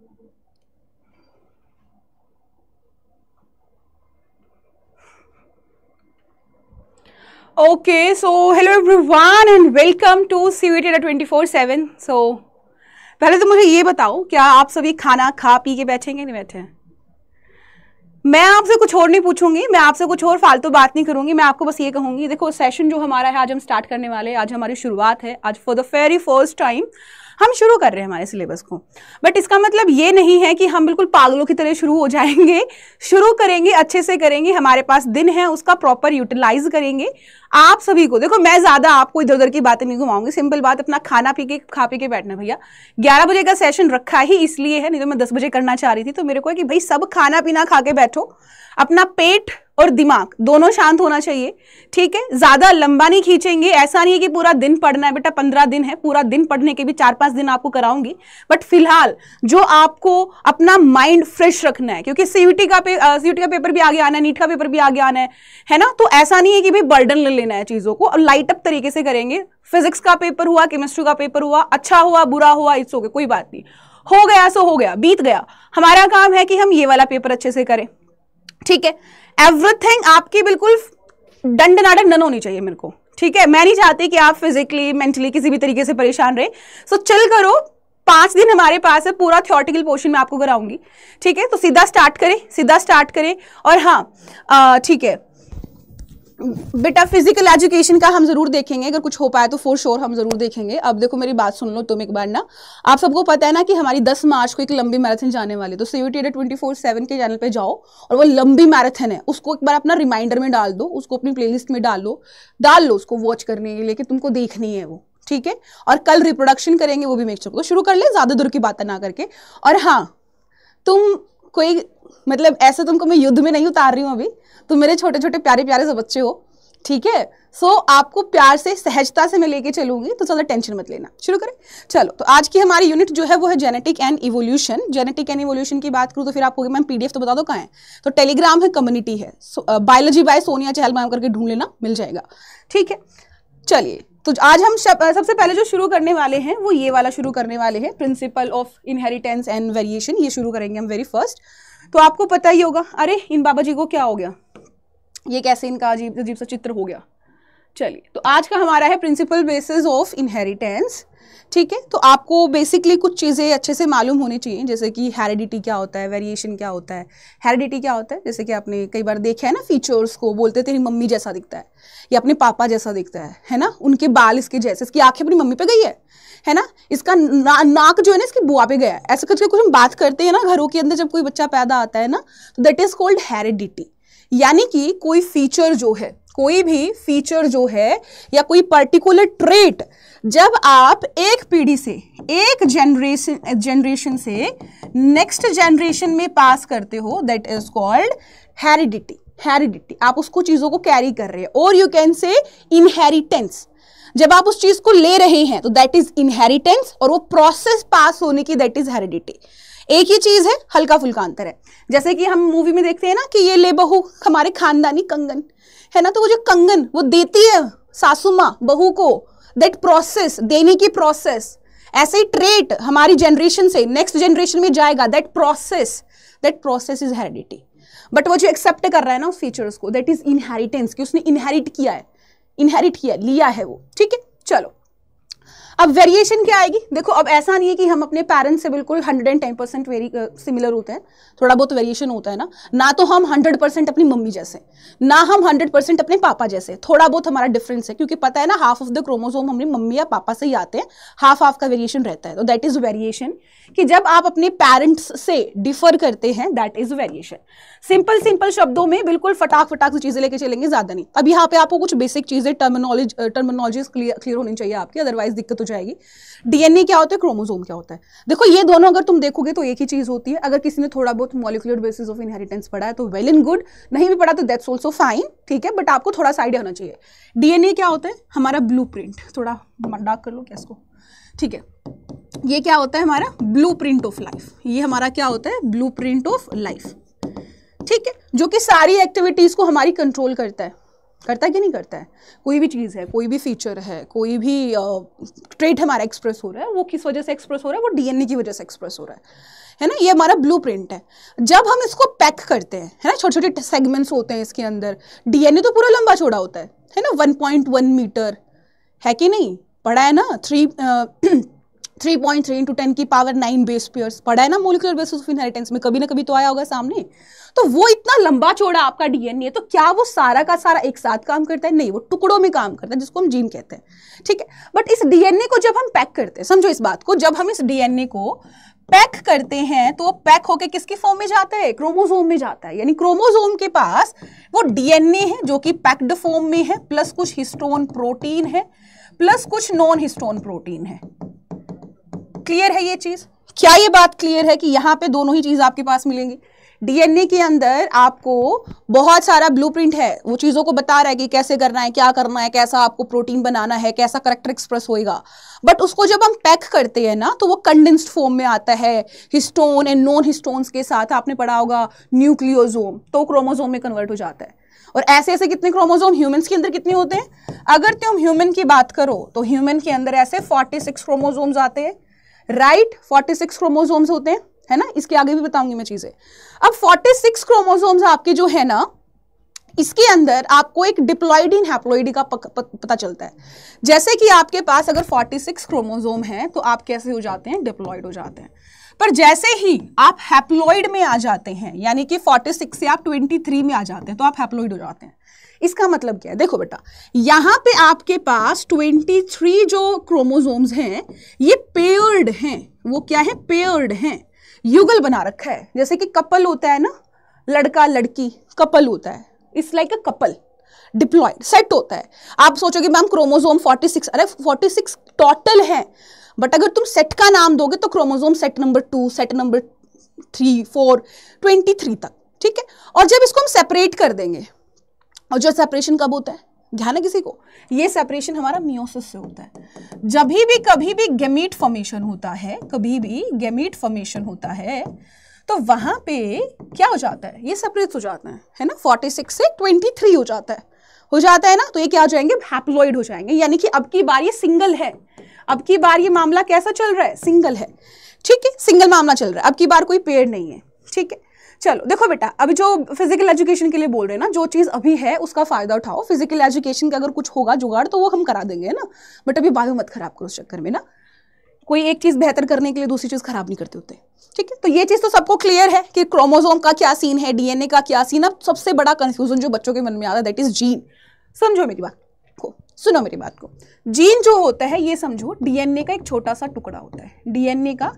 okay so hello everyone and welcome to CVT Data 24/7 पहले तो मुझे ये बताओ क्या आप सभी खाना खा पी के बैठेंगे नहीं बैठे मैं आपसे कुछ और नहीं पूछूंगी मैं आपसे कुछ और फालतू बात नहीं करूंगी मैं आपको बस ये कहूंगी देखो सेशन जो हमारा है आज हम स्टार्ट करने वाले आज हमारी शुरुआत है आज for the very first time हम शुरू कर रहे हैं हमारे सिलेबस को बट इसका मतलब ये नहीं है कि हम बिल्कुल पागलों की तरह शुरू हो जाएंगे शुरू करेंगे अच्छे से करेंगे हमारे पास दिन है उसका प्रॉपर यूटिलाइज करेंगे आप सभी को देखो मैं ज़्यादा आपको इधर उधर की बातें नहीं घुमाऊंगी सिंपल बात अपना खाना पी के खा पी के बैठना भैया ग्यारह बजे का सेशन रखा ही इसलिए है नहीं तो मैं दस बजे करना चाह रही थी तो मेरे को है कि भाई सब खाना पीना खा के बैठो अपना पेट और दिमाग दोनों शांत होना चाहिए ठीक है ज्यादा लंबा नहीं खींचेंगे ऐसा नहीं है कि पूरा दिन पढ़ना है बेटा पंद्रह दिन है पूरा दिन पढ़ने के भी चार पांच दिन आपको कराऊंगी बट फिलहाल जो आपको अपना माइंड फ्रेश रखना है क्योंकि सीयूटी का पे, सीयूटी का पेपर भी आगे आना है नीट का पेपर भी आगे आना है है ना तो ऐसा नहीं है कि भाई बर्डन ले लेना है चीजों को और लाइट अप तरीके से करेंगे फिजिक्स का पेपर हुआ केमिस्ट्री का पेपर हुआ अच्छा हुआ बुरा हुआ इट्स ओके कोई बात नहीं हो गया सो हो गया बीत गया हमारा काम है कि हम ये वाला पेपर अच्छे से करें ठीक है एवरीथिंग आपकी बिल्कुल डंड नाडक नन होनी चाहिए मेरे को ठीक है मैं नहीं चाहती कि आप फिजिकली मेंटली किसी भी तरीके से परेशान रहे सो so, चिल करो पांच दिन हमारे पास है पूरा थियोटिकल पोर्शन में आपको कराऊंगी ठीक है तो सीधा स्टार्ट करें सीधा स्टार्ट करें और हाँ ठीक है बेटा फिजिकल एजुकेशन का हम जरूर देखेंगे अगर कुछ हो पाए तो फोर श्योर हम जरूर देखेंगे अब देखो मेरी बात सुन लो तुम एक बार ना आप सबको पता है ना कि हमारी 10 मार्च को एक लंबी मैराथन जाने वाली तो CUET Adda twenty four seven के चैनल पे जाओ और वो लंबी मैराथन है उसको एक बार अपना रिमाइंडर में डाल दो उसको अपनी प्ले में डाल लो डाल लो उसको वॉच करने के लिए कि तुमको देखनी है वो ठीक है और कल रिप्रोडक्शन करेंगे वो भी मेक श्योर तो शुरू कर ले ज़्यादा दूर की बातें ना करके और हाँ तुम कोई मतलब ऐसा तुमको मैं युद्ध में नहीं उतार रही हूँ अभी तुम मेरे छोटे छोटे प्यारे प्यारे से बच्चे हो ठीक है सो आपको प्यार से सहजता से मैं लेके चलूंगी तो ज़्यादा टेंशन मत लेना शुरू करें चलो तो आज की हमारी यूनिट जो है वो है genetic and evolution genetic and evolution की बात करूँ तो फिर आप होगी मैम पीडीएफ तो बता दो कहाँ है तो टेलीग्राम है कम्युनिटी है biology by Sonia Chahal ma'am करके ढूंढ लेना मिल जाएगा ठीक है चलिए तो आज हम सबसे पहले जो शुरू करने वाले हैं वो ये वाला शुरू करने वाले हैं principle of inheritance and variation ये शुरू करेंगे हम वेरी फर्स्ट तो आपको पता ही होगा अरे इन बाबा जी को क्या हो गया ये कैसे इनका अजीब अजीब सा चित्र हो गया चलिए तो आज का हमारा है प्रिंसिपल बेसिस ऑफ इनहेरिटेंस ठीक है तो आपको बेसिकली कुछ चीज़ें अच्छे से मालूम होनी चाहिए जैसे कि हेरिडिटी क्या होता है वेरिएशन क्या होता है हेरिडिटी क्या होता है जैसे कि आपने कई बार देखा है ना फीचर्स को बोलते तेरी मम्मी जैसा दिखता है या अपने पापा जैसा दिखता है है ना उनके बाल इसके जैसे इसकी आंखें अपनी मम्मी पे गई है है ना इसका ना, नाक जो है ना इसकी बुआ पे गया है ऐसे करके कुछ हम बात करते हैं ना घरों के अंदर जब कोई बच्चा पैदा आता है ना तो दैट इज कॉल्ड हेरिडिटी यानी कि कोई फीचर जो है कोई भी फीचर जो है या कोई पर्टिकुलर ट्रेट जब आप एक पीढ़ी से एक जनरेशन जनरेशन से नेक्स्ट जनरेशन में पास करते हो that is called heredity heredity आप उसको चीज़ों को कैरी कर रहे हैं और यू कैन से इनहेरिटेंस जब आप उस चीज़ को ले रहे हैं तो दैट इज इनहेरिटेंस और वो प्रोसेस पास होने की दैट इज हेरिडिटी एक ही चीज़ है हल्का फुल्का अंतर है जैसे कि हम मूवी में देखते हैं ना कि ये ले बहू हमारे खानदानी कंगन है ना तो वो जो कंगन वो देती है सासू माँ बहू को दैट प्रोसेस देने की प्रोसेस ऐसे ही ट्रेट हमारी जनरेशन से नेक्स्ट जनरेशन में जाएगा that process that process is heredity but वो जो एक्सेप्ट कर रहा है ना उस फीचर्स को दैट इज इनहेरिटेंस कि उसने इनहेरिट किया है इनहेरिट किया लिया है वो ठीक है चलो अब वेरिएशन क्या आएगी देखो अब ऐसा नहीं है कि हम अपने पेरेंट्स से बिल्कुल 110 परसेंट वेरी सिमिलर होते हैं थोड़ा बहुत वेरिएशन होता है ना ना तो हम 100 परसेंट अपनी मम्मी जैसे ना हम 100 परसेंट अपने पापा जैसे थोड़ा बहुत हमारा डिफरेंस है क्योंकि पता है ना हाफ ऑफ द क्रोमोजोम हमारी मम्मी या पापा से ही आते हैं हाफ हाफ का वेरिएशन रहता है तो दैट इज वेरिएशन कि जब आप अपने पेरेंट्स से डिफर करते हैं that is variation simple simple शब्दों में बिल्कुल फटाक फटाक से चीजें लेके चलेंगे ज्यादा नहीं अब यहाँ पे आपको कुछ बेसिक चीजें टर्मिनोलॉजी टर्मिनोलॉजी क्लियर होनी चाहिए आपकी अदरवाइज दिक्कत हो जाएगी डीएनए क्या होता है क्रोमोजोम क्या होता है देखो ये दोनों अगर तुम देखोगे तो एक ही चीज होती है अगर किसी ने थोड़ा बहुत मॉलिकुलर बेसिस ऑफ इनहेरिटेंस पढ़ा है तो वेल एंड गुड नहीं भी पढ़ा तो दैट्स ऑल्सो फाइन ठीक है बट आपको थोड़ा सा आइडिया होना चाहिए डीएनए क्या होता है हमारा ब्लू थोड़ा डाक कर लो क्या इसको ठीक है ये क्या होता है हमारा ब्लू ऑफ लाइफ ये हमारा क्या होता है ब्लू ऑफ लाइफ ठीक है जो कि सारी एक्टिविटीज को हमारी कंट्रोल करता है करता है कि नहीं करता है कोई भी चीज़ है कोई भी फीचर है कोई भी ट्रेट हमारा एक्सप्रेस हो रहा है वो किस वजह से एक्सप्रेस हो रहा है वो डीएनए की वजह से एक्सप्रेस हो रहा है है ना ये हमारा ब्लू प्रिंट है जब हम इसको पैक करते हैं है ना छोटे छोटे सेगमेंट्स होते हैं इसके अंदर डीएनए तो पूरा लंबा छोड़ा होता है है ना 1.1 मीटर है कि नहीं पढ़ा है ना three three point three into ten की पावर नाइन बेस पेयर्स पढ़ा है ना मोलिकुलर बेसिस ऑफ इनहेरिटेंस में कभी ना कभी तो आया होगा सामने तो वो इतना लंबा चौड़ा आपका डीएनए तो क्या वो सारा का सारा एक साथ काम करता है नहीं वो टुकड़ों में काम करता है जिसको हम जीन कहते हैं ठीक है बट इस डीएनए को जब हम पैक करते हैं समझो इस बात को जब हम इस डीएनए को पैक करते हैं तो पैक होकर किसके फॉर्म में जाता है क्रोमोजोम में जाता है यानी क्रोमोजोम के पास वो डीएनए है जो कि पैक्ड फॉर्म में है प्लस कुछ हिस्टोन प्रोटीन है प्लस कुछ नॉन हिस्टोन प्रोटीन है क्लियर है ये चीज क्या ये बात क्लियर है कि यहाँ पे दोनों ही चीज आपके पास मिलेंगी डीएनए के अंदर आपको बहुत सारा ब्लूप्रिंट है वो चीज़ों को बता रहा है कि कैसे करना है क्या करना है कैसा आपको प्रोटीन बनाना है कैसा करेक्टर एक्सप्रेस होएगा बट उसको जब हम पैक करते हैं ना तो वो कंडेंस्ड फॉर्म में आता है हिस्टोन एंड नॉन हिस्टोन्स के साथ आपने पढ़ा होगा न्यूक्लियोजोम तो क्रोमोजोम में कन्वर्ट हो जाता है और ऐसे ऐसे कितने क्रोमोजोम ह्यूमंस के अंदर कितने होते हैं अगर तुम तो ह्यूमन की बात करो तो ह्यूमन के अंदर ऐसे फोर्टी सिक्स आते हैं राइट फोर्टी सिक्स क्रोमोजोम होते हैं है ना इसके आगे भी बताऊंगी मैं चीजें अब फोर्टी सिक्स क्रोमोजोम आपके जो है ना इसके अंदर आपको एक डिप्लॉइड इन हैप्लॉइडी का पता चलता है जैसे कि आपके पास अगर 46 क्रोमोसोम है तो आप कैसे हो जाते हैं डिप्लॉइड हो जाते हैं पर जैसे ही आप हैप्लोइड में आ जाते हैं यानी कि 46 से आप 23 में आ जाते हैं तो आप हैप्लोइड हो जाते हैं इसका मतलब क्या है देखो बेटा यहाँ पे आपके पास 23 जो क्रोमोसोम्स हैं ये पेयर्ड हैं वो क्या है पेयर्ड हैं युगल बना रखा है जैसे कि कपल होता है ना लड़का लड़की कपल होता है it's like a couple diploid set होता है आप सोचोगे मैम क्रोमोजोम 46 अरे 46 टोटल है बट अगर तुम सेट का नाम दोगे तो chromosome set number two set number three four twenty three तक ठीक है और जब इसको हम सेपरेट कर देंगे और जो सेपरेशन कब होता है ध्यान है किसी को ये सेपरेशन हमारा मियोसिस से होता है जब भी कभी भी गेमीट फॉर्मेशन होता है कभी भी गेमीट फॉर्मेशन होता है तो वहां पे क्या हो जाता है ये सेपरेट हो जाता है है ना 46 से 23 हो जाता है हो जाता है ना तो ये क्या हो जाएंगे हैप्लोइड हो जाएंगे यानी कि अब की बार ये सिंगल है अब की बार ये मामला कैसा चल रहा है सिंगल है ठीक है सिंगल मामला चल रहा है अब की बार कोई पेड़ नहीं है ठीक है चलो देखो बेटा अभी जो फिजिकल एजुकेशन के लिए बोल रहे हैं ना जो चीज़ अभी है उसका फायदा उठाओ फिजिकल एजुकेशन का अगर कुछ होगा जुगाड़ तो वो हम करा देंगे ना बट अभी बाद मत खराब करो उस चक्कर में ना कोई एक चीज़ बेहतर करने के लिए दूसरी चीज़ खराब नहीं करते होते ठीक है तो ये चीज़ तो सबको क्लियर है कि क्रोमोजोम का क्या सीन है डीएनए का क्या सीन अब सबसे बड़ा कन्फ्यूजन जो बच्चों के मन में आता है दैट इज़ जीन समझो मेरी बात को सुनो मेरी बात को जीन जो होता है ये समझो डीएनए का एक छोटा सा टुकड़ा होता है डीएनए का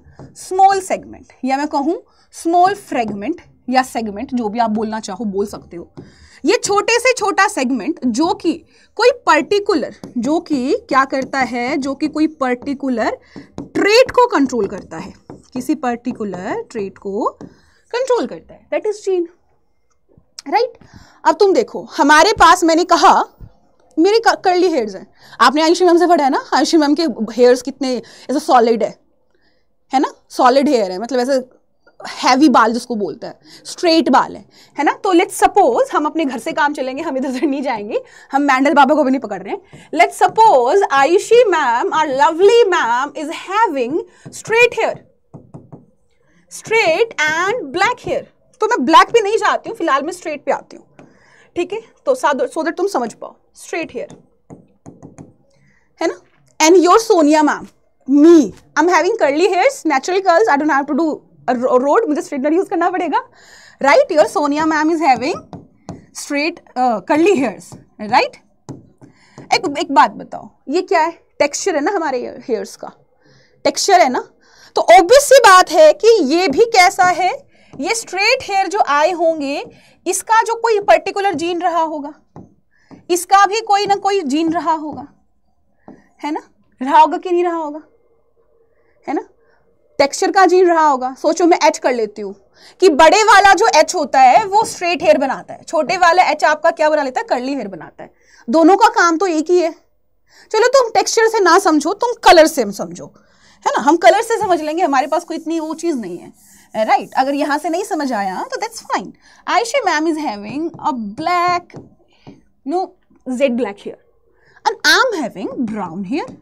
स्मॉल सेगमेंट या मैं कहूँ स्मॉल फ्रेगमेंट या सेगमेंट जो भी आप बोलना चाहो बोल सकते हो ये छोटे से छोटा सेगमेंट जो कि कोई पर्टिकुलर जो कि क्या करता है जो कि कोई पर्टिकुलर ट्रेट को कंट्रोल करता है किसी पर्टिकुलर ट्रेट को कंट्रोल करता है दैट इज चीन राइट अब तुम देखो हमारे पास मैंने कहा मेरे कर्ली हेयर्स हैं आपने आयुषी मैम से पढ़ा है ना आयुषी मैम के हेयर्स कितने ऐसे सॉलिड है है ना सॉलिड हेयर है मतलब ऐसे हैवी बाल जिसको बोलता है स्ट्रेट बाल है है ना तो लेट्स सपोज हम अपने घर से काम चलेंगे हम इधर उधर नहीं जाएंगे हम मैंडल बाबा को भी नहीं पकड़ रहे हैं let's suppose Ayushi ma'am are lovely ma'am is having straight hair straight and black hair तो मैं ब्लैक पे नहीं जाती हूँ फिलहाल मैं स्ट्रेट पे आती हूँ ठीक है तो सो देट तुम समझ पाओ स्ट्रेट हेयर है ना and your Sonia ma'am me I am having curly hairs natural curls I don't have to do rod मुझे स्ट्रेटनर यूज करना पड़ेगा right your Sonia ma'am is having straight curly hairs right एक एक बात बताओ ये क्या है टेक्सचर है ना हमारे हेयर्स का टेक्सचर है ना तो ऑब्वियस सी बात है कि ये भी कैसा है ये स्ट्रेट हेयर जो आए होंगे इसका जो कोई पर्टिकुलर जीन रहा होगा इसका भी कोई ना कोई जीन रहा होगा है ना रहा होगा कि नहीं रहा होगा है ना टेक्सचर का जीन रहा होगा सोचो मैं एच कर लेती हूँ कि बड़े वाला जो एच होता है वो स्ट्रेट हेयर बनाता है छोटे वाला एच आपका क्या बना लेता है कर्ली हेयर बनाता है दोनों का काम तो एक ही है चलो तुम टेक्सचर से ना समझो तुम कलर से समझो है ना हम कलर से समझ लेंगे हमारे पास कोई इतनी वो चीज़ नहीं है राइट right. अगर यहाँ से नहीं समझ आया तो that's fine Ayushi ma'am is having a black no jet black hair and I am having brown hair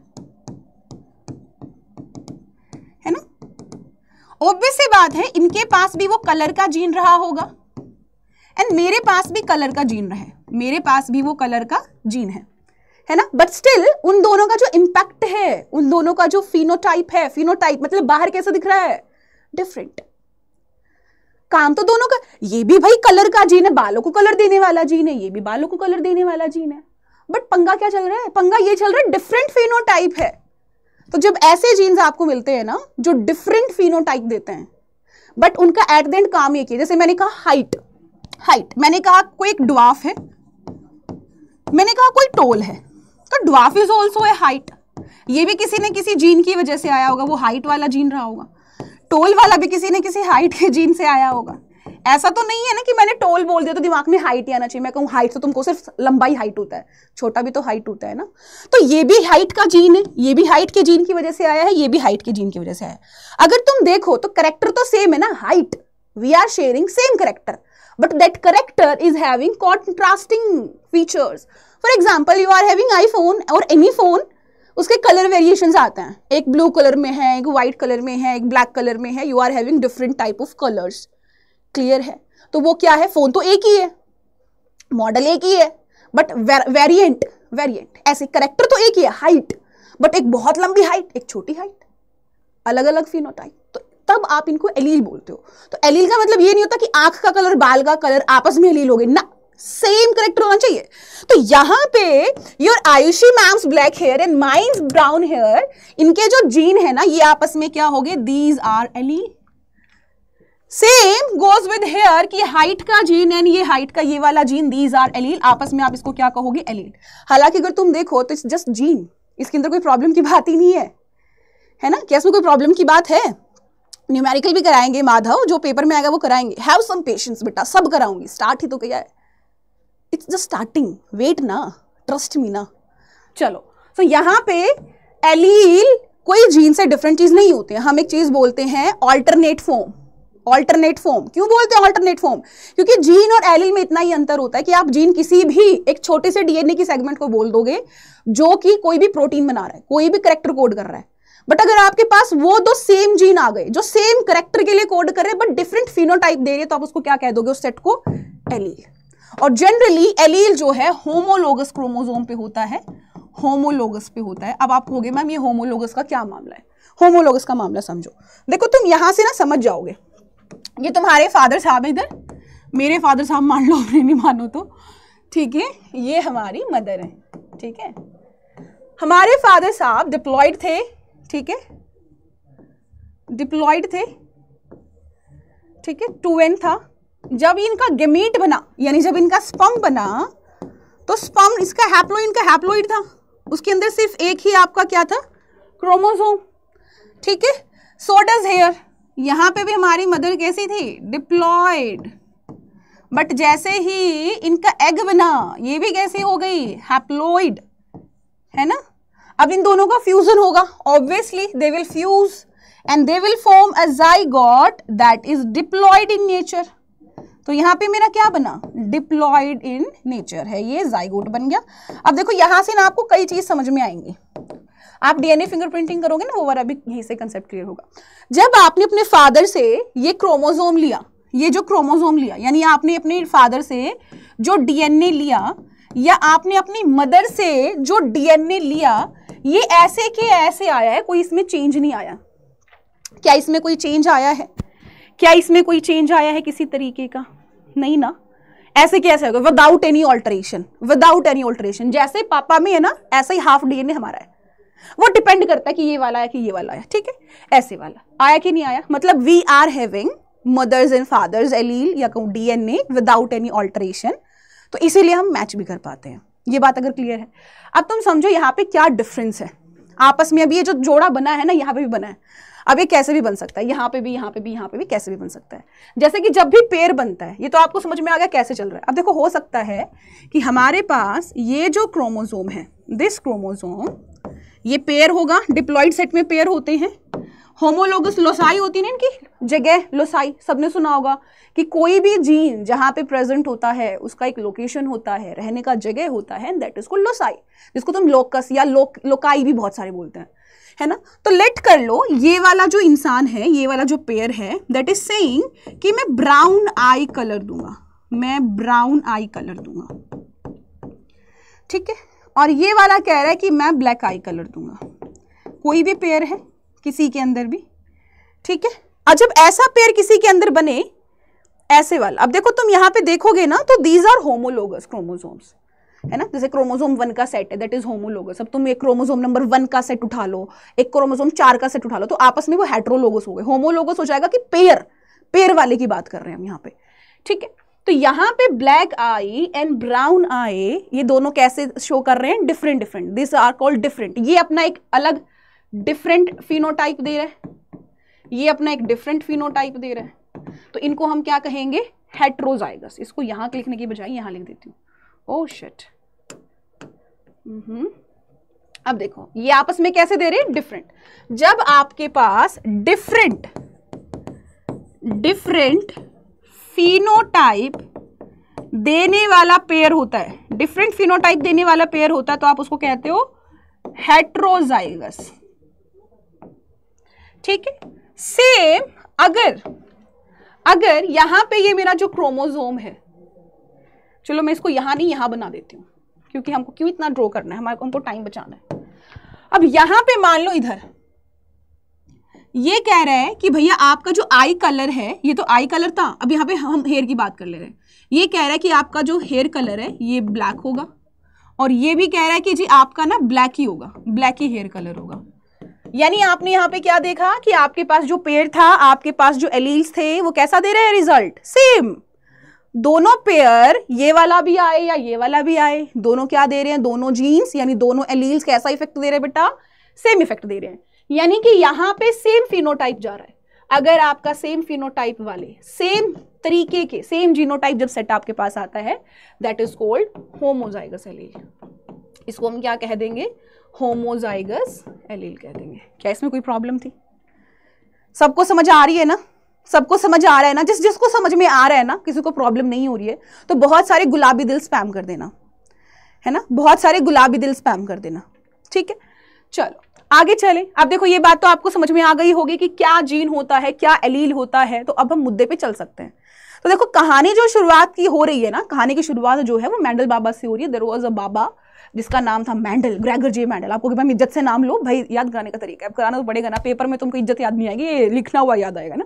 obvious सी बात है इनके पास भी वो कलर का जीन रहा होगा एंड मेरे पास भी कलर का जीन रहे मेरे पास भी वो कलर का जीन है है ना बट स्टिल उन दोनों का जो इम्पैक्ट है उन दोनों का जो फिनोटाइप है फिनोटाइप मतलब बाहर कैसा दिख रहा है डिफरेंट काम तो दोनों का ये भी भाई कलर का जीन है बालों को कलर देने वाला जीन है ये भी बालों को कलर देने वाला जीन है बट पंगा क्या चल रहा है पंगा ये चल रहा है डिफरेंट फिनोटाइप है तो जब ऐसे जीन्स आपको मिलते हैं ना जो डिफरेंट फिनोटाइप देते हैं बट उनका एट द एंड काम ये किया जैसे मैंने कहा हाइट हाइट मैंने कहा कोई एक डुआफ है मैंने कहा कोई टोल है तो dwarf is also a height ये भी किसी ने किसी जीन की वजह से आया होगा वो हाइट वाला जीन रहा होगा टोल वाला भी किसी ने किसी हाइट के जीन से आया होगा ऐसा तो नहीं है ना कि मैंने टोल बोल दिया तो दिमाग में हाइट ही आना चाहिए मैं कहूँ हाइट तो तुमको सिर्फ लंबाई हाइट होता है छोटा भी तो हाइट होता है ना तो ये भी हाइट का जीन है ये भी हाइट के जीन की वजह से आया है ये भी हाइट के जीन की वजह से आया है अगर तुम देखो तो करेक्टर तो सेम है ना height we are sharing same character but that character is having contrasting features for example you are having iPhone और एनी फोन उसके कलर वेरिएशन आते हैं एक ब्लू कलर में है एक व्हाइट कलर में है एक ब्लैक कलर में है you are having different type of colours clear है तो वो क्या है फोन तो एक ही है मॉडल एक ही है बट वेरिएंट वेरिएंट ऐसे करेक्टर तो एक ही है हाइट बट एक बहुत लंबी हाइट एक छोटी हाइट अलग अलग फिनोटाइप तो तब आप इनको एलील बोलते हो तो एलील का मतलब ये नहीं होता कि आंख का कलर बाल का कलर आपस में एलील हो गए ना सेम करेक्टर होना चाहिए तो यहां पे your Ayushi ma'am's black hair and mine brown hair इनके जो जीन है ना ये आपस में क्या हो गए these are allele same goes with hair की हाइट का जीन एंड ये हाइट का ये वाला जीन दीज आर एलील आपस में आप इसको क्या कहोगे एलील हालांकि अगर तुम देखो तो इट्स जस्ट जीन इसके अंदर कोई प्रॉब्लम की बात ही नहीं है है ना क्या इसमें कोई प्रॉब्लम की बात है न्यूमेरिकल भी कराएंगे माधव जो पेपर में आएगा वो कराएंगे हैव सम पेशेंस बेटा सब कराऊंगी स्टार्ट ही तो किया है इट्स जस्ट स्टार्टिंग वेट ना ट्रस्ट मी ना चलो सो so, यहाँ पे एलील कोई जीन से डिफरेंट चीज नहीं होती हम एक चीज बोलते हैं ऑल्टरनेट फॉर्म ऑल्टरनेट फॉर्म क्यों बोलते हैं ऑल्टरनेट फॉर्म क्योंकि जीन और एलिल में इतना ही अंतर होता है कि आप जीन किसी भी एक छोटे से डीएनए की सेगमेंट को बोल दोगे जो कि कोई भी प्रोटीन बना रहा है कोई भी करेक्टर कोड कर रहा है बट अगर आपके पास वो दो सेम जीन आ गए जो सेम करेक्टर के लिए कोड कर रहे हैं बट डिफरेंट फिनोटाइप दे रहे हैं तो आप उसको क्या कह दोगे उस सेट को एलील और जनरली एलील जो है होमोलोगस क्रोमोजोम पे होता है होमोलोगस पे होता है अब आप कहोगे मैम ये होमोलोगस का क्या मामला है होमोलोगस का मामला समझो देखो तुम यहां से ना समझ जाओगे ये तुम्हारे फादर साहब है इधर मेरे फादर साहब मान लो अपने नहीं मानो तो ठीक है ये हमारी मदर है ठीक है हमारे फादर साहब डिप्लॉयड थे ठीक है डिप्लॉयड थे ठीक है एन था जब इनका गेमीट बना यानी जब इनका स्पम बना तो स्पम इसका हैप्लोइड का हैप्लोइड था उसके अंदर सिर्फ एक ही आपका क्या था क्रोमोसोम ठीक है सो डज हेयर यहां पे भी हमारी मदर कैसी थी डिप्लॉयड बट जैसे ही इनका एग बना ये भी कैसी हो गई हैप्लोइड है ना अब इन दोनों का फ्यूजन होगा obviously they will fuse and they will form a zygote that is diploid in nature तो यहां पे मेरा क्या बना डिप्लॉयड इन नेचर है ये जाइगोट बन गया अब देखो यहां से ना आपको कई चीज समझ में आएंगी आप डीएनए फिंगरप्रिंटिंग करोगे ना वो वाला भी यहीं से कंसेप्ट क्लियर होगा जब आपने अपने फादर से ये क्रोमोजोम लिया ये जो क्रोमोजोम लिया यानी आपने अपने फादर से जो डीएनए लिया या आपने अपनी मदर से जो डीएनए लिया ये ऐसे के ऐसे आया है कोई इसमें चेंज नहीं आया क्या इसमें कोई चेंज आया है क्या इसमें कोई चेंज आया है किसी तरीके का नहीं ना ऐसे कैसे होगा without any alteration without any alteration जैसे पापा में है ना ऐसे ही हाफ डीएनए हमारा है वो डिपेंड करता है कि ये वाला आया कि ये वाला आया ठीक है ऐसे वाला आया कि नहीं आया मतलब we are having mother's and father's allele या कहूँ ए विदाउट एनी ऑल्ट्रेशन तो इसीलिए हम मैच भी कर पाते हैं ये बात अगर क्लियर है अब तुम समझो यहाँ पे क्या डिफरेंस है आपस में अभी ये जो जोड़ा बना है ना यहाँ पे भी बना है अब ये कैसे भी बन सकता है यहाँ पे भी यहाँ पे भी यहाँ पे भी कैसे भी बन सकता है जैसे कि जब भी पेड़ बनता है ये तो आपको समझ में आ गया कैसे चल रहा है अब देखो हो सकता है कि हमारे पास ये जो क्रोमोजोम है दिस क्रोमोजोम ये पेयर होगा डिप्लॉइड सेट में पेयर होते हैं होमोलोगस लोसाई होती है ना इनकी जगह लोसाई सबने सुना होगा कि कोई भी जीन जहाँ पे प्रेजेंट होता है उसका एक लोकेशन होता है रहने का जगह होता है दैट इज को लोसाई जिसको तुम लोकस या लोक लोकाई भी बहुत सारे बोलते हैं है ना तो लेट कर लो ये वाला जो इंसान है ये वाला जो पेयर है दैट इज सेइंग कि मैं ब्राउन आई कलर दूंगा मैं ब्राउन आई कलर दूंगा ठीक है और ये वाला कह रहा है कि मैं ब्लैक आई कलर दूंगा कोई भी पेयर है किसी के अंदर भी ठीक है और जब ऐसा पेयर किसी के अंदर बने ऐसे वाला अब देखो तुम यहां पे देखोगे ना तो दीज आर होमोलोगस क्रोमोजोम्स है ना जैसे क्रोमोजोम वन का सेट है दैट इज होमोलोगस अब तुम एक क्रोमोजोम नंबर वन का सेट उठा लो एक क्रोमोजोम चार का सेट उठा लो तो आपस में वो हेट्रोलोगस हो गए होमोलोगस हो जाएगा कि पेयर पेयर वाले की बात कर रहे हैं हम यहाँ पे ठीक है तो यहां पे black eye and brown eye ये दोनों कैसे शो कर रहे हैं different different this are called different ये अपना एक अलग डिफरेंट फिनोटाइप दे रहे हैं ये अपना एक डिफरेंट फिनोटाइप दे रहे हैं तो इनको हम क्या कहेंगे हेट्रोजाइगस इसको यहां लिखने की बजाय यहां लिख देती हूँ ओ oh, शिट mm-hmm. अब देखो ये आपस में कैसे दे रहे हैं डिफरेंट जब आपके पास डिफरेंट डिफरेंट फिनोटाइप देने वाला पेयर होता है डिफरेंट फिनोटाइप देने वाला पेयर होता है तो आप उसको कहते हो हेट्रोजाइगस ठीक है सेम अगर अगर यहां पे ये मेरा जो क्रोमोजोम है चलो मैं इसको यहां नहीं यहां बना देती हूं क्योंकि हमको क्यों इतना ड्रॉ करना है हमारे हमको टाइम बचाना है अब यहां पे मान लो इधर ये कह रहा है कि भैया आपका जो आई कलर है ये तो आई कलर था अब यहाँ पे हम हेयर की बात कर ले रहे हैं ये कह रहा है कि आपका जो हेयर कलर है ये ब्लैक होगा और ये भी कह रहा है कि जी आपका ना ब्लैक ही होगा ब्लैक ही हेयर कलर होगा यानी आपने यहाँ पे क्या देखा कि आपके पास जो पेयर था आपके पास जो एलील्स थे वो कैसा दे रहे हैं रिजल्ट सेम दोनों पेयर ये वाला भी आए या ये वाला भी आए दोनों क्या दे रहे हैं दोनों जीन्स यानी दोनों एलील्स कैसा इफेक्ट दे रहे हैं बेटा सेम इफेक्ट दे रहे हैं यानी कि यहां पे सेम फिनोटाइप जा रहा है अगर आपका सेम फिनोटाइप वाले सेम तरीके के सेम जीनोटाइप जब सेट आपके पास आता है that is called homozygous allele इसको हम क्या कह देंगे होमोजाइगस एलील कह देंगे क्या इसमें कोई प्रॉब्लम थी सबको समझ आ रही है ना सबको समझ आ रहा है ना जिस जिसको समझ में आ रहा है ना किसी को प्रॉब्लम नहीं हो रही है तो बहुत सारे गुलाबी दिल स्पैम कर देना है ना बहुत सारे गुलाबी दिल स्पैम कर देना ठीक है चलो आगे चले अब देखो ये बात तो आपको समझ में आ गई होगी कि क्या जीन होता है क्या एलील होता है तो अब हम मुद्दे पे चल सकते हैं तो देखो कहानी जो शुरुआत की हो रही है ना कहानी की शुरुआत जो है वो मैंडल बाबा से हो रही है देर वॉज अ बाबा जिसका नाम था मैंडल ग्रेगर जे मैंडल आपको भाई इज्जत से नाम लो भाई याद कराने का तरीका है कराना तो पड़ेगा ना पेपर में तुमको इज्जत याद नहीं आएगी ये लिखना हुआ याद आएगा ना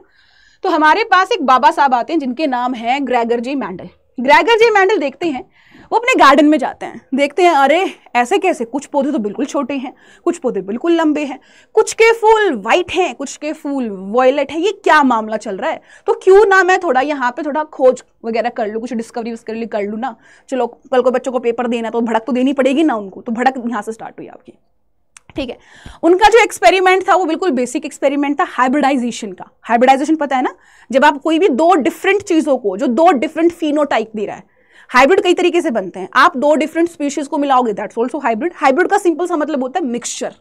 तो हमारे पास एक बाबा साहब आते हैं जिनके नाम है Gregor J Mendel Gregor J Mendel देखते हैं वो अपने गार्डन में जाते हैं देखते हैं अरे ऐसे कैसे कुछ पौधे तो बिल्कुल छोटे हैं कुछ पौधे बिल्कुल लंबे हैं कुछ के फूल वाइट हैं कुछ के फूल वॉयलेट हैं ये क्या मामला चल रहा है तो क्यों ना मैं थोड़ा यहाँ पे थोड़ा खोज वगैरह कर लूँ कुछ डिस्कवरी उसके लिए कर लूँ ना चलो कल को बच्चों को पेपर देना तो भड़क तो देनी पड़ेगी ना उनको तो भड़क यहाँ से स्टार्ट हुई आपकी ठीक है उनका जो एक्सपेरिमेंट था वो बिल्कुल बेसिक एक्सपेरिमेंट था हाइब्रिडाइजेशन का हाइब्रिडाइजेशन पता है ना जब आप कोई भी दो डिफरेंट चीज़ों को जो दो डिफरेंट फिनोटाइप दे रहा है हाइब्रिड कई तरीके से बनते हैं आप दो डिफरेंट स्पीशीज को मिलाओगे दैट्स ऑल्सो हाइब्रिड हाइब्रिड का सिंपल सा मतलब होता है मिक्सचर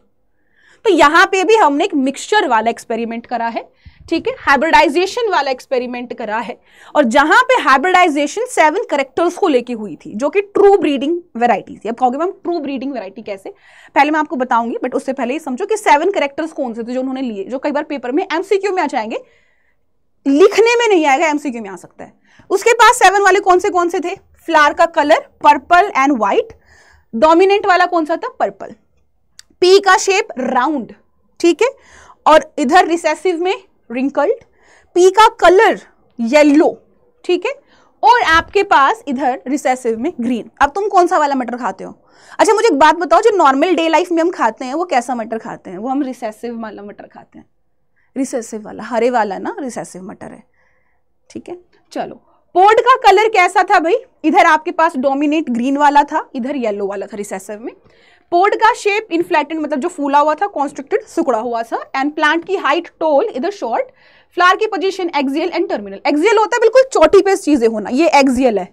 तो यहां पे भी हमने एक मिक्सचर वाला एक्सपेरिमेंट करा है ठीक है हाइब्रिडाइजेशन वाला एक्सपेरिमेंट करा है और जहां पे हाइब्रिडाइजेशन सेवन करेक्टर्स को लेके हुई थी जो कि ट्रू ब्रीडिंग थी अब कहोगे मैम ट्रू ब्रीडिंग वेराइटी कैसे पहले मैं आपको बताऊंगी बट उससे पहले समझो कि सेवन करेक्टर्स कौन से थे जो उन्होंने लिए जो कई बार पेपर में एमसीक्यू में आ जाएंगे लिखने में नहीं आएगा एमसीक्यू में आ सकता है उसके पास सेवन वाले कौन से कौन से थे फ्लावर का colour purple and white dominant वाला कौन सा था पर्पल पी का शेप राउंड ठीक है और इधर रिसेसिव में रिंकल्ड पी का कलर येलो ठीक है और आपके पास इधर रिसेसिव में ग्रीन अब तुम कौन सा वाला मटर खाते हो अच्छा मुझे एक बात बताओ जो नॉर्मल डे लाइफ में हम खाते हैं वो कैसा मटर खाते हैं वो हम रिसेसिव वाला मटर खाते हैं रिसेसिव वाला हरे वाला ना रिसेसिव मटर है ठीक है चलो पोड का कलर कैसा था भाई इधर आपके पास डोमिनेट ग्रीन वाला था इधर येलो वाला था रिसेसिव में पोड का शेप इनफ्लेटेड मतलब जो फूला हुआ था कॉन्स्ट्रक्टेड सुकड़ा हुआ था एंड प्लांट की हाइट टोल इधर शॉर्ट फ्लावर की position axial and terminal axial होता है बिल्कुल चोटी पे चीजें होना ये एक्सियल है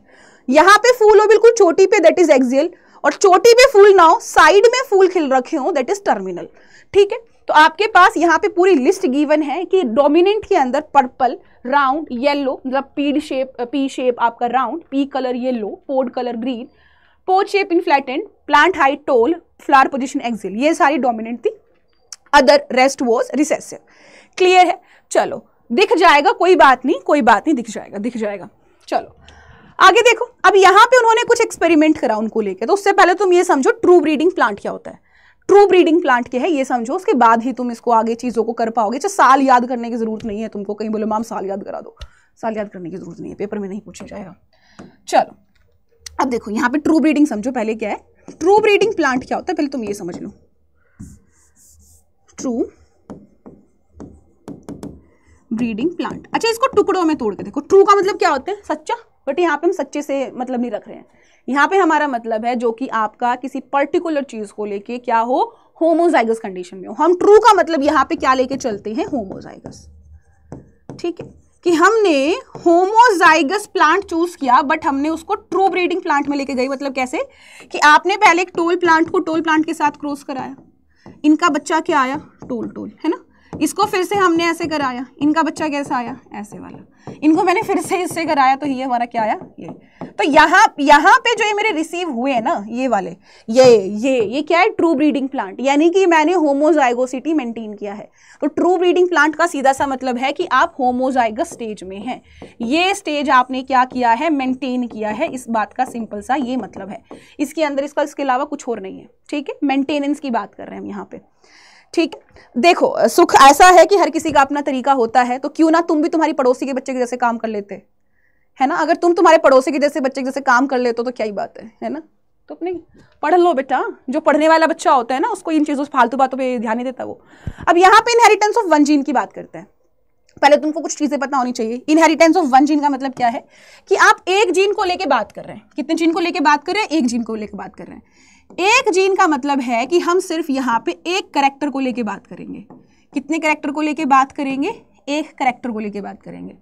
यहाँ पे फूल हो बिल्कुल चोटी पे दैट इज एक्सियल और चोटी पे फूल ना हो साइड में फूल खिल रखे हो दैट इज टर्मिनल ठीक है तो आपके पास यहाँ पे पूरी लिस्ट गिवन है कि डोमिनेंट के अंदर पर्पल राउंड येलो मतलब पीड शेप पी शेप आपका round pea colour yellow pod colour green pod shape inflated plant height tall flower position axial ये सारी डोमिनेंट थी other rest was recessive clear है चलो दिख जाएगा कोई बात नहीं कोई बात नहीं दिख जाएगा दिख जाएगा चलो आगे देखो अब यहाँ पे उन्होंने कुछ एक्सपेरिमेंट करा उनको लेके तो उससे पहले तुम ये समझो ट्रू ब्रीडिंग प्लांट क्या होता है ट्रू ब्रीडिंग प्लांट के है ये समझो उसके बाद ही तुम इसको आगे चीज़ों को कर पाओगे चाहे अच्छा, साल याद करने की जरूरत नहीं है तुमको कहीं बोलो माम साल याद करा दो साल याद करने की जरूरत नहीं है पेपर में नहीं पूछा जाएगा चलो अब देखो यहाँ पे ट्रू ब्रीडिंग समझो पहले क्या है ट्रू ब्रीडिंग प्लांट क्या होता है पहले तुम ये समझ लो ट्रू ब्रीडिंग प्लांट अच्छा इसको टुकड़ों में तोड़ के देखो ट्रू का मतलब क्या होता है सच्चा बट यहाँ पे हम सच्चे से मतलब नहीं रख रहे हैं यहाँ पे हमारा मतलब है जो कि आपका किसी पर्टिकुलर चीज को लेके क्या हो होमोजाइगस कंडीशन में हो हम ट्रू का मतलब यहाँ पे क्या लेके चलते हैं होमोजाइगस ठीक है कि हमने होमोजाइगस प्लांट चूज किया बट हमने उसको ट्रू ब्रीडिंग प्लांट में लेके गई मतलब कैसे कि आपने पहले एक टोल प्लांट को टोल प्लांट के साथ क्रॉस कराया इनका बच्चा क्या आया टोल टोल है ना इसको फिर से हमने ऐसे कराया इनका बच्चा कैसा आया ऐसे वाला इनको मैंने फिर से इससे कराया तो ये हमारा क्या आया ये तो यहाँ यहाँ पे जो ये मेरे रिसीव हुए हैं ना ये वाले ये ये ये क्या है ट्रू ब्रीडिंग प्लांट यानी कि मैंने होमोजाइगोसिटी मेंटेन किया है तो ट्रू ब्रीडिंग प्लांट का सीधा सा मतलब है कि आप होमोजाइगस स्टेज में हैं ये स्टेज आपने क्या किया है मेंटेन किया है इस बात का सिंपल सा ये मतलब है इसके अंदर इसका इसके अलावा कुछ और नहीं है ठीक है मेंटेनेंस की बात कर रहे हैं हम यहाँ पर ठीक देखो सुख ऐसा है कि हर किसी का अपना तरीका होता है तो क्यों ना तुम भी तुम्हारी पड़ोसी के बच्चे के जैसे काम कर लेते है ना अगर तुम तुम्हारे पड़ोसी के जैसे बच्चे के जैसे काम कर लेते हो तो क्या ही बात है है ना तो अपने पढ़ लो बेटा जो पढ़ने वाला बच्चा होता है ना उसको इन चीज़ों फालतू बातों पे ध्यान नहीं देता वो अब यहाँ पे इनहेरिटेंस ऑफ वन जीन की बात करते हैं पहले तुमको कुछ चीज़ें पता होनी चाहिए इनहेरिटेंस ऑफ वन जीन का मतलब क्या है कि आप एक जीन को लेके बात कर रहे हैं कितने जीन को लेके बात कर रहे हैं एक जीन को लेके बात कर रहे हैं एक जीन का मतलब है कि हम सिर्फ यहाँ पे एक करेक्टर को लेके बात करेंगे कितने करेक्टर को लेके बात करेंगे एक करेक्टर को लेके बात करेंगे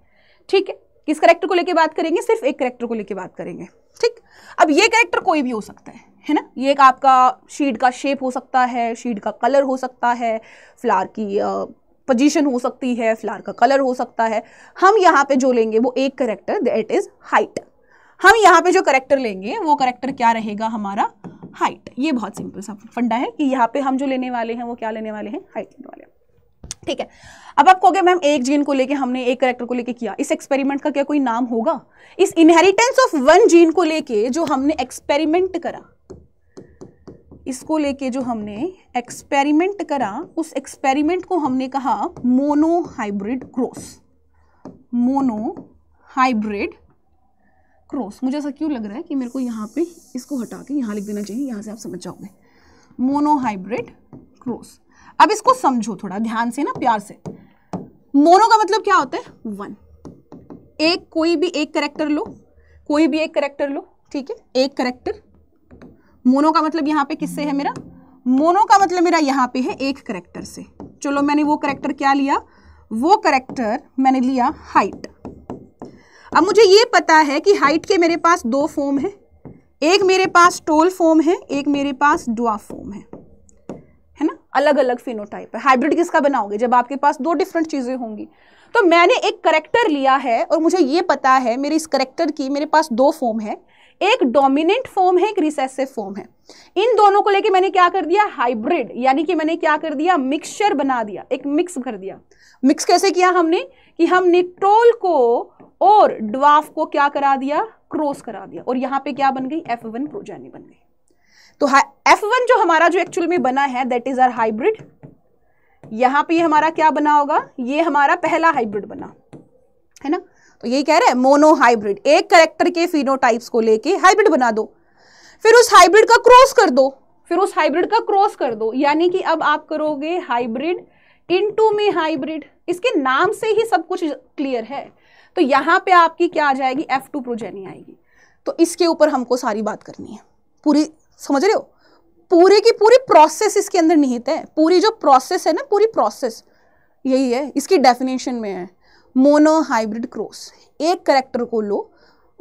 ठीक है किस करेक्टर को लेके बात करेंगे सिर्फ एक करेक्टर को लेके बात करेंगे ठीक अब ये करेक्टर कोई भी हो सकता है है ना ये एक आपका शीड का शेप हो सकता है शीड का कलर हो सकता है फ्लार की पोजीशन हो सकती है फ्लार का कलर हो सकता है हम यहाँ पे जो लेंगे वो एक करेक्टर दैट इज़ हाइट हम यहाँ पे जो करेक्टर लेंगे वो करेक्टर क्या रहेगा हमारा हाइट ये बहुत सिंपल सा फंडा है कि यहाँ पे हम जो लेने वाले हैं वो क्या लेने वाले हैं हाइट लेने वाले ठीक है अब आप कहोगे मैम एक जीन को लेके हमने एक करेक्टर को लेके किया इस एक्सपेरिमेंट का क्या कोई नाम होगा इस इनहेरिटेंस ऑफ वन जीन को लेके जो हमने एक्सपेरिमेंट करा इसको लेके जो हमने एक्सपेरिमेंट करा उस एक्सपेरिमेंट को हमने कहा monohybrid growth monohybrid cross मुझे ऐसा क्यों लग रहा है कि मेरे को यहाँ पे इसको हटा के यहाँ लिख देना चाहिए यहाँ से आप समझ जाओगे मोनोहाइब्रिड क्रॉस अब इसको समझो थोड़ा ध्यान से ना प्यार से मोनो का मतलब क्या होता है वन एक कोई भी एक करेक्टर लो कोई भी एक करेक्टर लो ठीक है एक करेक्टर मोनो का मतलब यहाँ पे किससे है मेरा मोनो का मतलब मेरा यहाँ पे है एक करेक्टर से चलो मैंने वो करेक्टर क्या लिया वो करेक्टर मैंने लिया हाइट अब मुझे ये पता है कि हाइट के मेरे पास दो फॉर्म है एक मेरे पास टोल फॉर्म है एक मेरे पास डुआ फॉर्म है है ना अलग अलग फिनोटाइप है हाइब्रिड किसका बनाओगे जब आपके पास दो डिफरेंट चीज़ें होंगी तो मैंने एक करेक्टर लिया है और मुझे ये पता है मेरे इस करेक्टर की मेरे पास दो फॉर्म है एक डोमिनेंट फॉर्म है एक रिसेसिव फॉर्म है इन दोनों को लेके मैंने क्या कर दिया हाइब्रिड यानी कि मैंने क्या कर दिया मिक्सचर बना दिया एक मिक्स कर दिया मिक्स कैसे किया हमने कि हम टोल को और ड्वाफ को क्या करा दिया क्रॉस करा दिया और यहां पे क्या बन गई एफ वन प्रोजेनी बन गई तो एफ वन जो हमारा जो एक्चुअल में बना है दैट इज आर हाइब्रिड यहां पे हमारा क्या बना होगा ये हमारा पहला हाइब्रिड बना है ना तो यही कह रहे हैं मोनो हाइब्रिड एक करेक्टर के फिनोटाइप्स को लेके हाइब्रिड बना दो फिर उस हाइब्रिड का क्रॉस कर दो फिर उस हाइब्रिड का क्रॉस कर दो यानी कि अब आप करोगे हाइब्रिड इनटू में हाइब्रिड इसके नाम से ही सब कुछ क्लियर है तो यहाँ पे आपकी क्या आ जाएगी एफ टू प्रोजेनी आएगी तो इसके ऊपर हमको सारी बात करनी है पूरी समझ रहे हो पूरे की पूरी प्रोसेस इसके अंदर निहित है पूरी जो प्रोसेस है ना पूरी प्रोसेस यही है इसकी डेफिनेशन में है मोनो हाइब्रिड क्रॉस एक करेक्टर को लो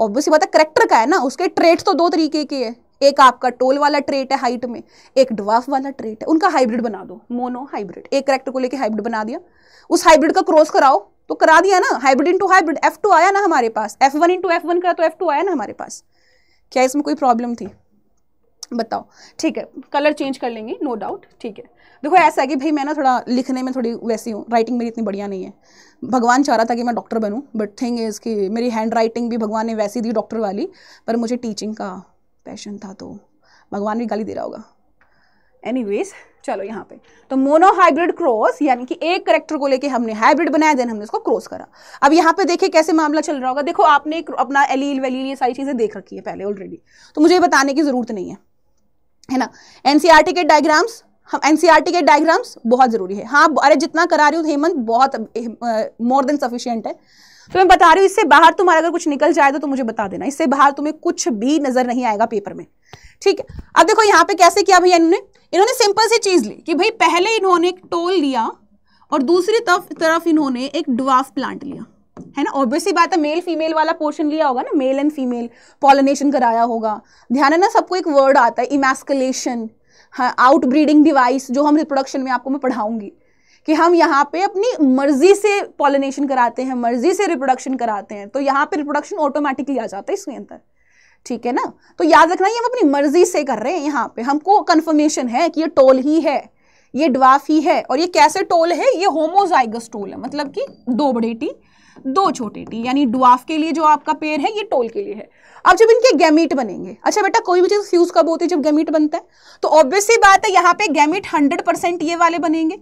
ऑब्वियसली बात है करेक्टर का है ना उसके ट्रेट तो दो तरीके के है एक आपका टोल वाला ट्रेट है हाइट में एक डवाफ वाला ट्रेट है उनका हाइब्रिड बना दो मोनो हाइब्रिड एक करेक्टर को लेके हाइब्रिड बना दिया उस हाइब्रिड का क्रॉस कराओ तो करा दिया ना hybrid into hybrid F two आया ना हमारे पास F one into F one का तो एफ टू आया ना हमारे पास क्या इसमें कोई प्रॉब्लम थी बताओ ठीक है कलर चेंज कर लेंगे नो डाउट ठीक है देखो ऐसा है कि भाई मैं ना थोड़ा लिखने में थोड़ी वैसी हूँ राइटिंग मेरी इतनी बढ़िया नहीं है भगवान चाह रहा था कि मैं डॉक्टर बनूँ बट थिंग इज़ कि मेरी हैंड राइटिंग भी भगवान ने वैसी दी डॉक्टर वाली पर मुझे टीचिंग का पैशन था तो भगवान भी गाली दे रहा होगा एनीवेज चलो यहाँ पे तो मोनो हाइब्रिड क्रॉस यानी कि एक करेक्टर को लेके हमने हाइब्रिड बनाया देन हमने उसको क्रॉस करा अब यहाँ पे देखिए कैसे मामला चल रहा होगा देखो आपने अपना एलील वलील ये सारी चीज़ें देख रखी है पहले ऑलरेडी तो मुझे बताने की ज़रूरत नहीं है है ना एनसीईआरटी e के डायग्राम्स हम एनसीईआरटी e के डायग्राम्स बहुत ज़रूरी है हाँ अरे जितना करा रही हूँ हेमंत बहुत मोर देन सफिशियंट है तो मैं बता रही हूँ इससे बाहर तुम्हारा अगर कुछ निकल जाए तो, मुझे बता देना इससे बाहर तुम्हें कुछ भी नज़र नहीं आएगा पेपर में ठीक है अब देखो यहाँ पे कैसे किया भैया इन्होंने इन्होंने सिंपल सी चीज़ ली कि भाई पहले इन्होंने एक टोल लिया और दूसरी तरफ इन्होंने एक डुआफ प्लांट लिया है ना ऑब्वियसली बात है मेल फीमेल वाला पोर्शन लिया होगा ना मेल एंड फीमेल पॉलिनेशन कराया होगा ध्यान है ना सबको एक वर्ड आता है इमेस्कलेशन हाँ आउट ब्रीडिंग डिवाइस जो हम रिप्रोडक्शन में आपको मैं पढ़ाऊंगी कि हम यहाँ पे अपनी मर्जी से पॉलिनेशन कराते हैं मर्जी से रिप्रोडक्शन कराते हैं तो यहाँ पे रिप्रोडक्शन ऑटोमेटिकली आ जाता है इसके अंदर ठीक है ना तो याद रखना ये हम अपनी मर्जी से कर रहे हैं यहाँ पे हमको कन्फर्मेशन है कि ये टोल ही है ये डवाफ ही है और ये कैसे टोल है ये होमोजाइगस टोल है मतलब कि दो बड़ेटी दो छोटे टी यानी डुआफ के लिए जो आपका पेयर है ये टोल के लिए है अब जब इनके गैमिट बनेंगे अच्छा बेटा कोई भी चीज़ फ्यूज कब होती है जब गैमिट बनता है तो ऑब्वियसली बात है यहाँ पे गैमिट हंड्रेड परसेंट ये वाले बनेंगे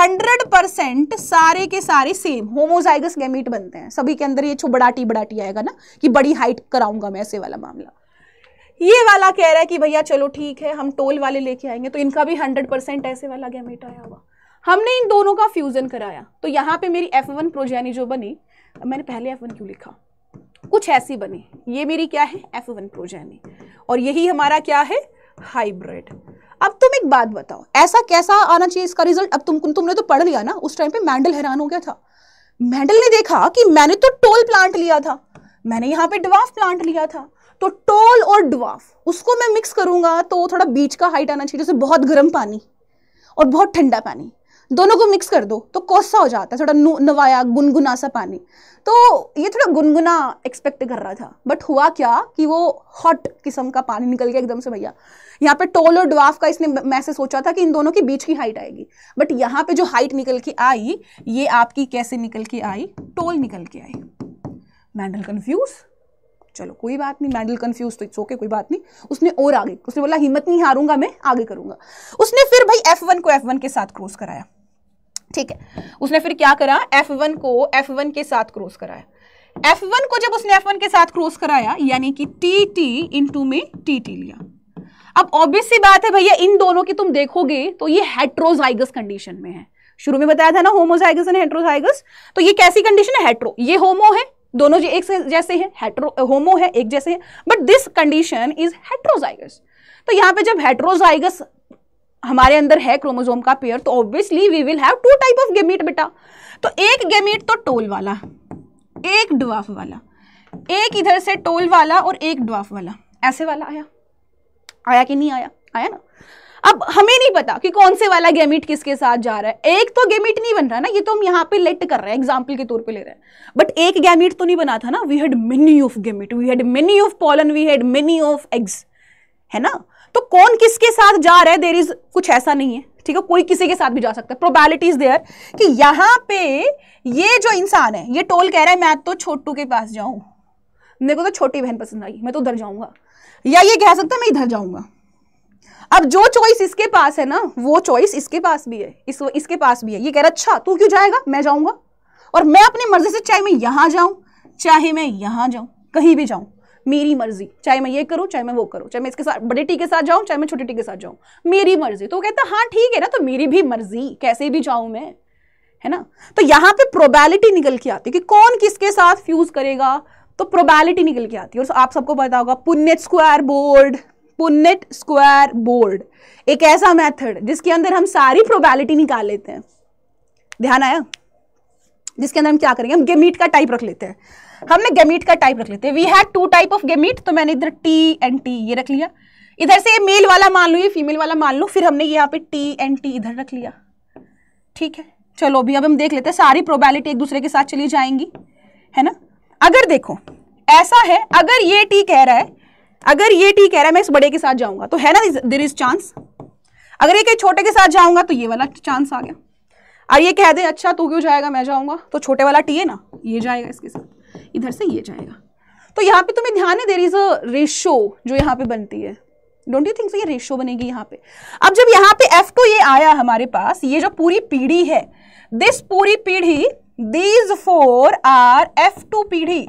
हंड्रेड परसेंट सारे के सारे सेम होमोजाइगस गैमिट बनते हैं सभी के अंदर ये छो बड़ाटी टी आएगा ना कि बड़ी हाइट कराऊंगा मैं ऐसे वाला मामला ये वाला कह रहा है कि भैया चलो ठीक है हम टोल वाले लेके आएंगे तो इनका भी हंड्रेड परसेंट ऐसे वाला गैमिट आया हुआ हमने इन दोनों का फ्यूजन कराया तो यहाँ पे मेरी एफ वन प्रोजेनी जो बनी मैंने पहले एफ वन क्यों लिखा कुछ ऐसी बनी ये मेरी क्या है एफ वन प्रोजेनी और यही हमारा क्या है हाइब्रिड अब तुम एक बात बताओ ऐसा कैसा आना चाहिए इसका रिजल्ट अब तुम तुमने तो पढ़ लिया ना उस टाइम पे मैंडल हैरान हो गया था मैंडल ने देखा कि मैंने तो टोल प्लांट लिया था मैंने यहाँ पे डवाफ प्लांट लिया था तो टोल और डवाफ उसको मैं मिक्स करूंगा तो थोड़ा बीच का हाइट आना चाहिए जैसे बहुत गर्म पानी और बहुत ठंडा पानी दोनों को मिक्स कर दो तो कोसा हो जाता है थोड़ा नवाया गुनगुना सा पानी तो ये थोड़ा गुनगुना एक्सपेक्ट कर रहा था बट हुआ क्या कि वो हॉट किस्म का पानी निकल गया एकदम से भैया यहाँ पे टोल और ड्वाफ का इसने मैं से सोचा था कि इन दोनों के बीच की हाइट आएगी बट यहाँ पे जो हाइट निकल के आई ये आपकी कैसे निकल के आई टोल निकल के आई मैंडल कन्फ्यूज़ चलो कोई बात नहीं मैंडल कन्फ्यूज तो इट्स ओके कोई बात नहीं उसने और आगे उसने बोला हिम्मत नहीं हारूंगा मैं आगे करूंगा उसने फिर भाई एफ वन को एफ वन के साथ क्रॉस कराया ठीक है उसने फिर क्या करा F1 को F1 के साथ क्रॉस कराया F1 को जब उसने F1 के साथ क्रॉस कराया यानी कि टी टी इंटू में टी टी लिया अब ऑब्वियस सी बात है भैया इन दोनों की तुम देखोगे तो ये हेट्रोजाइगस कंडीशन में है शुरू में बताया था ना होमोजाइगस एंड हेट्रोजाइगस तो ये कैसी कंडीशन है हेट्रो ये होमो है दोनों जो एक जैसे हैं हेट्रो होमो है एक जैसे हैं but this condition is heterozygous तो यहां पे जब हेट्रोजाइगस हमारे अंदर है क्रोमोजोम का पेयर तो obviously we will have two type of gamete बेटा तो एक गेमीट तो टोल वाला एक ड्वाफ वाला एक इधर से टोल वाला और एक ड्वाफ वाला ऐसे वाला आया आया कि नहीं आया आया ना अब हमें नहीं पता कि कौन से वाला गेमिट किसके साथ जा रहा है एक तो गेमिट नहीं बन रहा ना ये तो हम यहाँ पे लेट कर रहे हैं एग्जाम्पल के तौर पे ले रहे हैं बट एक गेमिट तो नहीं बना था ना we had many of gamete we had many of pollen we had many of eggs है ना तो कौन किसके साथ जा रहा है देर इज कुछ ऐसा नहीं है ठीक है कोई किसी के साथ भी जा सकता है प्रोबेबिलिटी इज देयर कि यहां पे ये जो इंसान है ये टोल कह रहा है मैं तो छोटू के पास जाऊं मेरे को तो छोटी बहन पसंद आई मैं तो उधर जाऊंगा या ये कह सकता है मैं इधर जाऊंगा अब जो चॉइस इसके पास है ना वो चॉइस इसके पास भी है इस इसके पास भी है ये कह रहा अच्छा तू क्यों जाएगा मैं जाऊँगा और मैं अपनी मर्जी से चाहे मैं यहां जाऊँ चाहे मैं यहां जाऊं कहीं भी जाऊँ मेरी मर्जी चाहे मैं ये करूं चाहे मैं वो करूं चाहे मैं इसके साथ बड़े टी के साथ जाऊं चाहे मैं छोटे टी के साथ जाऊं मेरी मर्जी तो वो कहता हाँ ठीक है ना तो मेरी भी मर्जी कैसे भी जाऊं मैं है ना तो यहाँ पे प्रोबेलिटी निकल के आती है कि कौन किसके साथ फ्यूज करेगा तो प्रोबेलिटी निकल के आती है और आप सबको पता होगा Punnett square board Punnett square board एक ऐसा मेथड जिसके अंदर हम सारी प्रोबेलिटी निकाल लेते हैं ध्यान आया जिसके अंदर हम क्या करेंगे हम गेमीट का टाइप रख लेते हैं हमने गेमीट का टाइप रख लेते हैं we had two type of gamete तो मैंने इधर टी एंड टी ये रख लिया इधर से ये मेल वाला मान लो ये फीमेल वाला मान लो फिर हमने यहाँ पे टी एंड टी इधर रख लिया ठीक है चलो अभी अब हम देख लेते हैं सारी प्रोबेबिलिटी एक दूसरे के साथ चली जाएंगी है ना अगर देखो ऐसा है अगर ये टी कह रहा है अगर ये टी कह रहा है मैं इस बड़े के साथ जाऊंगा तो है ना देर इज चांस अगर ये कहीं छोटे के साथ जाऊंगा तो ये वाला चांस आ गया और ये कह दे अच्छा तू क्यों जाएगा मैं जाऊंगा तो छोटे वाला टी है ना ये जाएगा इसके साथ इधर से ये जाएगा तो यहाँ पे तुम्हें ध्यान है देर इज अ रेशो जो यहाँ पे बनती है डोंट यू थिंक सो ये रेशो बनेगी यहाँ पे अब जब यहाँ पे एफ टू ये आया हमारे पास ये जो पूरी पीढ़ी है दिस पूरी पीढ़ी these four are F two पीढ़ी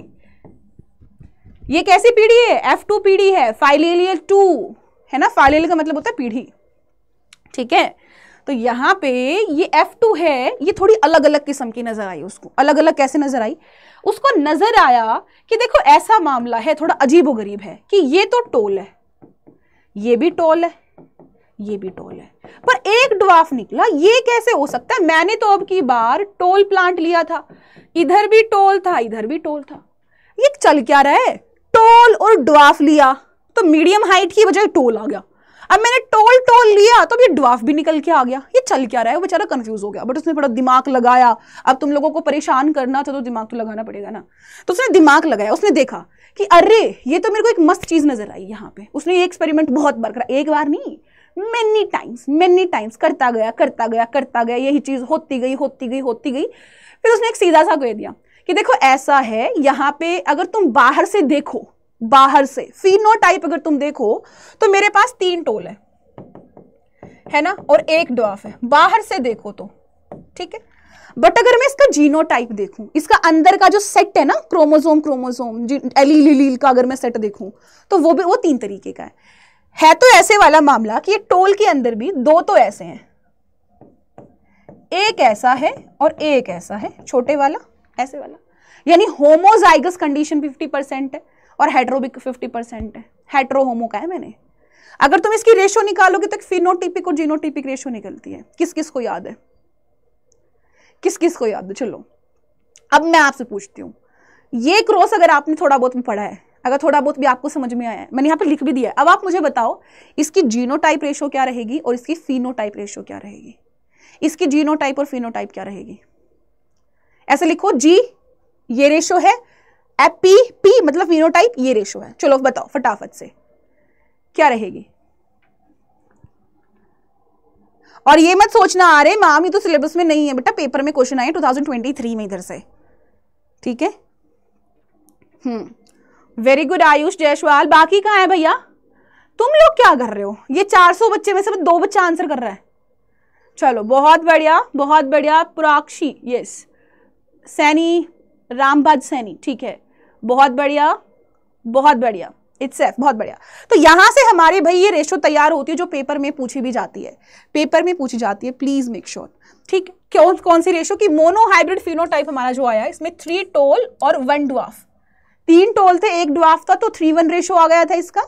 ये कैसी पीढ़ी है एफ टू पीढ़ी है फाइलेलियल टू है ना फाइलेल का मतलब होता है पीढ़ी ठीक है तो यहाँ पे ये F2 है ये थोड़ी अलग अलग किस्म की नजर आई उसको अलग अलग कैसे नजर आई उसको नजर आया कि देखो ऐसा मामला है थोड़ा अजीब गरीब है कि ये तो टोल है ये भी टोल है ये भी टोल है पर एक डवाफ निकला ये कैसे हो सकता है मैंने तो अब की बार टोल प्लांट लिया था इधर भी टोल था इधर भी टोल था ये चल क्या रहा है टोल और डवाफ लिया तो मीडियम हाइट की बजाय टोल आ गया अब मैंने टोल टोल लिया तो अब ये ड्वाफ भी निकल के आ गया ये चल क्या रहा है वो बेचारा कंफ्यूज हो गया बट उसने थोड़ा दिमाग लगाया अब तुम लोगों को परेशान करना था तो दिमाग तो लगाना पड़ेगा ना तो उसने दिमाग लगाया उसने देखा कि अरे ये तो मेरे को एक मस्त चीज़ नज़र आई यहाँ पे उसने ये एक्सपेरिमेंट बहुत बार करा एक बार नहीं मेनी टाइम्स मेनी टाइम्स करता गया करता गया करता गया यही चीज़ होती गई होती गई होती गई फिर उसने एक सीधा सा कह दिया कि देखो ऐसा है यहाँ पे अगर तुम बाहर से देखो बाहर से फिनो टाइप अगर तुम देखो तो मेरे पास तीन टोल है है ना और एक डॉफ है बाहर से देखो तो ठीक है बट अगर मैं इसका जीनो टाइप देखूं इसका अंदर का जो सेट है ना क्रोमोजोम क्रोमोजोम एलील का अगर मैं सेट देखूं तो वो भी वो तीन तरीके का है है तो ऐसे वाला मामला कि ये टोल के अंदर भी दो तो ऐसे हैं एक ऐसा है और एक ऐसा है छोटे वाला ऐसे वाला यानी होमोजाइगस कंडीशन 50 परसेंट है और हेड्रोबिक फिफ्टी परसेंट है का है मैंने अगर तुम इसकी रेशो निकालोगे तो फिनोटिपिक और जीनोटिपिक रेशो निकलती है किस किस को याद है किस किस को याद है चलो अब मैं आपसे पूछती हूँ ये क्रॉस अगर आपने थोड़ा बहुत पढ़ा है अगर थोड़ा बहुत भी आपको समझ में आया है मैंने यहाँ पर लिख भी दिया है अब आप मुझे बताओ इसकी जीनोटाइप रेशो क्या रहेगी और इसकी फिनोटाइप रेशो क्या रहेगी इसकी जीनोटाइप और फिनोटाइप क्या रहेगी ऐसे लिखो जी ये रेशो है एपी पी मतलब फिनोटाइप ये रेशो है चलो बताओ फटाफट से क्या रहेगी और ये मत सोचना आ रहे मैम ये तो सिलेबस में नहीं है बेटा पेपर में क्वेश्चन आए 2023 में इधर से ठीक है हम्म वेरी गुड आयुष जयसवाल बाकी कहाँ है भैया तुम लोग क्या कर रहे हो ये 400 बच्चे में से दो बच्चा आंसर कर रहा है चलो बहुत बढ़िया बहुत बढ़िया पुराक्षी यस सैनी रामबाद सैनी ठीक है बहुत बढ़िया बहुत बढ़िया इट्स बहुत बढ़िया तो यहां से हमारे भाई ये रेशो तैयार होती है जो पेपर में पूछी भी जाती है पेपर में पूछी जाती है प्लीज मेक श्योर ठीक कौन कौन सी रेशो की मोनोहाइब्रिड फिनोटाइप हमारा जो आया है इसमें थ्री टोल और वन डुआफ तीन टोल थे एक डुआफ था तो थ्री वन रेशो आ गया था इसका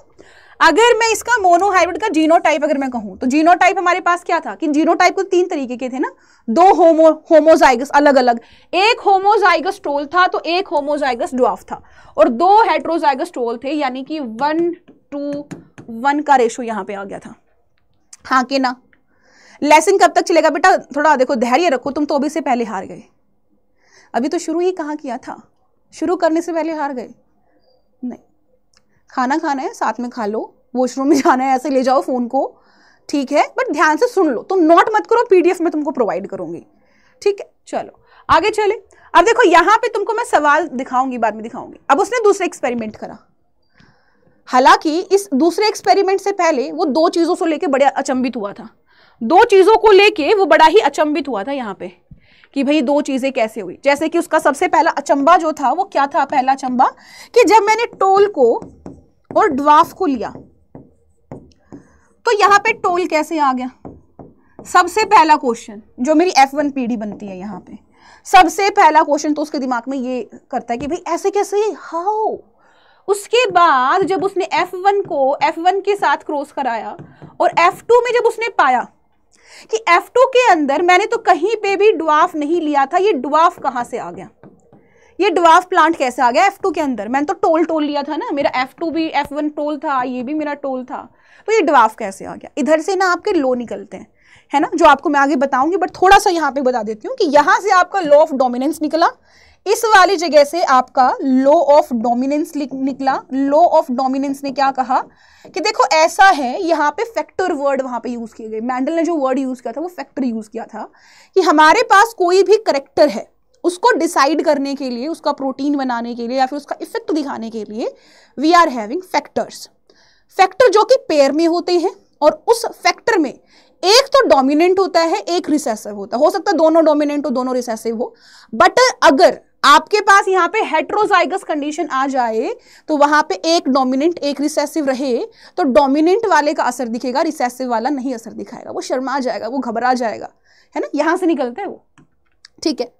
अगर मैं इसका मोनोहाइब्रिड का जीनोटाइप अगर मैं कहूं तो जीनोटाइप हमारे पास क्या था कि जीनोटाइप को तीन तरीके के थे ना दो होमो होमोजाइगस अलग अलग एक होमोजाइगस टोल था तो एक होमोजाइगस डॉफ था और दो हेट्रोजाइगस टोल थे यानी कि वन टू वन का रेशो यहां पे आ गया था हाँ के ना लेसन कब तक चलेगा बेटा थोड़ा देखो धैर्य रखो तुम तो अभी से पहले हार गए अभी तो शुरू ही कहाँ किया था शुरू करने से पहले हार गए नहीं खाना खाना है साथ में खा लो वॉशरूम में जाना है ऐसे ले जाओ फ़ोन को ठीक है बट ध्यान से सुन लो तुम नोट मत करो पीडीएफ में तुमको प्रोवाइड करूंगी ठीक है चलो आगे चले अब देखो यहाँ पे तुमको मैं सवाल दिखाऊंगी बाद में दिखाऊंगी अब उसने दूसरे एक्सपेरिमेंट करा हालांकि इस दूसरे एक्सपेरिमेंट से पहले वो दो चीज़ों से लेके बड़े अचंभित हुआ था दो चीज़ों को लेके वो बड़ा ही अचंभित हुआ था यहाँ पे कि भाई दो चीज़ें कैसे हुई जैसे कि उसका सबसे पहला अचंबा जो था वो क्या था पहला अचंबा कि जब मैंने टोल को और ड्वाफ को लिया तो यहां पे टोल कैसे आ गया सबसे पहला क्वेश्चन जो मेरी एफ वन पीढ़ी बनती है यहां पे सबसे पहला क्वेश्चन तो उसके दिमाग में ये करता है कि भाई ऐसे कैसे हाउ उसके बाद जब उसने एफ वन को एफ वन के साथ क्रॉस कराया और एफ टू में जब उसने पाया कि एफ टू के अंदर मैंने तो कहीं पे भी ड्वाफ नहीं लिया था ये ड्वाफ कहाँ से आ गया ये डवाफ प्लांट कैसे आ गया F2 के अंदर मैंने तो टोल टोल लिया था ना मेरा F2 भी F1 टोल था ये भी मेरा टोल था तो ये डवाफ कैसे आ गया इधर से ना आपके लो निकलते हैं है ना जो आपको मैं आगे बताऊंगी बट थोड़ा सा यहाँ पे बता देती हूँ कि यहाँ से आपका लो ऑफ डोमिनेंस निकला इस वाली जगह से आपका लो ऑफ डोमिनेंस निकला लो ऑफ डोमिनेंस ने क्या कहा कि देखो ऐसा है यहाँ पे फैक्टर वर्ड वहाँ पे यूज़ किए गए मैंडल ने जो वर्ड यूज़ किया था वो फैक्टर यूज़ किया था कि हमारे पास कोई भी करेक्टर है उसको डिसाइड करने के लिए उसका प्रोटीन बनाने के लिए या फिर उसका इफेक्ट दिखाने के लिए we are having factors factor जो कि पेयर में होते हैं और उस फैक्टर में एक तो डोमिनेंट होता है एक रिसेसिव होता है हो सकता है दोनों डोमिनेंट हो दोनों रिसेसिव हो बट अगर आपके पास यहाँ पे हेट्रोजाइगस कंडीशन आ जाए तो वहां पे एक डोमिनेंट एक रिसेसिव रहे तो डोमिनेंट वाले का असर दिखेगा रिसेसिव वाला नहीं असर दिखाएगा वो शर्मा जाएगा वो घबरा जाएगा है ना यहां से निकलता है वो ठीक है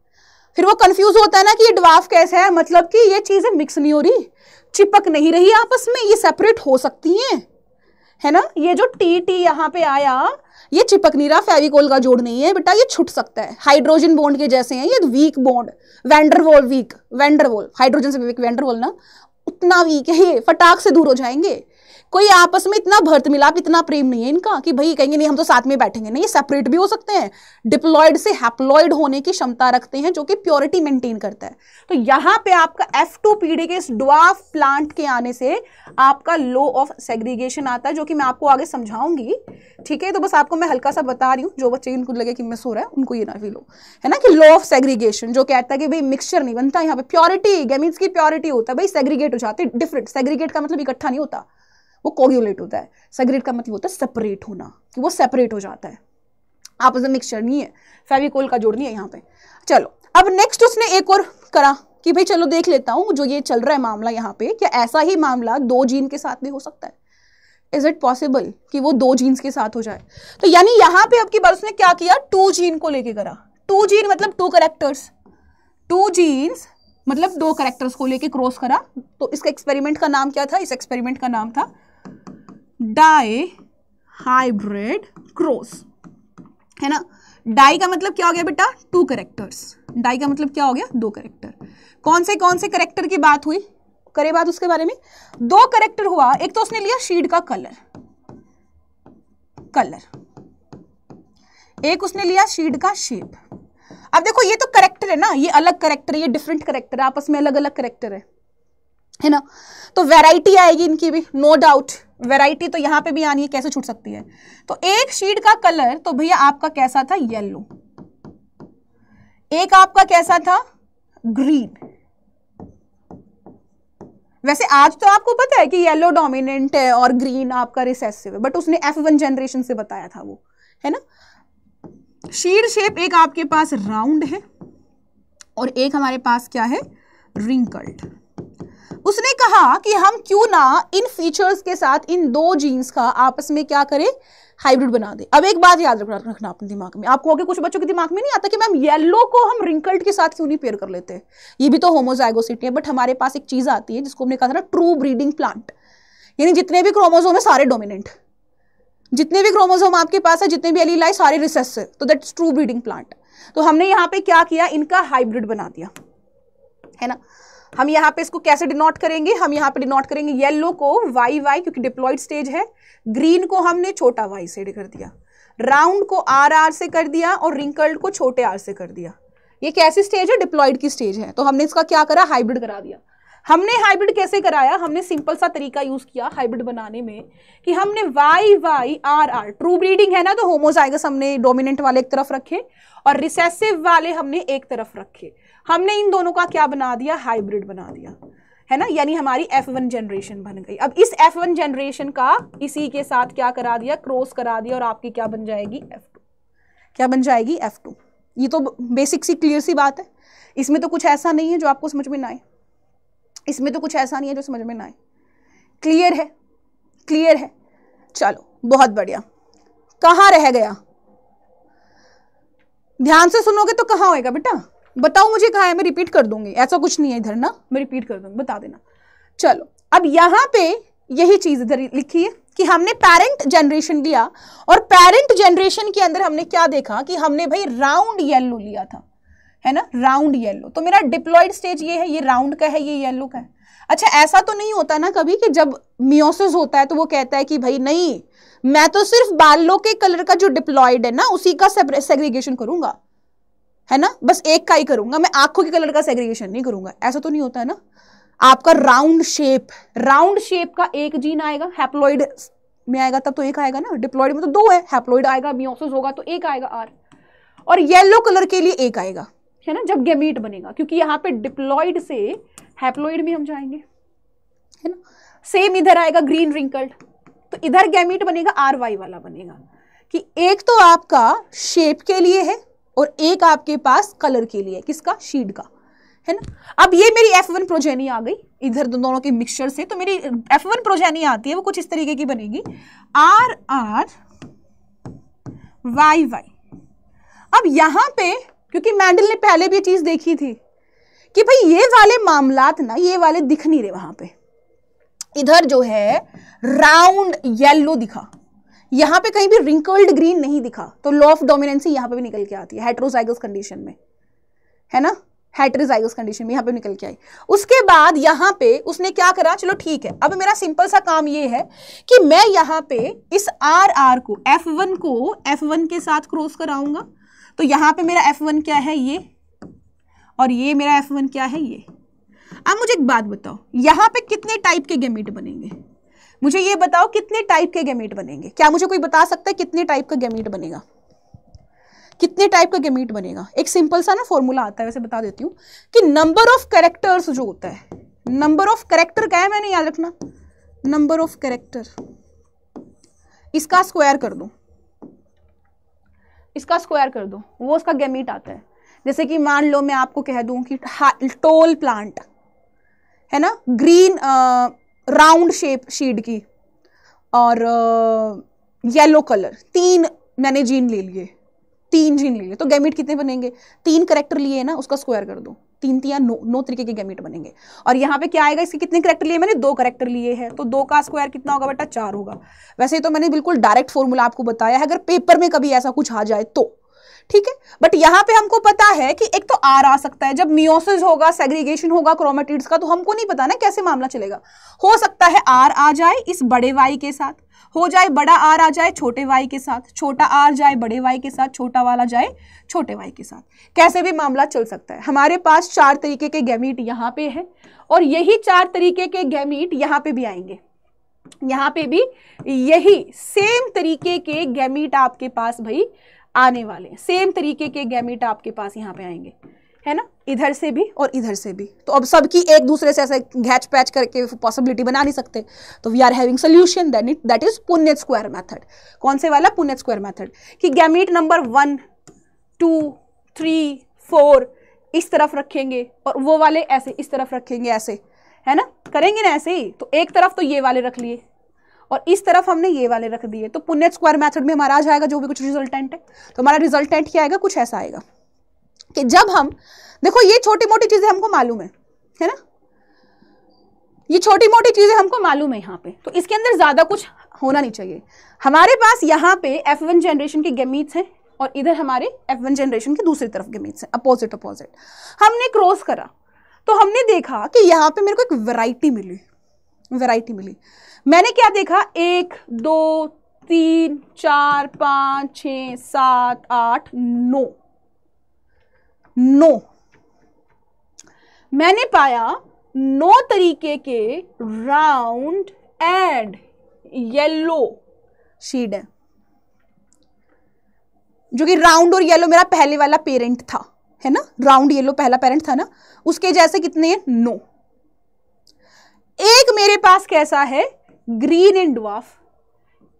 फिर वो कंफ्यूज होता है ना कि ये ड्वाफ कैसे है मतलब कि ये चीज़ें मिक्स नहीं हो रही चिपक नहीं रही आपस में ये सेपरेट हो सकती हैं है ना ये जो टी टी यहाँ पे आया ये चिपक नहीं रहा फेविकोल का जोड़ नहीं है बेटा ये छुट सकता है हाइड्रोजन बॉन्ड के जैसे हैं ये weak bond van der Waals weak van der Waals hydrogen से वीक वेंडरवोल ना उतना वीक है ये फटाक से दूर हो जाएंगे कोई आपस में इतना भर्त मिलाप इतना प्रेम नहीं है इनका कि भाई कहेंगे नहीं हम तो साथ में बैठेंगे नहीं सेपरेट भी हो सकते हैं डिप्लॉयड से हैप्लॉयड होने की क्षमता रखते हैं जो कि प्योरिटी मेंटेन करता है तो यहां पे आपका एफ टू पीढ़ी के इस डॉफ प्लांट के आने से आपका लो ऑफ सेग्रीगेशन आता है जो कि मैं आपको आगे समझाऊंगी ठीक है तो बस आपको मैं हल्का सा बता रही हूँ जो बच्चे इनको लगे कि मैं सो रहा है उनको ये ना फील हो है ना कि लॉ ऑफ सेग्रीगेशन जो कहता है कि भाई मिक्सचर नहीं बनता यहाँ पे प्योरिटी गेमीन्स की प्योरिटी होता है भाई सेग्रीगेट हो जाते डिफरेंट सेग्रीगेट का मतलब इकट्ठा नहीं होता वो कोग्यूलेट होता है सेग्रेट का मतलब होता है सेपरेट होना कि वो सेपरेट हो जाता है आप उसमें मिक्सचर नहीं है फेविकोल का जोड़ नहीं है यहाँ पे चलो अब नेक्स्ट उसने एक और करा कि भाई चलो देख लेता हूँ जो ये चल रहा है मामला यहाँ पे क्या ऐसा ही मामला दो जीन के साथ भी हो सकता है इज इट पॉसिबल कि वो दो जीन्स के साथ हो जाए तो यानी यहाँ पे आपकी बार उसने क्या किया टू जीन को लेके करा टू जीन मतलब टू करेक्टर्स टू जीन्स मतलब दो करेक्टर्स को लेके क्रॉस करा तो इसका एक्सपेरिमेंट का नाम क्या था इस एक्सपेरिमेंट का नाम था डाई हाइब्रिड क्रोस है ना डाई का मतलब क्या हो गया बेटा टू करेक्टर्स डाई का मतलब क्या हो गया दो करेक्टर कौन से कौन से करेक्टर की बात हुई करे बात उसके बारे में दो करेक्टर हुआ एक तो उसने लिया शीड का कलर कलर एक उसने लिया शीड का शेप अब देखो ये तो करेक्टर है ना ये अलग करेक्टर ये डिफरेंट करेक्टर है आपस में अलग अलग करेक्टर है है ना तो वैरायटी आएगी इनकी भी नो डाउट वैरायटी तो यहां पे भी आनी है कैसे छूट सकती है तो एक शीट का कलर तो भैया आपका कैसा था येलो एक आपका कैसा था ग्रीन वैसे आज तो आपको पता है कि येलो डोमिनेंट है और ग्रीन आपका रिसेसिव है बट उसने एफ वन जनरेशन से बताया था वो है ना शीड शेप एक आपके पास राउंड है और एक हमारे पास क्या है रिंकल्ड उसने कहा कि हम क्यों ना इन फीचर्स के साथ इन दो जीन्स का आपस में क्या करें हाइब्रिड बना दे अब एक बात याद रखना रखना अपने दिमाग में आपको अगर कुछ बच्चों के दिमाग में नहीं आता कि मैम येलो को हम रिंकल्ड के साथ क्यों नहीं पेयर कर लेते ये भी तो होमोजाइगोसिटी है बट हमारे पास एक चीज़ आती है जिसको हमने कहा था ना ट्रू ब्रीडिंग प्लांट यानी जितने भी क्रोमोजोम है सारे डोमिनेंट जितने भी क्रोमोजोम आपके पास है जितने भी एलीलाई सारे रिसेस है तो दैट ट्रू ब्रीडिंग प्लांट तो हमने यहाँ पे क्या किया इनका हाइब्रिड बना दिया है ना हम यहाँ पे इसको कैसे डिनोट करेंगे हम यहाँ पे डिनोट करेंगे येलो को वाई वाई क्योंकि डिप्लॉयड स्टेज है ग्रीन को हमने छोटा वाई से कर दिया राउंड को आर आर से कर दिया और रिंकल्ड को छोटे आर से कर दिया ये कैसी स्टेज है डिप्लॉयड की स्टेज है तो हमने इसका क्या करा हाइब्रिड करा दिया हमने हाइब्रिड कैसे कराया हमने सिंपल सा तरीका यूज किया हाइब्रिड बनाने में कि हमने Y Y R R true breeding है ना तो होमोजाइगस हमने डोमिनेंट वाले एक तरफ रखे और रिसेसिव वाले हमने एक तरफ रखे हमने इन दोनों का क्या बना दिया हाइब्रिड बना दिया है ना यानी हमारी F1 जनरेशन बन गई अब इस F1 जनरेशन का इसी के साथ क्या करा दिया क्रॉस करा दिया और आपकी क्या बन जाएगी F2 क्या बन जाएगी F2 ये तो बेसिक सी क्लियर सी बात है इसमें तो कुछ ऐसा नहीं है जो आपको समझ में ना आए इसमें तो कुछ ऐसा नहीं है जो समझ में ना आए क्लियर है क्लियर है चलो बहुत बढ़िया कहाँ रह गया ध्यान से सुनोगे तो कहाँ होएगा बेटा बताओ मुझे कहा है मैं रिपीट कर दूंगी ऐसा कुछ नहीं है इधर ना मैं रिपीट कर दूंगी बता देना चलो अब यहाँ पे यही चीज इधर लिखी है कि हमने पेरेंट जनरेशन लिया और पेरेंट जनरेशन के अंदर हमने क्या देखा कि हमने भाई राउंड येलो लिया था है ना राउंड येलो तो मेरा डिप्लॉयड स्टेज ये है ये राउंड का है ये येलो का है अच्छा ऐसा तो नहीं होता ना कभी कि जब मियोसिस होता है तो वो कहता है कि भाई नहीं मैं तो सिर्फ बालों के कलर का जो डिप्लॉयड है ना उसी का सेग्रीगेशन करूंगा है ना बस एक का ही करूंगा मैं आंखों के कलर का सेग्रीगेशन नहीं करूंगा ऐसा तो नहीं होता है ना आपका राउंड शेप राउंड शेप का एक जीन आएगा हैप्लोइड में आएगा तब तो एक आएगा ना डिप्लॉइड में तो दो है हैप्लोइड आएगा मियोसिस होगा तो एक आएगा आर और येलो कलर के लिए एक आएगा है ना जब गेमीट बनेगा क्योंकि यहाँ पे डिप्लॉइड से हैप्लोइड में हम जाएंगे है ना सेम इधर आएगा ग्रीन रिंकल्ड तो इधर गैमीट बनेगा आर वाई वाला बनेगा कि एक तो आपका शेप के लिए है और एक आपके पास कलर के लिए किसका शीड का है ना अब ये मेरी एफ वन प्रोजेनी आ गई इधर दोनों के मिक्सचर से तो मेरी एफ वन प्रोजेनी आती है वो कुछ इस तरीके की बनेगी आर आर वाई वाई अब यहां पे क्योंकि मैंडल ने पहले भी चीज़ देखी थी कि भाई ये वाले मामलात ना ये वाले दिख नहीं रहे वहां पे इधर जो है राउंड येलो दिखा यहां पे कहीं भी रिंकल्ड ग्रीन नहीं दिखा तो लॉ ऑफ डोमिनेंसी यहां पे भी निकल के आती है हेट्रोजाइगस कंडीशन में है ना हेट्रोजाइगस कंडीशन में यहां पे निकल के आई उसके बाद यहां पे उसने क्या करा चलो ठीक है अब मेरा सिंपल सा काम ये है कि मैं यहां पे इस आर आर को एफ वन को एफ वन के साथ क्रॉस कराऊंगा तो यहां पे मेरा एफ वन क्या है ये और ये मेरा एफ वन क्या है ये अब मुझे एक बात बताओ यहां पे कितने टाइप के गेमिट बनेंगे मुझे ये बताओ कितने टाइप के गेमीट बनेंगे क्या मुझे कोई बता सकता है कितने टाइप का गेमीट बनेगा कितने टाइप का गेमीट बनेगा एक सिंपल सा ना फॉर्मूला आता है वैसे बता देती हूँ कि नंबर ऑफ करेक्टर्स जो होता है नंबर ऑफ करेक्टर क्या है मैंने याद रखना नंबर ऑफ करेक्टर इसका स्क्वायर कर दो इसका स्क्वायर कर दो वो उसका गेमीट आता है जैसे कि मान लो मैं आपको कह दूं कि टोल प्लांट है ना ग्रीन आ, राउंड शेप शीड की और येलो कलर तीन मैंने जीन ले लिए तीन जीन ले लिए तो गैमिट कितने बनेंगे तीन करेक्टर लिए ना उसका स्क्वायर कर दो तीन तीन नौ नौ तरीके के गैमिट बनेंगे और यहाँ पे क्या आएगा इसके कितने करेक्टर लिए मैंने दो करेक्टर लिए हैं तो दो का स्क्वायर कितना होगा बेटा चार होगा वैसे तो मैंने बिल्कुल डायरेक्ट फॉर्मूला आपको बताया है अगर पेपर में कभी ऐसा कुछ आ जाए तो ठीक है बट यहां पे हमको पता है कि एक तो आर आ सकता है जब मियोसिस होगा सेग्रीगेशन होगा क्रोमेटिड्स का तो हमको नहीं पता ना कैसे मामला चलेगा हो सकता है आर आ जाए इस बड़े वाई के साथ हो जाए बड़ा आर आ जाए छोटे वाई के साथ छोटा आर जाए बड़े वाई के साथ छोटा वाला जाए छोटे वाई के साथ कैसे भी मामला चल सकता है हमारे पास चार तरीके के गैमीट यहाँ पे है और यही चार तरीके के गैमीट यहाँ पे भी आएंगे यहाँ पे भी यही सेम तरीके के गैमीट आपके पास भाई आने वाले हैं सेम तरीके के गैमिट आपके पास यहाँ पे आएंगे है ना इधर से भी और इधर से भी तो अब सबकी एक दूसरे से ऐसे घैच पैच करके पॉसिबिलिटी बना नहीं सकते तो we are having solution than it that is Punnett square method कौन से वाला पुण्य स्क्वायर मैथड कि gamete number one two three four इस तरफ रखेंगे और वो वाले ऐसे इस तरफ रखेंगे ऐसे है ना करेंगे ना ऐसे ही तो एक तरफ तो ये वाले रख लिए और इस तरफ हमने ये वाले रख दिए तो पुण्य स्क्वायर मैथड में हमारा आ जाएगा जो भी कुछ रिजल्टेंट है तो हमारा रिजल्टेंट क्या आएगा कुछ ऐसा आएगा कि जब हम देखो ये छोटी मोटी चीज़ें हमको मालूम है है ना ये छोटी मोटी चीज़ें हमको मालूम है यहाँ पे तो इसके अंदर ज़्यादा कुछ होना नहीं चाहिए हमारे पास यहाँ पे एफ वन जनरेशन के गेमीट्स हैं और इधर हमारे एफ वन जनरेशन के दूसरी तरफ गेमीट्स हैं अपोजिट अपोजिट हमने क्रॉस करा तो हमने देखा कि यहाँ पे मेरे को एक वैरायटी मिली वैरायटी मिली मैंने क्या देखा एक दो तीन चार पाँच छ सात आठ नौ नौ मैंने पाया नौ तरीके के राउंड एंड येलो शीड है जो कि राउंड और येलो मेरा पहले वाला पेरेंट था है ना राउंड येलो पहला पेरेंट था ना उसके जैसे कितने हैं नौ no. एक मेरे पास कैसा है ग्रीन एंड ड्वाफ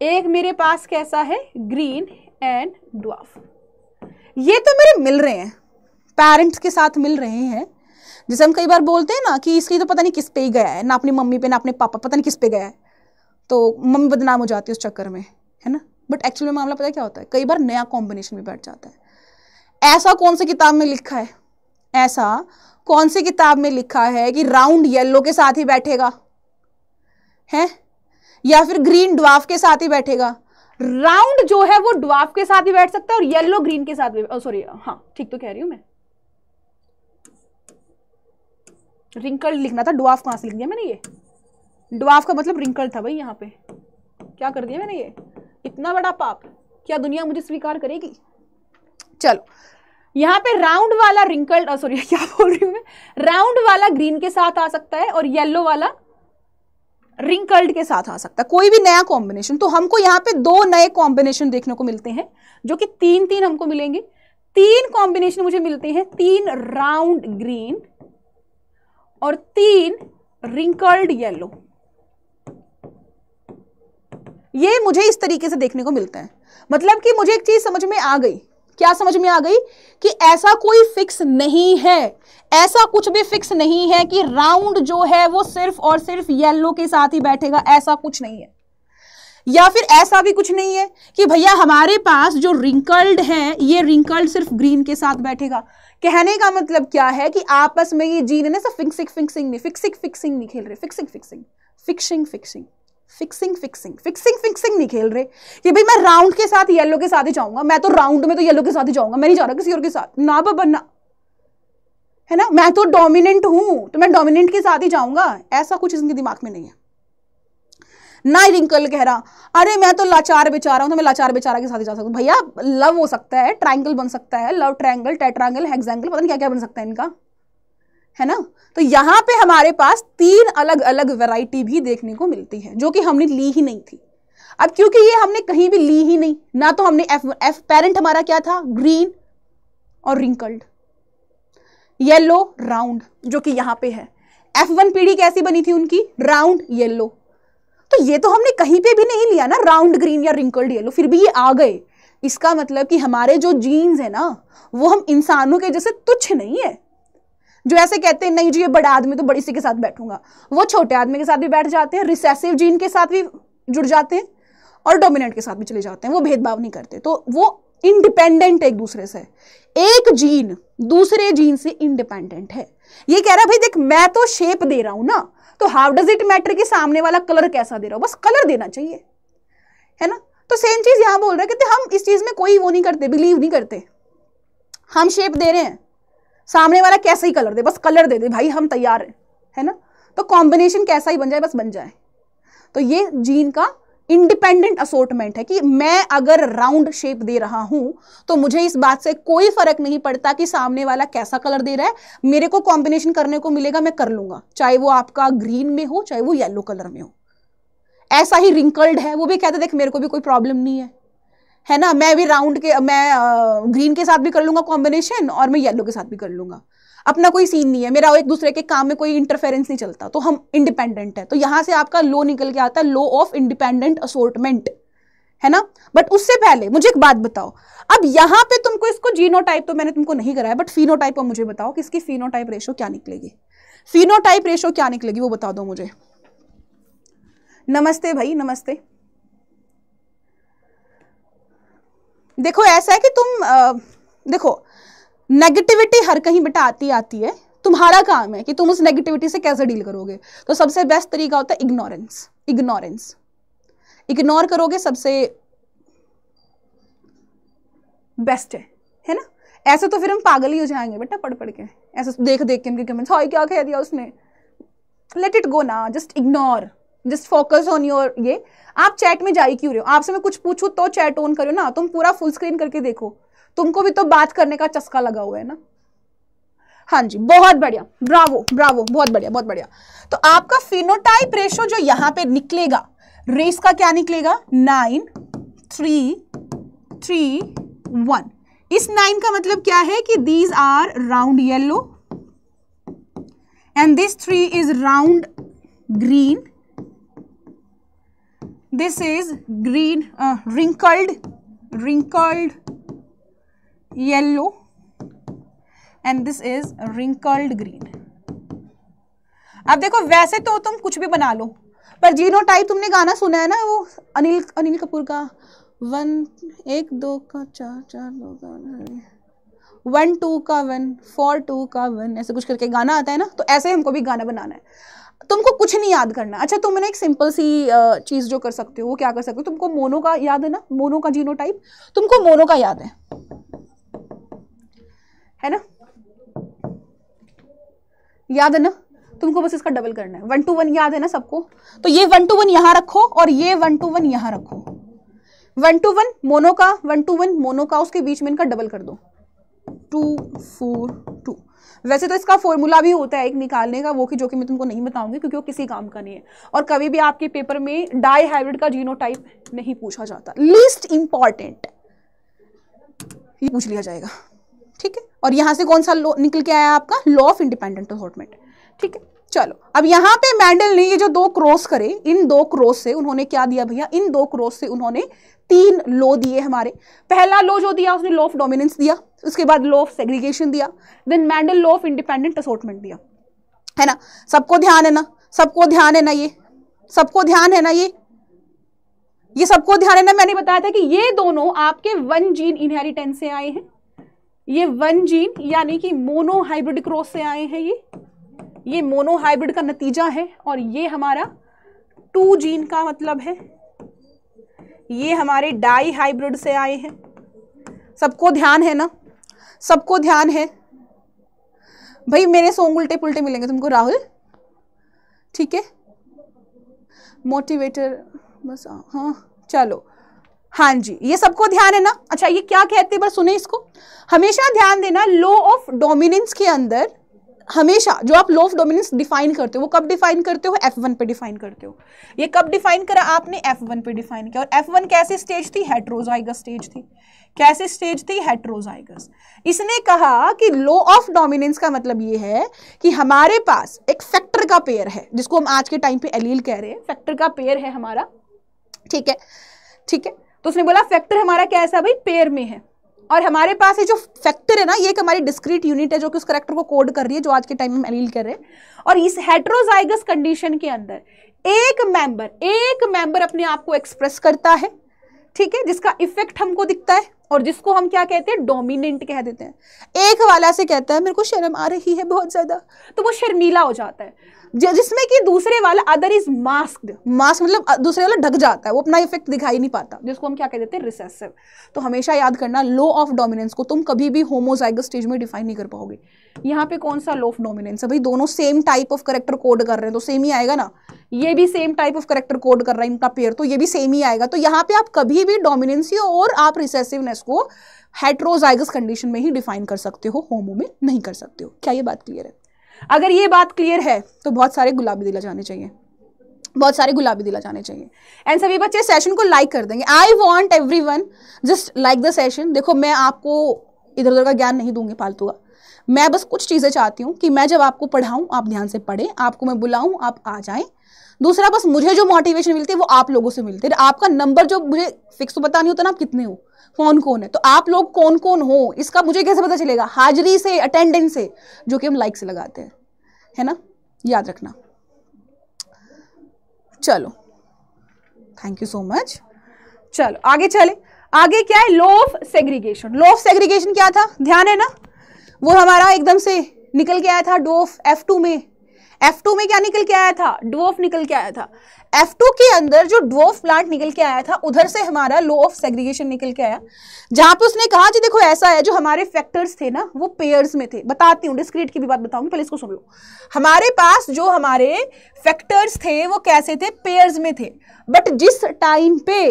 एक मेरे पास कैसा है ग्रीन एंड ड्वाफ ये तो मेरे मिल रहे हैं पेरेंट्स के साथ मिल रहे हैं जैसे हम कई बार बोलते हैं ना कि इसलिए तो पता नहीं किस पे ही गया है ना अपनी मम्मी पे ना अपने पापा पता नहीं किस पे गया है तो मम्मी बदनाम हो जाती है उस चक्कर में है ना बट एक्चुअली मामला पता है क्या होता है कई बार नया कॉम्बिनेशन भी बैठ जाता है ऐसा कौन सी किताब में लिखा है ऐसा कौन सी किताब में लिखा है कि राउंड येलो के साथ ही बैठेगा है या फिर ग्रीन ड्वाफ के साथ ही बैठेगा राउंड जो है वो ड्वाफ के साथ ही बैठ सकता है और येलो ग्रीन के साथ भी सॉरी हाँ ठीक तो कह रही हूं मैं रिंकल लिखना था ड्वाफ कहां से लिख दिया मैंने ये ड्वाफ का मतलब रिंकल था भाई यहाँ पे क्या कर दिया मैंने ये इतना बड़ा पाप क्या दुनिया मुझे स्वीकार करेगी चलो यहाँ पे राउंड वाला रिंकल्ड सॉरी क्या बोल रही हूँ मैं राउंड वाला ग्रीन के साथ आ सकता है और येलो वाला रिंकल्ड के साथ आ सकता है कोई भी नया कॉम्बिनेशन तो हमको यहाँ पे दो नए कॉम्बिनेशन देखने को मिलते हैं जो कि तीन तीन हमको मिलेंगे तीन कॉम्बिनेशन मुझे मिलते हैं तीन राउंड ग्रीन और तीन रिंकल्ड येलो ये मुझे इस तरीके से देखने को मिलता है मतलब कि मुझे एक चीज समझ में आ गई क्या समझ में आ गई कि ऐसा कोई फिक्स नहीं है ऐसा कुछ भी फिक्स नहीं है कि राउंड जो है वो सिर्फ और सिर्फ येलो के साथ ही बैठेगा ऐसा कुछ नहीं है या फिर ऐसा भी कुछ नहीं है कि भैया हमारे पास जो रिंकल्ड है ये रिंकल्ड सिर्फ ग्रीन के साथ बैठेगा कहने का मतलब क्या है कि आपस में ये जीन है ना सब फिक्सिंग फिक्सिंग नहीं फिक्सिंग फिक्सिंग नहीं खेल रहे fixing fixing fixing fixing fixing fixing fixing fixing नहीं खेल रहे कि भाई मैं राउंड के साथ येलो के साथ ही जाऊंगा मैं तो राउंड में तो येलो के साथ ही जाऊंगा मैं नहीं जा रहा किसी और के साथ ना बाबा ना है ना मैं तो डोमिनेंट हूं तो मैं डोमिनेंट के साथ ही जाऊंगा ऐसा कुछ इसके दिमाग में नहीं है ना ही रिंकल कह रहा अरे मैं तो लाचार बेचारा हूं तो मैं लाचार बेचारा के साथ ही जा सकता हूँ भैया लव हो सकता है ट्राइंगल बन सकता है लव ट्राइंगल टेट्रांगल हेक्सैंगल पता नहीं क्या क्या बन सकता है इनका है ना तो यहाँ पे हमारे पास तीन अलग अलग वैरायटी भी देखने को मिलती है जो कि हमने ली ही नहीं थी अब क्योंकि ये हमने कहीं भी ली ही नहीं ना तो हमने एफ एफ पेरेंट हमारा क्या था ग्रीन और रिंकल्ड येलो राउंड जो कि यहाँ पे है एफ वन पीढ़ी कैसी बनी थी उनकी राउंड येलो तो ये तो हमने कहीं पे भी नहीं लिया ना राउंड ग्रीन या रिंकल्ड येलो फिर भी ये आ गए इसका मतलब कि हमारे जो जीन्स है ना वो हम इंसानों के जैसे तुच्छ नहीं है जो ऐसे कहते हैं नहीं जी ये बड़ा आदमी तो बड़ी सी के साथ बैठूंगा वो छोटे आदमी के साथ भी बैठ जाते हैं रिसेसिव जीन के साथ भी जुड़ जाते हैं और डोमिनेंट के साथ भी चले जाते हैं वो भेदभाव नहीं करते तो वो इंडिपेंडेंट एक दूसरे से एक जीन दूसरे जीन से इंडिपेंडेंट है ये कह रहा भाई देख मैं तो शेप दे रहा हूं ना तो हाउ डज इट मैटर कि सामने वाला कलर कैसा दे रहा हूं बस कलर देना चाहिए है ना तो सेम चीज यहां बोल रहा है कि हम इस चीज में कोई वो नहीं करते बिलीव नहीं करते हम शेप दे रहे हैं सामने वाला कैसा ही कलर दे बस कलर दे दे भाई हम तैयार हैं है ना तो कॉम्बिनेशन कैसा ही बन जाए बस बन जाए तो ये जीन का इंडिपेंडेंट असोटमेंट है कि मैं अगर राउंड शेप दे रहा हूं तो मुझे इस बात से कोई फर्क नहीं पड़ता कि सामने वाला कैसा कलर दे रहा है मेरे को कॉम्बिनेशन करने को मिलेगा मैं कर लूंगा चाहे वो आपका ग्रीन में हो चाहे वो येलो कलर में हो ऐसा ही रिंकल्ड है वो भी कहते देख मेरे को भी कोई प्रॉब्लम नहीं है है ना मैं भी राउंड के मैं ग्रीन के साथ भी कर लूंगा कॉम्बिनेशन और मैं येलो के साथ भी कर लूंगा अपना कोई सीन नहीं है मेरा एक दूसरे के काम में कोई इंटरफेरेंस नहीं चलता तो हम इंडिपेंडेंट है तो यहाँ से आपका लो निकल के आता है लो ऑफ इंडिपेंडेंट असोर्टमेंट है ना बट उससे पहले मुझे एक बात बताओ अब यहां पे तुमको इसको जीनोटाइप तो मैंने तुमको नहीं कराया बट फिनोटाइप पर मुझे बताओ कि इसकी फिनोटाइप रेशो क्या निकलेगी फिनोटाइप रेशो क्या निकलेगी वो बता दो मुझे नमस्ते भाई नमस्ते देखो ऐसा है कि तुम आ, देखो नेगेटिविटी हर कहीं बेटा आती आती है तुम्हारा काम है कि तुम उस नेगेटिविटी से कैसे डील करोगे तो सबसे बेस्ट तरीका होता है इग्नोरेंस इग्नोरेंस इग्नोर करोगे सबसे बेस्ट है है ना ऐसे तो फिर हम पागल ही हो जाएंगे बेटा पढ़ पढ़ के ऐसे देख देख के उनके कमेंट्स हाई क्या कह दिया उसने लेट इट गो ना just ignore just focus on your ये आप चैट में जाए क्यों रहे हो आपसे मैं कुछ पूछू तो चैट ऑन करो ना तुम पूरा फुल स्क्रीन करके देखो तुमको भी तो बात करने का चस्का लगा हुआ है ना हाँ जी बहुत बढ़िया ब्रावो ब्रावो बहुत बढ़िया बहुत बढ़िया तो आपका फिनोटाइप रेशो जो यहां पे निकलेगा रेस का क्या निकलेगा नाइन थ्री थ्री वन इस नाइन का मतलब क्या है कि these are round yellow and this three is round green this is green uh, wrinkled wrinkled yellow and this is wrinkled green अब देखो वैसे तो तुम कुछ भी बना लो पर जीनो टाइप तुमने गाना सुना है ना वो अनिल अनिल कपूर का वन एक दो का चार चार दो का वन टू का वन फोर टू का वन ऐसे कुछ करके गाना आता है ना तो ऐसे हमको भी गाना बनाना है तुमको कुछ नहीं याद करना अच्छा तुम मैंने एक सिंपल सी चीज़ जो कर सकते हो वो क्या कर सकते हो तुमको मोनो का याद है ना मोनो का जीनो टाइप तुमको मोनो का याद है है ना याद है ना तुमको बस इसका डबल करना है वन टू वन याद है ना सबको तो ये वन टू वन यहां रखो और ये वन टू वन यहां रखो वन टू वन मोनो का वन टू वन मोनो का उसके बीच में इनका डबल कर दो टू फोर टू वैसे तो इसका फॉर्मूला भी होता है एक निकालने का वो कि जो कि मैं तुमको नहीं बताऊंगी क्योंकि वो किसी काम का नहीं है और कभी भी आपके पेपर में डाई हाइब्रिड का जीनोटाइप नहीं पूछा जाता लीस्ट इंपॉर्टेंट ये पूछ लिया जाएगा ठीक है और यहाँ से कौन सा लॉ निकल के आया आपका लॉ ऑफ इंडिपेंडेंट असॉटमेंट ठीक है चलो अब यहां पे मैंडल ने ये जो दो क्रॉस करे इन दो क्रॉस से उन्होंने क्या दिया भैया इन दो क्रॉस से उन्होंने तीन लो दिए हमारे पहला लो जो दिया उसने लॉ ऑफ डोमिनेंस दिया उसके बाद लॉ ऑफ सेग्रीगेशन दिया then Mendel law of independent assortment दिया है ना सबको ध्यान है ना सबको ध्यान है ना ये सबको ध्यान है ना ये ये सबको ध्यान है ना मैंने बताया था कि ये दोनों आपके वन जीन इनहेरिटेंस से आए हैं ये वन जीन यानी कि मोनोहाइब्रिड क्रॉस से आए हैं ये ये मोनोहाइब्रिड का नतीजा है और ये हमारा टू जीन का मतलब है ये हमारे डाई हाइब्रिड से आए हैं सबको ध्यान है ना सबको ध्यान है भाई मेरे सोंग उल्टे पुलटे मिलेंगे तुमको राहुल ठीक है मोटिवेटर बस हाँ, हाँ चलो हाँ जी ये सबको ध्यान है ना अच्छा ये क्या कहते हैं बस सुने इसको हमेशा ध्यान देना लो ऑफ डोमिनेंस के अंदर हमेशा जो आप लो ऑफ डोमिनेंस डिफाइन करते हो वो कब डिफाइन करते हो एफ वन पे डिफाइन करते हो ये कब डिफाइन करा आपने एफ वन पे डिफाइन किया और एफ वन कैसी स्टेज थी हेट्रोजाइगस स्टेज थी कैसी स्टेज थी हेट्रोजाइगस इसने कहा कि लो ऑफ डोमिनेंस का मतलब ये है कि हमारे पास एक फैक्टर का पेयर है जिसको हम आज के टाइम पे एलील कह रहे हैं फैक्टर का पेयर है हमारा ठीक है ठीक है तो उसने बोला फैक्टर हमारा कैसा भाई पेयर में है और हमारे पास ये जो फैक्टर है ना ये एक हमारी डिस्क्रीट यूनिट है जो कि उस करेक्टर को कोड कर रही है जो आज के टाइम में एलील कर रहे हैं और इस हेट्रोजाइगस कंडीशन के अंदर एक मेंबर एक मेंबर अपने आप को एक्सप्रेस करता है ठीक है जिसका इफेक्ट हमको दिखता है और जिसको हम क्या कहते हैं डोमिनेंट कह देते हैं एक वाला से कहता है मेरे को शर्म आ रही है बहुत ज़्यादा तो वो शर्मीला हो जाता है जिसमें कि दूसरे वाला अदर इज मास्क मास्क मतलब दूसरे वाला ढक जाता है वो अपना इफेक्ट दिखाई नहीं पाता जिसको हम क्या कह देते हैं रिसेसिव तो हमेशा याद करना लो ऑफ डोमिनेंस को तुम कभी भी होमोजाइगस स्टेज में डिफाइन नहीं कर पाओगे यहाँ पे कौन सा लो ऑफ डोमिनेंस है भाई दोनों same type of character code कर रहे हैं तो सेम ही आएगा ना ये भी same type of character code कर रहा है इनका पेयर तो ये भी सेम ही आएगा तो यहाँ पे आप कभी भी डोमिनेंसी और आप रिसेसिवनेस को हेट्रोजाइगस कंडीशन में ही डिफाइन कर सकते हो होमो में नहीं कर सकते हो क्या ये बात क्लियर है अगर ये बात क्लियर है तो बहुत सारे गुलाबी दिला जाने चाहिए बहुत सारे गुलाबी दिला जाने चाहिए एंड सभी बच्चे सेशन को लाइक कर देंगे I want everyone just like the session देखो मैं आपको इधर उधर का ज्ञान नहीं दूंगी फालतू का मैं बस कुछ चीज़ें चाहती हूँ कि मैं जब आपको पढ़ाऊँ आप ध्यान से पढ़ें आपको मैं बुलाऊँ आप आ जाएं दूसरा बस मुझे जो मोटिवेशन मिलती है वो आप लोगों से मिलती है तो आपका नंबर जो मुझे फिक्स तो पता नहीं होता ना आप कितने हो कौन कौन है तो आप लोग कौन कौन हो इसका मुझे कैसे पता चलेगा हाजिरी से अटेंडेंस से जो कि हम लाइक से लगाते हैं है ना याद रखना चलो थैंक यू सो मच चलो आगे चले आगे क्या है law of segregation law of segregation क्या था ध्यान है ना वो हमारा एकदम से निकल के आया था डोफ एफ टू में F2 में क्या निकल के आया था ड्वोफ निकल के आया था F2 के अंदर जो डोफ प्लांट निकल के आया था उधर से हमारा लो ऑफ सेग्रीगेशन निकल के आया जहां पे उसने कहा देखो ऐसा है जो हमारे फैक्टर्स थे ना वो पेयर्स में थे बताती हूँ डिस्क्रीट की भी बात बताऊंगी पहले इसको सुन लो हमारे पास जो हमारे फैक्टर्स थे वो कैसे थे पेयर्स में थे बट जिस टाइम पे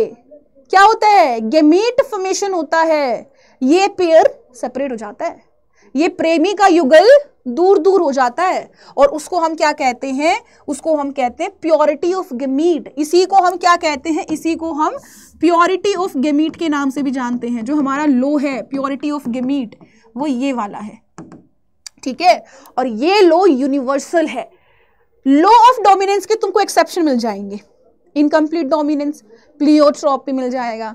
क्या होता है गेमीट फॉर्मेशन होता है ये पेयर सेपरेट हो जाता है ये प्रेमी का युगल दूर दूर हो जाता है और उसको हम क्या कहते हैं उसको हम कहते हैं प्योरिटी ऑफ गेमीट इसी को हम क्या कहते हैं इसी को हम प्योरिटी ऑफ गेमीट के नाम से भी जानते हैं जो हमारा लो है प्योरिटी ऑफ गेमीट वो ये वाला है ठीक है और ये लो यूनिवर्सल है लो ऑफ डोमिनेंस के तुमको एक्सेप्शन मिल जाएंगे इनकम्प्लीट डोमिनेंस प्लियोट्रॉपी मिल जाएगा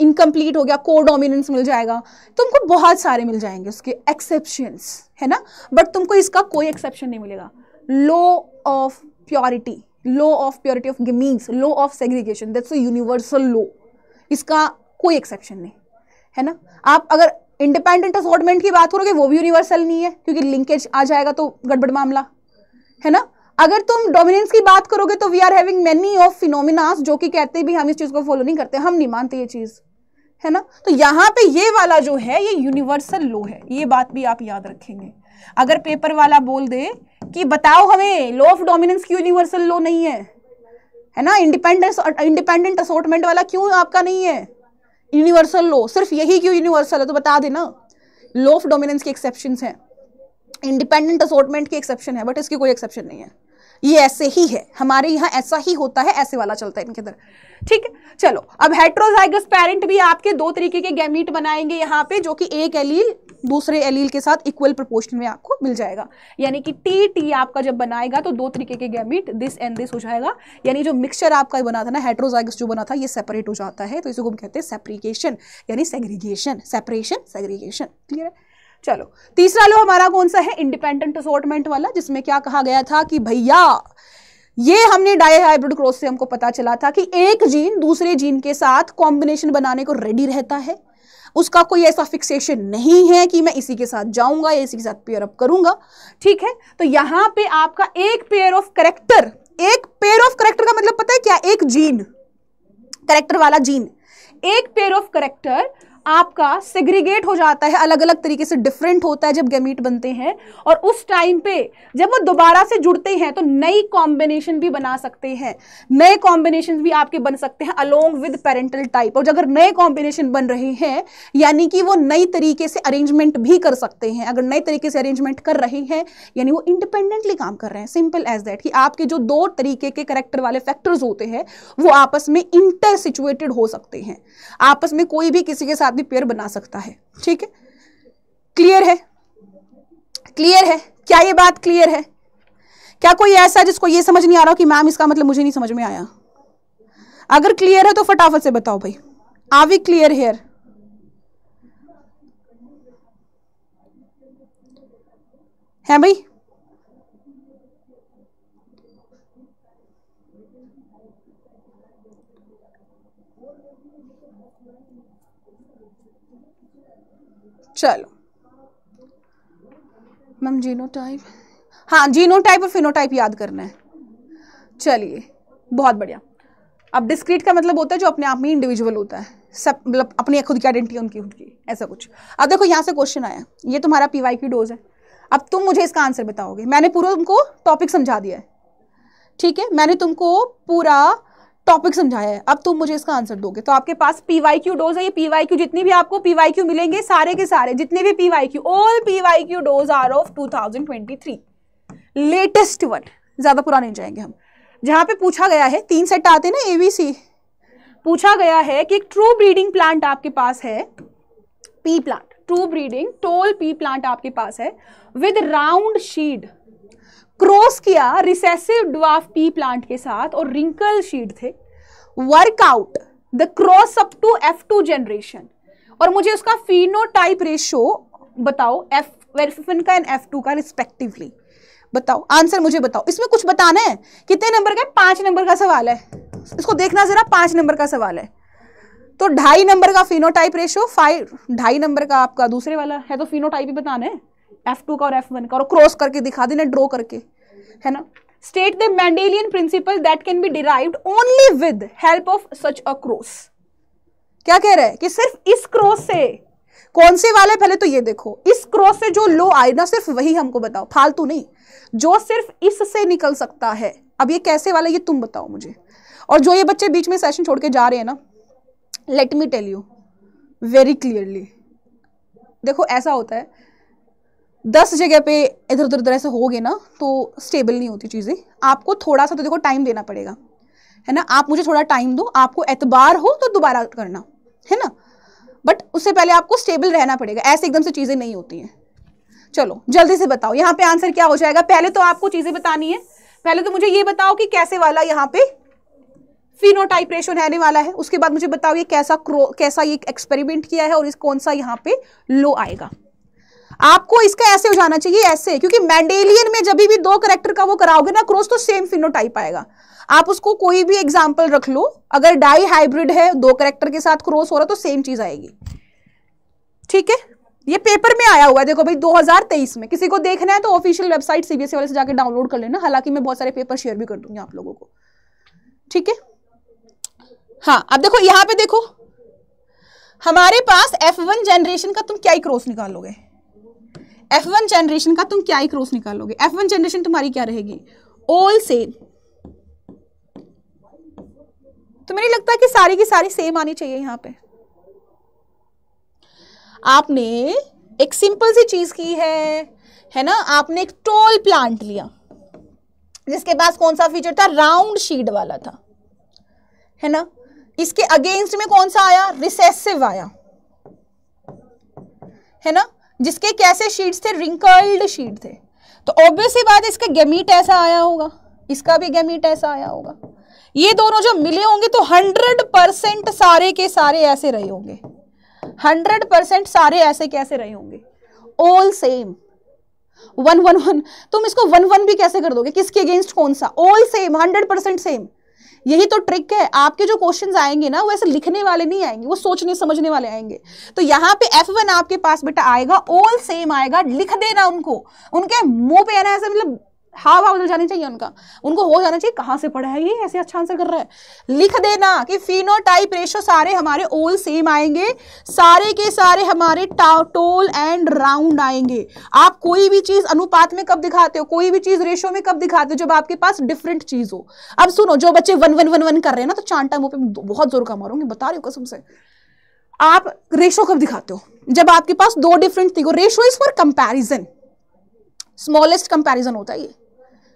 इनकम्प्लीट हो गया को डोमिनेंस मिल जाएगा तुमको बहुत सारे मिल जाएंगे उसके एक्सेप्शंस है ना बट तुमको इसका कोई एक्सेप्शन नहीं मिलेगा law of purity law of purity of means law of segregation that's a universal law इसका कोई एक्सेप्शन नहीं है ना आप अगर इंडिपेंडेंट असॉटमेंट की बात करोगे वो भी यूनिवर्सल नहीं है क्योंकि लिंकेज आ जाएगा तो गड़बड़ मामला है ना अगर तुम डोमिनेंस की बात करोगे तो we are having many of phenomenas जो कि कहते भी हम इस चीज को फॉलो नहीं करते हम नहीं मानते ये चीज है ना तो यहाँ पे ये वाला जो है ये यूनिवर्सल लो है ये बात भी आप याद रखेंगे अगर पेपर वाला बोल दे कि बताओ हमें लो ऑफ डोमिनेंस की यूनिवर्सल लो नहीं है है ना इंडिपेंडेंस इंडिपेंडेंट असोटमेंट वाला क्यों आपका नहीं है यूनिवर्सल लो सिर्फ यही क्यों यूनिवर्सल है तो बता देना लो ऑफ डोमिनेंस के एक्सेप्शन है इंडिपेंडेंट असोटमेंट की एक्सेप्शन है बट इसकी कोई एक्सेप्शन नहीं है ये ऐसे ही है हमारे यहाँ ऐसा ही होता है ऐसे वाला चलता है इनके अंदर ठीक है चलो अब हेट्रोजाइगस पेरेंट भी आपके दो तरीके के गैमीट बनाएंगे यहाँ पे जो कि एक एलील दूसरे एलील के साथ इक्वल प्रपोर्शन में आपको मिल जाएगा यानी कि टी टी आपका जब बनाएगा तो दो तरीके के गैमीट दिस एंड दिस हो जाएगा यानी जो मिक्सचर आपका बना था ना हेट्रोजाइगस जो बना था ये सेपरेट हो जाता है तो इसको हम कहते हैं सेप्रीगेशन यानी सेग्रीगेशन सेपरेशन सेग्रीगेशन क्लियर है चलो तीसरा लो हमारा कौन सा है इंडिपेंडेंट असोर्टमेंट वाला जिसमें क्या कहा गया था कि भैया ये हमने डाई हाइब्रिड क्रॉस से हमको पता चला था कि एक जीन दूसरे जीन के साथ कॉम्बिनेशन बनाने को रेडी रहता है उसका कोई ऐसा फिक्सेशन नहीं है कि मैं इसी के साथ जाऊंगा या इसी के साथ पेयर अप करूंगा ठीक है तो यहां पे आपका एक पेयर ऑफ करेक्टर एक पेयर ऑफ करेक्टर का मतलब पता है क्या एक जीन करेक्टर वाला जीन एक पेयर ऑफ करेक्टर आपका सेग्रीगेट हो जाता है अलग अलग तरीके से डिफरेंट होता है जब गैमीट बनते हैं और उस टाइम पे जब वो दोबारा से जुड़ते हैं तो नई कॉम्बिनेशन भी बना सकते हैं नए कॉम्बिनेशन भी आपके बन सकते हैं अलोंग विद पेरेंटल टाइप और अगर नए कॉम्बिनेशन बन रहे हैं यानी कि वो नई तरीके से अरेंजमेंट भी कर सकते हैं अगर नए तरीके से अरेंजमेंट कर रहे हैं यानी वो इंडिपेंडेंटली काम कर रहे हैं सिंपल एज दैट कि आपके जो दो तरीके के करेक्टर वाले फैक्टर्स होते हैं वो आपस में इंटर सिचुएटेड हो सकते हैं आपस में कोई भी किसी के साथ आदमी पेयर बना सकता है ठीक है क्लियर है क्लियर है क्या ये बात क्लियर है क्या कोई ऐसा है जिसको ये समझ नहीं आ रहा कि मैम इसका मतलब मुझे नहीं समझ में आया अगर क्लियर है तो फटाफट से बताओ भाई आर वी क्लियर हेयर है भाई चलो मैम जीनो टाइप हाँ जीनो टाइप और फिनोटाइप याद करना है चलिए बहुत बढ़िया अब डिस्क्रीट का मतलब होता है जो अपने आप में इंडिविजुअल होता है सब मतलब अपनी खुद की आइडेंटिटी उनकी खुद की ऐसा कुछ अब देखो यहाँ से क्वेश्चन आया ये तुम्हारा पी वाई की डोज है अब तुम मुझे इसका आंसर बताओगे मैंने पूरा तुमको टॉपिक समझा दिया है ठीक है मैंने तुमको पूरा टॉपिक समझाया है अब तुम मुझे इसका आंसर दोगे तो आपके पास पीवाई क्यू डोज है ये पीवाई क्यू जितनी भी आपको पीवाई क्यू मिलेंगे सारे के सारे जितने भी P Y Q all P Y Q those are of 2023 latest one ज्यादा पुराने जाएंगे हम जहां पे पूछा गया है तीन सेट आते ना एवीसी पूछा गया है कि एक ट्रू ब्रीडिंग प्लांट आपके पास है pea plant true breeding tall pea plant आपके पास है विद राउंड शीड क्रॉस किया रिसेसिव डॉफ पी प्लांट के साथ और रिंकल शीट थे work out the cross up to F two generation और मुझे उसका फिनोटाइप रेशो बताओ एफ एफ का एंड एफ टू का रिस्पेक्टिवली बताओ आंसर मुझे बताओ इसमें कुछ बताना है कितने नंबर का पांच नंबर का सवाल है इसको देखना जरा पांच नंबर का सवाल है तो ढाई नंबर का फिनोटाइप रेशो फाइव ढाई नंबर का आपका दूसरे वाला है तो फिनोटाइप ही बताना है एफ टू का और एफ वन का और क्रॉस करके दिखा देना ड्रॉ करके है ना state the Mendelian principle that can be derive only with help of such a cross क्या कह रहे हैं कि सिर्फ इस क्रॉस से कौन से वाले पहले तो ये देखो इस क्रॉस से जो लो आए ना सिर्फ वही हमको बताओ फालतू नहीं जो सिर्फ इससे निकल सकता है अब ये कैसे वाला ये तुम बताओ मुझे और जो ये बच्चे बीच में सेशन छोड़ के जा रहे हैं ना let me tell you very clearly देखो ऐसा होता है दस जगह पे इधर उधर उधर ऐसे हो गए ना तो स्टेबल नहीं होती चीज़ें आपको थोड़ा सा तो देखो टाइम देना पड़ेगा है ना आप मुझे थोड़ा टाइम दो आपको एतबार हो तो दोबारा करना है ना बट उससे पहले आपको स्टेबल रहना पड़ेगा ऐसे एकदम से चीज़ें नहीं होती हैं चलो जल्दी से बताओ यहाँ पे आंसर क्या हो जाएगा पहले तो आपको चीज़ें बतानी है पहले तो मुझे ये बताओ कि कैसे वाला यहाँ पे फिनोटाइप रेशो रहने वाला है उसके बाद मुझे बताओ ये कैसा क्रो कैसा ये एक्सपेरिमेंट किया है और इस कौन सा यहाँ पे लो आएगा आपको इसका ऐसे हो जाना चाहिए ऐसे क्योंकि मैंडेलियन में जब भी दो करेक्टर का वो कराओगे ना क्रॉस तो सेम फिनोटाइप आएगा आप उसको कोई भी एग्जाम्पल रख लो अगर डाई हाइब्रिड है दो करेक्टर के साथ क्रॉस हो रहा तो सेम चीज आएगी ठीक है ये पेपर में आया हुआ है देखो भाई 2023 में किसी को देखना है तो ऑफिशियल वेबसाइट सीबीएसई वाले से जाकर डाउनलोड कर लेना हालांकि मैं बहुत सारे पेपर शेयर भी कर दूंगी आप लोगों को ठीक है हाँ अब देखो यहां पे देखो हमारे पास F1 जनरेशन का तुम क्या ही क्रॉस निकालोगे एफ वन जनरेशन का तुम क्या ही क्रॉस निकालोगे एफ वन जनरेशन तुम्हारी क्या रहेगी ऑल सेम तुम्हें नहीं लगता कि सारी की सारी सेम आनी चाहिए यहां पे आपने एक सिंपल सी चीज की है है ना आपने एक टोल प्लांट लिया जिसके पास कौन सा फीचर था राउंड शीड वाला था है ना इसके अगेंस्ट में कौन सा आया रिसेसिव आया है ना जिसके कैसे शीट्स थे रिंकल्ड शीट थे तो ऑब्वियसली बात इसका गेमीट ऐसा आया होगा इसका भी गेमीट ऐसा आया होगा ये दोनों जो मिले होंगे तो हंड्रेड परसेंट सारे के सारे ऐसे रहे होंगे हंड्रेड परसेंट सारे ऐसे कैसे रहे होंगे all same one one one तुम इसको वन वन भी कैसे कर दोगे किसके अगेंस्ट कौन सा all same hundred percent same यही तो ट्रिक है आपके जो क्वेश्चन आएंगे ना वो ऐसे लिखने वाले नहीं आएंगे वो सोचने समझने वाले आएंगे तो यहाँ पे एफ आपके पास बेटा आएगा ऑल सेम आएगा लिख देना उनको उनके मुंह पे ना ऐसा मतलब हाव भाव उधर जानी चाहिए उनका उनको हो जाना चाहिए कहाँ से पढ़ा है ये ऐसे अच्छा आंसर कर रहा है लिख देना कि फिनो टाइप रेशो सारे हमारे ओल सेम आएंगे सारे के सारे हमारे टोल एंड राउंड आएंगे आप कोई भी चीज अनुपात में कब दिखाते हो कोई भी चीज रेशो में कब दिखाते हो जब आपके पास डिफरेंट चीज हो अब सुनो जो बच्चे वन वन वन वन कर रहे हैं ना तो चांटा मुंह पे बहुत जोर का मारूंगी बता रही हूँ कसम से आप रेशो कब दिखाते हो जब आपके पास दो डिफरेंट थी ratio is for comparison smallest comparison होता है ये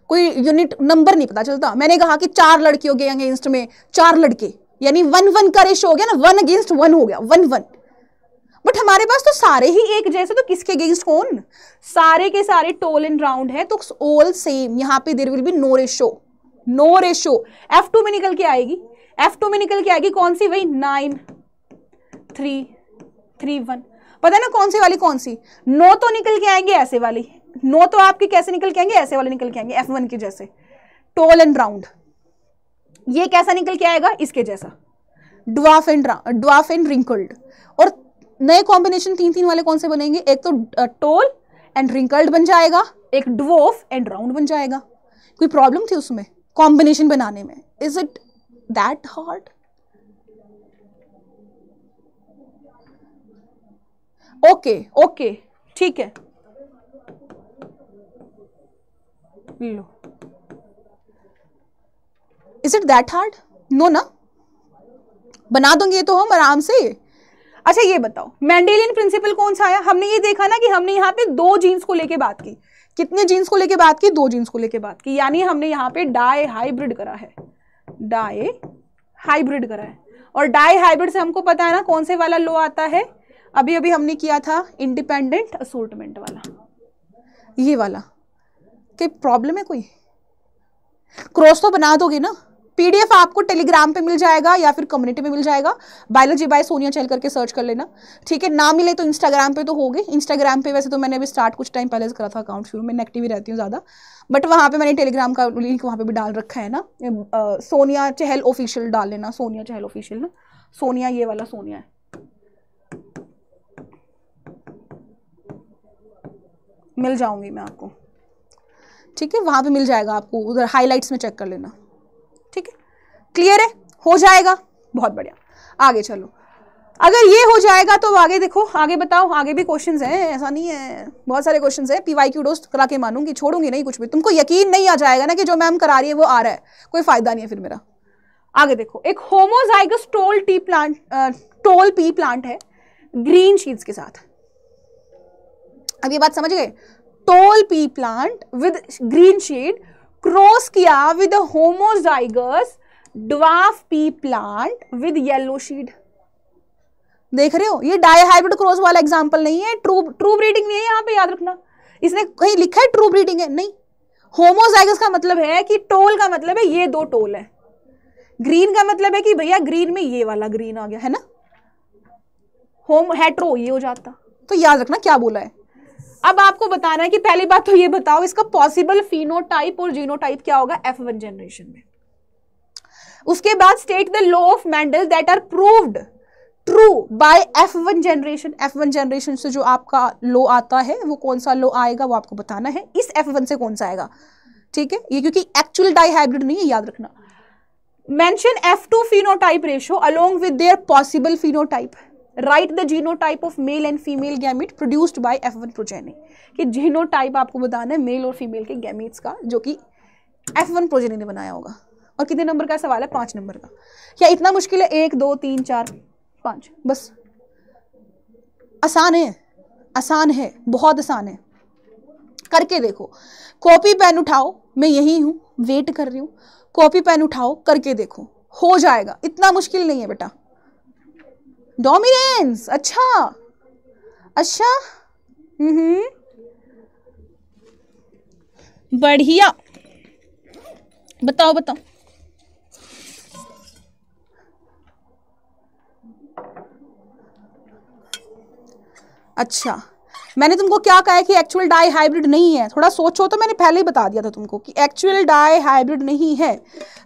कोई यूनिट नंबर नहीं पता चलता मैंने कहा कि चार लड़कियों के अगेंस्ट में चार लड़के यानी वन वन का रेशो हो गया ना वन अगेंस्ट वन हो गया वन वन बट हमारे पास तो सारे ही एक जैसे तो किसके अगेंस्ट होन सारे के सारे टोल एंड राउंड है तो ऑल सेम यहाँ पे there will be no ratio no ratio F two में निकल के आएगी एफ टू में निकल के आएगी कौन सी वही नाइन थ्री थ्री वन पता है ना कौन सी वाली कौन सी नो तो निकल के आएंगे ऐसे वाली नो तो आपके कैसे निकल के आएंगे ऐसे वाले निकल के आएंगे एफ वन के जैसे टोल एंड राउंड ये कैसा निकल के आएगा इसके जैसा dwarf and dwarf and wrinkled और नए कॉम्बिनेशन तीन तीन वाले कौन से बनेंगे एक तो टोल एंड रिंकल्ड बन जाएगा एक ड्वाफ एंड राउंड बन जाएगा कोई प्रॉब्लम थी उसमें कॉम्बिनेशन बनाने में is it that hard okay okay ठीक है लो is it that hard no ना बना दोगे तो हम आराम से अच्छा ये बताओ मैंडेलियन प्रिंसिपल कौन सा आया हमने ये देखा ना कि हमने यहाँ पे दो जीन्स को लेके बात की कितने जीन्स को लेके बात की दो जीन्स को लेके बात की यानी हमने यहाँ पे डाई हाइब्रिड करा है डाई हाइब्रिड करा है और डाई हाइब्रिड से हमको पता है ना कौन से वाला लो आता है अभी अभी हमने किया था इंडिपेंडेंट असोर्टमेंट वाला ये वाला कि प्रॉब्लम है कोई क्रॉस तो बना दोगे ना पीडीएफ आपको टेलीग्राम पे मिल जाएगा या फिर कम्युनिटी में मिल जाएगा बायोलॉजी बाय सोनिया चहल करके सर्च कर लेना ठीक है ना मिले तो इंस्टाग्राम पे तो होगी इंस्टाग्राम पे वैसे तो मैंने अभी स्टार्ट कुछ टाइम पहले से करा था अकाउंट शुरू में एक्टिव ही रहती हूँ ज़्यादा बट वहाँ पे मैंने टेलीग्राम का लिंक वहाँ पे भी डाल रखा है ना सोनिया चहल ऑफिशियल डाल लेना सोनिया चहल ऑफिशियल ना सोनिया ये वाला सोनिया है मिल जाऊंगी मैं आपको ठीक है वहां पे मिल जाएगा आपको उधर हाईलाइट्स में चेक कर लेना ठीक है क्लियर है हो जाएगा बहुत बढ़िया आगे चलो अगर ये हो जाएगा तो आगे देखो आगे बताओ आगे भी क्वेश्चन हैं ऐसा नहीं है बहुत सारे क्वेश्चन हैं पी वाई क्यू डोस्ट करा के मानूंगी छोड़ूंगी नहीं कुछ भी तुमको यकीन नहीं आ जाएगा ना कि जो मैम करा रही है वो आ रहा है कोई फायदा नहीं है फिर मेरा आगे देखो एक homozygous tall T plant tall pea plant है ग्रीन शीट्स के साथ अब ये बात समझ गए tall pea plant with green shade cross किया with homozygous homozygous pea plant with yellow yellow देख रहे हो ये डाई हाइब्रिड क्रॉस वाला एग्जांपल नहीं है ट्रू ट्रू ब्रीडिंग नहीं है यहां पे याद रखना इसने कहीं लिखा है ट्रू ब्रीडिंग है नहीं होमोजाइगस का मतलब है कि टोल का मतलब है ये दो टोल है ग्रीन का मतलब है कि भैया ग्रीन में ये वाला ग्रीन आ गया है ना होम हेट्रो ये हो जाता तो याद रखना क्या बोला है अब आपको बताना है कि पहली बात तो ये बताओ इसका पॉसिबल फिनोटाइप और जीनोटाइप क्या होगा एफ वन जनरेशन में उसके बाद state the law of Mendel that are proved true by F one generation F one generation से जो आपका लो आता है वो कौन सा लो आएगा वो आपको बताना है इस एफ वन से कौन सा आएगा ठीक है ये क्योंकि एक्चुअल डाईहाइब्रिड नहीं है याद रखना mention F two phenotype ratio along with their possible phenotype right the genotype of male and female gamete produced by F one progeny कि टाइप आपको बताना है मेल और फीमेल के गैमिट्स का जो कि एफ वन प्रोजेनी ने बनाया होगा और कितने नंबर का सवाल है पाँच नंबर का क्या इतना मुश्किल है एक दो तीन चार पाँच बस आसान है आसान है बहुत आसान है करके देखो कॉपी पेन उठाओ मैं यही हूँ वेट कर रही हूँ कॉपी पेन उठाओ करके देखो हो जाएगा इतना मुश्किल नहीं है बेटा डोमिनेंस अच्छा अच्छा हम्म बढ़िया बताओ बताओ अच्छा मैंने तुमको क्या कहा कि एक्चुअल डाई हाइब्रिड नहीं है थोड़ा सोचो तो मैंने पहले ही बता दिया था तुमको कि एक्चुअल डाई हाइब्रिड नहीं है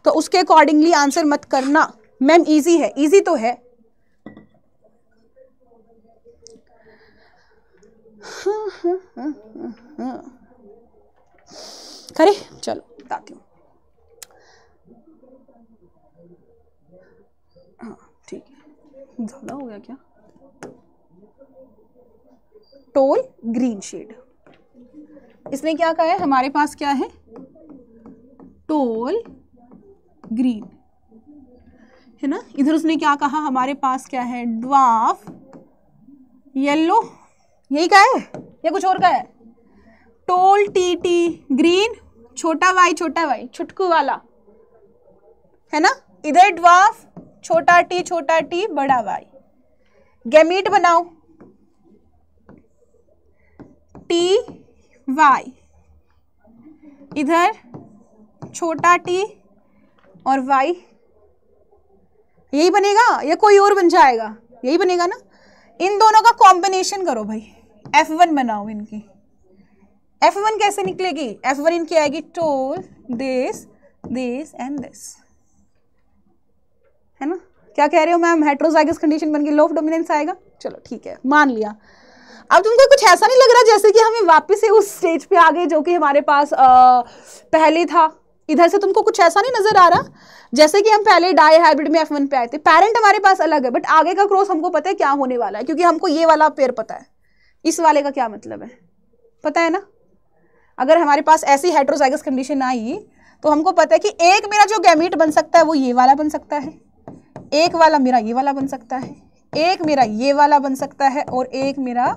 तो उसके अकॉर्डिंगली आंसर मत करना मैम इजी है इजी तो है खरे चलो बताती हूँ हाँ ठीक है ज़्यादा हो गया क्या टोल ग्रीन शेड इसने क्या कहा है हमारे पास क्या है टोल ग्रीन है ना इधर उसने क्या कहा हमारे पास क्या है ड्वाफ येलो यही का है या कुछ और का है टोल टी टी ग्रीन छोटा वाई छोटा वाई छुटकू वाला है ना इधर ड्वाफ छोटा टी छोटा टी बड़ा वाई गैमीट बनाओ टी वाई इधर छोटा टी और वाई यही बनेगा या कोई और बन जाएगा यही बनेगा ना इन दोनों का कॉम्बिनेशन करो भाई एफ वन बनाओ इनकी एफ वन कैसे निकलेगी एफ वन इनकी आएगी tall this this and this है ना क्या कह रहे हो मैम हेट्रोजाइगस कंडीशन बन गई लोफ डोमिनेंस आएगा चलो ठीक है मान लिया अब तुमको कुछ ऐसा नहीं लग रहा जैसे कि हमें वापस से उस स्टेज पे आ गए जो कि हमारे पास आ, पहले था इधर से तुमको कुछ ऐसा नहीं नजर आ रहा जैसे कि हम पहले डाई हाइब्रिड में एफ वन पे आए थे पेरेंट हमारे पास अलग है बट आगे का क्रॉस हमको पता है क्या होने वाला है क्योंकि हमको ये वाला पेयर पता है इस वाले का क्या मतलब है पता है ना अगर हमारे पास ऐसी हाइड्रोजाइगस कंडीशन आई तो हमको पता है कि एक मेरा जो गैमीट बन सकता है वो ये वाला बन सकता है एक वाला मेरा ये वाला बन सकता है एक मेरा ये वाला बन सकता है और एक मेरा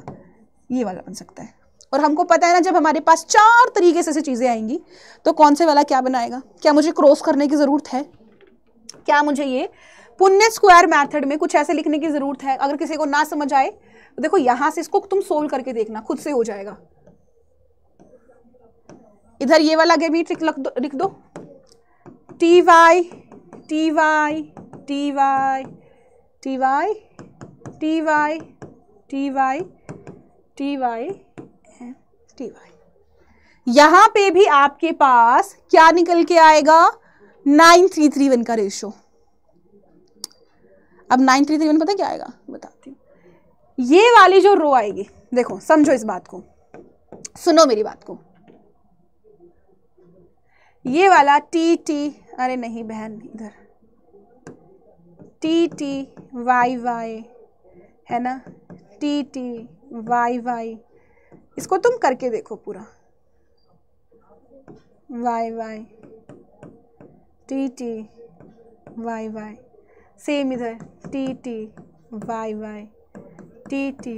ये वाला बन सकता है और हमको पता है ना जब हमारे पास चार तरीके से ऐसी चीज़ें आएंगी तो कौन से वाला क्या बनाएगा क्या मुझे क्रॉस करने की ज़रूरत है क्या मुझे ये पुण्य स्क्वायर मैथड में कुछ ऐसे लिखने की ज़रूरत है अगर किसी को ना समझ आए देखो यहां से इसको तुम सोल्व करके देखना खुद से हो जाएगा इधर ये वाला गेम ही ट्रिक दो लिख दो T Y T Y T Y T Y T Y T Y T Y T Y यहां पे भी आपके पास क्या निकल के आएगा नाइन थ्री थ्री वन का रेशो अब नाइन थ्री थ्री वन पता क्या आएगा बताती हूँ ये वाली जो रो आएगी देखो समझो इस बात को सुनो मेरी बात को ये वाला टी टी अरे नहीं बहन इधर टी टी वाई वाई है ना टी टी वाई वाई इसको तुम करके देखो पूरा Y Y T T Y Y same इधर T T Y Y T T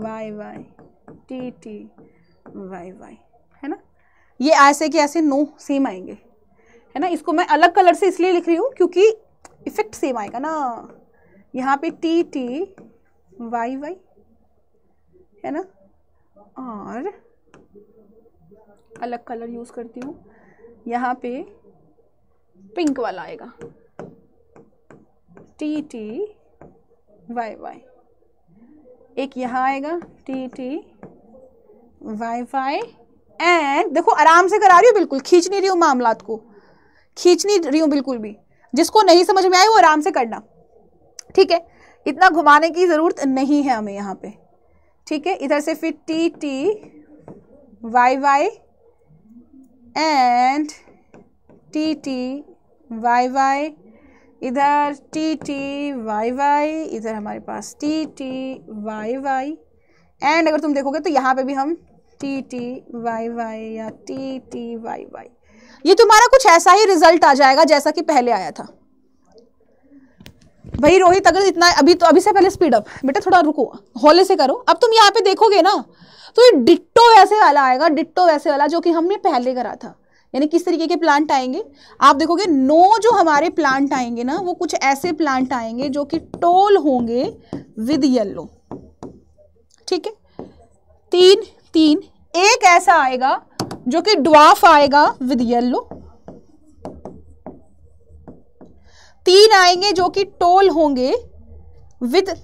Y Y T T Y Y है ना ये ऐसे के ऐसे नो सेम आएंगे है ना इसको मैं अलग कलर से इसलिए लिख रही हूँ क्योंकि इफेक्ट सेम आएगा ना यहाँ पे टी टी वाई वाई है ना और अलग कलर यूज़ करती हूँ यहाँ पे पिंक वाला आएगा टी टी वाई वाई एक यहाँ आएगा टी टी वाई फाई एंड देखो आराम से करा रही हूँ बिल्कुल खींच नहीं रही हूँ मामला को खींच नहीं रही हूँ बिल्कुल भी जिसको नहीं समझ में आए वो आराम से करना ठीक है इतना घुमाने की ज़रूरत नहीं है हमें यहाँ पे ठीक है इधर से फिर T T Y Y and T T Y Y इधर टी टी वाई वाई इधर हमारे पास T T Y Y and अगर तुम देखोगे तो यहाँ पे भी हम टी टी वाई वाई या टी टी वाई वाई ये तुम्हारा कुछ ऐसा ही रिजल्ट आ जाएगा जैसा कि पहले आया था भाई रोहित अगर इतना अभी तो अभी से पहले स्पीड अप बेटा थोड़ा रुको हौले से करो अब तुम यहाँ पे देखोगे ना तो ये डिट्टो वैसे वाला आएगा डिट्टो वैसे वाला जो कि हमने पहले करा था यानी किस तरीके के प्लांट आएंगे आप देखोगे नो जो हमारे प्लांट आएंगे ना वो कुछ ऐसे प्लांट आएंगे जो कि टोल होंगे विद येल्लो ठीक है तीन तीन एक ऐसा आएगा जो कि ड्वाफ आएगा विद येल्लो तीन आएंगे जो कि टोल होंगे विद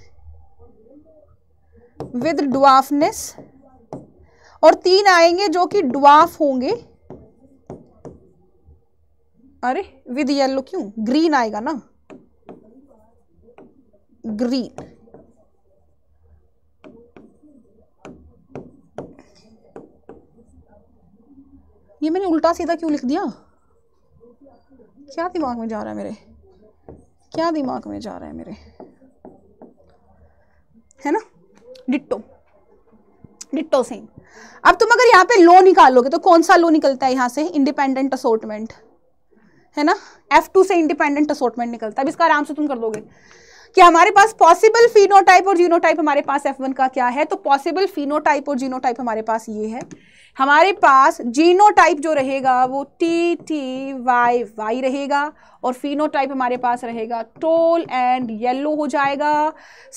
विद ड्वाफनेस और तीन आएंगे जो कि ड्वाफ होंगे अरे विद येलो क्यों ग्रीन आएगा ना ग्रीन ये मैंने उल्टा सीधा क्यों लिख दिया क्या दिमाग में जा रहा है मेरे क्या दिमाग में जा रहा है मेरे है ना डिट्टो डिट्टो सेम अब तुम अगर यहाँ पे लो निकालोगे तो कौन सा लो निकलता है यहाँ से इंडिपेंडेंट असोर्टमेंट है ना एफ टू से इंडिपेंडेंट असोटमेंट निकलता है अब इसका आराम से तुम कर दोगे कि हमारे पास पॉसिबल फिनोटाइप और जीनोटाइप हमारे पास एफ का क्या है तो पॉसिबल फिनोटाइप और जीनोटाइप हमारे पास ये है हमारे पास जीनोटाइप जो रहेगा वो टी टी वाई वाई रहेगा और फिनोटाइप हमारे पास रहेगा टोल एंड येलो हो जाएगा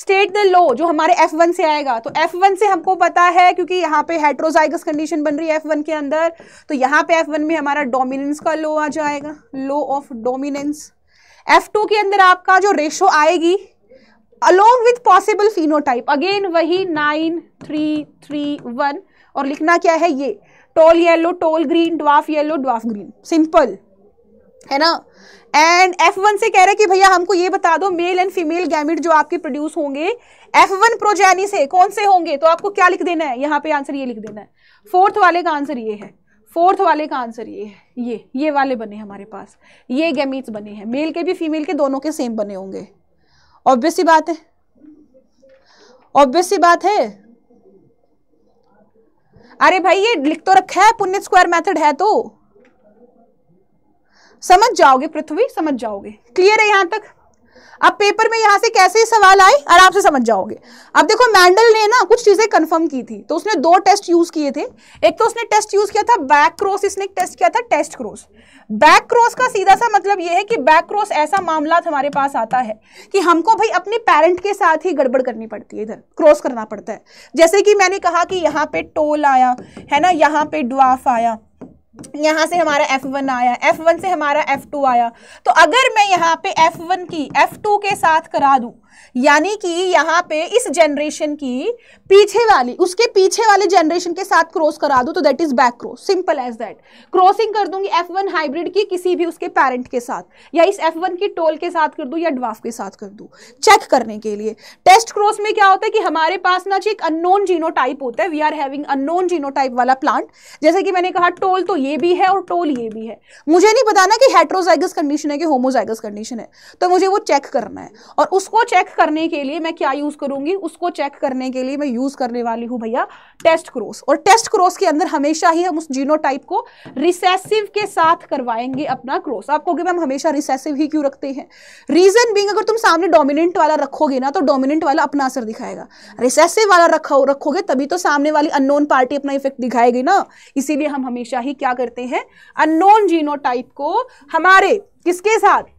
स्टेट द लो जो हमारे वन से आएगा तो वन से हमको पता है क्योंकि यहाँ पे हेट्रोजाइगस कंडीशन बन रही है वन के अंदर तो यहाँ पे वन में हमारा डोमिनेंस का लो आ जाएगा law of dominance F two के अंदर आपका जो रेशो आएगी along with possible phenotype again वही नाइन थ्री थ्री वन और लिखना क्या है ये tall yellow tall green dwarf yellow dwarf green simple है ना एंड एफ वन से कह रहे हैं कि भैया हमको ये बता दो मेल एंड फीमेल गैमिट जो आपके प्रोड्यूस होंगे वन प्रोजैनी से कौन से होंगे तो आपको क्या लिख देना है यहाँ पे आंसर ये लिख देना है फोर्थ वाले का आंसर ये है फोर्थ वाले का आंसर ये है ये ये वाले बने हमारे पास ये गैमीट्स बने हैं मेल के भी फीमेल के दोनों के सेम बने होंगे ऑब्वियस सी बात है ऑब्वियस सी बात है अरे भाई ये लिख तो रखा है पुण्य स्क्वायर मेथड है तो समझ जाओगे पृथ्वी समझ जाओगे क्लियर है यहां तक अब पेपर में यहाँ से कैसे सवाल आए आराम से समझ जाओगे अब देखो मैंडल ने ना कुछ चीजें कंफर्म की थी तो उसने दो टेस्ट यूज किए थे एक तो उसने टेस्ट यूज किया था बैक क्रॉस इसने टेस्ट किया था टेस्ट क्रॉस बैक क्रॉस का सीधा सा मतलब यह है कि बैक क्रॉस ऐसा मामला हमारे पास आता है कि हमको भाई अपने पेरेंट के साथ ही गड़बड़ करनी पड़ती है इधर क्रॉस करना पड़ता है जैसे कि मैंने कहा कि यहाँ पे टोल आया है ना यहाँ पे डुआफ आया यहाँ से हमारा F1 आया F1 से हमारा F2 आया तो अगर मैं यहाँ पे F1 की F2 के साथ करा दूँ यानी कि यहाँ पे इस जनरेशन की पीछे वाली उसके पीछे वाले जनरेशन के साथ क्रॉस करा दो तो that is back cross simple as that crossing कर दूंगी एफ वन हाइब्रिड की किसी भी उसके पेरेंट के साथ या इस एफ वन की टोल के साथ कर दूँ या ड्वाफ के साथ कर दूँ चेक करने के लिए टेस्ट क्रॉस में क्या होता है कि हमारे पास ना जी एक अननोन जीनोटाइप होता है we are having unknown genotype वाला प्लांट जैसे कि मैंने कहा टोल तो ये भी है और टोल ये भी है मुझे नहीं बताना कि हेट्रोजाइगस कंडीशन है कि होमोजाइगस कंडीशन है तो मुझे वो चेक करना है और उसको चेक चेक करने के लिए मैं क्या यूज करूंगी उसको चेक करने के लिए मैं यूज करने वाली हूं भैया टेस्ट क्रोस और टेस्ट क्रोस के अंदर हमेशा ही हम उस जीनोटाइप को रिसेसिव के साथ करवाएंगे अपना क्रोस आप कहोगे मैम हमेशा रिसेसिव ही क्यों रखते हैं रीजन बिंग अगर तुम सामने डोमिनेंट वाला रखोगे ना तो डोमिनेंट वाला अपना असर दिखाएगा रिसेसिव वाला रखो रखोगे तभी तो सामने वाली अननोन पार्टी अपना इफेक्ट दिखाएगी ना इसीलिए हम हमेशा ही क्या करते हैं अननोन जीनो को हमारे किसके साथ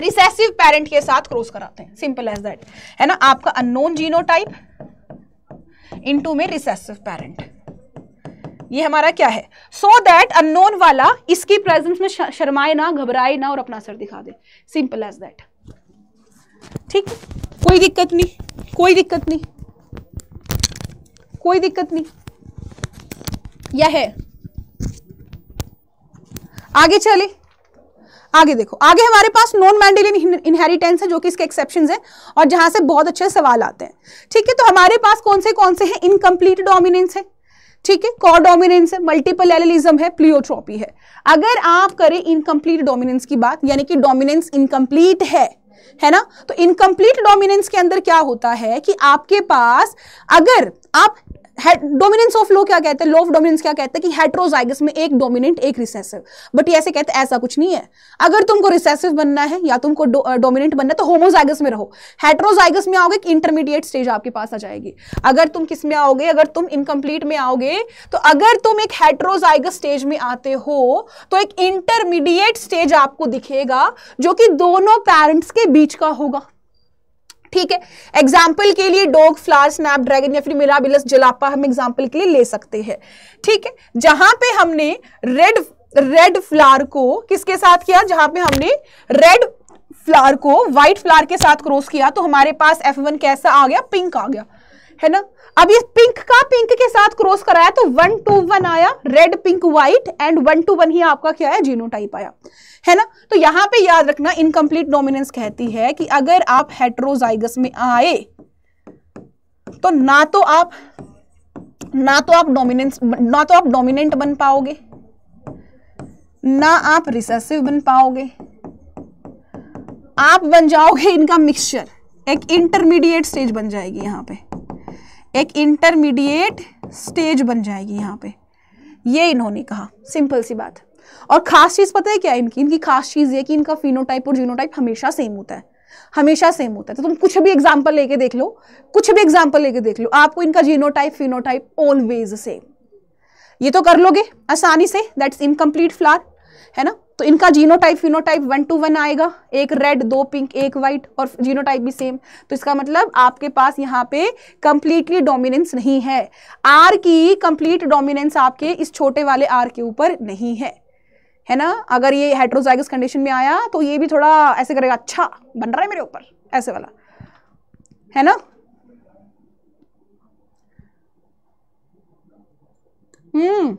रिसेसिव पेरेंट के साथ क्रॉस कराते हैं सिंपल एज दैट है ना आपका अननोन जीनोटाइप इनटू में रिसेसिव पेरेंट ये हमारा क्या है सो दैट अननोन वाला इसकी प्रेजेंस में शर्माए ना घबराए ना और अपना असर दिखा दे सिंपल एज दैट ठीक कोई दिक्कत नहीं कोई दिक्कत नहीं कोई दिक्कत नहीं यह है आगे चले आगे देखो आगे हमारे पास नॉन मैंडेलियन इनहेरिटेंस है जो कि इसके एक्सेप्शन है और जहां से बहुत अच्छे सवाल आते हैं ठीक है तो हमारे पास कौन से कौन से हैं इनकम्प्लीट डोमिनेंस है ठीक है कॉ डोमिनेंस है मल्टीपल एलिज्म है प्लियोट्रोपी है अगर आप करें इनकम्प्लीट डोमिनेंस की बात यानी कि डोमिनेंस इनकम्प्लीट है है ना तो इनकम्प्लीट डोमिनेंस के अंदर क्या होता है कि आपके पास अगर आप डोमिनेंस ऑफ लो क्या कहते हैं लो ऑफ डोमिनेंस क्या कहते हैं कि हेट्रोजाइगस में एक डोमिनेंट एक रिसेसिव बट ऐसे कहते हैं ऐसा कुछ नहीं है अगर तुमको रिसेसिव बनना है या तुमको डोमिनेंट बनना है तो होमोजाइगस में रहो हेट्रोजाइगस में आओगे इंटरमीडिएट स्टेज आपके पास आ जाएगी अगर तुम किस में आओगे अगर तुम इनकम्प्लीट में आओगे तो अगर तुम एक हेट्रोजाइगस स्टेज में आते हो तो एक इंटरमीडिएट स्टेज आपको दिखेगा जो कि दोनों पेरेंट्स के बीच का होगा ठीक है एग्जाम्पल के लिए डॉग फ्लावर स्नैप ड्रैगन या फिर मिराबिलस जलापा हम एग्जाम्पल के लिए ले सकते हैं ठीक है जहां पे हमने रेड रेड फ्लावर को किसके साथ किया जहां पे हमने रेड फ्लावर को व्हाइट फ्लावर के साथ क्रॉस किया तो हमारे पास एफ वन कैसा आ गया पिंक आ गया है ना अब ये पिंक का पिंक के साथ क्रॉस कराया तो वन टू वन आया red pink white and one two one ही आपका क्या है टाइप आया है ना तो यहां पे याद रखना इनकम्प्लीट डोमिनेंस कहती है कि अगर आप हेट्रोजाइगस में आए तो ना तो आप ना तो आप डोमिनेंस ना तो आप डोमिनेंट बन पाओगे ना आप रिसेसिव बन पाओगे आप बन जाओगे इनका मिक्सचर एक इंटरमीडिएट स्टेज बन जाएगी यहां पे एक इंटरमीडिएट स्टेज बन जाएगी यहाँ पे ये इन्होंने कहा सिंपल सी बात और खास चीज़ पता है क्या इनकी इनकी खास चीज़ ये कि इनका फिनोटाइप और जीनोटाइप हमेशा सेम होता है हमेशा सेम होता है तो तुम कुछ भी एग्जाम्पल लेके देख लो कुछ भी एग्जाम्पल लेके देख लो आपको इनका जीनोटाइप फिनोटाइप ऑलवेज सेम ये तो कर लोगे आसानी से दैट्स इनकम्प्लीट फ्लार है ना तो इनका genotype phenotype one two one आएगा एक रेड दो पिंक एक वाइट और जीनोटाइप भी सेम तो इसका मतलब आपके पास यहाँ पे कंप्लीटली डोमिनेंस नहीं है आर की कंप्लीट डोमिनेंस आपके इस छोटे वाले आर के ऊपर नहीं है है ना अगर ये हेट्रोजाइगस कंडीशन में आया तो ये भी थोड़ा ऐसे करेगा अच्छा बन रहा है मेरे ऊपर ऐसे वाला है ना हम्म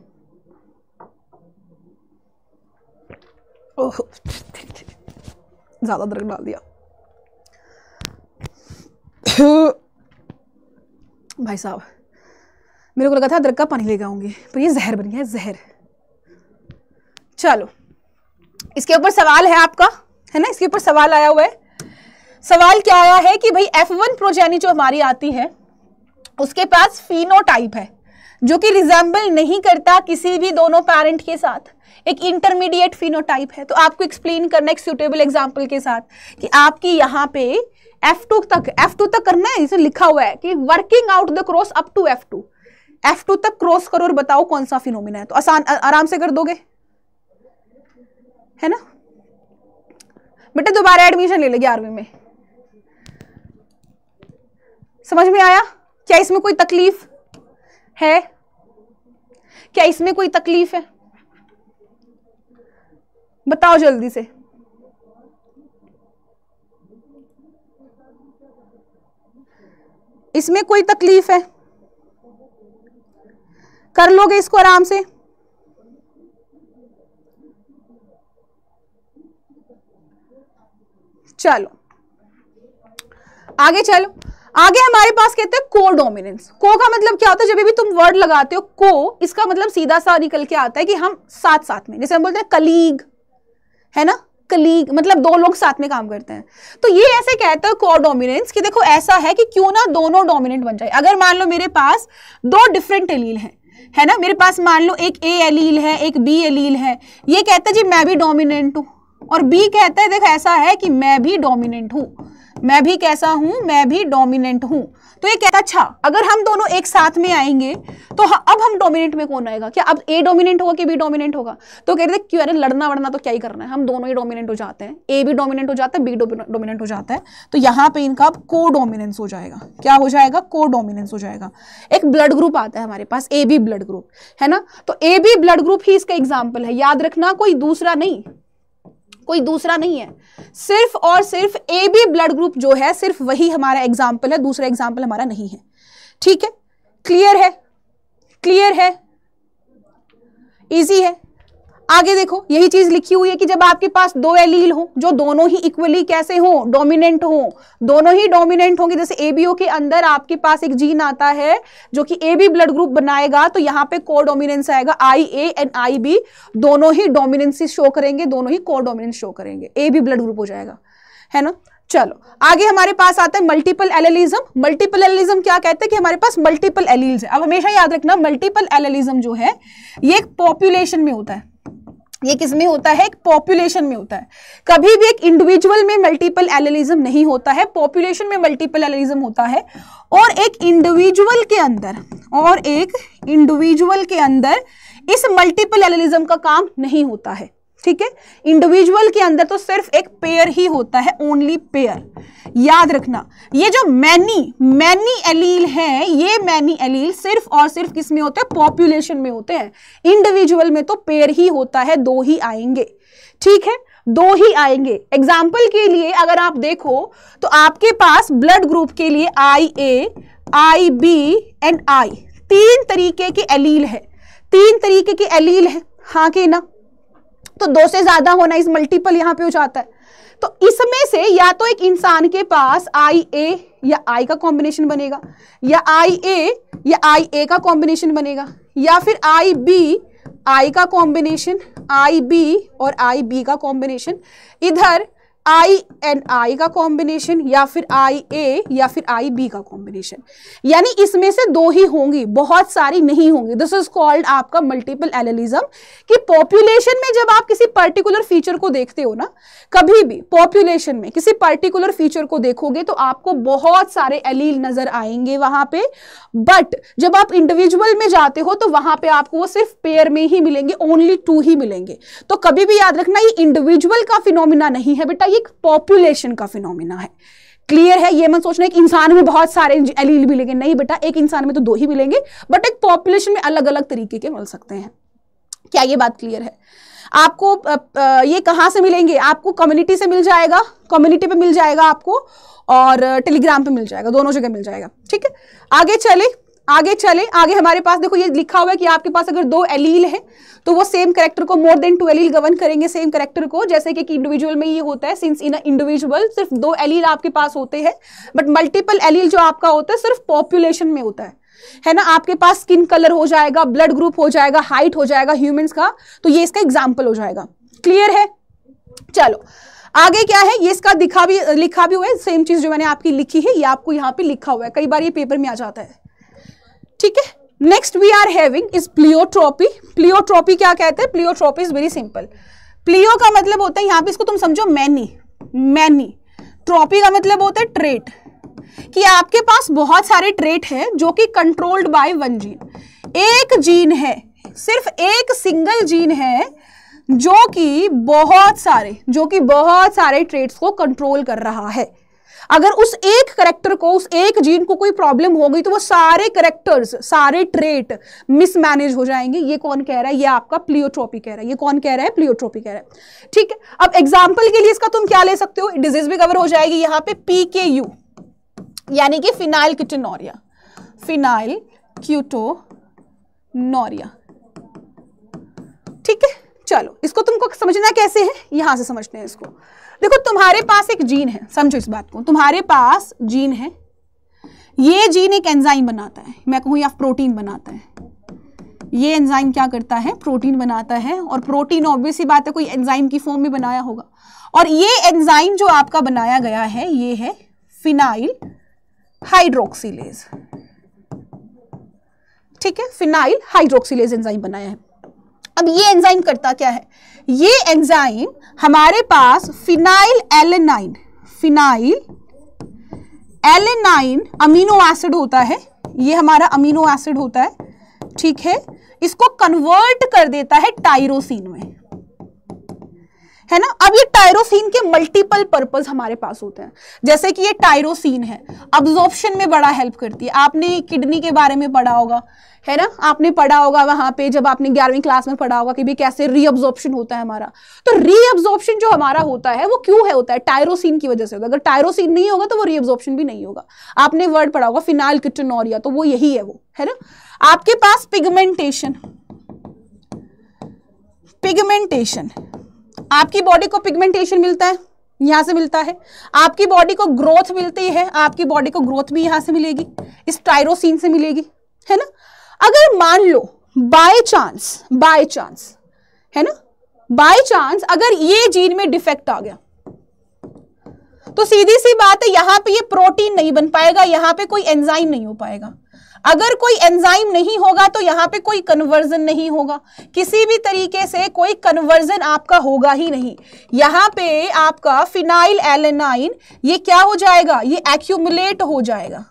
ज़्यादा अदरक डाल दिया भाई साहब मेरे को लगा था अदरक का पानी ले आऊँगी पर ये जहर बन गया है जहर चलो इसके ऊपर सवाल है आपका है ना इसके ऊपर सवाल आया हुआ है सवाल क्या आया है कि भाई एफ वन प्रोजेनी जो हमारी आती है उसके पास फिनो टाइप है जो कि रिजेंबल नहीं करता किसी भी दोनों पेरेंट के साथ एक इंटरमीडिएट फिनोटाइप है तो आपको एक्सप्लेन करना एक सुटेबल एग्जाम्पल के साथ कि आपकी यहाँ पे F2 तक F2 तक करना है इसे लिखा हुआ है कि working out the cross up to F2 F2 तक क्रॉस करो और बताओ कौन सा फिनोमिना है तो आसान आराम से कर दोगे है ना बेटा दोबारा एडमिशन ले लेगी आर्मी में समझ में आया क्या इसमें कोई तकलीफ है क्या इसमें कोई तकलीफ है बताओ जल्दी से इसमें कोई तकलीफ है कर लोगे इसको आराम से चलो आगे चलो आगे हमारे पास कहते हैं को डोमिनेंस को का मतलब क्या होता है जब भी तुम वर्ड लगाते हो को इसका मतलब सीधा सा निकल के आता है कि हम साथ साथ में जैसे हम बोलते हैं कलीग है ना कलीग मतलब दो लोग साथ में काम करते हैं तो ये ऐसे कहता है कोर डोमिनेंस कि देखो ऐसा है कि क्यों ना दोनों डोमिनेंट बन जाए अगर मान लो मेरे पास दो डिफरेंट एलील हैं है ना मेरे पास मान लो एक ए एलील है एक बी एलील है ये कहता है जी मैं भी डोमिनेंट हूँ और बी कहता है देखो ऐसा है कि मैं भी डोमिनेंट हूँ मैं भी कैसा हूं मैं भी डोमिनेंट हूं तो ये कहता अच्छा अगर हम दोनों एक साथ में आएंगे तो अब हम डोमिनेंट में कौन आएगा क्या अब ए डोमिनेंट होगा कि बी डोमिनेंट होगा तो कह रहे थे क्यों अरे लड़ना वड़ना तो क्या ही करना है हम दोनों ही डोमिनेंट हो जाते हैं ए भी डोमिनेंट हो जाता है बी डोमिनेंट हो जाता है तो यहाँ पे इनका अब को डोमिनेंस हो जाएगा क्या हो जाएगा को डोमिनेंस हो जाएगा एक ब्लड ग्रुप आता है हमारे पास ए बी ब्लड ग्रुप है ना तो ए बी ब्लड ग्रुप ही इसका एग्जाम्पल है याद रखना कोई दूसरा नहीं कोई दूसरा नहीं है सिर्फ और सिर्फ ए बी ब्लड ग्रुप जो है सिर्फ वही हमारा एग्जाम्पल है दूसरा एग्जाम्पल हमारा नहीं है ठीक है क्लियर है क्लियर है इजी है आगे देखो यही चीज लिखी हुई है कि जब आपके पास दो एलील हो जो दोनों ही इक्वली कैसे हो डोमिनेंट हो दोनों ही डोमिनेंट होंगे जैसे एबीओ के अंदर आपके पास एक जीन आता है जो कि ए बी ब्लड ग्रुप बनाएगा तो यहाँ पे को डोमिनेंस आएगा आई ए एंड आई बी दोनों ही डोमिनेंस शो करेंगे दोनों ही को डोमिनेंस शो करेंगे ए बी ब्लड ग्रुप हो जाएगा है ना चलो आगे हमारे पास आता है मल्टीपल एलेलिज्म मल्टीपल एलेलिज्म क्या कहते हैं कि हमारे पास मल्टीपल एलील्स है अब हमेशा याद रखना मल्टीपल एलेलिज्म जो है ये एक पॉपुलेशन में होता है ये किस में होता है एक पॉपुलेशन में होता है कभी भी एक इंडिविजुअल में मल्टीपल एलिज्म नहीं होता है पॉपुलेशन में मल्टीपल एलिज्म होता है और एक इंडिविजुअल के अंदर और एक इंडिविजुअल के अंदर इस मल्टीपल एलिज्म का काम नहीं होता है ठीक है इंडिविजुअल के अंदर तो सिर्फ एक पेयर ही होता है ओनली पेयर याद रखना ये जो मैनी मैनी एलील है ये मैनी एलील सिर्फ और सिर्फ किस में होते हैं पॉपुलेशन में होते हैं इंडिविजुअल में तो पेयर ही होता है दो ही आएंगे ठीक है दो ही आएंगे एग्जाम्पल के लिए अगर आप देखो तो आपके पास ब्लड ग्रुप के लिए आई ए आई बी एंड आई तीन तरीके के एलील है तीन तरीके के एलील है हाँ के ना तो दो से ज्यादा होना इस मल्टीपल यहां पे हो जाता है तो इसमें से या तो एक इंसान के पास आई ए या आई का कॉम्बिनेशन बनेगा या आई ए या आई ए का कॉम्बिनेशन बनेगा या फिर आई बी आई का कॉम्बिनेशन आई बी और आई बी का कॉम्बिनेशन इधर आई एंड आई का कॉम्बिनेशन या फिर आई ए या फिर आई बी का कॉम्बिनेशन यानी इसमें से दो ही होंगी बहुत सारी नहीं होंगी दिस इज कॉल्ड आपका मल्टीपल एलिज्म कि पॉपुलेशन में जब आप किसी पर्टिकुलर फीचर को देखते हो ना कभी भी पॉपुलेशन में किसी पर्टिकुलर फीचर को देखोगे तो आपको बहुत सारे एलील नजर आएंगे वहां पे बट जब आप इंडिविजुअल में जाते हो तो वहां पे आपको वो सिर्फ पेयर में ही मिलेंगे ओनली टू ही मिलेंगे तो कभी भी याद रखना ये इंडिविजुअल का फिनोमिना नहीं है बेटा एक पॉपुलेशन का फिनोमिना है क्लियर है ये मत सोचना एक इंसान में बहुत सारे एलील मिलेंगे नहीं बेटा एक इंसान में तो दो ही मिलेंगे बट एक पॉपुलेशन में अलग अलग तरीके के मिल सकते हैं क्या ये बात क्लियर है आपको ये कहाँ से मिलेंगे आपको कम्युनिटी से मिल जाएगा कम्युनिटी पे मिल जाएगा आपको और टेलीग्राम पे मिल जाएगा दोनों जगह मिल जाएगा ठीक है आगे चले आगे चले आगे हमारे पास देखो ये लिखा हुआ है कि आपके पास अगर दो एलील है तो वो सेम करेक्टर को more than two allele govern करेंगे सेम करेक्टर को जैसे कि इंडिविजुअल में ये होता है सिंस इन इंडिविजुअल सिर्फ दो एलील आपके पास होते हैं बट मल्टीपल एलील जो आपका होता है सिर्फ पॉपुलेशन में होता है है ना आपके पास स्किन कलर हो जाएगा ब्लड ग्रुप हो जाएगा हाइट हो जाएगा ह्यूमन का तो ये इसका एग्जाम्पल हो जाएगा क्लियर है चलो आगे क्या है ये इसका दिखा भी लिखा भी हुआ है सेम चीज जो मैंने आपकी लिखी है ये आपको यहाँ पे लिखा हुआ है कई बार ये पेपर में आ जाता है ठीक है next we are having is pleiotropy pleiotropy क्या कहते हैं pleiotropy is very simple pleio का मतलब होता है यहां पे इसको तुम समझो मैनी मैनी ट्रॉपी का मतलब होता है ट्रेट कि आपके पास बहुत सारे ट्रेट हैं जो कि कंट्रोल्ड बाय वन जीन एक जीन है सिर्फ एक सिंगल जीन है जो कि बहुत सारे जो कि बहुत सारे ट्रेट्स को कंट्रोल कर रहा है अगर उस एक करेक्टर को उस एक जीन को कोई प्रॉब्लम हो गई तो वो सारे करेक्टर्स सारे ट्रेट मिसमैनेज हो जाएंगे ये कौन कह रहा है ये आपका प्लियोट्रोपी कह रहा है ये कौन कह रहा है प्लियोट्रोपी कह रहा है ठीक है अब एग्जाम्पल के लिए इसका तुम क्या ले सकते हो डिजीज भी कवर हो जाएगी यहां पर पी के यू यानी कि phenyl ketonuria phenyl ketonuria ठीक है चलो इसको तुमको समझना कैसे है यहां से समझते हैं इसको देखो तुम्हारे पास एक जीन है समझो इस बात को तुम्हारे पास जीन है ये जीन एक एंजाइम बनाता है मैं कहूँ या प्रोटीन बनाता है ये एंजाइम क्या करता है प्रोटीन बनाता है और प्रोटीन ऑब्वियसली बात है कोई एंजाइम की फॉर्म में बनाया होगा और ये एंजाइम जो आपका बनाया गया है ये है फिनाइल हाइड्रोक्सीलेज ठीक है फिनाइल हाइड्रोक्सीलेज एंजाइम बनाया है अब ये एंजाइम करता क्या है ये एंजाइम हमारे पास phenylalanine phenylalanine amino acid होता है ये हमारा अमीनो एसिड होता है ठीक है इसको कन्वर्ट कर देता है टाइरोसिन में है ना अब ये टायरोसिन के मल्टीपल पर्पज हमारे पास होते हैं जैसे कि ये टायरोसिन है अब्जॉर्प्शन में बड़ा हेल्प करती है आपने किडनी के बारे में पढ़ा होगा है ना आपने पढ़ा होगा वहां पे जब आपने ग्यारहवीं क्लास में पढ़ा होगा कि भी कैसे रीअब्जॉर्प्शन होता है हमारा तो रीअब्जॉर्प्शन जो हमारा होता है वो क्यों है होता है टायरोसिन की वजह से होगा अगर टायरोसिन नहीं होगा तो वो रीअब्जॉर्प्शन भी नहीं होगा आपने वर्ड पढ़ा होगा फिनाइल किटनोरिया तो वो यही है वो है ना आपके पास पिगमेंटेशन पिगमेंटेशन आपकी बॉडी को पिगमेंटेशन मिलता है यहाँ से मिलता है आपकी बॉडी को ग्रोथ मिलती है आपकी बॉडी को ग्रोथ भी यहाँ से मिलेगी इस टायरोसिन से मिलेगी है ना अगर मान लो बाय चांस बाय चांस है ना बाय चांस अगर ये जीन में डिफेक्ट आ गया तो सीधी सी बात है यहाँ पे ये प्रोटीन नहीं बन पाएगा यहां पे कोई एंजाइम नहीं हो पाएगा अगर कोई एंजाइम नहीं होगा तो यहाँ पे कोई कन्वर्जन नहीं होगा किसी भी तरीके से कोई कन्वर्जन आपका होगा ही नहीं यहाँ पे आपका फिनाइल एलेनाइन ये क्या हो जाएगा ये एक्यूमुलेट हो जाएगा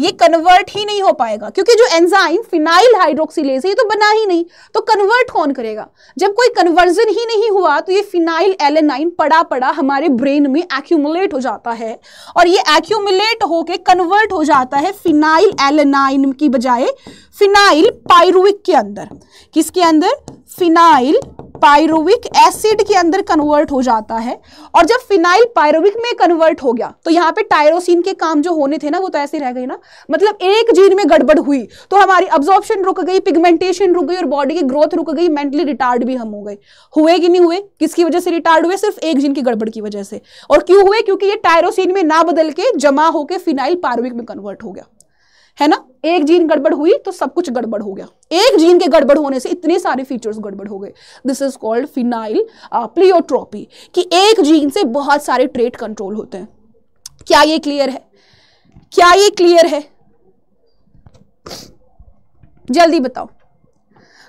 ये कन्वर्ट ही नहीं हो पाएगा क्योंकि जो एंजाइम फिनाइल हाइड्रोक्सीलेज है ये तो बना ही नहीं तो कन्वर्ट कौन करेगा जब कोई कन्वर्जन ही नहीं हुआ तो ये फिनाइल एलेनाइन पड़ा पड़ा हमारे ब्रेन में एक्यूमुलेट हो जाता है और ये एक्यूमुलेट होके कन्वर्ट हो जाता है फिनाइल एलेनाइन की बजाय फिनाइल पायरुविक के अंदर किसके अंदर फिनाइल पायरोविक एसिड के अंदर कन्वर्ट हो जाता है और जब फिनाइल पायरोविक में कन्वर्ट हो गया तो यहाँ पे टायरोसिन के काम जो होने थे ना वो तो ऐसे रह गए ना मतलब एक जीन में गड़बड़ हुई तो हमारी अब्जॉर्प्शन रुक गई पिगमेंटेशन रुक गई और बॉडी की ग्रोथ रुक गई मेंटली रिटार्ड भी हम हो गए हुए कि नहीं हुए किसकी वजह से रिटार्ड हुए सिर्फ एक जीन की गड़बड़ की वजह से और क्यों हुए क्योंकि ये टायरोसिन में ना बदल के जमा होकर फिनाइल पायरोविक में कन्वर्ट हो गया है ना एक जीन गड़बड़ हुई तो सब कुछ गड़बड़ हो गया एक जीन के गड़बड़ होने से इतने सारे फीचर्स गड़बड़ हो गए this is called phenyl pleiotropy कि एक जीन से बहुत सारे ट्रेट कंट्रोल होते हैं क्या ये क्लियर है क्या ये क्लियर है जल्दी बताओ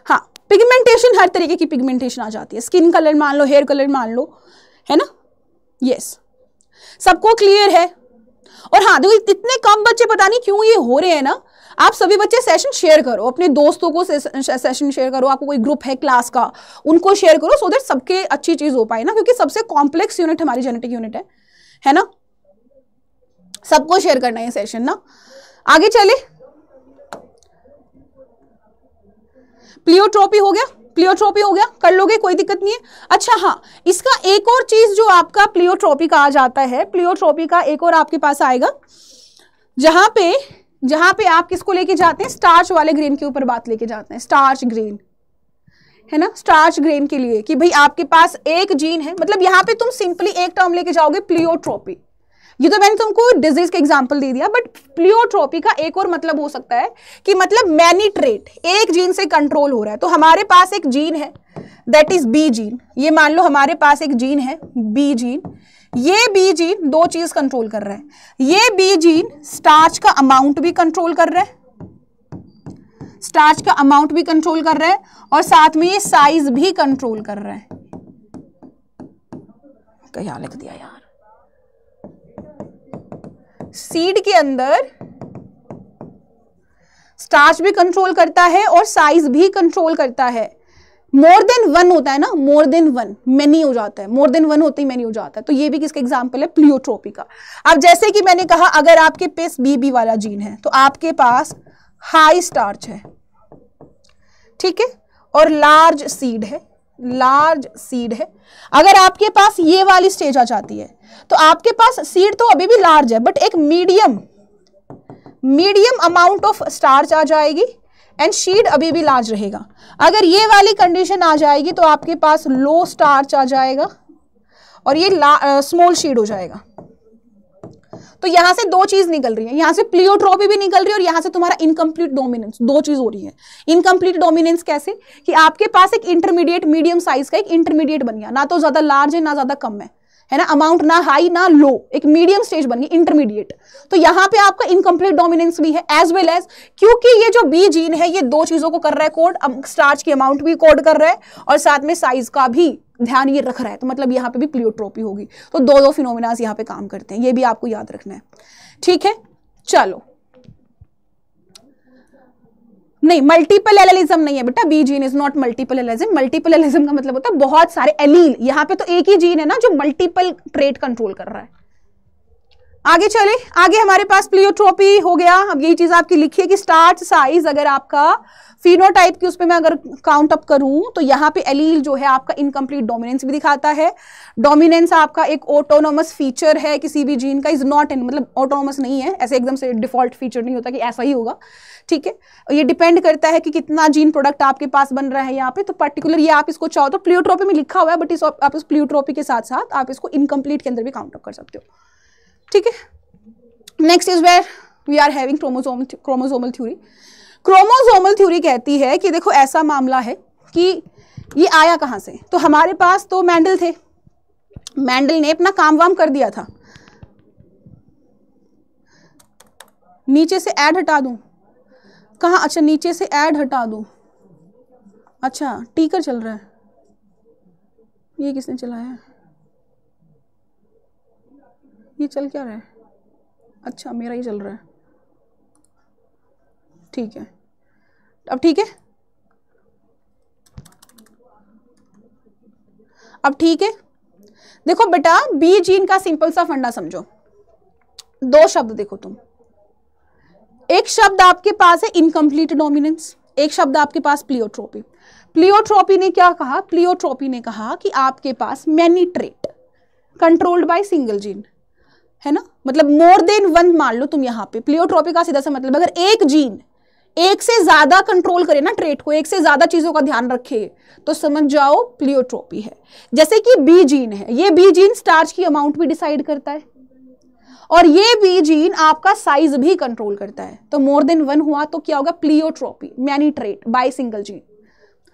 हाँ पिगमेंटेशन हर तरीके की पिगमेंटेशन आ जाती है स्किन कलर मान लो हेयर कलर मान लो है ना यस yes. सबको क्लियर है और हाँ देखो इतने कम बच्चे पता नहीं क्यों ये हो रहे हैं ना आप सभी बच्चे सेशन शेयर करो अपने दोस्तों को सेशन शेयर करो आपको कोई ग्रुप है क्लास का उनको शेयर करो सो देट सबके अच्छी चीज़ हो पाए ना क्योंकि सबसे कॉम्प्लेक्स यूनिट हमारी जेनेटिक यूनिट है है ना सबको शेयर करना है सेशन ना आगे चले प्लियोट्रोपी हो गया प्लियोट्रोपी हो गया कर लोगे कोई दिक्कत नहीं है अच्छा हाँ इसका एक और चीज जो आपका प्लियोट्रोपी का आ जाता है प्लियोट्रोपी का एक और आपके पास आएगा जहां पे जहां पे आप किसको लेके जाते हैं स्टार्च वाले ग्रेन के ऊपर बात लेके जाते हैं स्टार्च ग्रेन है ना स्टार्च ग्रेन के लिए कि भाई आपके पास एक जीन है मतलब यहां पे तुम सिंपली एक टर्म लेके जाओगे प्लियोट्रोपी ये तो मैंने तुमको डिजीज का एग्जाम्पल दे दिया बट प्लियोट्रोपी का एक और मतलब हो सकता है कि मतलब मैनी ट्रेट एक जीन से कंट्रोल हो रहा है तो हमारे पास एक जीन है दैट इज बी जीन ये मान लो हमारे पास एक जीन है बी जीन ये बी जीन दो चीज कंट्रोल कर रहा है ये बी जीन स्टार्च का अमाउंट भी कंट्रोल कर रहा है स्टार्च का अमाउंट भी कंट्रोल कर रहा है और साथ में ये साइज भी कंट्रोल कर रहा है क्या लिख दिया यार सीड के अंदर स्टार्च भी कंट्रोल करता है और साइज भी कंट्रोल करता है मोर देन वन होता है ना मोर देन वन मेनी हो जाता है मोर देन वन होते ही मेनी हो जाता है तो ये भी किसका एग्जाम्पल है प्लियोट्रोपी का अब जैसे कि मैंने कहा अगर आपके पेस बीबी वाला जीन है तो आपके पास हाई स्टार्च है ठीक है और लार्ज सीड है लार्ज सीड है अगर आपके पास ये वाली स्टेज आ जाती है तो आपके पास सीड तो अभी भी लार्ज है बट एक medium medium amount of starch आ जाएगी एंड शीड अभी भी लार्ज रहेगा अगर ये वाली कंडीशन आ जाएगी तो आपके पास लो स्टार्च आ जाएगा और ये स्मॉल शीड हो जाएगा तो यहाँ से दो चीज निकल रही है यहाँ से प्लियोट्रॉपी भी निकल रही है और यहाँ से तुम्हारा इनकम्प्लीट डोमिनेंस दो चीज हो रही है इनकम्प्लीट डोमिनेंस कैसे कि आपके पास एक इंटरमीडिएट मीडियम साइज का एक इंटरमीडिएट बन गया ना तो ज्यादा लार्ज है ना ज्यादा कम है है ना अमाउंट ना हाई ना लो एक मीडियम स्टेज बन गई इंटरमीडिएट तो यहां पे आपका इनकम्प्लीट डोमिनेंस भी है एज वेल एज क्योंकि ये जो बी जीन है ये दो चीजों को कर रहा है कोड स्टार्च की अमाउंट भी कोड कर रहा है और साथ में साइज का भी ध्यान ये रख रहा है तो मतलब यहां पे भी प्लियोट्रोपी होगी तो दो दो फिनोमिनाज यहां पे काम करते हैं ये भी आपको याद रखना है ठीक है चलो नहीं मल्टीपल एलिज्म नहीं है बेटा B gene is not multiple allelism multiple allelism का मतलब होता है बहुत सारे एलील यहाँ पे तो एक ही जीन है ना जो मल्टीपल ट्रेट कंट्रोल कर रहा है आगे चले आगे हमारे पास प्लियोट्रोपी हो गया अब यही चीज आपकी लिखी है कि स्टार्च साइज अगर आपका फिनोटाइप की उस पर मैं अगर काउंट अप करूं तो यहाँ पे एलील जो है आपका इनकम्प्लीट डोमिनेंस भी दिखाता है डोमिनेंस आपका एक ऑटोनोमस फीचर है किसी भी जीन का इज नॉट इन मतलब ऑटोनोमस नहीं है ऐसे एकदम से डिफॉल्ट फीचर नहीं होता कि ऐसा ही होगा ठीक है ये डिपेंड करता है कि कितना जीन प्रोडक्ट आपके पास बन रहा है यहाँ पे तो पर्टिकुलर ये आप इसको चाहो तो प्लियोट्रोपी में लिखा हुआ है बट इस आप इस प्लियोट्रोपी के साथ साथ आप इसको इनकम्प्लीट के अंदर भी काउंटअप कर सकते हो ठीक है next is where we are having chromosome chromosomal theory chromosomal theory कहती है कि देखो ऐसा मामला है कि ये आया कहाँ से तो हमारे पास तो मैंडल थे मैंडल ने अपना काम वाम कर दिया था नीचे से ऐड हटा दूं कहाँ अच्छा नीचे से ऐड हटा दूं अच्छा टीकर चल रहा है ये किसने चलाया है ये चल क्या रहा है अच्छा मेरा ही चल रहा है ठीक है अब ठीक है अब ठीक है देखो बेटा बी जीन का सिंपल सा फंडा समझो दो शब्द देखो तुम एक शब्द आपके पास है इनकम्प्लीट डोमिनेंस एक शब्द आपके पास प्लियोट्रोपी प्लियोट्रोपी ने क्या कहा प्लियोट्रोपी ने कहा कि आपके पास many trait controlled by single gene है ना मतलब मोर देन वन मान लो तुम यहाँ पे प्लियोट्रॉपी का सीधा सा मतलब अगर एक जीन एक से ज्यादा कंट्रोल करे ना ट्रेट को एक से ज्यादा चीजों का ध्यान रखे तो समझ जाओ प्लियोट्रोपी है जैसे कि बी जीन है ये बी जीन स्टार्च की अमाउंट भी डिसाइड करता है और ये बी जीन आपका साइज भी कंट्रोल करता है तो मोर देन वन हुआ तो क्या होगा pleiotropy many trait by single gene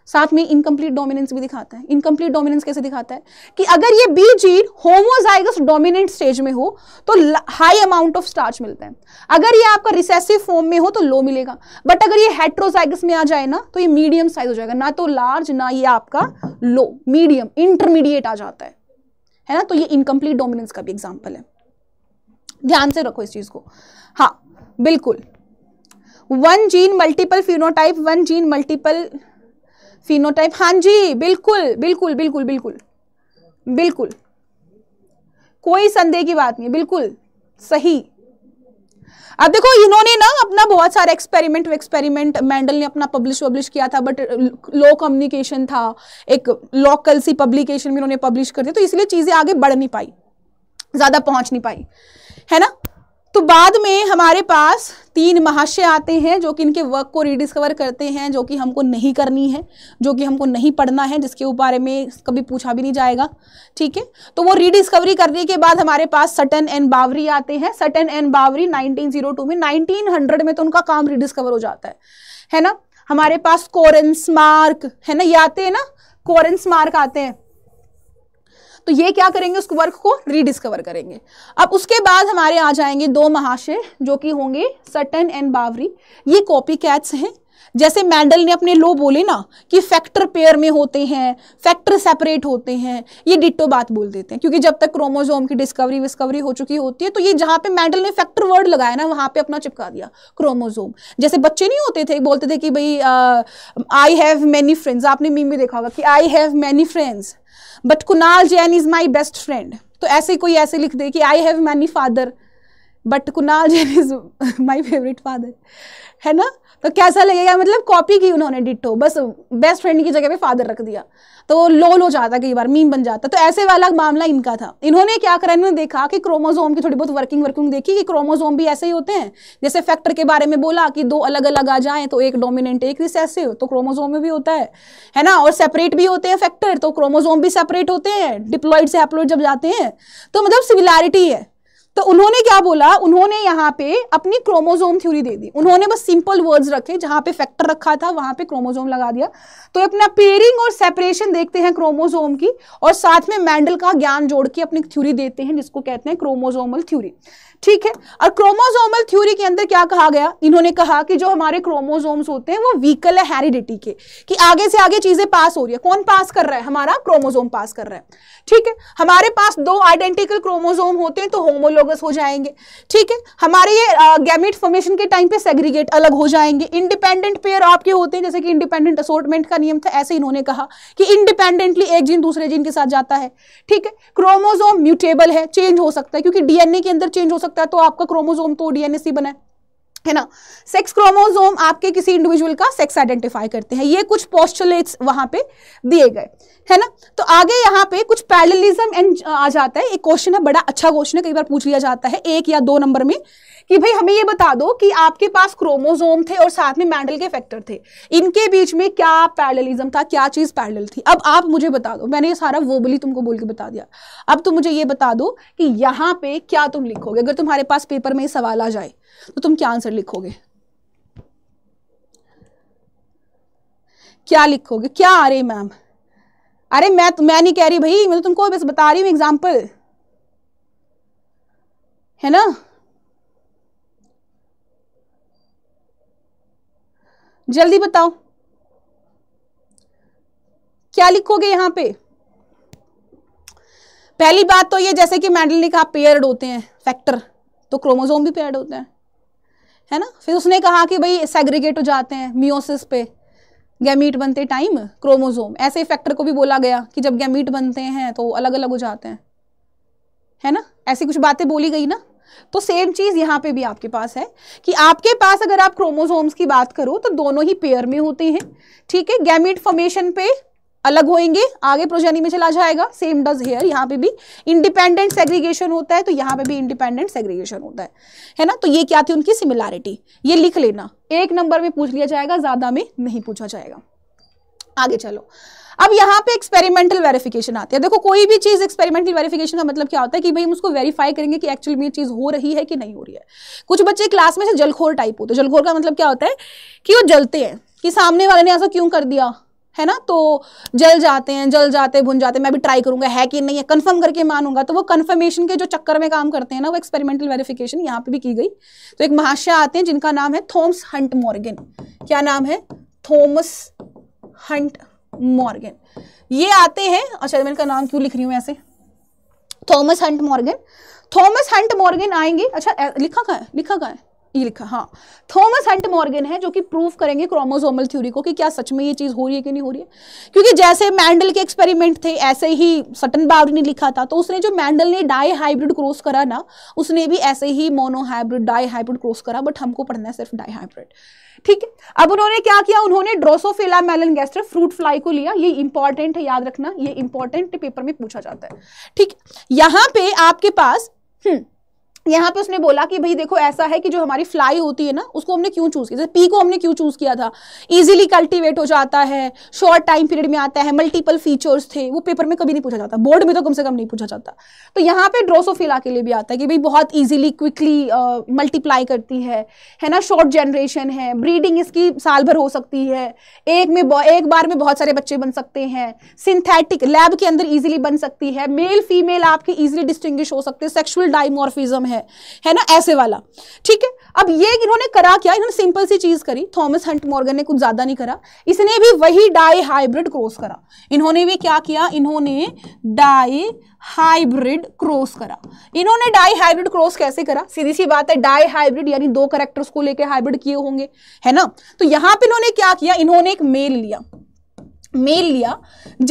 साथ में इनकम्प्लीट डोमिनेंस भी दिखाता है इनकम्प्लीट डोमिनेंस कैसे दिखाता है कि अगर ये B gene homozygous dominant stage में हो तो हाई अमाउंट ऑफ स्टार्च मिलता है अगर ये आपका रिसेसिव फॉर्म में हो तो लो मिलेगा बट अगर ये हेट्रोजाइगस में आ जाए ना तो ये मीडियम साइज हो जाएगा ना तो लार्ज ना ये आपका लो मीडियम इंटरमीडिएट आ जाता है है ना तो ये इनकम्प्लीट डोमिनेंस का भी एग्जाम्पल है ध्यान से रखो इस चीज को हाँ बिल्कुल one gene multiple phenotype one gene multiple phenotype हाँ जी बिल्कुल बिल्कुल बिल्कुल बिल्कुल बिल्कुल कोई संदेह की बात नहीं बिल्कुल सही अब देखो इन्होंने ना अपना बहुत सारे एक्सपेरिमेंट एक्सपेरिमेंट मैंडल ने अपना पब्लिश पब्लिश किया था बट लो कम्युनिकेशन था एक लोकल सी पब्लिकेशन में इन्होंने पब्लिश कर दी तो इसलिए चीज़ें आगे बढ़ नहीं पाई ज़्यादा पहुंच नहीं पाई है ना तो बाद में हमारे पास तीन महाशय आते हैं जो कि इनके वर्क को रीडिस्कवर करते हैं जो कि हमको नहीं करनी है जो कि हमको नहीं पढ़ना है जिसके बारे में कभी पूछा भी नहीं जाएगा ठीक है तो वो रीडिस्कवरी करने के बाद हमारे पास सटन एंड बावरी आते हैं सटन एंड बावरी 1902 में 1900 में तो उनका काम रीडिस्कवर हो जाता है है ना हमारे पास कोरेंस मार्क है ना ये आते हैं ना कोरेंस मार्क आते हैं तो ये क्या करेंगे उस वर्क को रीडिस्कवर करेंगे अब उसके बाद हमारे आ जाएंगे दो महाशय जो कि होंगे सटन एंड बावरी ये कॉपी कैट्स हैं जैसे मैंडल ने अपने लो बोले ना कि फैक्टर पेयर में होते हैं फैक्टर सेपरेट होते हैं ये डिट्टो बात बोल देते हैं क्योंकि जब तक क्रोमोजोम की डिस्कवरी विस्कवरी हो चुकी होती है तो ये जहाँ पे मैंडल ने फैक्टर वर्ड लगाया ना वहाँ पे अपना चिपका दिया क्रोमोजोम जैसे बच्चे नहीं होते थे बोलते थे कि भाई आई हैव मैनी फ्रेंड्स आपने मीम भी देखा होगा कि I have many friends but Kunal Jain is my best friend तो ऐसे कोई ऐसे लिख दे कि I have many father but Kunal Jain is my favourite father है ना तो कैसा लगेगा मतलब कॉपी की उन्होंने डिटो बस बेस्ट फ्रेंड की जगह पे फादर रख दिया तो वो लोल हो जाता कई बार मीम बन जाता तो ऐसे वाला मामला इनका था इन्होंने क्या करा इन्होंने देखा कि क्रोमोजोम की थोड़ी बहुत वर्किंग वर्किंग देखी कि क्रोमोजोम भी ऐसे ही होते हैं जैसे फैक्टर के बारे में बोला कि दो अलग अलग आ जाए तो एक डोमिनेंट एक रिसेसिव तो क्रोमोजोम में भी होता है है ना और सेपरेट भी होते हैं फैक्टर तो क्रोमोजोम भी सेपरेट होते हैं डिप्लॉइड से हैप्लॉइड जब जाते हैं तो मतलब सिमिलैरिटी है तो उन्होंने क्या बोला उन्होंने यहाँ पे अपनी क्रोमोजोम थ्योरी दे दी उन्होंने बस सिंपल वर्ड्स रखे जहां पे फैक्टर रखा था वहां पे क्रोमोजोम लगा दिया तो अपना पेयरिंग और सेपरेशन देखते हैं क्रोमोजोम की और साथ में मैंडल का ज्ञान जोड़ के अपनी थ्योरी देते हैं जिसको कहते हैं क्रोमोजोमल थ्यूरी ठीक है और क्रोमोजोमल थ्योरी के अंदर क्या कहा गया इन्होंने कहा कि जो हमारे क्रोमोजोम्स होते हैं वो वीकल है हेरिडिटी के कि आगे से आगे चीजें पास हो रही है कौन पास कर रहा है हमारा क्रोमोजोम पास कर रहा है ठीक है हमारे पास दो आइडेंटिकल क्रोमोजोम होते हैं तो होमोलोगस हो जाएंगे ठीक है हमारे ये गैमिट फॉर्मेशन के टाइम पे सेग्रीगेट अलग हो जाएंगे इंडिपेंडेंट पेयर आपके होते हैं जैसे कि इंडिपेंडेंट असोर्टमेंट का नियम था ऐसे इन्होंने कहा कि इंडिपेंडेंटली एक जीन दूसरे जीन के साथ जाता है ठीक है क्रोमोजोम म्यूटेबल है चेंज हो सकता है क्योंकि डीएनए के अंदर चेंज हो सकता सकता है तो आपका क्रोमोजोम तो डीएनए सी बना है है ना सेक्स क्रोमोजोम आपके किसी इंडिविजुअल का सेक्स आइडेंटिफाई करते हैं ये कुछ पोस्टुलेट्स वहां पे दिए गए है ना तो आगे यहाँ पे कुछ पैरलिज्म एंड आ जाता है एक क्वेश्चन है बड़ा अच्छा क्वेश्चन है कई बार पूछ लिया जाता है एक या दो नंबर में कि भाई हमें ये बता दो कि आपके पास क्रोमोजोम थे और साथ में मैंडल के फैक्टर थे इनके बीच में क्या पैरलिज्म था क्या चीज पैरल थी अब आप मुझे बता दो मैंने ये सारा वोबली तुमको बोल के बता दिया अब तुम मुझे ये बता दो कि यहां पर क्या तुम लिखोगे अगर तुम्हारे पास पेपर में सवाल आ जाए तो तुम क्या आंसर लिखोगे क्या लिखोगे क्या आ रही मैम अरे मैं तो, मैं नहीं कह रही भाई मैं तो तुमको बस बता रही हूँ एग्जाम्पल है ना जल्दी बताओ क्या लिखोगे यहां पे पहली बात तो ये जैसे कि मैंडल ने कहा पेयर्ड होते हैं फैक्टर तो क्रोमोजोम भी पेयर्ड होते हैं है ना फिर उसने कहा कि भाई सेग्रीगेट हो जाते हैं मियोसिस पे गैमीट बनते टाइम क्रोमोजोम ऐसे फैक्टर को भी बोला गया कि जब गैमीट बनते हैं तो अलग अलग हो जाते हैं है ना ऐसी कुछ बातें बोली गई ना तो सेम चीज यहाँ पे भी आपके पास है कि आपके पास अगर आप क्रोमोसोम्स की बात करो तो दोनों ही पेयर में होते हैं ठीक है गैमिट फॉर्मेशन पे अलग होएंगे आगे प्रोजेनी में चला जाएगा सेम डज हेयर यहाँ पे भी इंडिपेंडेंट सेग्रीगेशन होता है तो यहाँ पे भी इंडिपेंडेंट सेग्रीगेशन होता है है ना तो ये क्या थी उनकी सिमिलैरिटी ये लिख लेना एक नंबर में पूछ लिया जाएगा ज्यादा में नहीं पूछा जाएगा आगे चलो अब यहाँ पे एक्सपेरिमेंटल वेरिफिकेशन आती है देखो कोई भी चीज एक्सपेरिमेंटल वेरिफिकेशन का मतलब क्या होता है कि भाई हम उसको वेरीफाई करेंगे कि एक्चुअल में ये चीज हो रही है कि नहीं हो रही है कुछ बच्चे क्लास में से जलखोर टाइप होते हैं जलखोर का मतलब क्या होता है कि वो जलते हैं कि सामने वाले ने ऐसा क्यों कर दिया है ना तो जल जाते हैं जल जाते भुन जाते हैं मैं भी ट्राई करूंगा है कि नहीं है कंफर्म करके मानूंगा तो वो कंफर्मेशन के जो चक्कर में काम करते हैं ना वो एक्सपेरिमेंटल वेरिफिकेशन यहाँ पे भी की गई तो एक महाशय आते हैं जिनका नाम है थॉमस हंट मॉर्गन क्या नाम है थॉमस हंट मॉर्गन ये आते हैं अच्छा मैं इनका नाम क्यों लिख रही हूँ ऐसे Thomas Hunt Morgan Thomas Hunt Morgan आएंगे अच्छा लिखा कहाँ है लिखा कहाँ है ये लिखा हाँ थॉमस हंट मॉर्गन है जो कि प्रूफ करेंगे क्रोमोसोमल थ्योरी को कि क्या सच में ये चीज़ हो रही है कि नहीं हो रही है क्योंकि जैसे मैंडल के एक्सपेरिमेंट थे ऐसे ही सटन बाउड ने लिखा था तो उसने जो मैंडल ने डाई हाइब्रिड क्रॉस करा ना उसने भी ऐसे ही monohybrid dihybrid cross करा बट हमको पढ़ना है सिर्फ डाई हाइब्रिड ठीक है अब उन्होंने क्या किया उन्होंने Drosophila melanogaster fruit fly को लिया ये इंपॉर्टेंट है याद रखना ये इंपॉर्टेंट पेपर में पूछा जाता है ठीक यहां पे आपके पास हम्म यहाँ पे उसने बोला कि भाई देखो ऐसा है कि जो हमारी फ्लाई होती है ना उसको हमने क्यों चूज किया पी को हमने क्यों चूज किया था इजीली कल्टीवेट हो जाता है शॉर्ट टाइम पीरियड में आता है मल्टीपल फीचर्स थे वो पेपर में कभी नहीं पूछा जाता बोर्ड में तो कम से कम नहीं पूछा जाता तो यहाँ पे ड्रोसोफिला के लिए भी आता है कि भाई बहुत ईजिली क्विकली मल्टीप्लाई करती है है ना शॉर्ट जनरेशन है ब्रीडिंग इसकी साल भर हो सकती है एक में एक बार में बहुत सारे बच्चे बन सकते हैं सिंथेटिक लैब के अंदर ईजिली बन सकती है मेल फीमेल आपके ईजिली डिस्टिंग्विश हो सकते हैं सेक्शुअल डाइमोर्फिज्म है है है ना ऐसे वाला ठीक है अब ये इन्होंने करा क्या इन्होंने सिंपल सी चीज करी थॉमस हंट मॉर्गन ने कुछ ज्यादा नहीं करा इसने भी वही डाई हाइब्रिड क्रॉस करा इन्होंने भी क्या किया इन्होंने डाई हाइब्रिड क्रॉस करा इन्होंने डाई हाइब्रिड क्रॉस कैसे करा सीधी सी बात है डाई हाइब्रिड यानी दो करेक्टर्स को लेकर हाइब्रिड किए होंगे है ना तो यहां पर इन्होंने क्या किया इन्होंने एक मेल लिया मेल लिया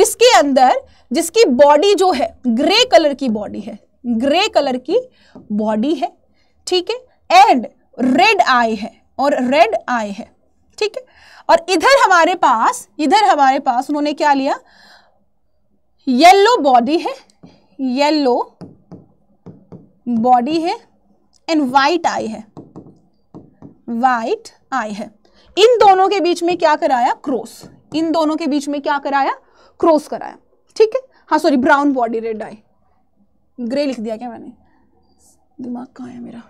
जिसके अंदर जिसकी बॉडी जो है ग्रे कलर की बॉडी है ग्रे कलर की बॉडी है ठीक है एंड रेड आई है और रेड आई है ठीक है और इधर हमारे पास इधर हमारे पास उन्होंने क्या लिया येलो बॉडी है येलो बॉडी है एंड वाइट आई है वाइट आई है इन दोनों के बीच में क्या कराया क्रॉस इन दोनों के बीच में क्या कराया क्रॉस कराया ठीक है हाँ sorry brown body red eye grey लिख दिया क्या मैंने दिमाग कहाँ है मेरा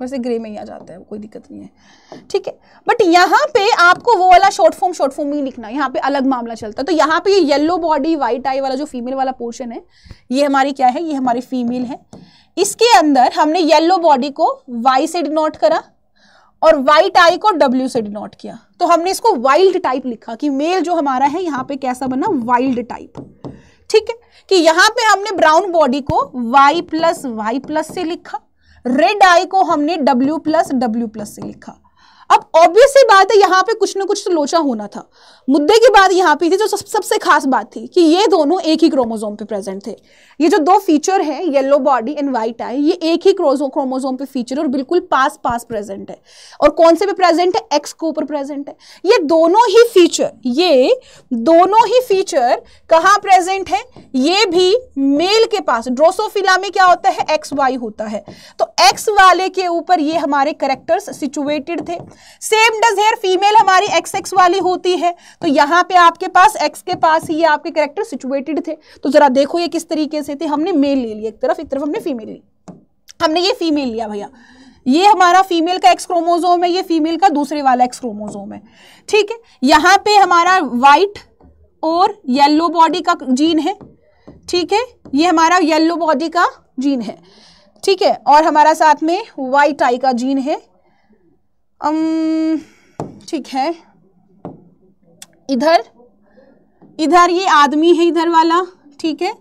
वैसे ग्रे में ही आ जाता है कोई दिक्कत नहीं है ठीक है बट यहाँ पे आपको वो वाला शॉर्ट फॉर्म शॉर्ट फॉर्म ही लिखना यहाँ पे अलग मामला चलता है तो यहाँ पे ये येलो बॉडी व्हाइट आई वाला जो फीमेल वाला पोर्शन है ये हमारी क्या है ये हमारी फीमेल है इसके अंदर हमने येलो बॉडी को वाई से डिनोट करा और वाइट आई को डब्ल्यू से डिनोट किया तो हमने इसको वाइल्ड टाइप लिखा कि मेल जो हमारा है यहाँ पे कैसा बना वाइल्ड टाइप ठीक है कि यहाँ पे हमने ब्राउन बॉडी को वाई प्लस वाई प्लस से लिखा रेड आई को हमने डब्ल्यू प्लस डब्ल्यू प्लस से लिखा अब ऑब्वियस सी बात है यहाँ पे कुछ ना कुछ तो लोचा होना था मुद्दे की बात यहाँ पे थी जो सब, सबसे खास बात थी कि ये दोनों एक ही क्रोमोजोम पे प्रेजेंट थे ये जो दो फीचर हैं yellow body and white eye ये एक ही क्रोमोजोम पे फीचर और बिल्कुल पास पास प्रेजेंट है और कौन से पे प्रेजेंट है एक्स को ऊपर प्रेजेंट है ये दोनों ही फीचर ये दोनों ही फीचर कहाँ प्रेजेंट है ये भी मेल के पास ड्रोसोफिला में क्या होता है एक्स वाई होता है तो एक्स वाले के ऊपर ये हमारे करेक्टर्स सिचुएटेड थे सेम डज हेयर फीमेल हमारी एक्स एक्स वाली होती है तो यहाँ पे आपके पास एक्स के पास ही आपके करेक्टर सिचुएटेड थे तो जरा देखो ये किस तरीके से थे हमने मेल ले लिया एक तरफ एक तरफ हमने फीमेल ली हमने ये फीमेल लिया भैया ये हमारा फीमेल का एक्स क्रोमोजोम है ये फीमेल का दूसरे वाला एक्स क्रोमोजोम है ठीक है यहाँ पे हमारा वाइट और येलो बॉडी का जीन है ठीक है ये हमारा येलो बॉडी का जीन है ठीक है और हमारा साथ में वाइट आई का जीन है ठीक है इधर इधर ये आदमी है इधर वाला ठीक है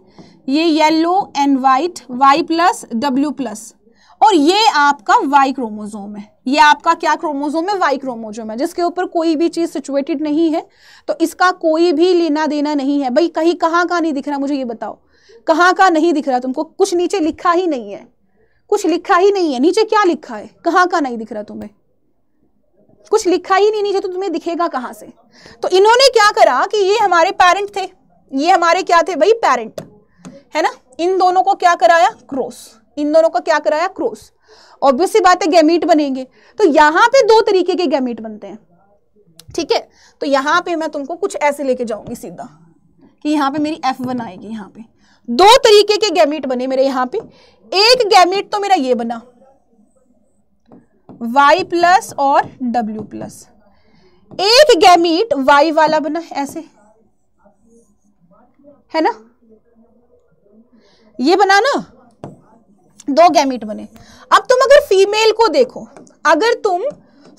ये yellow and white Y plus W plus और ये आपका वाई क्रोमोजोम है ये आपका क्या क्रोमोजोम है वाई क्रोमोजोम है जिसके ऊपर कोई भी चीज़ सिचुएटेड नहीं है तो इसका कोई भी लेना देना नहीं है भाई कहीं कहाँ का नहीं दिख रहा मुझे ये बताओ कहाँ का नहीं दिख रहा तुमको कुछ नीचे लिखा ही नहीं है कुछ लिखा ही नहीं है नीचे क्या लिखा है कहाँ का नहीं दिख रहा तुम्हें कुछ लिखा ही नहीं नीचे तो तुम्हें दिखेगा कहाँ से तो इन्होंने क्या करा कि ये हमारे पेरेंट थे ये हमारे क्या थे भाई पेरेंट है ना इन दोनों को क्या कराया क्रॉस इन दोनों को क्या कराया क्रॉस ऑब्वियसली बात है गैमीट बनेंगे तो यहाँ पे दो तरीके के गैमीट बनते हैं ठीक है तो यहाँ पे मैं तुमको कुछ ऐसे लेके जाऊंगी सीधा कि यहाँ पे मेरी एफ वन आएगी यहाँ पे दो तरीके के गैमीट बने मेरे यहाँ पे एक गैमीट तो मेरा ये बना वाई प्लस और डब्ल्यू प्लस एक गैमीट वाई वाला बना ऐसे है ना ये बना ना दो गैमीट बने अब तुम अगर फीमेल को देखो अगर तुम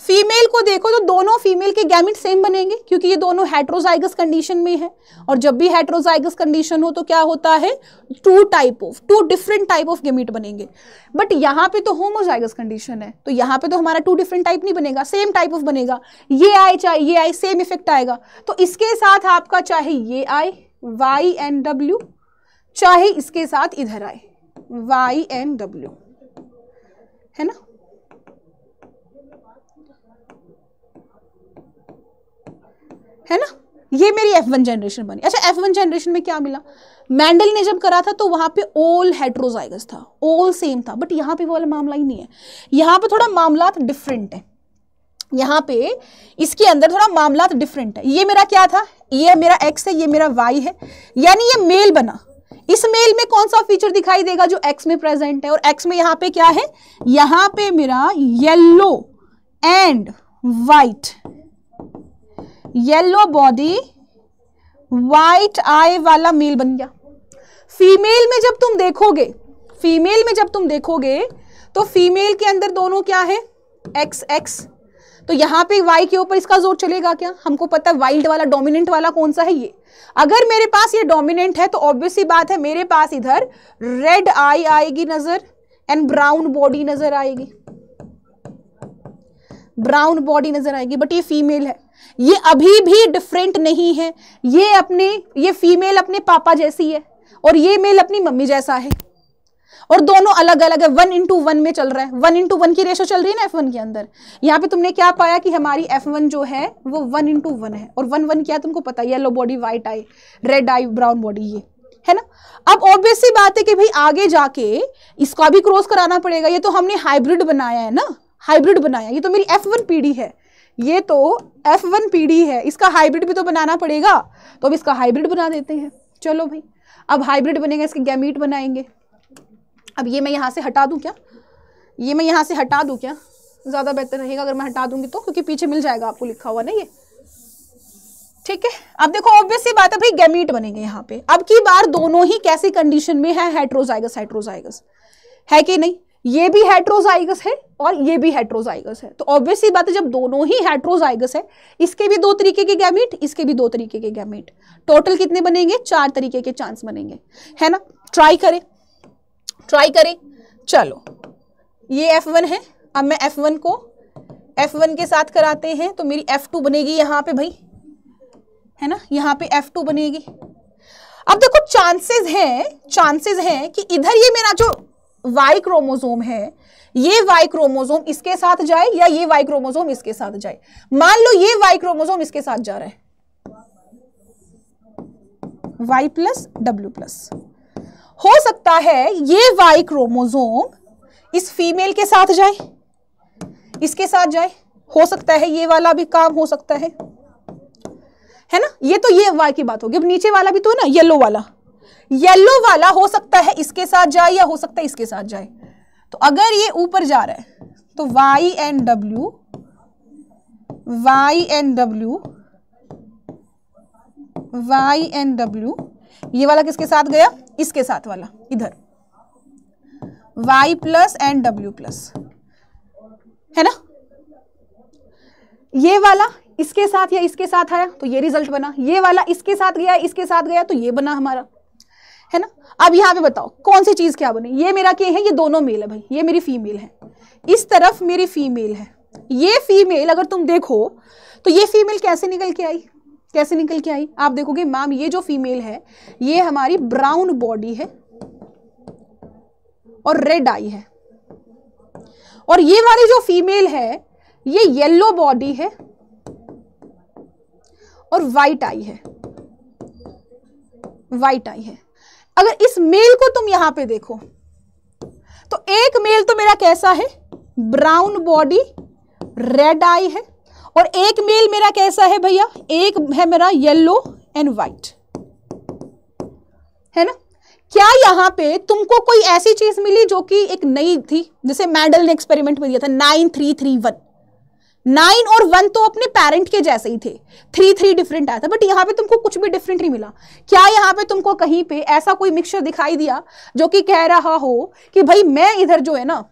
फीमेल को देखो तो दोनों फीमेल के गैमिट सेम बनेंगे क्योंकि ये दोनों हेट्रोजाइगस कंडीशन में है और जब भी हेट्रोजाइगस कंडीशन हो तो क्या होता है two type of two different type of gamete बनेंगे बट यहाँ पे तो होमोजाइगस कंडीशन है तो यहाँ पे तो हमारा टू डिफरेंट टाइप नहीं बनेगा सेम टाइप ऑफ बनेगा ये आए चाहे ये आए सेम इफेक्ट आएगा तो इसके साथ आपका चाहे ये आए वाई एन डब्ल्यू चाहे इसके साथ इधर आए वाई एन डब्ल्यू है ना है ना ये मेरी एफ वन जनरेशन बनी अच्छा एफ वन जनरेशन में क्या मिला मैंडल ने जब करा था तो वहां पे ओल हेट्रोजाइगस था ओल सेम था बट यहाँ पे वो वाला मामला ही नहीं है यहाँ पे थोड़ा मामला डिफरेंट है यहाँ पे इसके अंदर थोड़ा मामला डिफरेंट है ये मेरा क्या था ये मेरा एक्स है ये मेरा वाई है यानी ये मेल बना इस मेल में कौन सा फीचर दिखाई देगा जो एक्स में प्रेजेंट है और एक्स में यहाँ पे क्या है यहाँ पे मेरा yellow and white yellow body white eye वाला मेल बन गया फीमेल में जब तुम देखोगे फीमेल में जब तुम देखोगे तो फीमेल के अंदर दोनों क्या है एक्स एक्स तो यहां पे वाई के ऊपर इसका जोर चलेगा क्या हमको पता है वाइल्ड वाला डोमिनेंट वाला कौन सा है ये अगर मेरे पास ये डोमिनेंट है तो ऑब्वियसली बात है मेरे पास इधर रेड आई आएगी नजर एंड ब्राउन बॉडी नजर आएगी ब्राउन बॉडी नजर आएगी बट ये फीमेल है ये अभी भी डिफरेंट नहीं है ये अपने ये फीमेल अपने पापा जैसी है और ये मेल अपनी मम्मी जैसा है और दोनों अलग अलग है वन इंटू वन में चल रहा है वन इंटू वन की रेशो चल रही है ना एफ वन के अंदर यहाँ पे तुमने क्या पाया कि हमारी एफ वन जो है वो वन इंटू वन है और वन वन क्या तुमको पता है yellow body white eye red eye brown body ये है ना अब ऑब्वियसली बात है कि भाई आगे जाके इसका भी क्रॉस कराना पड़ेगा ये तो हमने हाइब्रिड बनाया है ना हाइब्रिड बनाया ये तो मेरी एफ वन पीढ़ी है ये तो एफ वन पीढ़ी है इसका हाइब्रिड भी तो बनाना पड़ेगा तो अब इसका हाइब्रिड बना देते हैं चलो भाई अब हाइब्रिड बनेगा इसके गैमीट बनाएंगे अब ये मैं यहाँ से हटा दूँ क्या ये मैं यहाँ से हटा दूँ क्या ज़्यादा बेहतर रहेगा अगर मैं हटा दूँगी तो क्योंकि पीछे मिल जाएगा आपको लिखा हुआ ना ये ठीक है अब देखो ऑब्वियस बात है भाई गैमीट बनेंगे यहाँ पे अब की बार दोनों ही कैसी कंडीशन में है हेट्रोजाइगस हेट्रोजाइगस है कि नहीं ये भी हेट्रोजाइगस है और ये भी हेट्रोजाइगस है तो ऑब्वियसली बात है जब दोनों ही हेट्रोजाइगस है इसके भी दो तरीके के गैमेट इसके भी दो तरीके के गैमेट टोटल कितने बनेंगे चार तरीके के चांस बनेंगे है ना ट्राई करें ट्राई करें चलो ये F1 है अब मैं F1 को F1 के साथ कराते हैं तो मेरी F2 बनेगी यहाँ पे भाई है ना यहाँ पे F2 बनेगी अब देखो चांसेस हैं चांसेस हैं कि इधर ये मेरा जो वाई क्रोमोजोम है ये वाई क्रोमोजोम इसके साथ जाए या ये वाई क्रोमोजोम इसके साथ जाए मान लो ये वाई क्रोमोजोम इसके साथ जा रहा है वाई प्लस डब्ल्यू प्लस हो सकता है ये वाई क्रोमोजोम इस फीमेल के साथ जाए इसके साथ जाए हो सकता है ये वाला भी काम हो सकता है है ना ये तो ये वाई की बात होगी अब नीचे वाला भी तो है ना येलो वाला येलो वाला हो सकता है इसके साथ जाए या हो सकता है इसके साथ जाए तो अगर ये ऊपर जा रहा है तो Y and W Y and W Y and W ये वाला किसके साथ गया इसके साथ वाला इधर Y plus and W plus है ना ये वाला इसके साथ या इसके साथ आया तो ये रिजल्ट बना ये वाला इसके साथ गया इसके साथ गया तो ये बना हमारा है ना अब यहाँ पे बताओ कौन सी चीज़ क्या बनी ये मेरा क्या है ये दोनों मेल है भाई ये मेरी फीमेल है इस तरफ मेरी फीमेल है ये फीमेल अगर तुम देखो तो ये फीमेल कैसे निकल के आई कैसे निकल के आई आप देखोगे मैम ये जो फीमेल है ये हमारी ब्राउन बॉडी है और रेड आई है और ये वाली जो फीमेल है ये येलो बॉडी है और वाइट आई है वाइट आई है अगर इस मेल को तुम यहां पे देखो तो एक मेल तो मेरा कैसा है ब्राउन बॉडी रेड आई है और एक मेल मेरा कैसा है भैया एक है मेरा येलो एंड वाइट है ना क्या यहां पे तुमको कोई ऐसी चीज मिली जो कि एक नई थी जैसे मैडल ने एक्सपेरिमेंट में दिया था nine three three one nine और वन तो अपने पेरेंट के जैसे ही थे थ्री थ्री डिफरेंट आया था बट यहाँ पे तुमको कुछ भी डिफरेंट नहीं मिला क्या यहाँ पे तुमको कहीं पे ऐसा कोई मिक्सचर दिखाई दिया जो कि कह रहा हो कि भाई मैं इधर जो है ना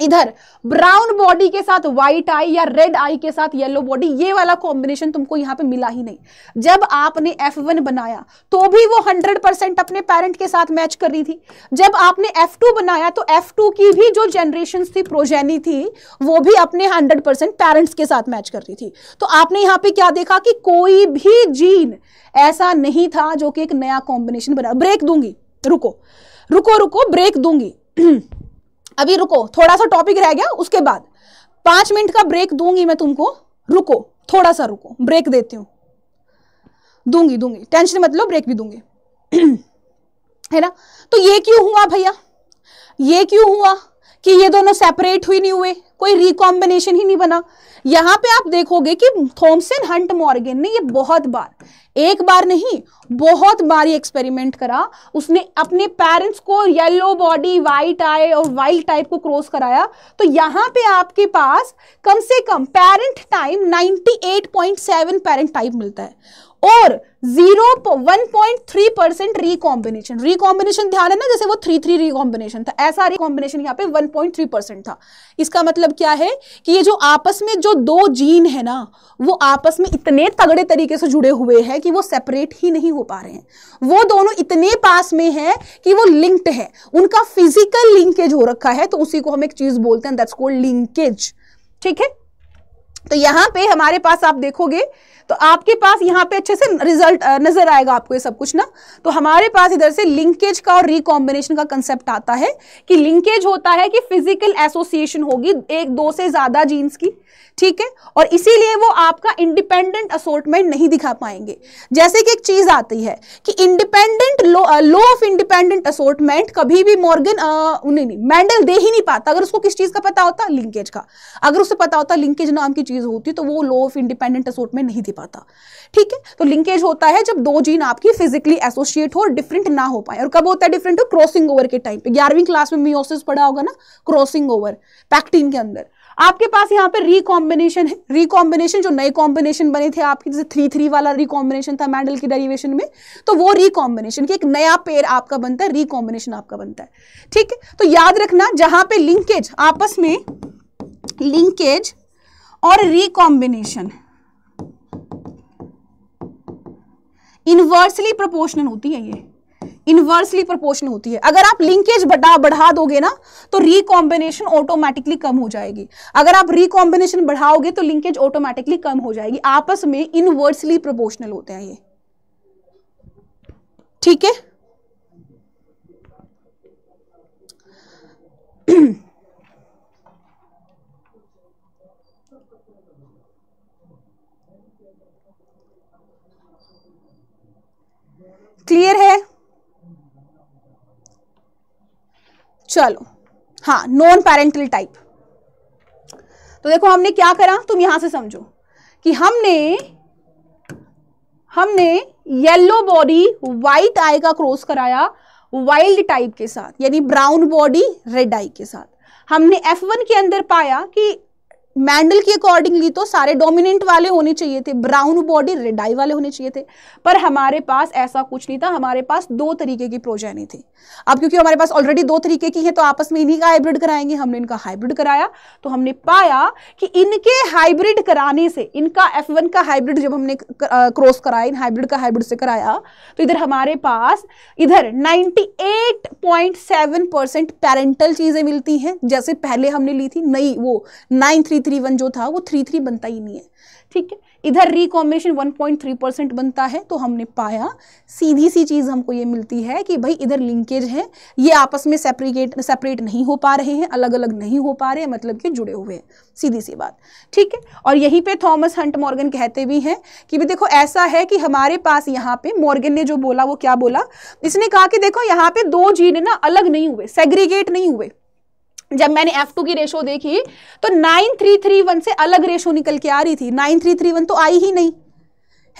इधर ब्राउन बॉडी के साथ व्हाइट आई या रेड आई के साथ येलो बॉडी ये वाला कॉम्बिनेशन तुमको यहाँ पे मिला ही नहीं जब आपने F1 बनाया तो भी वो 100 परसेंट अपने पेरेंट के साथ मैच कर रही थी जब आपने F2 बनाया तो F2 की भी जो जनरेशन थी प्रोजेनी थी वो भी अपने 100 परसेंट पेरेंट्स के साथ मैच कर रही थी तो आपने यहाँ पे क्या देखा कि कोई भी जीन ऐसा नहीं था जो कि एक नया कॉम्बिनेशन बना ब्रेक दूंगी रुको रुको रुको ब्रेक दूंगी अभी रुको थोड़ा सा टॉपिक रह गया उसके बाद पांच मिनट का ब्रेक दूंगी मैं तुमको रुको थोड़ा सा रुको ब्रेक देती हूँ दूंगी दूंगी टेंशन मत लो ब्रेक भी दूंगी है ना तो ये क्यों हुआ भैया ये क्यों हुआ कि ये दोनों सेपरेट हुई नहीं हुए कोई रिकॉम्बिनेशन ही नहीं बना यहां पे आप देखोगे कि थॉमसन हंट मॉर्गेन ने ये बहुत बार एक बार नहीं बहुत बार ये एक्सपेरिमेंट करा उसने अपने पेरेंट्स को येलो बॉडी वाइट आई और वाइल्ड टाइप को क्रॉस कराया तो यहां पे आपके पास कम से कम पेरेंट टाइम 98.7 पेरेंट टाइप मिलता है और zero one point three percent recombination recombination ध्यान है ना जैसे वो थ्री थ्री रिकॉम्बिनेशन था ऐसा रिकॉम्बिनेशन यहाँ पे वन पॉइंट थ्री परसेंट था इसका मतलब क्या है कि ये जो आपस में जो दो जीन है ना वो आपस में इतने तगड़े तरीके से जुड़े हुए हैं कि वो सेपरेट ही नहीं हो पा रहे हैं वो दोनों इतने पास में है कि वो लिंक्ड है उनका फिजिकल लिंकेज हो रखा है तो उसी को हम एक चीज बोलते हैं दैट्स कोल्ड लिंकेज ठीक है तो यहां पे हमारे पास आप देखोगे तो आपके पास यहाँ पे अच्छे से रिजल्ट नजर आएगा आपको ये सब कुछ ना तो हमारे पास इधर से लिंकेज का और रिकॉम्बिनेशन का कंसेप्ट आता है कि लिंकेज होता है कि फिजिकल एसोसिएशन होगी एक दो से ज्यादा जीन्स की ठीक है और इसीलिए वो आपका इंडिपेंडेंट असोर्टमेंट नहीं दिखा पाएंगे जैसे कि एक चीज आती है कि independent law law of independent assortment कभी भी मॉर्गन उन्हें uh, नहीं मैंडल दे ही नहीं पाता अगर उसको किस चीज का पता होता लिंकेज का अगर उसे पता होता लिंकेज नाम की चीज होती तो वो लो ऑफ इंडिपेंडेंट असोर्टमेंट नहीं दे पाता ठीक है तो लिंकेज होता है जब दो जीन आपकी फिजिकली एसोसिएट हो और डिफरेंट ना हो पाए और कब होता है डिफरेंट हो क्रॉसिंग ओवर के टाइम पे ग्यारहवीं क्लास में मियोसिस पढ़ा होगा ना क्रॉसिंग ओवर पैक्टीन के अंदर आपके पास यहाँ पे रिकॉम्बिनेशन है रिकॉम्बिनेशन जो नए कॉम्बिनेशन बने थे आपके जैसे थ्री थ्री वाला रिकॉम्बिनेशन था मैंडल की डेरिवेशन में तो वो रिकॉम्बिनेशन की एक नया पेयर आपका बनता है रिकॉम्बिनेशन आपका बनता है ठीक है तो याद रखना जहां पे लिंकेज आपस में लिंकेज और रिकॉम्बिनेशन इन्वर्सली प्रोपोर्शनल होती है ये इनवर्सली प्रोपोर्शन होती है अगर आप लिंकेज बढ़ा बढ़ा दोगे ना तो रिकॉम्बिनेशन ऑटोमेटिकली कम हो जाएगी अगर आप रिकॉम्बिनेशन बढ़ाओगे तो लिंकेज ऑटोमेटिकली कम हो जाएगी आपस में इनवर्सली प्रोपोर्शनल होते हैं ये ठीक है क्लियर है चलो हाँ नॉन पेरेंटल टाइप तो देखो हमने क्या करा तुम यहां से समझो कि हमने हमने येलो बॉडी व्हाइट आई का क्रॉस कराया वाइल्ड टाइप के साथ यानी ब्राउन बॉडी रेड आई के साथ हमने F1 के अंदर पाया कि मैंडल के अकॉर्डिंगली तो सारे डोमिनेंट वाले होने चाहिए थे ब्राउन बॉडी रेड आई वाले होने चाहिए थे पर हमारे पास ऐसा कुछ नहीं था हमारे पास दो तरीके की प्रोजेनी थी अब क्योंकि हमारे पास ऑलरेडी दो तरीके की है तो आपस में इन्हीं का हाइब्रिड कराएंगे हमने इनका हाइब्रिड कराया तो हमने पाया कि इनके हाइब्रिड कराने से इनका एफ का हाइब्रिड जब हमने क्रॉस कराया इन हाइब्रिड का हाइब्रिड से कराया तो इधर हमारे पास इधर नाइनटी परसेंट पेरेंटल चीजें मिलती हैं जैसे पहले हमने ली थी नई वो नाइन थ्री वन जो था वो थ्री थ्री बनता ही नहीं है ठीक है इधर recombination one point three percent बनता है तो हमने पाया सीधी सी चीज़ हमको ये मिलती है कि भाई इधर लिंकेज है ये आपस में सेपरेट सेपरेट नहीं हो पा रहे हैं अलग अलग नहीं हो पा रहे हैं मतलब कि जुड़े हुए हैं सीधी सी बात ठीक है और यहीं पे थॉमस हंट मॉर्गन कहते भी हैं कि भाई देखो ऐसा है कि हमारे पास यहाँ पे मॉर्गन ने जो बोला वो क्या बोला इसने कहा कि देखो यहाँ पे दो जीन ना अलग नहीं हुए सेग्रीगेट नहीं हुए जब मैंने F2 की रेशो देखी तो 9331 से अलग रेशो निकल के आ रही थी 9331 तो आई ही नहीं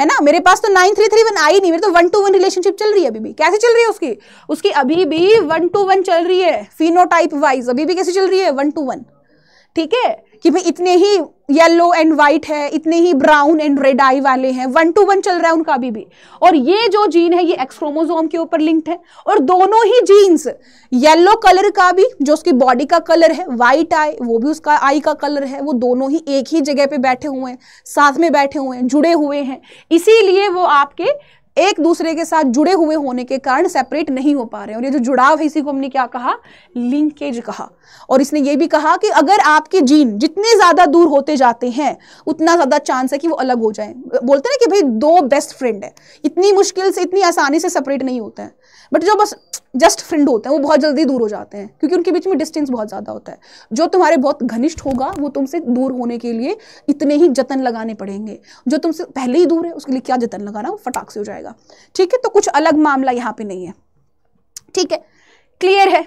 है ना मेरे पास तो 9331 आई नहीं मेरे तो वन टू वन रिलेशनशिप चल रही है अभी भी कैसे चल रही है उसकी उसकी अभी भी वन टू वन चल रही है फिनोटाइप वाइज अभी भी कैसे चल रही है वन टू वन ठीक है कि भाई इतने ही येलो एंड वाइट है इतने ही ब्राउन एंड रेड आई वाले हैं वन टू वन चल रहा है उनका अभी भी और ये जो जीन है ये एक्सक्रोमोजोम के ऊपर लिंक्ड है और दोनों ही जीन्स येलो कलर का भी जो उसकी बॉडी का कलर है वाइट आई वो भी उसका आई का कलर है वो दोनों ही एक ही जगह पे बैठे हुए हैं साथ में बैठे हुए हैं जुड़े हुए हैं इसीलिए वो आपके एक दूसरे के साथ जुड़े हुए होने के कारण सेपरेट नहीं हो पा रहे और ये जो जुड़ाव है इसी को हमने क्या कहा लिंकेज कहा और इसने ये भी कहा कि अगर आपके जीन जितने ज़्यादा दूर होते जाते हैं उतना ज़्यादा चांस है कि वो अलग हो जाए बोलते ना कि भाई दो बेस्ट फ्रेंड है इतनी मुश्किल से इतनी आसानी से सेपरेट नहीं होते हैं बट जो बस जस्ट फ्रेंड होते हैं वो बहुत जल्दी दूर हो जाते हैं क्योंकि उनके बीच में डिस्टेंस बहुत ज़्यादा होता है जो तुम्हारे बहुत घनिष्ठ होगा वो तुमसे दूर होने के लिए इतने ही जतन लगाने पड़ेंगे जो तुमसे पहले ही दूर है उसके लिए क्या जतन लगाना वो फटाक से हो जाएगा ठीक है तो कुछ अलग मामला यहाँ पे नहीं है ठीक है क्लियर है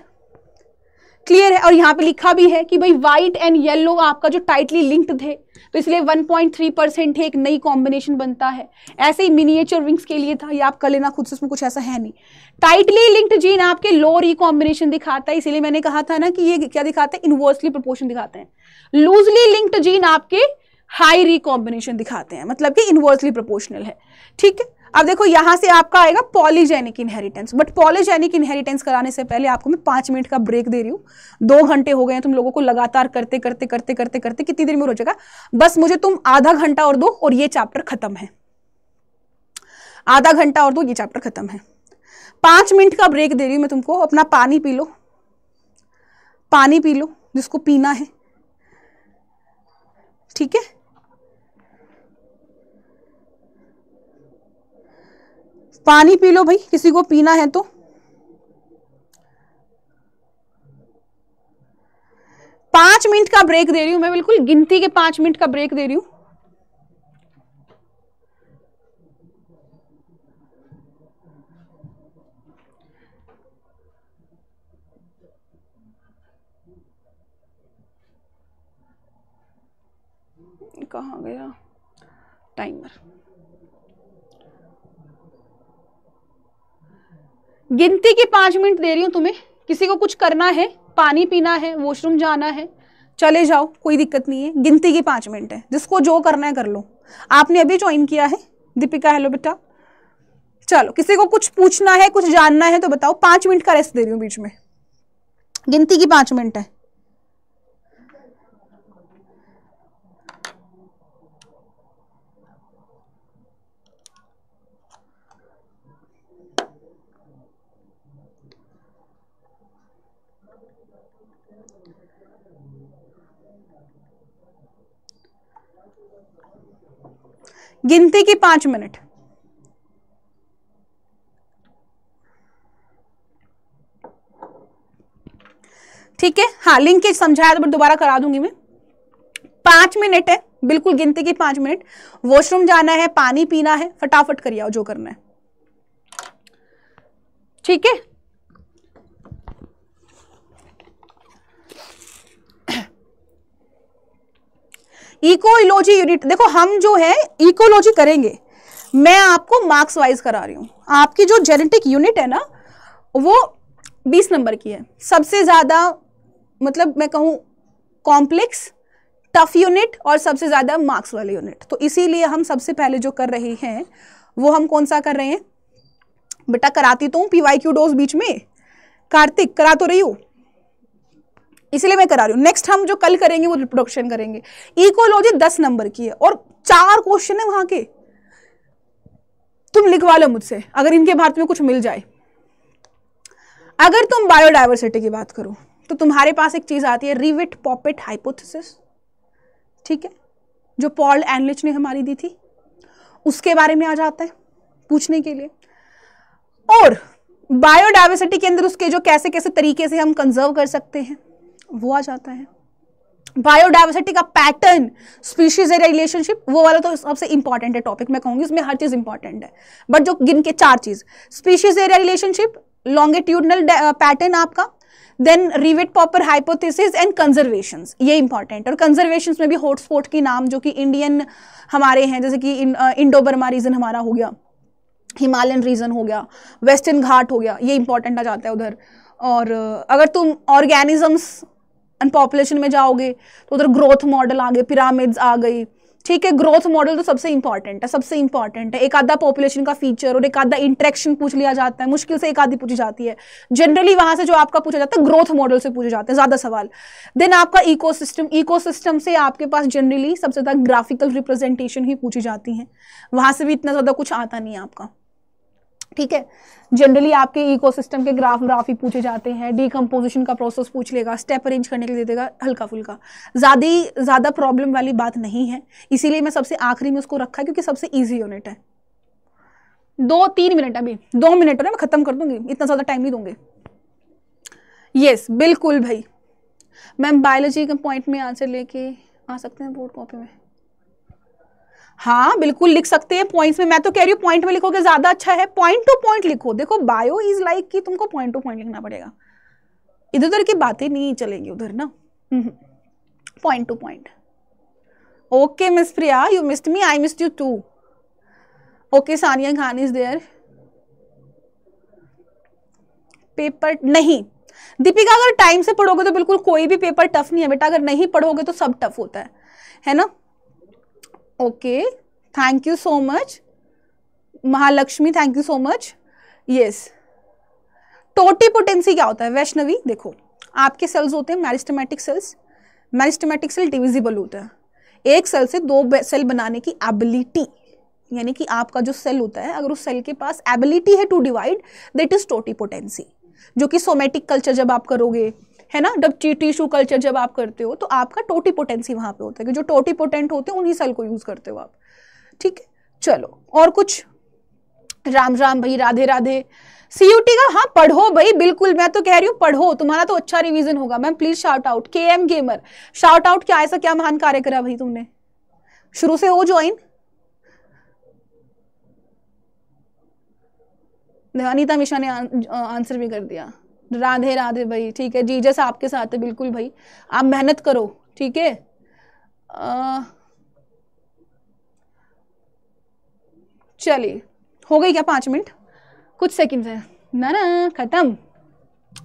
क्लियर है और यहाँ पे लिखा भी है कि भाई व्हाइट एंड येलो आपका जो टाइटली लिंक्ड थे तो इसलिए 1.3 परसेंट एक नई कॉम्बिनेशन बनता है ऐसे ही मिनिएचर विंग्स के लिए था ये आप कर लेना खुद से उसमें कुछ ऐसा है नहीं टाइटली लिंक्ड जीन आपके लो रिकॉम्बिनेशन दिखाता है इसीलिए मैंने कहा था ना कि ये क्या दिखाते हैं इनवर्सली प्रपोर्शन दिखाते हैं लूजली लिंक्ड जीन आपके हाई रिकॉम्बिनेशन दिखाते हैं मतलब कि इनवर्सली प्रोपोर्शनल है ठीक है अब देखो यहां से आपका आएगा polygenic inheritance but polygenic inheritance कराने से पहले आपको मैं पांच मिनट का ब्रेक दे रही हूं दो घंटे हो गए हैं तुम लोगों को लगातार करते करते करते करते करते कितनी देर में हो जाएगा बस मुझे तुम आधा घंटा और दो और ये चैप्टर खत्म है आधा घंटा और दो ये चैप्टर खत्म है पांच मिनट का ब्रेक दे रही हूं मैं तुमको अपना पानी पी लो पानी पी लो जिसको पीना है ठीक है पानी पी लो भाई किसी को पीना है तो पांच मिनट का ब्रेक दे रही हूं मैं बिल्कुल गिनती के पांच मिनट का ब्रेक दे रही हूं कहा गया टाइमर गिनती की पाँच मिनट दे रही हूँ तुम्हें किसी को कुछ करना है पानी पीना है वॉशरूम जाना है चले जाओ कोई दिक्कत नहीं है गिनती की पाँच मिनट है जिसको जो करना है कर लो आपने अभी ज्वाइन किया है दीपिका हेलो बेटा चलो किसी को कुछ पूछना है कुछ जानना है तो बताओ पाँच मिनट का रेस्ट दे रही हूँ बीच में गिनती की पाँच मिनट है गिनती की पांच मिनट ठीक है हाँ लिंक समझाया तो दोबारा करा दूंगी मैं पांच मिनट है बिल्कुल गिनती की पांच मिनट वॉशरूम जाना है पानी पीना है फटाफट करिए जो करना है ठीक है इकोलॉजी यूनिट देखो हम जो है इकोलॉजी करेंगे मैं आपको मार्क्स वाइज करा रही हूँ आपकी जो जेनेटिक यूनिट है ना वो बीस नंबर की है सबसे ज़्यादा मतलब मैं कहूँ कॉम्प्लेक्स टफ यूनिट और सबसे ज़्यादा मार्क्स वाली यूनिट तो इसीलिए हम सबसे पहले जो कर रहे हैं वो हम कौन सा कर रहे हैं बेटा कराती तो हूँ पी वाई क्यू डोज बीच में कार्तिक करा तो रही हूँ इसलिए मैं करा रही हूँ नेक्स्ट हम जो कल करेंगे वो रिप्रोडक्शन करेंगे इकोलॉजी दस नंबर की है और चार क्वेश्चन है वहां के तुम लिखवा लो मुझसे अगर इनके भारत में कुछ मिल जाए अगर तुम बायोडाइवर्सिटी की बात करो तो तुम्हारे पास एक चीज़ आती है रिविट पॉपेट हाइपोथेसिस ठीक है जो पॉल एनलिच ने हमारी दी थी उसके बारे में आ जाता है पूछने के लिए और बायोडाइवर्सिटी के अंदर उसके जो कैसे कैसे तरीके से हम कंजर्व कर सकते हैं वो आ जाता है बायोडाइवर्सिटी का पैटर्न स्पीशीज एरिया रिलेशनशिप वो वाला तो सबसे इंपॉर्टेंट है टॉपिक मैं कहूंगी इसमें हर चीज़ इंपॉर्टेंट है बट जो गिन के चार चीज़ species area relationship longitudinal pattern आपका then rivet popper hypothesis and conservation ये इंपॉर्टेंट और कंजर्वेशन में भी हॉटस्पॉट की नाम जो कि इंडियन हमारे हैं जैसे कि इंडो बर्मा रीजन हमारा हो गया हिमालयन रीजन हो गया वेस्टर्न घाट हो गया ये इंपॉर्टेंट आ जाता है उधर और uh, अगर तुम ऑर्गेनिजम्स एंड पॉपुलेशन में जाओगे तो उधर ग्रोथ मॉडल आ गए पिरामिड्स आ गई ठीक है ग्रोथ मॉडल तो सबसे इंपॉर्टेंट है सबसे इंपॉर्टेंट है एक आधा पॉपुलेशन का फीचर और एक आधा इंट्रेक्शन पूछ लिया जाता है मुश्किल से एक आधी पूछी जाती है जनरली वहां से जो आपका पूछा जाता है ग्रोथ मॉडल से पूछे जाते हैं ज्यादा सवाल देन आपका इकोसिस्टम इकोसिस्टम से आपके पास जनरली सबसे ज्यादा ग्राफिकल रिप्रेजेंटेशन ही पूछी जाती है वहां से भी इतना ज्यादा कुछ आता नहीं है आपका ठीक है जनरली आपके इकोसिस्टम के ग्राफ ग्राफ ही पूछे जाते हैं डीकम्पोजिशन का प्रोसेस पूछ लेगा स्टेप अरेंज करने के लिए दे देगा हल्का फुल्का ज़्यादा ज़्यादा प्रॉब्लम वाली बात नहीं है इसीलिए मैं सबसे आखिरी में उसको रखा क्योंकि सबसे ईजी यूनिट है दो तीन मिनट अभी दो मिनट हो मैं ख़त्म कर दूंगी इतना ज़्यादा टाइम नहीं दूंगी यस बिल्कुल भाई मैम बायोलॉजी के पॉइंट में आंसर लेके आ सकते हैं बोर्ड कॉपी में हाँ बिल्कुल लिख सकते हैं पॉइंट्स में मैं तो कह रही हूँ पॉइंट में लिखोगे ज़्यादा अच्छा है पॉइंट टू पॉइंट लिखो देखो बायो इज लाइक कि तुमको पॉइंट टू पॉइंट लिखना पड़ेगा इधर उधर की बातें नहीं चलेंगी उधर ना point to point okay miss Priya you missed me I missed you too okay Saniya Khan is there paper नहीं दीपिका अगर टाइम से पढ़ोगे तो बिल्कुल कोई भी पेपर टफ नहीं है बेटा अगर नहीं पढ़ोगे तो सब टफ होता है है ना okay thank you so much Mahalakshmi thank you so much yes potency क्या होता है वैष्णवी देखो आपके सेल्स होते हैं meristematic cells meristematic cell divisible होता है एक सेल से दो सेल बनाने की एबिलिटी यानी कि आपका जो सेल होता है अगर उस सेल के पास एबिलिटी है to divide that is totipotency जो कि सोमेटिक कल्चर जब आप करोगे है ना जब टिश्यू कल्चर जब आप करते हो तो आपका पोटेंसी वहाँ पे होता है कि जो पोटेंट होते हैं उन्हीं सेल को यूज़ करते हो आप ठीक है चलो और कुछ राम राम भाई राधे राधे सीयूटी का हाँ पढ़ो भाई बिल्कुल मैं तो कह रही हूँ पढ़ो तुम्हारा तो अच्छा रिवीजन होगा मैम प्लीज शार्ट आउट के एम गेमर शार्ट आउट क्या ऐसा क्या महान कार्य करा भाई तुमने शुरू से हो ज्वाइन अनिता मिश्रा ने आंसर भी कर दिया राधे राधे भाई ठीक है जीजस आपके साथ है बिल्कुल भाई आप मेहनत करो ठीक है चलिए हो गई क्या पाँच मिनट कुछ सेकंड्स है ना ना खत्म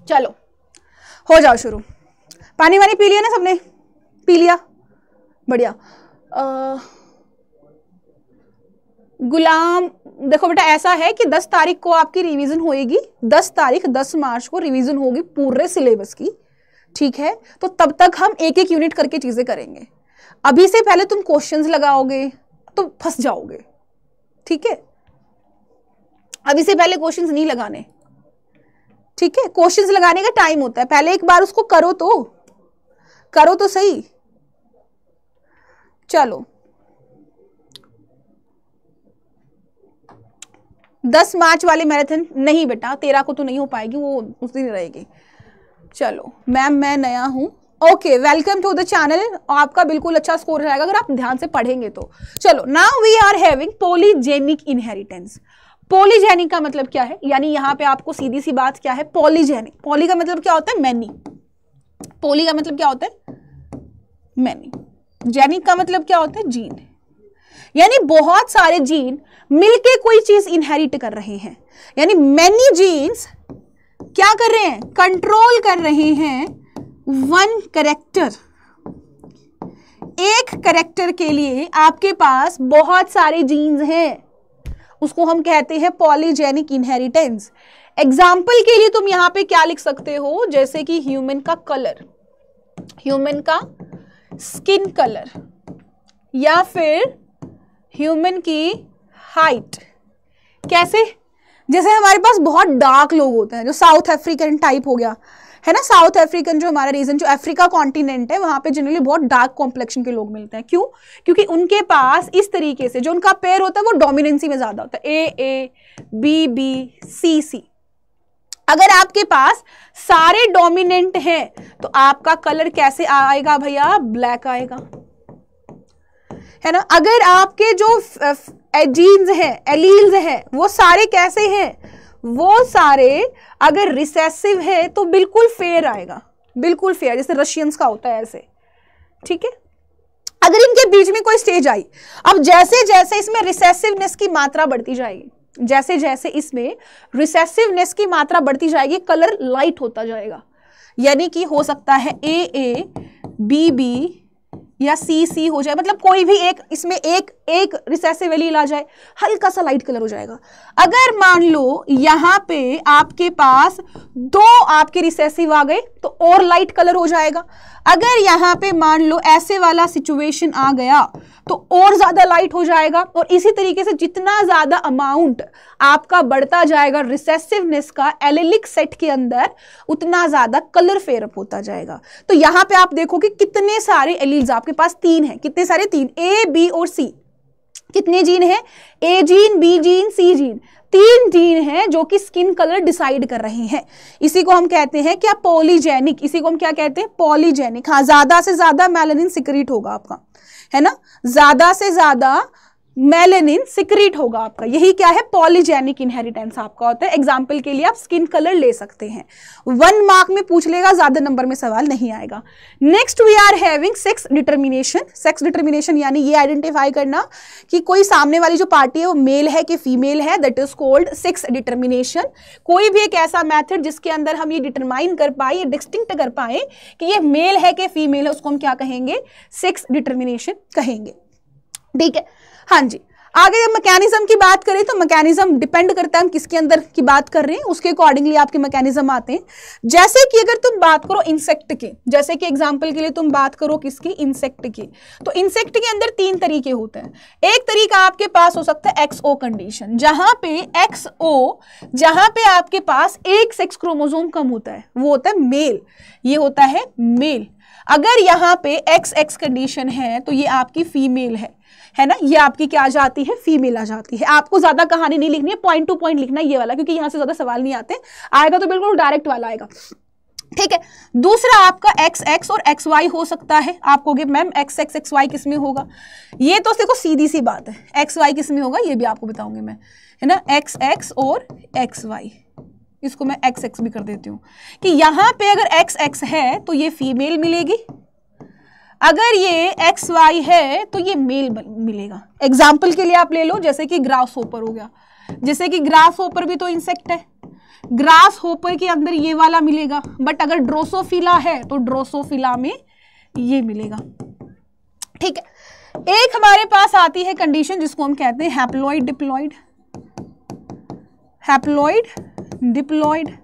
चलो हो जाओ शुरू पानी वानी पी लिया ना सबने पी लिया बढ़िया गुलाम देखो बेटा ऐसा है कि 10 तारीख को आपकी रिवीजन होएगी 10 तारीख 10 मार्च को रिवीजन होगी पूरे सिलेबस की ठीक है तो तब तक हम एक एक यूनिट करके चीज़ें करेंगे अभी से पहले तुम क्वेश्चंस लगाओगे तो फंस जाओगे ठीक है अभी से पहले क्वेश्चंस नहीं लगाने ठीक है क्वेश्चंस लगाने का टाइम होता है पहले एक बार उसको करो तो करो तो सही चलो दस मार्च वाले मैराथन नहीं बेटा तेरह को तो नहीं हो पाएगी वो उस दिन रहेगी चलो मैम मैं नया हूँ okay welcome to the channel आपका बिल्कुल अच्छा स्कोर रहेगा अगर आप ध्यान से पढ़ेंगे तो चलो now we are having polygenic inheritance polygenic का मतलब क्या है यानी यहाँ पे आपको सीधी सी बात क्या है पोलीजेनिक पोली का मतलब क्या होता है मैनी पोली का मतलब क्या होता है मैनी जेनिक का मतलब क्या होता है जीन यानी बहुत सारे जीन मिलके कोई चीज इनहेरिट कर रहे हैं यानी मैनी जीन्स क्या कर रहे हैं कंट्रोल कर रहे हैं वन करेक्टर एक करेक्टर के लिए आपके पास बहुत सारे जीन्स हैं उसको हम कहते हैं पॉलीजेनिक इनहेरिटेंस एग्जाम्पल के लिए तुम यहां पे क्या लिख सकते हो जैसे कि ह्यूमन का कलर ह्यूमन का स्किन कलर या फिर ह्यूमन की हाइट कैसे जैसे हमारे पास बहुत डार्क लोग होते हैं जो साउथ अफ्रीकन टाइप हो गया है ना साउथ अफ्रीकन जो हमारा रीजन जो अफ्रीका कॉन्टिनेंट है वहां पे जनरली बहुत डार्क कॉम्प्लेक्शन के लोग मिलते हैं क्यों क्योंकि उनके पास इस तरीके से जो उनका पेयर होता है वो डोमिनेंसी में ज़्यादा होता है ए ए बी बी सी सी अगर आपके पास सारे डोमिनेंट हैं तो आपका कलर कैसे आएगा भैया ब्लैक आएगा है ना अगर आपके जो जीन्स हैं एलील्स हैं वो सारे कैसे हैं वो सारे अगर रिसेसिव है तो बिल्कुल फेयर आएगा बिल्कुल फेयर जैसे रशियंस का होता है ऐसे ठीक है अगर इनके बीच में कोई स्टेज आई अब जैसे जैसे इसमें रिसेसिवनेस की मात्रा बढ़ती जाएगी जैसे जैसे इसमें रिसेसिवनेस की मात्रा बढ़ती जाएगी कलर लाइट होता जाएगा यानी कि हो सकता है ए ए बी बी या सी सी हो जाए मतलब कोई भी एक इसमें एक एक रिसेसिव एलील आ जाए हल्का सा लाइट कलर हो जाएगा अगर मान लो यहाँ पे आपके पास दो आपके रिसेसिव आ गए तो और लाइट कलर हो जाएगा अगर यहाँ पे मान लो ऐसे वाला सिचुएशन आ गया तो और ज़्यादा लाइट हो जाएगा और इसी तरीके से जितना ज़्यादा अमाउंट आपका बढ़ता जाएगा रिसेसिवनेस का एलिलिक सेट के अंदर उतना ज़्यादा कलर फेयरअप होता जाएगा तो यहाँ पे आप देखो कि कितने सारे एलिल्स आपके पास तीन हैं कितने सारे तीन ए बी और सी कितने जीन है A gene B gene C gene तीन जीन हैं जो कि स्किन कलर डिसाइड कर रहे हैं इसी को हम कहते हैं क्या पॉलीजेनिक इसी को हम क्या कहते हैं पॉलीजेनिक हाँ ज्यादा से ज्यादा मेलानिन सिक्रीट होगा आपका है ना ज्यादा से ज्यादा मेलेनिन सिक्रीट होगा आपका यही क्या है पॉलीजेनिक इनहेरिटेंस आपका होता है एग्जाम्पल के लिए आप स्किन कलर ले सकते हैं वन मार्क में पूछ लेगा ज्यादा नंबर में सवाल नहीं आएगा next we are having sex determination sex determination यानी ये आइडेंटिफाई करना कि कोई सामने वाली जो पार्टी है वो मेल है कि फीमेल है that is called sex determination कोई भी एक ऐसा मैथड जिसके अंदर हम ये डिटरमाइन कर पाए डिस्टिंक्ट कर पाए कि ये मेल है कि फीमेल है उसको हम क्या कहेंगे सेक्स डिटर्मिनेशन कहेंगे ठीक है हाँ जी आगे जब मैकेनिज्म की बात करें तो मैकेनिज्म डिपेंड करता है हम किसके अंदर की बात कर रहे हैं उसके अकॉर्डिंगली आपके मैकेनिज्म आते हैं जैसे कि अगर तुम बात करो इंसेक्ट की जैसे कि एग्जांपल के लिए तुम बात करो किसकी इंसेक्ट की तो इंसेक्ट के अंदर तीन तरीके होते हैं एक तरीका आपके पास हो सकता है ओ कंडीशन जहां पे ओ जहां पे आपके पास एक सेक्स क्रोमोजोम कम होता है वो होता है मेल ये होता है मेल अगर यहाँ पे एक्स एक्स कंडीशन है तो ये आपकी फीमेल है है ना ये आपकी क्या आ जाती है फीमेल आ जाती है आपको ज्यादा कहानी नहीं लिखनी है पॉइंट टू पॉइंट लिखना ये वाला क्योंकि यहां से ज्यादा सवाल नहीं आते आएगा तो बिल्कुल डायरेक्ट वाला आएगा ठीक है दूसरा आपका एक्स एक्स और एक्स वाई हो सकता है आप कहोगे ma'am X X X Y किस में होगा ये तो देखो सीधी सी बात है एक्स वाई किस में होगा ये भी आपको बताऊंगी मैं है ना एक्स एक्स और एक्स वाई इसको मैं एक्स एक्स भी कर देती हूँ कि यहाँ पे अगर एक्स एक्स है तो ये फीमेल मिलेगी अगर ये एक्स वाई है तो ये मेल मिलेगा एग्जाम्पल के लिए आप ले लो जैसे कि ग्रास होपर हो गया जैसे कि ग्रास होपर भी तो इंसेक्ट है ग्रास होपर के अंदर ये वाला मिलेगा बट अगर ड्रोसोफिला है तो ड्रोसोफिला में ये मिलेगा ठीक है एक हमारे पास आती है कंडीशन जिसको हम कहते हैं हैप्लोइड डिप्लॉइड हैप्लोइड डिप्लॉइड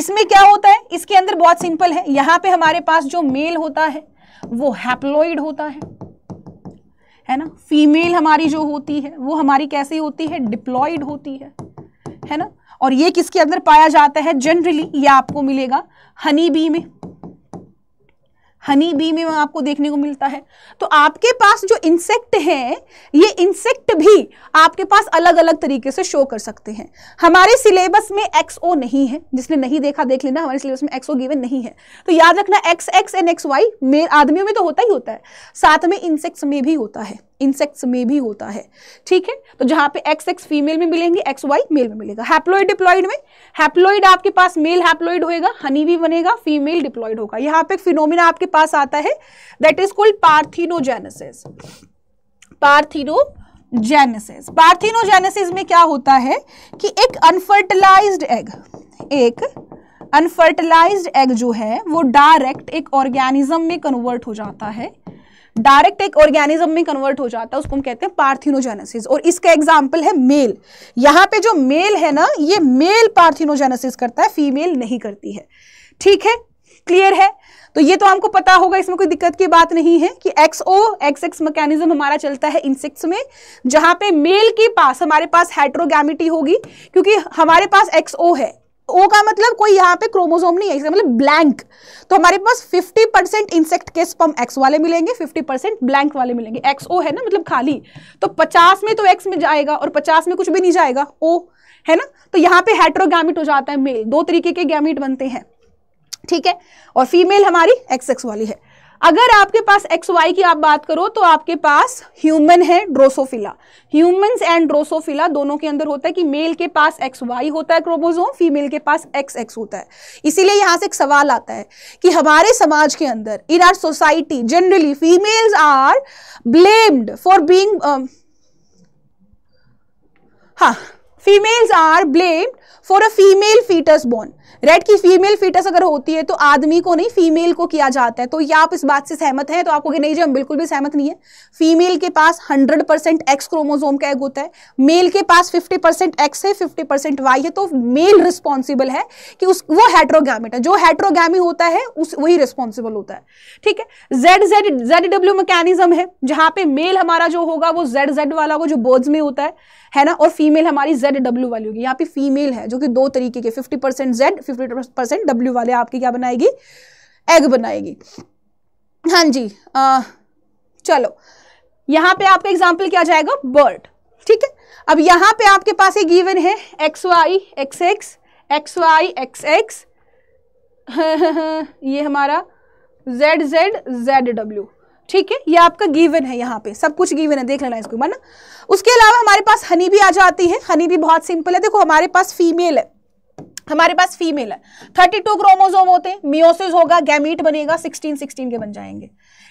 इसमें क्या होता है इसके अंदर बहुत सिंपल है यहां पे हमारे पास जो मेल होता है वो हैप्लोइड होता है है ना फीमेल हमारी जो होती है वो हमारी कैसी होती है डिप्लॉइड होती है है ना और ये किसके अंदर पाया जाता है जनरली ये आपको मिलेगा हनी बी में हनी बी में आपको देखने को मिलता है तो आपके पास जो इंसेक्ट हैं ये इंसेक्ट भी आपके पास अलग अलग तरीके से शो कर सकते हैं हमारे सिलेबस में एक्सओ नहीं है जिसने नहीं देखा देख लेना हमारे सिलेबस में एक्सओ गिवन नहीं है तो याद रखना X X and X Y मेरे आदमियों में तो होता ही होता है साथ में इंसेक्ट्स में भी होता है इंसेक्ट्स में भी होता है ठीक है तो जहां पे एक्स एक्स फीमेल में मिलेंगे एक्स वाई मेल में मिलेगा हैप्लोइड डिप्लॉइड में हैप्लोइड आपके पास मेल हैप्लोइड होएगा हनी भी बनेगा फीमेल डिप्लॉइड होगा यहाँ पे फिनोमिना आपके पास आता है that is called parthenogenesis parthenogenesis parthenogenesis में क्या होता है कि एक अनफर्टिलाइज एग एक अनफर्टिलाइज एग जो है वो डायरेक्ट एक ऑर्गेनिज्म में कन्वर्ट हो जाता है डायरेक्ट एक ऑर्गेनिज्म में कन्वर्ट हो जाता है उसको हम कहते हैं पार्थिनोजेनेसिस और इसका एग्जाम्पल है मेल यहाँ पे जो मेल है ना ये मेल पार्थिनोजेनेसिस करता है फीमेल नहीं करती है ठीक है क्लियर है तो ये तो हमको पता होगा इसमें कोई दिक्कत की बात नहीं है कि एक्सओ एक्स एक्स मैकेनिज्म हमारा चलता है इंसेक्ट्स में जहां पे मेल के पास हमारे पास हाइड्रोगैमिटी होगी क्योंकि हमारे पास एक्सओ है ओ का मतलब कोई यहाँ पे क्रोमोसोम नहीं है इसका मतलब ब्लैंक तो हमारे पास 50 परसेंट इंसेक्ट के स्पम एक्स वाले मिलेंगे 50 परसेंट ब्लैंक वाले मिलेंगे एक्स ओ है ना मतलब खाली तो 50 में तो एक्स में जाएगा और 50 में कुछ भी नहीं जाएगा ओ है ना तो यहाँ पे हेट्रोगैमिट हो जाता है मेल दो तरीके के गैमिट बनते हैं ठीक है और फीमेल हमारी एक्स एक्स वाली है अगर आपके पास एक्स वाई की आप बात करो तो आपके पास ह्यूमन है ड्रोसोफिला ह्यूमंस एंड ड्रोसोफिला दोनों के अंदर होता है कि मेल के पास एक्स वाई होता है क्रोमोजोम फीमेल के पास एक्स एक्स होता है इसीलिए यहां से एक सवाल आता है कि हमारे समाज के अंदर in our society generally females are blamed for being हाँ females are blamed for a female foetus born रेड की फीमेल फीटस अगर होती है तो आदमी को नहीं फीमेल को किया जाता है तो ये आप इस बात से सहमत हैं तो आपको कि नहीं जी हम बिल्कुल भी सहमत नहीं है फीमेल के पास 100 परसेंट एक्स क्रोमोजोम का एग होता है मेल के पास 50 परसेंट एक्स है 50 परसेंट वाई है तो मेल रिस्पॉन्सिबल है कि उस वो हेट्रोगैमिट है जो हेट्रोगैमी होता है उस वही रिस्पॉन्सिबल होता है ठीक है Z Z Z W mechanism है जहाँ पे मेल हमारा जो होगा वो जेड जेड वाला वो जो बोर्ड में होता है है ना और फीमेल हमारी जेड डब्ल्यू वाली होगी यहाँ पे फीमेल है जो कि दो तरीके के fifty percent Z fifty percent W वाले आपकी क्या बनाएगी एग बनाएगी हाँ जी आ, चलो यहाँ पे आपका एग्जाम्पल क्या जाएगा बर्ड ठीक है अब यहाँ पे आपके पास एक गिवन है X Y X X X Y X X ये हमारा जेड जेड जेड डब्ल्यू ठीक है ये आपका गिवन है यहाँ पे सब कुछ गिवन है देख लेना इसको माना उसके अलावा हमारे पास हनी भी आ जाती है हनी भी बहुत सिंपल है देखो हमारे पास फीमेल है हमारे पास फीमेल है थर्टी टू क्रोमोजोम होते हैं मियोसिस होगा गैमीट बनेगा सिक्सटीन सिक्सटीन के बन जाएंगे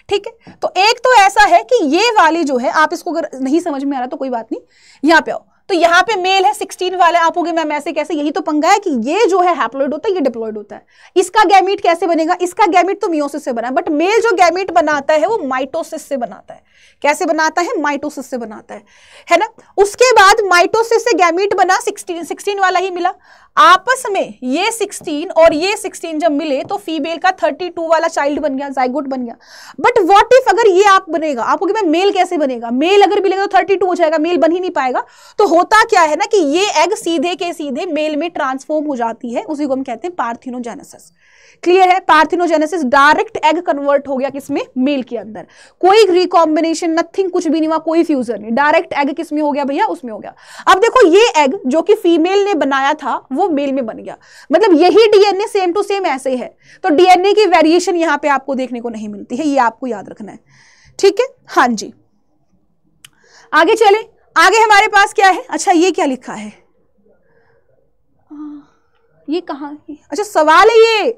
ठीक है तो एक तो ऐसा है कि ये वाली जो है आप इसको अगर नहीं समझ में आ रहा तो कोई बात नहीं यहाँ पे आओ तो यहाँ पे मेल है सिक्सटीन वाले आप होगे मैम ऐसे कैसे यही तो पंगा है कि ये जो है हैप्लोइड होता है ये डिप्लॉइड होता है इसका गैमिट कैसे बनेगा इसका गैमिट तो मियोसिस से बना बट मेल जो गैमिट बनाता है वो माइटोसिस से बनाता है कैसे बनाता है माइटोसिस से बनाता है है ना उसके बाद माइटोसिस से गैमिट बना सिक्सटीन सिक्सटीन वाला ही मिला आपस में ये 16 और ये 16 जब मिले तो फीमेल का 32 वाला चाइल्ड बन गया जाइगोट बन गया बट वॉट इफ अगर ये आप बनेगा आपको कि मैं मेल कैसे बनेगा मेल अगर मिलेगा तो 32 हो जाएगा मेल बन ही नहीं पाएगा तो होता क्या है ना कि ये एग सीधे के सीधे मेल में ट्रांसफॉर्म हो जाती है उसी को हम कहते हैं पार्थिनोजेनेसिस क्लियर है पार्थिनोजेनेसिस डायरेक्ट एग कन्वर्ट हो गया किसमें मेल के अंदर कोई रिकॉम्बिनेशन नथिंग कुछ भी नहीं हुआ कोई फ्यूजन नहीं डायरेक्ट एग किसमें हो गया भैया उसमें हो गया अब देखो ये एग जो कि फीमेल ने बनाया था वो मेल में बन गया मतलब यही डीएनए सेम टू सेम ऐसे है तो डीएनए की वेरिएशन यहाँ पे आपको देखने को नहीं मिलती है ये आपको याद रखना है ठीक है हाँ जी आगे चले आगे हमारे पास क्या है अच्छा ये क्या लिखा है ये कहाँ अच्छा सवाल है ये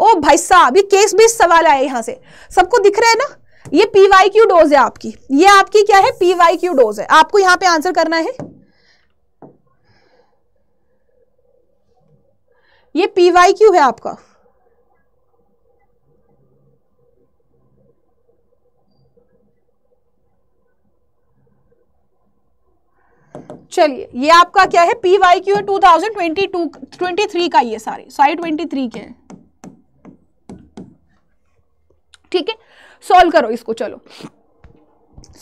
ओ भाई साहब ये केस बेस्ड सवाल आया यहाँ से सबको दिख रहा है ना ये पी वाई क्यू डोज है आपकी ये आपकी क्या है पीवाई क्यू डोज है आपको यहाँ पे आंसर करना है ये पी वाई क्यू है आपका चलिए ये आपका क्या है पी वाई क्यू है two thousand twenty two twenty three का ये सारे सो ट्वेंटी थ्री के ठीक है सॉल्व करो इसको चलो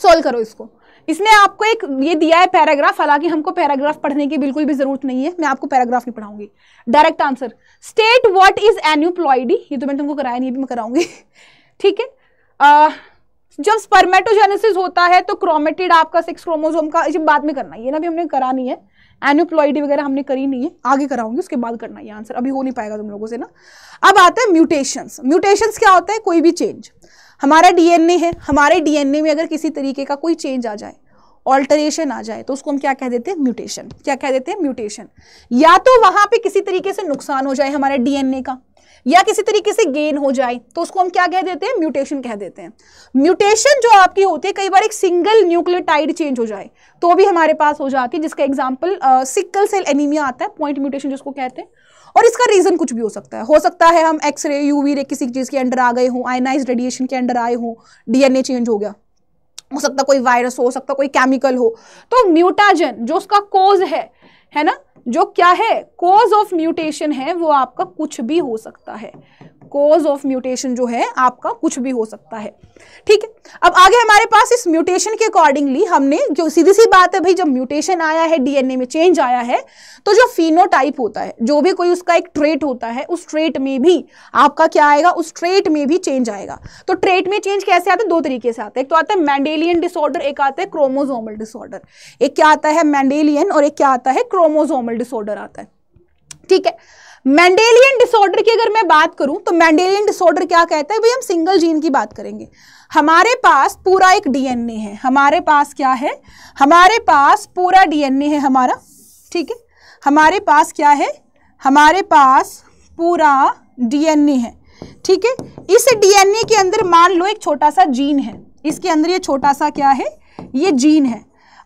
सॉल्व करो इसको इसने आपको एक ये दिया है पैराग्राफ हालांकि हमको पैराग्राफ पढ़ने की बिल्कुल भी जरूरत नहीं है मैं आपको पैराग्राफ नहीं पढ़ाऊंगी direct answer state what is aneuploidy ये तो मैंने तुमको कराया नहीं ये भी मैं कराऊंगी ठीक है जब स्पर्मेटोजेनेसिस होता है तो क्रोमेटिड आपका सिक्स क्रोमोजोम का ये बाद में करना ये ना भी हमने करा नहीं है एनुप्लॉइडी वगैरह हमने करी नहीं है आगे कराऊंगी उसके बाद करना ये आंसर अभी हो नहीं पाएगा तुम लोगों से ना अब आते हैं म्यूटेशंस म्यूटेशंस क्या होता है कोई भी चेंज हमारा डीएनए है हमारे डीएनए में अगर किसी तरीके का कोई चेंज आ जाए ऑल्टरेशन आ जाए तो उसको हम क्या कह देते हैं म्यूटेशन क्या कह देते हैं म्यूटेशन या तो वहां पे किसी तरीके से नुकसान हो जाए हमारे डीएनए का या किसी तरीके से गेन हो जाए तो उसको हम क्या कह देते हैं म्यूटेशन कह देते हैं म्यूटेशन जो आपकी होती है कई बार एक सिंगल न्यूक्लियोटाइड चेंज हो जाए तो भी हमारे पास हो जाती है जिसका एग्जाम्पल सिक्कल सेल एनीमिया आता है पॉइंट म्यूटेशन जिसको कहते हैं और इसका रीज़न कुछ भी हो सकता है हो सकता है हम एक्सरे यूवी रे किसी चीज़ के अंडर आ गए हों आयनाइज रेडिएशन के अंडर आए हों डीएनए चेंज हो गया हो सकता कोई वायरस हो सकता कोई केमिकल हो तो म्यूटाजन जो उसका कोज है है ना जो क्या है कोज ऑफ म्यूटेशन है वो आपका कुछ भी हो सकता है कोज ऑफ म्यूटेशन जो है आपका कुछ भी हो सकता है ठीक है अब आगे हमारे पास इस म्यूटेशन के अकॉर्डिंगली हमने जो सीधी सी बात है भाई जब म्यूटेशन आया है डीएनए में चेंज आया है तो जो फिनोटाइप होता है जो भी कोई उसका एक ट्रेट होता है उस ट्रेट में भी आपका क्या आएगा उस ट्रेट में भी चेंज आएगा तो ट्रेट में चेंज कैसे आता है दो तरीके से आता है एक तो आता है मैंडेलियन डिसऑर्डर एक आता है क्रोमोजोमल डिसऑर्डर एक क्या आता है मैंडेलियन और एक क्या आता है क्रोमोजोमल डिसऑर्डर आता है ठीक है मैंडेलियन डिसऑर्डर की अगर मैं बात करूं तो मैंडेलियन डिसऑर्डर क्या कहता है भाई हम सिंगल जीन की बात करेंगे हमारे पास पूरा एक डीएनए है हमारे पास क्या है हमारे पास पूरा डीएनए है हमारा ठीक है हमारे पास क्या है हमारे पास पूरा डीएनए है ठीक है इस डीएनए के अंदर मान लो एक छोटा सा जीन है इसके अंदर ये छोटा सा क्या है ये जीन है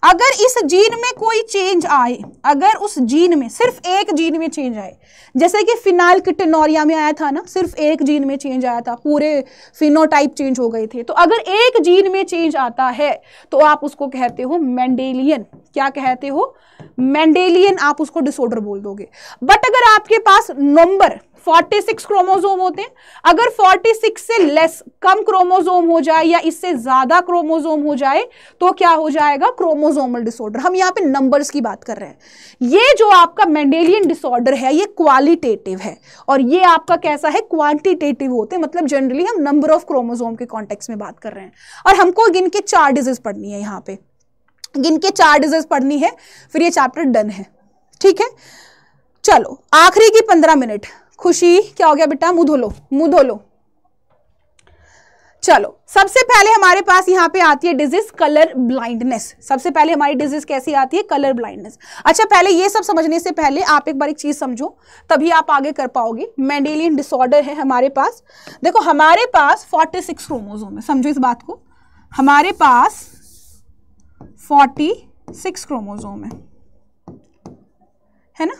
अगर इस जीन में कोई चेंज आए अगर उस जीन में सिर्फ एक जीन में चेंज आए जैसे कि फिनाइल किटनोरिया में आया था ना सिर्फ एक जीन में चेंज आया था पूरे फिनोटाइप चेंज हो गए थे तो अगर एक जीन में चेंज आता है तो आप उसको कहते हो मैंडेलियन क्या कहते हो मैंडेलियन आप उसको डिसऑर्डर बोल दोगे बट अगर आपके पास नंबर 46 क्रोमोसोम होते हैं अगर 46 से लेस कम क्रोमोसोम हो जाए या इससे ज्यादा क्रोमोसोम हो जाए तो क्या हो जाएगा क्रोमोसोमल डिसऑर्डर हम यहां पे नंबर्स की बात कर रहे हैं ये जो आपका मेंडेलियन डिसऑर्डर है ये क्वालिटेटिव है और ये आपका कैसा है क्वांटिटेटिव होते हैं मतलब जनरली हम नंबर ऑफ क्रोमोजोम के कॉन्टेक्स में बात कर रहे हैं और हमको गिन के चार डिजीज पढ़नी है यहाँ पे जिनके चार डिजीज पढ़नी है फिर ये चैप्टर डन है ठीक है चलो आखिरी की पंद्रह मिनट खुशी क्या हो गया बेटा मुंह धोलो मुंह धोलो चलो सबसे पहले हमारे पास यहाँ पे आती है डिजीज कलर ब्लाइंडनेस सबसे पहले हमारी डिजीज कैसी आती है कलर ब्लाइंडनेस अच्छा पहले ये सब समझने से पहले आप एक बार एक चीज समझो तभी आप आगे कर पाओगे मेंडेलियन डिसऑर्डर है हमारे पास देखो हमारे पास 46 क्रोमोजोम है समझो इस बात को हमारे पास फोर्टी सिक्स क्रोमोजोम है है ना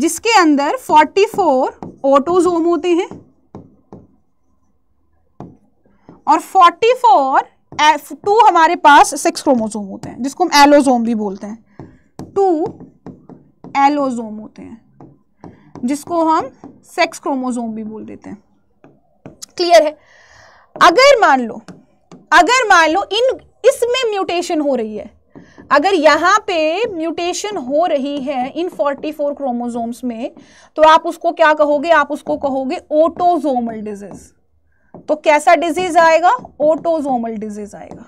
जिसके अंदर 44 फोर ऑटोजोम होते हैं और 44 फोर टू हमारे पास सिक्स क्रोमोजोम होते हैं जिसको हम एलोजोम भी बोलते हैं टू एलोजोम होते हैं जिसको हम सेक्स क्रोमोजोम भी बोल देते हैं क्लियर है अगर मान लो अगर मान लो इन इसमें म्यूटेशन हो रही है अगर यहां पे म्यूटेशन हो रही है इन 44 क्रोमोसोम्स में तो आप उसको क्या कहोगे आप उसको कहोगे ओटोजोमल डिजीज तो कैसा डिजीज आएगा ओटोजोमल डिजीज आएगा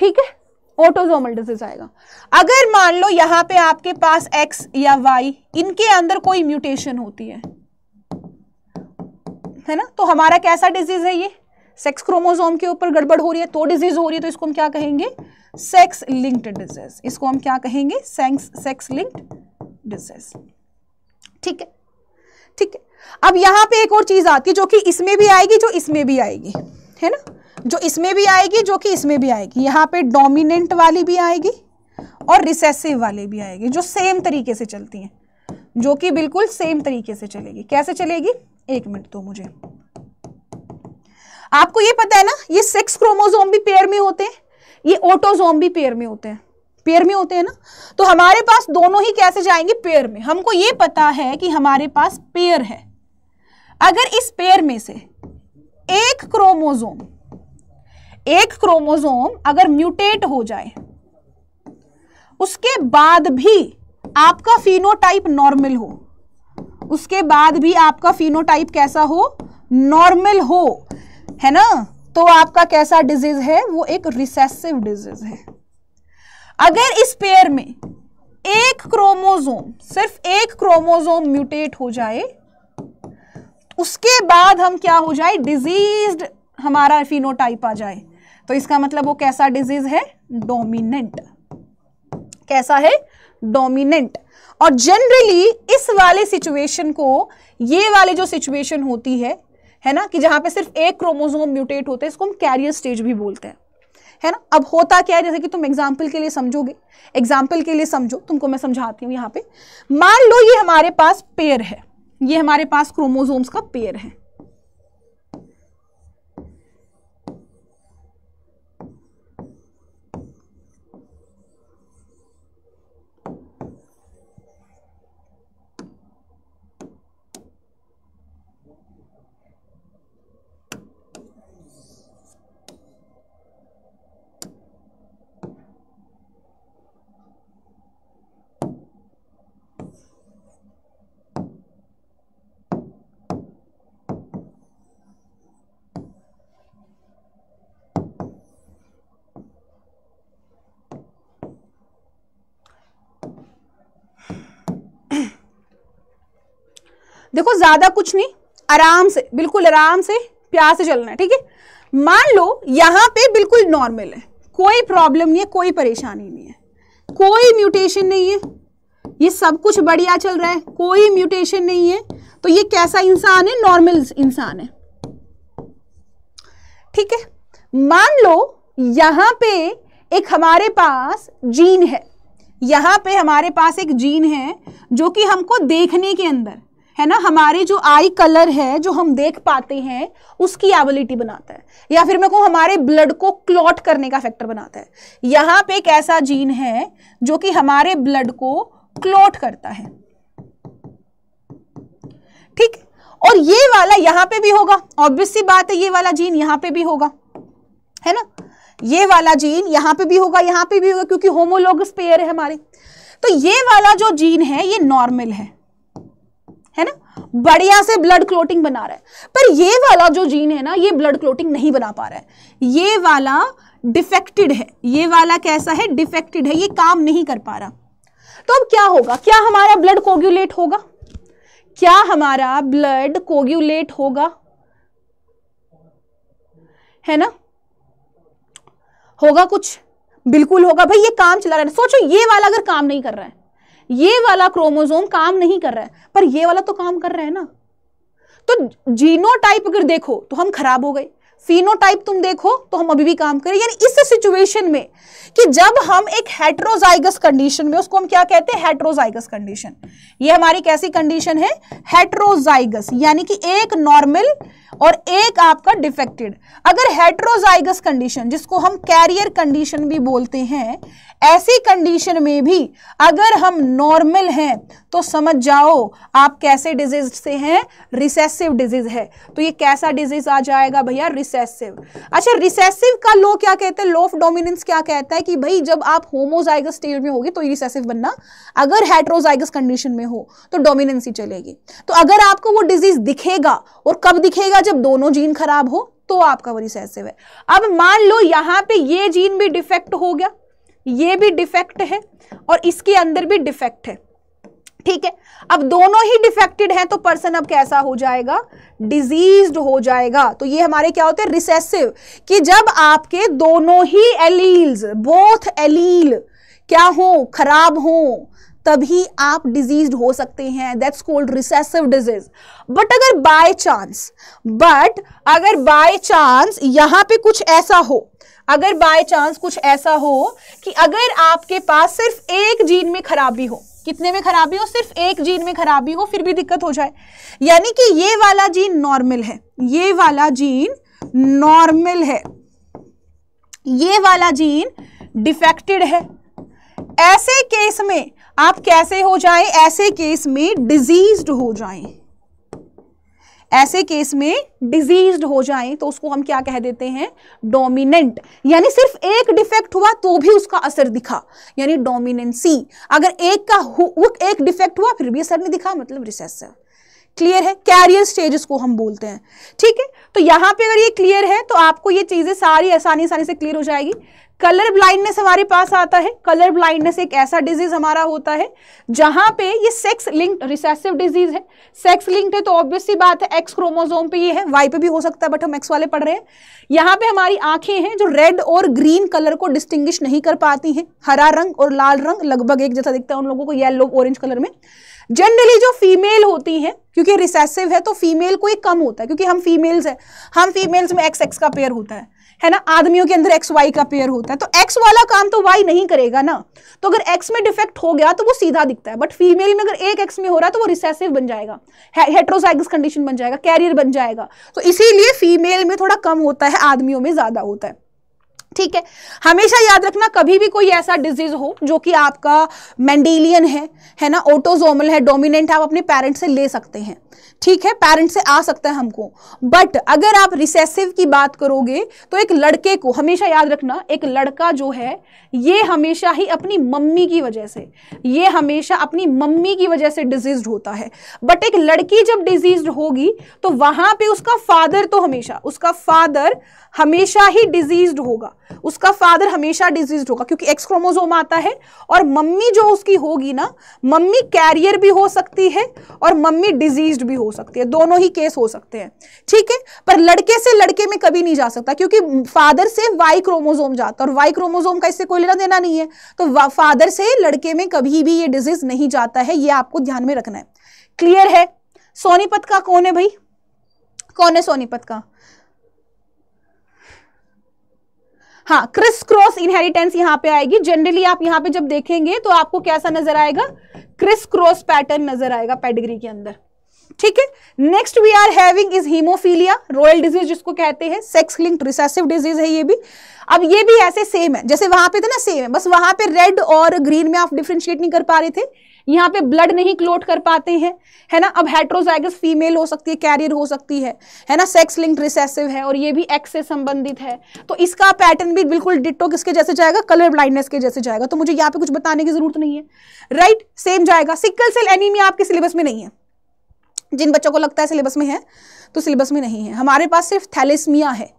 ठीक है ऑटोजोमल डिजीज आएगा अगर मान लो यहां पे आपके पास एक्स या वाई इनके अंदर कोई म्यूटेशन होती है है ना तो हमारा कैसा डिजीज है ये सेक्स क्रोमोसोम के ऊपर गड़बड़ हो रही है तो डिजीज हो रही है तो इसको हम क्या कहेंगे सेक्स लिंक्ड डिजीज इसको हम क्या कहेंगे सेक्स सेक्स लिंक्ड डिजीज ठीक है ठीक है अब यहाँ पे एक और चीज आती है जो कि इसमें भी आएगी जो इसमें भी आएगी है ना जो इसमें भी आएगी जो कि इसमें भी आएगी यहाँ पे डोमिनेंट वाली भी आएगी और रिसेसिव वाली भी आएगी जो सेम तरीके से चलती हैं जो कि बिल्कुल सेम तरीके से चलेगी कैसे चलेगी एक मिनट दो मुझे आपको ये पता है ना ये सेक्स क्रोमोजोम भी पेयर में होते हैं ये ऑटोजोम भी पेयर में होते हैं पेयर में होते हैं ना तो हमारे पास दोनों ही कैसे जाएंगे पेयर में हमको ये पता है कि हमारे पास पेयर है अगर इस पेयर में से एक क्रोमोजोम एक क्रोमोजोम अगर म्यूटेट हो जाए उसके बाद भी आपका फिनोटाइप नॉर्मल हो उसके बाद भी आपका फिनोटाइप कैसा हो नॉर्मल हो है ना तो आपका कैसा डिजीज है वो एक रिसेसिव डिजीज है अगर इस पेयर में एक क्रोमोजोम सिर्फ एक क्रोमोजोम म्यूटेट हो जाए उसके बाद हम क्या हो जाए डिजीज्ड हमारा फिनोटाइप आ जाए तो इसका मतलब वो कैसा डिजीज है डोमिनेंट कैसा है डोमिनेंट और जनरली इस वाले सिचुएशन को ये वाले जो सिचुएशन होती है है ना कि जहाँ पे सिर्फ एक क्रोमोजोम म्यूटेट होते हैं इसको हम कैरियर स्टेज भी बोलते हैं है ना अब होता क्या है जैसे कि तुम एग्जाम्पल के लिए समझोगे एग्जाम्पल के लिए समझो तुमको मैं समझाती हूँ यहाँ पे मान लो ये हमारे पास पेयर है ये हमारे पास क्रोमोजोम्स का पेयर है देखो ज्यादा कुछ नहीं आराम से बिल्कुल आराम से प्यार से चलना है ठीक है मान लो यहाँ पे बिल्कुल नॉर्मल है कोई प्रॉब्लम नहीं है कोई परेशानी नहीं है कोई म्यूटेशन नहीं है ये सब कुछ बढ़िया चल रहा है कोई म्यूटेशन नहीं है तो ये कैसा इंसान है नॉर्मल इंसान है ठीक है मान लो यहां पे एक हमारे पास जीन है यहां पे हमारे पास एक जीन है जो कि हमको देखने के अंदर है ना हमारे जो आई कलर है जो हम देख पाते हैं उसकी एबिलिटी बनाता है या फिर मैं कहूँ हमारे ब्लड को क्लॉट करने का फैक्टर बनाता है यहाँ पे एक ऐसा जीन है जो कि हमारे ब्लड को क्लॉट करता है ठीक और ये वाला यहाँ पे भी होगा ऑब्वियस सी बात है ये वाला जीन यहाँ पे भी होगा है ना ये वाला जीन यहाँ पे भी होगा यहाँ पे भी होगा क्योंकि होमोलोग पेयर है हमारे तो ये वाला जो जीन है ये नॉर्मल है है ना बढ़िया से ब्लड क्लोटिंग बना रहा है पर ये वाला जो जीन है ना ये ब्लड क्लोटिंग नहीं बना पा रहा है ये वाला डिफेक्टेड है ये वाला कैसा है डिफेक्टेड है ये काम नहीं कर पा रहा तो अब क्या होगा क्या हमारा ब्लड कोग्यूलेट होगा क्या हमारा ब्लड कोग्यूलेट होगा है ना होगा कुछ बिल्कुल होगा भाई ये काम चला रहा है सोचो ये वाला अगर काम नहीं कर रहा है ये वाला क्रोमोजोम काम नहीं कर रहा है पर ये वाला तो काम कर रहा है ना तो जीनोटाइप अगर देखो तो हम खराब हो गए फिनोटाइप तुम देखो तो हम अभी भी काम करें यानी इस सिचुएशन में कि जब हम एक हेट्रोजाइगस कंडीशन में उसको हम क्या कहते हैं हेट्रोजाइगस कंडीशन ये हमारी कैसी कंडीशन है हेट्रोजाइगस यानी कि एक नॉर्मल और एक आपका डिफेक्टेड अगर हेट्रोजाइगस कंडीशन जिसको हम कैरियर कंडीशन भी बोलते हैं ऐसी कंडीशन में भी अगर हम नॉर्मल हैं तो समझ जाओ आप कैसे डिजीज से हैं रिसेसिव डिजीज है तो ये कैसा डिजीज आ जाएगा भैया रिसेसिव अच्छा रिसेसिव का लो क्या कहते हैं लो ऑफ डोमिनेंस क्या कहता है कि भाई जब आप होमोजाइगस स्टेज में होगी तो रिसेसिव बनना अगर हेट्रोजाइगस कंडीशन में हो तो डोमिनेंस ही चलेगी तो अगर आपको वो डिजीज दिखेगा और कब दिखेगा जब दोनों जीन खराब हो तो आपका वो रिसेसिव है अब मान लो यहां पे ये जीन भी डिफेक्ट हो गया ये भी डिफेक्ट है और इसके अंदर भी डिफेक्ट है ठीक है अब दोनों ही डिफेक्टेड हैं तो पर्सन अब कैसा हो जाएगा डिजीज हो जाएगा तो ये हमारे क्या होते हैं रिसेसिव कि जब आपके दोनों ही एलील्स बोथ एलील क्या हो खराब हो तभी आप डिजीज हो सकते हैं that's called recessive disease but अगर बाय चांस बट अगर बाय चांस यहां पे कुछ ऐसा हो अगर बाय चांस कुछ ऐसा हो कि अगर आपके पास सिर्फ एक जीन में खराबी हो कितने में खराबी हो सिर्फ एक जीन में खराबी हो फिर भी दिक्कत हो जाए यानी कि ये वाला जीन नॉर्मल है ये वाला जीन नॉर्मल है ये वाला जीन डिफेक्टेड है ऐसे केस में आप कैसे हो जाए ऐसे केस में डिजीज्ड हो जाएं ऐसे केस में डिजीज हो जाए तो उसको हम क्या कह देते हैं डोमिनेंट यानी सिर्फ एक डिफेक्ट हुआ तो भी उसका असर दिखा यानी डोमिनेंसी अगर एक का एक डिफेक्ट हुआ फिर भी असर नहीं दिखा मतलब रिसेसिव क्लियर है कैरियर स्टेज को हम बोलते हैं ठीक है तो यहां पे अगर ये क्लियर है तो आपको ये चीज़ें सारी आसानी आसानी से क्लियर हो जाएगी कलर ब्लाइंडनेस हमारे पास आता है कलर ब्लाइंडनेस एक ऐसा डिजीज हमारा होता है जहां पे ये सेक्स लिंक्ड रिसेसिव डिजीज है सेक्स लिंक्ड है तो ऑब्वियस सी बात है एक्स क्रोमोजोम पे ये है वाई पे भी हो सकता है बट हम एक्स वाले पढ़ रहे हैं यहाँ पे हमारी आंखें हैं जो रेड और ग्रीन कलर को डिस्टिंग्विश नहीं कर पाती हैं हरा रंग और लाल रंग लगभग एक जैसा दिखता है उन लोगों को येल्लो ऑरेंज कलर में जनरली जो फीमेल होती हैं क्योंकि रिसेसिव है तो फीमेल को एक कम होता है क्योंकि हम फीमेल्स हैं हम फीमेल्स में एक्स एक्स का पेयर होता है है ना आदमियों के अंदर एक्स वाई का पेयर होता है तो एक्स वाला काम तो वाई नहीं करेगा ना तो अगर एक्स में डिफेक्ट हो गया तो वो सीधा दिखता है बट फीमेल में अगर एक एक्स में हो रहा है तो वो रिसेसिव बन जाएगा हेट्रोसाइगस कंडीशन बन जाएगा कैरियर बन जाएगा तो इसीलिए फीमेल में थोड़ा कम होता है आदमियों में ज्यादा होता है ठीक है हमेशा याद रखना कभी भी कोई ऐसा डिजीज हो जो कि आपका मैंडेलियन है है ना ऑटोजोमल है डोमिनेंट आप अपने पेरेंट से ले सकते हैं ठीक है पेरेंट से आ सकता है हमको बट अगर आप रिसेसिव की बात करोगे तो एक लड़के को हमेशा याद रखना एक लड़का जो है ये हमेशा ही अपनी मम्मी की वजह से ये हमेशा अपनी मम्मी की वजह से डिजीज होता है बट एक लड़की जब डिजीज होगी तो वहां पर उसका फादर तो हमेशा उसका फादर हमेशा ही डिजीज होगा उसका फादर हमेशा डिजीज होगा क्योंकि एक्स क्रोमोजोम आता है और मम्मी जो उसकी होगी ना मम्मी कैरियर भी हो सकती है और मम्मी डिजीज भी हो सकती है दोनों ही केस हो सकते हैं ठीक है पर लड़के से लड़के में कभी नहीं जा सकता क्योंकि फादर से वाई क्रोमोजोम जाता है और वाई क्रोमोजोम का इससे कोई लेना देना नहीं है तो फादर से लड़के में कभी भी ये डिजीज नहीं जाता है ये आपको ध्यान में रखना है क्लियर है सोनीपत का कौन है भाई कौन है सोनीपत का हाँ क्रिस क्रॉस इनहेरिटेंस यहाँ पे आएगी जनरली आप यहाँ पे जब देखेंगे तो आपको कैसा नजर आएगा क्रिस क्रॉस पैटर्न नजर आएगा पेडिग्री के अंदर ठीक है next we are having is haemophilia royal disease जिसको कहते हैं सेक्स लिंक्ड रिसेसिव डिजीज है ये भी अब ये भी ऐसे सेम है जैसे वहां पे था तो ना सेम है बस वहां पे रेड और ग्रीन में आप डिफ्रेंशिएट नहीं कर पा रहे थे यहाँ पे ब्लड नहीं क्लोट कर पाते हैं है ना अब हेट्रोजाइगस फीमेल हो सकती है कैरियर हो सकती है है ना सेक्स लिंक रिसेसिव है और ये भी एक्स से संबंधित है तो इसका पैटर्न भी बिल्कुल डिटो किसके जैसे जाएगा कलर ब्लाइंडनेस के जैसे जाएगा तो मुझे यहाँ पे कुछ बताने की जरूरत नहीं है राइट right? सेम जाएगा सिक्कल सेल एनीमिया आपके सिलेबस में नहीं है जिन बच्चों को लगता है सिलेबस में है तो सिलेबस में नहीं है हमारे पास सिर्फ थैलेसमिया है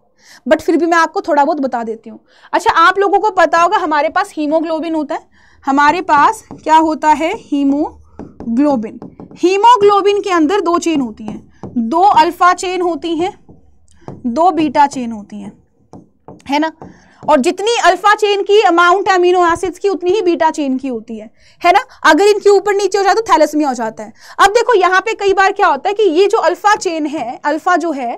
बट फिर भी मैं आपको थोड़ा बहुत बता देती हूँ अच्छा आप लोगों को पता होगा हमारे पास हीमोग्लोबिन होता है हमारे पास क्या होता है हीमोग्लोबिन हीमोग्लोबिन के अंदर दो चेन होती हैं दो अल्फा चेन होती हैं दो बीटा चेन होती हैं है ना और जितनी अल्फा चेन की अमाउंट अमीनो एसिड्स की उतनी ही बीटा चेन की होती है है ना अगर इनके ऊपर नीचे हो जाए तो थैलेसमिया हो जाता है अब देखो यहाँ पे कई बार क्या होता है कि ये जो अल्फा चेन है अल्फा जो है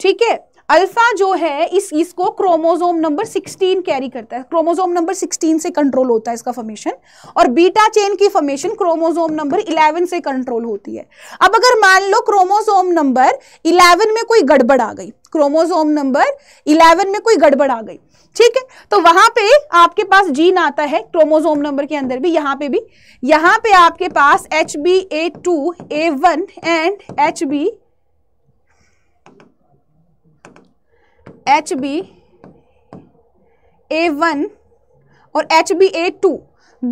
ठीक है अल्फा जो है इस इसको क्रोमोजोम नंबर 16 कैरी करता है क्रोमोजोम नंबर 16 से कंट्रोल होता है इसका फॉर्मेशन और बीटा चेन की फॉर्मेशन क्रोमोजोम नंबर 11 से कंट्रोल होती है अब अगर मान लो क्रोमोजोम नंबर 11 में कोई गड़बड़ आ गई क्रोमोजोम नंबर 11 में कोई गड़बड़ आ गई ठीक है तो वहां पे आपके पास जीन आता है क्रोमोजोम नंबर के अंदर भी यहाँ पे भी यहाँ पे आपके पास H B A two A one and H B H B A one और एच बी ए टू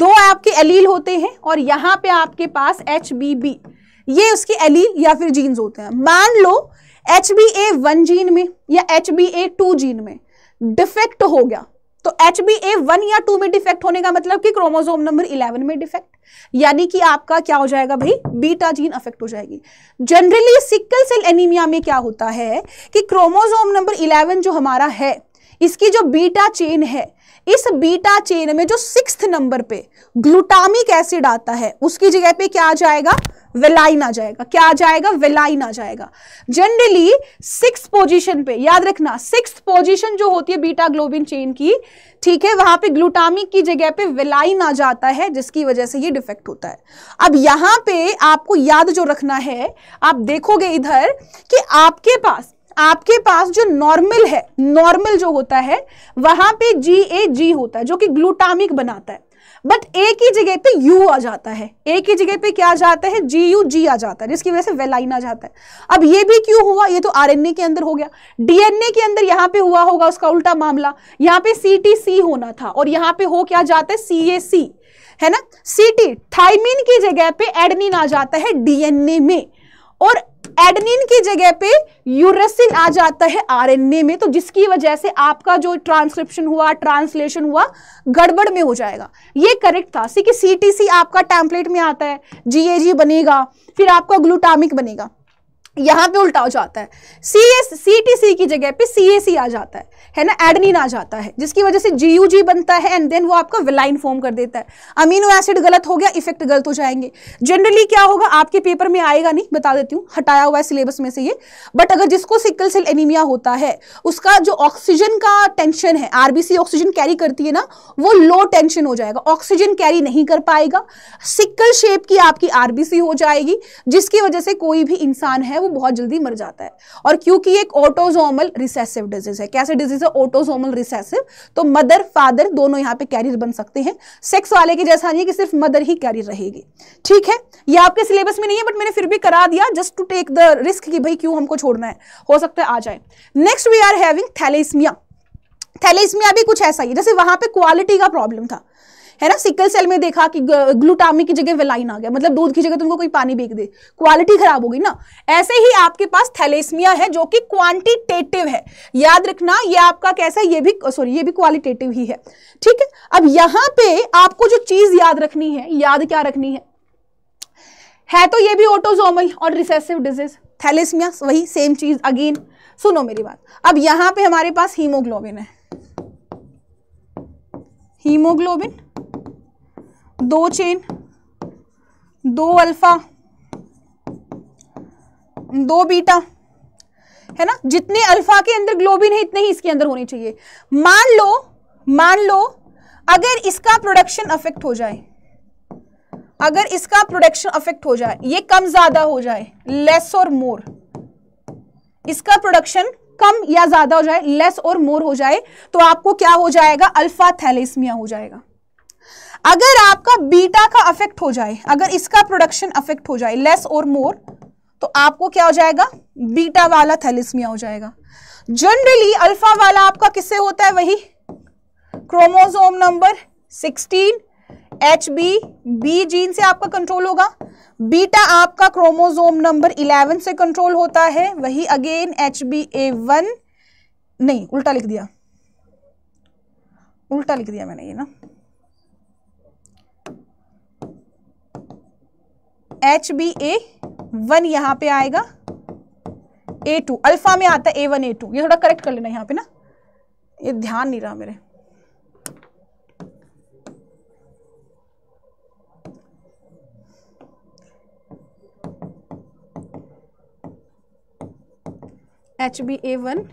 दो आपके एलील होते हैं और यहां पे आपके पास एच बी बी ये उसके एलील या फिर जीन्स होते हैं मान लो H B A one gene में या H B A two gene में डिफेक्ट हो गया तो एच बी ए वन या टू में डिफेक्ट होने का मतलब कि क्रोमोजोम नंबर इलेवन में डिफेक्ट यानी कि आपका क्या हो जाएगा भाई बीटा जीन अफेक्ट हो जाएगी जनरली सिकल सेल एनीमिया में क्या होता है कि क्रोमोजोम नंबर इलेवन जो हमारा है इसकी जो बीटा चेन है इस बीटा चेन में जो सिक्स नंबर पे ग्लूटामिक एसिड आता है उसकी जगह पे क्या आ जाएगा वेलाइन आ जाएगा क्या आ जाएगा वेलाइन आ जाएगा जनरली सिक्स पोजीशन पे याद रखना सिक्स पोजीशन जो होती है बीटा ग्लोबिन चेन की ठीक है वहां पे ग्लूटामिक की जगह पे वेलाइन आ जाता है जिसकी वजह से ये डिफेक्ट होता है अब यहां पे आपको याद जो रखना है आप देखोगे इधर कि आपके पास आपके पास जो नॉर्मल है नॉर्मल जो होता है वहां पे जी ए जी होता है जो कि ग्लूटामिक बनाता है बट ए की जगह पे यू आ जाता है ए की जगह पे क्या आ जाता है जी यू जी आ जाता है जिसकी वजह से वेलाइन आ जाता है अब ये भी क्यों हुआ ये तो आरएनए के अंदर हो गया डीएनए के अंदर यहां पे हुआ होगा उसका उल्टा मामला यहां पे सीटीसी होना था और यहां पे हो क्या जाता है सीएसी है ना सीटी थाइमिन की जगह पे एडनिन आ जाता है डीएनए में और एडनिन की जगह पे यूरेसिन आ जाता है आरएनए में तो जिसकी वजह से आपका जो ट्रांसक्रिप्शन हुआ ट्रांसलेशन हुआ गड़बड़ में हो जाएगा ये करेक्ट था सी कि सीटीसी आपका टैंपलेट में आता है जीएजी बनेगा फिर आपका ग्लूटामिक बनेगा यहाँ पे उल्टा हो जाता है C S C T C की जगह पे सी ए सी आ जाता है है ना एडनिन आ जाता है जिसकी वजह से जी यू जी बनता है एंड देन वो आपका विलाइन फॉर्म कर देता है अमीनो एसिड गलत हो गया इफेक्ट गलत हो जाएंगे जनरली क्या होगा आपके पेपर में आएगा नहीं बता देती हूँ हटाया हुआ है सिलेबस में से ये बट अगर जिसको सिकल सेल एनीमिया होता है उसका जो ऑक्सीजन का टेंशन है आरबीसी ऑक्सीजन कैरी करती है ना वो लो टेंशन हो जाएगा ऑक्सीजन कैरी नहीं कर पाएगा सिकल शेप की आपकी आरबीसी हो जाएगी जिसकी वजह से कोई भी इंसान है है वो बहुत जल्दी मर जाता है और क्योंकि एक ऑटोजोमल रिसेसिव डिजीज है कैसे डिजीज है ऑटोजोमल रिसेसिव तो मदर फादर दोनों यहाँ पे कैरियर बन सकते हैं सेक्स वाले के जैसा नहीं है कि सिर्फ मदर ही कैरियर रहेगी ठीक है ये आपके सिलेबस में नहीं है बट मैंने फिर भी करा दिया just to take the risk कि भाई क्यों हमको छोड़ना है हो सकता है आ जाए next we are having thalassaemia thalassaemia भी कुछ ऐसा ही जैसे वहां पे क्वालिटी का प्रॉब्लम था है ना सिकल सेल में देखा कि ग्लूटामिक की जगह वेलाइन आ गया मतलब दूध की जगह तुमको कोई पानी बेच दे क्वालिटी खराब हो गई ना ऐसे ही आपके पास थैलेसमिया है जो कि क्वांटिटेटिव है याद रखना ये आपका कैसा ये भी सॉरी ये भी क्वालिटेटिव ही है ठीक है अब यहाँ पे आपको जो चीज याद रखनी है याद क्या रखनी है है तो ये भी ऑटोजोमल और रिसेसिव डिजीज थैलेसमिया वही सेम चीज अगेन सुनो मेरी बात अब यहां पे हमारे पास हीमोग्लोबिन है हीमोग्लोबिन दो चेन दो अल्फा दो बीटा है ना जितने अल्फा के अंदर ग्लोबिन है इतने ही इसके अंदर होने चाहिए मान लो मान लो अगर इसका प्रोडक्शन अफेक्ट हो जाए अगर इसका प्रोडक्शन अफेक्ट हो जाए ये कम ज्यादा हो जाए लेस और मोर इसका प्रोडक्शन कम या ज्यादा हो जाए लेस और मोर हो जाए तो आपको क्या हो जाएगा अल्फा थैलेसमिया हो जाएगा अगर आपका बीटा का अफेक्ट हो जाए अगर इसका प्रोडक्शन अफेक्ट हो जाए लेस और मोर तो आपको क्या हो जाएगा बीटा वाला थैलिसमिया हो जाएगा जनरली अल्फा वाला आपका किससे होता है वही chromosome number 16 H B B gene से आपका कंट्रोल होगा बीटा आपका क्रोमोसोम नंबर 11 से कंट्रोल होता है वही again H B A one नहीं उल्टा लिख दिया उल्टा लिख दिया मैंने ये ना एच बी ए वन यहां पे आएगा ए टू अल्फा में आता है ए वन ए टू ये थोड़ा करेक्ट कर लेना यहां पे ना ये ध्यान नहीं रहा मेरे H B A one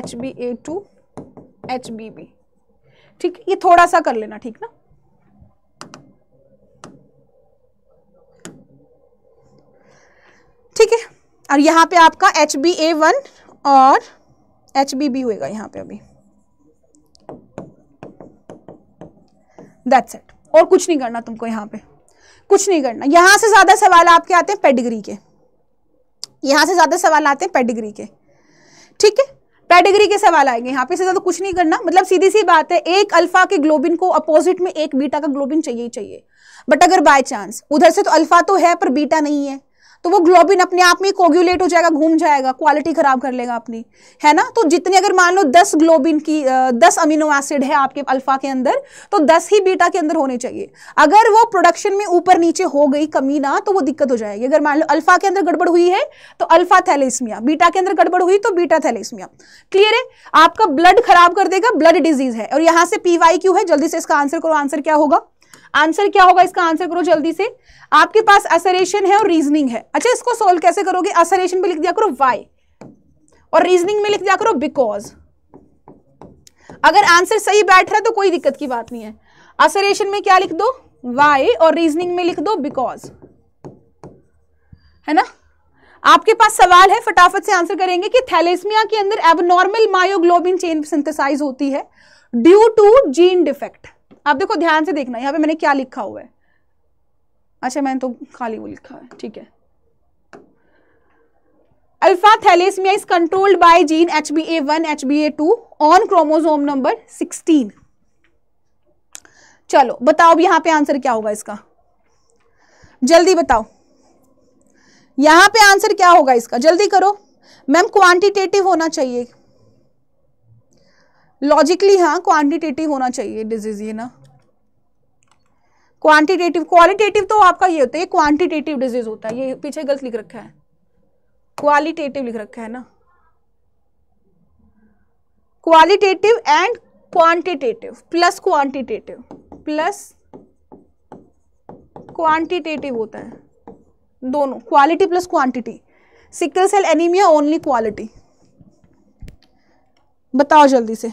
H B A two H B B ठीक ये थोड़ा सा कर लेना ठीक ना ठीक है और यहाँ पे आपका एच बी ए वन और एच बी बी होगा यहाँ पे अभी दैट्स इट और कुछ नहीं करना तुमको यहाँ पे कुछ नहीं करना यहाँ से ज़्यादा सवाल आपके आते हैं पेडिग्री के यहाँ से ज़्यादा सवाल आते हैं पेडिग्री के ठीक है पेडिग्री के सवाल आएंगे यहाँ पे से ज़्यादा कुछ नहीं करना मतलब सीधी सी बात है एक अल्फा के ग्लोबिन को अपोजिट में एक बीटा का ग्लोबिन चाहिए ही चाहिए बट अगर बाय चांस उधर से तो अल्फा तो है पर बीटा नहीं है तो वो ग्लोबिन अपने आप में कोग्यूलेट हो जाएगा घूम जाएगा क्वालिटी खराब कर लेगा अपनी है ना तो जितनी अगर मान लो दस ग्लोबिन की दस अमीनो एसिड है आपके अल्फा के अंदर तो दस ही बीटा के अंदर होने चाहिए अगर वो प्रोडक्शन में ऊपर नीचे हो गई कमी ना तो वो दिक्कत हो जाएगी अगर मान लो अल्फा के अंदर गड़बड़ हुई है तो अल्फा थैलेसमिया बीटा के अंदर गड़बड़ हुई तो बीटा थैलेसमिया क्लियर है आपका ब्लड खराब कर देगा ब्लड डिजीज है और यहां से पीवाई क्यू है जल्दी से इसका आंसर करो आंसर क्या होगा आंसर क्या होगा इसका आंसर करो जल्दी से आपके पास असरेशन है और रीजनिंग है अच्छा इसको सोल्व कैसे करोगे असरेशन में लिख दिया करो वाई और रीजनिंग में लिख दिया करो बिकॉज अगर आंसर सही बैठ रहा है तो कोई दिक्कत की बात नहीं है असरेशन में क्या लिख दो वाई और रीजनिंग में लिख दो बिकॉज है ना आपके पास सवाल है फटाफट से आंसर करेंगे कि थैलेसमिया के अंदर एबनॉर्मल मायोग्लोबिन चेन सिंथेसाइज होती है ड्यू टू जीन डिफेक्ट आप देखो ध्यान से देखना यहां पे मैंने क्या लिखा हुआ है अच्छा मैंने तो खाली वो लिखा है ठीक है alpha thalassaemia is controlled by gene H B A one H B A two on chromosome number sixteen चलो बताओ अब यहां पे आंसर क्या होगा इसका जल्दी बताओ यहां पे आंसर क्या होगा इसका जल्दी करो मैम क्वांटिटेटिव होना चाहिए लॉजिकली हाँ क्वांटिटेटिव होना चाहिए डिजीज ये ना क्वांटिटेटिव क्वालिटेटिव तो आपका ये होता है ये क्वांटिटेटिव डिजीज होता है ये पीछे गलत लिख रखा है क्वालिटेटिव लिख रखा है ना qualitative and quantitative plus quantitative plus quantitative होता है दोनों quality plus quantity sickle cell anaemia only quality बताओ जल्दी से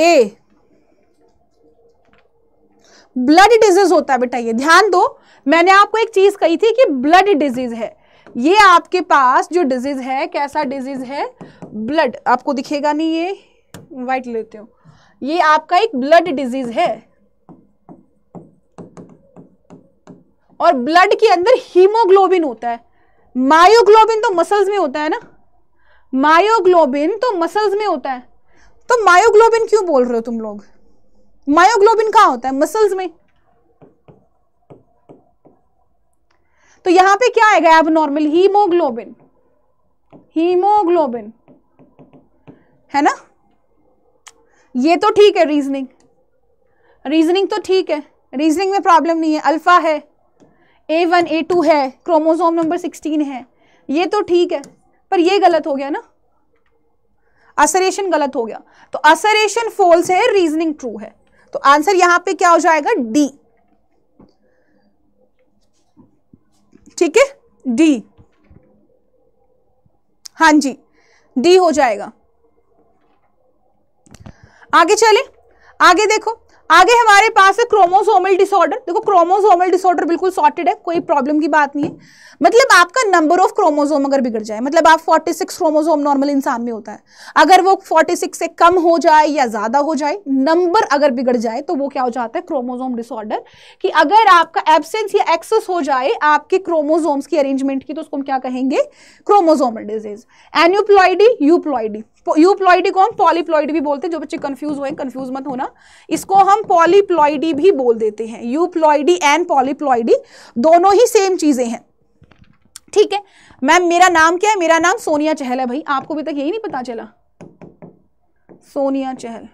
ए ब्लड डिजीज होता है बेटा ये ध्यान दो मैंने आपको एक चीज कही थी कि ब्लड डिजीज है ये आपके पास जो डिजीज है कैसा डिजीज है ब्लड आपको दिखेगा नहीं ये वाइट लेते हो ये आपका एक ब्लड डिजीज है और ब्लड के अंदर हीमोग्लोबिन होता है मायोग्लोबिन तो मसल्स में होता है ना मायोग्लोबिन तो मसल्स में होता है तो मायोग्लोबिन क्यों बोल रहे हो तुम लोग मायोग्लोबिन कहा होता है मसल्स में तो यहां पे क्या आएगा नॉर्मल हीमोग्लोबिन हीमोग्लोबिन है ना ये तो ठीक है रीजनिंग रीजनिंग तो ठीक है रीजनिंग में प्रॉब्लम नहीं है अल्फा है ए वन ए टू है क्रोमोजोम नंबर सिक्सटीन है ये तो ठीक है पर ये गलत हो गया ना असरेशन गलत हो गया तो असरेशन फॉल्स है रीजनिंग ट्रू है तो आंसर यहां पे क्या हो जाएगा डी ठीक है डी हां जी डी हो जाएगा आगे चले आगे देखो आगे हमारे पास है क्रोमोसोमल डिसऑर्डर देखो क्रोमोसोमल डिसऑर्डर बिल्कुल सॉर्टेड है कोई प्रॉब्लम की बात नहीं है मतलब आपका नंबर ऑफ क्रोमोजोम अगर बिगड़ जाए मतलब आप 46 क्रोमोजोम नॉर्मल इंसान में होता है अगर वो 46 से कम हो जाए या ज़्यादा हो जाए नंबर अगर बिगड़ जाए तो वो क्या हो जाता है क्रोमोजोम डिसऑर्डर कि अगर आपका एबसेंस या एक्सेस हो जाए आपके क्रोमोजोम्स की अरेंजमेंट की तो उसको हम क्या कहेंगे chromosomal disease aneuploidy euploidy euploidy को हम पॉलीप्लॉइडी भी बोलते हैं जो बच्चे कंफ्यूज हुए कंफ्यूज मत होना इसको हम पॉलीप्लॉइडी भी बोल देते हैं यूप्लॉइडी एंड पॉलीप्लॉइडी दोनों ही सेम चीज़ें हैं ठीक है मैम मेरा नाम क्या है मेरा नाम सोनिया चहल है भाई आपको अभी तक यही नहीं पता चला सोनिया चहल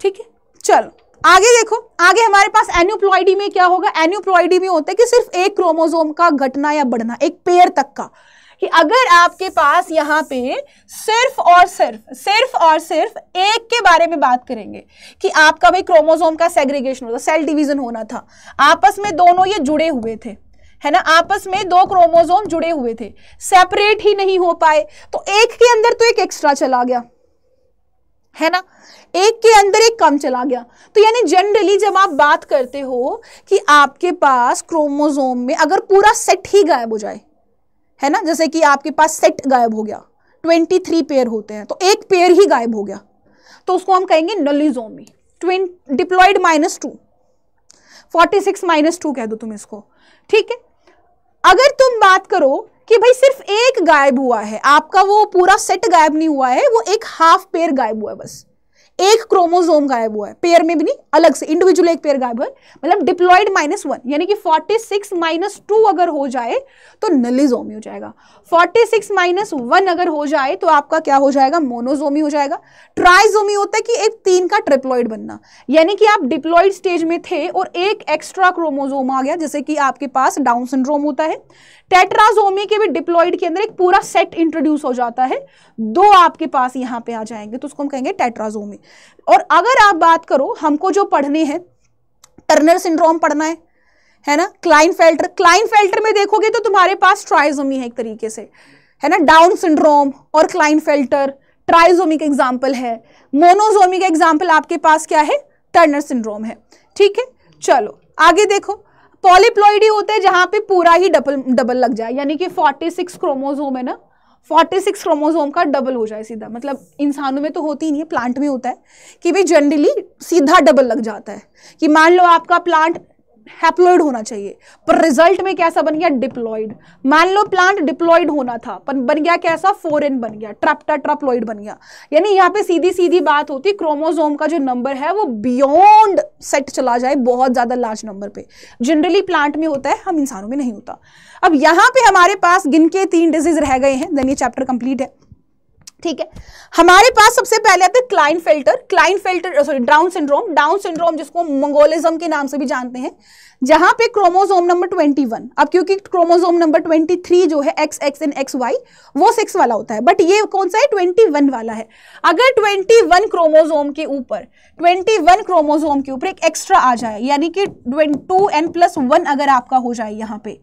ठीक है चलो आगे देखो आगे हमारे पास एन्यूप्लॉइडी में क्या होगा एन्यूप्लॉइडी में होता है कि सिर्फ एक क्रोमोजोम का घटना या बढ़ना एक पेयर तक का कि अगर आपके पास यहाँ पे सिर्फ और सिर्फ सिर्फ और सिर्फ एक के बारे में बात करेंगे कि आपका भाई क्रोमोसोम का सेग्रीगेशन होता सेल डिवीजन होना था आपस में दोनों ये जुड़े हुए थे है ना आपस में दो क्रोमोसोम जुड़े हुए थे सेपरेट ही नहीं हो पाए तो एक के अंदर तो एक एक्स्ट्रा चला गया है ना एक के अंदर एक कम चला गया तो यानी जनरली जब आप बात करते हो कि आपके पास क्रोमोसोम में अगर पूरा सेट ही गायब हो जाए है ना जैसे कि आपके पास सेट गायब हो गया ट्वेंटी थ्री पेयर होते हैं तो एक पेयर ही गायब हो गया तो उसको हम कहेंगे नलिजोमी ट्वें diploid minus two forty six minus two कह दो तुम इसको ठीक है अगर तुम बात करो कि भाई सिर्फ एक गायब हुआ है आपका वो पूरा सेट गायब नहीं हुआ है वो एक हाफ पेयर गायब हुआ है बस एक क्रोमोजोम गायब हुआ है पेयर में भी नहीं अलग से इंडिविजुअल एक पेयर गायब हुआ है मतलब डिप्लॉइड माइनस वन यानी कि 46 माइनस टू अगर हो जाए तो नलिजोमी हो जाएगा 46 माइनस वन अगर हो जाए तो आपका क्या हो जाएगा मोनोजोमी हो जाएगा ट्राइजोमी होता है कि एक तीन का ट्रिप्लॉइड बनना यानी कि आप डिप्लॉइड स्टेज में थे और एक एक्स्ट्रा क्रोमोजोम आ गया जैसे कि आपके पास डाउन सिंड्रोम होता है टेट्राजोमी के भी डिप्लॉइड के अंदर एक पूरा सेट इंट्रोड्यूस हो जाता है दो आपके पास यहां पे आ जाएंगे तो उसको हम कहेंगे टेट्राजोमी और अगर आप बात करो हमको जो पढ़ने हैं टर्नर सिंड्रोम पढ़ना है है ना क्लाइन फेल्टर क्लाइन फेल्टर में देखोगे तो तुम्हारे पास ट्राइजोमी है एक तरीके से है ना डाउन सिंड्रोम और क्लाइन फेल्टर ट्राइजोमिक एग्जाम्पल है मोनोजोमिक एग्जाम्पल आपके पास क्या है टर्नर सिंड्रोम है ठीक है चलो आगे देखो पॉलीप्लॉइडी होते हैं जहां पे पूरा ही डबल डबल लग जाए यानी कि 46 क्रोमोसोम है ना फोर्टी सिक्स क्रोमोजोम का डबल हो जाए सीधा मतलब इंसानों में तो होती नहीं है प्लांट में होता है कि भाई जनरली सीधा डबल लग जाता है कि मान लो आपका प्लांट हैप्लोइड होना चाहिए पर रिजल्ट में कैसा बन गया डिप्लॉइड मान लो प्लांट डिप्लॉइड होना था पर बन गया कैसा फोरेन बन गया ट्रैप्टा ट्रप्लॉइड बन गया यानी यहाँ पे सीधी सीधी बात होती क्रोमोजोम का जो नंबर है वो बियॉन्ड सेट चला जाए बहुत ज़्यादा लार्ज नंबर पे जनरली प्लांट में होता है हम इंसानों में नहीं होता अब यहाँ पे हमारे पास गिन के तीन डिजीज रह गए हैं देन ये चैप्टर कंप्लीट है ठीक है हमारे पास सबसे पहले आता है Klinefelter Klinefelter sorry Down syndrome Down syndrome जिसको मंगोलिज्म के नाम से भी जानते हैं जहां पे क्रोमोसोम नंबर 21 अब क्योंकि क्रोमोसोम नंबर 23 जो है X X and X Y वो सिक्स वाला होता है बट ये कौन सा है 21 वाला है अगर 21 क्रोमोसोम के ऊपर 21 क्रोमोसोम के ऊपर एक एक्स्ट्रा आ जाए यानी कि टू एन प्लस वन अगर आपका हो जाए यहाँ पे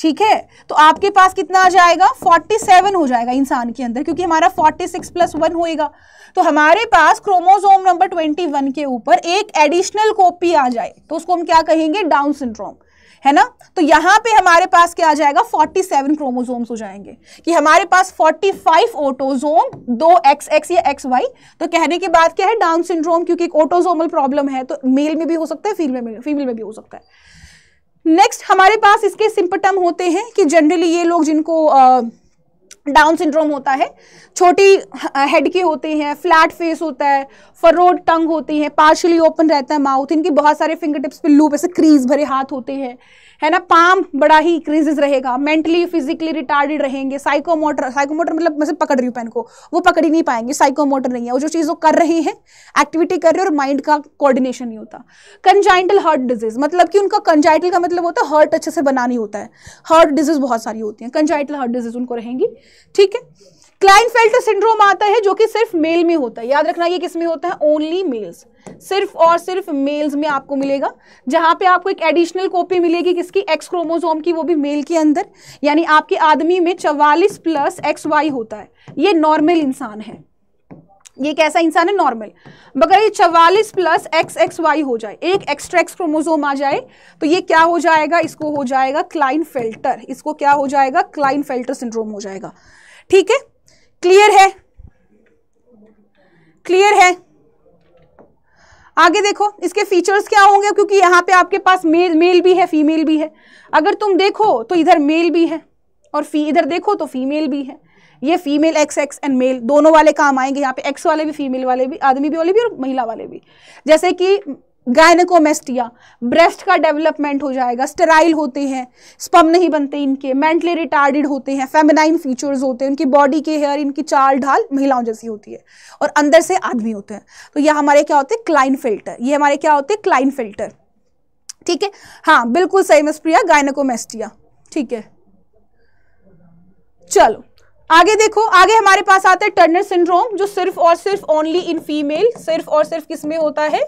ठीक है तो आपके पास कितना आ जाएगा 47 हो जाएगा इंसान के अंदर क्योंकि हमारा 46 सिक्स प्लस वन होगा तो हमारे पास क्रोमोजोम नंबर 21 के ऊपर एक एडिशनल कॉपी आ जाए तो उसको हम क्या कहेंगे डाउन सिंड्रोम है ना तो यहां पे हमारे पास क्या आ जाएगा 47 क्रोमोजोम हो जाएंगे कि हमारे पास 45 ऑटोजोम दो एक्स एक्स या एक्स वाई तो कहने के बाद क्या है डाउन सिंड्रोम क्योंकि एक ऑटोजोमल प्रॉब्लम है तो मेल में भी हो सकता है फीमेल में फीमेल में भी हो सकता है नेक्स्ट हमारे पास इसके सिम्पटम होते हैं कि जनरली ये लोग जिनको आ, डाउन सिंड्रोम होता है छोटी हेड के होते हैं फ्लैट फेस होता है फरोड टंग होती है पार्शली ओपन रहता है माउथ इनकी बहुत सारे फिंगर टिप्स पे लूप ऐसे क्रीज भरे हाथ होते हैं है ना पाम बड़ा ही क्रीजेज रहेगा मेंटली फिजिकली रिटार्डेड रहेंगे साइकोमोटर साइकोमोटर मतलब मैं पकड़ रही हूँ पेन को वो पकड़ ही नहीं पाएंगे साइकोमोटर नहीं है वो जो चीज़ वो कर रहे हैं एक्टिविटी कर रहे हैं और माइंड का कोऑर्डिनेशन नहीं होता कंजाइंटल हार्ट डिजीज मतलब कि उनका कंजाइटल का मतलब होता है हार्ट अच्छे से बना नहीं होता है हार्ट डिजीज बहुत सारी होती है कंजाइटल हार्ट डिजीज उनको रहेंगी ठीक है क्लाइनफेल्टर सिंड्रोम आता है जो कि सिर्फ मेल में होता है याद रखना ये किस में होता है ओनली मेल्स सिर्फ और सिर्फ मेल्स में आपको मिलेगा जहां पे आपको एक एडिशनल कॉपी मिलेगी किसकी एक्स क्रोमोजोम की वो भी मेल के अंदर यानी आपके आदमी में चवालीस प्लस एक्स वाई होता है ये नॉर्मल इंसान है ये कैसा इंसान है नॉर्मल मगर ये चवालीस प्लस एक्स एक्स वाई हो जाए एक एक्स्ट्रा एक्स क्रोमोजोम आ जाए तो ये क्या हो जाएगा इसको हो जाएगा क्लाइन फिल्टर इसको क्या हो जाएगा क्लाइन फिल्टर सिंड्रोम हो जाएगा ठीक है क्लियर है क्लियर है आगे देखो इसके फीचर्स क्या होंगे क्योंकि यहाँ पे आपके पास मेल मेल भी है फीमेल भी है अगर तुम देखो तो इधर मेल भी है और फी इधर देखो तो फीमेल भी है ये female X X and male दोनों वाले काम आएंगे यहाँ पे एक्स वाले भी फीमेल वाले भी आदमी भी वाले भी और महिला वाले भी जैसे कि गायनकोमेस्टिया ब्रेस्ट का डेवलपमेंट हो जाएगा स्टेराइल होते हैं स्पम नहीं बनते इनके मेंटली रिटार्डेड होते हैं फेमिनाइन फीचर्स होते हैं उनकी बॉडी के हेयर इनकी चाल ढाल महिलाओं जैसी होती है और अंदर से आदमी होते हैं तो ये हमारे क्या होते हैं क्लाइन फिल्टर ये हमारे क्या होते हैं क्लाइन फिल्टर ठीक है हाँ बिल्कुल सही प्रिया गायनकोमेस्टिया ठीक है चलो आगे देखो आगे हमारे पास आता है टर्नर सिंड्रोम जो सिर्फ और सिर्फ ओनली इन फीमेल सिर्फ और सिर्फ किसमें होता है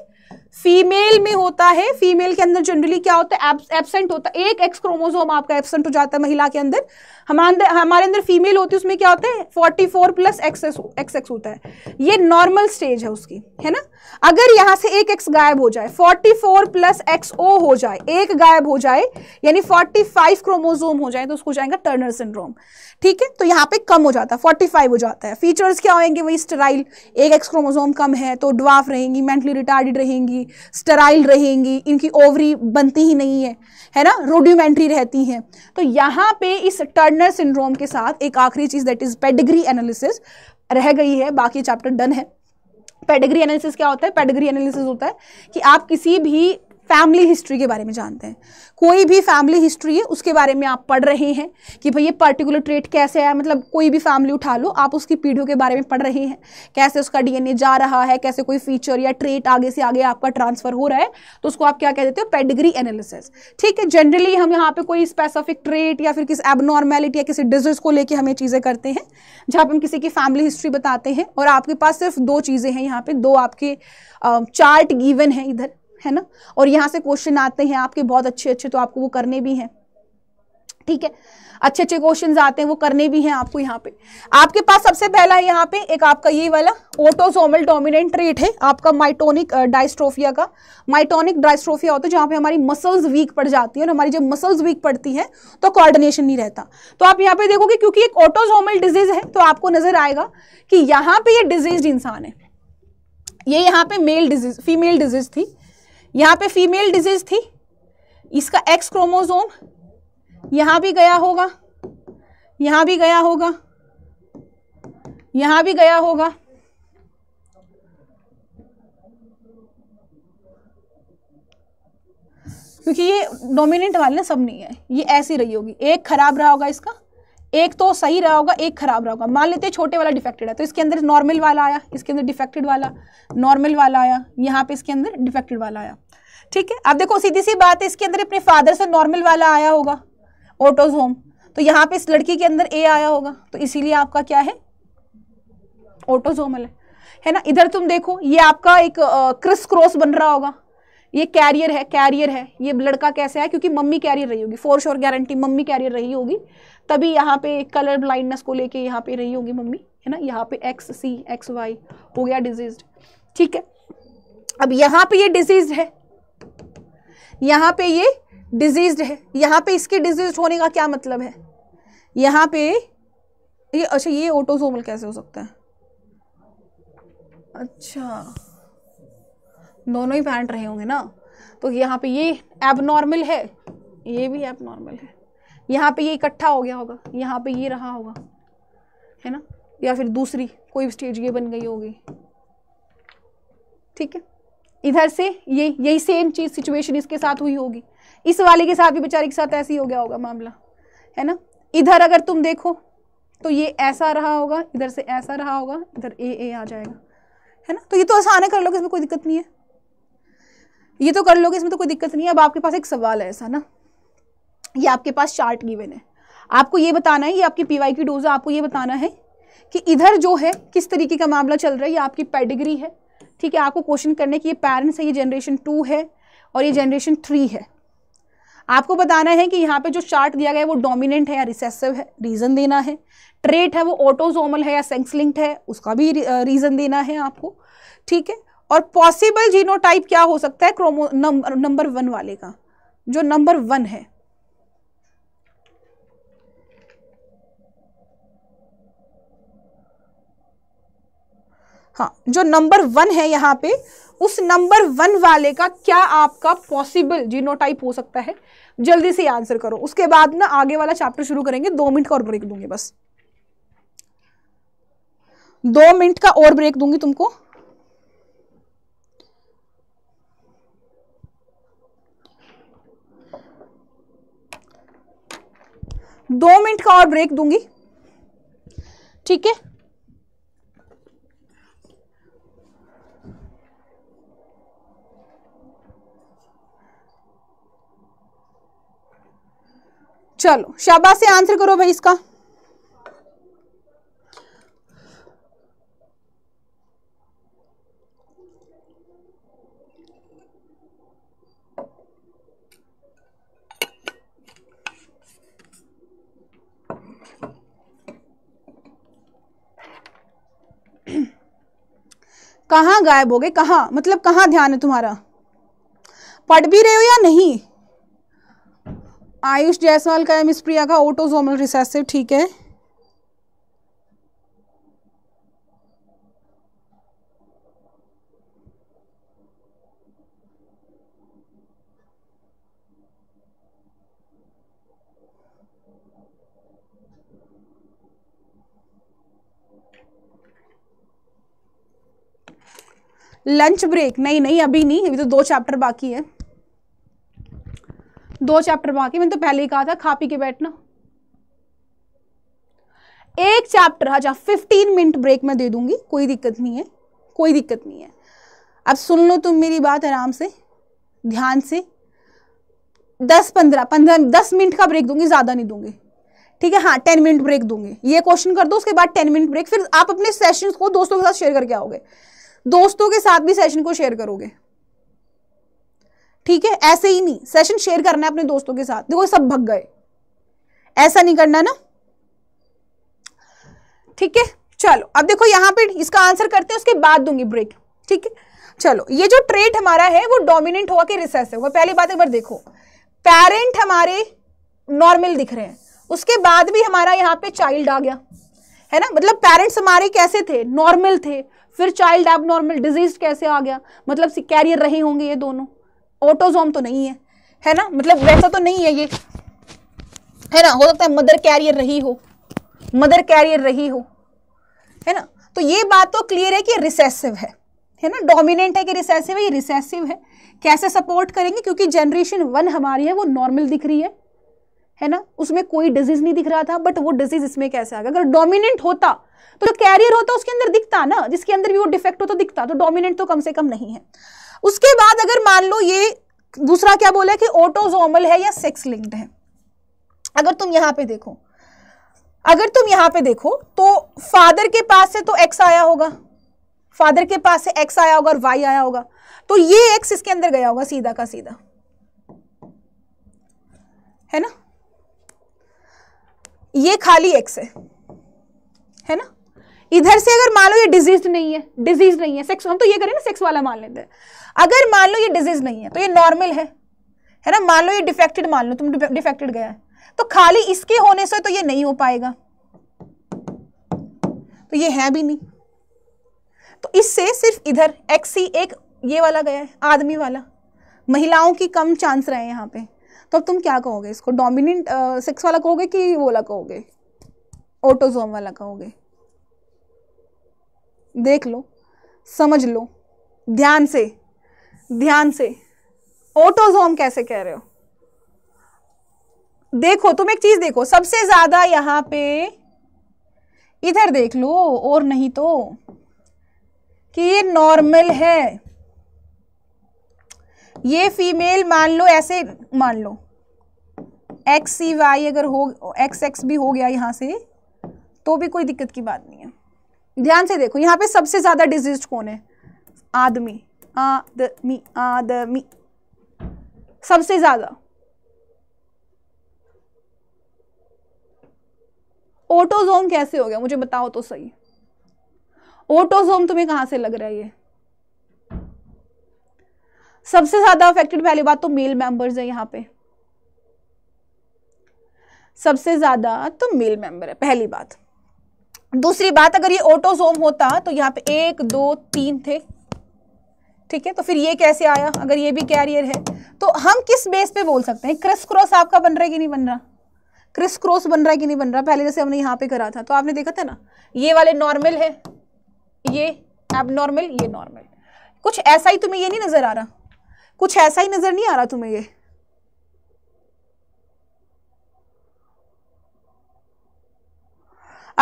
फीमेल में होता है फीमेल के अंदर जनरली क्या होता है एबसेंट होता है एक एक्स क्रोमोसोम आपका एबसेंट हो जाता है महिला के अंदर हमारे हमारे अंदर फीमेल होती है उसमें क्या होता है 44 four plus X X X होता है ये नॉर्मल स्टेज है उसकी है ना अगर यहाँ से एक एक्स गायब हो जाए 44 फोर प्लस एक्स ओ हो जाए एक गायब हो जाए यानी 45 क्रोमोजोम हो जाए तो उसको जाएगा टर्नर सिंड्रोम ठीक है तो यहाँ पे कम हो जाता है फोर्टी फाइव हो जाता है फीचर्स क्या होंगे वही स्टराइल एक एक्सक्रोमोजोम कम है तो ड्वाफ रहेंगी मेंटली रिटार्डेड रहेंगी स्टराइल रहेंगी इनकी ओवरी बनती ही नहीं है है ना रोड्यूमेंट्री रहती हैं तो यहाँ पे इस टर्नर सिंड्रोम के साथ एक आखिरी चीज़ दैट इज़ पेडिग्री एनालिसिस रह गई है बाकी चैप्टर डन है पेडिग्री एनालिसिस क्या होता है पेडिग्री एनालिसिस होता है कि आप किसी भी फैमिली हिस्ट्री के बारे में जानते हैं कोई भी फैमिली हिस्ट्री है उसके बारे में आप पढ़ रहे हैं कि भाई ये पर्टिकुलर ट्रेट कैसे है मतलब कोई भी फैमिली उठा लो आप उसकी पीढ़ियों के बारे में पढ़ रहे हैं कैसे उसका डीएनए जा रहा है कैसे कोई फीचर या ट्रेट आगे से आगे आपका ट्रांसफर हो रहा है तो उसको आप क्या कह देते हो पेडिग्री एनालिसिस ठीक है जनरली हम यहाँ पे कोई स्पेसिफिक ट्रेट या फिर किसी एबनॉर्मेलिटी या किसी डिजीज को लेकर हम ये चीज़ें करते हैं जहाँ पर हम किसी की फैमिली हिस्ट्री बताते हैं और आपके पास सिर्फ दो चीज़ें हैं यहाँ पर दो आपके चार्ट गिवन है इधर है ना और यहाँ से क्वेश्चन आते हैं आपके बहुत अच्छे अच्छे तो आपको वो करने भी हैं ठीक है अच्छे अच्छे क्वेश्चन आते हैं वो करने भी हैं आपको यहाँ पे आपके पास सबसे पहला यहाँ पे एक आपका ये वाला ऑटोसोमल डोमिनेंट रेट है आपका माइटोनिक डाइस्ट्रोफिया का माइटोनिक डाइस्ट्रोफिया होता है जहाँ पे हमारी मसल्स वीक पड़ जाती है और हमारी जब मसल्स वीक पड़ती है तो कोऑर्डिनेशन नहीं रहता तो आप यहाँ पे देखोगे क्योंकि एक ऑटोजोमल डिजीज है तो आपको नजर आएगा कि यहाँ पे ये डिजीज इंसान है ये यहाँ पे मेल डिजीज फीमेल डिजीज थी यहां पे फीमेल डिजीज थी इसका एक्स क्रोमोजोम यहां भी गया होगा यहां भी गया होगा यहां भी गया होगा क्योंकि ये डोमिनेंट वाले ना सब नहीं है ये ऐसी रही होगी एक खराब रहा होगा इसका एक तो सही रहा होगा एक खराब रहा होगा मान लेते हैं छोटे वाला डिफेक्टेड है तो इसके अंदर नॉर्मल वाला आया इसके अंदर डिफेक्टेड वाला नॉर्मल वाला आया यहाँ पे इसके अंदर डिफेक्टेड वाला आया ठीक है अब देखो सीधी सी बात है इसके अंदर अपने फादर से नॉर्मल वाला आया होगा ऑटोज होम तो यहाँ पे इस लड़की के अंदर ए आया होगा तो इसीलिए आपका क्या है ऑटोजोमल है है ना इधर तुम देखो ये आपका एक क्रिस क्रॉस बन रहा होगा ये कैरियर है कैरियर है ये लड़का कैसे है क्योंकि मम्मी कैरियर रही होगी for sure guarantee mummy carrier रही होगी तभी यहाँ पे कलर ब्लाइंडनेस को लेके यहाँ पे रही होगी मम्मी है ना यहाँ पे एक्स सी एक्स वाई हो गया डिजीज ठीक है अब यहाँ पे ये डिजीज है यहाँ पे ये डिजीज है यहाँ पे इसके डिजीज होने का क्या मतलब है यहाँ पे ये अच्छा ये ऑटोजोमल कैसे हो सकता है अच्छा दोनों ही पैरेंट रहे होंगे ना तो यहाँ पे ये एबनॉर्मल है ये भी एबनॉर्मल है यहाँ पे ये इकट्ठा हो गया होगा यहाँ पे ये रहा होगा है ना या फिर दूसरी कोई स्टेज ये बन गई होगी ठीक है इधर से ये यही सेम चीज सिचुएशन इसके साथ हुई होगी इस वाले के साथ भी बेचारे के साथ ऐसे ही हो गया होगा मामला है ना इधर अगर तुम देखो तो ये ऐसा रहा होगा इधर से ऐसा रहा होगा इधर ए ए आ जाएगा है ना तो ये तो आसान है कर लोगे इसमें कोई दिक्कत नहीं है ये तो कर लोगे इसमें तो कोई दिक्कत नहीं है अब आपके पास एक सवाल है ऐसा ना ये आपके पास चार्ट गिवन है आपको ये बताना है ये आपकी पीवाई की डोज है आपको ये बताना है कि इधर जो है किस तरीके का मामला चल रहा है ये आपकी पेडिग्री है ठीक है आपको क्वेश्चन करने की ये पेरेंट्स है ये जनरेशन टू है और ये जनरेशन थ्री है आपको बताना है कि यहाँ पे जो चार्ट दिया गया है वो डोमिनेंट है या रिसेसिव है रीज़न देना है ट्रेट है वो ऑटोजोमल है या सेंसलिंक्ड है उसका भी रीज़न देना है आपको ठीक है और पॉसिबल जीनोटाइप क्या हो सकता है क्रोमो नंबर वन वाले का जो नंबर वन है हाँ जो नंबर वन है यहां पे उस नंबर वन वाले का क्या आपका पॉसिबल जीनोटाइप हो सकता है जल्दी से आंसर करो उसके बाद ना आगे वाला चैप्टर शुरू करेंगे दो मिनट का और ब्रेक दूंगी बस दो मिनट का और ब्रेक दूंगी तुमको दो मिनट का और ब्रेक दूंगी ठीक है चलो शाबाश से आंसर करो भाई इसका कहाँ गायब हो गए कहाँ मतलब कहाँ ध्यान है तुम्हारा पढ़ भी रहे हो या नहीं आयुष जायसवाल का है मिस प्रिया का ओटोजोमल रिसेसिव ठीक है लंच ब्रेक नहीं नहीं अभी नहीं अभी तो दो चैप्टर बाकी है दो चैप्टर बाकी मैंने तो पहले ही कहा था खा पी के बैठना एक चैप्टर अच्छा फिफ्टीन मिनट ब्रेक में दे दूंगी कोई दिक्कत नहीं है कोई दिक्कत नहीं है अब सुन लो तुम मेरी बात आराम से ध्यान से दस पंद्रह पंद्रह दस मिनट का ब्रेक दूंगी ज़्यादा नहीं दूंगी ठीक है हाँ टेन मिनट ब्रेक दूंगी ये क्वेश्चन कर दो उसके बाद टेन मिनट ब्रेक फिर आप अपने सेशन को दोस्तों के साथ शेयर करके आओगे दोस्तों के साथ भी सेशन को शेयर करोगे ठीक है ऐसे ही नहीं सेशन शेयर करना है अपने दोस्तों के साथ देखो सब भग गए ऐसा नहीं करना ना ठीक है चलो अब देखो यहां पे इसका आंसर करते हैं उसके बाद दूंगी ब्रेक ठीक है चलो ये जो ट्रेट हमारा है वो डोमिनेंट होगा कि रिसेस होगा पहली बात एक बार देखो पेरेंट हमारे नॉर्मल दिख रहे हैं उसके बाद भी हमारा यहाँ पे चाइल्ड आ गया है ना मतलब पेरेंट्स हमारे कैसे थे नॉर्मल थे फिर चाइल्ड एबनॉर्मल डिजीज कैसे आ गया मतलब कैरियर रहे होंगे ये दोनों ऑटोजोम तो नहीं है है ना मतलब वैसा तो नहीं है ये है ना हो सकता है मदर कैरियर रही हो मदर कैरियर रही हो है ना तो ये बात तो क्लियर है कि रिसेसिव है है ना डोमिनेंट है कि रिसेसिव है ये रिसेसिव है कैसे सपोर्ट करेंगे क्योंकि जनरेशन वन हमारी है वो नॉर्मल दिख रही है है ना उसमें कोई डिजीज नहीं दिख रहा था बट वो डिजीज इसमें कैसे आ गया अगर डोमिनेंट होता तो जो कैरियर होता उसके अंदर दिखता ना जिसके अंदर भी वो डिफेक्ट होता तो दिखता तो डोमिनेंट तो कम से कम नहीं है उसके बाद अगर मान लो ये दूसरा क्या बोला कि ऑटोजोमल है या सेक्स लिंक्ड है अगर तुम यहां पे देखो अगर तुम यहां पे देखो तो फादर के पास से तो एक्स आया होगा फादर के पास से एक्स आया होगा और वाई आया होगा तो ये एक्स इसके अंदर गया होगा सीधा का सीधा है ना ये खाली एक्स है है ना इधर से अगर मान लो ये डिजीज नहीं है डिजीज नहीं है सेक्स हम तो ये करें ना सेक्स वाला मान लेते हैं अगर मान लो ये डिजीज नहीं है तो ये नॉर्मल है है ना मान लो ये डिफेक्टेड मान लो तुम डिफेक्टेड गया है तो खाली इसके होने से तो ये नहीं हो पाएगा तो ये है भी नहीं तो इससे सिर्फ इधर एक्स ही एक ये वाला गया है आदमी वाला महिलाओं की कम चांस रहे यहाँ पे तो अब तुम क्या कहोगे इसको डोमिनेंट सेक्स वाला कहोगे कि वो वाला कहोगे ऑटोजोम वाला कहोगे देख लो समझ लो ध्यान से ध्यान से ऑटोजोम कैसे कह रहे हो देखो तुम एक चीज देखो सबसे ज्यादा यहाँ पे इधर देख लो और नहीं तो कि ये नॉर्मल है ये फीमेल मान लो ऐसे मान लो एक्स सी वाई अगर हो एक्स एक्स भी हो गया यहाँ से तो भी कोई दिक्कत की बात नहीं है ध्यान से देखो यहाँ पे सबसे ज़्यादा डिजीज कौन है आदमी आदमी आदमी सबसे ज़्यादा ऑटोजोम कैसे हो गया मुझे बताओ तो सही ऑटोजोम तुम्हें कहाँ से लग रहा है ये सबसे ज्यादा अफेक्टेड पहली बात तो मेल मेंबर्स है यहाँ पे सबसे ज्यादा तो मेल मेंबर है पहली बात दूसरी बात अगर ये ऑटोसोम होता तो यहाँ पे एक दो तीन थे ठीक है तो फिर ये कैसे आया अगर ये भी कैरियर है तो हम किस बेस पे बोल सकते हैं क्रिस क्रॉस आपका बन रहा है कि नहीं बन रहा क्रिस क्रॉस बन रहा है कि नहीं बन रहा पहले जैसे हमने यहाँ पे करा था तो आपने देखा था ना ये वाले नॉर्मल है ये एब नॉर्मल ये नॉर्मल कुछ ऐसा ही तुम्हें ये नहीं नजर आ रहा कुछ ऐसा ही नज़र नहीं आ रहा तुम्हें ये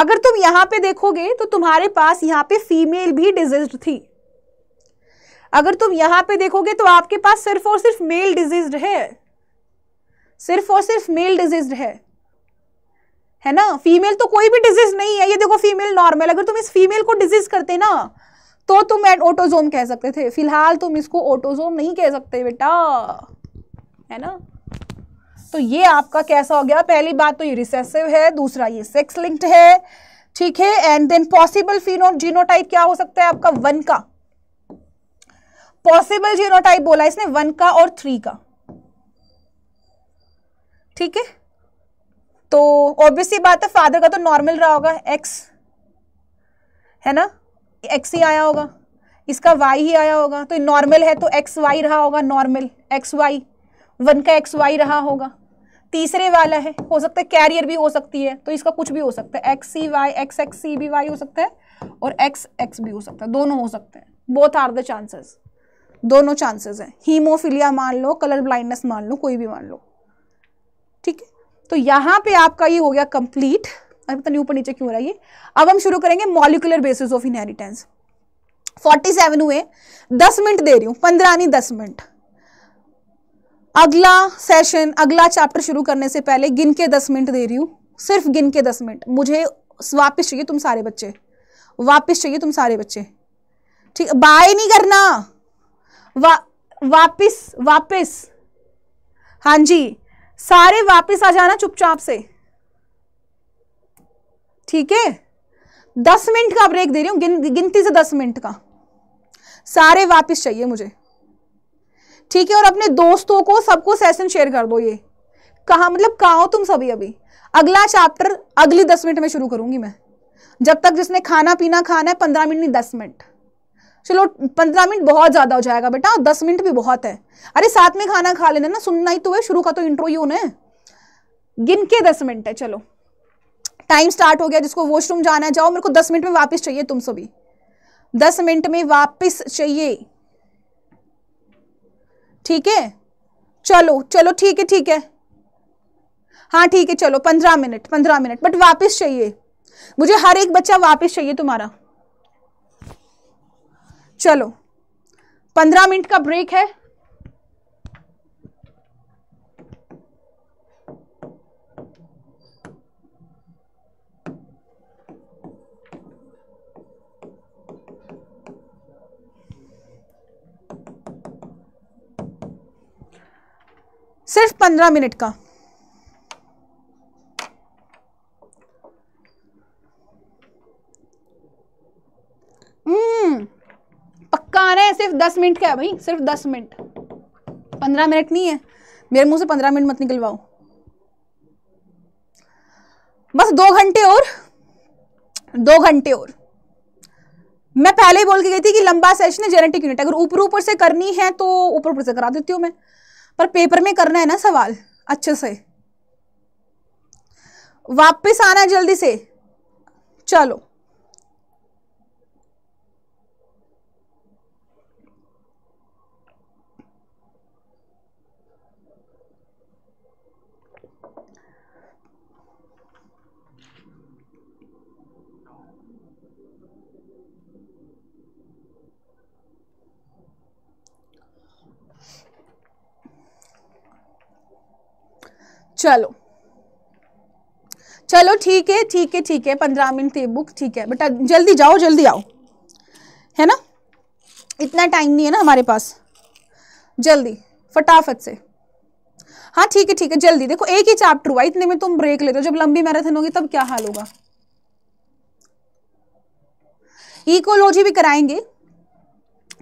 अगर तुम यहां पे देखोगे तो तुम्हारे पास यहां पे फीमेल भी डिजीज थी अगर तुम यहां पे देखोगे तो आपके पास सिर्फ और सिर्फ मेल डिजीज है सिर्फ और सिर्फ मेल डिजीज है है ना फीमेल तो कोई भी डिजीज नहीं है ये देखो फीमेल नॉर्मल अगर तुम इस फीमेल को डिजीज करते ना तो तुम एंड ऑटोजोम कह सकते थे फिलहाल तुम इसको ऑटोजोम नहीं कह सकते बेटा है ना तो ये आपका कैसा हो गया पहली बात तो ये रिसेसिव है दूसरा ये सेक्स लिंक्ड है ठीक है and then possible pheno genotype क्या हो सकता है आपका वन का पॉसिबल जीनोटाइप बोला इसने वन का और थ्री का ठीक है तो ऑब्वियसली बात है फादर का तो नॉर्मल रहा होगा एक्स है ना एक्स ही आया होगा इसका वाई ही आया होगा तो नॉर्मल है तो एक्स वाई रहा होगा नॉर्मल एक्स वाई वन का एक्स वाई रहा होगा तीसरे वाला है हो सकता है कैरियर भी हो सकती है तो इसका कुछ भी हो सकता है X C Y X X C भी वाई हो सकता है और एक्स एक्स भी हो सकता है दोनों हो सकते हैं बोथ आर द चांसेस दोनों चांसेस हैं हीमोफिलिया मान लो कलर ब्लाइंडनेस मान लो कोई भी मान लो ठीक है तो यहाँ पे आपका ये हो गया कंप्लीट अभी पता तो नहीं ऊपर नीचे क्यों हो रहा है ये अब हम शुरू करेंगे मॉलिकुलर बेसिस ऑफ इनहेरिटेंस 47 हुए 10 मिनट दे रही हूं पंद्रह नहीं 10 मिनट अगला सेशन अगला चैप्टर शुरू करने से पहले गिन के 10 मिनट दे रही हूं सिर्फ गिन के 10 मिनट मुझे वापस चाहिए तुम सारे बच्चे वापस चाहिए तुम सारे बच्चे ठीक बाय नहीं करना वा, वापिस वापिस हां जी सारे वापिस आ जाना चुपचाप से ठीक है दस मिनट का ब्रेक दे रही हूँ गिन, गिनती से दस मिनट का सारे वापस चाहिए मुझे ठीक है और अपने दोस्तों को सबको सेशन शेयर कर दो ये कहा मतलब कहा हो तुम सभी अभी अगला चैप्टर अगली दस मिनट में शुरू करूंगी मैं जब तक जिसने खाना पीना खाना है पंद्रह मिनट नहीं दस मिनट चलो पंद्रह मिनट बहुत ज्यादा हो जाएगा बेटा और दस मिनट भी बहुत है अरे साथ में खाना खा लेना ना सुनना ही तो है शुरू का तो इंटरव्यू ना है गिन के दस मिनट है चलो टाइम स्टार्ट हो गया जिसको वॉशरूम जाना है जाओ मेरे को दस मिनट में वापस चाहिए तुम सभी दस मिनट में वापस चाहिए ठीक है चलो चलो ठीक है ठीक है हाँ ठीक है चलो पंद्रह मिनट पंद्रह मिनट बट वापस चाहिए मुझे हर एक बच्चा वापस चाहिए तुम्हारा चलो पंद्रह मिनट का ब्रेक है सिर्फ पंद्रह मिनट का हम्म पक्का आ है सिर्फ दस मिनट का है भाई सिर्फ दस मिनट पंद्रह मिनट नहीं है मेरे मुंह से पंद्रह मिनट मत निकलवाओ बस दो घंटे और दो घंटे और मैं पहले ही बोल के गई थी कि लंबा सेशन है जेनेटिक यूनिट अगर ऊपर ऊपर से करनी है तो ऊपर ऊपर से करा देती हूँ मैं पर पेपर में करना है ना सवाल अच्छे से वापस आना जल्दी से चलो चलो चलो ठीक है ठीक है ठीक है पंद्रह मिनट ये बुक ठीक है बेटा जल्दी जाओ जल्दी आओ है ना इतना टाइम नहीं है ना हमारे पास जल्दी फटाफट से हाँ ठीक है ठीक है जल्दी देखो एक ही चैप्टर हुआ इतने में तुम ब्रेक लेते हो जब लंबी मैराथन होगी तब क्या हाल होगा इकोलॉजी भी कराएंगे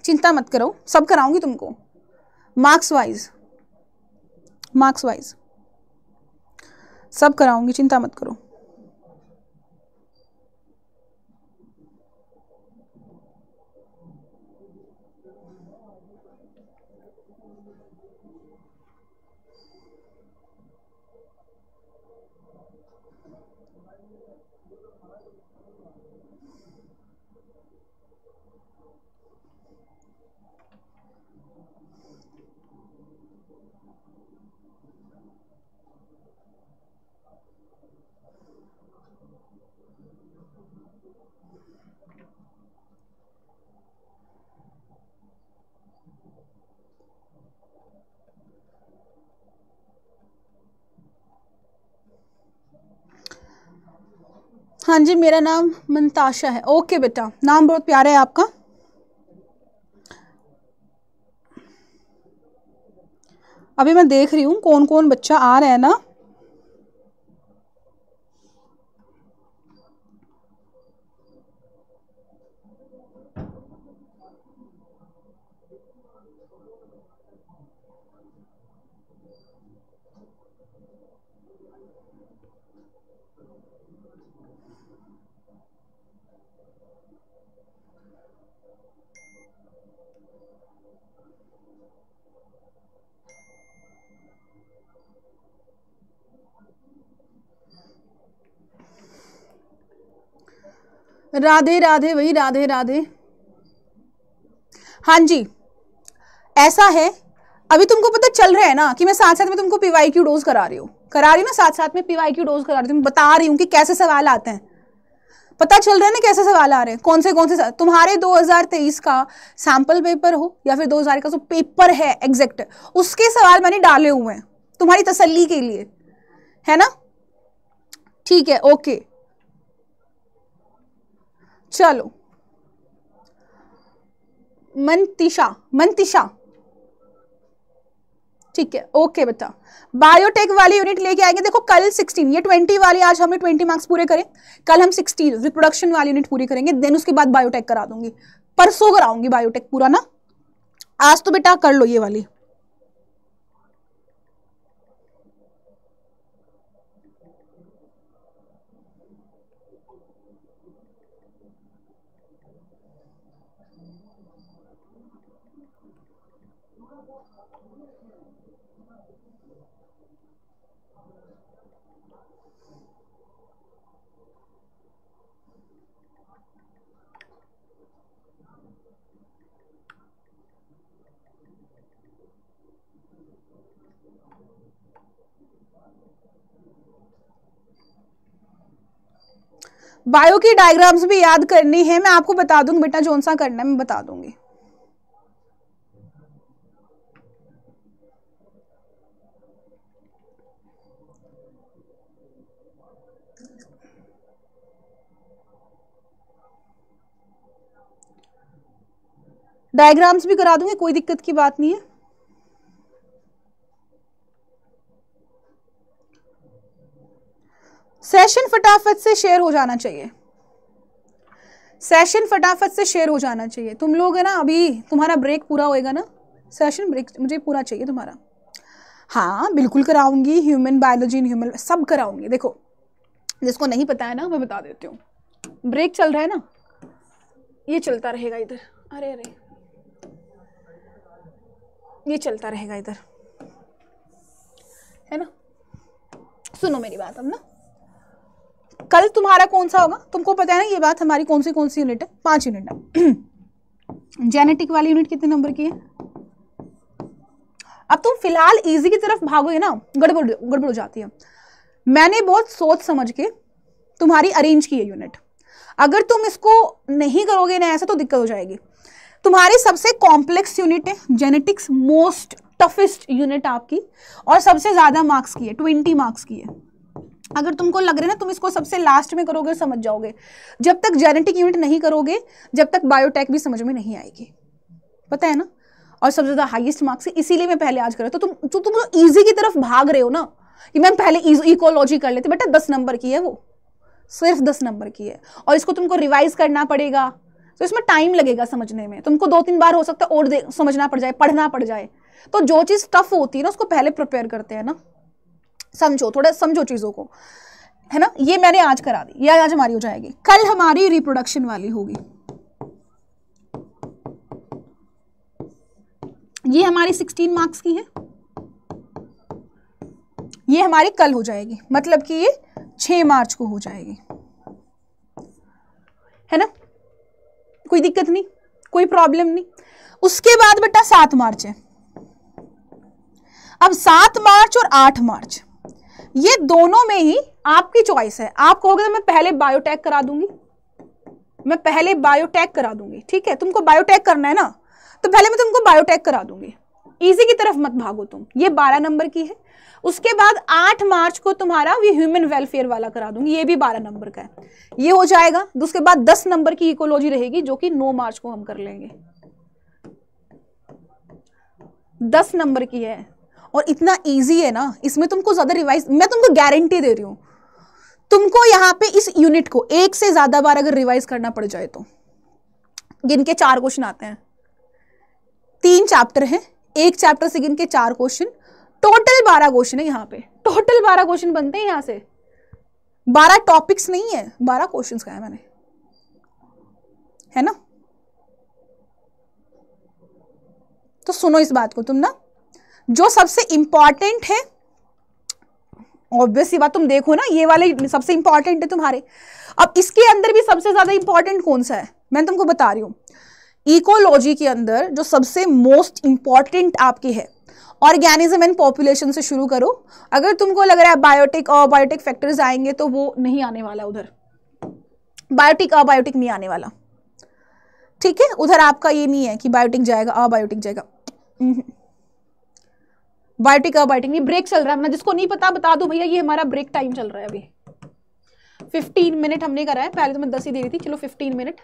चिंता मत करो सब कराऊंगी तुमको मार्क्स वाइज मार्क्स वाइज सब कराऊंगी चिंता मत करो हाँ जी मेरा नाम मनताशा है ओके बेटा नाम बहुत प्यारा है आपका अभी मैं देख रही हूँ कौन कौन बच्चा आ रहा है ना राधे राधे वही राधे राधे हाँ जी ऐसा है अभी तुमको पता चल रहा है ना कि मैं साथ साथ में तुमको पीवाई क्यू डोज करा रही हूँ करा रही हूँ ना साथ साथ में पीवाई क्यू डोज करा रही हूँ बता रही हूँ कि कैसे सवाल आते हैं पता चल रहा है ना कैसे सवाल आ रहे हैं कौन से कौन से तुम्हारे 2023 का सैम्पल पेपर हो या फिर दो का जो पेपर है एग्जैक्ट उसके सवाल मैंने डाले हुए हैं तुम्हारी तसली के लिए है ना ठीक है ओके चलो मंतिशा मंतिशा ठीक है ओके बेटा बायोटेक वाली यूनिट लेके आएंगे देखो कल 16 ये 20 वाली आज हमने 20 मार्क्स पूरे करें कल हम 16 रिप्रोडक्शन वाली यूनिट पूरी करेंगे देन उसके बाद बायोटेक करा दूंगी परसों कराऊंगी बायोटेक पूरा ना आज तो बेटा कर लो ये वाली बायो की डायग्राम्स भी याद करनी है मैं आपको बता दूंगी बेटा जोन सा करना है मैं बता दूंगी डायग्राम्स भी करा दूंगी कोई दिक्कत की बात नहीं है सेशन फटाफट से शेयर हो जाना चाहिए सेशन फटाफट से शेयर हो जाना चाहिए तुम लोग है ना अभी तुम्हारा ब्रेक पूरा होएगा ना सेशन ब्रेक मुझे पूरा चाहिए तुम्हारा हाँ बिल्कुल कराऊंगी ह्यूमन बायोलॉजी इन ह्यूमन सब कराऊंगी देखो जिसको नहीं पता है ना मैं बता देती हूँ ब्रेक चल रहा है ना ये चलता रहेगा इधर अरे अरे ये चलता रहेगा इधर है ना सुनो मेरी बात अब ना कल तुम्हारा कौन सा होगा तुमको पता है ना ये बात हमारी कौन सी कौन सी यूनिट है पांच यूनिट है जेनेटिक वाली यूनिट कितने नंबर की है अब तुम फिलहाल इजी की तरफ भागोगे ना गड़बड़ गड़बड़ हो जाती है मैंने बहुत सोच समझ के तुम्हारी अरेंज की है यूनिट अगर तुम इसको नहीं करोगे ना ऐसा तो दिक्कत हो जाएगी तुम्हारी सबसे कॉम्प्लेक्स यूनिट है जेनेटिक्स मोस्ट टफेस्ट यूनिट आपकी और सबसे ज़्यादा मार्क्स की है ट्वेंटी मार्क्स की है अगर तुमको लग रहा है ना तुम इसको सबसे लास्ट में करोगे समझ जाओगे जब तक जेनेटिक यूनिट नहीं करोगे जब तक बायोटेक भी समझ में नहीं आएगी पता है ना और सबसे ज़्यादा हाइएस्ट मार्क्स इसीलिए मैं पहले आज कर रहा तो तुम तो तुम लोग ईजी की तरफ भाग रहे हो ना कि मैम पहले इकोलॉजी e- कर लेते बेटा दस नंबर की है वो सिर्फ दस नंबर की है और इसको तुमको रिवाइज करना पड़ेगा तो इसमें टाइम लगेगा समझने में तुमको दो तीन बार हो सकता है और समझना पड़ जाए पढ़ना पड़ जाए तो जो चीज़ टफ होती है ना उसको पहले प्रिपेयर करते हैं ना समझो थोड़ा समझो चीज़ों को है ना ये मैंने आज करा दी ये आज हमारी हो जाएगी कल हमारी रिप्रोडक्शन वाली होगी ये हमारी 16 मार्क्स की है ये हमारी कल हो जाएगी मतलब कि ये 6 मार्च को हो जाएगी है ना कोई दिक्कत नहीं कोई प्रॉब्लम नहीं उसके बाद बेटा सात मार्च है अब सात मार्च और आठ मार्च ये दोनों में ही आपकी चॉइस है आप कहोगे तो मैं पहले बायोटेक करा दूंगी मैं पहले बायोटेक करा दूंगी ठीक है तुमको बायोटेक करना है ना तो पहले मैं तुमको बायोटेक करा दूंगी इजी की तरफ मत भागो तुम ये बारह नंबर की है उसके बाद आठ मार्च को तुम्हारा ये ह्यूमन वेलफेयर वाला करा दूंगी ये भी बारह नंबर का है ये हो जाएगा तो उसके बाद दस नंबर की इकोलॉजी रहेगी जो कि नौ मार्च को हम कर लेंगे दस नंबर की है और इतना ईजी है ना इसमें तुमको ज़्यादा रिवाइज मैं तुमको गारंटी दे रही हूँ तुमको यहाँ पे इस यूनिट को एक से ज़्यादा बार अगर रिवाइज करना पड़ जाए तो के चार क्वेश्चन आते हैं तीन चैप्टर हैं एक चैप्टर से गिन के चार क्वेश्चन टोटल बारह क्वेश्चन है यहाँ पे टोटल बारह क्वेश्चन बनते हैं यहाँ से बारह टॉपिक्स नहीं है बारह क्वेश्चन का है मैंने है ना तो सुनो इस बात को तुम ना जो सबसे इंपॉर्टेंट है ऑब्वियसली बात तुम देखो ना ये वाले सबसे इंपॉर्टेंट है तुम्हारे अब इसके अंदर भी सबसे ज्यादा इंपॉर्टेंट कौन सा है मैं तुमको बता रही हूं इकोलॉजी के अंदर जो सबसे मोस्ट इंपॉर्टेंट आपकी है ऑर्गेनिज्म एंड पॉपुलेशन से शुरू करो अगर तुमको लग रहा है बायोटिक और बायोटिक फैक्टर्स आएंगे तो वो नहीं आने वाला उधर बायोटिक अबायोटिक नहीं आने वाला ठीक है उधर आपका ये नहीं है कि बायोटिक जाएगा अबायोटिक जाएगा हम्म, हम्म। बायोटिक अबायोटिक ब्रेक चल रहा है अपना जिसको नहीं पता बता दो भैया ये हमारा ब्रेक टाइम चल रहा है अभी 15 मिनट हमने करा है पहले तो मैं दस ही दे रही थी चलो 15 मिनट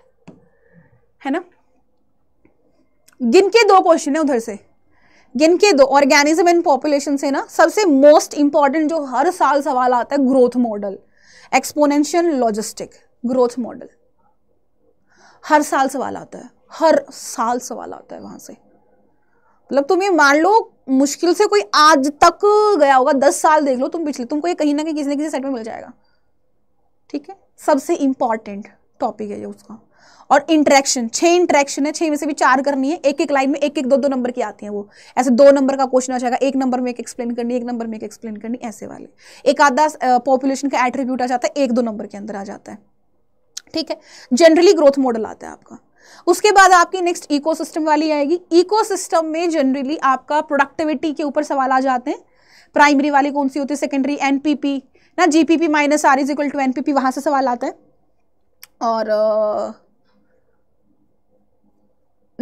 है ना गिन के दो क्वेश्चन है उधर से गिन के दो ऑर्गेनिज्म एंड पॉपुलेशन से ना सबसे मोस्ट इंपॉर्टेंट जो हर साल सवाल आता है growth model exponential logistic growth model हर साल सवाल आता है हर साल सवाल आता है वहां से मतलब तुम ये मान लो मुश्किल से कोई आज तक गया होगा दस साल देख लो तुम पिछले तुमको ये कहीं ना कहीं किसी ना किसी सेट में मिल जाएगा ठीक है सबसे इंपॉर्टेंट टॉपिक है ये उसका और इंटरेक्शन छह इंटरेक्शन है छह में से भी चार करनी है एक एक लाइन में एक एक दो दो नंबर की आती है वो ऐसे दो नंबर का क्वेश्चन आ जाएगा एक नंबर में एक एक्सप्लेन करनी एक नंबर में एक एक्सप्लेन करनी ऐसे वाले एक आधा पॉपुलेशन का एट्रीब्यूट आ जाता है एक दो नंबर के अंदर आ जाता है ठीक है जनरली ग्रोथ मॉडल आता है आपका उसके बाद आपकी नेक्स्ट इकोसिस्टम वाली आएगी इकोसिस्टम में जनरली आपका प्रोडक्टिविटी के ऊपर सवाल आ जाते हैं प्राइमरी वाली कौन सी होती है सेकेंडरी एनपीपी ना GPP minus R is equal to NPP वहां से सवाल आते हैं और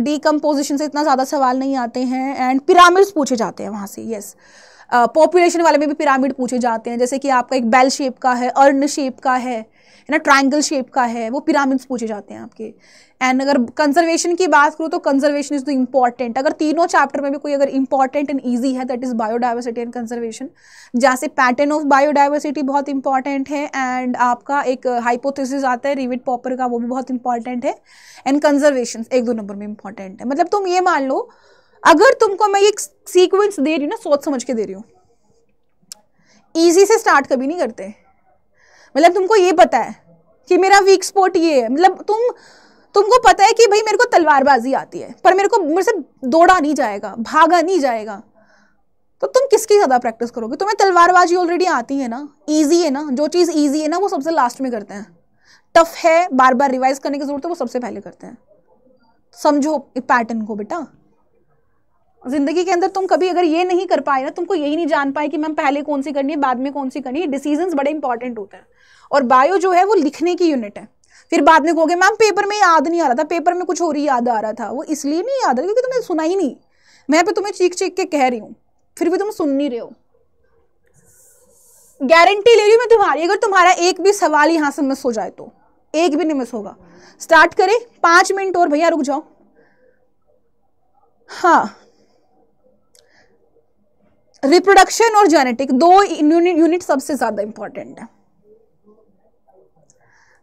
डीकम्पोजिशन uh, से इतना ज़्यादा सवाल नहीं आते हैं एंड पिरामिड्स पूछे जाते हैं वहां से यस पॉपुलेशन uh, वाले में भी पिरामिड पूछे जाते हैं जैसे कि आपका एक बेल शेप का है अर्न शेप का है ना ट्राइंगल शेप का है वो पिरामिड्स पूछे जाते हैं आपके एंड अगर कंजर्वेशन की बात करूँ तो कंजर्वेशन इज द इम्पॉर्टेंट अगर तीनों चैप्टर में भी कोई अगर इंपॉर्टेंट एंड ईजी है that is biodiversity and conservation जहाँ से पैटर्न ऑफ बायोडाइवर्सिटी बहुत इंपॉर्टेंट है एंड आपका एक हाइपोथेसिस आता है रिविट पॉपर का वो भी बहुत इंपॉर्टेंट है एंड कंजर्वेशन एक दो नंबर में इंपॉर्टेंट है मतलब तुम ये मान लो अगर तुमको मैं एक सीक्वेंस दे रही हूँ ना सोच समझ के दे रही हूँ ईजी से स्टार्ट कभी नहीं करते मतलब तुमको ये पता है कि मेरा वीक स्पॉट ये है मतलब तुम तुमको पता है कि भाई मेरे को तलवारबाजी आती है पर मेरे को मेरे से दौड़ा नहीं जाएगा भागा नहीं जाएगा तो तुम किसकी ज़्यादा प्रैक्टिस करोगे तुम्हें तलवारबाजी ऑलरेडी आती है ना ईजी है ना जो चीज़ ईजी है ना वो सबसे लास्ट में करते हैं टफ है बार बार रिवाइज करने की ज़रूरत है वो सबसे पहले करते हैं समझो पैटर्न को बेटा ज़िंदगी के अंदर तुम कभी अगर ये नहीं कर पाए ना तुमको यही नहीं जान पाए कि मैम पहले कौन सी करनी है बाद में कौन सी करनी है डिसीजंस बड़े इंपॉर्टेंट होते हैं और बायो जो है वो लिखने की यूनिट है फिर बाद में कहोगे मैम पेपर में याद नहीं आ रहा था पेपर में कुछ और ही याद आ रहा था वो इसलिए नहीं याद आ रहा क्योंकि तुमने सुना ही नहीं मैं पे तुम्हें चीख चीख के कह रही हूँ फिर भी तुम सुन नहीं रहे हो गारंटी ले रही हूँ मैं तुम्हारी अगर तुम्हारा एक भी सवाल यहाँ से मिस हो जाए तो एक भी नहीं मिस होगा स्टार्ट करें पाँच मिनट और भैया रुक जाओ हाँ रिप्रोडक्शन और जेनेटिक दो यूनिट सबसे ज़्यादा इंपॉर्टेंट है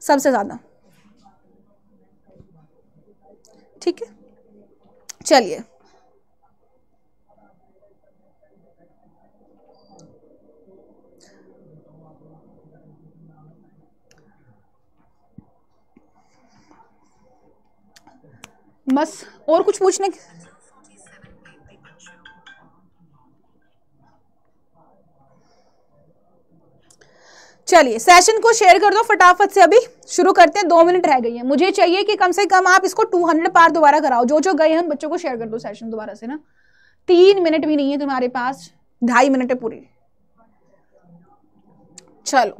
सबसे ज़्यादा ठीक है चलिए बस और कुछ पूछने चलिए सेशन को शेयर कर दो फटाफट से अभी शुरू करते हैं दो मिनट रह गई है मुझे चाहिए कि कम से कम आप इसको 200 पार दोबारा कराओ जो जो गए हैं बच्चों को शेयर कर दो सेशन दोबारा से ना तीन मिनट भी नहीं है तुम्हारे पास ढाई मिनट है पूरी चलो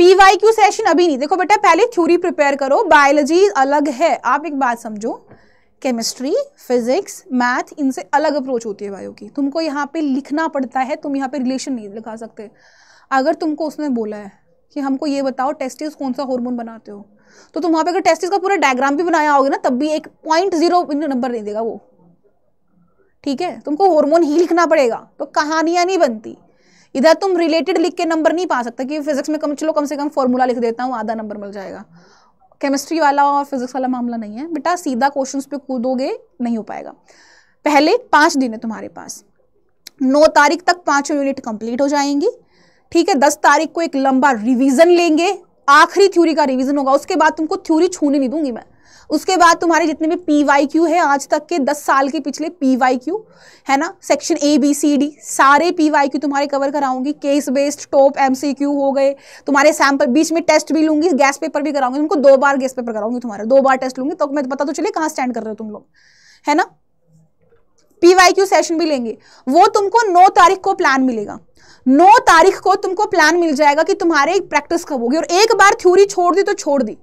क्यू सेशन अभी नहीं देखो बेटा पहले थ्योरी प्रिपेयर करो बायोलॉजी अलग है आप एक बात समझो केमिस्ट्री फिजिक्स मैथ इनसे अलग अप्रोच होती है बायो की तुमको यहाँ पे लिखना पड़ता है तुम यहाँ पे रिलेशन नहीं लिखा सकते अगर तुमको उसने बोला है कि हमको ये बताओ टेस्टिस कौन सा हार्मोन बनाते हो तो तुम वहाँ पे अगर टेस्टिस का पूरा डायग्राम भी बनाया होगा ना तब भी एक पॉइंट जीरो नंबर नहीं देगा वो ठीक है तुमको हार्मोन ही लिखना पड़ेगा तो कहानियाँ नहीं बनती इधर तुम रिलेटेड लिख के नंबर नहीं पा सकते कि फिजिक्स में कम चलो कम से कम फॉर्मूला लिख देता हूँ आधा नंबर मिल जाएगा केमिस्ट्री वाला और फिजिक्स वाला मामला नहीं है बेटा सीधा क्वेश्चन पे कूदोगे नहीं हो पाएगा पहले पाँच दिन है तुम्हारे पास नौ तारीख तक पाँचों यूनिट कंप्लीट हो जाएंगी ठीक है दस तारीख को एक लंबा रिवीजन लेंगे आखिरी थ्योरी का रिवीजन होगा उसके बाद तुमको थ्योरी छूने नहीं दूंगी मैं उसके बाद तुम्हारे जितने भी पी वाई क्यू है आज तक के दस साल के पिछले पी वाई क्यू है ना section A B C D सारे पी वाई क्यू तुम्हारे कवर कराऊंगी case based top M C Q हो गए तुम्हारे सैंपल बीच में टेस्ट भी लूंगी गैस पेपर भी कराऊंगी तुमको दो बार गैस पेपर कराऊंगी तुम्हारे दो बार टेस्ट लूंगी तो मैं पता तो चले कहाँ स्टैंड कर रहे हो तुम लोग है ना पी वाई क्यू सेशन भी लेंगे वो तुमको नौ तारीख को प्लान मिलेगा नौ तारीख को तुमको प्लान मिल जाएगा कि तुम्हारे प्रैक्टिस कब होगी और एक बार थ्योरी छोड़ दी तो छोड़ दी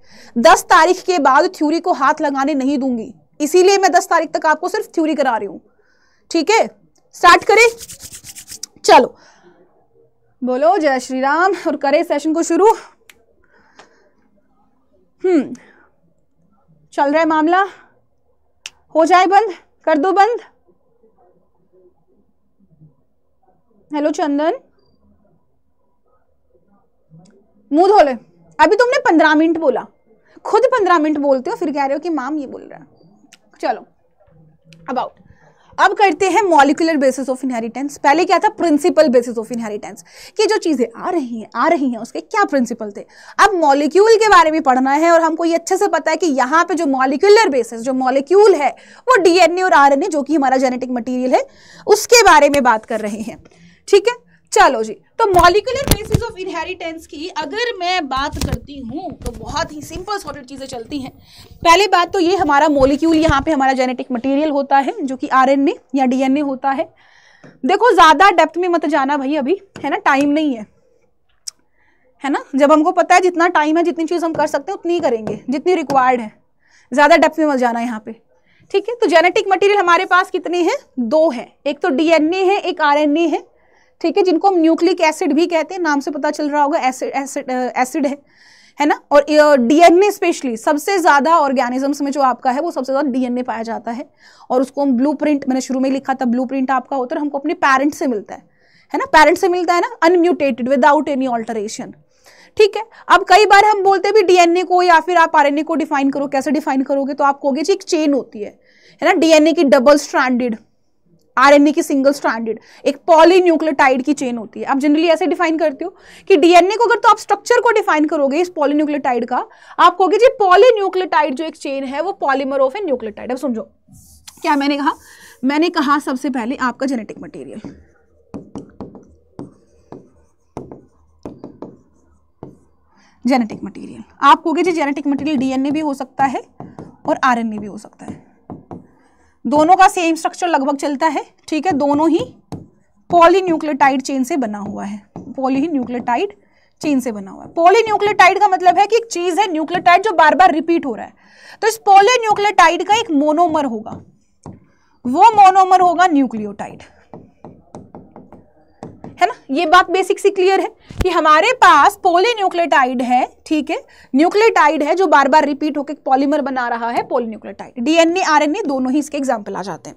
दस तारीख के बाद थ्योरी को हाथ लगाने नहीं दूंगी इसीलिए मैं दस तारीख तक आपको सिर्फ थ्योरी करा रही हूं ठीक है स्टार्ट करें चलो बोलो जय श्री राम और करें सेशन को शुरू हम्म चल रहा है मामला हो जाए बंद कर दो बंद हेलो चंदन मुंह धो ले अभी तुमने पंद्रह मिनट बोला खुद पंद्रह मिनट बोलते हो फिर कह रहे हो कि माम ये बोल रहा है चलो अबाउट अब करते हैं मॉलिकुलर बेसिस ऑफ इनहेरिटेंस पहले क्या था प्रिंसिपल बेसिस ऑफ इनहेरिटेंस कि जो चीज़ें आ रही हैं आ रही हैं उसके क्या प्रिंसिपल थे अब मॉलिक्यूल के बारे में पढ़ना है और हमको ये अच्छे से पता है कि यहाँ पे जो मॉलिकुलर बेसिस जो मॉलिक्यूल है वो डीएनए और आरएनए जो कि हमारा जेनेटिक मटीरियल है उसके बारे में बात कर रहे हैं ठीक है चलो जी तो मॉलिकुलर बेसिस ऑफ इनहेरिटेंस की अगर मैं बात करती हूँ तो बहुत ही सिंपल सॉर्टेड चीज़ें चलती हैं पहले बात तो ये हमारा मोलिक्यूल यहाँ पे हमारा जेनेटिक मटेरियल होता है जो कि आरएनए या डीएनए होता है देखो ज़्यादा डेप्थ में मत जाना भाई अभी है ना टाइम नहीं है है ना जब हमको पता है जितना टाइम है जितनी चीज़ हम कर सकते हैं उतनी ही करेंगे जितनी रिक्वायर्ड है ज़्यादा डेप्थ में मत जाना यहाँ पे ठीक है तो जेनेटिक मटेरियल हमारे पास कितने हैं दो हैं एक तो डीएनए है एक आरएनए है ठीक है जिनको हम न्यूक्लिक एसिड भी कहते हैं नाम से पता चल रहा होगा एसिड एसिड एसिड है है ना और डीएनए स्पेशली सबसे ज़्यादा ऑर्गेनिजम्स में जो आपका है वो सबसे ज़्यादा डीएनए पाया जाता है और उसको हम ब्लू मैंने शुरू में लिखा था ब्लू आपका होता है हमको अपने पेरेंट से मिलता है है ना पेरेंट से मिलता है ना अनम्यूटेटेड विदाउट एनी ऑल्टरेशन ठीक है अब कई बार हम बोलते भी डीएनए को या फिर आप आरएनए को डिफाइन करो कैसे डिफाइन करोगे तो आप कहोगे जी एक चेन होती है है ना डीएनए की डबल स्ट्रैंडेड आरएनए की सिंगल स्टैंडर्ड एक पॉलीन्यूक्लियोटाइड की चेन होती है आप जनरली ऐसे डिफाइन करते हो कि डीएनए को अगर तो आप स्ट्रक्चर को डिफाइन करोगे इस पॉलीन्यूक्लियोटाइड का आप कहोगे जी पॉलीन्यूक्लियोटाइड जो एक चेन है वो पॉलीमर ऑफ ए न्यूक्लियोटाइड अब समझो क्या मैंने कहा मैंने कहा सबसे पहले आपका जेनेटिक मटेरियल जेनेटिक मटेरियल आप कहोगे जी जेनेटिक मटेरियल डीएनए भी हो सकता है और आरएनए भी हो सकता है दोनों का सेम स्ट्रक्चर लगभग चलता है ठीक है दोनों ही पॉलीन्यूक्लियोटाइड चेन से बना हुआ है पॉली न्यूक्लियोटाइड चेन से बना हुआ है पॉलीन्यूक्लियोटाइड का मतलब है कि एक चीज है न्यूक्लियोटाइड जो बार बार रिपीट हो रहा है तो इस पॉलीन्यूक्लियोटाइड का एक मोनोमर होगा वो मोनोमर होगा न्यूक्लियोटाइड है ना ये बात बेसिक सी क्लियर है कि हमारे पास पोलीन्यूक्लियोटाइड है ठीक है न्यूक्लियोटाइड है जो बार बार रिपीट होकर पॉलीमर बना रहा है पोलीन्यूक्लियोटाइड डीएनए आरएनए दोनों ही इसके एग्जाम्पल आ जाते हैं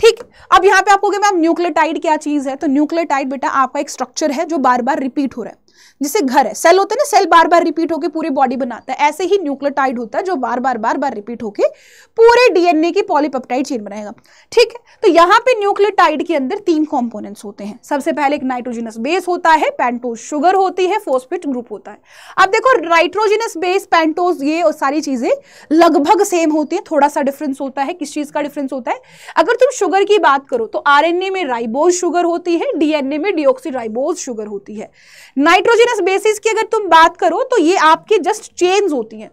ठीक अब यहाँ पे आपको मैम न्यूक्लियोटाइड क्या चीज़ है तो न्यूक्लियोटाइड बेटा आपका एक स्ट्रक्चर है जो बार बार रिपीट हो रहा है जिसे घर है सेल होते हैं ना सेल बार बार रिपीट होकर पूरी बॉडी बनाता है ऐसे ही न्यूक्लियोटाइड होता है जो बार बार बार बार रिपीट होकर पूरे डीएनए की पॉलीपेप्टाइड चेन बनाएगा ठीक है तो यहाँ पे न्यूक्लियोटाइड के अंदर तीन कॉम्पोनेंट्स होते हैं सबसे पहले एक नाइट्रोजिनस बेस होता है पेंटोज शुगर होती है फोस्फेट ग्रुप होता है अब देखो नाइट्रोजिनस बेस पेंटोज ये और सारी चीजें लगभग सेम होती है थोड़ा सा डिफरेंस होता है किस चीज का डिफरेंस होता है अगर तुम शुगर की बात करो तो आरएनए में राइबोज शुगर होती है डीएनए में डीऑक्सी राइबोज शुगर होती है नाइट्रो नाइट्रोजिनस बेसिस की अगर तुम बात करो तो ये आपके जस्ट चेन्स होती हैं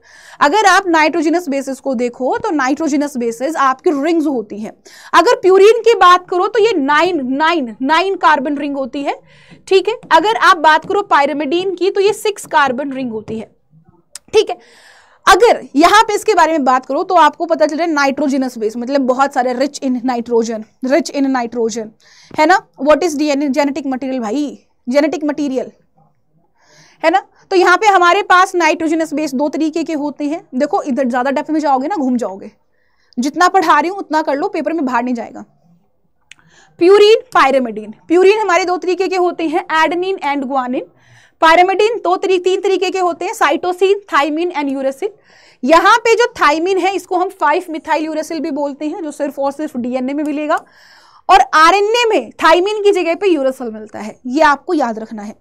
अगर आप नाइट्रोजिनस बेसिस को देखो तो नाइट्रोजिनस बेसिस आपकी रिंग्स होती हैं अगर प्यूरिन की बात करो तो ये nine nine nine carbon ring होती है ठीक है अगर आप बात करो पायरामिडीन की तो ये सिक्स कार्बन रिंग होती है ठीक है अगर यहां पे इसके बारे में बात करो तो आपको पता चल रहा है नाइट्रोजिनस बेस मतलब बहुत सारे rich in nitrogen rich in nitrogen है ना what is DNA genetic material भाई जेनेटिक मटेरियल है ना तो यहाँ पे हमारे पास नाइट्रोजनस बेस दो तरीके के होते हैं देखो इधर ज़्यादा डेप्थ में जाओगे ना घूम जाओगे जितना पढ़ा रही हूँ उतना कर लो पेपर में बाहर नहीं जाएगा प्यूरिन पायरेमिडीन प्यूरिन हमारे दो तरीके के होते हैं एडनिन एंड गुआनिन पायरेमिडीन दो तरी, तीन तरीके के होते हैं साइटोसिन थाइमिन एंड यूरेसिन यहाँ पे जो थाइमिन है इसको हम फाइव मिथाइल यूरेसिल भी बोलते हैं जो सिर्फ और सिर्फ डीएनए में मिलेगा और आरएनए में थाइमिन की जगह पे यूरेसिल मिलता है ये आपको याद रखना है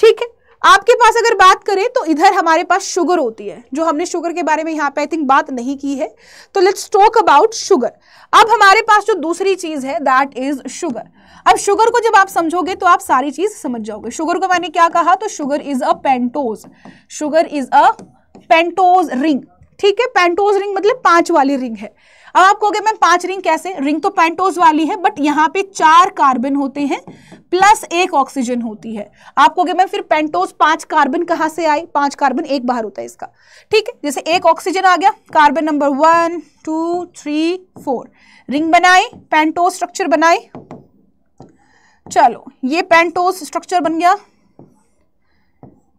ठीक है आपके पास अगर बात करें तो इधर हमारे पास शुगर होती है जो हमने शुगर के बारे में यहाँ पे आई थिंक बात नहीं की है तो लेट्स टॉक अबाउट शुगर अब हमारे पास जो दूसरी चीज़ है दैट इज शुगर अब शुगर को जब आप समझोगे तो आप सारी चीज़ समझ जाओगे शुगर को मैंने क्या कहा तो sugar is a pentose sugar is a pentose ring ठीक है पेंटोज रिंग मतलब पांच वाली रिंग है अब आप कहोगे मैम पांच रिंग कैसे रिंग तो पेंटोज वाली है बट यहाँ पे चार कार्बन होते हैं प्लस एक ऑक्सीजन होती है आप कहोगे मैम फिर पेंटोज पांच कार्बन कहाँ से आए पांच कार्बन एक बाहर होता है इसका ठीक है जैसे एक ऑक्सीजन आ गया carbon number one two three four ring बनाए पेंटोज स्ट्रक्चर बनाए चलो ये पेंटोज स्ट्रक्चर बन गया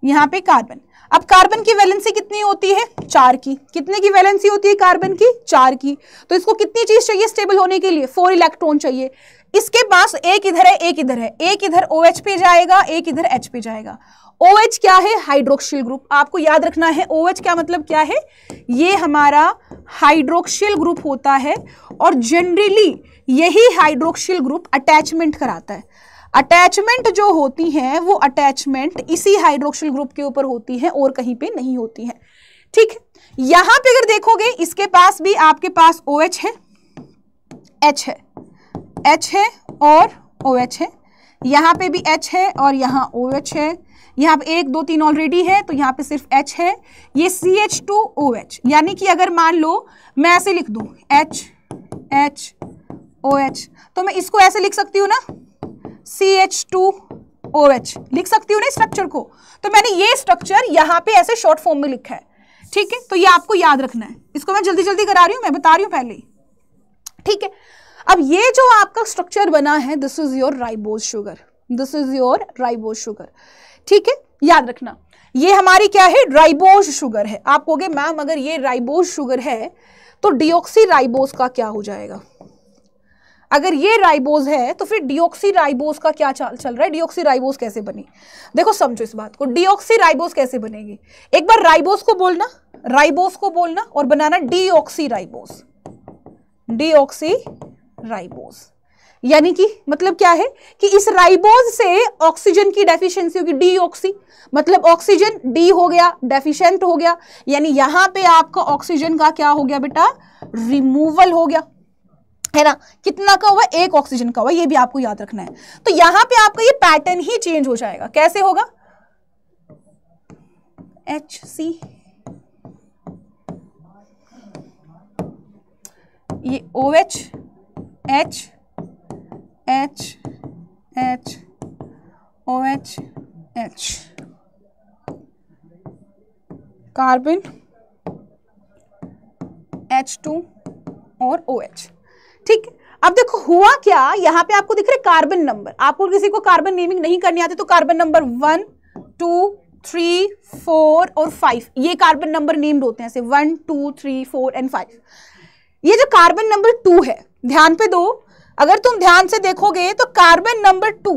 यहाँ पे कार्बन अब कार्बन की वैलेंसी कितनी होती है चार की कितने की वैलेंसी होती है कार्बन की चार की तो इसको कितनी चीज चाहिए स्टेबल होने के लिए फोर इलेक्ट्रॉन चाहिए इसके पास एक इधर है एक इधर है एक इधर ओ OH पे जाएगा एक इधर एच पे जाएगा ओ OH क्या है हाइड्रोक्सिल ग्रुप आपको याद रखना है ओ OH क्या मतलब क्या है ये हमारा हाइड्रोक्सिल ग्रुप होता है और जनरली यही हाइड्रोक्सिल ग्रुप अटैचमेंट कराता है अटैचमेंट जो होती हैं वो अटैचमेंट इसी हाइड्रोक्सिल ग्रुप के ऊपर होती है और कहीं पे नहीं होती है ठीक है यहां पे अगर देखोगे इसके पास भी आपके पास ओ OH है एच है एच है और ओ OH है यहां पे भी एच है और यहां ओ OH है यहाँ पे एक दो तीन ऑलरेडी है तो यहाँ पे सिर्फ एच है ये C H two O H यानी कि अगर मान लो मैं ऐसे लिख दू एच एच ओ एच तो मैं इसको ऐसे लिख सकती हूँ ना C H two O H लिख सकती हूँ ना स्ट्रक्चर को तो मैंने ये स्ट्रक्चर यहाँ पे ऐसे शॉर्ट फॉर्म में लिखा है ठीक है तो ये आपको याद रखना है इसको मैं जल्दी जल्दी करा रही हूँ मैं बता रही हूँ पहले ही ठीक है अब ये जो आपका स्ट्रक्चर बना है this is your ribose sugar this is your ribose sugar ठीक है याद रखना ये हमारी क्या है राइबोज शुगर है आप कहोगे मैम अगर ये राइबोज शुगर है तो डिओक्सी राइबोज का क्या हो जाएगा अगर ये राइबोज है तो फिर डिओक्सी राइबोज का क्या चाल चल रहा है डिओक्सी राइबोज कैसे बनी देखो समझो इस बात को डिओक्सी राइबोज कैसे बनेगी एक बार राइबोज को बोलना राइबोज को बोलना और बनाना डिओक्सी राइबोज डिओक्सी राइबोज यानी कि मतलब क्या है कि इस राइबोज से ऑक्सीजन की डेफिशिएंसी होगी डीऑक्सी मतलब ऑक्सीजन डी हो गया डेफिशिएंट हो गया यानी यहां पे आपका ऑक्सीजन का क्या हो गया बेटा रिमूवल हो गया है ना कितना का हुआ एक ऑक्सीजन का हुआ ये भी आपको याद रखना है तो यहां पे आपका ये पैटर्न ही चेंज हो जाएगा कैसे होगा एच सी ये O H H H H O H H carbon H two और ओ OH. एच ठीक अब देखो हुआ क्या यहाँ पे आपको दिख रहे कार्बन नंबर आपको किसी को कार्बन नेमिंग नहीं करनी आती तो carbon number one two three four और फाइव ये कार्बन नंबर नेम्ड होते हैं one two three four and five ये जो कार्बन नंबर टू है ध्यान पे दो अगर तुम ध्यान से देखोगे तो carbon number two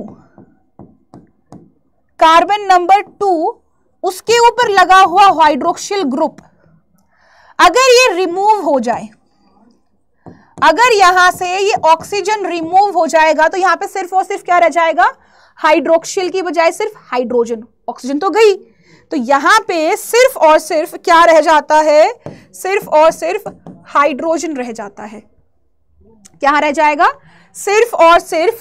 carbon number two उसके ऊपर लगा हुआ हाइड्रोक्सिल ग्रुप अगर ये रिमूव हो जाए अगर यहां से ये ऑक्सीजन रिमूव हो जाएगा तो यहां पे सिर्फ और सिर्फ क्या रह जाएगा हाइड्रोक्सिल की बजाय सिर्फ हाइड्रोजन ऑक्सीजन तो गई तो यहां पे सिर्फ और सिर्फ क्या रह जाता है सिर्फ और सिर्फ हाइड्रोजन रह जाता है क्या रह जाएगा सिर्फ और सिर्फ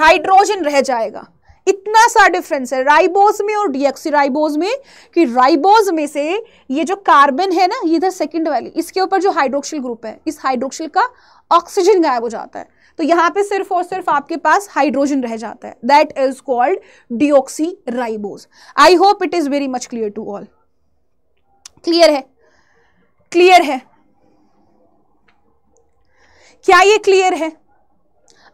हाइड्रोजन रह जाएगा इतना सा डिफरेंस है राइबोज में और डीएक्सी राइबोज में कि राइबोज में से ये जो कार्बन है ना इधर सेकंड वाली इसके ऊपर जो हाइड्रोक्सिल ग्रुप है इस हाइड्रोक्सिल का ऑक्सीजन गायब हो जाता है तो यहाँ पे सिर्फ और सिर्फ आपके पास हाइड्रोजन रह जाता है that is called deoxy ribose I hope it is very much clear to all clear है क्लियर है क्या ये क्लियर है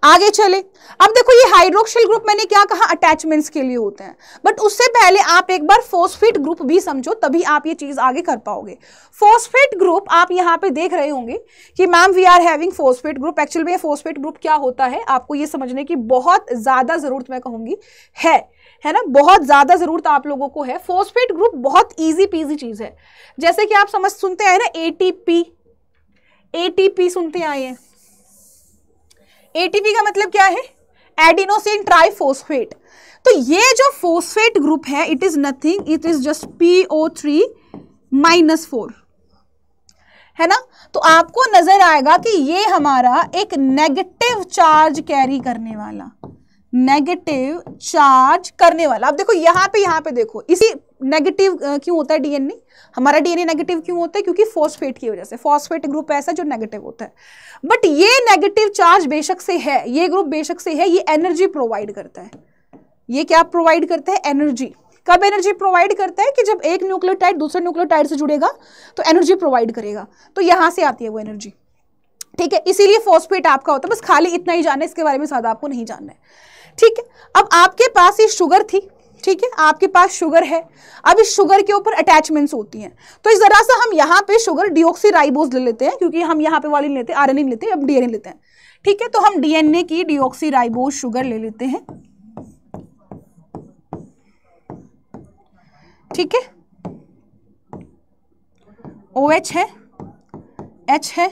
आगे चले अब देखो ये हाइड्रोक्सिल ग्रुप मैंने क्या कहा अटैचमेंट्स के लिए होते हैं बट उससे पहले आप एक बार फोस्फेट ग्रुप भी समझो तभी आप ये चीज आगे कर पाओगे फोस्फेट ग्रुप आप यहाँ पे देख रहे होंगे कि ma'am we are having phosphate group actual में फोस्फेट ग्रुप क्या होता है आपको ये समझने की बहुत ज्यादा जरूरत मैं कहूंगी है है ना बहुत ज्यादा जरूरत आप लोगों को है फोस्फेट ग्रुप बहुत ईजी पीजी चीज है जैसे कि आप समझ सुनते हैं ना ए एटीपी सुनते आए हैं एटीपी का मतलब क्या है एडिनोसिन ट्राइफोस्फेट तो ये जो फोस्फेट ग्रुप है it is nothing it is just P O three minus four है ना तो आपको नजर आएगा कि ये हमारा एक नेगेटिव चार्ज कैरी करने वाला नेगेटिव चार्ज करने वाला अब देखो यहां पे यहां पे देखो इसी नेगेटिव क्यों होता है डीएनए हमारा डीएनए नेगेटिव क्यों होता है क्योंकि फॉस्फेट की वजह से फॉस्फेट ग्रुप ऐसा जो नेगेटिव होता है बट ये नेगेटिव चार्ज बेशक से है ये ग्रुप बेशक से है ये एनर्जी प्रोवाइड करता है ये क्या प्रोवाइड करता है एनर्जी कब एनर्जी प्रोवाइड करता है कि जब एक न्यूक्लियोटाइड दूसरे न्यूक्लियोटाइड से जुड़ेगा तो एनर्जी प्रोवाइड करेगा तो यहाँ से आती है वो एनर्जी ठीक है इसीलिए फॉस्फेट आपका होता है बस खाली इतना ही जानना है इसके बारे में ज़्यादा आपको नहीं जानना है ठीक है अब आपके पास ये शुगर थी ठीक है आपके पास शुगर है अब इस शुगर के ऊपर अटैचमेंट्स होती हैं तो इस जरा सा हम यहाँ पे शुगर डिओक्सीराइबोज ले लेते हैं क्योंकि हम यहाँ पे वाली लेते हैं आरएनए लेते हैं अब डीएनए लेते हैं ठीक है तो हम डीएनए की डिओक्सीराइबोज शुगर ले लेते हैं ठीक है ओ एच है एच है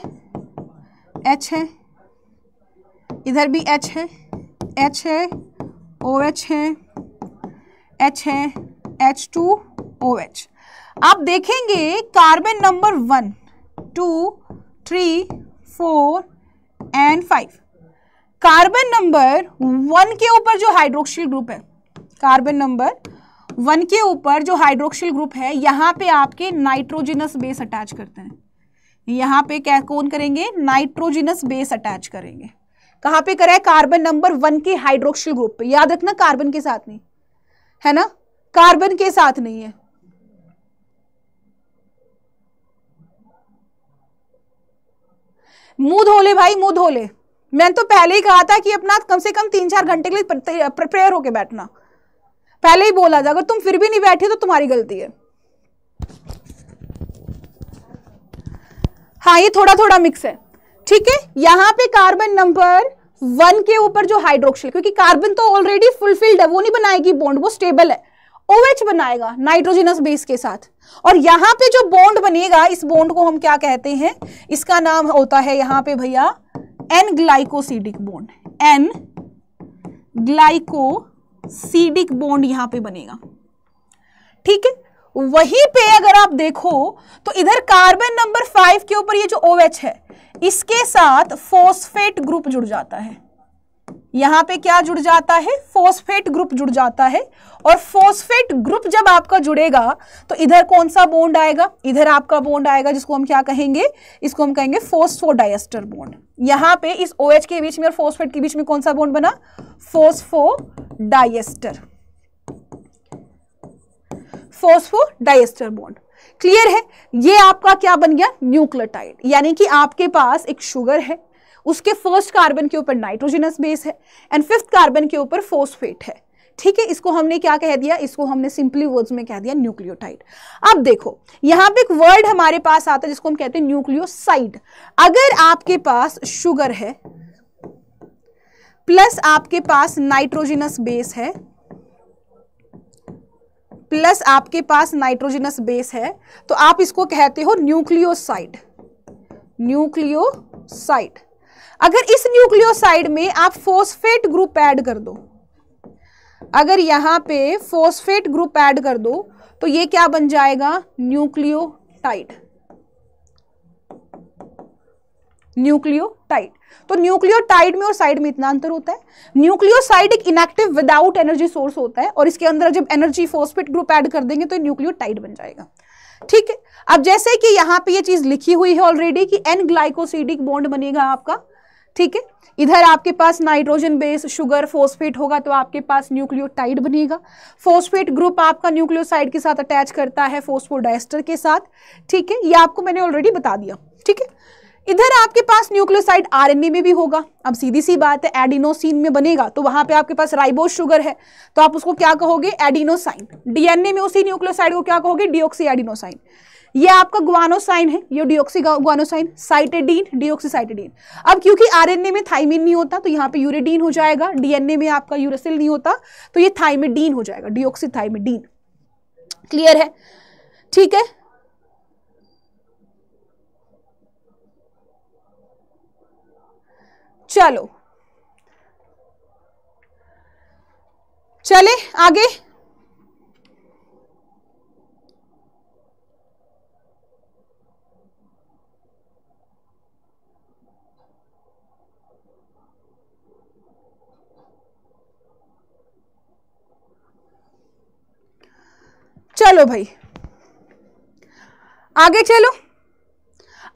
एच है इधर भी एच है एच है ओ एच है एच है एच टू ओ एच आप देखेंगे carbon number one two three four and five carbon number one के ऊपर जो हाइड्रोक्सिल ग्रुप है कार्बन नंबर वन के ऊपर जो हाइड्रोक्सिल ग्रुप है यहां पे आपके नाइट्रोजिनस बेस अटैच करते हैं यहाँ पे क्या कौन करेंगे नाइट्रोजिनस बेस अटैच करेंगे कहाँ पे करा है कार्बन नंबर वन के हाइड्रोक्सिल ग्रुप पे याद रखना कार्बन के साथ नहीं है ना कार्बन के साथ नहीं है मुंह धो ले भाई मुंह धो ले मैंने तो पहले ही कहा था कि अपना कम से कम तीन चार घंटे के लिए प्रिपेयर होके बैठना पहले ही बोला था अगर तुम फिर भी नहीं बैठे तो तुम्हारी गलती है हाँ ये थोड़ा थोड़ा मिक्स है ठीक है यहां पे कार्बन नंबर वन के ऊपर जो हाइड्रोक्सिल क्योंकि कार्बन तो ऑलरेडी फुलफिल्ड है वो नहीं बनाएगी बॉन्ड वो स्टेबल है OH बनाएगा नाइट्रोजनस बेस के साथ और यहां पे जो बॉन्ड बनेगा इस बॉन्ड को हम क्या कहते हैं इसका नाम होता है यहां पे भैया N glycosidic bond N glycosidic bond यहां पे बनेगा ठीक है वहीं पे अगर आप देखो तो इधर कार्बन नंबर फाइव के ऊपर ये जो ओ OH है इसके साथ फोस्फेट ग्रुप जुड़ जाता है यहां पे क्या जुड़ जाता है फोस्फेट ग्रुप जुड़ जाता है और फोस्फेट ग्रुप जब आपका जुड़ेगा तो इधर कौन सा बोन्ड आएगा इधर आपका बोन्ड आएगा जिसको हम क्या कहेंगे इसको हम कहेंगे फोस्फोडाइस्टर बोन्ड यहां पे इस OH के बीच में और फोस्फेट के बीच में कौन सा बोन्ड बना फोस्फोडाइस्टर फोस्फोडाइस्टर बॉन्ड क्लियर है ये आपका क्या बन गया न्यूक्लियोटाइड यानी कि आपके पास एक शुगर है उसके फर्स्ट कार्बन के ऊपर नाइट्रोजनस बेस है एंड फिफ्थ कार्बन के ऊपर फोस्फेट है ठीक है इसको हमने क्या कह दिया इसको हमने सिंपली वर्ड्स में कह दिया न्यूक्लियोटाइड अब देखो यहां पे एक वर्ड हमारे पास आता है जिसको हम कहते हैं न्यूक्लियोसाइड अगर आपके पास शुगर है प्लस आपके पास नाइट्रोजिनस बेस है प्लस आपके पास नाइट्रोजनस बेस है तो आप इसको कहते हो न्यूक्लियोसाइड न्यूक्लियोसाइड अगर इस न्यूक्लियोसाइड में आप फोस्फेट ग्रुप ऐड कर दो अगर यहां पे फोस्फेट ग्रुप ऐड कर दो तो ये क्या बन जाएगा न्यूक्लियोटाइड न्यूक्लियोटाइड तो न्यूक्लियोटाइड में और साइड में इतना अंतर होता है न्यूक्लियोसाइड एक इनएक्टिव विदाउट एनर्जी सोर्स होता है और इसके अंदर जब एनर्जी फोस्फेट ग्रुप ऐड कर देंगे तो न्यूक्लियोटाइड बन जाएगा ठीक है अब जैसे कि यहाँ पे ये चीज लिखी हुई है ऑलरेडी कि एन ग्लाइकोसिडिक बॉन्ड बनेगा आपका ठीक है इधर आपके पास नाइट्रोजन बेस शुगर फोस्फेट होगा तो आपके पास न्यूक्लियोटाइड बनेगा फोस्फेट ग्रुप आपका न्यूक्लियोसाइड के साथ अटैच करता है फोस्फोडाइस्टर के साथ ठीक है ये आपको मैंने ऑलरेडी बता दिया ठीक है इधर आपके पास न्यूक्लियोसाइड आरएनए में भी होगा अब सीधी सी बात है एडिनोसिन में बनेगा तो वहां पे आपके पास राइबोस शुगर है तो आप उसको क्या कहोगे एडिनोसाइन डीएनए में उसी न्यूक्लियोसाइड को क्या कहोगे डिओक्सी एडिनोसाइन ये आपका ग्वानोसाइन है ये deoxy guanosine cytidine deoxy cytidine अब क्योंकि आरएनए में थाइमिन नहीं होता तो यहाँ पे यूरेडीन हो जाएगा डीएनए में आपका यूरेसिल नहीं होता तो ये थाइमेडीन हो जाएगा डिओक्सी थाइमेडीन क्लियर है ठीक है चलो चले आगे चलो भाई आगे चलो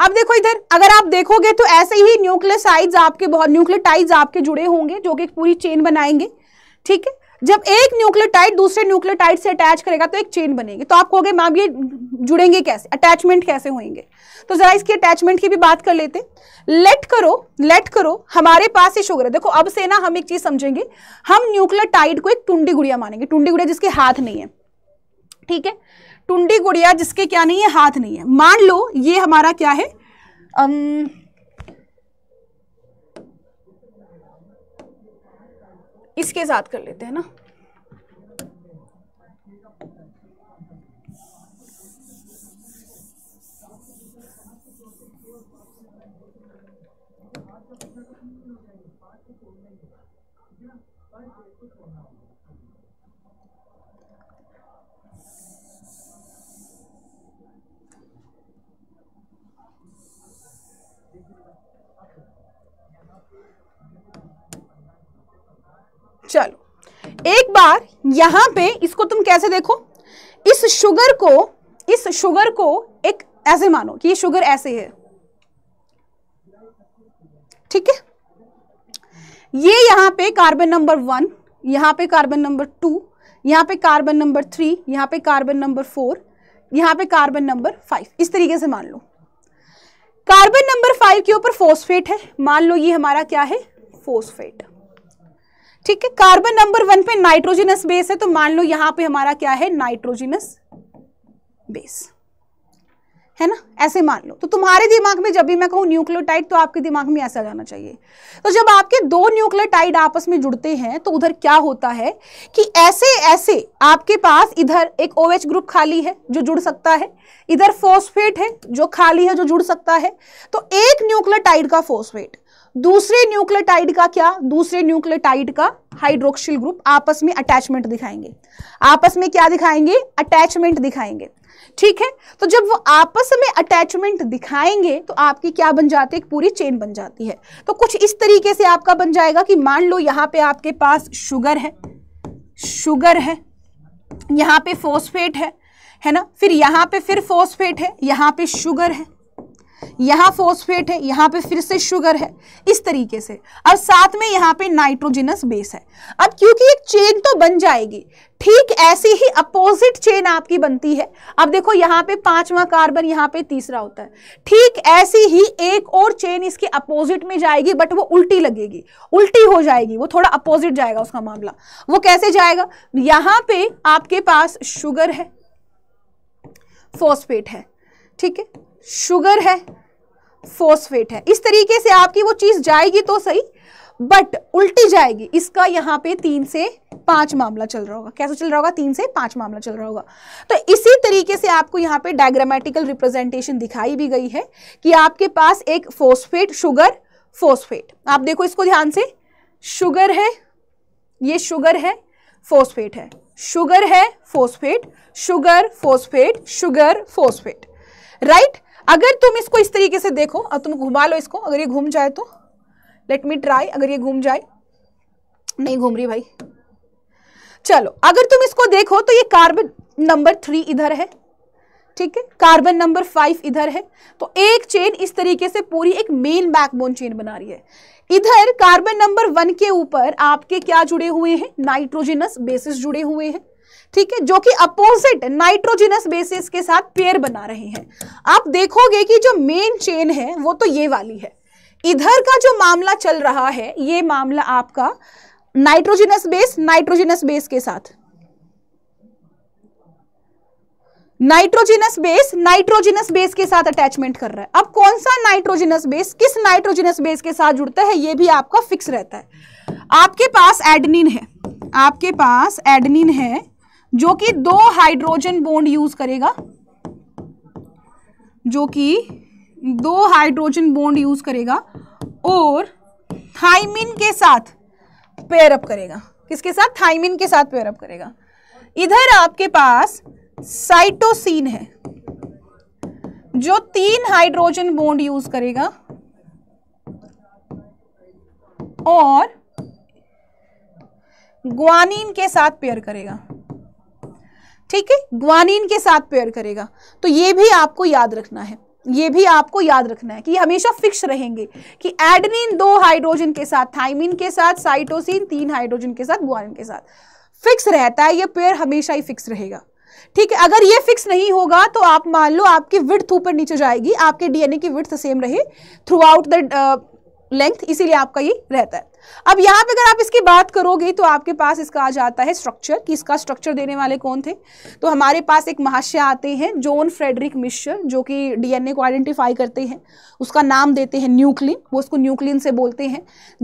अब देखो इधर अगर आप देखोगे तो ऐसे ही न्यूक्लियोसाइड्स आपके बहुत न्यूक्लियोटाइड्स आपके जुड़े होंगे जो कि पूरी चेन बनाएंगे ठीक है जब एक न्यूक्लियोटाइड दूसरे न्यूक्लियोटाइड से अटैच करेगा तो एक चेन बनेगी तो आप कहोगे मैम ये जुड़ेंगे कैसे अटैचमेंट कैसे होंगे तो जरा इसके अटैचमेंट की भी बात कर लेते लेट करो लेट करो हमारे पास ये शुगर है देखो अब से ना हम एक चीज समझेंगे हम न्यूक्लियोटाइड को एक टुंडी गुड़िया मानेंगे टुंडी गुड़िया जिसके हाथ नहीं है ठीक है टुंडी गुड़िया जिसके क्या नहीं है हाथ नहीं है मान लो ये हमारा क्या है अम, इसके साथ कर लेते हैं ना चलो एक बार यहां पे इसको तुम कैसे देखो इस शुगर को इस शुगर को एक ऐसे मानो कि ये शुगर ऐसे है ठीक है ये यहां पे कार्बन नंबर वन यहां पे कार्बन नंबर टू यहां पे कार्बन नंबर थ्री यहां पे कार्बन नंबर फोर यहां पे कार्बन नंबर फाइव इस तरीके से मान लो कार्बन नंबर फाइव के ऊपर फोस्फेट है मान लो ये हमारा क्या है फोस्फेट ठीक है कार्बन नंबर वन पे नाइट्रोजिनस बेस है तो मान लो यहां पे हमारा क्या है नाइट्रोजिनस बेस है ना ऐसे मान लो तो तुम्हारे दिमाग में जब भी मैं कहूँ न्यूक्लियोटाइड तो आपके दिमाग में ऐसा जाना चाहिए तो जब आपके दो न्यूक्लियोटाइड आपस में जुड़ते हैं तो उधर क्या होता है कि ऐसे ऐसे आपके पास इधर एक ओ OH ग्रुप खाली है जो जुड़ सकता है इधर फोस्फेट है जो खाली है जो जुड़ सकता है तो एक न्यूक्लियोटाइड का फोस्फेट दूसरे न्यूक्लियोटाइड का क्या दूसरे न्यूक्लियोटाइड का हाइड्रोक्सिल ग्रुप आपस में अटैचमेंट दिखाएंगे आपस में क्या दिखाएंगे अटैचमेंट दिखाएंगे ठीक है तो जब वो आपस में अटैचमेंट दिखाएंगे तो आपकी क्या बन जाती है पूरी चेन बन जाती है तो कुछ इस तरीके से आपका बन जाएगा कि मान लो यहां पे आपके पास शुगर है शुगर है यहां पे फोस्फेट है है ना फिर यहां पे फिर फोस्फेट है यहां पे शुगर है यहाँ फोस्फेट है यहाँ पे फिर से शुगर है इस तरीके से और साथ में यहाँ पे नाइट्रोजिनस बेस है अब क्योंकि एक चेन तो बन जाएगी ठीक ऐसी ही अपोजिट चेन आपकी बनती है अब देखो यहाँ पे पांचवा कार्बन यहाँ पे तीसरा होता है ठीक ऐसी ही एक और चेन इसके अपोजिट में जाएगी बट वो उल्टी लगेगी उल्टी हो जाएगी वो थोड़ा अपोजिट जाएगा उसका मामला वो कैसे जाएगा यहाँ पे आपके पास शुगर है फोस्फेट है ठीक है शुगर है फोस्फेट है इस तरीके से आपकी वो चीज़ जाएगी तो सही बट उल्टी जाएगी इसका यहाँ पे तीन से पांच मामला चल रहा होगा कैसा चल रहा होगा तीन से पांच मामला चल रहा होगा तो इसी तरीके से आपको यहाँ पे डायग्रामेटिकल रिप्रेजेंटेशन दिखाई भी गई है कि आपके पास एक फोस्फेट शुगर फोस्फेट आप देखो इसको ध्यान से शुगर है ये शुगर है फोस्फेट है शुगर है phosphate sugar phosphate sugar phosphate right अगर तुम इसको इस तरीके से देखो और तुम घुमा लो इसको अगर ये घूम जाए तो लेट मी ट्राई अगर ये घूम जाए नहीं घूम रही भाई चलो अगर तुम इसको देखो तो ये कार्बन नंबर थ्री इधर है ठीक है कार्बन नंबर फाइव इधर है तो एक चेन इस तरीके से पूरी एक मेन बैकबोन चेन बना रही है इधर कार्बन नंबर वन के ऊपर आपके क्या जुड़े हुए हैं नाइट्रोजिनस बेसिस जुड़े हुए हैं ठीक है जो कि अपोजिट नाइट्रोजिनस बेसिस के साथ पेयर बना रहे हैं आप देखोगे कि जो मेन चेन है वो तो ये वाली है इधर का जो मामला चल रहा है ये मामला आपका नाइट्रोजिनस बेस नाइट्रोजिनस बेस के साथ नाइट्रोजिनस बेस नाइट्रोजिनस बेस के साथ अटैचमेंट कर रहा है अब कौन सा नाइट्रोजिनस बेस किस नाइट्रोजिनस बेस के साथ जुड़ता है ये भी आपका फिक्स रहता है आपके पास एडनिन है आपके पास एडनिन है जो कि दो हाइड्रोजन बोंड यूज करेगा जो कि दो हाइड्रोजन बोंड यूज करेगा और थाइमिन के साथ पेयरअप करेगा किसके साथ थाइमिन के साथ पेयरअप करेगा इधर आपके पास साइटोसिन है जो तीन हाइड्रोजन बोन्ड यूज करेगा और ग्वानिन के साथ पेयर करेगा ठीक है ग्वानिन के साथ पेयर करेगा तो ये भी आपको याद रखना है ये भी आपको याद रखना है कि हमेशा फिक्स रहेंगे कि एडनिन दो हाइड्रोजन के साथ थाइमिन के साथ साइटोसिन तीन हाइड्रोजन के साथ ग्वानिन के साथ फिक्स रहता है ये पेयर हमेशा ही फिक्स रहेगा ठीक है अगर ये फिक्स नहीं होगा तो आप मान लो आपकी विर्थ ऊपर नीचे जाएगी आपके डीएनए की विर्थ सेम रहे थ्रू आउट द लेंथ इसीलिए आपका ये रहता है अब यहां पे अगर आप इसकी बात करोगे तो आपके पास इसका आ जाता है स्ट्रक्चर कि इसका स्ट्रक्चर देने वाले कौन थे तो हमारे पास एक महाशय आते हैं जॉन फ्रेडरिक मिश्र जो कि डीएनए को आइडेंटिफाई करते हैं उसका नाम देते हैं न्यूक्लिन वो उसको न्यूक्लिन से बोलते हैं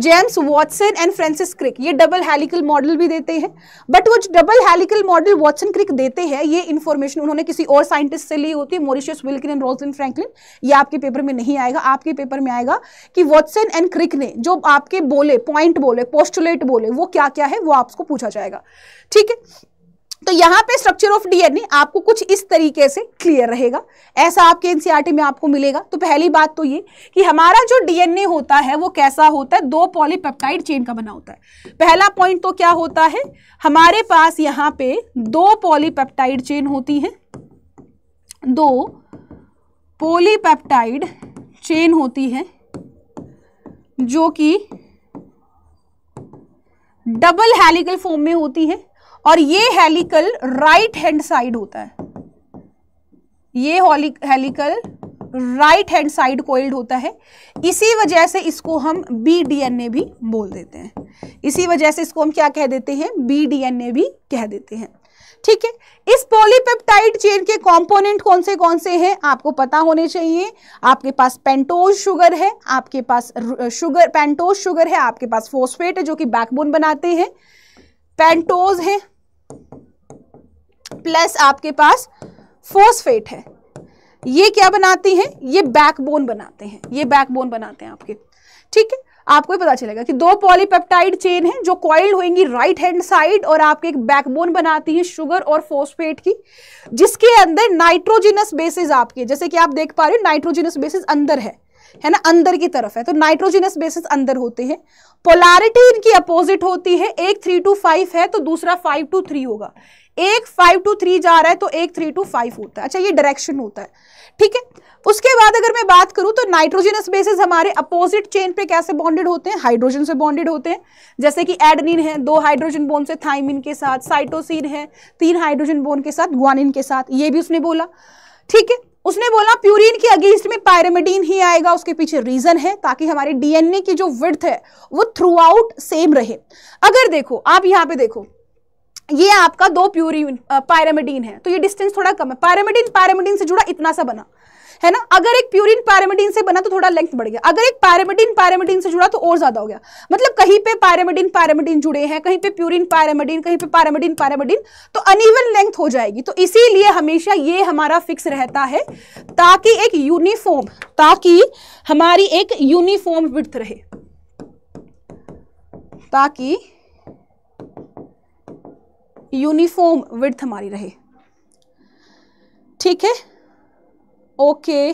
James Watson and Francis Crick ये डबल हेलिकल मॉडल भी देते हैं बट वो double helical model Watson Crick देते हैं ये इन्फॉर्मेशन उन्होंने किसी और साइंटिस्ट से ली होती है Mauritius Wilkin and Rosalind Franklin ये आपके पेपर में नहीं आएगा आपके पेपर में आएगा कि वॉटसन एंड क्रिक ने जो आपके बोले पॉइंट बोले पोस्टुलेट बोले वो क्या क्या है वो आपको पूछा जाएगा ठीक है तो यहाँ पे स्ट्रक्चर ऑफ डीएनए आपको कुछ इस तरीके से क्लियर रहेगा ऐसा आपके एनसीईआरटी e में आपको मिलेगा तो पहली बात तो ये कि हमारा जो डीएनए होता है वो कैसा होता है दो पॉलीपेप्टाइड चेन का बना होता है पहला पॉइंट तो क्या होता है हमारे पास यहाँ पे दो पॉलीपेप्टाइड चेन होती है दो पॉलीपेप्टाइड चेन होती है जो कि डबल हेलिकल फॉर्म में होती है और ये हेलिकल राइट हैंड साइड होता है ये helical right hand side coiled होता है इसी वजह से इसको हम बी डीएनए भी बोल देते हैं इसी वजह से इसको हम क्या कह देते हैं बी डीएनए भी कह देते हैं ठीक है इस पॉलीपेप्टाइड चेन के कंपोनेंट कौन से कौन से हैं आपको पता होने चाहिए आपके पास पेंटोज शुगर है आपके पास शुगर पेंटोज शुगर है आपके पास फोस्फेट है जो कि बैकबोन बनाते हैं पेंटोज है प्लस आपके पास फोस्फेट है ये क्या बनाती हैं ये बैकबोन बनाते हैं ये बैकबोन बनाते हैं आपके ठीक है आपको ही पता चलेगा कि दो पॉलीपेप्टाइड चेन है जो कॉइल्ड होंगी राइट हैंड साइड और आपके एक बैकबोन बनाती है शुगर और फोस्फेट की जिसके अंदर नाइट्रोजिनस बेसिस आपके जैसे कि आप देख पा रहे हो नाइट्रोजिनस बेसिस अंदर है है ना अंदर की तरफ है तो नाइट्रोजिनस बेसिस अंदर होते हैं पोलारिटी इनकी अपोजिट होती है एक थ्री टू फाइव है तो दूसरा फाइव टू थ्री होगा एक फाइव टू थ्री जा रहा है तो एक थ्री टू फाइव होता है अच्छा ये डायरेक्शन होता है ठीक है उसके बाद अगर मैं बात करूं तो नाइट्रोजनस बेसिस हमारे अपोजिट चेन पे कैसे बॉन्डेड होते हैं हाइड्रोजन से बॉन्डेड होते हैं जैसे कि एडनिन है दो हाइड्रोजन बोन से थाइमिन के साथ साइटोसिन है तीन हाइड्रोजन बोन के साथ ग्वानिन के साथ ये भी उसने बोला ठीक है उसने बोला प्यूरिन के अगेंस्ट में पायरामिडीन ही आएगा उसके पीछे रीजन है ताकि हमारे डीएनए की जो विड्थ है वो थ्रू आउट सेम रहे अगर देखो आप यहाँ पे देखो ये आपका दो प्यूरिन पायरामिडीन है तो ये डिस्टेंस थोड़ा कम है पायरामिडीन पायरामिडीन से जुड़ा इतना सा बना है ना अगर एक प्यूरिन पैरामिडिन से बना तो थोड़ा लेंथ बढ़ गया अगर एक पैरामिडिन पैरामिडिन से जुड़ा तो और ज्यादा हो गया मतलब कहीं पे पैरामिडिन पैरामिडिन जुड़े हैं कहीं पे प्यूरिन पैरामिडिन कहीं पे पैरामिडिन पैरामिडिन तो अनइवन लेंथ हो जाएगी तो इसीलिए हमेशा ये हमारा फिक्स रहता है ताकि एक यूनिफॉर्म ताकि हमारी एक यूनिफॉर्म विथ रहे ताकि यूनिफॉर्म विथ हमारी रहे ठीक है ओके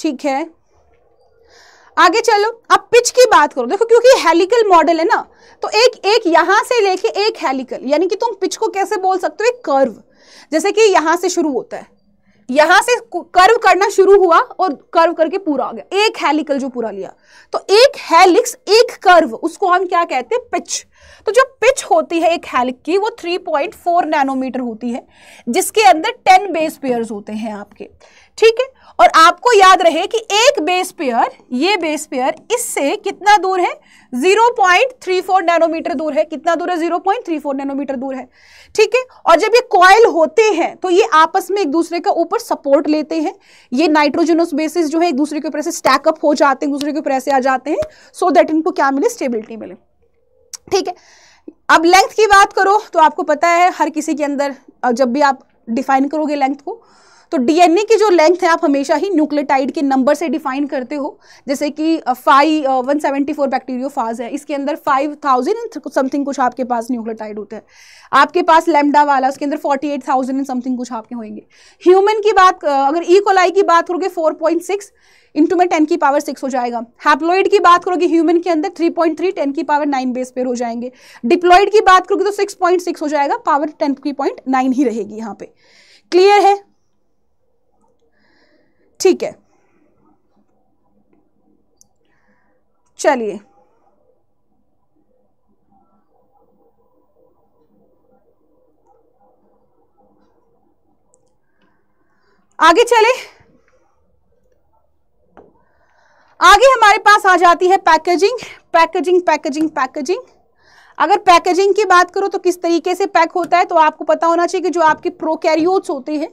ठीक है आगे चलो अब पिच की बात करो देखो क्योंकि हेलिकल मॉडल है ना तो एक एक यहां से लेके एक हेलिकल यानी कि तुम पिच को कैसे बोल सकते हो एक कर्व जैसे कि यहां से शुरू होता है यहां से कर्व करना शुरू हुआ और कर्व करके पूरा आ गया एक हेलिकल जो पूरा लिया तो एक हेलिक्स एक कर्व उसको हम क्या कहते हैं पिच तो जो पिच होती है एक हेलिक की वो 3.4 नैनोमीटर होती है जिसके अंदर 10 बेस पेयर्स होते हैं आपके ठीक है और आपको याद रहे कि एक बेस पेयर ये बेस पेयर इससे कितना दूर है 0.34 नैनोमीटर दूर है कितना दूर है 0.34 नैनोमीटर दूर है ठीक है और जब ये कॉयल होते हैं तो ये आपस में एक दूसरे के ऊपर सपोर्ट लेते हैं ये नाइट्रोजनस बेसिस जो है एक दूसरे के ऊपर से स्टैकअप हो जाते हैं दूसरे के ऊपर ऐसे आ जाते हैं सो so दैट इनको क्या मिले स्टेबिलिटी मिले ठीक है अब लेंथ की बात करो तो आपको पता है हर किसी के अंदर जब भी आप डिफाइन करोगे लेंथ को तो डीएनए की जो लेंथ है आप हमेशा ही न्यूक्लियोटाइड के नंबर से डिफाइन करते हो जैसे कि five one seventy four phage है इसके अंदर फाइव थाउजेंड समथिंग कुछ आपके पास न्यूक्लियोटाइड होते हैं आपके पास लेमडा वाला उसके अंदर forty eight thousand and something कुछ आपके होंगे ह्यूमन की बात अगर ई e कोलाई की बात करोगे फोर पॉइंट सिक्स इंटू में टेन की पावर सिक्स हो जाएगा हैप्लोइड की बात करोगे ह्यूमन के अंदर थ्री पॉइंट थ्री टेन की पावर नाइन बेस पेयर हो जाएंगे डिप्लॉइड की बात करोगे तो सिक्स पॉइंट सिक्स हो जाएगा पावर टेन की पॉइंट नाइन ही रहेगी यहां पे क्लियर है ठीक है चलिए आगे चले आगे हमारे पास आ जाती है पैकेजिंग पैकेजिंग पैकेजिंग पैकेजिंग अगर पैकेजिंग की बात करो तो किस तरीके से पैक होता है तो आपको पता होना चाहिए कि जो आपके प्रोकैरियोट्स होते हैं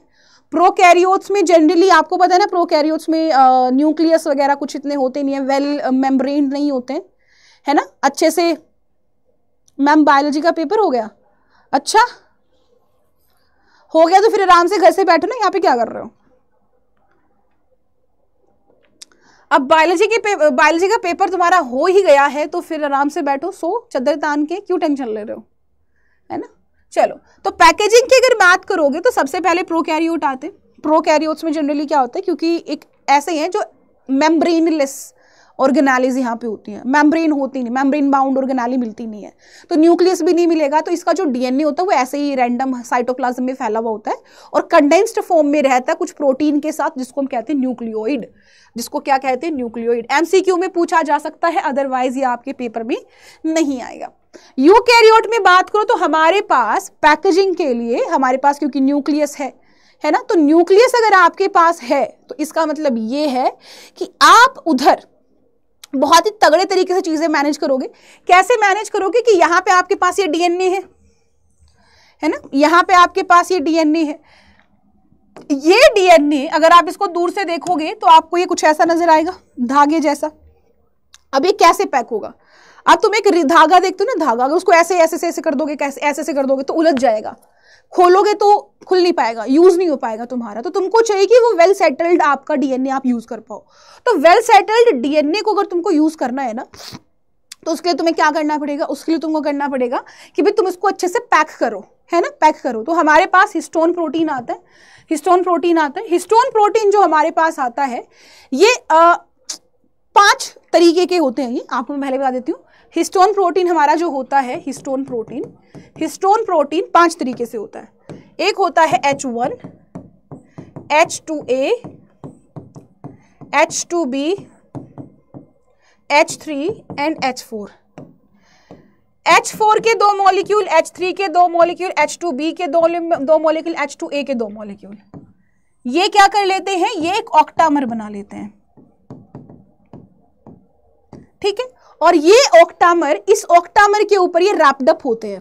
प्रोकैरियोट्स में जनरली आपको पता है ना प्रोकैरियोट्स में न्यूक्लियस वगैरह कुछ इतने होते नहीं है वेल मेम्ब्रेन नहीं होते हैं है ना अच्छे से मैम बायोलॉजी का पेपर हो गया अच्छा हो गया तो फिर आराम से घर से बैठो ना यहाँ पे क्या कर रहे हो अब बायोलॉजी के बायोलॉजी का पेपर तुम्हारा हो ही गया है तो फिर आराम से बैठो सो चदर तान के क्यों टेंशन ले रहे हो है ना चलो तो पैकेजिंग की अगर बात करोगे तो सबसे पहले प्रोकैरियोट आते प्रोकैरियोट्स में जनरली क्या होता है क्योंकि एक ऐसे हैं जो मेम्ब्रेनलेस ऑर्गेनालीज यहाँ पे होती हैं मेम्ब्रेन होती नहीं मेम्ब्रेन बाउंड ऑर्गेनाली मिलती नहीं है तो न्यूक्लियस भी नहीं मिलेगा तो इसका जो डीएनए होता है वो ऐसे ही रैंडम साइटोप्लाज्म में फैला हुआ होता है और कंडेंस्ड फॉर्म में रहता है कुछ प्रोटीन के साथ जिसको हम कहते हैं न्यूक्लियोइड जिसको क्या कहते हैं न्यूक्लियोइड एमसीक्यू में पूछा जा सकता है अदरवाइज ये आपके पेपर में नहीं आएगा यूकैरियोट में बात करो तो हमारे पास पैकेजिंग के लिए हमारे पास क्योंकि न्यूक्लियस है है ना तो न्यूक्लियस अगर आपके पास है तो इसका मतलब ये है कि आप उधर बहुत ही तगड़े तरीके से चीज़ें मैनेज करोगे कैसे मैनेज करोगे कि यहाँ पे आपके पास ये डीएनए है है ना यहाँ पे आपके पास ये डीएनए है ये डीएनए अगर आप इसको दूर से देखोगे तो आपको ये कुछ ऐसा नजर आएगा धागे जैसा अब ये कैसे पैक होगा अब तुम एक धागा देखते हो ना धागा अगर उसको ऐसे ऐसे ऐसे कर दोगे ऐसे ऐसे कर दोगे तो उलझ जाएगा खोलोगे तो खुल नहीं पाएगा यूज नहीं हो पाएगा तुम्हारा तो तुमको चाहिए कि वो वेल सेटल्ड आपका डीएनए आप यूज कर पाओ तो वेल सेटल्ड डीएनए को अगर तुमको यूज करना है ना तो उसके लिए तुम्हें क्या करना पड़ेगा उसके लिए तुमको करना पड़ेगा कि भाई तुम इसको अच्छे से पैक करो है ना पैक करो तो हमारे पास हिस्टोन प्रोटीन आता है हिस्टोन प्रोटीन आता है हिस्टोन प्रोटीन जो हमारे पास आता है ये आ, पांच तरीके के होते हैं ये आपको मैं पहले बता देती हूँ हिस्टोन प्रोटीन हमारा जो होता है हिस्टोन प्रोटीन हिस्टोन प्रोटीन पांच तरीके से होता है एक होता है H one H two H two B H three and H four H four के दो मॉलिक्यूल एच थ्री के दो मॉलिक्यूल एच टू बी के दो दो मॉलिक्यूल एच टू ए के दो मॉलिक्यूल ये क्या कर लेते हैं ये एक ऑक्टामर बना लेते हैं ठीक है और ये ऑक्टामर इस ऑक्टामर के ऊपर ये रैपडअप होते हैं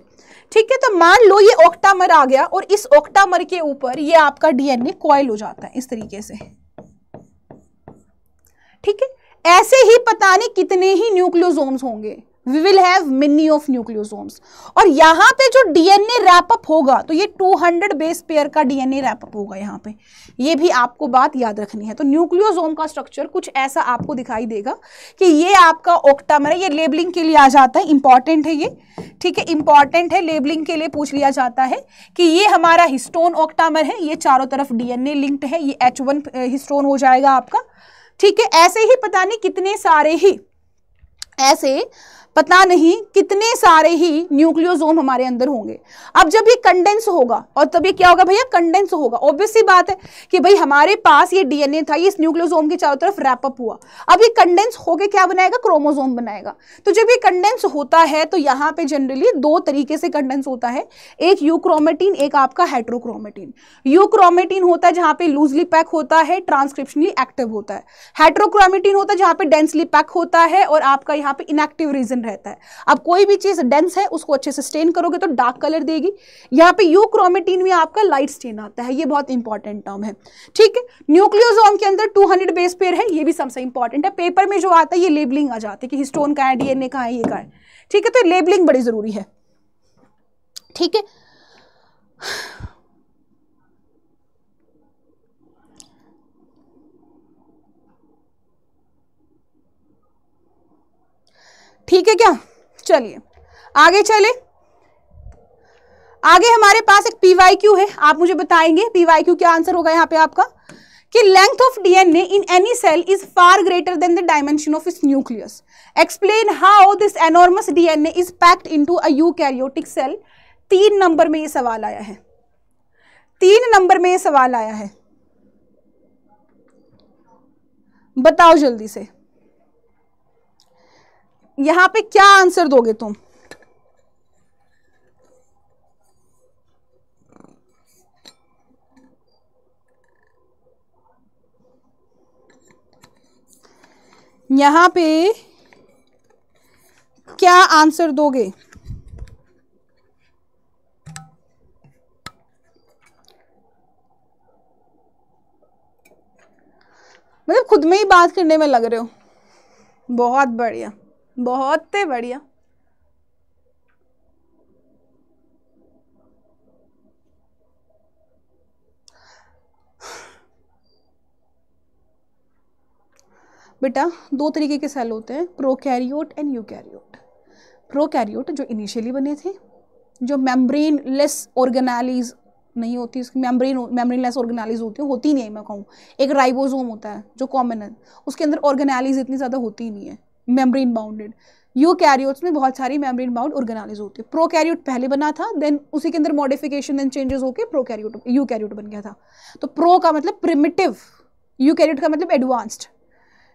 ठीक है तो मान लो ये ऑक्टामर आ गया और इस ऑक्टामर के ऊपर ये आपका डीएनए कॉयल हो जाता है इस तरीके से ठीक है ऐसे ही पता नहीं कितने ही न्यूक्लियोजोम्स होंगे we will have many of nucleosomes और यहाँ पे जो डीएनए रैपअप होगा तो ये 200 बेस पेयर का डीएनए रैपअप होगा यहाँ पे ये भी आपको बात याद रखनी है तो न्यूक्लियोसोम का स्ट्रक्चर कुछ ऐसा आपको दिखाई देगा कि ये आपका ओक्टामर है ये लेबलिंग के लिए आ जाता है इंपॉर्टेंट है ये ठीक है इंपॉर्टेंट है लेबलिंग के लिए पूछ लिया जाता है कि ये हमारा हिस्टोन ओक्टामर है ये चारों तरफ डीएनए लिंक्ड है ये एच वन हिस्टोन हो जाएगा आपका ठीक है ऐसे ही पता नहीं कितने सारे ही ऐसे पता नहीं कितने सारे ही न्यूक्लियोजोम हमारे अंदर होंगे अब जब ये कंडेंस होगा और तभी क्या होगा भैया कंडेंस होगा ऑब्वियसली बात है कि भाई हमारे पास ये डीएनए था ये इस न्यूक्लियोजोम के चारों तरफ रैपअप हुआ अब ये कंडेंस होके क्या बनाएगा क्रोमोजोम बनाएगा तो जब ये कंडेंस होता है तो यहाँ पे जनरली दो तरीके से कंडेंस होता है एक यूक्रोमेटीन एक आपका हाइड्रोक्रोमेटीन यूक्रोमेटीन होता है जहाँ पे लूजली पैक होता है ट्रांसक्रिप्शनली एक्टिव होता है हाइड्रोक्रोमेटीन होता है जहाँ पे डेंसली पैक होता है और आपका यहाँ पे इनएक्टिव रीजन सस्टेन रहता है अब कोई भी चीज़ डेंस है उसको अच्छे से स्टेन करोगे तो डार्क कलर देगी यहाँ पे यू क्रोमेटीन में आपका लाइट स्टेन आता है ये बहुत इंपॉर्टेंट टर्म है ठीक है न्यूक्लियोजोम के अंदर 200 बेस पेयर है ये भी सबसे इंपॉर्टेंट है पेपर में जो आता है ये लेबलिंग आ जाती है कि हिस्टोन का है डीएनए का है ये का है ठीक है तो लेबलिंग बड़ी ज़रूरी है ठीक है ठीक है क्या चलिए आगे चले आगे हमारे पास एक पीवाई क्यू है आप मुझे बताएंगे पीवाई क्यू क्या आंसर होगा यहाँ पे आपका कि length of DNA in any cell is far greater than the dimension of इस nucleus explain how this enormous DNA is packed into a eukaryotic cell तीन नंबर में ये सवाल आया है तीन नंबर में ये सवाल आया है बताओ जल्दी से यहां पे क्या आंसर दोगे तुम यहां पे क्या आंसर दोगे मतलब खुद में ही बात करने में लग रहे हो बहुत बढ़िया बहुत ही बढ़िया बेटा दो तरीके के सेल होते हैं प्रोकैरियोट एंड यूकैरियोट प्रोकैरियोट जो इनिशियली बने थे जो मेम्ब्रेन लेस ऑर्गेनालीज नहीं होती उसकी मेम्ब्रेन मेम्ब्रेन लेस ऑर्गेनालीज होती है होती नहीं है मैं कहूँ एक राइबोसोम होता है जो कॉमन है उसके अंदर ऑर्गेनालीज इतनी ज़्यादा होती नहीं है मेम्ब्रेन बाउंडेड यूकैरियोट्स में बहुत सारी मेम्ब्रेन बाउंड ऑर्गेनाइज होते हैं प्रोकैरियोट पहले बना था देन उसी के अंदर मॉडिफिकेशन एंड चेंजेस होकर प्रोकैरियोट यूकैरियोट बन गया था तो प्रो का मतलब प्रिमिटिव यूकैरियोट का मतलब एडवांस्ड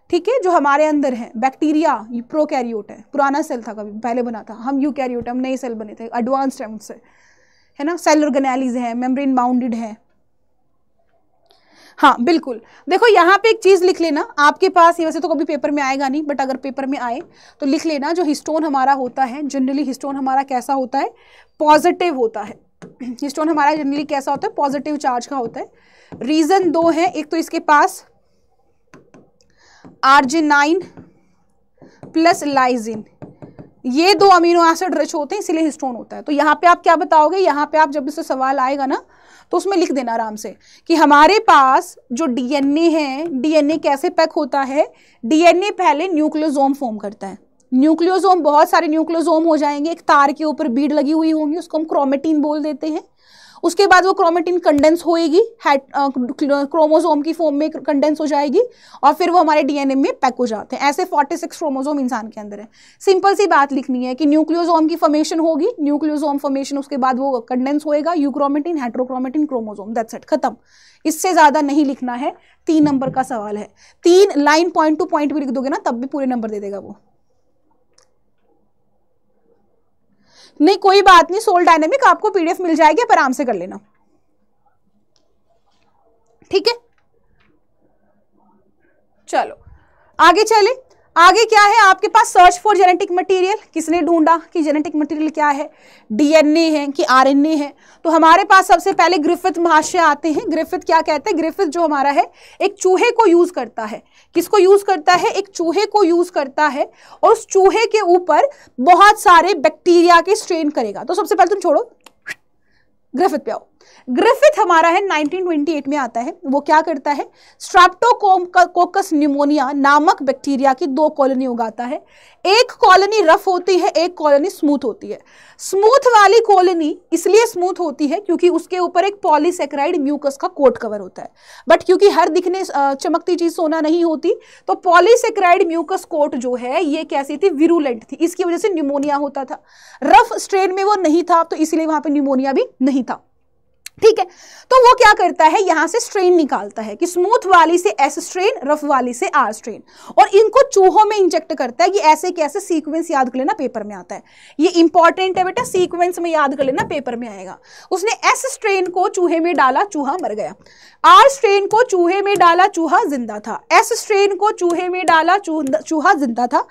ठीक है जो हमारे अंदर है बैक्टीरिया प्रोकैरियोट है पुराना सेल था कभी पहले बना था हम यू हम नए सेल बने थे एडवांस्ड है उनसे है ना सेल ऑर्गेनाइज है मेम्ब्रेन बाउंडेड है हाँ बिल्कुल देखो यहाँ पे एक चीज़ लिख लेना आपके पास ये वैसे तो कभी पेपर में आएगा नहीं बट अगर पेपर में आए तो लिख लेना जो हिस्टोन हमारा होता है जनरली हिस्टोन हमारा कैसा होता है पॉजिटिव होता है हिस्टोन हमारा जनरली कैसा होता है पॉजिटिव चार्ज का होता है रीज़न दो है एक तो इसके पास नाइन प्लस लाइजिन ये दो अमीनो एसिड रिच होते हैं इसीलिए हिस्टोन होता है तो यहाँ पे आप क्या बताओगे यहाँ पे आप जब इससे सवाल आएगा ना तो उसमें लिख देना आराम से कि हमारे पास जो डीएनए है डीएनए कैसे पैक होता है डीएनए पहले न्यूक्लियोजोम फॉर्म करता है न्यूक्लियोजोम बहुत सारे न्यूक्लियोजोम हो जाएंगे एक तार के ऊपर बीड लगी हुई होंगी उसको हम क्रोमेटीन बोल देते हैं उसके बाद वो क्रोमेटिन कंडेंस होएगी क्रोमोसोम की फॉर्म में कंडेंस हो जाएगी और फिर वो हमारे डीएनए में पैक हो जाते हैं ऐसे 46 क्रोमोजोम इंसान के अंदर है सिंपल सी बात लिखनी है कि न्यूक्लियोजोम की फॉर्मेशन होगी न्यूक्लियोजोम फॉर्मेशन उसके बाद वो कंडेंस होएगा euchromatin heterochromatin chromosome that set खत्म इससे ज़्यादा नहीं लिखना है तीन नंबर का सवाल है तीन लाइन पॉइंट टू पॉइंट भी लिख दोगे ना तब भी पूरे नंबर दे देगा वो नहीं कोई बात नहीं सोल डायनेमिक आपको पीडीएफ मिल जाएगी आप आराम से कर लेना ठीक है चलो आगे चले आगे क्या है आपके पास सर्च फॉर जेनेटिक मटेरियल किसने ढूंढा कि जेनेटिक मटेरियल क्या है डीएनए है कि आरएनए है तो हमारे पास सबसे पहले ग्रिफिथ महाशय आते हैं ग्रिफिथ क्या कहते हैं ग्रिफिथ जो हमारा है एक चूहे को यूज करता है किसको यूज करता है एक चूहे को यूज करता है और उस चूहे के ऊपर बहुत सारे बैक्टीरिया के स्ट्रेन करेगा तो सबसे पहले तुम छोड़ो ग्रिफिथ पे आओ ग्रिफिथ हमारा है 1928 में आता है वो क्या करता है कोकस न्यूमोनिया नामक बैक्टीरिया की दो कॉलोनी उगाता है एक कॉलोनी रफ होती है एक कॉलोनी स्मूथ होती है स्मूथ वाली कॉलोनी इसलिए स्मूथ होती है क्योंकि उसके ऊपर एक पॉलीसेक्राइड म्यूकस का कोट कवर होता है बट क्योंकि हर दिखने चमकती चीज सोना नहीं होती तो पॉलीसेक्राइड म्यूकस कोट जो है ये कैसी थी विरुलेंट थी इसकी वजह से न्यूमोनिया होता था रफ स्ट्रेन में वो नहीं था तो इसलिए वहां पर न्यूमोनिया भी नहीं था ठीक है तो वो क्या करता है यहां से स्ट्रेन निकालता है कि स्मूथ वाली से एस स्ट्रेन रफ वाली से आर स्ट्रेन और इनको चूहों में इंजेक्ट करता है ये ऐसे कैसे सीक्वेंस याद कर लेना पेपर में आता है ये इंपॉर्टेंट है बेटा सीक्वेंस में याद कर लेना पेपर में आएगा उसने एस स्ट्रेन को चूहे में डाला चूहा मर गया आर स्ट्रेन को चूहे में डाला चूहा जिंदा था एस स्ट्रेन को चूहे में डाला चूहा जिंदा था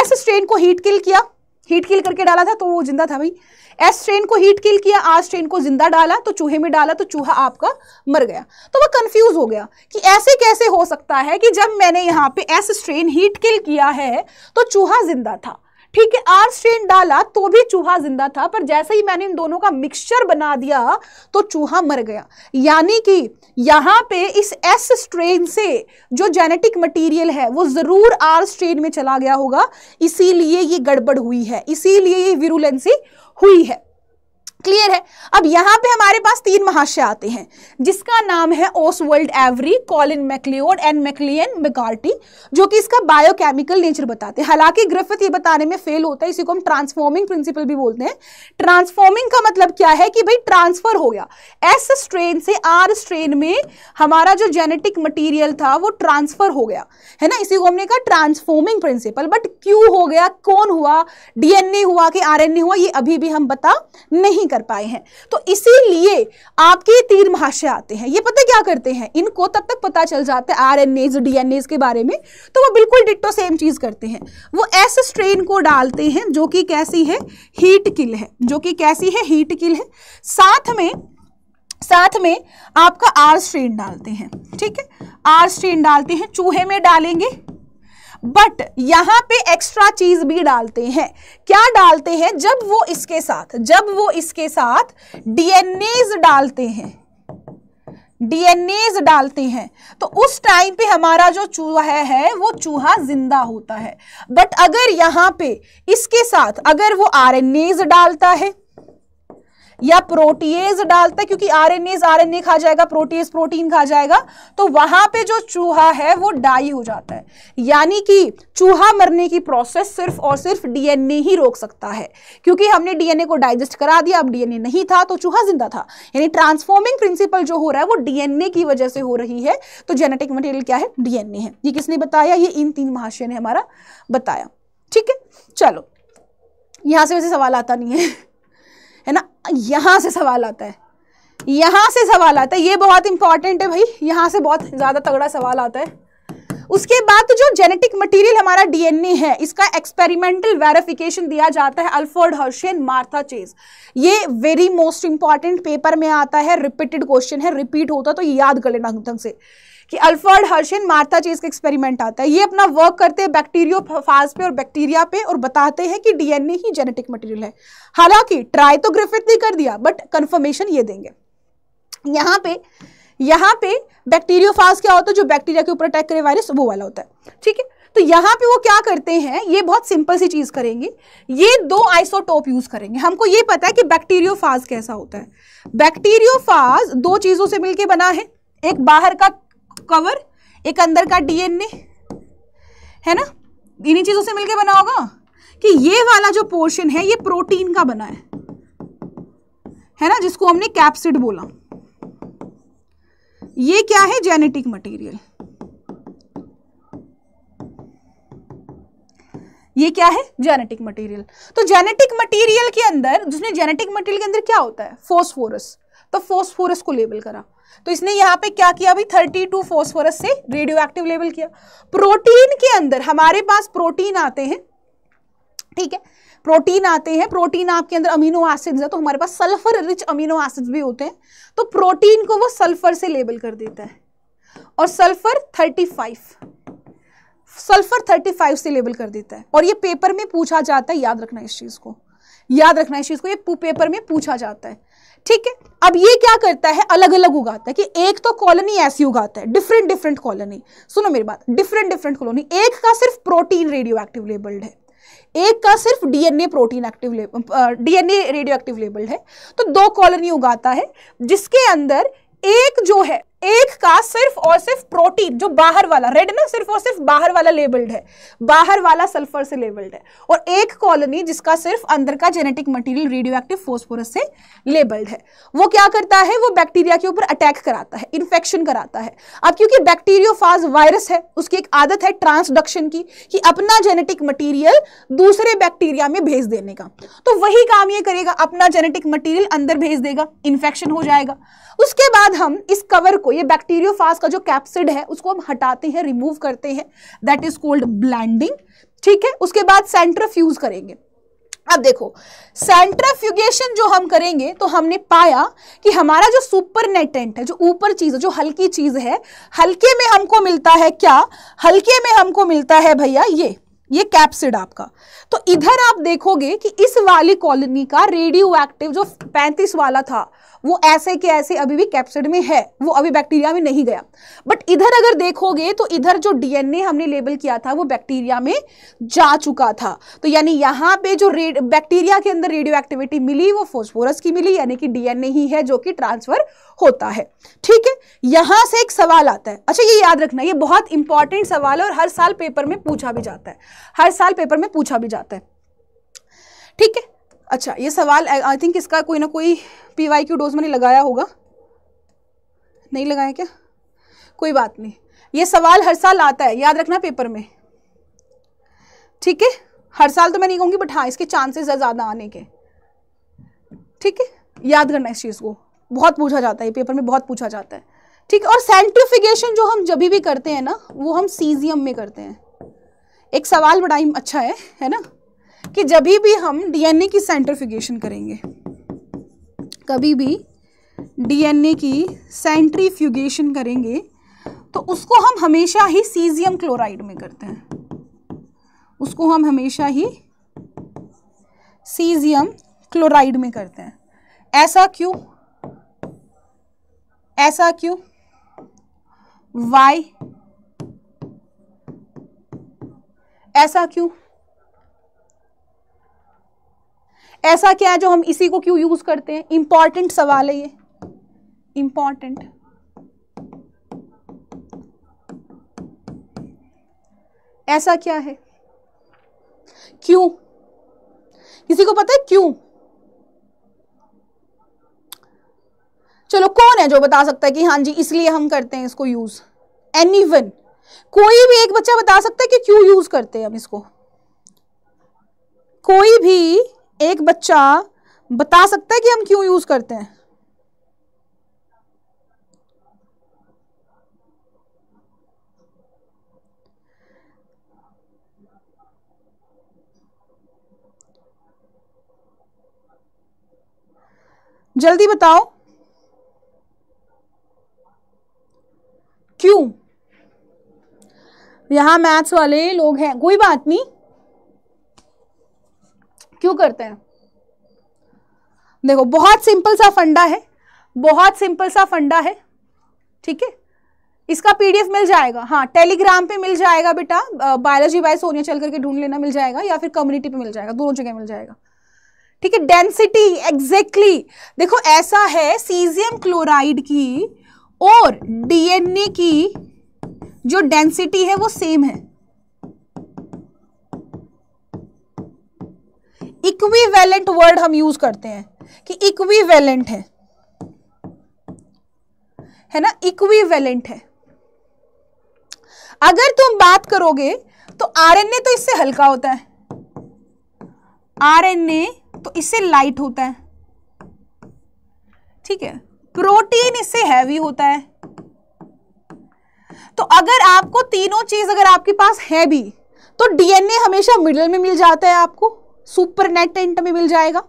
एस स्ट्रेन को हीट किल किया हीट किल करके डाला था तो वो जिंदा था भाई एस ट्रेन को हीट किल किया आज ट्रेन को जिंदा डाला तो चूहे में डाला तो चूहा आपका मर गया तो वह कंफ्यूज हो गया कि ऐसे कैसे हो सकता है कि जब मैंने यहाँ पे एस ट्रेन हीट किल किया है तो चूहा जिंदा था ठीक है आर स्ट्रेन डाला तो भी चूहा जिंदा था पर जैसे ही मैंने इन दोनों का मिक्सचर बना दिया तो चूहा मर गया यानी कि यहाँ पे इस एस स्ट्रेन से जो जेनेटिक मटेरियल है वो ज़रूर आर स्ट्रेन में चला गया होगा इसीलिए ये गड़बड़ हुई है इसीलिए ये विरुलेंसी हुई है क्लियर है अब यहाँ पे हमारे पास तीन महाशय आते हैं जिसका नाम है Oswald Avery Colin MacLeod and Maclyn McCarty जो कि इसका बायोकेमिकल नेचर बताते हैं हालांकि ग्रिफिथ ये बताने में फेल होता है इसी को हम ट्रांसफॉर्मिंग प्रिंसिपल भी बोलते हैं ट्रांसफॉर्मिंग का मतलब क्या है कि भाई ट्रांसफर हो गया एस स्ट्रेन से आर स्ट्रेन में हमारा जो जेनेटिक मटीरियल था वो ट्रांसफर हो गया है ना इसी को हमने कहा ट्रांसफॉर्मिंग प्रिंसिपल बट क्यों हो गया कौन हुआ डीएनए हुआ कि आर हुआ ये अभी भी हम बता नहीं कर कर पाए हैं तो इसीलिए आपके तीर महाशय आते हैं ये पता क्या करते हैं इनको तब तक पता चल जाता है R N A's D N A's के बारे में तो वो बिल्कुल डिट्टो सेम चीज़ करते हैं वो ऐसे स्ट्रेन को डालते हैं जो कि कैसी है हीट किल है जो कि कैसी है हीट किल है साथ में साथ में आपका आर स्ट्रेन डालते हैं ठीक है आर स्ट्रेन डालते हैं चूहे में डालेंगे बट यहां पे एक्स्ट्रा चीज भी डालते हैं क्या डालते हैं जब वो इसके साथ जब वो इसके साथ डीएनएज डालते हैं डीएनएज डालते हैं तो उस टाइम पे हमारा जो चूहा है वो चूहा जिंदा होता है बट अगर यहां पे इसके साथ अगर वो आर डालता है या प्रोटीज डालता है क्योंकि आर एन एन ए खा जाएगा प्रोटीज प्रोटीन खा जाएगा तो वहां पे जो चूहा है वो डाई हो जाता है यानी कि चूहा मरने की प्रोसेस सिर्फ और सिर्फ डीएनए ही रोक सकता है क्योंकि हमने डीएनए को डाइजेस्ट करा दिया अब डीएनए नहीं था तो चूहा जिंदा था यानी ट्रांसफॉर्मिंग प्रिंसिपल जो हो रहा है वो डीएनए की वजह से हो रही है तो जेनेटिक मटेरियल क्या है डीएनए है ये किसने बताया ये इन तीन महाशय ने हमारा बताया ठीक है चलो यहां से वैसे सवाल आता नहीं है है ना यहाँ से सवाल आता है यहाँ से सवाल आता है ये बहुत इंपॉर्टेंट है भाई यहाँ से बहुत ज़्यादा तगड़ा सवाल आता है उसके बाद जो जेनेटिक मटेरियल हमारा डीएनए है इसका एक्सपेरिमेंटल वेरिफिकेशन दिया जाता है अल्फर्ड हर्शियन मार्था चेज ये वेरी मोस्ट इंपॉर्टेंट पेपर में आता है रिपीटेड क्वेश्चन है रिपीट होता तो याद कर लेना ढंग से कि अल्फर्ड हर्शन मार्था चीज का एक्सपेरिमेंट आता है ये अपना वर्क करते हैं बैक्टीरियो फाज पे और बैक्टीरिया पे और बताते हैं कि डीएनए ही जेनेटिक मटेरियल है हालांकि ट्राई तो ग्रिफिथ ने कर दिया बट कन्फर्मेशन ये देंगे यहाँ पे यहाँ पे बैक्टीरियोफाज क्या होता है जो बैक्टीरिया के ऊपर अटैक करे वायरस वो वाला होता है ठीक है तो यहाँ पे वो क्या करते हैं ये बहुत सिंपल सी चीज़ करेंगे ये दो आइसोटोप यूज़ करेंगे हमको ये पता है कि बैक्टीरियोफाज कैसा होता है बैक्टीरियोफाज दो चीज़ों से मिलके बना है एक बाहर का कवर एक अंदर का डीएनए है ना इन्हीं चीज़ों से मिलके बना होगा कि ये वाला जो पोर्शन है ये प्रोटीन का बना है है ना जिसको हमने कैप्सिड बोला ये क्या है जेनेटिक मटेरियल ये क्या है जेनेटिक मटेरियल तो जेनेटिक मटेरियल के अंदर जिसने जेनेटिक मटेरियल के अंदर क्या होता है फोस्फोरस तो फोस्फोरस को लेबल करा तो इसने यहाँ पे क्या किया अभी 32 फास्फोरस से रेडियो एक्टिव लेवल किया प्रोटीन के अंदर हमारे पास प्रोटीन आते हैं ठीक है प्रोटीन आते हैं प्रोटीन आपके अंदर अमीनो एसिड्स है तो हमारे पास सल्फर रिच अमीनो एसिड्स भी होते हैं तो प्रोटीन को वो सल्फर से लेबल कर देता है और सल्फर 35 सल्फर 35 से लेबल कर देता है और ये पेपर में पूछा जाता है याद रखना इस चीज़ को याद रखना इस चीज़ को ये पेपर में पूछा जाता है ठीक है अब ये क्या करता है अलग अलग उगाता है कि एक तो कॉलोनी ऐसी उगाता है डिफरेंट डिफरेंट कॉलोनी सुनो मेरी बात डिफरेंट डिफरेंट कॉलोनी एक का सिर्फ प्रोटीन रेडियो एक्टिव लेबल्ड है एक का सिर्फ DNA protein active DNA radio active labelled है तो दो कॉलोनी उगाता है जिसके अंदर एक जो है एक का सिर्फ और सिर्फ प्रोटीन जो बाहर वाला रेड ना सिर्फ और सिर्फ बाहर वाला लेबल्ड है बाहर वाला सल्फर से लेबल्ड है और एक कॉलोनी जिसका सिर्फ अंदर का genetic material radio active phosphorus से लेबल्ड है वो क्या करता है वो बैक्टीरिया के ऊपर अटैक कराता है इन्फेक्शन कराता है अब क्योंकि बैक्टीरियो वायरस है उसकी एक आदत है ट्रांसडक्शन की कि अपना जेनेटिक मटीरियल दूसरे बैक्टीरिया में भेज देने का तो वही काम ये करेगा अपना जेनेटिक मटीरियल अंदर भेज देगा इन्फेक्शन हो जाएगा उसके बाद हम इस कवर को ये बैक्टीरियोफाज का जो कैप्सिड है उसको हम हटाते हैं रिमूव करते हैं दैट इज कोल्ड ब्लैंडिंग ठीक है उसके बाद सेंट्रफ्यूज करेंगे अब देखो सेंट्रफ्यूगेशन जो हम करेंगे तो हमने पाया कि हमारा जो सुपर नेटेंट है जो ऊपर चीज़ है जो हल्की चीज़ है हल्के में हमको मिलता है क्या हल्के में हमको मिलता है भैया ये ये कैप्सिड आपका तो इधर आप देखोगे कि इस वाली कॉलोनी का रेडियो एक्टिव जो पैंतीस वाला था वो ऐसे के ऐसे अभी भी कैप्सिड में है वो अभी बैक्टीरिया में नहीं गया बट इधर अगर देखोगे तो इधर जो डीएनए हमने लेबल किया था वो बैक्टीरिया में जा चुका था तो यानी यहाँ पे जो बैक्टीरिया के अंदर रेडियो एक्टिविटी मिली वो फोस्फोरस की मिली यानी कि डीएनए ही है जो कि ट्रांसफर होता है ठीक है यहां से एक सवाल आता है अच्छा ये याद रखना ये बहुत इंपॉर्टेंट सवाल है और हर साल पेपर में पूछा भी जाता है हर साल पेपर में पूछा भी जाता है ठीक है अच्छा ये सवाल आई थिंक इसका कोई ना कोई पी वाई क्यू डोज मैंने लगाया होगा नहीं लगाया क्या कोई बात नहीं ये सवाल हर साल आता है याद रखना पेपर में ठीक है हर साल तो मैं नहीं कहूँगी बट हाँ इसके चांसेस है ज़्यादा आने के ठीक है याद करना इस चीज़ को बहुत पूछा जाता है ये पेपर में बहुत पूछा जाता है ठीक है और सेंट्रिफिकेशन जो हम जब भी करते हैं ना वो हम सीजियम में करते हैं एक सवाल बड़ा ही अच्छा है है ना कि जब भी हम डीएनए की सेंट्रीफ्यूगेशन करेंगे कभी भी डीएनए की सेंट्रीफ्यूगेशन करेंगे तो उसको हम हमेशा ही सीजियम क्लोराइड में करते हैं उसको हम हमेशा ही सीजियम क्लोराइड में करते हैं ऐसा क्यों ऐसा क्यों वाई ऐसा क्यों ऐसा क्या है जो हम इसी को क्यों यूज करते हैं इंपॉर्टेंट सवाल है ये इंपॉर्टेंट ऐसा क्या है क्यों किसी को पता है क्यों चलो कौन है जो बता सकता है कि हाँ जी इसलिए हम करते हैं इसको यूज एनी वन कोई भी एक बच्चा बता सकता है कि क्यों यूज करते हैं हम इसको कोई भी एक बच्चा बता सकता है कि हम क्यों यूज करते हैं जल्दी बताओ क्यों यहां मैथ्स वाले लोग हैं कोई बात नहीं क्यों करते हैं देखो बहुत सिंपल सा फंडा है बहुत सिंपल सा फंडा है ठीक है इसका पीडीएफ मिल जाएगा हाँ टेलीग्राम पे मिल जाएगा बेटा बायोलॉजी बाय सोनिया चल करके ढूंढ लेना मिल जाएगा या फिर कम्युनिटी पे मिल जाएगा दोनों जगह मिल जाएगा ठीक है डेंसिटी एग्जैक्टली देखो ऐसा है सीजियम क्लोराइड की और डीएनए की जो डेंसिटी है वो सेम है इक्विवेलेंट वर्ड हम यूज करते हैं कि इक्विवेलेंट है है ना इक्विवेलेंट है अगर तुम बात करोगे तो आरएनए तो इससे हल्का होता है आरएनए तो इससे लाइट होता है ठीक है प्रोटीन इससे हैवी होता है तो अगर आपको तीनों चीज अगर आपके पास है भी तो डीएनए हमेशा मिडल में मिल जाता है आपको सुपर नेटेंट में मिल जाएगा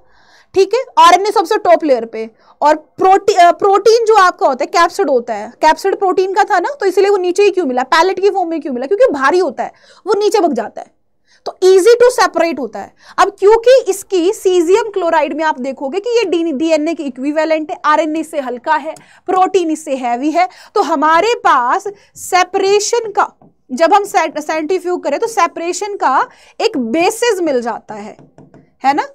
ठीक है आरएनए सबसे टॉप लेयर पे और प्रोटी प्रोटीन जो आपका होता है कैप्सिड होता है कैप्सिड प्रोटीन का था ना तो इसलिए वो नीचे ही क्यों मिला पैलेट की फॉर्म में क्यों मिला क्योंकि भारी होता है वो नीचे बग जाता है तो इजी टू सेपरेट होता है अब क्योंकि इसकी सीजियम क्लोराइड में आप देखोगे कि ये डीएनए की इक्विवेलेंट है आरएनए से हल्का है प्रोटीन इससे हैवी है तो हमारे पास सेपरेशन का जब हम सेंट्रीफ्यूग करें तो सेपरेशन का एक बेसिस मिल जाता है है ना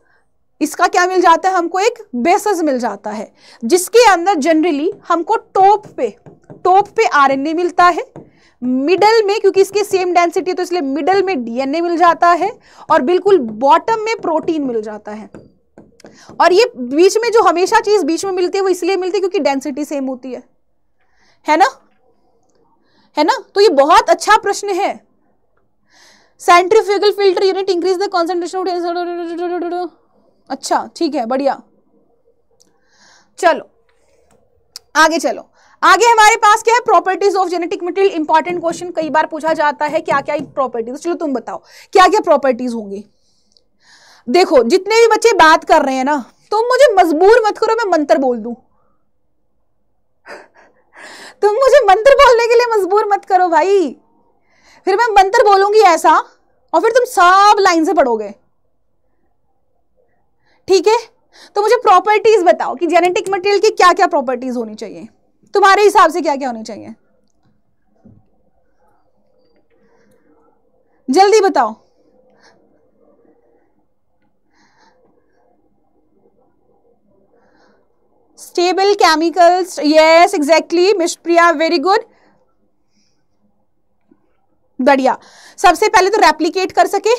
इसका क्या मिल जाता है हमको एक बेसिस मिल जाता है जिसके अंदर जनरली हमको टॉप पे टॉप पे आरएनए मिलता है मिडल में क्योंकि इसकी सेम डेंसिटी है तो इसलिए मिडल में डीएनए मिल जाता है और बिल्कुल बॉटम में प्रोटीन मिल जाता है और ये बीच में जो हमेशा चीज बीच में मिलती है वो इसलिए मिलती है क्योंकि डेंसिटी सेम होती है है ना है ना तो ये बहुत अच्छा प्रश्न है centrifugal filter unit increase the concentration अच्छा ठीक है बढ़िया चलो आगे चलो आगे हमारे पास क्या है properties of genetic material important question कई बार पूछा जाता है क्या क्या प्रॉपर्टीज चलो तुम बताओ क्या क्या प्रॉपर्टीज होंगी देखो जितने भी बच्चे बात कर रहे हैं ना तुम तो मुझे मजबूर मत करो मैं मंत्र बोल दूं तुम मुझे मंत्र बोलने के लिए मजबूर मत करो भाई फिर मैं मंत्र बोलूंगी ऐसा और फिर तुम सब लाइन से पढ़ोगे ठीक है तो मुझे प्रॉपर्टीज बताओ कि जेनेटिक मटेरियल की क्या क्या प्रॉपर्टीज होनी चाहिए तुम्हारे हिसाब से क्या क्या होनी चाहिए जल्दी बताओ stable chemicals yes exactly mishpriya very good बढ़िया सबसे पहले तो रेप्लीकेट कर सके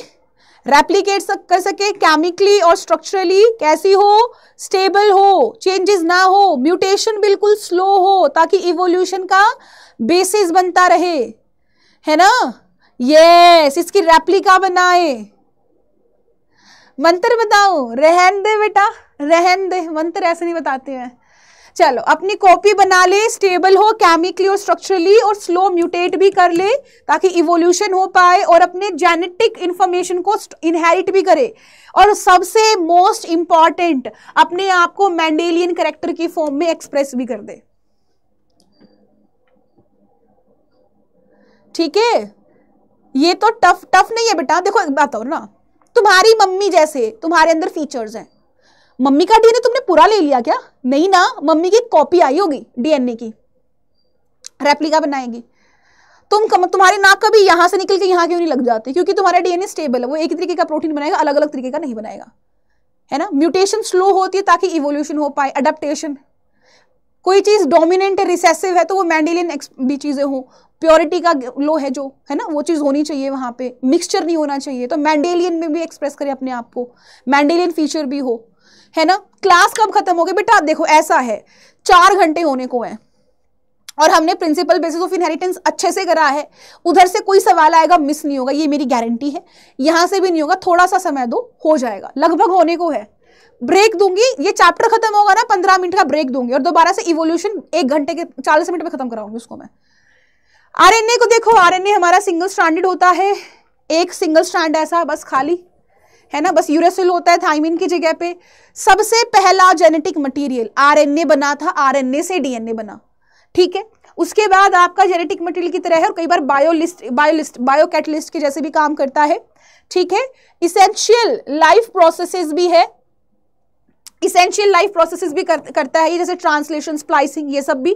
रेप्लीकेट कर सके केमिकली और स्ट्रक्चरली कैसी हो स्टेबल हो चेंजेस ना हो म्यूटेशन बिल्कुल स्लो हो ताकि इवोल्यूशन का बेसिस बनता रहे है ना यस yes, इसकी रेप्लिका बनाए मंत्र बताओ रहन दे बेटा रहन दे मंत्र ऐसे नहीं बताते हैं चलो अपनी कॉपी बना ले स्टेबल हो केमिकली और स्ट्रक्चरली और स्लो म्यूटेट भी कर ले ताकि इवोल्यूशन हो पाए और अपने जेनेटिक इंफॉर्मेशन को इनहेरिट भी करे और सबसे मोस्ट इंपॉर्टेंट अपने आप को मैंडेलियन करेक्टर की फॉर्म में एक्सप्रेस भी कर दे ठीक है ये तो टफ टफ नहीं है बेटा देखो एक बात और ना तुम्हारी मम्मी जैसे तुम्हारे अंदर फीचर्स हैं मम्मी का डीएनए तुमने पूरा ले लिया क्या नहीं ना मम्मी की कॉपी आई होगी डीएनए की रेप्लिका बनाएगी तुम कम, तुम्हारे नाक कभी यहां से निकल के यहां क्यों नहीं लग जाते क्योंकि तुम्हारा डीएनए स्टेबल है वो एक तरीके का प्रोटीन बनाएगा अलग अलग तरीके का नहीं बनाएगा है ना म्यूटेशन स्लो होती है ताकि इवोल्यूशन हो पाए अडेप्टेशन कोई चीज डोमिनेंट है रिसेसिव है तो वो मैंडेलियन भी चीजें हो प्योरिटी का लो है जो है ना वो चीज़ होनी चाहिए वहाँ पे मिक्सचर नहीं होना चाहिए तो मैंडेलियन में भी एक्सप्रेस करें अपने आप को मैंडेलियन फीचर भी हो है ना क्लास कब खत्म हो गए बेटा देखो ऐसा है चार घंटे होने को है और हमने प्रिंसिपल बेसिस ऑफ इनहेरिटेंस अच्छे से करा है उधर से कोई सवाल आएगा मिस नहीं होगा ये मेरी गारंटी है यहाँ से भी नहीं होगा थोड़ा सा समय दो हो जाएगा लगभग होने को है ब्रेक दूंगी ये चैप्टर खत्म होगा ना पंद्रह मिनट का ब्रेक दूंगी और दोबारा से इवोल्यूशन एक घंटे के चालीस मिनट में खत्म कराऊंगी उसको मैं आरएनए को देखो आरएनए हमारा सिंगल स्टैंडर्ड होता है एक सिंगल स्टैंड ऐसा बस खाली है ना बस यूरेसिल होता है थाइमिन की जगह पे सबसे पहला जेनेटिक मटेरियल आरएनए बना था आरएनए से डीएनए बना ठीक है उसके बाद आपका जेनेटिक मटेरियल की तरह है और कई बार बायोलिस्ट बायोलिस्ट बायो कैटलिस्ट के जैसे भी काम करता है ठीक है इसेंशियल लाइफ प्रोसेसेस भी है इसेंशियल लाइफ प्रोसेसेस भी कर, करता है ये जैसे ट्रांसलेशन स्प्लाइसिंग ये सब भी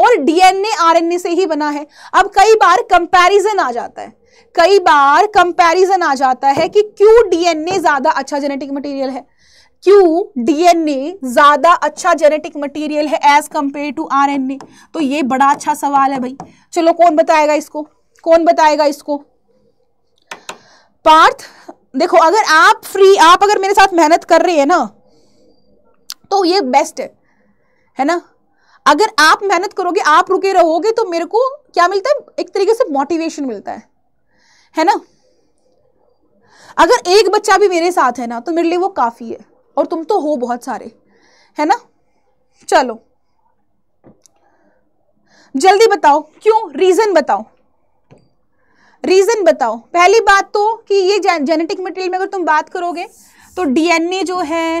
और डीएनए आरएनए से ही बना है अब कई बार कंपैरिजन आ जाता है कई बार कंपैरिजन आ जाता है कि क्यों डीएनए ज्यादा अच्छा जेनेटिक मटेरियल है क्यों डीएनए ज्यादा अच्छा जेनेटिक मटेरियल है एज कंपेयर टू आरएनए तो ये बड़ा अच्छा सवाल है भाई चलो कौन बताएगा इसको कौन बताएगा इसको पार्थ देखो अगर आप फ्री आप अगर मेरे साथ मेहनत कर रहे हैं ना तो ये बेस्ट है है ना अगर आप मेहनत करोगे आप रुके रहोगे तो मेरे को क्या मिलता है एक तरीके से मोटिवेशन मिलता है है ना अगर एक बच्चा भी मेरे साथ है ना तो मेरे लिए वो काफ़ी है और तुम तो हो बहुत सारे है ना चलो जल्दी बताओ क्यों रीज़न बताओ रीज़न बताओ पहली बात तो कि ये जेनेटिक मटेरियल में अगर तुम बात करोगे तो डीएनए जो है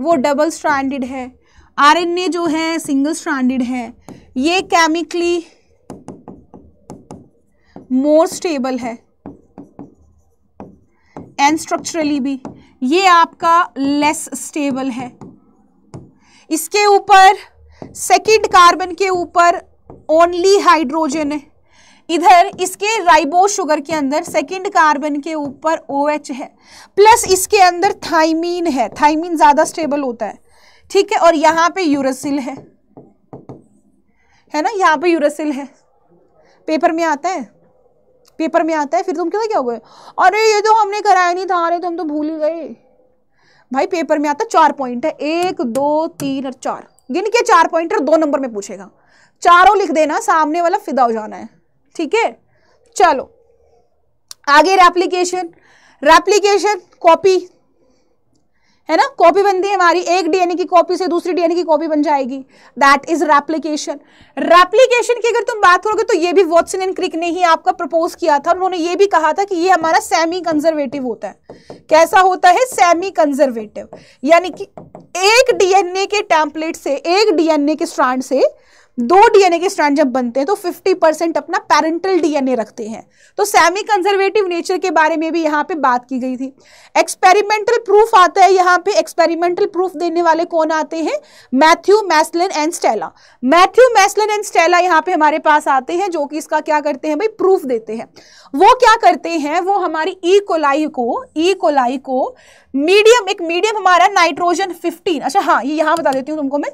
वो डबल स्ट्रैंडेड है आरएनए जो है सिंगल स्ट्रैंडेड है ये केमिकली मोर स्टेबल है एंड स्ट्रक्चरली भी ये आपका लेस स्टेबल है इसके ऊपर सेकंड कार्बन के ऊपर ओनली हाइड्रोजन है इधर इसके राइबो शुगर के अंदर सेकंड कार्बन के ऊपर ओ OH है प्लस इसके अंदर थाइमीन है थाइमीन ज़्यादा स्टेबल होता है ठीक है और यहाँ पे यूरसिल है है ना यहाँ पे यूरसिल है पेपर में आता है पेपर में आता है फिर तुम क्या क्या हो गए अरे ये तो हमने कराया नहीं था अरे तुम तो भूल गए भाई पेपर में आता चार पॉइंट है एक दो तीन और चार गिन के चार पॉइंट और दो नंबर में पूछेगा चारों लिख देना सामने वाला फिदा हो जाना है ठीक है चलो आगे रेप्लीकेशन रेप्लीकेशन कॉपी है ना कॉपी बनती है हमारी एक डीएनए की कॉपी से दूसरी डीएनए की कॉपी बन जाएगी दैट इज रेप्लीकेशन रेप्लीकेशन की अगर तुम बात करोगे तो ये भी वॉटसन एंड क्रिक ने ही आपका प्रपोज किया था उन्होंने ये भी कहा था कि ये हमारा सेमी कंजर्वेटिव होता है कैसा होता है सेमी कंजर्वेटिव यानी कि एक डीएनए के टैंपलेट से एक डीएनए के स्ट्रांड से दो डीएनए के स्ट्रैंड जब बनते हैं तो 50 परसेंट अपना पेरेंटल डीएनए रखते हैं तो सेमी कंजर्वेटिव नेचर के बारे में भी यहाँ पे बात की गई थी एक्सपेरिमेंटल प्रूफ आता है यहाँ पे एक्सपेरिमेंटल प्रूफ देने वाले कौन आते हैं Matthew Meselson and Stahl Matthew Meselson and Stahl यहाँ पे हमारे पास आते हैं जो कि इसका क्या करते हैं भाई प्रूफ देते हैं वो क्या करते हैं वो हमारी ई e. कोलाई को ई e. कोलाई को मीडियम एक मीडियम हमारा नाइट्रोजन फिफ्टीन अच्छा हाँ ये यहाँ बता देती हूँ तुमको मैं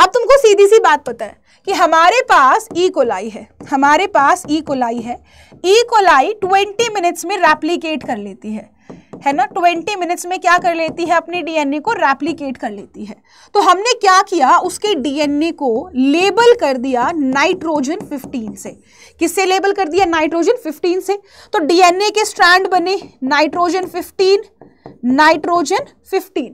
अब तुमको सीधी सी बात पता है कि हमारे पास ई e. कोलाई है हमारे पास ई e. कोलाई है ई e. कोलाई 20 मिनट्स में रेप्लीकेट कर लेती है है ना 20 मिनट्स में क्या कर लेती है अपने डीएनए को रेप्लीकेट कर लेती है तो हमने क्या किया उसके डीएनए को लेबल कर दिया नाइट्रोजन 15 से किससे लेबल कर दिया नाइट्रोजन 15 से तो डीएनए के स्ट्रैंड बने नाइट्रोजन 15 नाइट्रोजन 15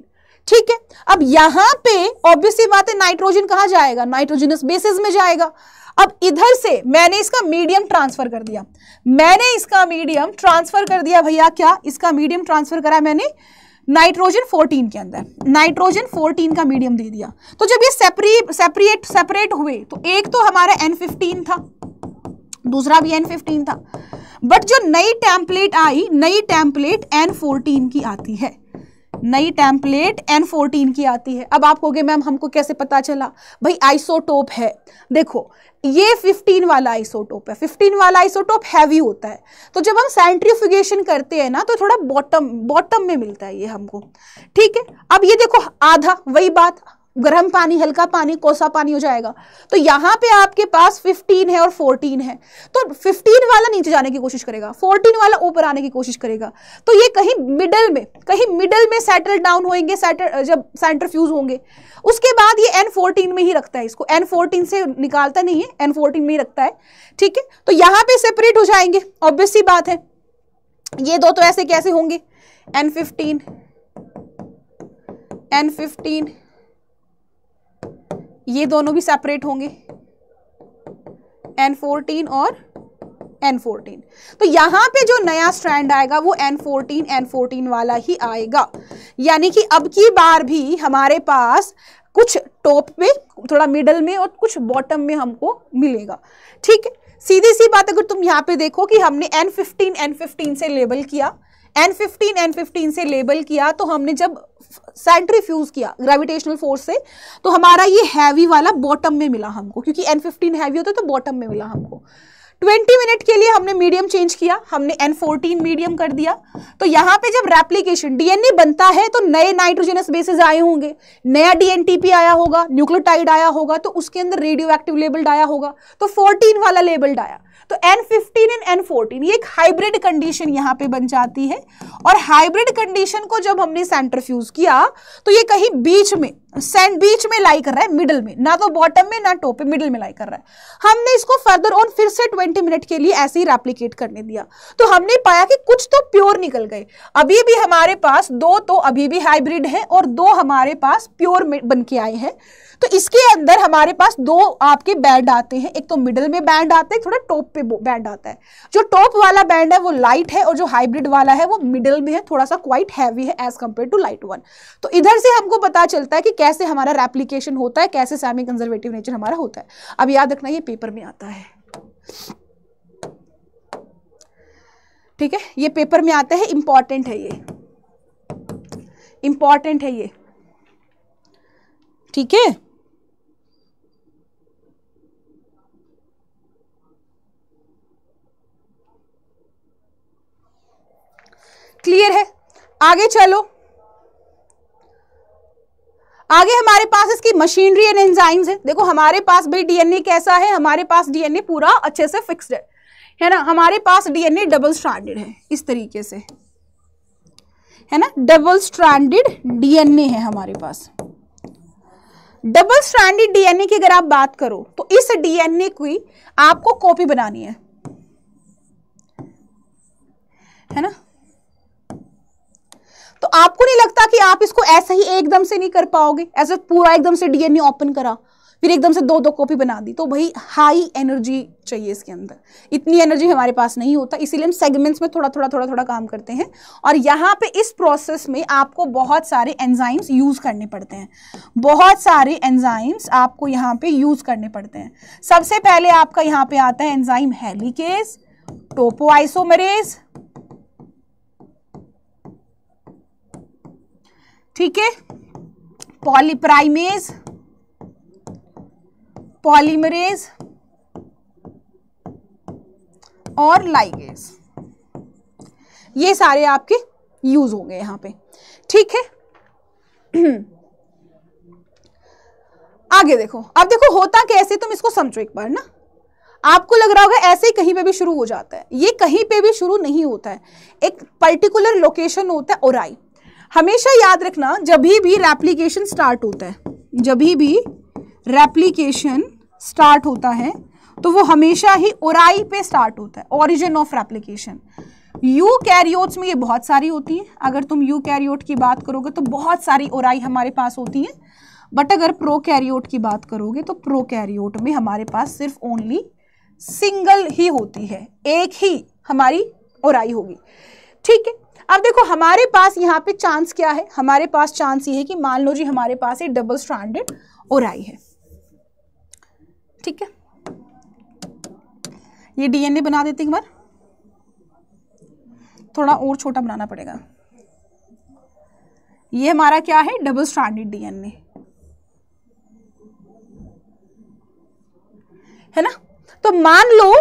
ठीक है अब यहां पे ऑब्वियसली बात है नाइट्रोजन कहा जाएगा नाइट्रोजनस बेसिस में जाएगा अब इधर से मैंने इसका मीडियम ट्रांसफर कर दिया मैंने इसका मीडियम ट्रांसफर कर दिया भैया क्या इसका मीडियम ट्रांसफर करा मैंने नाइट्रोजन 14 के अंदर नाइट्रोजन 14 का मीडियम दे दिया तो जब ये सेपरेट सेपरेट सेपरेट हुए तो एक तो हमारा N15 था दूसरा भी N15 था बट जो नई टैंपलेट आई नई टैंपलेट N14 की आती है नई टेम्पलेट N14 की आती है अब आप कहोगे मैम हमको कैसे पता चला भाई आइसोटोप है देखो ये 15 वाला आइसोटोप है 15 वाला आइसोटोप हैवी होता है तो जब हम सेंट्रीफ्यूगेशन करते हैं ना तो थोड़ा बॉटम बॉटम में मिलता है ये हमको ठीक है अब ये देखो आधा वही बात गर्म पानी हल्का पानी कोसा पानी हो जाएगा तो यहाँ पे आपके पास 15 है और 14 है तो 15 वाला नीचे जाने की कोशिश करेगा 14 वाला ऊपर आने की कोशिश करेगा तो ये कहीं मिडल में कहीं मिडल में सेटल डाउन होंगे सेटल जब सेंटर फ्यूज होंगे उसके बाद ये एन में ही रखता है इसको एन से निकालता नहीं है एन में ही रखता है ठीक है तो यहाँ पर सेपरेट हो जाएंगे ऑब्वियसली बात है ये दो तो ऐसे कैसे होंगे एन फिफ्टीन एन फिफ्टीन ये दोनों भी सेपरेट होंगे एन फोर्टीन और एन फोर्टीन तो यहां पे जो नया स्ट्रैंड आएगा वो एन फोर्टीन एन फोर्टीन वाला ही आएगा यानी कि अब की बार भी हमारे पास कुछ टॉप पे थोड़ा मिडल में और कुछ बॉटम में हमको मिलेगा ठीक है सीधी सी बात अगर तुम यहाँ पे देखो कि हमने N15 N15 से लेबल किया एन फिफ्टीन एन फिफ्टीन से लेबल किया तो हमने जब सेंट्रीफ्यूज किया ग्रेविटेशनल फोर्स से तो हमारा ये हैवी वाला बॉटम में मिला हमको क्योंकि एन फिफ्टीन हैवी होता है तो बॉटम में मिला हमको 20 मिनट के लिए हमने मीडियम चेंज किया हमने N14 मीडियम कर दिया तो यहाँ पे जब रेप्लीकेशन डीएनए बनता है तो नए नाइट्रोजनस बेसिस आए होंगे नया डीएनटीपी आया होगा न्यूक्लियोटाइड आया होगा तो उसके अंदर रेडियो एक्टिव लेबल्ड आया होगा तो 14 वाला लेबल्ड आया तो N15 एंड N14 ये एक हाइब्रिड कंडीशन यहां पे बन जाती है और हाइब्रिड कंडीशन को जब हमने सेंट्रफ्यूज किया तो ये कहीं बीच में सेंट बीच में लाई कर रहा है मिडल में ना तो बॉटम में ना टॉप पे मिडल में लाई कर रहा है हमने इसको फर्दर ऑन फिर से 20 मिनट के लिए ऐसे ही रेप्लीकेट करने दिया तो हमने पाया कि कुछ तो प्योर निकल गए अभी भी हमारे पास दो तो अभी भी हाइब्रिड है और दो हमारे पास प्योर बन के आए हैं तो इसके अंदर हमारे पास दो आपके बैंड आते हैं एक तो मिडल में बैंड आता है थोड़ा टॉप पे बैंड आता है जो टॉप वाला बैंड है वो लाइट है और जो हाइब्रिड वाला है वो मिडल में है थोड़ा सा क्वाइट हैवी है as compare to light one तो इधर से हमको पता चलता है कि कैसे हमारा रेप्लीकेशन होता है कैसे सेमी कंजर्वेटिव नेचर हमारा होता है अब याद रखना ये पेपर में आता है ठीक है ये पेपर में आता है इंपॉर्टेंट है ये इंपॉर्टेंट है ये ठीक है क्लियर है आगे चलो आगे हमारे पास इसकी मशीनरी एंड एंजाइम्स है देखो हमारे पास भाई डीएनए कैसा है हमारे पास डीएनए पूरा अच्छे से फिक्स्ड है है ना हमारे पास डीएनए डबल स्ट्रैंडेड है इस तरीके से है ना डबल स्ट्रैंडेड डीएनए है हमारे पास डबल स्ट्रैंडेड डीएनए की अगर आप बात करो तो इस डीएनए की आपको कॉपी बनानी है है ना तो आपको नहीं लगता कि आप इसको ऐसा ही एकदम से नहीं कर पाओगे ऐसे पूरा एकदम से डीएनए ओपन करा फिर एकदम से दो दो कॉपी बना दी तो भाई हाई एनर्जी चाहिए इसके अंदर इतनी एनर्जी हमारे पास नहीं होता इसीलिए हम सेगमेंट्स में थोड़ा थोड़ा थोड़ा थोड़ा काम करते हैं और यहाँ पे इस प्रोसेस में आपको बहुत सारे एंजाइम्स यूज़ करने पड़ते हैं बहुत सारे एंजाइम्स आपको यहाँ पे यूज़ करने पड़ते हैं सबसे पहले आपका यहाँ पे आता है एंजाइम हेलिकेज टोपोआइसोमरेज ठीक है पॉलीप्राइमेज पॉलीमरेज और लाइगेज ये सारे आपके यूज होंगे यहां पे ठीक है आगे देखो अब देखो होता कैसे तुम इसको समझो एक बार ना आपको लग रहा होगा ऐसे ही कहीं पे भी शुरू हो जाता है ये कहीं पे भी शुरू नहीं होता है एक पर्टिकुलर लोकेशन होता है ओराई हमेशा याद रखना जब भी रेप्लीकेशन स्टार्ट होता है जब भी रेप्लीकेशन स्टार्ट होता है तो वो हमेशा ही ओराई पे स्टार्ट होता है origin of replication eukaryotes में ये बहुत सारी होती हैं अगर तुम यू कैरियोट की बात करोगे तो बहुत सारी ओराई हमारे पास होती हैं बट अगर प्रो कैरियोट की बात करोगे तो प्रो कैरियोट में हमारे पास सिर्फ ओनली सिंगल ही होती है एक ही हमारी ओराई होगी ठीक है अब देखो हमारे पास यहाँ पे चांस क्या है हमारे पास चांस ये है कि मान लो जी हमारे पास ये डबल और ओराई है ठीक है ये डीएनए बना देते एक बार थोड़ा और छोटा बनाना पड़ेगा ये हमारा क्या है डबल स्ट्रांडेड डीएनए है ना तो मान लो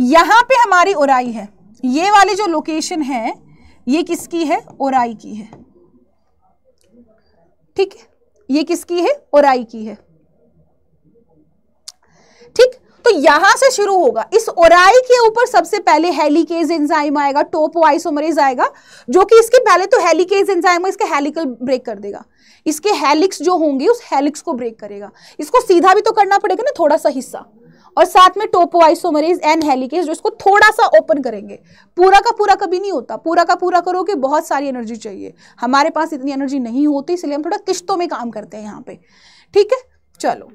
यहां पे हमारी उराई है ये वाली जो लोकेशन है ये किसकी है ओराई की है ठीक है ये किसकी है ओराई की है ठीक तो यहां से शुरू होगा इस ओराई के ऊपर सबसे पहले हेलीकेज एंजाइम आएगा टोपो आइसोमरेज आएगा जो कि इसके पहले तो हेलीकेज एंजाइम इसके हेलिकल ब्रेक कर देगा इसके हेलिक्स जो होंगे उस हेलिक्स को ब्रेक करेगा इसको सीधा भी तो करना पड़ेगा ना थोड़ा सा हिस्सा और साथ में टोपो आइसोमरेज एंड हेलीकेज इसको थोड़ा सा ओपन करेंगे पूरा का पूरा कभी नहीं होता पूरा का पूरा करोगे बहुत सारी एनर्जी चाहिए हमारे पास इतनी एनर्जी नहीं होती इसलिए हम थोड़ा किश्तों में काम करते हैं यहाँ पे ठीक है चलो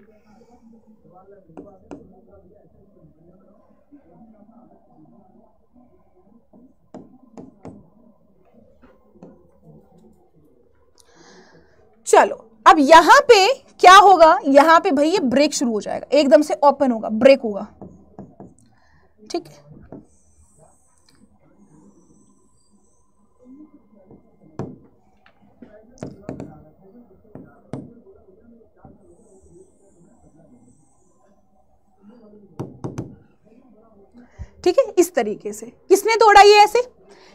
चलो अब यहां पे क्या होगा यहां पे भाई ये ब्रेक शुरू हो जाएगा एकदम से ओपन होगा ब्रेक होगा ठीक है ठीक है इस तरीके से किसने तोड़ा ये ऐसे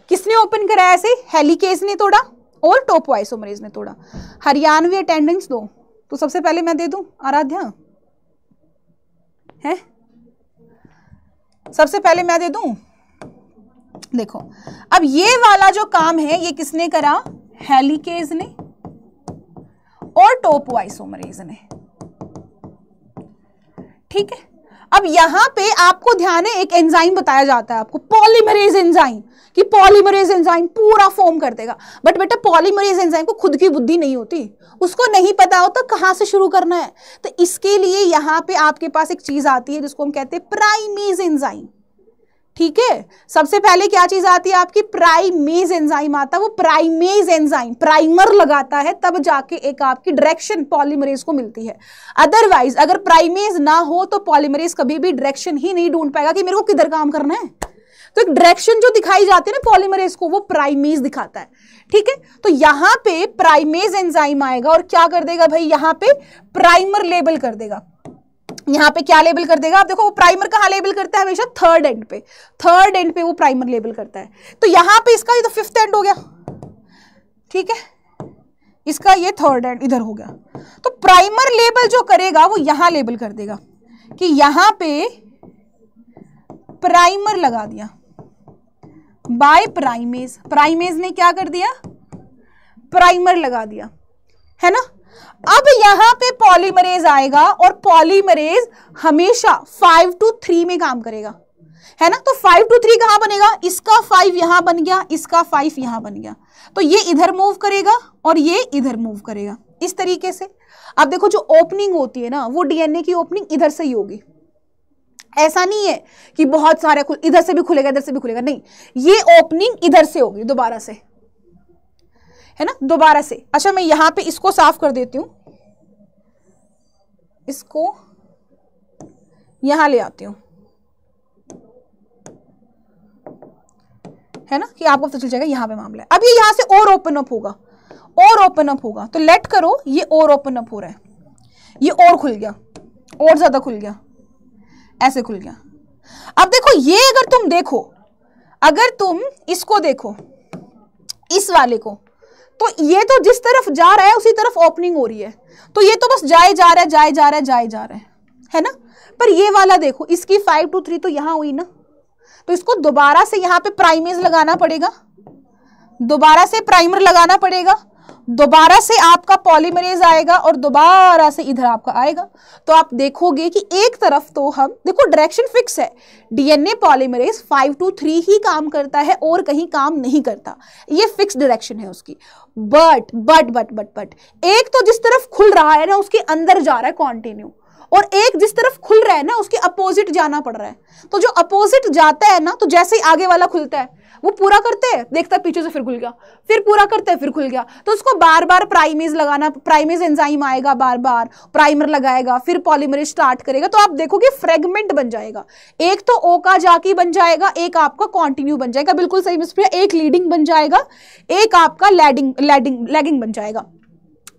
किसने ओपन कराया ऐसे हेलीकेज ने तोड़ा और वाइस आइसोमरेज ने तोड़ा हरियाणवी अटेंडेंस दो तो सबसे पहले मैं दे दूं आराध्या है सबसे पहले मैं दे दूं देखो अब ये वाला जो काम है ये किसने करा हेलीकेज ने और टोपो आइसोमरेज ने ठीक है अब यहाँ पे आपको ध्यान है एक एंजाइम बताया जाता है आपको पॉलीमरेज एंजाइम कि पॉलीमरेज एंजाइम पूरा फॉर्म कर देगा बट बेटा पॉलीमरेज एंजाइम को खुद की बुद्धि नहीं होती उसको नहीं पता होता कहां से शुरू करना है तो इसके लिए यहाँ पे आपके पास एक चीज़ आती है जिसको हम कहते हैं प्राइमेज एंजाइम ठीक है सबसे पहले क्या चीज आती है आपकी प्राइमेज एंजाइम आता है वो प्राइमेज एंजाइम प्राइमर लगाता है तब जाके एक आपकी डायरेक्शन पॉलीमरेज को मिलती है अदरवाइज अगर प्राइमेज ना हो तो पॉलीमरेज कभी भी डायरेक्शन ही नहीं ढूंढ पाएगा कि मेरे को किधर काम करना है तो एक डायरेक्शन जो दिखाई जाती है ना पॉलीमरेज को वो प्राइमेज दिखाता है ठीक है तो यहां पे प्राइमेज एंजाइम आएगा और क्या कर देगा भाई यहां पे प्राइमर लेबल कर देगा यहाँ पे क्या लेबल कर देगा आप देखो वो प्राइमर कहाँ लेबल करता है हमेशा थर्ड एंड पे थर्ड एंड पे वो प्राइमर लेबल करता है तो यहाँ पे इसका ये तो फिफ्थ एंड हो गया ठीक है इसका ये थर्ड एंड इधर हो गया तो प्राइमर लेबल जो करेगा वो यहाँ लेबल कर देगा कि यहाँ पे प्राइमर लगा दिया बाय प्राइमेज प्राइमेज ने क्या कर दिया प्राइमर लगा दिया है ना अब यहां पे पॉलीमरेज आएगा और पॉलीमरेज हमेशा फाइव टू थ्री में काम करेगा है ना तो फाइव टू थ्री कहां बनेगा इसका फाइव यहां बन गया इसका फाइव यहां बन गया तो ये इधर मूव करेगा और ये इधर मूव करेगा इस तरीके से अब देखो जो ओपनिंग होती है ना वो डीएनए की ओपनिंग इधर से ही होगी ऐसा नहीं है कि बहुत सारे इधर से भी खुलेगा इधर से भी खुलेगा नहीं ये ओपनिंग इधर से होगी दोबारा से है ना दोबारा से अच्छा मैं यहां पे इसको साफ कर देती हूं इसको यहां ले आती हूं है ना कि आपको पता चल जाएगा यहां पे मामला है अब ये से और ओपन अप होगा और ओपन अप होगा तो लेट करो ये और ओपन अप हो रहा है ये और खुल गया और ज़्यादा खुल गया ऐसे खुल गया अब देखो ये अगर तुम देखो अगर तुम इसको देखो इस वाले को तो ये तो जिस तरफ जा रहा है उसी तरफ ओपनिंग हो रही है तो ये तो बस जाए जा रहा है जाए जा रहा है जाए जा रहा है है ना पर ये वाला देखो इसकी फाइव टू थ्री तो यहां हुई ना तो इसको दोबारा से यहां पे प्राइमेज लगाना पड़ेगा दोबारा से प्राइमर लगाना पड़ेगा दोबारा से आपका पॉलीमरेज आएगा और दोबारा से इधर आपका आएगा तो आप देखोगे कि एक तरफ तो हम देखो डायरेक्शन फिक्स है DNA polymerase five to three ही काम करता है और कहीं काम नहीं करता ये फिक्स डायरेक्शन है उसकी but but but but but एक तो जिस तरफ खुल रहा है ना उसके अंदर जा रहा है कॉन्टिन्यू और एक जिस तरफ खुल रहा है ना उसके अपोजिट जाना पड़ रहा है तो जो अपोजिट जाता है ना तो जैसे ही आगे वाला खुलता है वो पूरा करते देखता पीछे से फिर खुल गया फिर पूरा करते फिर खुल गया तो उसको बार बार प्राइमेज लगाना प्राइमेज एंजाइम आएगा बार बार प्राइमर लगाएगा फिर पॉलीमर स्टार्ट करेगा तो आप देखोगे फ्रेगमेंट बन जाएगा एक तो ओका जाकी बन जाएगा एक आपका कॉन्टिन्यू बन जाएगा बिल्कुल सही मिस एक लीडिंग बन जाएगा एक आपका लैडिंग लैडिंग लैगिंग बन जाएगा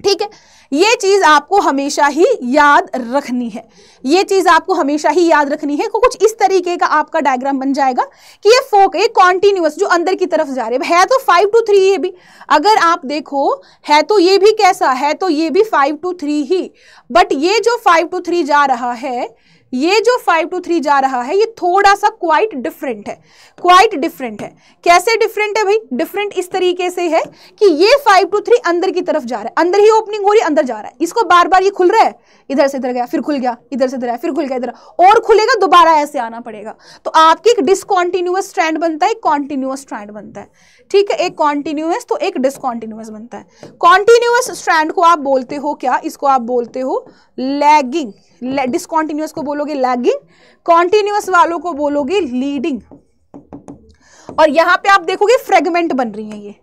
ठीक है ये चीज आपको हमेशा ही याद रखनी है ये चीज आपको हमेशा ही याद रखनी है कुछ इस तरीके का आपका डायग्राम बन जाएगा कि ये फोक एक कॉन्टिन्यूस जो अंदर की तरफ जा रहे है तो फाइव टू थ्री ये भी अगर आप देखो है तो ये भी कैसा है तो ये भी फाइव टू थ्री ही बट ये जो फाइव टू थ्री जा रहा है ये जो फाइव टू थ्री जा रहा है ये थोड़ा सा क्वाइट डिफरेंट है क्वाइट डिफरेंट है कैसे डिफरेंट है भाई डिफरेंट इस तरीके से है कि ये फाइव टू थ्री अंदर की तरफ जा रहा है अंदर ही ओपनिंग हो रही अंदर जा रहा है इसको बार बार ये खुल रहा है इधर से इधर गया फिर खुल गया इधर से इधर आया फिर खुल गया इधर और खुलेगा दोबारा ऐसे आना पड़ेगा तो आपकी एक डिसकॉन्टिन्यूस स्ट्रैंड बनता है एक कॉन्टिन्यूस स्ट्रैंड बनता है ठीक है एक कॉन्टिन्यूस तो एक डिसकॉन्टिन्यूस बनता है कॉन्टिन्यूस स्ट्रैंड को आप बोलते हो क्या इसको आप बोलते हो लैगिंग डिसकॉन्टिन्यूस को बोलोगे लैगिंग कॉन्टिन्यूस वालों को बोलोगे लीडिंग और यहां पे आप देखोगे फ्रेगमेंट बन रही है ये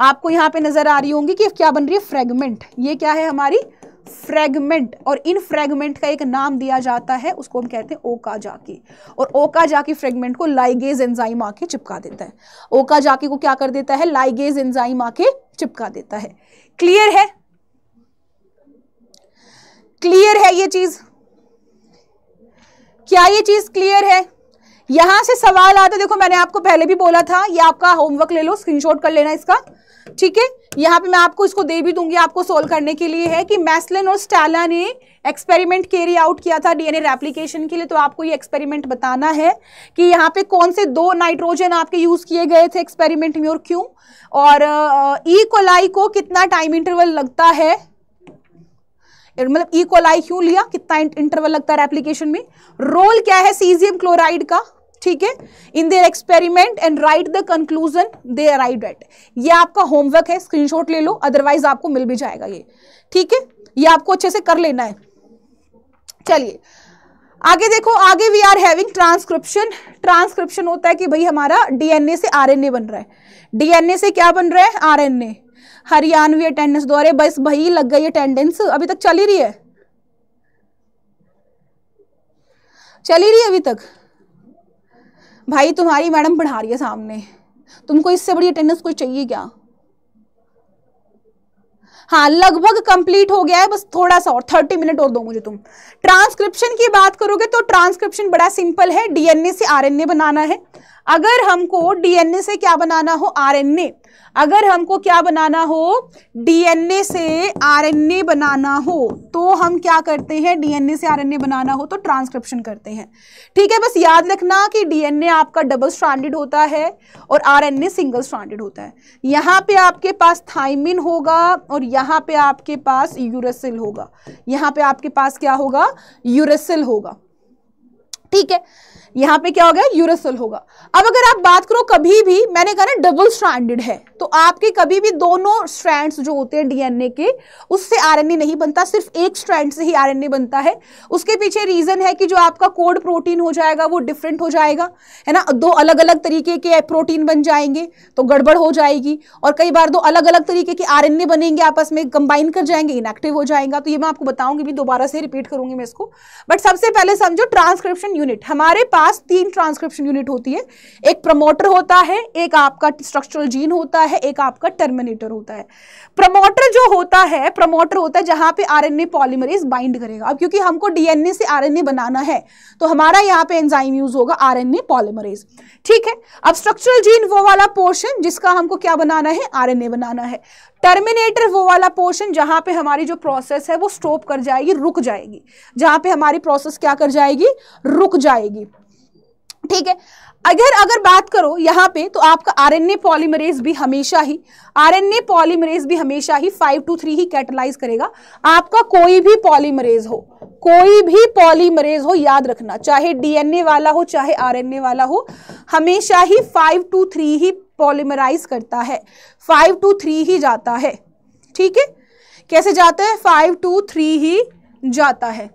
आपको यहां पे नजर आ रही होंगी कि क्या बन रही है फ्रेगमेंट ये क्या है हमारी फ्रेगमेंट और इन फ्रेगमेंट का एक नाम दिया जाता है उसको हम कहते हैं ओका जाकी और ओका जाकी फ्रेगमेंट को लाइगेज एंजाइम आके चिपका देता है ओका जाकी को क्या कर देता है लाइगेज एंजाइम आके चिपका देता है क्लियर है क्लियर है ये चीज क्या ये चीज़ क्लियर है यहां से सवाल आता देखो मैंने आपको पहले भी बोला था ये आपका होमवर्क ले लो स्क्रीनशॉट कर लेना इसका ठीक है यहाँ पे मैं आपको इसको दे भी दूंगी आपको सोल्व करने के लिए है कि मैसलिन और स्टाला ने एक्सपेरिमेंट कैरी आउट किया था डीएनए रेप्लिकेशन के लिए तो आपको ये एक्सपेरिमेंट बताना है कि यहाँ पे कौन से दो नाइट्रोजन आपके यूज़ किए गए थे एक्सपेरिमेंट में और क्यों और ई कोलाई e को कितना टाइम इंटरवल लगता है मतलब इकोलाई क्यों लिया कितना इंटरवल लगता है एप्लीकेशन में रोल क्या है सीजियम क्लोराइड का ठीक है in their experiment and write the conclusion they arrive at ये आपका होमवर्क है स्क्रीनशॉट ले लो अदरवाइज आपको मिल भी जाएगा ये ठीक है ये आपको अच्छे से कर लेना है चलिए आगे देखो आगे we are having transcription transcription होता है कि भाई हमारा डीएनए से आरएनए बन रहा है डीएनए से क्या बन रहा है आरएनए हरियाणवी अटेंडेंस दो अरे बस भाई लग गई अटेंडेंस अभी तक चल ही रही है चल ही रही है अभी तक भाई तुम्हारी मैडम पढ़ा रही है सामने तुमको इससे बड़ी अटेंडेंस कोई चाहिए क्या हाँ लगभग कंप्लीट हो गया है बस थोड़ा सा और थर्टी मिनट और दो मुझे तुम ट्रांसक्रिप्शन की बात करोगे तो ट्रांसक्रिप्शन बड़ा सिंपल है डीएनए से आरएनए बनाना है अगर हमको डीएनए से क्या बनाना हो आरएनए अगर हमको क्या बनाना हो डीएनए से आरएनए बनाना हो तो हम क्या करते हैं डीएनए से आरएनए बनाना हो तो ट्रांसक्रिप्शन करते हैं ठीक है बस याद रखना कि डीएनए आपका डबल स्ट्रांडेड होता है और आरएनए सिंगल स्ट्रांडेड होता है यहाँ पे आपके पास थाइमिन होगा और यहाँ पे आपके पास यूरेसिल होगा यहाँ पे आपके पास क्या होगा यूरेसिल होगा ठीक है यहाँ पे क्या हो गया यूरोसिल होगा अब अगर आप बात करो कभी भी मैंने कहा ना डबल स्ट्रैंडेड है तो आपके कभी भी दोनों स्ट्रैंड्स जो होते हैं डीएनए के उससे आरएनए नहीं बनता सिर्फ एक स्ट्रैंड से ही आरएनए बनता है उसके पीछे रीजन है कि जो आपका कोड प्रोटीन हो जाएगा वो डिफरेंट हो जाएगा है ना दो अलग अलग तरीके के प्रोटीन बन जाएंगे तो गड़बड़ हो जाएगी और कई बार दो अलग अलग तरीके के आर बनेंगे आपस में कंबाइन कर जाएंगे इनएक्टिव हो जाएगा तो ये मैं आपको बताऊंगी भी दोबारा से रिपीट करूंगी मैं इसको बट सबसे पहले समझो ट्रांसक्रिप्शन यूनिट हमारे पास पास तीन ट्रांसक्रिप्शन यूनिट होती है एक प्रमोटर होता है एक आपका स्ट्रक्चरल जीन होता है एक आपका टर्मिनेटर होता है प्रमोटर जो होता है प्रमोटर होता है जहां पे आरएनए पॉलीमरेज बाइंड करेगा अब क्योंकि हमको डीएनए से आरएनए बनाना है तो हमारा यहाँ पे एंजाइम यूज होगा आर एन ठीक है अब स्ट्रक्चरल जीन वो वाला पोर्शन जिसका हमको क्या बनाना है आर बनाना है टर्मिनेटर वो वाला पोर्शन जहां पे हमारी जो प्रोसेस है वो स्टॉप कर जाएगी रुक जाएगी जहां पे हमारी प्रोसेस क्या कर जाएगी रुक जाएगी ठीक है अगर अगर बात करो यहाँ पे तो आपका आरएनए पॉलीमरेज भी हमेशा ही आरएनए पॉलीमरेज भी हमेशा ही फाइव टू थ्री ही कैटलाइज करेगा आपका कोई भी पॉलीमरेज हो कोई भी पॉलीमरेज हो याद रखना चाहे डीएनए वाला हो चाहे आरएनए वाला हो हमेशा ही फाइव टू थ्री ही पॉलीमराइज करता है फाइव टू थ्री ही जाता है ठीक है कैसे जाता है फाइव टू थ्री ही जाता है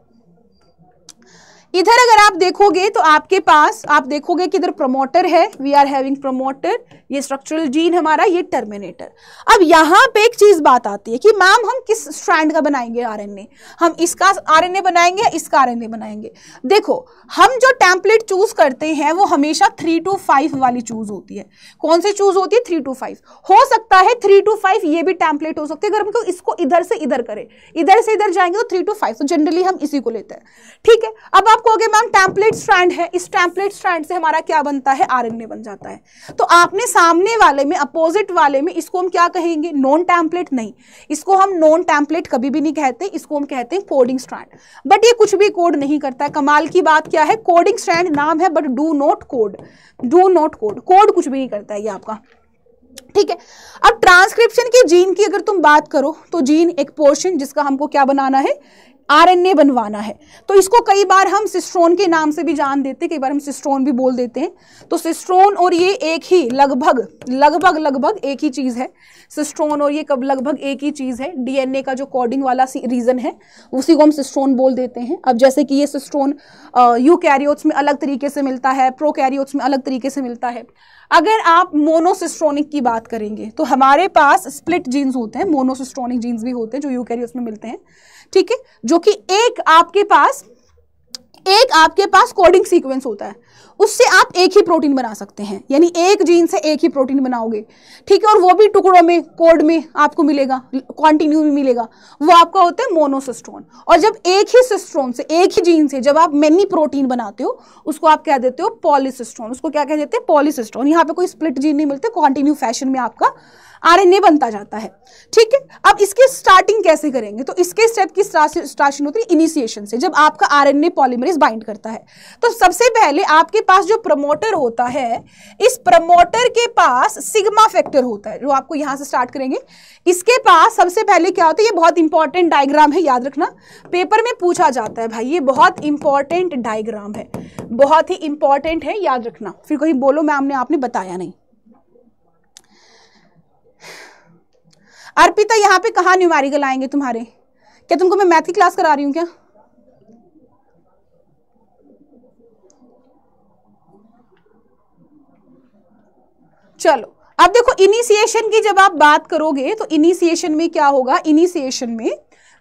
इधर अगर आप देखोगे तो आपके पास आप देखोगे कि इधर प्रोमोटर है वी आर हैविंग प्रोमोटर ये स्ट्रक्चरल जीन हमारा ये टर्मिनेटर अब यहाँ पे एक चीज़ बात आती है कि मैम हम किस स्ट्रैंड का बनाएंगे आरएनए हम इसका आरएनए बनाएंगे इसका आरएनए बनाएंगे देखो हम जो टैंपलेट चूज़ करते हैं वो हमेशा थ्री टू फाइव वाली चूज़ होती है कौन सी चूज़ होती है थ्री टू फाइव हो सकता है थ्री टू फाइव ये भी टैंपलेट हो सकते हैं अगर हम इसको इधर से इधर करें इधर से इधर जाएंगे तो थ्री टू फाइव तो जनरली हम इसी को लेते हैं ठीक है अब आप कहोगे मैम टैंपलेट स्ट्रैंड है इस टैंपलेट स्ट्रैंड से हमारा क्या बनता है आर बन जाता है तो आपने सामने वाले में अपोजिट वाले में इसको हम क्या कहेंगे नॉन टैम्पलेट नहीं इसको हम नॉन टैम्पलेट कभी भी नहीं कहते इसको हम कहते हैं कोडिंग स्ट्रैंड बट ये कुछ भी कोड नहीं करता है कमाल की बात क्या है कोडिंग स्ट्रैंड नाम है but do not code do not code code कुछ भी नहीं करता है ये आपका ठीक है अब ट्रांसक्रिप्शन के जीन की अगर तुम बात करो तो जीन एक पोर्शन जिसका हमको क्या बनाना है आरएनए बनवाना है तो इसको कई बार हम सिस्ट्रोन के नाम से भी जान देते हैं कई बार हम सिस्ट्रोन भी बोल देते हैं तो सिस्ट्रोन और ये एक ही लगभग लगभग लगभग एक ही चीज़ है सिस्ट्रोन और ये कब लगभग एक ही चीज़ है डीएनए का जो कोडिंग वाला रीज़न है उसी को हम सिस्ट्रोन बोल देते हैं अब जैसे कि ये सिस्ट्रोन यू कैरियोट्स में अलग तरीके से मिलता है प्रो कैरियोट्स में अलग तरीके से मिलता है अगर आप मोनोसिस्ट्रॉनिक की बात करेंगे तो हमारे पास स्प्लिट जीन्स होते हैं मोनोसिस्ट्रोनिक जीन्स भी होते हैं जो यूकैरियोट्स में मिलते हैं ठीक है जो कि एक आपके पास एक आपके पास कोडिंग सीक्वेंस होता है उससे आप एक ही प्रोटीन बना सकते हैं यानी एक जीन से एक ही प्रोटीन बनाओगे ठीक है और वो भी टुकड़ों में कोड में आपको मिलेगा कॉन्टिन्यू में मिलेगा वो आपका होता है मोनोसिस्ट्रोन और जब एक ही सिस्ट्रोन से एक ही जीन से जब आप मेनी प्रोटीन बनाते हो उसको आप कह देते हो पॉलीसिस्ट्रोन उसको क्या कह देते हैं पॉलीसिस्ट्रोन यहाँ पे कोई स्प्लिट जीन नहीं मिलते कॉन्टिन्यू फैशन में आपका आरएनए बनता जाता है ठीक है अब इसकी स्टार्टिंग कैसे करेंगे तो इसके स्टेप की स्टार्शन होती है इनिशिएशन से जब आपका आरएनए पॉलीमरेज बाइंड करता है तो सबसे पहले आपके पास जो प्रमोटर होता है इस प्रमोटर के पास सिग्मा फैक्टर होता है जो आपको यहां से स्टार्ट करेंगे इसके पास सबसे पहले क्या होता है ये बहुत इंपॉर्टेंट डायग्राम है याद रखना पेपर में पूछा जाता है भाई ये बहुत इंपॉर्टेंट डायग्राम है बहुत ही इंपॉर्टेंट है याद रखना फिर कहीं बोलो मैम ने आपने बताया नहीं अर्पिता यहाँ पे कहाँ न्यूमेरिकल आएंगे तुम्हारे क्या तुमको मैं मैथ की क्लास करा रही हूँ क्या चलो अब देखो इनिशिएशन की जब आप बात करोगे तो इनिशिएशन में क्या होगा इनिशिएशन में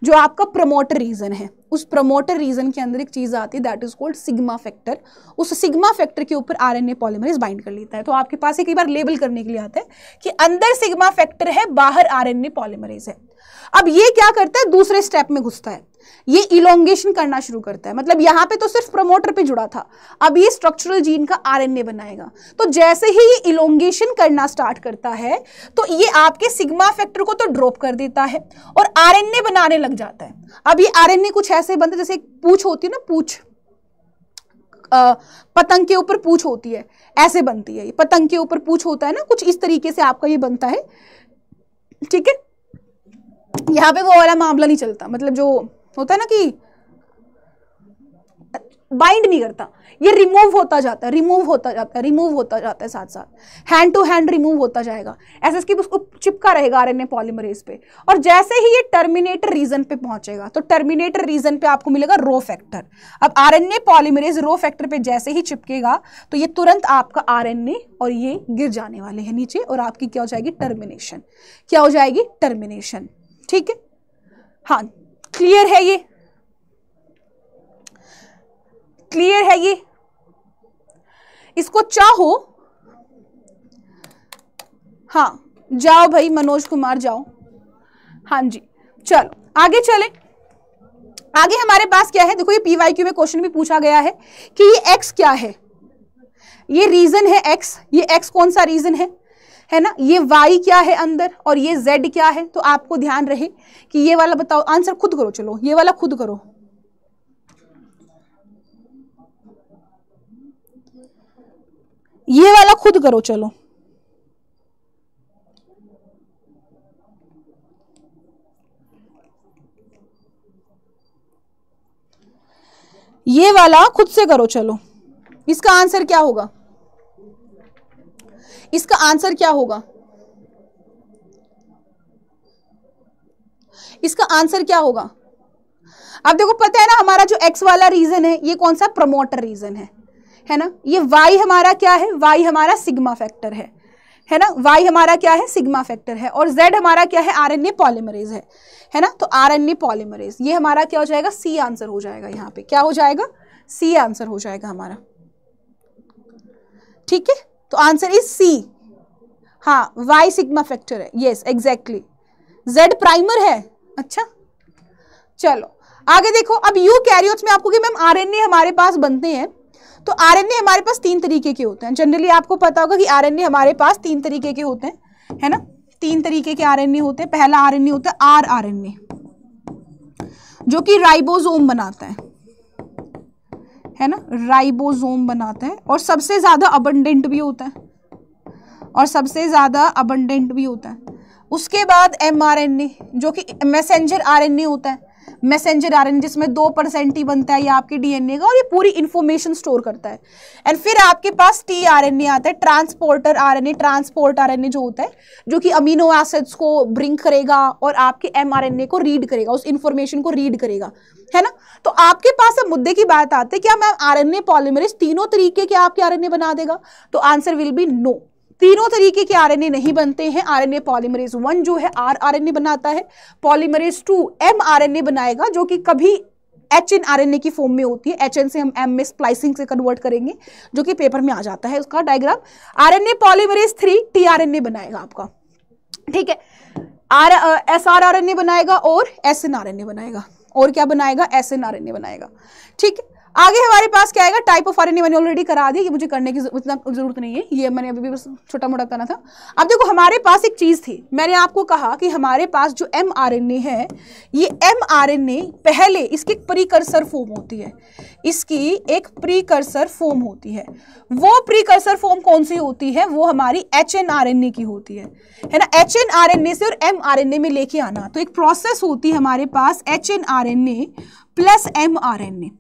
जो आपका प्रमोटर रीजन है उस प्रमोटर रीजन के अंदर एक चीज़ आती है that is called sigma factor उस सिग्मा फैक्टर के ऊपर आरएनए पॉलीमरेज बाइंड कर लेता है तो आपके पास एक बार लेबल करने के लिए आता है कि अंदर सिग्मा फैक्टर है बाहर आरएनए पॉलीमरेज है अब ये क्या करता है दूसरे स्टेप में घुसता है ये इलोंगेशन करना शुरू करता है मतलब यहाँ पे तो सिर्फ प्रमोटर पे जुड़ा था अब ये स्ट्रक्चरल जीन का आरएनए बनाएगा तो जैसे ही ये इलोंगेशन करना स्टार्ट करता है तो ये आपके सिग्मा फैक्टर को तो ड्रॉप कर देता है और आर बनाने लग जाता है अब ये आर कुछ ऐसे बनते जैसे एक पूछ होती है ना पूछ पतंग के ऊपर पूछ होती है ऐसे बनती है ये पतंग के ऊपर पूछ होता है ना कुछ इस तरीके से आपका ये बनता है ठीक है यहाँ पे वो वाला मामला नहीं चलता मतलब जो होता है ना कि बाइंड नहीं करता ये रिमूव होता जाता है रिमूव होता जाता है रिमूव होता जाता है साथ साथ हैंड टू हैंड रिमूव होता जाएगा ऐसा इसकी उसको चिपका रहेगा आरएनए पॉलीमरेज पे और जैसे ही ये टर्मिनेटर रीजन पे पहुंचेगा तो टर्मिनेटर रीजन पे आपको मिलेगा रो फैक्टर अब आरएनए पॉलीमरेज रो फैक्टर पे जैसे ही चिपकेगा तो ये तुरंत आपका आरएनए और ये गिर जाने वाले हैं नीचे और आपकी क्या हो जाएगी टर्मिनेशन क्या हो जाएगी टर्मिनेशन ठीक है हाँ क्लियर है ये क्लियर है ये इसको चाहो हाँ जाओ भाई मनोज कुमार जाओ हाँ जी चलो आगे चले आगे हमारे पास क्या है देखो ये पीवाईक्यू में क्वेश्चन भी पूछा गया है कि ये एक्स क्या है ये रीजन है एक्स ये एक्स कौन सा रीजन है है ना ये वाई क्या है अंदर और ये जेड क्या है तो आपको ध्यान रहे कि ये वाला बताओ आंसर खुद करो चलो ये वाला खुद करो ये वाला खुद करो चलो ये वाला खुद से करो चलो इसका आंसर क्या होगा इसका आंसर क्या होगा इसका आंसर क्या होगा अब देखो पता है ना हमारा जो एक्स वाला रीजन है ये कौन सा प्रमोटर रीजन है है ना ये वाई हमारा क्या है वाई हमारा सिग्मा फैक्टर है है ना वाई हमारा क्या है सिग्मा फैक्टर है और जेड हमारा क्या है आर एन ए पॉलीमरेज है है ना तो आर एन ए पॉलीमरेज ये हमारा क्या हो जाएगा सी आंसर हो जाएगा यहाँ पे क्या हो जाएगा सी आंसर हो जाएगा हमारा ठीक है तो आंसर इज सी हाँ वाई सिग्मा फैक्टर है यस एग्जैक्टली जेड प्राइमर है अच्छा चलो आगे देखो अब यू कैरियोट्स में आपको कि मैम आरएनए हमारे पास बनते हैं तो आरएनए हमारे पास तीन तरीके के होते हैं जनरली आपको पता होगा कि आरएनए हमारे पास तीन तरीके के होते हैं है ना तीन तरीके के आरएनए होते हैं पहला आरएनए होता है आर आरएनए जो कि राइबोसोम बनाता है है ना राइबोसोम बनाता है और सबसे ज़्यादा अबंडेंट भी होता है और सबसे ज़्यादा अबंडेंट भी होता है उसके बाद एम आर एन ए जो कि मैसेंजर आर एन ए होता है मैसेंजर आर जिसमें दो परसेंट ही बनता है ये आपके डीएनए का और ये पूरी इन्फॉर्मेशन स्टोर करता है एंड फिर आपके पास टी आरएनए आता है ट्रांसपोर्टर आर ट्रांसपोर्ट आर जो होता है जो कि अमीनो एसिड्स को ब्रिंक करेगा और आपके एम को रीड करेगा उस इन्फॉर्मेशन को रीड करेगा है ना तो आपके पास अब मुद्दे की बात आती है क्या मैम आर एन तीनों तरीके के आपके आर बना देगा तो आंसर विल बी नो तीनों तरीके के आरएनए नहीं बनते हैं आरएनए पॉलीमरेज वन जो है आर आरएनए बनाता है पॉलीमरेज टू एम आरएनए बनाएगा जो कि कभी H N R N A की फॉर्म में होती है एच एन से हम एम में स्प्लाइसिंग से कन्वर्ट करेंगे जो कि पेपर में आ जाता है उसका diagram R N A polymerase three T R N A बनाएगा आपका ठीक है R S R R N बनाएगा और S N R N A बनाएगा और क्या बनाएगा S N R N A बनाएगा ठीक है आगे हमारे पास क्या आएगा type of R N A मैंने ऑलरेडी करा दी ये मुझे करने की इतना जरूरत नहीं है ये मैंने अभी भी बस छोटा मोटा करना था अब देखो हमारे पास एक चीज़ थी मैंने आपको कहा कि हमारे पास जो एम आर एन ए है ये एम आर एन ए पहले इसकी एक प्रीकर्सर फॉर्म होती है इसकी एक प्रीकर्सर फॉर्म होती है वो प्रीकर्सर फॉर्म कौन सी होती है वो हमारी H N N R A की होती है है ना H N N R A से और एम आर एन ए में लेके आना तो एक प्रोसेस होती है हमारे पास H N N R A plus M R N A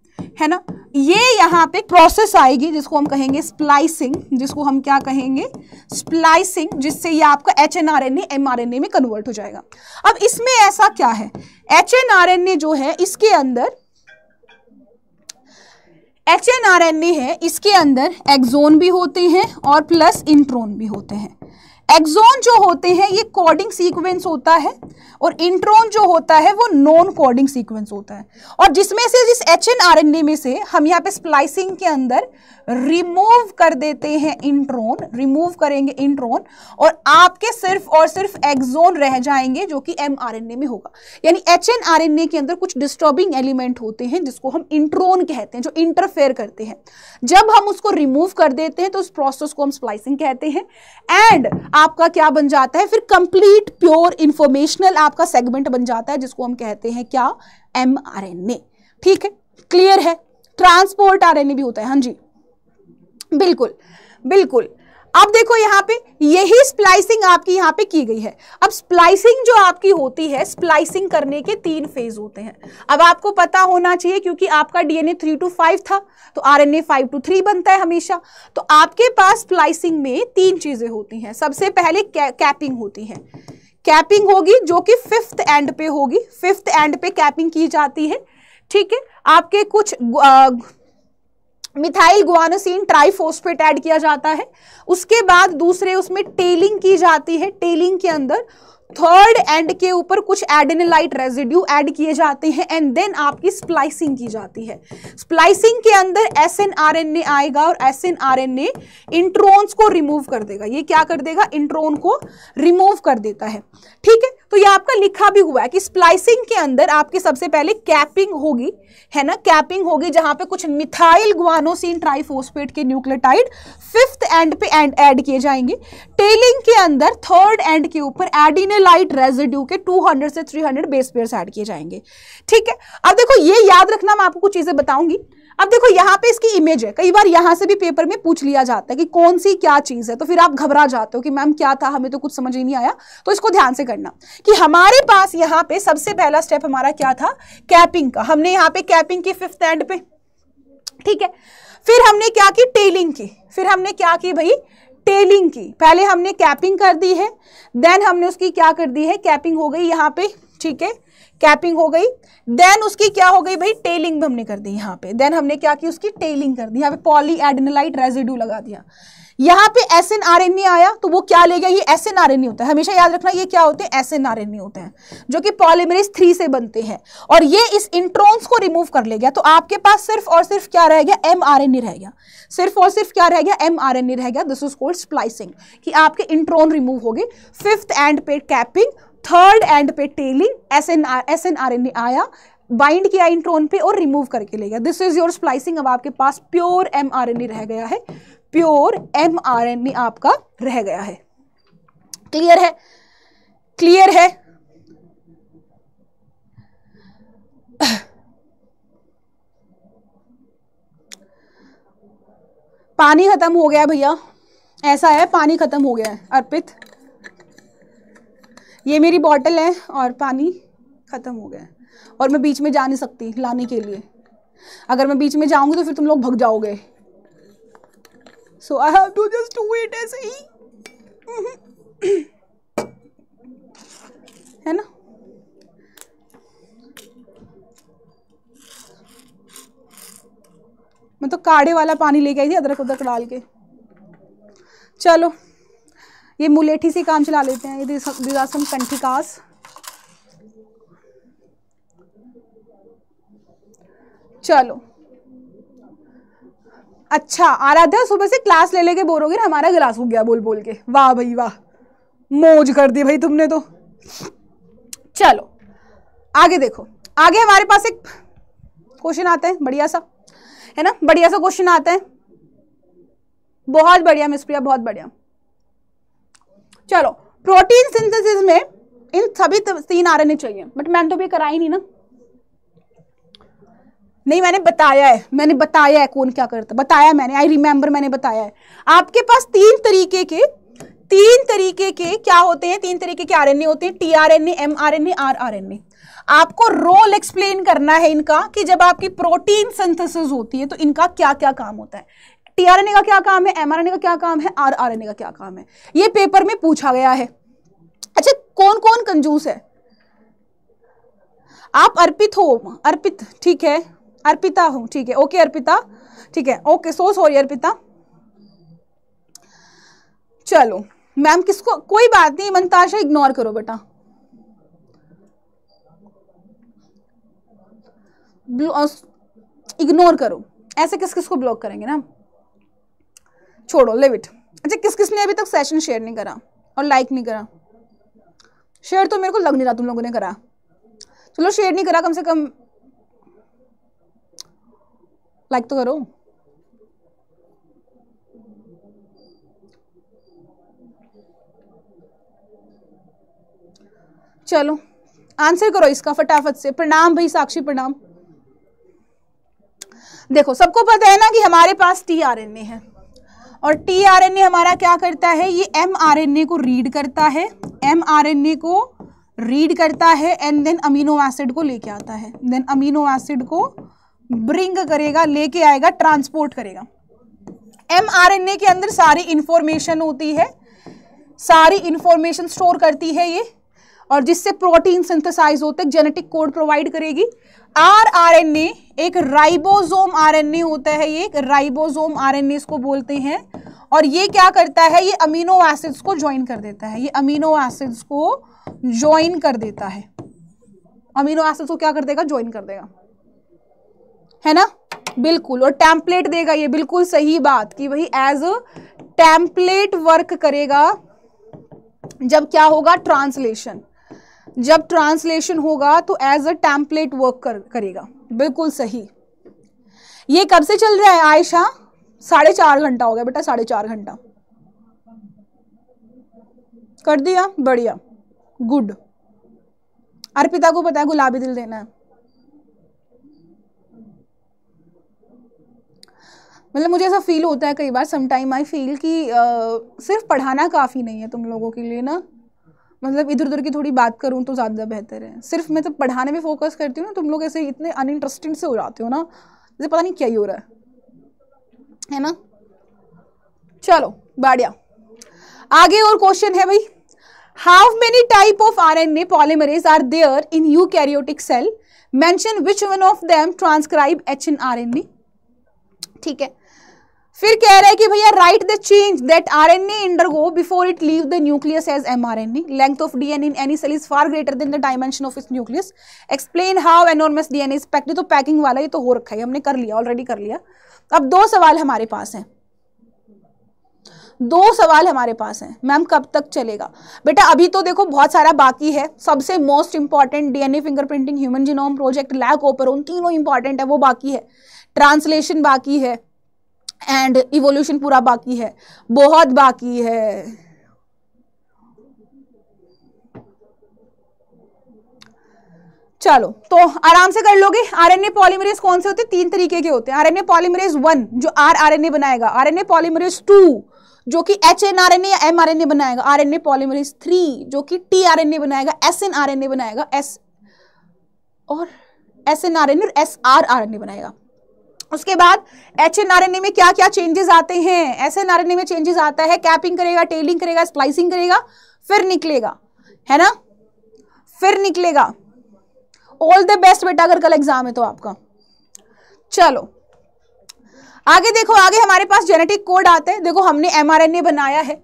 है ना ये यहाँ पे प्रोसेस आएगी जिसको हम कहेंगे स्प्लाइसिंग जिसको हम क्या कहेंगे स्प्लाइसिंग जिससे ये आपका H N R N A M R N A में कन्वर्ट हो जाएगा अब इसमें ऐसा क्या है H N R N A जो है इसके अंदर H N R N A है इसके अंदर एक्जोन भी होते हैं और प्लस इंट्रोन भी होते हैं एक्सोन जो होते हैं ये कोडिंग सीक्वेंस होता है और इंट्रोन जो होता है वो नॉन कोडिंग सीक्वेंस होता है और जिसमें से जिस एच एन में से हम यहाँ पे स्प्लाइसिंग के अंदर रिमूव कर देते हैं इंट्रोन रिमूव करेंगे इंट्रोन और आपके सिर्फ और सिर्फ एक्सोन रह जाएंगे जो कि एम में होगा यानी एच एन के अंदर कुछ डिस्टर्बिंग एलिमेंट होते हैं जिसको हम इंट्रोन कहते हैं जो इंटरफेयर करते हैं जब हम उसको रिमूव कर देते हैं तो उस प्रोसेस को हम स्प्लाइसिंग कहते हैं एंड आपका क्या बन जाता है फिर कंप्लीट प्योर इंफॉर्मेशनल आपका सेगमेंट बन जाता है जिसको हम कहते हैं क्या एम ठीक है क्लियर है ट्रांसपोर्ट आर भी होता है हाँ जी बिल्कुल बिल्कुल अब देखो यहाँ पे यही स्प्लाइसिंग आपकी यहाँ पे की गई है अब स्प्लाइसिंग जो आपकी होती है स्प्लाइसिंग करने के तीन फेज होते हैं अब आपको पता होना चाहिए क्योंकि आपका डीएनए थ्री टू फाइव था तो आरएनए फाइव टू थ्री बनता है हमेशा तो आपके पास स्प्लाइसिंग में तीन चीजें होती हैं सबसे पहले कै, कैपिंग होती है कैपिंग होगी जो कि फिफ्थ एंड पे होगी फिफ्थ एंड पे कैपिंग की जाती है ठीक है आपके कुछ आ, मिथाइल गुआनोसिन ट्राइफोस्फेट ऐड किया जाता है उसके बाद दूसरे उसमें टेलिंग की जाती है टेलिंग के अंदर थर्ड एंड के ऊपर कुछ एडेनलाइट रेजिड्यू ऐड किए जाते हैं एंड देन आपकी स्प्लाइसिंग की जाती है स्प्लाइसिंग के अंदर S N R N A आएगा और S N R N A introns को रिमूव कर देगा ये क्या कर देगा इंट्रोन को रिमूव कर देता है ठीक है तो ये आपका लिखा भी हुआ है कि स्प्लाइसिंग के अंदर आपकी सबसे पहले कैपिंग होगी है ना कैपिंग होगी जहां पे कुछ मिथाइल ग्वानोसिन ट्राइफोस्पेट के न्यूक्लियोटाइड फिफ्थ एंड पे एंड ऐड किए जाएंगे टेलिंग के अंदर थर्ड एंड के ऊपर एडिनेलाइट रेजिड्यू के 200 से 300 बेस पेयर्स ऐड किए जाएंगे ठीक है अब देखो ये याद रखना मैं आपको कुछ चीजें बताऊंगी अब देखो यहाँ पे इसकी इमेज है कई बार यहाँ से भी पेपर में पूछ लिया जाता है कि कौन सी क्या चीज है तो फिर आप घबरा जाते हो कि मैम क्या था हमें तो कुछ समझ ही नहीं आया तो इसको ध्यान से करना कि हमारे पास यहाँ पे सबसे पहला स्टेप हमारा क्या था कैपिंग का हमने यहाँ पे कैपिंग की फिफ्थ एंड पे ठीक है फिर हमने क्या की टेलिंग की फिर हमने क्या की भाई टेलिंग की पहले हमने कैपिंग कर दी है देन हमने उसकी क्या कर दी है कैपिंग हो गई यहाँ पे ठीक है कैपिंग हो गई देन उसकी क्या हो गई भाई टेलिंग हमने कर दी यहाँ पे देन हमने क्या की उसकी टेलिंग कर दी यहाँ पे पॉली एडनलाइट रेजिड्यू लगा दिया यहाँ पे S N R N A आया तो वो क्या ले गया ये S N R N A होता है हमेशा याद रखना ये क्या होते हैं S N R N A होते हैं जो कि पॉलीमरेज थ्री से बनते हैं और ये इस इंट्रॉन्स को रिमूव कर ले गया तो आपके पास सिर्फ और सिर्फ क्या रह गया एम आर एन ए रह गया सिर्फ और सिर्फ क्या रह गया एम आर एन ए रह गया दिस इज कोल्ड स्प्लाइसिंग कि आपके इंट्रॉन रिमूव हो गए फिफ्थ एंड पे कैपिंग थर्ड एंड पे tailing S N R S N R N A आया बाइंड किया इंट्रोन पे और रिमूव करके ले गया दिस इज योर स्प्लाइसिंग अब आपके पास pure M R N A रह गया है pure M R N A आपका रह गया है क्लियर है क्लियर है पानी खत्म हो गया भैया ऐसा है पानी खत्म हो गया है अर्पित ये मेरी बॉटल है और पानी ख़त्म हो गया है और मैं बीच में जा नहीं सकती लाने के लिए अगर मैं बीच में जाऊंगी तो फिर तुम लोग भग जाओगे so I have to just to it as ही हम्म। है ना मैं तो काढ़े वाला पानी लेके आई थी अदरक उदरक डाल के चलो ये मुलेठी से काम चला लेते हैं ये दिदासन कंठिकास चलो अच्छा आराध्या सुबह से क्लास ले लेके बोरोगे हमारा ग्लास हो गया बोल बोल के वाह भाई वाह मौज कर दी भाई तुमने तो चलो आगे देखो आगे हमारे पास एक क्वेश्चन आता है बढ़िया सा है ना बढ़िया सा क्वेश्चन आता है बहुत बढ़िया मिस प्रिया बहुत बढ़िया चलो प्रोटीन सिंथेसिस में इन सभी तीन आरएनए चाहिए बट मैंने तो भी कराई नहीं ना नहीं मैंने बताया है मैंने बताया है कौन क्या करता बताया मैंने आई रिमेम्बर मैंने बताया है आपके पास तीन तरीके के तीन तरीके के क्या होते हैं तीन तरीके के आरएनए होते हैं टीआरएनए एमआरएनए आरआरएनए आपको रोल एक्सप्लेन करना है इनका कि जब आपकी प्रोटीन सिंथेसिस होती है तो इनका क्या क्या काम होता है टीआरएनए का क्या काम है एमआरएनए का क्या काम है आरआरएनए का क्या काम है ये पेपर में पूछा गया है अच्छा कौन कौन कंजूस है आप अर्पित हो अर्पित ठीक है अर्पिता हूं ठीक है ओके अर्पिता ठीक है ओके सो सॉरी अर्पिता चलो मैम किसको कोई बात नहीं मनताशा इग्नोर करो बेटा इग्नोर करो ऐसे किस किस को ब्लॉक करेंगे ना छोड़ो लिव इट अच्छा किस किस ने अभी तक सेशन शेयर नहीं करा और लाइक नहीं करा शेयर तो मेरे को लग नहीं रहा तुम लोगों ने करा चलो शेयर नहीं करा कम से कम लाइक तो करो चलो आंसर करो इसका फटाफट से प्रणाम भाई साक्षी प्रणाम देखो सबको पता है ना कि हमारे पास टी आर एन ए है और ए हमारा क्या करता है ये ए को रीड करता है ए को रीड करता है एंड देन अमीनो एसिड को लेके आता है देन अमीनो एसिड को ब्रिंग करेगा लेके आएगा ट्रांसपोर्ट करेगा ए के अंदर सारी इंफॉर्मेशन होती है सारी इंफॉर्मेशन स्टोर करती है ये और जिससे प्रोटीन सिंथेसाइज होते जेनेटिक कोड प्रोवाइड करेगी आरआरएनए एक राइबोसोम आरएनए होता है ये राइबोसोम आरएनए इसको बोलते हैं और ये क्या करता है ये अमीनो एसिड्स को ज्वाइन कर देता है ये अमीनो एसिड्स को ज्वाइन कर देता है अमीनो एसिड्स को क्या कर देगा ज्वाइन कर देगा है ना बिल्कुल और टैम्पलेट देगा ये बिल्कुल सही बात कि वही एज अ टैम्पलेट वर्क करेगा जब क्या होगा ट्रांसलेशन जब ट्रांसलेशन होगा तो एज अ टैंपलेट वर्क कर, करेगा बिल्कुल सही ये कब से चल रहा है आयशा साढ़े चार घंटा हो गया बेटा साढ़े चार घंटा कर दिया बढ़िया गुड अर्पिता को पता है गुलाबी दिल देना है मतलब मुझे ऐसा फील होता है कई बार समटाइम आई फील कि आ, सिर्फ पढ़ाना काफ़ी नहीं है तुम लोगों के लिए ना मतलब इधर उधर की थोड़ी बात करूँ तो ज़्यादा बेहतर है सिर्फ मैं तो पढ़ाने में फोकस करती हूँ ना तुम लोग ऐसे इतने अनइंटरेस्टिंग से हो जाते हो ना जैसे पता नहीं क्या ही हो रहा है है ना चलो बढ़िया आगे और क्वेश्चन है भाई how many type of R N A polymerase are there in eukaryotic cell mention which one of them transcribe H N R N A ठीक है फिर कह रहे हैं कि भैया write the change that RNA undergo before it leave the nucleus as mRNA length of DNA in any cell is far greater than the dimension of इस nucleus explain how D DNA is packed तो packing वाला ये तो हो रखा है हमने कर लिया ऑलरेडी कर लिया अब दो सवाल हमारे पास हैं दो सवाल हमारे पास हैं मैम कब तक चलेगा बेटा अभी तो देखो बहुत सारा बाकी है सबसे most important DNA fingerprinting human genome project lac operon उन तीनों इंपॉर्टेंट है वो बाकी है ट्रांसलेशन बाकी है एंड इवोल्यूशन पूरा बाकी है बहुत बाकी है चलो तो आराम से कर लोगे आरएनए पॉलीमरेज कौन से होते हैं तीन तरीके के होते हैं आरएनए पॉलीमरेज वन जो आर आरएनए बनाएगा आरएनए पॉलीमरेज टू जो कि H N R N A M R N A बनाएगा R N A polymerase three जो कि टी आर एन ए बनाएगा S N R N A बनाएगा S और S N R N A और S R R N A बनाएगा उसके बाद H N R N A में क्या क्या चेंजेस आते हैं S N R N A में चेंजेस आता है कैपिंग करेगा टेलिंग करेगा स्प्लाइसिंग करेगा फिर निकलेगा है ना फिर निकलेगा ऑल द बेस्ट बेटा अगर कल एग्जाम है तो आपका चलो आगे देखो आगे हमारे पास जेनेटिक कोड आते हैं देखो हमने एमआरएनए बनाया है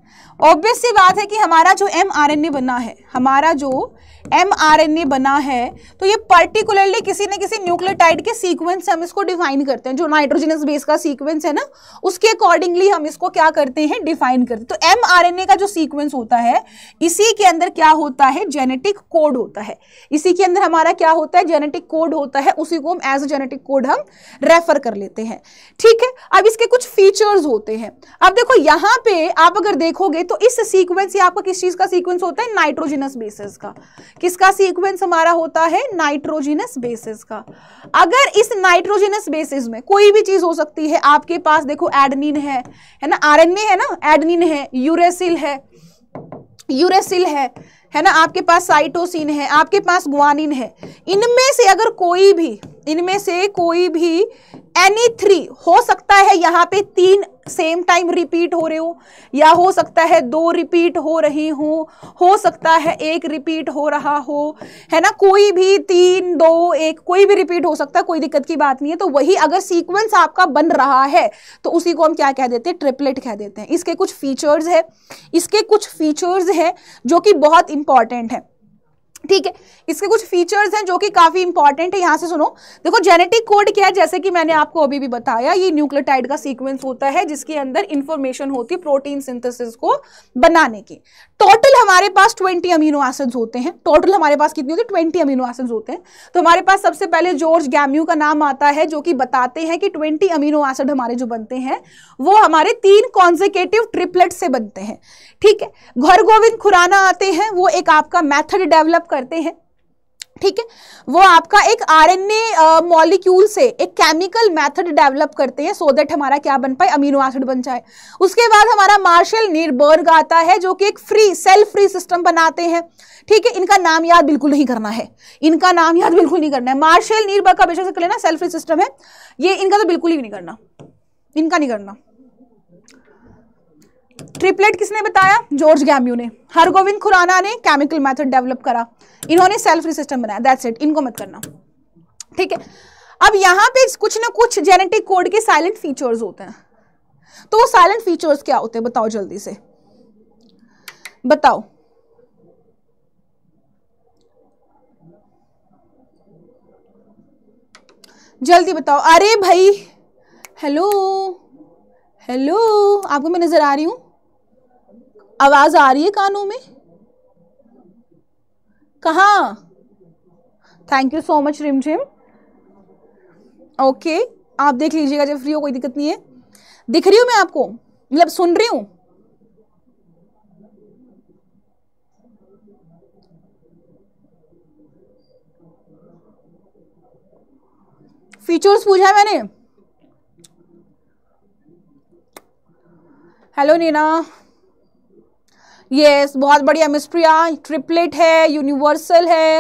ऑब्वियस सी बात है कि हमारा जो एमआरएनए बना है हमारा जो एमआरएनए बना है तो ये पर्टिकुलरली किसी ना किसी न्यूक्लियोटाइड के सीक्वेंस से हम इसको डिफाइन करते हैं जो नाइट्रोजनस बेस का सीक्वेंस है ना उसके अकॉर्डिंगली हम इसको क्या करते हैं डिफाइन करते हैं तो एमआरएनए का जो सीक्वेंस होता है इसी के अंदर क्या होता है जेनेटिक कोड होता है इसी के अंदर हमारा क्या होता है जेनेटिक कोड होता है उसी को हम एज अ जेनेटिक कोड हम रेफर कर लेते हैं ठीक है अब इसके कुछ फीचर्स होते हैं अब देखो यहाँ पे आप अगर देखोगे तो इस सीक्वेंस या आपका किस चीज का सीक्वेंस होता है नाइट्रोजिनस बेसिस का किसका सीक्वेंस हमारा होता है नाइट्रोजिनस बेसिस का अगर इस नाइट्रोजिनस बेसिस में कोई भी चीज हो सकती है आपके पास देखो एडनिन है है ना आरएनए है ना एडनिन है यूरेसिल है यूरेसिल है है ना आपके पास साइटोसिन है आपके पास गुआनिन है इनमें से अगर कोई भी इनमें से कोई भी एनी थ्री हो सकता है यहाँ पे तीन सेम टाइम रिपीट हो रहे हो या हो सकता है दो रिपीट हो रही हो हो सकता है एक रिपीट हो रहा हो है ना कोई भी तीन दो एक कोई भी रिपीट हो सकता है कोई दिक्कत की बात नहीं है तो वही अगर सीक्वेंस आपका बन रहा है तो उसी को हम क्या कह देते हैं ट्रिपलेट कह देते हैं इसके कुछ फीचर्स है इसके कुछ फीचर्स हैं जो कि बहुत इंपॉर्टेंट है ठीक है इसके कुछ फीचर्स हैं जो कि काफ़ी इंपॉर्टेंट है यहां से सुनो देखो जेनेटिक कोड क्या है जैसे कि मैंने आपको अभी भी बताया ये न्यूक्लियोटाइड का सीक्वेंस होता है जिसके अंदर इंफॉर्मेशन होती है प्रोटीन सिंथेसिस को बनाने की टोटल हमारे पास 20 अमीनो एसिड्स होते हैं टोटल हमारे पास कितनी होती है 20 अमीनो एसिड्स होते हैं तो हमारे पास सबसे पहले जॉर्ज गैम्यू का नाम आता है जो कि बताते हैं कि 20 अमीनो एसिड हमारे जो बनते हैं वो हमारे तीन कॉन्जिकेटिव ट्रिपलेट से बनते हैं ठीक है घर गोविंद खुराना आते हैं वो एक आपका मैथड डेवलप करते हैं ठीक है वो आपका एक आरएनए मॉलिक्यूल से एक केमिकल मेथड डेवलप करते हैं सो देट हमारा क्या बन पाए अमीनो एसिड बन जाए उसके बाद हमारा मार्शल नीरबर्ग आता है जो कि एक फ्री सेल फ्री सिस्टम बनाते हैं ठीक है इनका नाम याद बिल्कुल नहीं करना है इनका नाम याद बिल्कुल नहीं करना है मार्शल नीरबर्ग का बेशक से लेना सेल फ्री सिस्टम है ये इनका तो बिल्कुल ही नहीं करना इनका नहीं करना ट्रिपलेट किसने बताया जॉर्ज गैम्यू ने हरगोविंद खुराना ने केमिकल मेथड डेवलप करा इन्होंने सेल्फ रिसिस्टम बनाया दैट्स इट इनको मत करना ठीक है अब यहां पे कुछ ना कुछ जेनेटिक कोड के साइलेंट फीचर्स होते हैं तो वो साइलेंट फीचर्स क्या होते हैं बताओ जल्दी से बताओ जल्दी बताओ अरे भाई हेलो हेलो आपको मैं नजर आ रही हूं आवाज आ रही है कानों में कहा थैंक यू सो मच रिम झिम ओके आप देख लीजिएगा जब फ्री हो कोई दिक्कत नहीं है दिख रही हूँ मैं आपको मतलब सुन रही हूं फीचर्स पूछा है मैंने हेलो नीना यस बहुत बढ़िया मिस्ट्रिया ट्रिपलेट है यूनिवर्सल है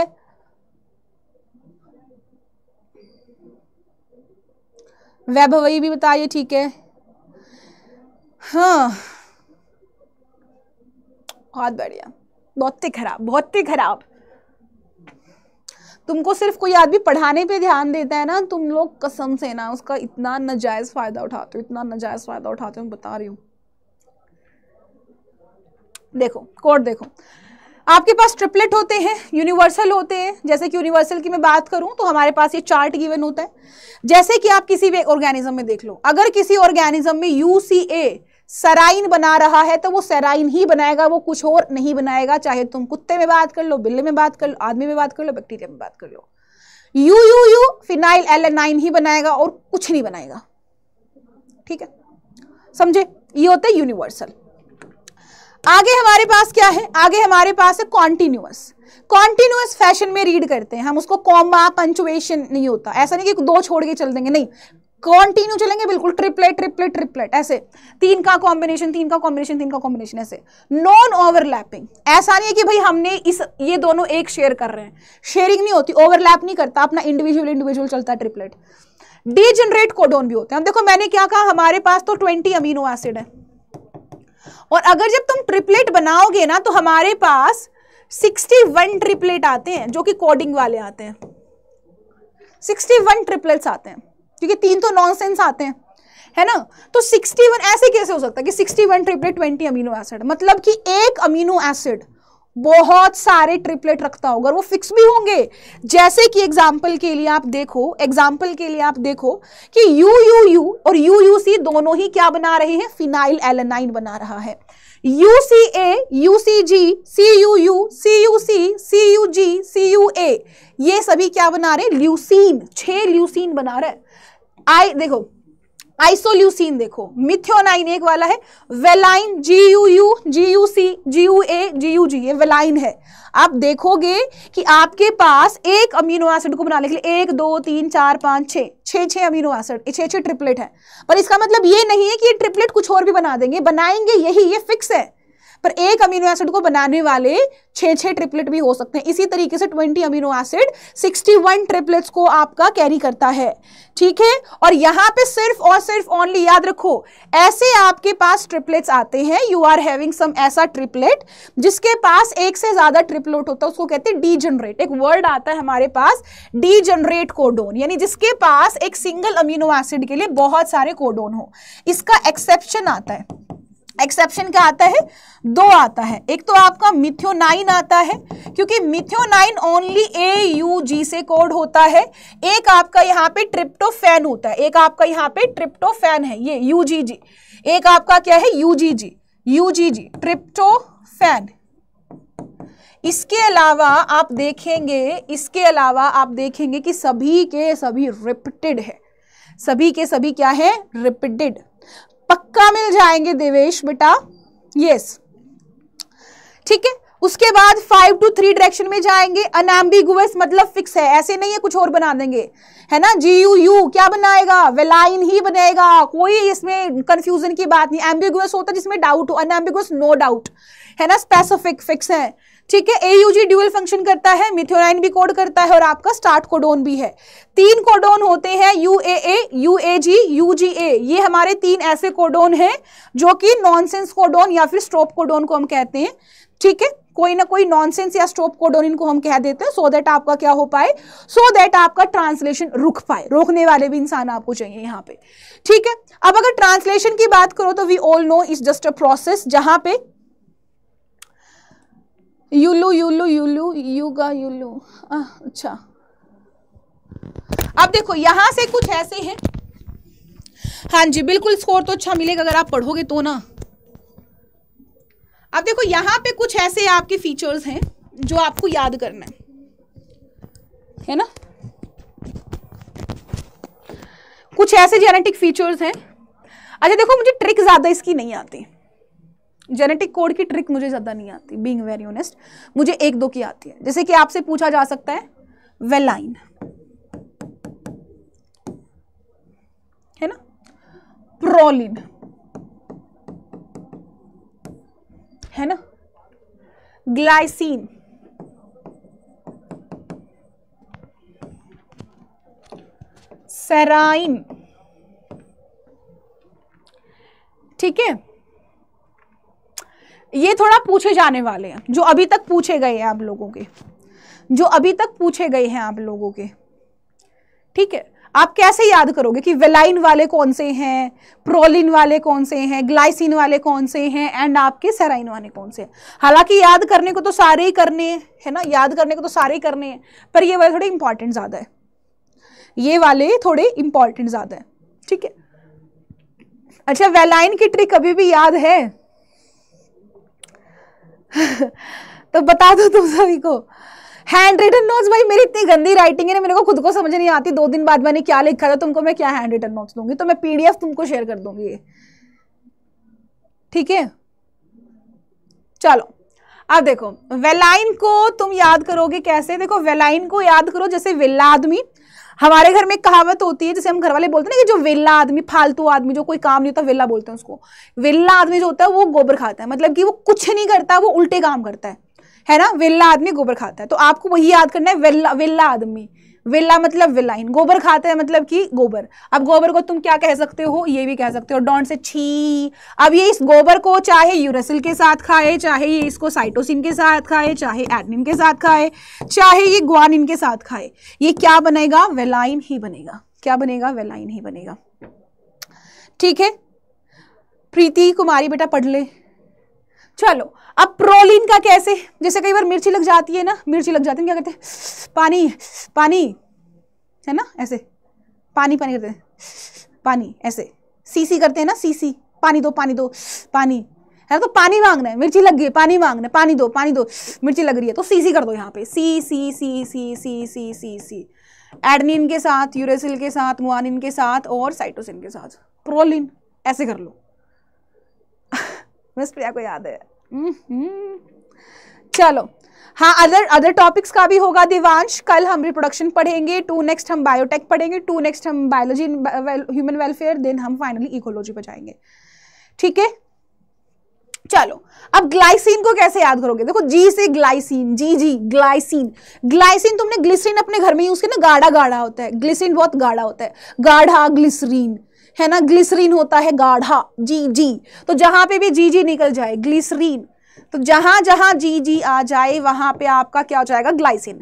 वैभवी भी बताइए ठीक है हाँ बहुत बढ़िया बहुत ही खराब बहुत ही खराब तुमको सिर्फ कोई आदमी पढ़ाने पे ध्यान देता है ना तुम लोग कसम से ना उसका इतना नजायज़ फ़ायदा उठाते हो इतना नजायज़ फ़ायदा उठाते हो बता रही हूँ देखो कोड देखो आपके पास ट्रिपलेट होते हैं यूनिवर्सल होते हैं जैसे कि यूनिवर्सल की मैं बात करूं तो हमारे पास ये चार्ट गिवन होता है जैसे कि आप किसी भी ऑर्गेनिज्म में देख लो अगर किसी ऑर्गेनिज्म में यू सी ए सराइन बना रहा है तो वो सराइन ही बनाएगा वो कुछ और नहीं बनाएगा चाहे तुम कुत्ते में बात कर लो बिल्ले में बात कर लो आदमी में बात कर लो बैक्टीरिया में बात कर लो U U U phenylalanine ही बनाएगा और कुछ नहीं बनाएगा ठीक है समझे ये होता है यूनिवर्सल आगे हमारे पास क्या है आगे हमारे पास है कॉन्टिन्यूस कॉन्टिन्यूस फैशन में रीड करते हैं हम उसको कॉमा पंचुएशन नहीं होता ऐसा नहीं कि दो छोड़ के चल देंगे नहीं कॉन्टिन्यू चलेंगे बिल्कुल ट्रिपलेट ट्रिपलेट ट्रिपलेट ऐसे तीन का कॉम्बिनेशन तीन का कॉम्बिनेशन तीन का कॉम्बिनेशन ऐसे नॉन ओवरलैपिंग ऐसा नहीं है कि भाई हमने इस ये दोनों एक शेयर कर रहे हैं शेयरिंग नहीं होती ओवरलैप नहीं करता अपना इंडिविजुअल इंडिविजुअल चलता है ट्रिपलेट डीजनरेट कोडोन भी होते हैं हम देखो मैंने क्या कहा हमारे पास तो ट्वेंटी अमीनो एसिड है और अगर जब तुम ट्रिपलेट बनाओगे ना तो हमारे पास 61 ट्रिपलेट आते हैं जो कि कोडिंग वाले आते हैं 61 ट्रिपलेट्स आते हैं क्योंकि तीन तो नॉनसेंस आते हैं है ना तो 61 ऐसे कैसे हो सकता है कि 61 ट्रिपलेट 20 अमीनो एसिड मतलब कि एक अमीनो एसिड बहुत सारे ट्रिपलेट रखता होगा और वो फिक्स भी होंगे जैसे कि एग्जाम्पल के लिए आप देखो एग्जाम्पल के लिए आप देखो कि यू यू यू और यू यू सी दोनों ही क्या बना रहे हैं फिनाइल एलेनाइन बना रहा है U C A U C G C U U C U C C U G C U A ये सभी क्या बना रहे हैं ल्यूसीन छह ल्यूसीन बना रहे आई देखो आइसोल्यूसिन देखो मिथ्योनाइन एक वाला है valine G U U G U C G U A G U G ये वेलाइन है आप देखोगे कि आपके पास एक अमीनो एसिड को बनाने के लिए एक दो तीन चार पाँच छः छः छः अमीनो एसिड छः छः ट्रिपलेट है पर इसका मतलब ये नहीं है कि ये ट्रिपलेट कुछ और भी बना देंगे बनाएंगे यही ये फिक्स है पर एक अमीनो एसिड को बनाने वाले छः छः ट्रिपलेट भी हो सकते हैं इसी तरीके से twenty amino acid sixty one triplets को आपका कैरी करता है ठीक है और यहाँ पे सिर्फ और सिर्फ ओनली याद रखो ऐसे आपके पास ट्रिपलेट्स आते हैं यू आर हैविंग सम ऐसा ट्रिपलेट जिसके पास एक से ज़्यादा ट्रिपलेट होता है उसको कहते हैं डी जनरेट एक वर्ड आता है हमारे पास डी जनरेट कोडोन यानी जिसके पास एक सिंगल अमीनो एसिड के लिए बहुत सारे कोडोन हो इसका एक्सेप्शन आता है एक्सेप्शन क्या आता है दो आता है एक तो आपका मिथ्योनाइन आता है क्योंकि methionine only A U G से कोड होता है एक आपका यहाँ पे ट्रिप्टोफेन होता है एक आपका यहाँ पे ट्रिप्टोफेन है ये यू जी जी एक आपका क्या है U G G U G G tryptophan इसके अलावा आप देखेंगे इसके अलावा आप देखेंगे कि सभी के सभी रिपिटेड है सभी के सभी क्या है रिपिटेड पक्का मिल जाएंगे देवेश बेटा यस ठीक है उसके बाद फाइव टू थ्री डायरेक्शन में जाएंगे अनाम्बिगुअस मतलब फिक्स है ऐसे नहीं है कुछ और बना देंगे है ना जी यू यू क्या बनाएगा वेलाइन ही बनेगा कोई इसमें कंफ्यूजन की बात नहीं एम्बिगुअस होता जिसमें डाउट हो अनएम्बिगुअस नो डाउट है ना स्पेसिफिक फिक्स है ठीक है एयूजी ड्यूअल फंक्शन करता है मिथ्योनाइन भी कोड करता है और आपका स्टार्ट कोडोन भी है तीन कोडोन होते हैं यूएए यूएजी यूजीए ये हमारे तीन ऐसे कोडोन हैं जो कि नॉनसेंस कोडोन या फिर स्ट्रोप कोडोन को हम कहते हैं ठीक है कोई ना कोई नॉनसेंस या स्ट्रोप कोडोन इनको हम कह देते हैं सो so आपका क्या हो पाए सो so देट आपका ट्रांसलेशन रुक पाए रोकने वाले भी इंसान आपको चाहिए यहाँ पे ठीक है अब अगर ट्रांसलेशन की बात करो तो we all know is just a process जहां पे यूलू यूलू यूलू यूगा यूलू अच्छा अब देखो यहां से कुछ ऐसे हैं हाँ जी बिल्कुल स्कोर तो अच्छा मिलेगा अगर आप पढ़ोगे तो ना अब देखो यहां पे कुछ ऐसे आपके फीचर्स हैं जो आपको याद करना है है ना कुछ ऐसे जेनेटिक फीचर्स हैं अच्छा देखो मुझे ट्रिक ज़्यादा इसकी नहीं आती जेनेटिक कोड की ट्रिक मुझे ज़्यादा नहीं आती बींग वेरी ऑनेस्ट मुझे एक दो की आती है जैसे कि आपसे पूछा जा सकता है वेलाइन है ना प्रोलिन है ना ग्लाइसिन सेराइन ठीक है ये थोड़ा पूछे जाने वाले हैं जो अभी तक पूछे गए हैं आप लोगों के जो अभी तक पूछे गए हैं आप लोगों के ठीक है आप कैसे याद करोगे कि वेलाइन वाले कौन से हैं प्रोलिन वाले कौन से हैं ग्लाइसिन वाले कौन से हैं एंड आपके सेराइन वाले कौन से हैं हालांकि याद करने को तो सारे ही करने हैं है ना याद करने को तो सारे ही करने हैं पर ये वाले थोड़े इंपॉर्टेंट ज़्यादा है ये वाले थोड़े इंपॉर्टेंट ज़्यादा है ठीक है अच्छा वेलाइन की ट्रिक अभी भी याद है तो बता दो तुम सभी को हैंड रिटन नोट्स भाई मेरी इतनी गंदी राइटिंग है मेरे को खुद को समझ नहीं आती दो दिन बाद मैंने क्या लिखा था तुमको मैं क्या हैंड रिटन नोट्स दूंगी तो मैं पीडीएफ तुमको शेयर कर दूंगी ठीक है चलो अब देखो वेलाइन को तुम याद करोगे कैसे देखो वेलाइन को याद करो जैसे आदमी हमारे घर में कहावत होती है जैसे हम घर वाले बोलते हैं ना कि जो वेला आदमी फालतू आदमी जो कोई काम नहीं होता वेला बोलते हैं उसको वेला आदमी जो होता है वो गोबर खाता है मतलब कि वो कुछ नहीं करता वो उल्टे काम करता है है ना वेला आदमी गोबर खाता है तो आपको वही याद करना है वेला वेला आदमी विला मतलब विलाइन गोबर खाते हैं मतलब कि गोबर अब गोबर को तुम क्या कह सकते हो ये भी कह सकते हो डॉन्ट से छी अब ये इस गोबर को चाहे यूरेसिल के साथ खाए चाहे ये इसको साइटोसिन के साथ खाए चाहे एडनिन के साथ खाए चाहे ये ग्वानिन के साथ खाए ये क्या बनेगा वेलाइन ही बनेगा क्या बनेगा वेलाइन ही बनेगा ठीक है प्रीति कुमारी बेटा पढ़ ले चलो अब प्रोलिन का कैसे जैसे कई बार मिर्ची लग जाती है ना मिर्ची लग जाती है क्या करते हैं पानी पानी है ना ऐसे पानी पानी करते पानी ऐसे सीसी करते हैं ना सीसी पानी दो पानी दो पानी है ना तो पानी मांगना है मिर्ची लग गई पानी मांगना है पानी दो पानी दो मिर्ची लग रही है तो सी सी कर दो यहाँ पे सी सी सी सी सी सी सी सी एडनिन के साथ यूरेसिल के साथ मुआनिन के साथ और साइटोसिन के साथ प्रोलिन ऐसे कर लो मिस प्रिया को याद है हम्म। चलो हाँ अदर अदर टॉपिक्स का भी होगा दिवांश कल हम रिप्रोडक्शन पढ़ेंगे टू नेक्स्ट हम बायोटेक पढ़ेंगे टू नेक्स्ट हम बायोलॉजी ह्यूमन वेलफेयर देन हम फाइनली इकोलॉजी पर जाएंगे ठीक है चलो अब ग्लाइसिन को कैसे याद करोगे देखो जी से glycine G G glycine glycine तुमने ग्लिसरीन अपने घर में यूज किया ना गाढ़ा गाढ़ा होता है ग्लिसरीन बहुत गाढ़ा होता है गाढ़ा ग्लिसरीन है ना ग्लिसरीन होता है गाढ़ा जी जी तो जहां पे भी जी जी निकल जाए ग्लिसरीन तो जहां जहां जी जी आ जाए वहां पे आपका क्या हो जाएगा ग्लाइसिन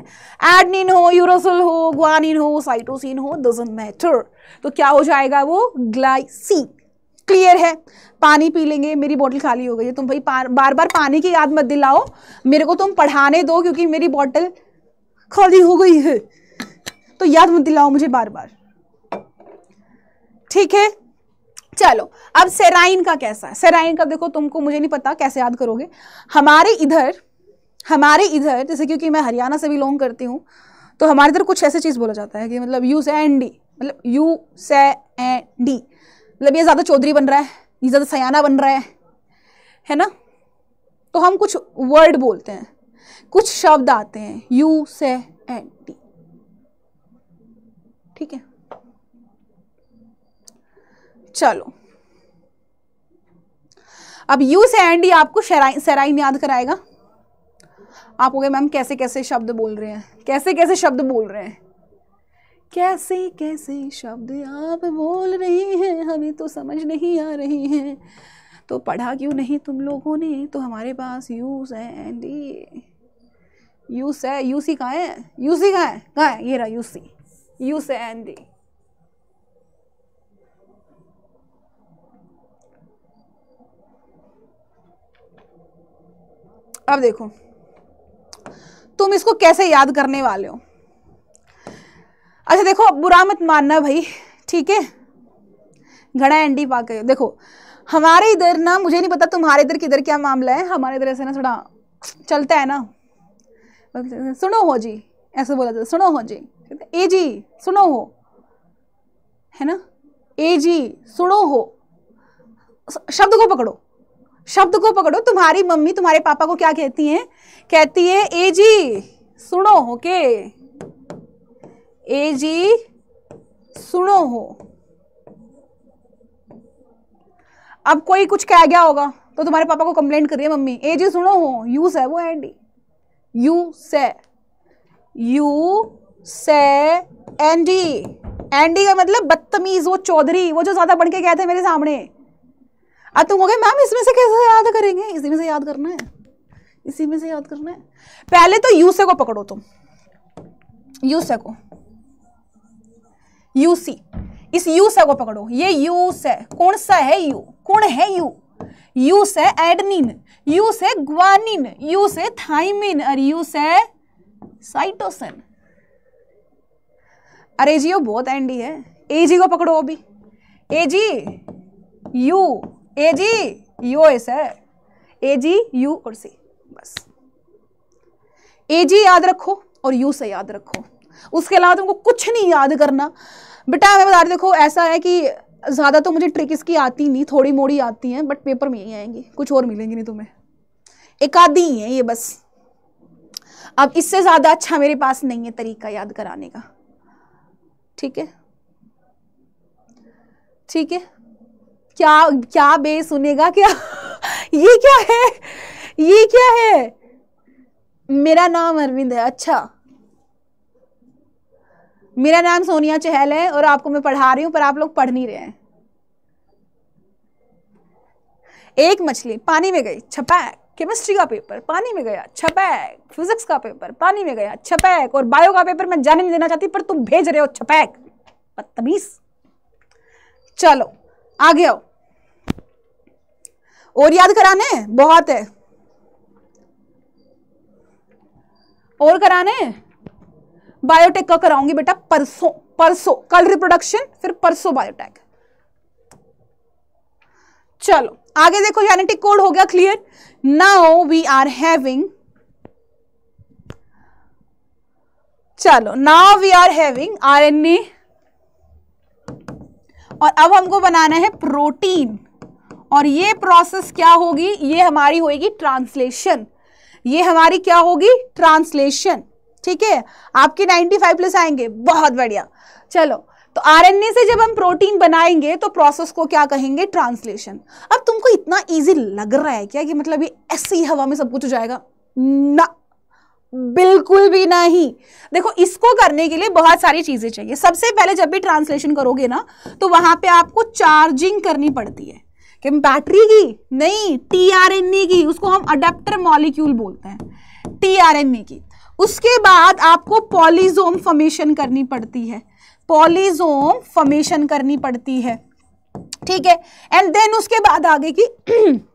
एडनिन हो यूरोसिल हो ग्वानिन हो साइटोसिन हो डजेंट मैटर तो क्या हो जाएगा वो ग्लाइसिन क्लियर है पानी पी लेंगे मेरी बोतल खाली हो गई है तुम भाई बार बार पानी की याद मत दिलाओ मेरे को तुम पढ़ाने दो क्योंकि मेरी बोतल खाली हो गई है तो याद मत दिलाओ मुझे बार बार ठीक है चलो अब सेराइन का कैसा है सेराइन का देखो तुमको मुझे नहीं पता कैसे याद करोगे हमारे इधर हमारे इधर जैसे क्योंकि मैं हरियाणा से बिलोंग करती हूँ तो हमारे इधर कुछ ऐसे चीज़ बोला जाता है कि मतलब यू से एंड डी मतलब यू से एन डी मतलब ये ज़्यादा चौधरी बन रहा है ये ज़्यादा सयाना बन रहा है है ना तो हम कुछ वर्ड बोलते हैं कुछ शब्द आते हैं यू से एन डी ठीक है चलो अब यू से एंड ही आपको शराइन सेराइन याद कराएगा आप हो गए मैम कैसे कैसे शब्द बोल रहे हैं कैसे कैसे शब्द बोल रहे हैं कैसे कैसे शब्द आप बोल रहे हैं हमें तो समझ नहीं आ रही हैं तो पढ़ा क्यों नहीं तुम लोगों ने तो हमारे पास यू है एंड यूस है यूसी कहाँ है यूसी कहाँ है कहाँ है ये रहा यूसी यूस है एंड अब देखो तुम इसको कैसे याद करने वाले हो अच्छा देखो बुरा मत मानना भाई ठीक है घड़ा एंडी पा के देखो हमारे इधर ना मुझे नहीं पता तुम्हारे इधर किधर क्या मामला है हमारे इधर ऐसे ना थोड़ा चलता है ना सुनो हो जी ऐसे बोला जाता सुनो हो जी ए जी सुनो हो है ना ए जी सुनो हो शब्द को पकड़ो शब्द को पकड़ो तुम्हारी मम्मी तुम्हारे पापा को क्या कहती है कहती है ए जी सुनो ओके ए जी सुनो हो अब कोई कुछ कह गया होगा तो तुम्हारे पापा को कंप्लेंट करिए मम्मी ए जी सुनो हो यू से वो एंडी यू से यू से एंडी एंडी का मतलब बदतमीज वो चौधरी वो जो ज्यादा बढ़ के गए थे मेरे सामने अब तुम कहोगे मैम इसमें से कैसे याद करेंगे इसी में से याद करना है इसी में से याद करना है पहले तो यूसे को पकड़ो तुम यू से को यूसी इस यू से को पकड़ो ये यू से कौन सा है यू कौन है यू यू से एडनिन यू से ग्वानिन यू से थाइमिन और यू से साइटोसिन अरे जी वो बहुत एंडी है ए जी को पकड़ो अभी A G U A G U S है ए जी यू और सी बस ए जी याद रखो और यू से याद रखो उसके अलावा तुमको कुछ नहीं याद करना बेटा मैं बता देखो ऐसा है कि ज़्यादा तो मुझे ट्रिक इसकी आती नहीं थोड़ी मोड़ी आती हैं बट पेपर में ही आएंगी कुछ और मिलेंगी नहीं तुम्हें एक आधी ही है ये बस अब इससे ज़्यादा अच्छा मेरे पास नहीं है तरीका याद कराने का ठीक है ठीक है क्या क्या बे सुनेगा क्या ये क्या है ये क्या है मेरा नाम अरविंद है अच्छा मेरा नाम सोनिया चहल है और आपको मैं पढ़ा रही हूं पर आप लोग पढ़ नहीं रहे हैं एक मछली पानी में गई छपैक केमिस्ट्री का पेपर पानी में गया छपैक फिजिक्स का पेपर पानी में गया छपैक और बायो का पेपर मैं जाने नहीं देना चाहती पर तुम भेज रहे हो छपैक बदतमीज चलो आगे आओ और याद कराने बहुत है और कराने बायोटेक का कराऊंगी बेटा परसों परसों कल रिप्रोडक्शन फिर परसों बायोटेक चलो आगे देखो जेनेटिक कोड हो गया clear now we are having चलो now we are having RNA और अब हमको बनाना है प्रोटीन और ये प्रोसेस क्या होगी ये हमारी होगी ट्रांसलेशन ये हमारी क्या होगी ट्रांसलेशन ठीक है आपके 95 प्लस आएंगे बहुत बढ़िया चलो तो आरएनए से जब हम प्रोटीन बनाएंगे तो प्रोसेस को क्या कहेंगे ट्रांसलेशन अब तुमको इतना इजी लग रहा है क्या कि मतलब ये ऐसी हवा में सब कुछ हो जाएगा ना बिल्कुल भी नहीं देखो इसको करने के लिए बहुत सारी चीज़ें चाहिए सबसे पहले जब भी ट्रांसलेशन करोगे ना तो वहां पे आपको चार्जिंग करनी पड़ती है कि बैटरी की नहीं टीआरएनए की उसको हम अडेप्टर मॉलिक्यूल बोलते हैं टीआरएनए की उसके बाद आपको पॉलीजोम फॉर्मेशन करनी पड़ती है पॉलीजोम फॉर्मेशन करनी पड़ती है ठीक है एंड देन उसके बाद आगे की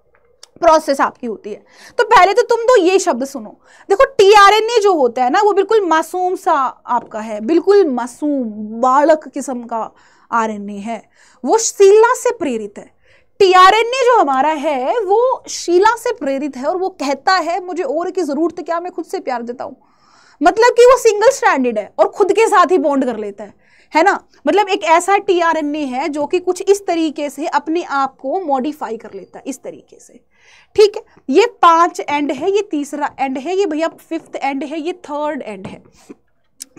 प्रोसेस आपकी होती है तो पहले तो तुम दो ये शब्द सुनो देखो टीआरएनए जो होता है ना वो बिल्कुल मासूम सा आपका है बिल्कुल मासूम बालक किस्म का आरएनए है वो शीला से प्रेरित है टीआरएनए जो हमारा है वो शीला से प्रेरित है और वो कहता है मुझे और की ज़रूरत क्या मैं खुद से प्यार देता हूँ मतलब कि वो सिंगल स्टैंडर्ड है और खुद के साथ ही बॉन्ड कर लेता है है ना मतलब एक ऐसा टीआरएनए है जो कि कुछ इस तरीके से अपने आप को मॉडिफाई कर लेता है इस तरीके से ठीक है ये पांच एंड है ये तीसरा एंड है ये भैया फिफ्थ एंड है ये थर्ड एंड है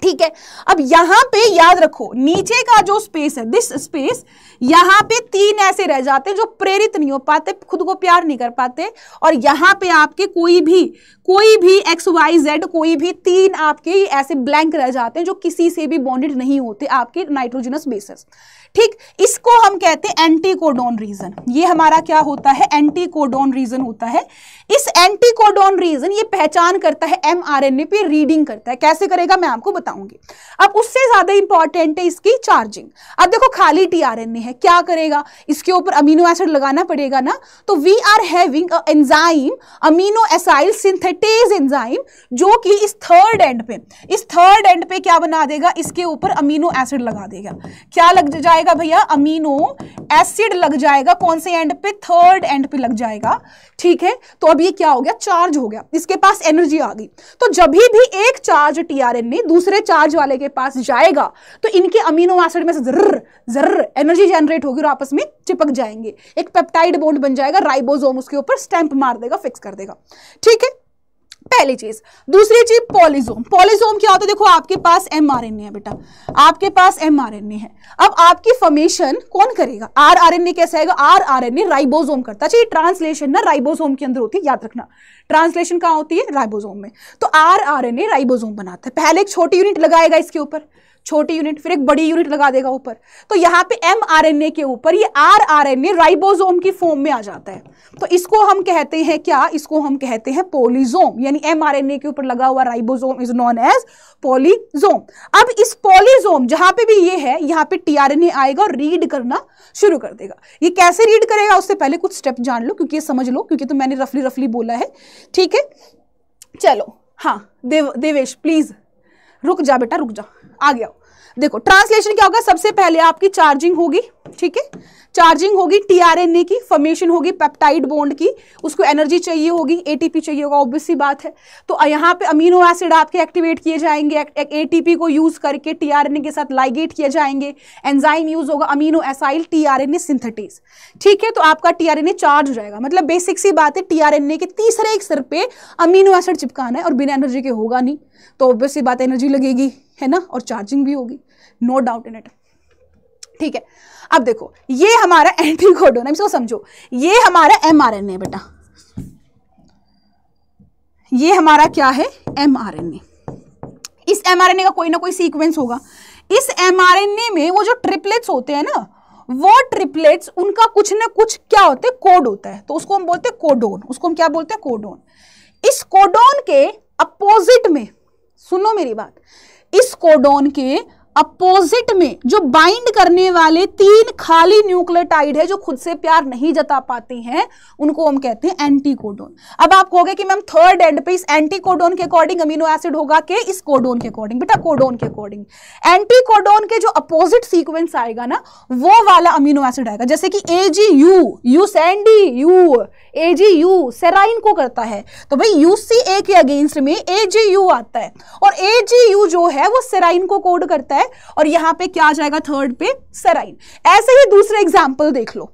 ठीक है अब यहां पे याद रखो नीचे का जो स्पेस है दिस स्पेस यहां पे तीन ऐसे रह जाते हैं जो प्रेरित नहीं हो पाते खुद को प्यार नहीं कर पाते और यहां पे आपके कोई भी कोई भी एक्स वाई जेड कोई भी तीन आपके ऐसे ब्लैंक रह जाते हैं जो किसी से भी बॉन्डेड नहीं होते आपके नाइट्रोजनस बेसिस ठीक इसको हम कहते हैं एंटीकोडोन रीजन ये हमारा क्या होता है एंटीकोडोन रीजन होता है इस एंटीकोडोन रीजन ये पहचान करता है एमआरएनए पे रीडिंग करता है कैसे करेगा मैं आपको बताऊंगी अब उससे ज्यादा इंपॉर्टेंट है इसकी चार्जिंग अब देखो खाली टीआरएनए है क्या करेगा इसके ऊपर अमीनो एसिड लगाना पड़ेगा ना तो we are having enzyme amino acyl synthetase enzyme जो कि इस थर्ड एंड पे इस थर्ड एंड पे क्या बना देगा इसके ऊपर अमीनो एसिड लगा देगा क्या लग जाएगा जाएगा भैया अमीनो एसिड लग जाएगा कौन से एंड पे थर्ड एंड पे लग जाएगा ठीक है तो अब ये क्या हो गया चार्ज हो गया इसके पास एनर्जी आ गई तो जब भी एक चार्ज टीआरएनए दूसरे चार्ज वाले के पास जाएगा तो इनके अमीनो एसिड में से जर्र जर्र एनर्जी जनरेट होगी और आपस में चिपक जाएंगे एक पेप्टाइड बॉन्ड बन जाएगा राइबोसोम उसके ऊपर स्टैंप मार देगा फिक्स कर देगा ठीक है पहली चीज दूसरी चीज पॉलिजोम पॉलिजोम क्या होता है देखो आपके पास एमआरएनए है बेटा आपके पास एमआरएनए है अब आपकी फॉर्मेशन कौन करेगा आरआरएनए कैसे आएगा आरआरएनए राइबोसोम करता है ट्रांसलेशन अच्छा, ना राइबोसोम के अंदर होती है याद रखना ट्रांसलेशन कहाँ होती है राइबोसोम में तो आरआरएनए राइबोसोम बनाता है पहले एक छोटी यूनिट लगाएगा इसके ऊपर छोटी यूनिट फिर एक बड़ी यूनिट लगा देगा ऊपर तो यहाँ पे एम आर के ऊपर ये R R N A ribosome की फॉर्म में आ जाता है तो इसको हम कहते हैं क्या इसको हम कहते हैं पोलिजोम यानी एम आर के ऊपर लगा हुआ ribosome is known as polysome अब इस पोलिजोम जहां पे भी ये है यहाँ पे टीआरएनए आएगा और रीड करना शुरू कर देगा ये कैसे रीड करेगा उससे पहले कुछ स्टेप जान लो क्योंकि ये समझ लो क्योंकि तो मैंने रफली रफली बोला है ठीक है चलो हाँ देव देवेश प्लीज रुक जा बेटा रुक जा आ गया देखो ट्रांसलेशन क्या होगा सबसे पहले आपकी चार्जिंग होगी ठीक है चार्जिंग होगी टीआरएनए की फॉर्मेशन होगी पेप्टाइड बॉन्ड की उसको एनर्जी चाहिए होगी एटीपी चाहिए होगा ऑब्वियस सी बात है तो यहाँ पे अमीनो एसिड आपके एक्टिवेट किए जाएंगे एटीपी को यूज करके टीआरएनए के साथ लाइगेट किए जाएंगे एंजाइम यूज होगा अमीनो एसाइल टीआरएनए सिंथेटिस ठीक है तो आपका टीआरएनए चार्ज हो जाएगा मतलब बेसिक सी बात है टीआरएनए के तीसरे एक सर पर अमीनो एसिड चिपकाना है और बिना एनर्जी के होगा नहीं तो ऑब्वियस सी बात एनर्जी लगेगी है ना और चार्जिंग भी होगी नो डाउट इन इट ठीक है अब देखो ये हमारा एंटीकोडोन है इसको समझो ये हमारा एम आर एन ए बेटा ये हमारा क्या है एम आर एन ए इस एम आर एन ए का कोई ना कोई सीक्वेंस होगा इस एम आर एन ए में वो जो ट्रिपलेट्स होते हैं ना वो ट्रिपलेट्स उनका कुछ ना कुछ क्या होते हैं कोड होता है तो उसको हम बोलते हैं कोडोन उसको हम क्या बोलते हैं कोडोन इस कोडोन के अपोजिट में सुनो मेरी बात इस कोडोन के अपोजिट में जो बाइंड करने वाले तीन खाली न्यूक्लियोटाइड है जो खुद से प्यार नहीं जता पाते हैं उनको हम कहते हैं एंटीकोडोन अब आप कहोगे कि मैम थर्ड एंड पे इस एंटीकोडोन के अकॉर्डिंग अमीनो एसिड होगा के इस कोडोन के अकॉर्डिंग बेटा कोडोन के अकॉर्डिंग एंटीकोडोन के जो अपोजिट सीक्वेंस आएगा ना वो वाला अमीनो एसिड आएगा जैसे कि ए जी यू यू सैंडी U A G U serine को करता है तो भाई यू सी ए के अगेंस्ट में ए जी यू आता है और ए जी यू जो है वो सेराइन को कोड करता है और यहां पे क्या आ जाएगा थर्ड पे सराइन ऐसे ही दूसरे एग्जाम्पल देख लो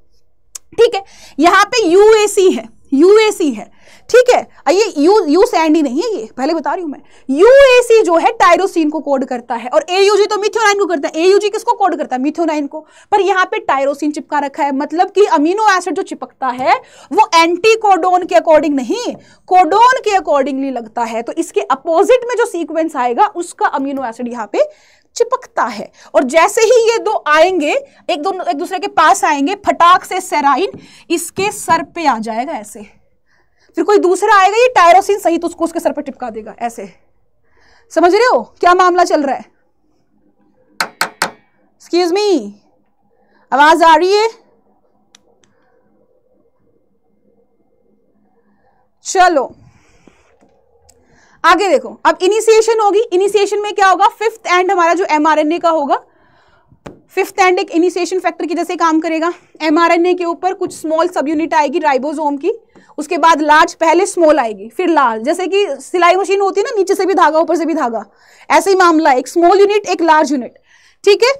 ठीक है यहां पे यूएसी है यूएसी है ठीक है ये यू यू सैंडी नहीं है ये पहले बता रही हूं मैं यूएसी जो है टायरोसिन को कोड करता है और एयूजी तो मिथ्योनाइन को करता है एयूजी किसको कोड करता है मिथ्योनाइन को पर यहां पे टायरोसिन चिपका रखा है मतलब कि अमीनो एसिड जो चिपकता है वो एंटी कोडोन के अकॉर्डिंग नहीं कोडोन के अकॉर्डिंगली लगता है तो इसके अपोजिट में जो सीक्वेंस आएगा उसका अमीनो एसिड यहां पर चिपकता है और जैसे ही ये दो आएंगे एक दो एक दूसरे के पास आएंगे फटाक से सेराइन इसके सर पे आ जाएगा ऐसे फिर कोई दूसरा आएगा ये टायरोसिन सही तो उसको उसके सर पे टिपका देगा ऐसे समझ रहे हो क्या मामला चल रहा है एक्सक्यूज मी आवाज आ रही है चलो आगे देखो अब इनिशिएशन होगी इनिशिएशन में क्या होगा फिफ्थ एंड हमारा जो एमआरएनए का होगा फिफ्थ एंड एक इनिशिएशन फैक्टर की जैसे काम करेगा एमआरएनए के ऊपर कुछ स्मॉल सब यूनिट आएगी राइबोसोम की उसके बाद लार्ज पहले स्मॉल आएगी फिर लार्ज जैसे कि सिलाई मशीन होती है ना नीचे से भी धागा ऊपर से भी धागा ऐसे ही मामला एक स्मॉल यूनिट एक लार्ज यूनिट ठीक है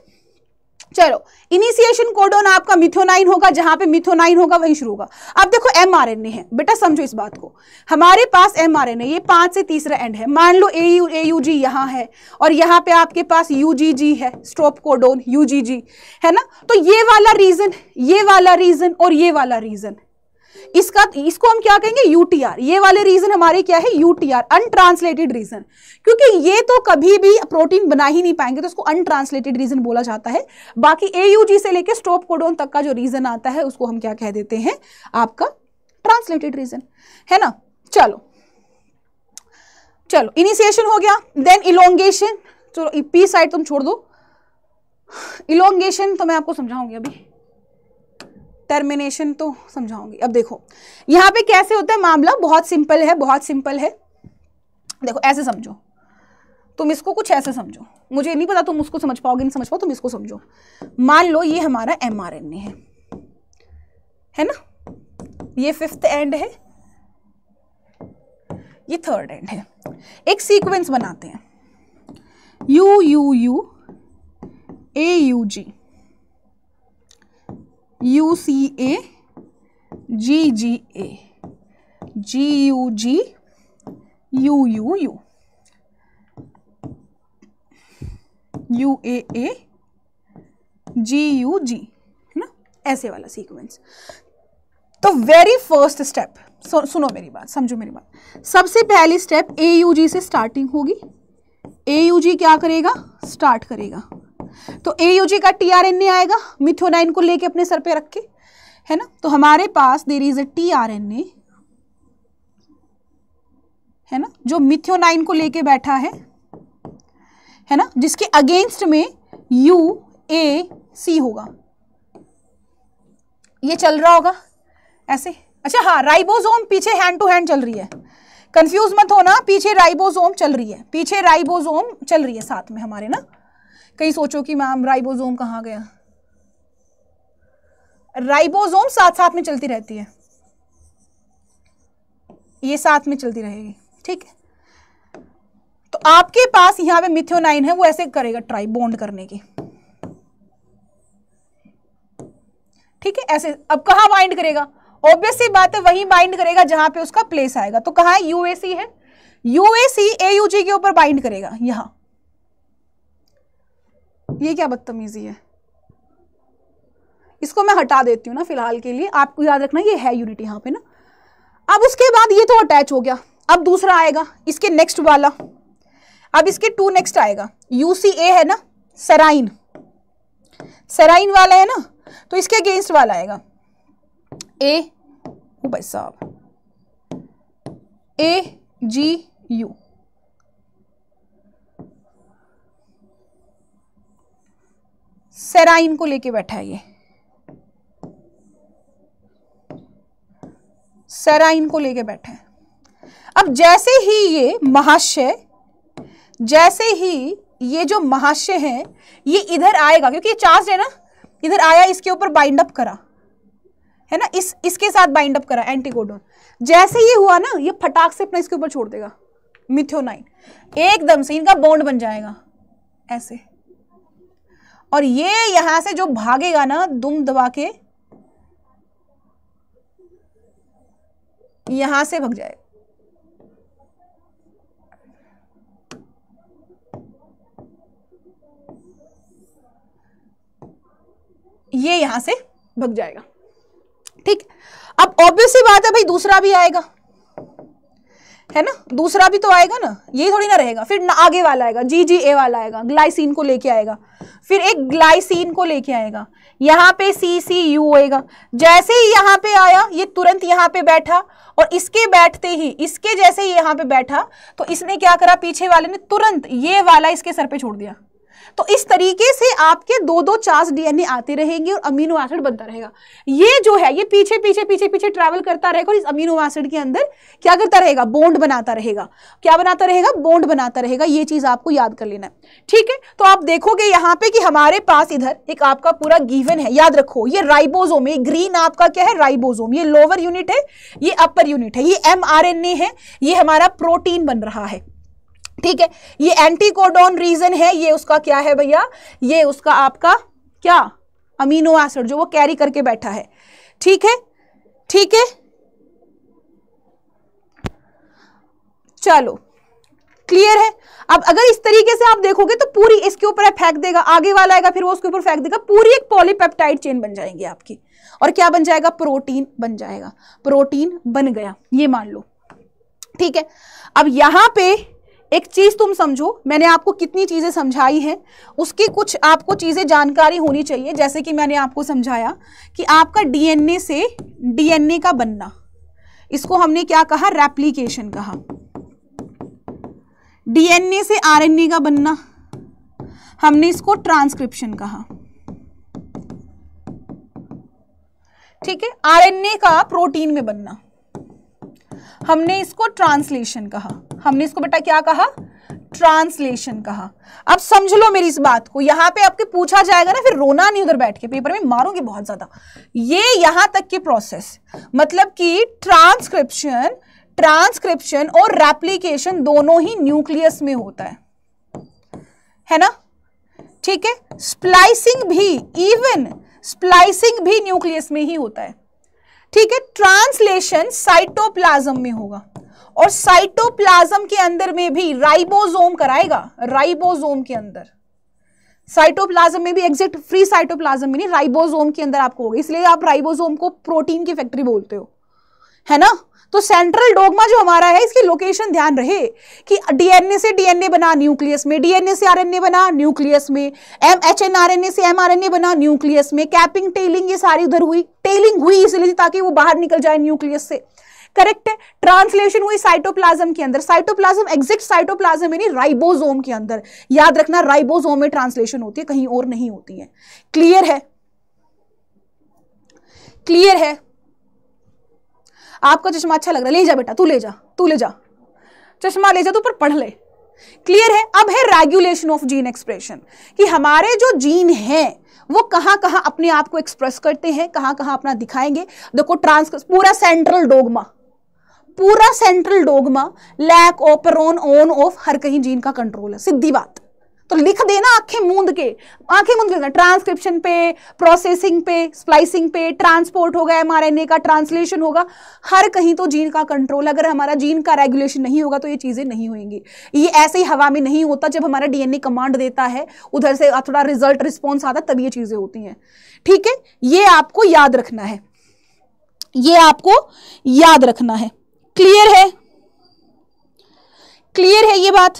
चलो इनिशिएशन कोडोन आपका मिथोनाइन होगा जहां पे मिथोनाइन होगा वहीं शुरू होगा अब देखो एमआरएनए है बेटा समझो इस बात को हमारे पास एमआरएनए ये पांच से तीसरा एंड है मान लो ए यू जी यहां है और यहाँ पे आपके पास यूजीजी है स्ट्रोप कोडोन यूजीजी है ना तो ये वाला रीजन ये वाला रीजन और ये वाला रीजन इसका इसको हम क्या कहेंगे यूटीआर ये वाले रीजन हमारे क्या है यूटीआर अनट्रांसलेटेड रीजन क्योंकि ये तो कभी भी प्रोटीन बना ही नहीं पाएंगे तो इसको अनट्रांसलेटेड रीजन बोला जाता है बाकी एयूजी से लेकर स्टॉप कोडोन तक का जो रीजन आता है उसको हम क्या कह देते हैं आपका ट्रांसलेटेड रीजन है ना चलो चलो इनिशिएशन हो गया देन इलोंगेशन चलो पी साइड तुम छोड़ दो इलोंगेशन तो मैं आपको समझाऊंगी अभी टर्मिनेशन तो समझाऊंगी अब देखो यहाँ पे कैसे होता है मामला बहुत सिंपल है बहुत सिंपल है देखो ऐसे समझो तुम इसको कुछ ऐसे समझो मुझे नहीं पता तुम उसको समझ पाओगे नहीं समझ पाओ तुम इसको समझो मान लो ये हमारा एम है है ना ये फिफ्थ एंड है ये थर्ड एंड है एक सीक्वेंस बनाते हैं U U U A U G U C A G G A G U G U U U U A A G U G है ना ऐसे वाला सीक्वेंस तो वेरी फर्स्ट स्टेप सुनो मेरी बात समझो मेरी बात सबसे पहली स्टेप ए यू जी से स्टार्टिंग होगी ए क्या करेगा स्टार्ट करेगा तो एयूजी का टी आर एन ए आएगा मिथ्योनाइन को लेके अपने सर पे रख के है ना तो हमारे पास there is a T R N A है ना जो मिथ्योनाइन को लेके बैठा है है ना जिसके अगेंस्ट में यू ए सी होगा ये चल रहा होगा ऐसे अच्छा हाँ राइबोसोम पीछे हैंड टू हैंड चल रही है कंफ्यूज मत होना पीछे राइबोसोम चल रही है पीछे राइबोसोम चल रही है साथ में हमारे ना कहीं सोचो कि मैम राइबोसोम कहाँ गया राइबोसोम साथ साथ में चलती रहती है ये साथ में चलती रहेगी ठीक है तो आपके पास यहाँ पे मिथ्योनाइन है वो ऐसे करेगा ट्राई बॉन्ड करने की ठीक है ऐसे अब कहाँ बाइंड करेगा ऑब्वियसली बात है वही बाइंड करेगा जहां पे उसका प्लेस आएगा तो कहा है यूएसी है यूएसी एयूजी के ऊपर बाइंड करेगा यहां ये क्या बदतमीजी है इसको मैं हटा देती हूं ना फिलहाल के लिए आपको याद रखना ये है यूनिट यहां पे ना अब उसके बाद ये तो अटैच हो गया अब दूसरा आएगा इसके नेक्स्ट वाला अब इसके टू नेक्स्ट आएगा यूसीए है ना सराइन सराइन वाला है ना तो इसके अगेंस्ट वाला आएगा ए ओ भाई साहब ए जी यू सेराइन को लेके बैठा है ये सेराइन को लेके बैठा है अब जैसे ही ये महाशय जैसे ही ये जो महाशय है ये इधर आएगा क्योंकि ये चार्ज है ना इधर आया इसके ऊपर बाइंड अप करा है ना इस इसके साथ बाइंड अप करा एंटीकोडोन जैसे ये हुआ ना ये फटाक से अपना इसके ऊपर छोड़ देगा मिथ्योनाइन एकदम से इनका बॉन्ड बन जाएगा ऐसे और ये यहां से जो भागेगा ना दुम दबा के यहां से भग जाएगा ये यहां से भग जाएगा ठीक अब ऑब्वियसली बात है भाई दूसरा भी आएगा है ना दूसरा भी तो आएगा ना ये थोड़ी ना रहेगा फिर ना आगे वाला आएगा जी जी ए वाला आएगा ग्लाइसिन को लेके आएगा फिर एक ग्लाइसिन को लेके आएगा यहाँ पे सी सी यू होएगा जैसे ही यहाँ पे आया ये तुरंत यहाँ पे बैठा और इसके बैठते ही इसके जैसे ही यहाँ पे बैठा तो इसने क्या करा पीछे वाले ने तुरंत ये वाला इसके सर पे छोड़ दिया तो इस तरीके से आपके दो दो चार्ज डीएनए आते रहेंगे और अमीनो एसिड बनता रहेगा ये जो है ये पीछे पीछे पीछे पीछे ट्रैवल करता रहेगा और इस अमीनो एसिड के अंदर क्या करता रहेगा बोंड बनाता रहेगा क्या बनाता रहेगा बॉन्ड बनाता रहेगा ये चीज आपको याद कर लेना है ठीक है तो आप देखोगे यहाँ पे कि हमारे पास इधर एक आपका पूरा गिवन है याद रखो ये राइबोजोम ग्रीन आपका क्या है राइबोजोम ये लोअर यूनिट है ये अपर यूनिट है ये एम है ये हमारा प्रोटीन बन रहा है ठीक है ये एंटीकोडोन रीजन है ये उसका क्या है भैया ये उसका आपका क्या अमीनो एसिड जो वो कैरी करके बैठा है ठीक है ठीक है चलो क्लियर है अब अगर इस तरीके से आप देखोगे तो पूरी इसके ऊपर फेंक देगा आगे वाला आएगा फिर वो उसके ऊपर फेंक देगा पूरी एक पॉलीपेप्टाइड चेन बन जाएंगे आपकी और क्या बन जाएगा प्रोटीन बन जाएगा प्रोटीन बन गया ये मान लो ठीक है अब यहां पे एक चीज़ तुम समझो मैंने आपको कितनी चीज़ें समझाई हैं उसकी कुछ आपको चीज़ें जानकारी होनी चाहिए जैसे कि मैंने आपको समझाया कि आपका डीएनए से डीएनए का बनना इसको हमने क्या कहा रेप्लीकेशन कहा डीएनए से आरएनए का बनना हमने इसको ट्रांसक्रिप्शन कहा ठीक है आरएनए का प्रोटीन में बनना हमने इसको ट्रांसलेशन कहा हमने इसको बेटा क्या कहा ट्रांसलेशन कहा अब समझ लो मेरी इस बात को यहां पे आपके पूछा जाएगा ना फिर रोना नहीं उधर बैठ के पेपर में मारूंगी बहुत ज्यादा ये यहां तक की प्रोसेस मतलब कि ट्रांसक्रिप्शन ट्रांसक्रिप्शन और रेप्लीकेशन दोनों ही न्यूक्लियस में होता है है ना ठीक है स्प्लाइसिंग भी इवन स्प्लाइसिंग भी न्यूक्लियस में ही होता है ठीक है ट्रांसलेशन साइटोप्लाज्म में होगा और साइटोप्लाज्म के अंदर में भी राइबोसोम कराएगा राइबोसोम के अंदर साइटोप्लाज्म में भी एग्जैक्ट फ्री साइटोप्लाज्म में नहीं राइबोसोम के अंदर आपको होगा इसलिए आप राइबोसोम को प्रोटीन की फैक्ट्री बोलते हो है ना तो सेंट्रल डोगमा जो हमारा है इसकी लोकेशन ध्यान रहे कि डीएनए से डीएनए बना न्यूक्लियस में डीएनए से आरएनए बना न्यूक्लियस में M H N R N A से एम आर एन ए बना न्यूक्लियस में कैपिंग टेलिंग ये सारी उधर हुई टेलिंग हुई इसलिए ताकि वो बाहर निकल जाए न्यूक्लियस से करेक्ट है ट्रांसलेशन हुई साइटोप्लाज्म के अंदर साइटोप्लाज्म एग्जिक्ट साइटोप्लाज्म यानी राइबोसोम के अंदर याद रखना राइबोसोम में ट्रांसलेशन होती है कहीं और नहीं होती है क्लियर है क्लियर है आपका चश्मा अच्छा लग रहा है ले जा बेटा तू ले जा तू ले जा चश्मा ले जा तू पर पढ़ ले क्लियर है अब है रेगुलेशन ऑफ जीन एक्सप्रेशन कि हमारे जो जीन हैं वो कहां कहां अपने आप को एक्सप्रेस करते हैं कहां कहां अपना दिखाएंगे देखो ट्रांस पूरा सेंट्रल डोगमा पूरा central dogma lac operon on off हर कहीं जीन का कंट्रोल है सीधी बात तो लिख देना आंखें मूंद के आंखें मूंद के ट्रांसक्रिप्शन पे प्रोसेसिंग पे स्प्लाइसिंग पे ट्रांसपोर्ट होगा एमआरएनए का ट्रांसलेशन होगा हर कहीं तो जीन का कंट्रोल अगर हमारा जीन का रेगुलेशन नहीं होगा तो ये चीज़ें नहीं होंगी ये ऐसे ही हवा में नहीं होता जब हमारा डीएनए कमांड देता है उधर से थोड़ा रिजल्ट रिस्पॉन्स आता तब ये चीज़ें होती हैं ठीक है ये आपको याद रखना है ये आपको याद रखना है क्लियर है क्लियर है ये बात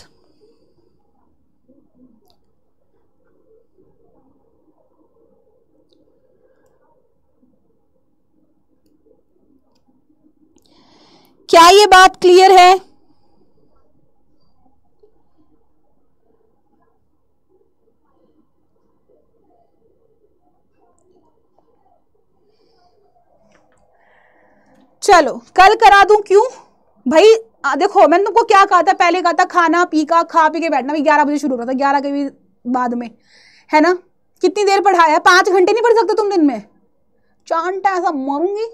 क्या ये बात क्लियर है चलो कल करा दूं क्यों भाई आ, देखो मैंने तुमको क्या कहा था पहले कहा था खाना पी का खा पी के बैठना भी ग्यारह बजे शुरू हो रहा था ग्यारह के भी बाद में है ना कितनी देर पढ़ाया पाँच घंटे नहीं पढ़ सकते तुम दिन में चांटा ऐसा मरूंगी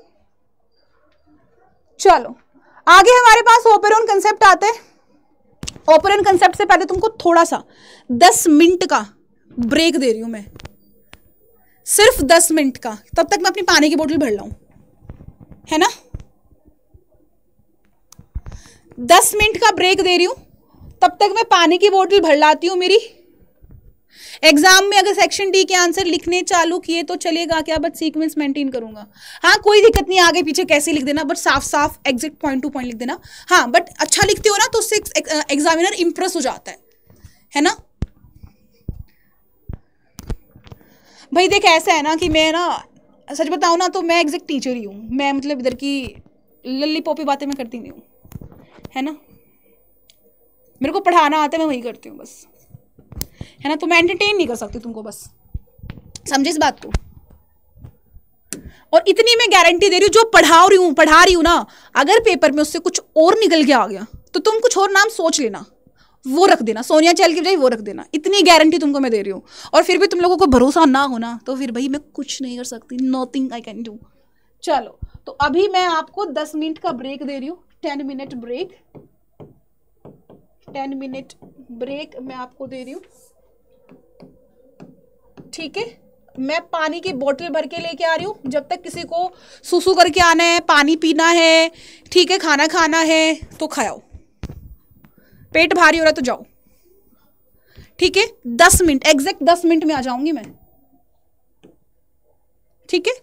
चलो आगे हमारे पास ओपेरोन कंसेप्ट आते ओपर ओपेरोन कंसेप्ट से पहले तुमको थोड़ा सा दस मिनट का ब्रेक दे रही हूं मैं सिर्फ दस मिनट का तब तक मैं अपनी पानी की बोतल भर लाऊ है ना दस मिनट का ब्रेक दे रही हूँ तब तक मैं पानी की बोतल भर लाती हूँ मेरी एग्जाम में अगर सेक्शन डी के आंसर लिखने चालू किए तो चलेगा क्या बट सीक्वेंस मेंटेन करूंगा हाँ कोई दिक्कत नहीं आगे पीछे कैसे लिख देना बट साफ साफ एग्जैक्ट पॉइंट टू पॉइंट लिख देना हाँ बट अच्छा लिखते हो ना तो उससे एग्जामिनर इंप्रेस हो जाता है है ना भाई देख ऐसा है ना कि मैं ना सच बताऊँ ना तो मैं एग्जैक्ट टीचर ही हूँ मैं मतलब इधर की लल्ली पोपी बातें मैं करती नहीं हूँ है ना मेरे को पढ़ाना आता है मैं वही करती हूँ बस है ना तो मैं एंटरटेन नहीं कर सकती तुमको बस समझे इस बात को और इतनी मैं गारंटी दे रही हूँ जो पढ़ा रही हूँ पढ़ा रही हूँ ना अगर पेपर में उससे कुछ और निकल के आ गया तो तुम कुछ और नाम सोच लेना वो रख देना सोनिया चैल की बजाय वो रख देना इतनी गारंटी तुमको मैं दे रही हूँ और फिर भी तुम लोगों को भरोसा ना होना तो फिर भाई मैं कुछ नहीं कर सकती नथिंग आई कैन डू चलो तो अभी मैं आपको दस मिनट का ब्रेक दे रही हूँ ten minute break ten minute break मैं आपको दे रही हूँ ठीक है मैं पानी की बोतल भर के लेके आ रही हूँ जब तक किसी को सुसु करके आना है पानी पीना है ठीक है खाना खाना है तो खाओ पेट भारी हो रहा है तो जाओ ठीक है दस मिनट एग्जैक्ट दस मिनट में आ जाऊंगी मैं ठीक है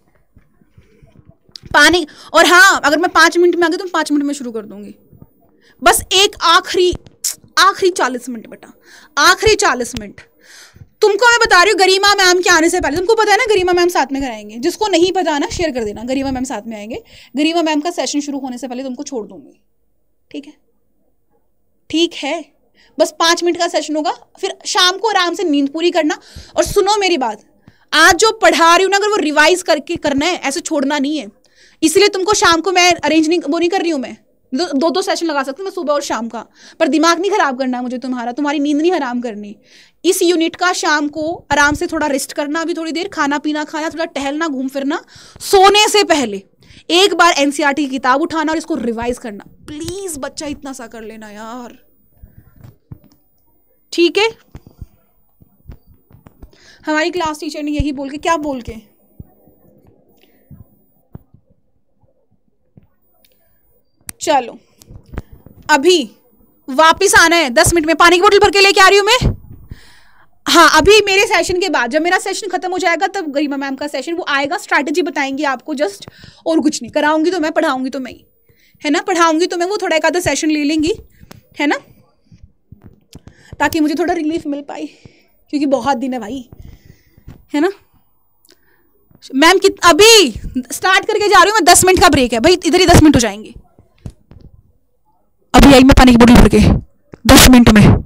पानी और हाँ अगर मैं पाँच मिनट में आ गई तो मैं पाँच मिनट में शुरू कर दूंगी बस एक आखिरी आखिरी चालीस मिनट बेटा आखिरी चालीस मिनट तुमको मैं बता रही हूँ गरिमा मैम के आने से पहले तुमको पता है ना गरिमा मैम साथ में कराएंगे जिसको नहीं पता ना शेयर कर देना गरिमा मैम साथ में आएंगे गरिमा मैम का सेशन शुरू होने से पहले तुमको छोड़ दूंगी ठीक है ठीक है बस पाँच मिनट का सेशन होगा फिर शाम को आराम से नींद पूरी करना और सुनो मेरी बात आज जो पढ़ा रही हूँ ना अगर वो रिवाइज करके करना है ऐसे छोड़ना नहीं है इसलिए तुमको शाम को मैं अरेंज नहीं वो नहीं कर रही हूँ मैं दो दो सेशन लगा सकती हूँ मैं सुबह और शाम का पर दिमाग नहीं ख़राब करना मुझे तुम्हारा तुम्हारी नींद नहीं हराम करनी इस यूनिट का शाम को आराम से थोड़ा रेस्ट करना अभी थोड़ी देर खाना पीना खाना थोड़ा टहलना घूम फिरना सोने से पहले एक बार एनसीआर e की किताब उठाना और इसको रिवाइज करना प्लीज़ बच्चा इतना सा कर लेना यार ठीक है हमारी क्लास टीचर ने यही बोल के क्या बोल के चलो अभी वापस आना है दस मिनट में पानी की बोतल भर के लेके आ रही हूँ मैं हाँ अभी मेरे सेशन के बाद जब मेरा सेशन खत्म हो जाएगा तब गरिमा मैम का सेशन वो आएगा स्ट्रैटेजी बताएंगी आपको जस्ट और कुछ नहीं कराऊंगी तो मैं पढ़ाऊंगी तो मैं है ना पढ़ाऊंगी तो मैं वो थोड़ा एक आधा सेशन ले लेंगी है ना ताकि मुझे थोड़ा रिलीफ मिल पाए क्योंकि बहुत दिन है भाई है ना मैम कित अभी स्टार्ट करके जा रही हूँ मैं दस मिनट का ब्रेक है भाई इधर ही दस मिनट हो जाएंगे अभी आई मैं पानी की बोतल भर के दस मिनट में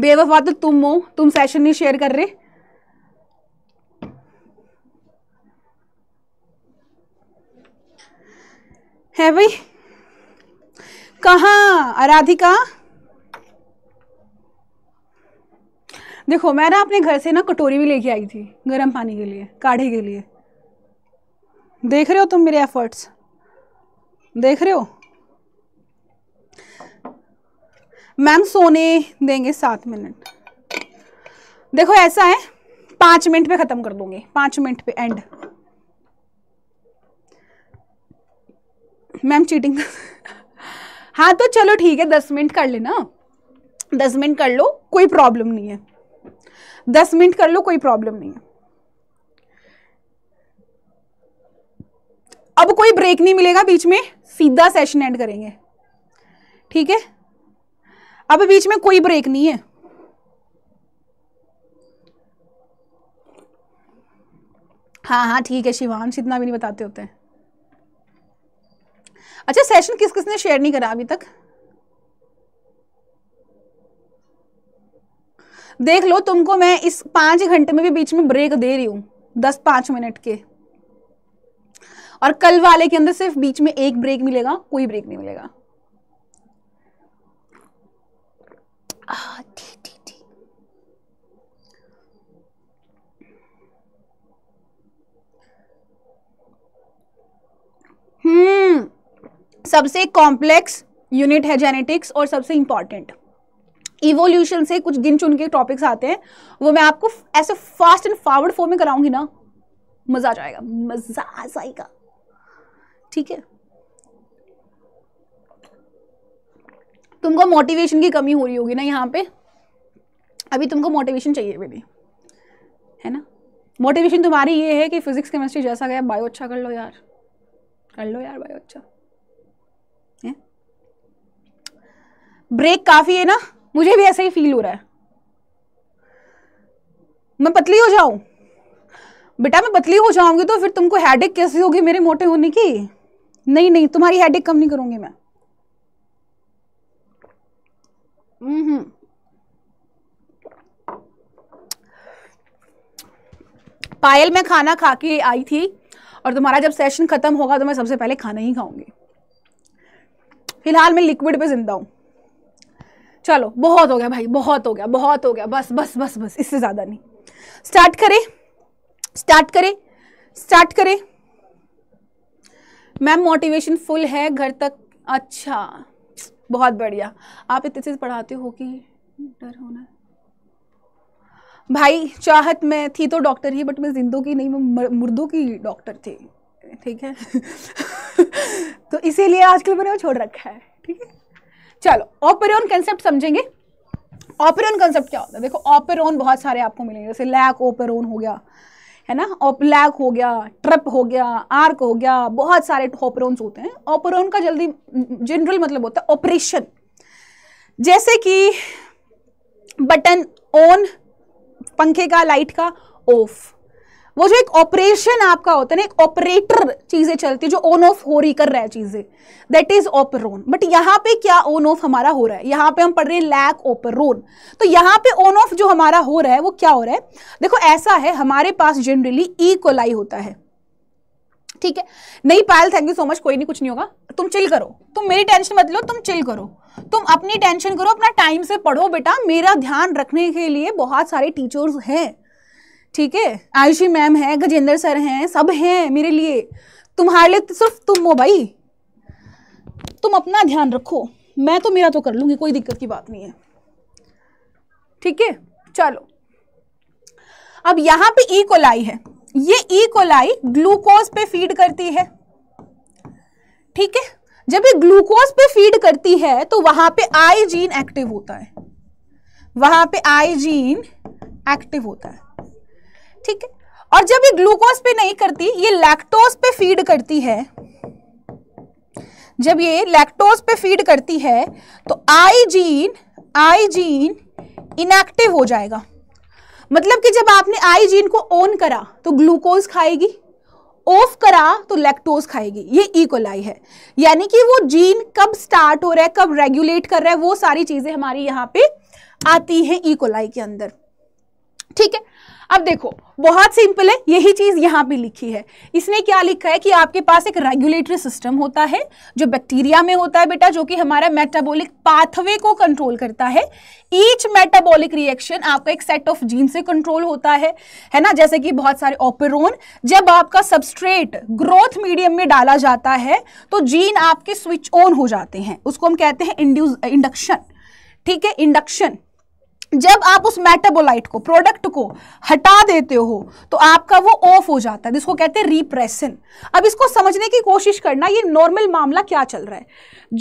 बेवफा तो तुम हो तुम सेशन नहीं शेयर कर रहे है भाई कहा आराधिका देखो मैं ना अपने घर से ना कटोरी भी लेके आई थी गर्म पानी के लिए काढ़े के लिए देख रहे हो तुम मेरे एफर्ट्स देख रहे हो मैम सोने देंगे सात मिनट देखो ऐसा है पांच मिनट पे खत्म कर दूंगे पांच मिनट पे एंड मैम चीटिंग हाँ तो चलो ठीक है दस मिनट कर लेना दस मिनट कर लो कोई प्रॉब्लम नहीं है दस मिनट कर लो कोई प्रॉब्लम नहीं है अब कोई ब्रेक नहीं मिलेगा बीच में सीधा सेशन एंड करेंगे ठीक है अब बीच में कोई ब्रेक नहीं है हाँ हाँ ठीक है शिवांश इतना भी नहीं बताते होते हैं अच्छा सेशन किस किसने शेयर नहीं करा अभी तक देख लो तुमको मैं इस पांच घंटे में भी बीच में ब्रेक दे रही हूं दस पांच मिनट के और कल वाले के अंदर सिर्फ बीच में एक ब्रेक मिलेगा कोई ब्रेक नहीं मिलेगा Ah, hmm. सबसे कॉम्प्लेक्स यूनिट है जेनेटिक्स और सबसे इंपॉर्टेंट इवोल्यूशन से कुछ गिन चुन के टॉपिक्स आते हैं वो मैं आपको ऐसे फास्ट एंड फॉरवर्ड फॉर्म में कराऊंगी ना मजा आ जाएगा मजा आ जाएगा ठीक है तुमको मोटिवेशन की कमी हो रही होगी ना यहाँ पे अभी तुमको मोटिवेशन चाहिए बेबी है ना मोटिवेशन तुम्हारी ये है कि फिजिक्स केमिस्ट्री जैसा गया बायो अच्छा कर लो यार कर लो यार बायो अच्छा ब्रेक काफ़ी है ना मुझे भी ऐसा ही फील हो रहा है मैं पतली हो जाऊं बेटा मैं पतली हो जाऊंगी तो फिर तुमको हेडेक कैसी होगी मेरे मोटे होने की नहीं नहीं तुम्हारी हेडेक कम नहीं करूंगी मैं Mm-hmm. पायल में खाना खा के आई थी और तुम्हारा जब सेशन ख़त्म होगा तो मैं सबसे पहले खाना ही खाऊंगी फिलहाल मैं लिक्विड पे जिंदा हूँ चलो बहुत हो गया भाई बहुत हो गया बहुत हो गया बस बस बस बस इससे ज़्यादा नहीं स्टार्ट करें स्टार्ट करें स्टार्ट करें मैम मोटिवेशन फुल है घर तक अच्छा बहुत बढ़िया आप इतने से पढ़ाते हो कि डर होना भाई चाहत मैं थी तो डॉक्टर ही बट मैं जिंदों की नहीं मैं मुर्दों की डॉक्टर थी ठीक है तो इसीलिए आजकल मैंने वो छोड़ रखा है ठीक है चलो ऑपरियन कंसेप्ट समझेंगे ऑपरॉन कंसेप्ट क्या होता है देखो ऑपरोन बहुत सारे आपको मिलेंगे जैसे लैक ओपरोन हो गया है ना ओपलैक हो गया ट्रप हो गया आर्क हो गया बहुत सारे ऑपरोन्स होते हैं ऑपरोन का जल्दी जनरल मतलब होता है ऑपरेशन जैसे कि बटन ऑन पंखे का लाइट का ऑफ वो जो एक ऑपरेशन आपका होता है ना एक ऑपरेटर चीजें चलती है जो ऑन ऑफ हो रही कर रहा है चीजें दैट इज ऑपरोन बट यहाँ पे क्या ऑन ऑफ हमारा हो रहा है यहाँ पे हम पढ़ रहे हैं लैक ओपरोन तो यहाँ पे ऑन ऑफ जो हमारा हो रहा है वो क्या हो रहा है देखो ऐसा है हमारे पास जनरली ई कोलाई होता है ठीक है नहीं Payal thank you so much कोई नहीं कुछ नहीं होगा तुम चिल करो तुम मेरी टेंशन मत लो तुम चिल करो तुम अपनी टेंशन करो अपना टाइम से पढ़ो बेटा मेरा ध्यान रखने के लिए बहुत सारे टीचर्स हैं ठीक है आयुषी मैम है गजेंद्र सर हैं सब हैं मेरे लिए तुम्हारे लिए तो सिर्फ तुम हो भाई तुम अपना ध्यान रखो मैं तो मेरा तो कर लूंगी कोई दिक्कत की बात नहीं है ठीक है चलो अब यहां पे ई e. कोलाई है ये ई कोलाई ग्लूकोज पे फीड करती है ठीक है जब ये ग्लूकोज पे फीड करती है तो वहां पे आई जीन एक्टिव होता है वहां पे आई जीन एक्टिव होता है ठीक है और जब ये ग्लूकोज पे नहीं करती ये लैक्टोज पे फीड करती है जब ये लैक्टोज पे फीड करती है तो I gene I gene inactive हो जाएगा मतलब कि जब आपने आई जीन को ऑन करा तो ग्लूकोज खाएगी ऑफ करा तो लैक्टोज खाएगी ये इकोलाई है यानी कि वो जीन कब स्टार्ट हो रहा है कब रेगुलेट कर रहा है वो सारी चीज़ें हमारी यहाँ पे आती हैं इकोलाई के अंदर ठीक है अब देखो बहुत सिंपल है यही चीज़ यहाँ पे लिखी है इसने क्या लिखा है कि आपके पास एक रेगुलेटरी सिस्टम होता है जो बैक्टीरिया में होता है बेटा जो कि हमारा मेटाबॉलिक पाथवे को कंट्रोल करता है ईच मेटाबॉलिक रिएक्शन आपका एक सेट ऑफ जीन से कंट्रोल होता है है ना जैसे कि बहुत सारे ओपेरोन जब आपका सबस्ट्रेट ग्रोथ मीडियम में डाला जाता है तो जीन आपके स्विच ऑन हो जाते हैं उसको हम कहते हैं इंड्यूज इंडक्शन ठीक है इंडक्शन जब आप उस मेटाबोलाइट को प्रोडक्ट को हटा देते हो तो आपका वो ऑफ हो जाता है जिसको कहते हैं रिप्रेशन अब इसको समझने की कोशिश करना ये नॉर्मल मामला क्या चल रहा है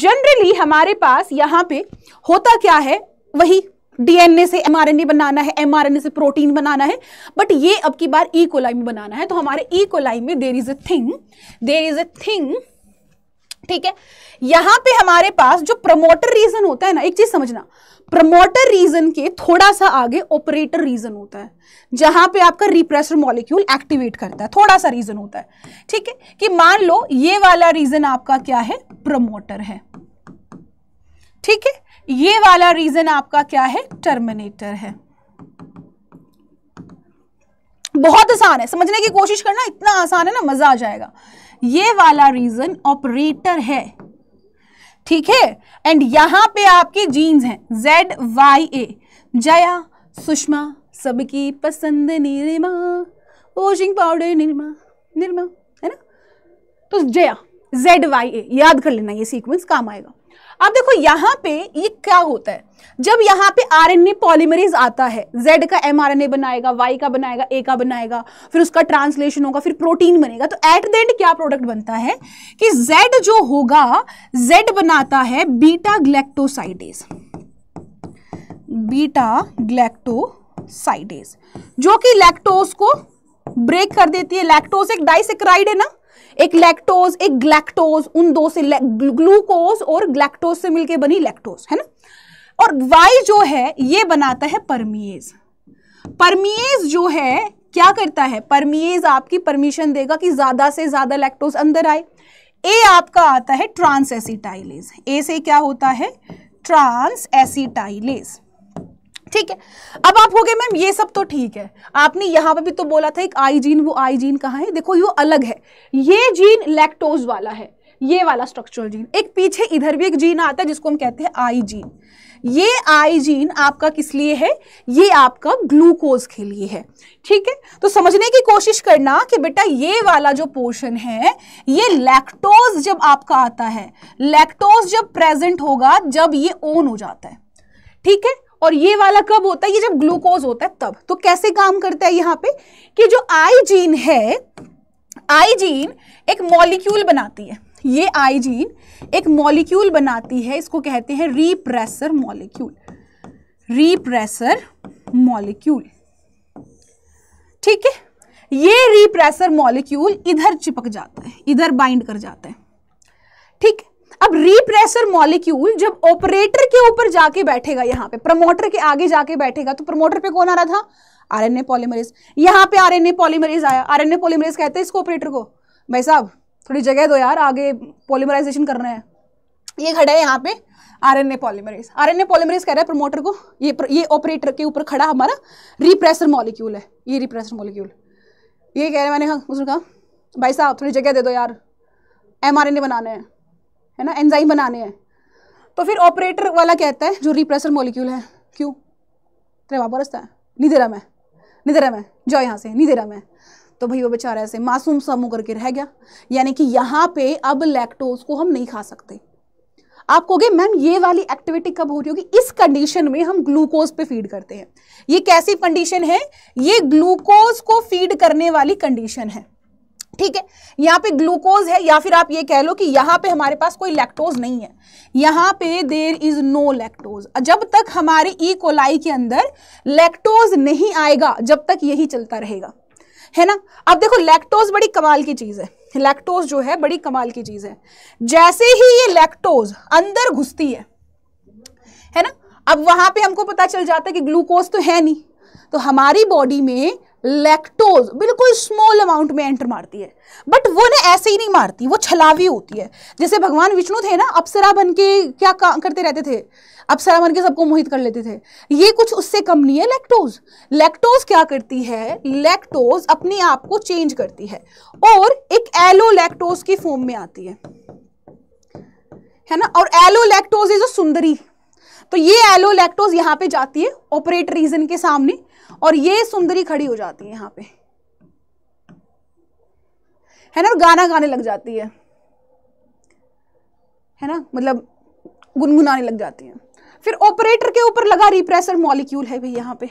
जनरली हमारे पास यहाँ पे होता क्या है वही डीएनए से एमआरएनए बनाना है एमआरएनए से प्रोटीन बनाना है बट ये अब की बार ई e कोलाई में बनाना है तो हमारे ई e कोलाई में there is a thing there is a thing ठीक है यहां पे हमारे पास जो प्रमोटर रीजन होता है ना एक चीज समझना प्रमोटर रीजन के थोड़ा सा आगे ऑपरेटर रीजन होता है जहां पे आपका रिप्रेसर मॉलिक्यूल एक्टिवेट करता है थोड़ा सा रीजन होता है ठीक है कि मान लो ये वाला रीजन आपका क्या है प्रमोटर है ठीक है ये वाला रीजन आपका क्या है टर्मिनेटर है बहुत आसान है समझने की कोशिश करना इतना आसान है ना मजा आ जाएगा ये वाला रीजन ऑपरेटर है ठीक है एंड यहाँ पे आपकी जीन्स हैं Z Y A Jaya Sushma सबकी पसंद निर्मा वॉशिंग पाउडर निर्मा निर्मा है ना तो जया जेड वाई ए याद कर लेना ये सीक्वेंस काम आएगा अब देखो यहाँ पे ये क्या होता है जब यहाँ पे आरएनए पॉलीमरेज आता है Z का ए बनाएगा वाई का बनाएगा ए का बनाएगा फिर उसका ट्रांसलेशन होगा फिर प्रोटीन बनेगा तो एट द एंड क्या प्रोडक्ट बनता है कि Z जो होगा Z बनाता है बीटा ग्लैक्टोसाइडेज बीटा ग्लैक्टोसाइडेज जो कि लैक्टोज को ब्रेक कर देती है लैक्टोज एक डाइसेक्राइड है ना एक लैक्टोज एक ग्लैक्टोज उन दो से ग्लूकोज और ग्लैक्टोज से मिलके बनी लैक्टोज है ना और वाई जो है ये बनाता है परमिएज परमिएज जो है क्या करता है परमिएज आपकी परमिशन देगा कि ज्यादा से ज्यादा लैक्टोज अंदर आए ए आपका आता है ट्रांस एसिटाइलेज ए से क्या होता है ट्रांस एसिटाइलेज ठीक है अब आप हो गए मैम ये सब तो ठीक है आपने यहां पे भी तो बोला था एक आई जीन वो आई जीन कहा है देखो ये अलग है ये जीन लैक्टोज वाला है ये वाला स्ट्रक्चरल जीन एक पीछे इधर भी एक जीन आता है जिसको हम कहते हैं आई जीन ये आई जीन आपका किस लिए है ये आपका ग्लूकोज के लिए है ठीक है तो समझने की कोशिश करना कि बेटा ये वाला जो पोर्शन है ये लैक्टोज जब आपका आता है लैक्टोज जब प्रेजेंट होगा जब ये ऑन हो जाता है ठीक है और ये वाला कब होता है ये जब ग्लूकोज होता है तब तो कैसे काम करता है यहां पे कि जो आई जीन है आई जीन एक मॉलिक्यूल बनाती है ये आई जीन एक मॉलिक्यूल बनाती है इसको कहते हैं रिप्रेसर मॉलिक्यूल रिप्रेसर मॉलिक्यूल ठीक है ये रिप्रेसर मॉलिक्यूल इधर चिपक जाता है इधर बाइंड कर जाता है ठीक है अब रीप्रेसर मॉलिक्यूल जब ऑपरेटर के ऊपर जाके बैठेगा यहाँ पे प्रमोटर के आगे जाके बैठेगा तो प्रमोटर पे कौन आ रहा था आरएनए पॉलीमरेज यहाँ पे आरएनए पॉलीमरेज आया आरएनए पॉलीमरेज कहते हैं इसको ऑपरेटर को भाई साहब थोड़ी जगह दो यार आगे पॉलीमराइजेशन करना है ये खड़ा है यहाँ पे आरएनए पॉलीमरेज आरएनए पॉलीमरेज कह रहा है प्रमोटर को ये ये ऑपरेटर के ऊपर खड़ा हमारा रिप्रेसर मॉलिक्यूल है ये रिप्रेसर मॉलिक्यूल ये कह रहे हैं मैंने हाँ उसने कहा भाई साहब थोड़ी जगह दे दो यार एम बनाना है है ना एंजाइम बनाने हैं तो फिर ऑपरेटर वाला कहता है जो रिप्रेसर मोलिक्यूल है क्यों तेरे बाबा रस्ता है नहीं दे रहा मैं नहीं दे रहा मैं जाओ यहाँ से नहीं दे रहा मैं तो भाई वो बेचारा ऐसे मासूम सा मुँह करके रह गया यानी कि यहाँ पे अब लैक्टोज को हम नहीं खा सकते आप कहोगे मैम ये वाली एक्टिविटी कब हो रही होगी इस कंडीशन में हम ग्लूकोज पे फीड करते हैं ये कैसी कंडीशन है ये ग्लूकोज को फीड करने वाली कंडीशन है ठीक है यहाँ पे ग्लूकोज है या फिर आप ये कह लो कि यहाँ पे हमारे पास कोई लैक्टोज नहीं है यहाँ पे देर इज नो लैक्टोज जब तक हमारे ई e कोलाई के अंदर लैक्टोज नहीं आएगा जब तक यही चलता रहेगा है ना अब देखो लैक्टोज बड़ी कमाल की चीज़ है लैक्टोज जो है बड़ी कमाल की चीज़ है जैसे ही ये लैक्टोज अंदर घुसती है है ना अब वहां पे हमको पता चल जाता है कि ग्लूकोज तो है नहीं तो हमारी बॉडी में लैक्टोज बिल्कुल स्मॉल अमाउंट में एंटर मारती है बट वो ना ऐसे ही नहीं मारती वो छलावी होती है जैसे भगवान विष्णु थे ना अप्सरा बन के क्या करते रहते थे अप्सरा बन के सबको मोहित कर लेते थे ये कुछ उससे कम नहीं है लैक्टोज लैक्टोज क्या करती है लैक्टोज अपने आप को चेंज करती है और एक एलो लैक्टोज की फॉर्म में आती है है ना और एलो लैक्टोज इज अ सुंदरी तो ये एलो लैक्टोज यहां पे जाती है ऑपरेट रीजन के सामने और ये सुंदरी खड़ी हो जाती है यहाँ पे है ना और गाना गाने लग जाती है है ना मतलब गुनगुनाने लग जाती है फिर ऑपरेटर के ऊपर लगा रिप्रेसर मॉलिक्यूल है भाई यहाँ पे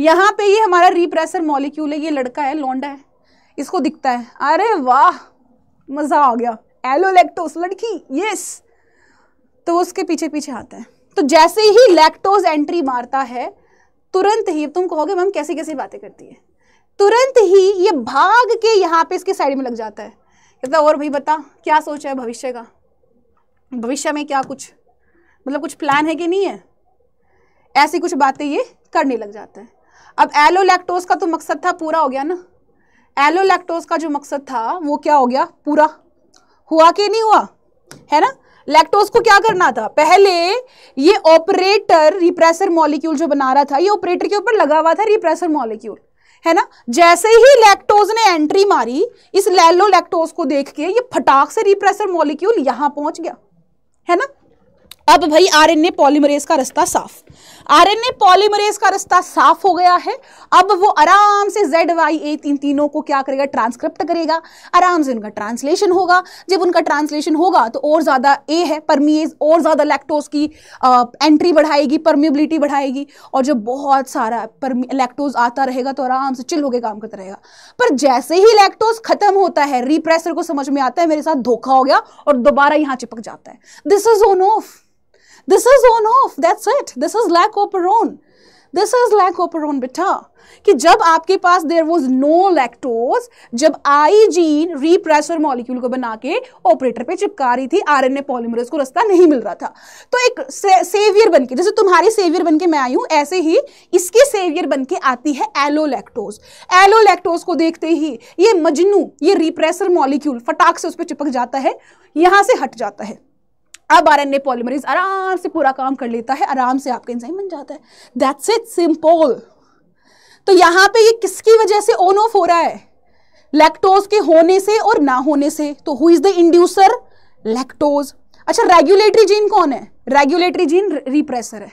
यहाँ पे ये हमारा रिप्रेसर मॉलिक्यूल है ये लड़का है लौंडा है इसको दिखता है अरे वाह मज़ा आ गया एलो लेक्टोस लड़की यस तो उसके पीछे पीछे आता है तो जैसे ही लैक्टोज एंट्री मारता है तुरंत ही तुम कहोगे मैम कैसी कैसी बातें करती है तुरंत ही ये भाग के यहाँ पे इसके साइड में लग जाता है कहता और भाई बता क्या सोचा है भविष्य का भविष्य में क्या कुछ मतलब कुछ प्लान है कि नहीं है ऐसी कुछ बातें ये करने लग जाता है अब एलो लैक्टोज का तो मकसद था पूरा हो गया ना एलो लैक्टोज का जो मकसद था वो क्या हो गया पूरा हुआ कि नहीं हुआ है ना लैक्टोज को क्या करना था पहले ये ऑपरेटर रिप्रेसर मॉलिक्यूल जो बना रहा था ये ऑपरेटर के ऊपर लगा हुआ था रिप्रेसर मॉलिक्यूल है ना जैसे ही लैक्टोज ने एंट्री मारी इस लैलो लैक्टोज को देख के ये फटाक से रिप्रेसर मॉलिक्यूल यहां पहुंच गया है ना अब भाई आरएनए पॉलीमरेज का रास्ता साफ आरएनए पॉलीमरेज का रास्ता साफ हो गया है अब वो आराम से जेड वाई ए तीन तीनों को क्या करेगा ट्रांसक्रिप्ट करेगा आराम से उनका ट्रांसलेशन होगा जब उनका ट्रांसलेशन होगा तो और ज़्यादा ए है परमीज और ज़्यादा लैक्टोज की आ, एंट्री बढ़ाएगी परमिबिलिटी बढ़ाएगी और जब बहुत सारा लैक्टोज आता रहेगा तो आराम से चिल होकर काम करता रहेगा पर जैसे ही लैक्टोज खत्म होता है रिप्रेसर को समझ में आता है मेरे साथ धोखा हो गया और दोबारा यहाँ चिपक जाता है this is on off this is on off that's it this is lac operon this is lac operon बेटा कि जब आपके पास देर वॉज नो लैक्टोज जब आई जीन रिप्रेसर मॉलिक्यूल को बना के ऑपरेटर पे चिपका रही थी ए पॉलीमरेज को रास्ता नहीं मिल रहा था तो एक से, सेवियर बन के जैसे तुम्हारी सेवियर बन के मैं आई हूँ ऐसे ही इसकी सेवियर बन के आती है एलोलैक्टोज एलोलैक्टोज को देखते ही ये मजनू ये रिप्रेसर मॉलिक्यूल फटाक से उस पर चिपक जाता है यहाँ से हट जाता है अब आर एन ए पॉलीमरीज आराम से पूरा काम कर लेता है आराम से आपका इंजाइम बन जाता है दैट्स इट सिंपल तो यहाँ पे ये किसकी वजह से ऑन ऑफ हो रहा है लैक्टोज के होने से और ना होने से तो who is the inducer lactose अच्छा रेगुलेटरी जीन कौन है रेगुलेटरी जीन रिप्रेसर है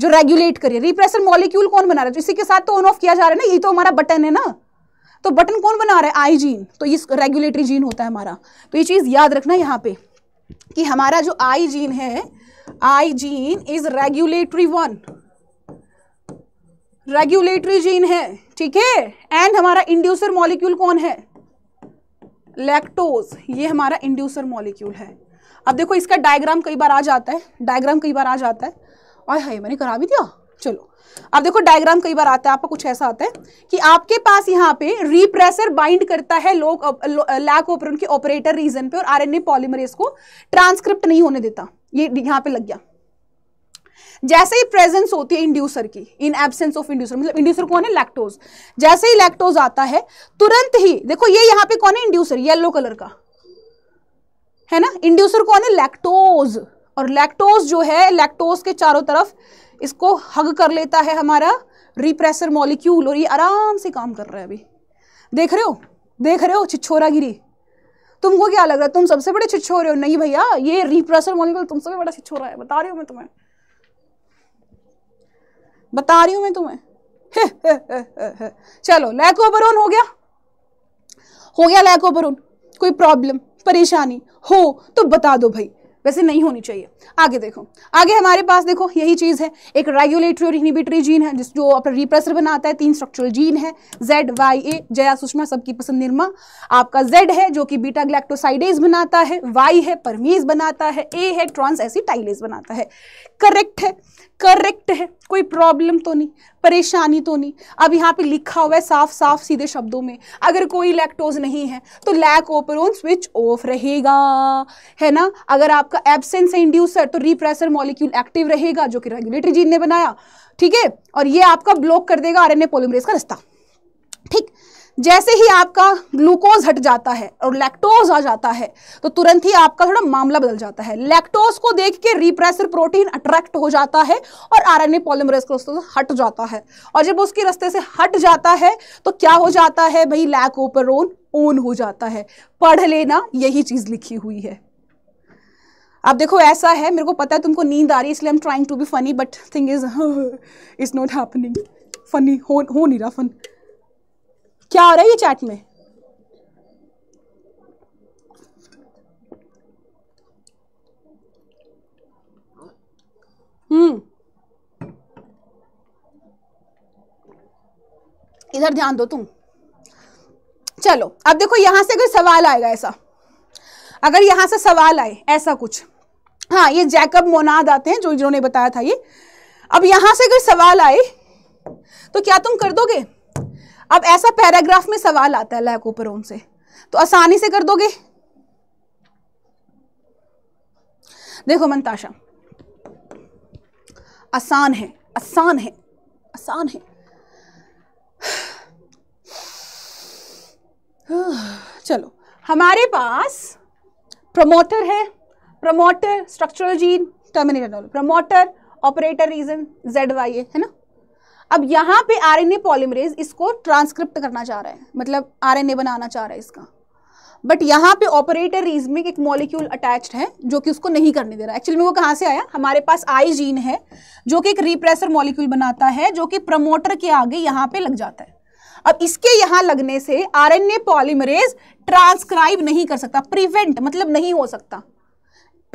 जो रेगुलेट करिए रिप्रेसर मॉलिक्यूल कौन बना रहा है तो इसी के साथ तो ऑन ऑफ किया जा रहा है ना ये तो हमारा बटन है ना तो बटन कौन बना रहा है आई जीन तो ये रेगुलेटरी जीन होता है हमारा तो ये चीज याद रखना यहाँ पे कि हमारा जो आई जीन है I gene is regulatory one regulatory gene है ठीक है एंड हमारा इंड्यूसर मॉलिक्यूल कौन है लैक्टोज ये हमारा इंड्यूसर मॉलिक्यूल है अब देखो इसका डायग्राम कई बार आ जाता है डायग्राम कई बार आ जाता है और हाई मैंने करा भी दिया चलो अब देखो डायग्राम कई बार आता है आपका कुछ ऐसा आता है कि आपके पास यहाँ पे रिप्रेसर बाइंड करता है लोग लैक ऑपर के ऑपरेटर रीजन पे और आरएनए पॉलीमरेज को ट्रांसक्रिप्ट नहीं होने देता ये यहाँ पे लग गया जैसे ही प्रेजेंस होती है इंड्यूसर की इन एब्सेंस ऑफ इंड्यूसर मतलब इंड्यूसर कौन है लैक्टोज जैसे ही लैक्टोज आता है तुरंत ही देखो ये यहाँ पे कौन है इंड्यूसर येलो कलर का है ना इंड्यूसर कौन है लैक्टोज और लैक्टोज जो है लैक्टोज के चारों तरफ इसको हग कर लेता है हमारा रिप्रेसर मॉलिक्यूल और ये आराम से काम कर रहा है अभी देख रहे हो देख रहे हो छिछोरा गिरी तुमको क्या लग रहा है तुम सबसे बड़े छिछो रहे हो नहीं भैया ये रिप्रेसर मॉलिक्यूल तुम सबसे बड़ा छिछो रहा है बता रही हूँ मैं तुम्हें बता रही हूँ मैं तुम्हें चलो लैक हे, चलो लैकोबरून हो गया हो गया लैकोबरून कोई प्रॉब्लम परेशानी हो तो बता दो भाई वैसे नहीं होनी चाहिए आगे देखो आगे हमारे पास देखो यही चीज़ है एक रेगुलेटरी और इनिबिटरी जीन है जिस जो अपना रिप्रेसर बनाता है तीन स्ट्रक्चरल जीन है Z Y A Jaya Sushma सबकी पसंद निर्मा आपका जेड है जो कि बीटा ग्लैक्टोसाइडेज बनाता है वाई है परमीज बनाता है ए है ट्रांस एसिटाइलेज बनाता है करेक्ट है करेक्ट है कोई प्रॉब्लम तो नहीं परेशानी तो नहीं अब यहाँ पे लिखा हुआ है साफ साफ सीधे शब्दों में अगर कोई लैक्टोज नहीं है तो लैक ओपरोन स्विच ऑफ रहेगा है ना अगर आपका एबसेंस है इंड्यूसर तो रिप्रेसर मॉलिक्यूल एक्टिव रहेगा जो कि रेगुलेटरी जीन ने बनाया ठीक है और ये आपका ब्लॉक कर देगा ए पॉलीमरेज का रास्ता ठीक जैसे ही आपका ग्लूकोज हट जाता है और लैक्टोज आ जाता है तो तुरंत ही आपका थोड़ा मामला बदल जाता है लैक्टोज को देख के रिप्रेसर प्रोटीन अट्रैक्ट हो जाता है और आरएनए पॉलीमरेज के रस्ते से हट जाता है और जब उसके रस्ते से हट जाता है तो क्या हो जाता है भाई लैकोपरोन ओन हो जाता है पढ़ लेना यही चीज लिखी हुई है अब देखो ऐसा है मेरे को पता है तुमको नींद आ रही है इसलिए I am trying to be funny but thing is is not happening funny हो हो नहीं रहा फन क्या हो रहा है ये चैट में हम्म इधर ध्यान दो तुम चलो अब देखो यहां से अगर सवाल आएगा ऐसा अगर यहां से सवाल आए ऐसा कुछ हाँ ये जैकब मोनाद आते हैं जो जिन्होंने बताया था ये अब यहां से अगर सवाल आए तो क्या तुम कर दोगे अब ऐसा पैराग्राफ में सवाल आता है लैकोपरोम से तो आसानी से कर दोगे देखो मंताशा आसान है आसान है आसान है चलो हमारे पास प्रमोटर है promoter structural gene terminator promoter operator region Z Y है ना अब यहाँ पे आरएनए पॉलीमरेज इसको ट्रांसक्रिप्ट करना चाह रहा है मतलब आरएनए बनाना चाह रहा है इसका बट यहाँ पे ऑपरेटर रीज में एक मॉलिक्यूल अटैच्ड है जो कि उसको नहीं करने दे रहा एक्चुअली में वो कहाँ से आया हमारे पास आई जीन है जो कि एक रिप्रेसर मॉलिक्यूल बनाता है जो कि प्रमोटर के आगे यहाँ पे लग जाता है अब इसके यहाँ लगने से आर पॉलीमरेज ट्रांसक्राइब नहीं कर सकता प्रिवेंट मतलब नहीं हो सकता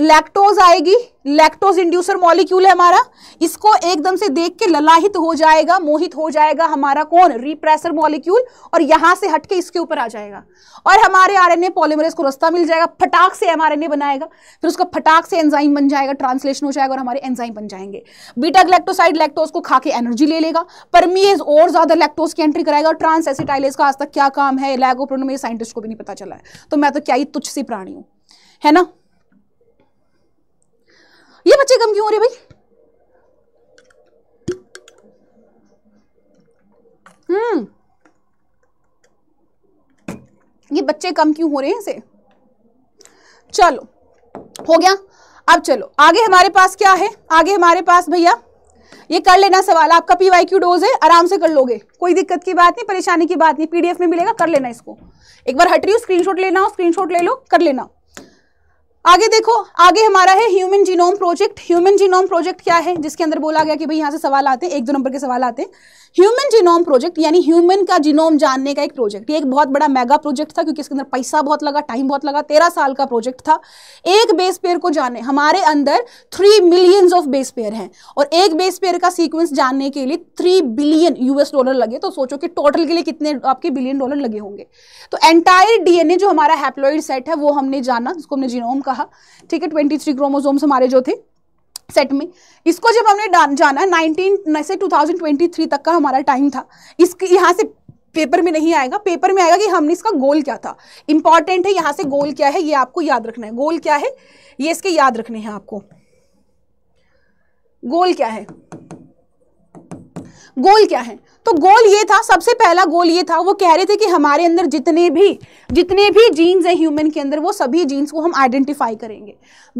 लैक्टोज आएगी लैक्टोज इंड्यूसर मॉलिक्यूल है हमारा इसको एकदम से देख के ललाहित हो जाएगा मोहित हो जाएगा हमारा कौन रिप्रेसर मॉलिक्यूल और यहां से हटके इसके ऊपर आ जाएगा और हमारे आरएनए पॉलीमरेज को रास्ता मिल जाएगा फटाक से एमआरएनए बनाएगा फिर उसका फटाक से एंजाइम बन जाएगा ट्रांसलेशन हो जाएगा और हमारे एंजाइम बन जाएंगे बीटा ग्लैक्टोसाइड लैक्टोज को खा के एनर्जी ले लेगा परमीज और ज्यादा लैक्टोज की एंट्री कराएगा ट्रांस एसिटाइलेज का आज तक क्या काम है लैगोप्रोन में साइंटिस्ट को भी नहीं पता चला है तो मैं तो क्या ही तुच्छ सी प्राणी हूं है ना ये बच्चे गम क्यों हो रहे भाई हम्म ये बच्चे कम क्यों हो रहे हैं इसे चलो हो गया अब चलो आगे हमारे पास क्या है आगे हमारे पास भैया ये कर लेना सवाल आपका पी वाई क्यू डोज है आराम से कर लोगे कोई दिक्कत की बात नहीं परेशानी की बात नहीं पीडीएफ में मिलेगा कर लेना इसको एक बार हट रही हो स्क्रीनशॉट लेना हो स्क्रीनशॉट ले लो कर लेना आगे देखो आगे हमारा है human genome project human genome project क्या है जिसके अंदर बोला गया कि भाई यहाँ से सवाल आते हैं एक दो नंबर के सवाल आते हैं ह्यूमन जीनोम प्रोजेक्ट यानी ह्यूमन का जीनोम जानने का एक प्रोजेक्ट ये एक बहुत बड़ा मेगा प्रोजेक्ट था क्योंकि इसके अंदर पैसा बहुत लगा टाइम बहुत लगा तेरह साल का प्रोजेक्ट था एक बेस पेयर को जानने हमारे अंदर three millions of base pair हैं और एक बेस पेयर का सीक्वेंस जानने के लिए थ्री बिलियन यूएस डॉलर लगे तो सोचो कि टोटल के लिए कितने आपके बिलियन डॉलर लगे होंगे तो एंटायर डीएनए जो हमारा हैप्लोइड सेट है वो हमने जाना जिसको हमने जीनोम कहा ठीक है ट्वेंटी थ्री हमारे जो थे सेट में इसको जब हमने जाना 19 से 2023 तक का हमारा टाइम था इसके यहाँ से पेपर में नहीं आएगा पेपर में आएगा कि हमने इसका गोल क्या था इंपॉर्टेंट है यहाँ से गोल क्या है ये आपको याद रखना है गोल क्या है ये इसके याद रखने हैं आपको गोल क्या है गोल क्या है तो गोल ये था सबसे पहला गोल ये था वो कह रहे थे कि हमारे अंदर जितने भी जितने भी जीन्स हैं ह्यूमन के अंदर वो सभी जीन्स को हम आइडेंटिफाई करेंगे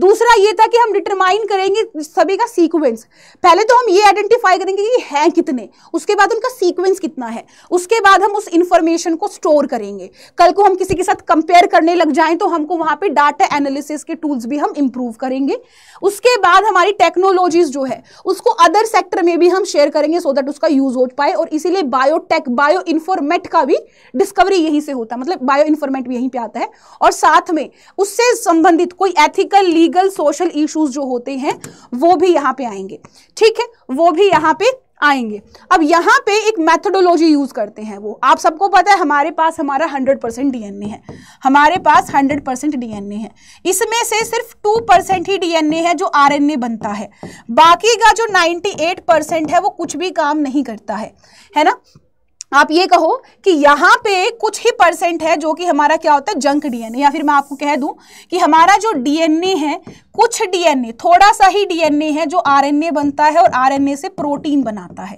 दूसरा ये था कि हम डिटरमाइन करेंगे सभी का सीक्वेंस पहले तो हम ये आइडेंटिफाई करेंगे कि हैं कितने उसके बाद उनका सीक्वेंस कितना है उसके बाद हम उस इंफॉर्मेशन को स्टोर करेंगे कल को हम किसी के साथ कंपेयर करने लग जाएं तो हमको वहां पर डाटा एनालिसिस के टूल्स भी हम इंप्रूव करेंगे उसके बाद हमारी टेक्नोलॉजीज जो है उसको अदर सेक्टर में भी हम शेयर करेंगे सो दैट उसका यूज हो पाए और इसीलिए बायोटेक बायो इन्फॉर्मेट का भी डिस्कवरी यहीं से होता है मतलब बायो इन्फॉर्मेट भी यहीं पे आता है और साथ में उससे संबंधित कोई एथिकल लीगल सोशल इश्यूज जो होते हैं वो भी यहाँ पे आएंगे ठीक है वो भी यहाँ पे आएंगे अब यहाँ पे एक मैथडोलॉजी यूज करते हैं वो आप सबको पता है हमारे पास हमारा 100 परसेंट डीएनए है हमारे पास 100 परसेंट डीएनए है इसमें से सिर्फ 2 ही डीएनए है जो आरएनए बनता है बाकी का जो 98 है वो कुछ भी काम नहीं करता है है ना आप ये कहो कि यहाँ पे कुछ ही परसेंट है जो कि हमारा क्या होता है जंक डीएनए या फिर मैं आपको कह दूं कि हमारा जो डीएनए है कुछ डीएनए थोड़ा सा ही डीएनए है जो आरएनए बनता है और आरएनए से प्रोटीन बनाता है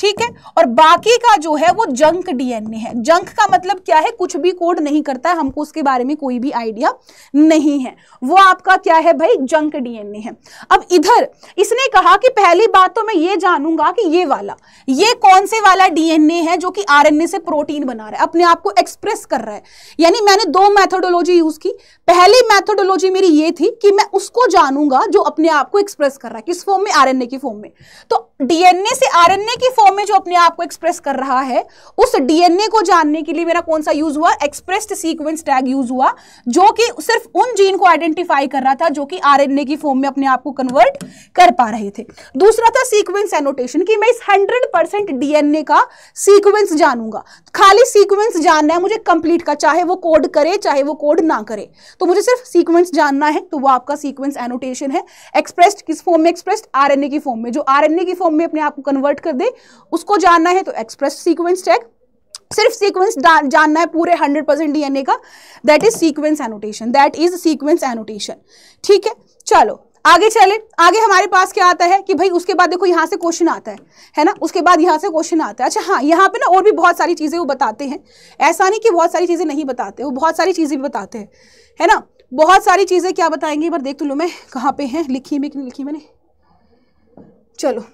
ठीक है और बाकी का जो है वो जंक डीएनए है जंक का मतलब क्या है कुछ भी कोड नहीं करता है हमको उसके बारे में कोई भी आइडिया नहीं है वो आपका क्या है भाई जंक डीएनए है अब इधर इसने कहा कि पहली बात तो मैं ये जानूंगा कि ये वाला ये कौन से वाला डीएनए है जो कि आरएनए से प्रोटीन बना रहा है अपने आप को एक्सप्रेस कर रहा है यानी मैंने दो मैथोडोलॉजी यूज की पहली मैथोडोलॉजी मेरी ये थी कि मैं उसको जानूंगा जो अपने आप को एक्सप्रेस कर रहा है किस फॉर्म में आरएनए की फॉर्म में तो डीएनए से आरएनए की फॉर्म फॉर्म में जो अपने आप को एक्सप्रेस कर रहा है उस डीएनए को जानने के लिए मेरा कौन सा यूज हुआ एक्सप्रेस्ड सीक्वेंस टैग यूज हुआ जो कि सिर्फ उन जीन को आइडेंटिफाई कर रहा था जो कि आरएनए की फॉर्म में अपने आप को कन्वर्ट कर पा रहे थे दूसरा था सीक्वेंस एनोटेशन कि मैं इस हंड्रेड परसेंट डीएनए का सीक्वेंस जानूंगा खाली सीक्वेंस जानना है मुझे कंप्लीट का चाहे वो कोड करे चाहे वो कोड ना करे तो मुझे सिर्फ सीक्वेंस जानना है तो वो आपका सीक्वेंस एनोटेशन है एक्सप्रेस्ड किस फॉर्म में एक्सप्रेस्ड आरएनए की फॉर्म में जो आरएनए की फॉर्म में अपने आप को कन्वर्ट कर दे उसको जानना है तो एक्सप्रेस सीक्वेंस टैग सिर्फ सीक्वेंस जानना है पूरे 100 परसेंट डीएनए का that is sequence annotation that is sequence annotation ठीक है चलो आगे चले आगे हमारे पास क्या आता है कि भाई उसके बाद देखो यहाँ से क्वेश्चन आता है है ना उसके बाद यहाँ से क्वेश्चन आता है अच्छा हाँ यहाँ पे ना और भी बहुत सारी चीज़ें वो बताते हैं ऐसा नहीं कि बहुत सारी चीज़ें नहीं बताते वो बहुत सारी चीज़ें भी बताते हैं है ना बहुत सारी चीज़ें क्या बताएंगे एक बार देख तो लूँ मैं कहाँ पे हैं लिखी में लिखी मैंने चलो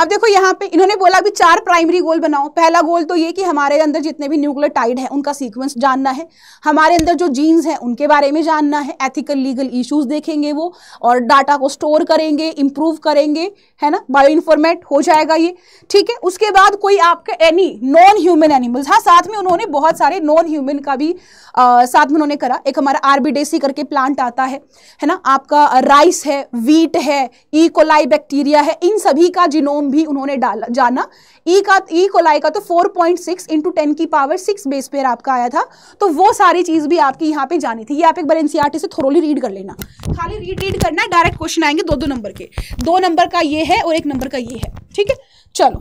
अब देखो यहाँ पे इन्होंने बोला भी चार प्राइमरी गोल बनाओ पहला गोल तो ये कि हमारे अंदर जितने भी न्यूक्लियर टाइड है उनका सीक्वेंस जानना है हमारे अंदर जो जीन्स हैं उनके बारे में जानना है एथिकल लीगल इश्यूज देखेंगे वो और डाटा को स्टोर करेंगे इम्प्रूव करेंगे है ना बायो इन्फॉर्मेट हो जाएगा ये ठीक है उसके बाद कोई आपका एनी नॉन ह्यूमन एनिमल्स हाँ साथ में उन्होंने बहुत सारे नॉन ह्यूमन का भी आ, साथ में उन्होंने करा एक हमारा आरबीडेसी करके प्लांट आता है है ना आपका राइस है वीट है ईकोलाई e. बैक्टीरिया है इन सभी का जीनोम भी उन्होंने डाला जाना ई e का ई e कोलाई का तो 4.6 पॉइंट सिक्स इंटू टेन की पावर सिक्स बेस पेयर आपका आया था तो वो सारी चीज भी आपकी यहाँ पे जानी थी ये आप एक बार एनसीआरटी e से थोरोली रीड कर लेना खाली रीड रीड करना डायरेक्ट क्वेश्चन आएंगे दो दो नंबर के दो नंबर का ये है और एक नंबर का ये है ठीक है चलो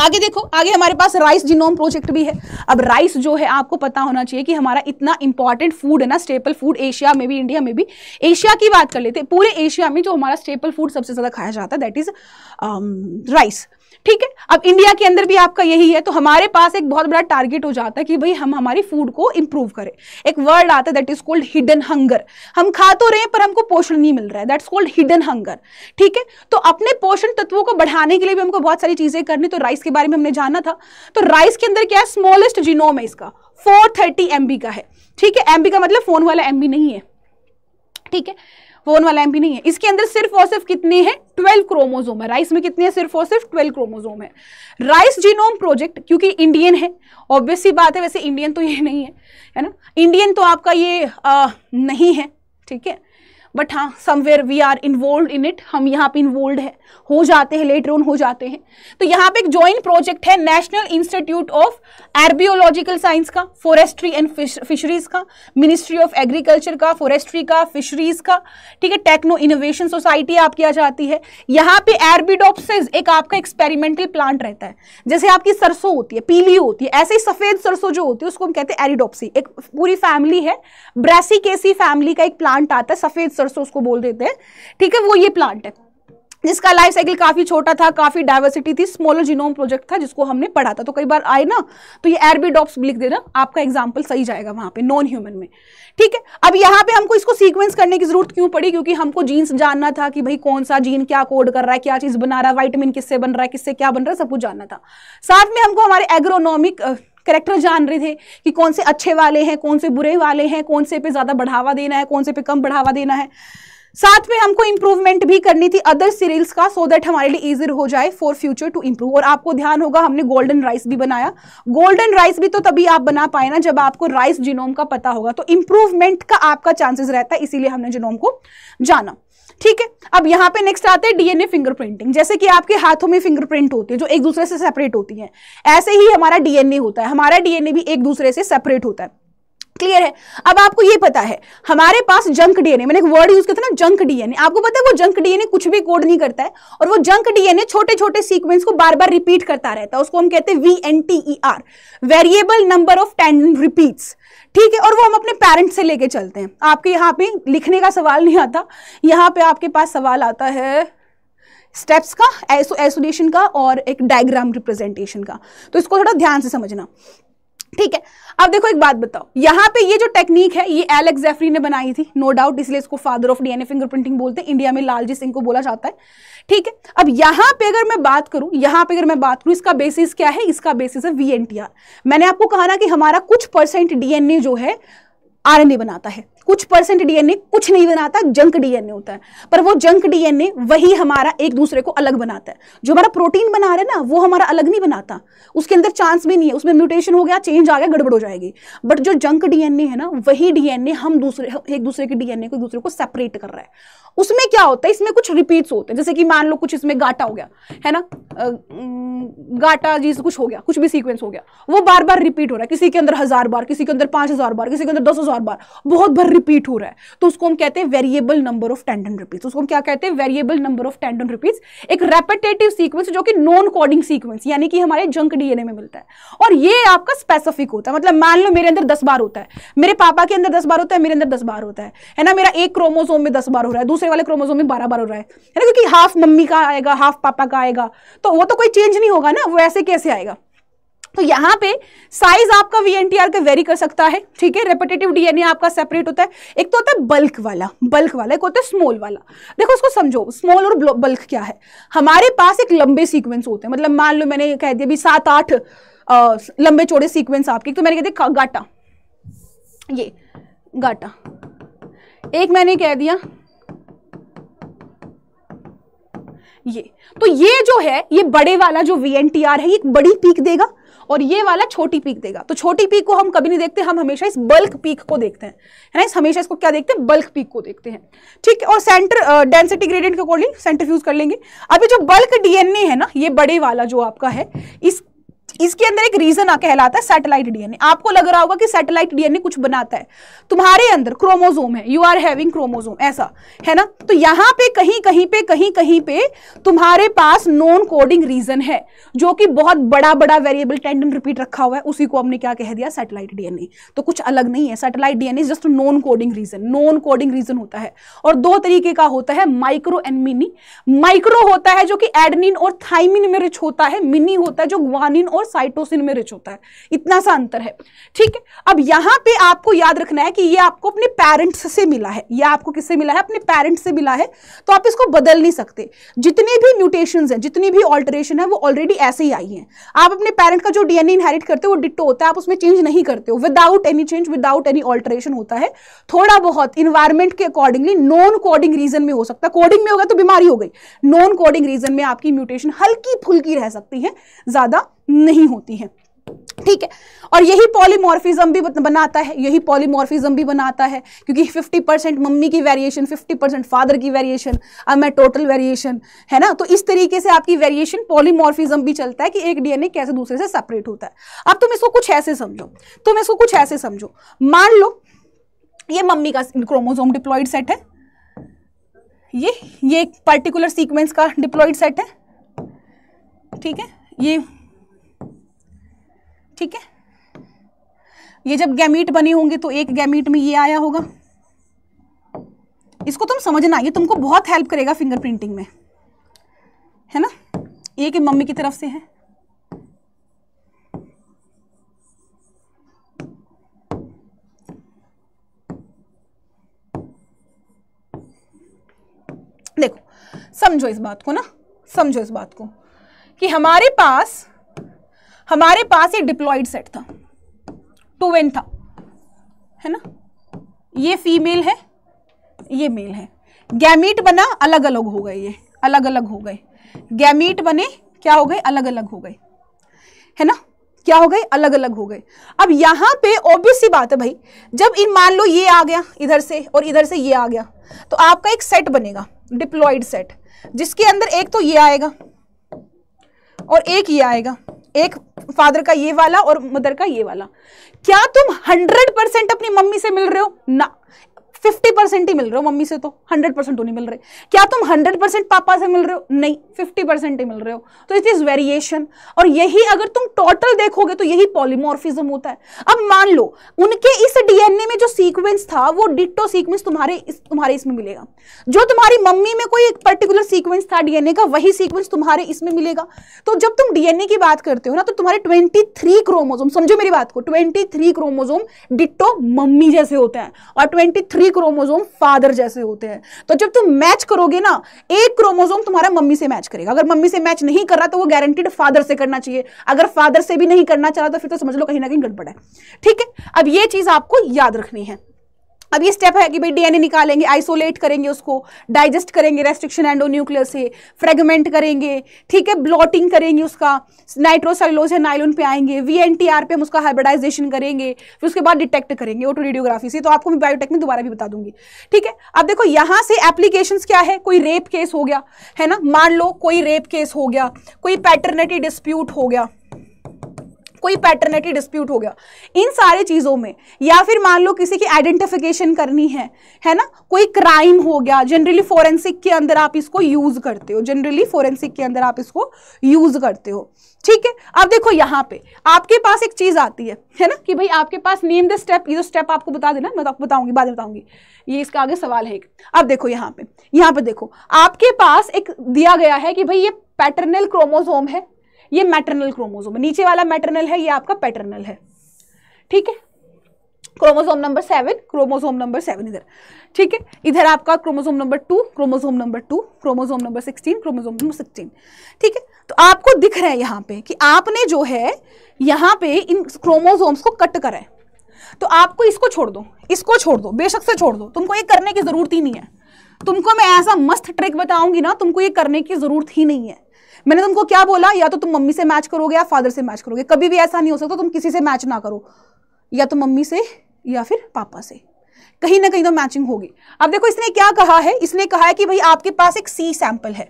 आगे देखो आगे हमारे पास राइस जिनोम प्रोजेक्ट भी है अब राइस जो है आपको पता होना चाहिए कि हमारा इतना इंपॉर्टेंट फूड है ना स्टेपल फूड एशिया में भी इंडिया में भी एशिया की बात कर लेते पूरे एशिया में जो हमारा स्टेपल फूड सबसे ज़्यादा खाया जाता है दैट इज़ राइस ठीक है अब इंडिया के अंदर भी आपका यही है तो हमारे पास एक बहुत बड़ा टारगेट हो जाता है कि भाई हम हमारी फूड को इंप्रूव करें एक वर्ड आता है that is called hidden hunger हम खा तो रहे हैं पर हमको पोषण नहीं मिल रहा है दैट्स कोल्ड हिडन हंगर ठीक है तो अपने पोषण तत्वों को बढ़ाने के लिए भी हमको बहुत सारी चीजें करनी तो राइस के बारे में हमने जाना था तो राइस के अंदर क्या है स्मॉलेस्ट जीनोम है इसका 430 थर्टी का है ठीक है एमबी का मतलब फोन वाला एमबी नहीं है ठीक है फोन वाला एम नहीं है इसके अंदर सिर्फ और सिर्फ कितने हैं ट्वेल्व क्रोमोजोम है राइस में कितने हैं सिर्फ और सिर्फ ट्वेल्व क्रोमोजोम है राइस जीनोम प्रोजेक्ट क्योंकि इंडियन है ऑब्वियस सी बात है वैसे इंडियन तो ये नहीं है है ना इंडियन तो आपका ये आ, नहीं है ठीक है बट हाँ somewhere we are involve in it हम यहाँ पे इन्वॉल्व है हो जाते हैं लेटर ऑन हो जाते हैं तो यहाँ पे एक ज्वाइंट प्रोजेक्ट है national institute of aerobiological science का फॉरेस्ट्री एंड फिशरीज का मिनिस्ट्री ऑफ एग्रीकल्चर का फॉरेस्ट्री का फिशरीज का ठीक है टेक्नो इनोवेशन सोसाइटी आपकी आ जाती है यहाँ पे एरबीडोपसिस एक आपका एक्सपेरिमेंटल प्लांट रहता है जैसे आपकी सरसों होती है पीली होती है ऐसे ही सफेद सरसों जो होती है उसको हम कहते हैं एरिडोपसी एक पूरी फैमिली है ब्रेसिकेसी फैमिली का एक प्लांट आता है सफेद सरसों उसको बोल देते हैं ठीक है वो ये प्लांट है जिसका लाइफ साइकिल काफी छोटा था काफी डायवर्सिटी थी स्मॉलर जीनोम प्रोजेक्ट था जिसको हमने पढ़ा था तो कई बार आए ना तो ये एरबीडॉप्स लिख देना आपका एग्जाम्पल सही जाएगा वहां पे नॉन ह्यूमन में ठीक है अब यहाँ पे हमको इसको सीक्वेंस करने की जरूरत क्यों पड़ी क्योंकि हमको जीन्स जानना था कि भाई कौन सा जीन क्या कोड कर रहा है क्या चीज बना रहा है वाइटमिन किससे बन रहा है किससे क्या बन रहा है सब कुछ जानना था साथ में हमको हमारे एग्रोनॉमिक करेक्टर जान रहे थे कि कौन से अच्छे वाले हैं कौन से बुरे वाले हैं कौन से पे ज़्यादा बढ़ावा देना है कौन से पे कम बढ़ावा देना है साथ में हमको इंप्रूवमेंट भी करनी थी अदर सीरियल्स का सो so दैट हमारे लिए ईजियर हो जाए फॉर फ्यूचर टू इंप्रूव और आपको ध्यान होगा हमने गोल्डन राइस भी बनाया गोल्डन राइस भी तो तभी आप बना पाए ना जब आपको राइस जिनोम का पता होगा तो इंप्रूवमेंट का आपका चांसेस रहता है इसीलिए हमने जिनोम को जाना ठीक है अब यहाँ पे नेक्स्ट आते हैं डीएनए फिंगरप्रिंटिंग जैसे कि आपके हाथों में फिंगरप्रिंट होती है जो एक दूसरे से सेपरेट होती है ऐसे ही हमारा डीएनए होता है हमारा डीएनए भी एक दूसरे से सेपरेट होता है क्लियर है अब आपको ये पता है हमारे पास जंक डीएनए मैंने एक वर्ड यूज किया था ना जंक डीएनए आपको पता है वो जंक डीएनए कुछ भी कोड नहीं करता है और वो जंक डीएनए छोटे छोटे सीक्वेंस को बार बार रिपीट करता रहता है उसको हम कहते हैं V N T E R variable number of ten repeat ठीक है और वो हम अपने पेरेंट्स से लेके चलते हैं आपके यहाँ पे लिखने का सवाल नहीं आता यहाँ पे आपके पास सवाल आता है स्टेप्स का एसो एसोलेशन का और एक डायग्राम रिप्रेजेंटेशन का तो इसको थोड़ा ध्यान से समझना ठीक है अब देखो एक बात बताओ यहां पे ये जो टेक्निक है ये एलेक्स जेफरी ने बनाई थी नो डाउट इसलिए इसको फादर ऑफ डीएनए फिंगरप्रिंटिंग बोलते हैं इंडिया में लालजी सिंह को बोला जाता है ठीक है अब यहां पे अगर मैं बात करूं यहां पे अगर मैं बात करूं इसका बेसिस क्या है इसका बेसिस है वीएनटीआर मैंने आपको कहा ना कि हमारा कुछ परसेंट डीएनए जो है आरएनए बनाता है कुछ परसेंट डीएनए कुछ नहीं बनाता जंक डीएनए होता है पर वो जंक डीएनए वही हमारा एक दूसरे को अलग बनाता है जो हमारा प्रोटीन बना रहे ना वो हमारा अलग नहीं बनाता उसके अंदर चांस भी नहीं है उसमें म्यूटेशन हो गया चेंज आ गया गड़बड़ हो जाएगी बट जो जंक डीएनए है ना वही डीएनए हम दूसरे एक दूसरे के डीएनए को दूसरे को सेपरेट कर रहा है उसमें क्या होता है इसमें कुछ रिपीट्स होते हैं जैसे कि मान लो कुछ इसमें गाटा हो गया है ना गाटा जी कुछ हो गया कुछ भी सीक्वेंस हो गया वो बार बार रिपीट हो रहा है किसी के अंदर हजार बार किसी के अंदर पांच हजार बार किसी के अंदर दस हजार बार बहुत भर रिपीट हो रहा है तो उसको हम कहते हैं variable number of tandem repeat उसको हम क्या कहते हैं variable number of tandem repeat एक रेपिटेटिव सीक्वेंस जो कि नॉन कोडिंग सीक्वेंस यानी कि हमारे जंक डीएनए में मिलता है और ये आपका स्पेसिफिक होता है मतलब मान लो मेरे अंदर दस बार होता है मेरे पापा के अंदर दस बार होता है मेरे अंदर दस बार होता है है ना मेरा एक क्रोमोजोम में दस बार हो रहा है दूसरे वाले क्रोमोजोम में बारह बार हो रहा है है ना क्योंकि हाफ मम्मी का आएगा हाफ पापा का आएगा तो वो तो कोई चेंज नहीं होगा ना वो ऐसे कैसे आएगा तो यहाँ पे साइज आपका वी का वेरी कर सकता है ठीक है रेपिटेटिव डीएनए आपका सेपरेट होता है एक तो होता है बल्क वाला बल्क वाला एक होता है स्मॉल वाला देखो उसको समझो स्मॉल और बल्क क्या है हमारे पास एक लंबे सीक्वेंस होते हैं मतलब मान लो मैंने कह दिया भी सात आठ लंबे चौड़े सीक्वेंस आपके तो मैंने कह दिया गाटा ये गाटा एक मैंने कह दिया ये तो ये जो है ये बड़े वाला जो वी है ये एक बड़ी पीक देगा और ये वाला छोटी पीक देगा तो छोटी पीक को हम कभी नहीं देखते हम हमेशा इस बल्क पीक को देखते हैं है ना इस हमेशा इसको क्या देखते हैं बल्क पीक को देखते हैं ठीक है और सेंटर डेंसिटी ग्रेडियंट के अकॉर्डिंग सेंट्रीफ्यूज कर लेंगे अभी जो बल्क डीएनए है ना ये बड़े वाला जो आपका है इस इसके अंदर एक रीजन कहलाता है सैटेलाइट डीएनए आपको लग रहा होगा कि सैटेलाइट डीएनए कुछ बनाता है तुम्हारे अंदर क्रोमोजोम है यू आर हैविंग क्रोमोजोम ऐसा है ना तो यहां पे कहीं कहीं पे कहीं कहीं पे तुम्हारे पास नॉन कोडिंग रीजन है जो कि बहुत बड़ा बड़ा वेरिएबल टेंडन रिपीट रखा हुआ है उसी को हमने क्या कह दिया सैटेलाइट डीएनए तो कुछ अलग नहीं है satellite DNA just non coding region non coding region होता है और दो तरीके का होता है माइक्रो एंड मिनी माइक्रो होता है जो कि एडनिन और थाइमिन में रिच होता है मिनी होता है जो ग्वानिन और साइटोसिन में रिच होता है इतना सा अंतर है ठीक है अब यहां पे आपको याद रखना है कि ये आपको अपने पेरेंट्स से मिला है ये आपको किससे मिला है अपने पेरेंट्स से मिला है तो आप इसको बदल नहीं सकते जितनी भी म्यूटेशन है जितनी भी ऑल्टरेशन है वो ऑलरेडी ऐसे ही आई है आप अपने पेरेंट का जो डीएनए इनहेरिट करते हो वो डिटो होता है आप उसमें चेंज नहीं करते हो without any change without any alteration होता है थोड़ा बहुत इन्वायरमेंट के अकॉर्डिंगली नॉन कोडिंग रीजन में हो सकता है कोडिंग में होगा तो बीमारी हो गई नॉन कोडिंग रीजन में आपकी म्यूटेशन हल्की फुल्की रह सकती है ज्यादा नहीं होती हैं ठीक है और यही पॉलीमॉर्फिज्म भी बनाता है यही पॉलीमॉर्फिज्म भी बनाता है क्योंकि 50 परसेंट मम्मी की वेरिएशन 50 परसेंट फादर की वेरिएशन अब मैं टोटल वेरिएशन है ना तो इस तरीके से आपकी वेरिएशन पॉलीमॉर्फिज्म भी चलता है कि एक डीएनए कैसे दूसरे से सेपरेट होता है अब तुम इसको कुछ ऐसे समझो तुम इसको कुछ ऐसे समझो मान लो ये मम्मी का क्रोमोजोम डिप्लॉइड सेट है ये ये एक पर्टिकुलर सीक्वेंस का डिप्लॉइड सेट है ठीक है ये ठीक है ये जब गैमीट बने होंगे तो एक गैमीट में ये आया होगा इसको तुम समझना ये तुमको बहुत हेल्प करेगा फिंगरप्रिंटिंग में है ना ये कि मम्मी की तरफ से है देखो समझो इस बात को ना समझो इस बात को कि हमारे पास हमारे पास ये डिप्लॉइड सेट था टू एन था है ना ये फीमेल है ये मेल है गैमीट बना अलग अलग हो गए ये अलग अलग हो गए गैमीट बने क्या हो गए अलग अलग हो गए है ना क्या हो गए अलग अलग हो गए अब यहां पे ऑब्वियस ही बात है भाई जब इन मान लो ये आ गया इधर से और इधर से ये आ गया तो आपका एक सेट बनेगा डिप्लॉइड सेट जिसके अंदर एक तो ये आएगा और एक ये आएगा एक फादर का ये वाला और मदर का ये वाला क्या तुम हंड्रेड परसेंट अपनी मम्मी से मिल रहे हो ना फिफ्टी परसेंट ही मिल रहे हो मम्मी से तो हंड्रेड परसेंट तो नहीं मिल रहे क्या तुम हंड्रेड परसेंट पापा से मिल रहे हो नहीं फिफ्टी परसेंट ही मिल रहे हो तो इट इज वेरिएशन और यही अगर तुम टोटल देखोगे तो यही पॉलीमॉर्फिज्म होता है अब मान लो उनके इस डीएनए में जो सीक्वेंस था वो डिटो सीक्वेंस तुम्हारे इस, तुम्हारे इसमें मिलेगा जो तुम्हारी मम्मी में कोई एक पर्टिकुलर सीक्वेंस था डीएनए का वही सीक्वेंस तुम्हारे इसमें मिलेगा तो जब तुम डीएनए की बात करते हो ना तो तुम्हारे ट्वेंटी थ्री क्रोमोजोम समझो मेरी बात को twenty three chromosome ditto mummy जैसे होते हैं और ट्वेंटी थ्री सभी क्रोमोजोम फादर जैसे होते हैं तो जब तुम मैच करोगे ना एक क्रोमोजोम तुम्हारा मम्मी से मैच करेगा अगर मम्मी से मैच नहीं कर रहा तो वो गारंटीड फादर से करना चाहिए अगर फादर से भी नहीं करना चाह रहा तो फिर तो समझ लो कहीं ना कहीं गड़बड़ है ठीक है अब ये चीज आपको याद रखनी है अब ये स्टेप है कि भाई डीएनए निकालेंगे आइसोलेट करेंगे उसको डाइजेस्ट करेंगे रेस्ट्रिक्शन एंडोन्यूक्लियर से फ्रेगमेंट करेंगे ठीक है ब्लॉटिंग करेंगे उसका नाइट्रोसाइलोज है नाइलोन पे आएंगे वी एन टी आर पे हम उसका हाइब्रिडाइजेशन करेंगे फिर उसके बाद डिटेक्ट करेंगे ऑटो रेडियोग्राफी से तो आपको मैं बायोटेक में दोबारा भी बता दूंगी ठीक है अब देखो यहाँ से एप्लीकेशन क्या है कोई रेप केस हो गया है ना मान लो कोई रेप केस हो गया कोई पैटर्निटी डिस्प्यूट हो गया कोई पैटर्निटी डिस्प्यूट हो गया इन सारे चीज़ों में या फिर मान लो किसी की आइडेंटिफिकेशन करनी है है ना कोई क्राइम हो गया जनरली फोरेंसिक के अंदर आप इसको यूज़ करते हो जनरली फोरेंसिक के अंदर आप इसको यूज़ करते हो ठीक है अब देखो यहां पे आपके पास एक चीज़ आती है है ना कि भाई आपके पास नेम द स्टेप ये जो स्टेप आपको बता देना मैं आपको बताऊंगी बाद में बताऊंगी ये इसका आगे सवाल है एक अब देखो यहां पे यहां पे देखो आपके पास एक दिया गया है कि भाई ये पैटर्नल क्रोमोसोम है ये मैटरनल क्रोमोजोम है नीचे वाला मैटरनल है ये आपका पैटर्नल है ठीक है chromosome number seven chromosome number seven इधर ठीक है इधर आपका chromosome number two chromosome number two chromosome number sixteen chromosome number sixteen ठीक है तो आपको दिख रहा है यहाँ पे कि आपने जो है यहाँ पे इन क्रोमोसोम्स को कट करा है तो आपको इसको छोड़ दो इसको छोड़ दो बेशक से छोड़ दो तुमको ये करने की ज़रूरत ही नहीं है तुमको मैं ऐसा मस्त ट्रिक बताऊंगी ना तुमको ये करने की ज़रूरत ही नहीं है मैंने तुमको क्या बोला या तो तुम मम्मी से मैच करोगे या फादर से मैच करोगे कभी भी ऐसा नहीं हो सकता तुम किसी से मैच ना करो या तो मम्मी से या फिर पापा से कहीं ना कहीं तो मैचिंग होगी अब देखो इसने क्या कहा है इसने कहा है कि भाई आपके पास एक सी सैंपल है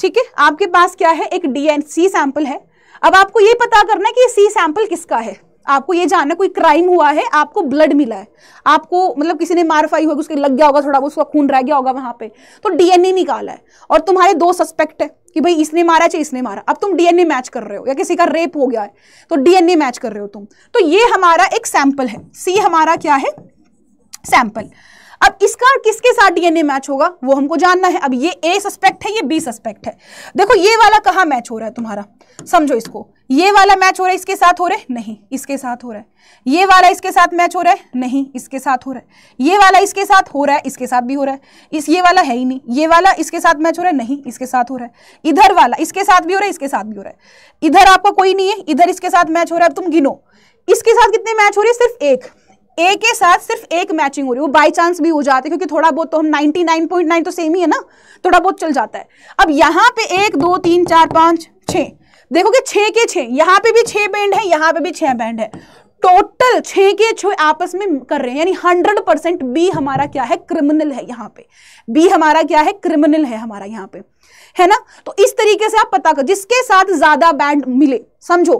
ठीक है आपके पास क्या है एक डी एंड सी सैंपल है अब आपको ये पता करना है कि सी सैंपल किसका है आपको ये जानना कोई क्राइम हुआ है आपको ब्लड मिला है आपको मतलब किसी ने मार फाई होगी उसके लग गया होगा थोड़ा उसका खून रह गया होगा वहां पे तो डीएनए निकाला है और तुम्हारे दो सस्पेक्ट है कि भाई इसने मारा चाहे इसने मारा अब तुम डीएनए मैच कर रहे हो या किसी का रेप हो गया है तो डीएनए मैच कर रहे हो तुम तो ये हमारा एक सैंपल है सी हमारा क्या है सैंपल अब इसका किसके साथ डीएनए मैच होगा वो हमको जानना है अब ये ए सस्पेक्ट है ये बी सस्पेक्ट है देखो ये वाला कहाँ मैच हो रहा है तुम्हारा समझो इसको ये वाला मैच हो रहा है इसके साथ हो रहा है नहीं इसके साथ हो रहा है ये वाला इसके साथ मैच हो रहा है नहीं इसके साथ हो रहा है ये वाला इसके साथ हो रहा है इसके साथ भी हो रहा है इस ये वाला है ही नहीं ये वाला इसके साथ मैच हो रहा है नहीं इसके साथ हो रहा है इधर वाला इसके साथ भी हो रहा है इसके साथ भी हो रहा है इधर आपका कोई नहीं है इधर इसके साथ मैच हो रहा है अब तुम गिनो इसके साथ कितने मैच हो रहे हैं सिर्फ एक ए के साथ सिर्फ एक मैचिंग हो रही है वो बाई चांस भी हो जाते हैं क्योंकि थोड़ा बहुत तो हम 99.9 तो सेम ही है ना थोड़ा बहुत चल जाता है अब यहाँ पे एक दो तीन चार पाँच छः कि छः के छः यहाँ पे भी छः बैंड है यहाँ पे भी छः बैंड है टोटल छः के छः आपस में कर रहे हैं यानी हंड्रेड परसेंट बी हमारा क्या है क्रिमिनल है यहाँ पे बी हमारा क्या है क्रिमिनल है हमारा यहाँ पे है ना तो इस तरीके से आप पता कर जिसके साथ ज्यादा बैंड मिले समझो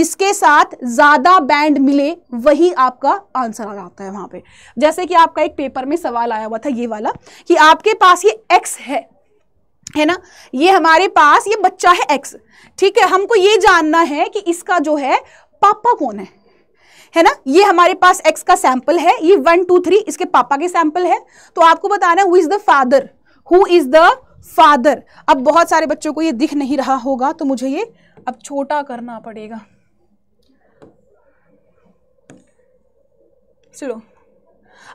जिसके साथ ज्यादा बैंड मिले वही आपका आंसर आ जाता है वहां पे जैसे कि आपका एक पेपर में सवाल आया हुआ था ये वाला कि आपके पास ये एक्स है है ना ये हमारे पास ये बच्चा है एक्स ठीक है हमको ये जानना है कि इसका जो है पापा कौन है है ना ये हमारे पास एक्स का सैंपल है ये वन टू थ्री इसके पापा के सैंपल है तो आपको बताना है who is the father who is the father अब बहुत सारे बच्चों को ये दिख नहीं रहा होगा तो मुझे ये अब छोटा करना पड़ेगा चलो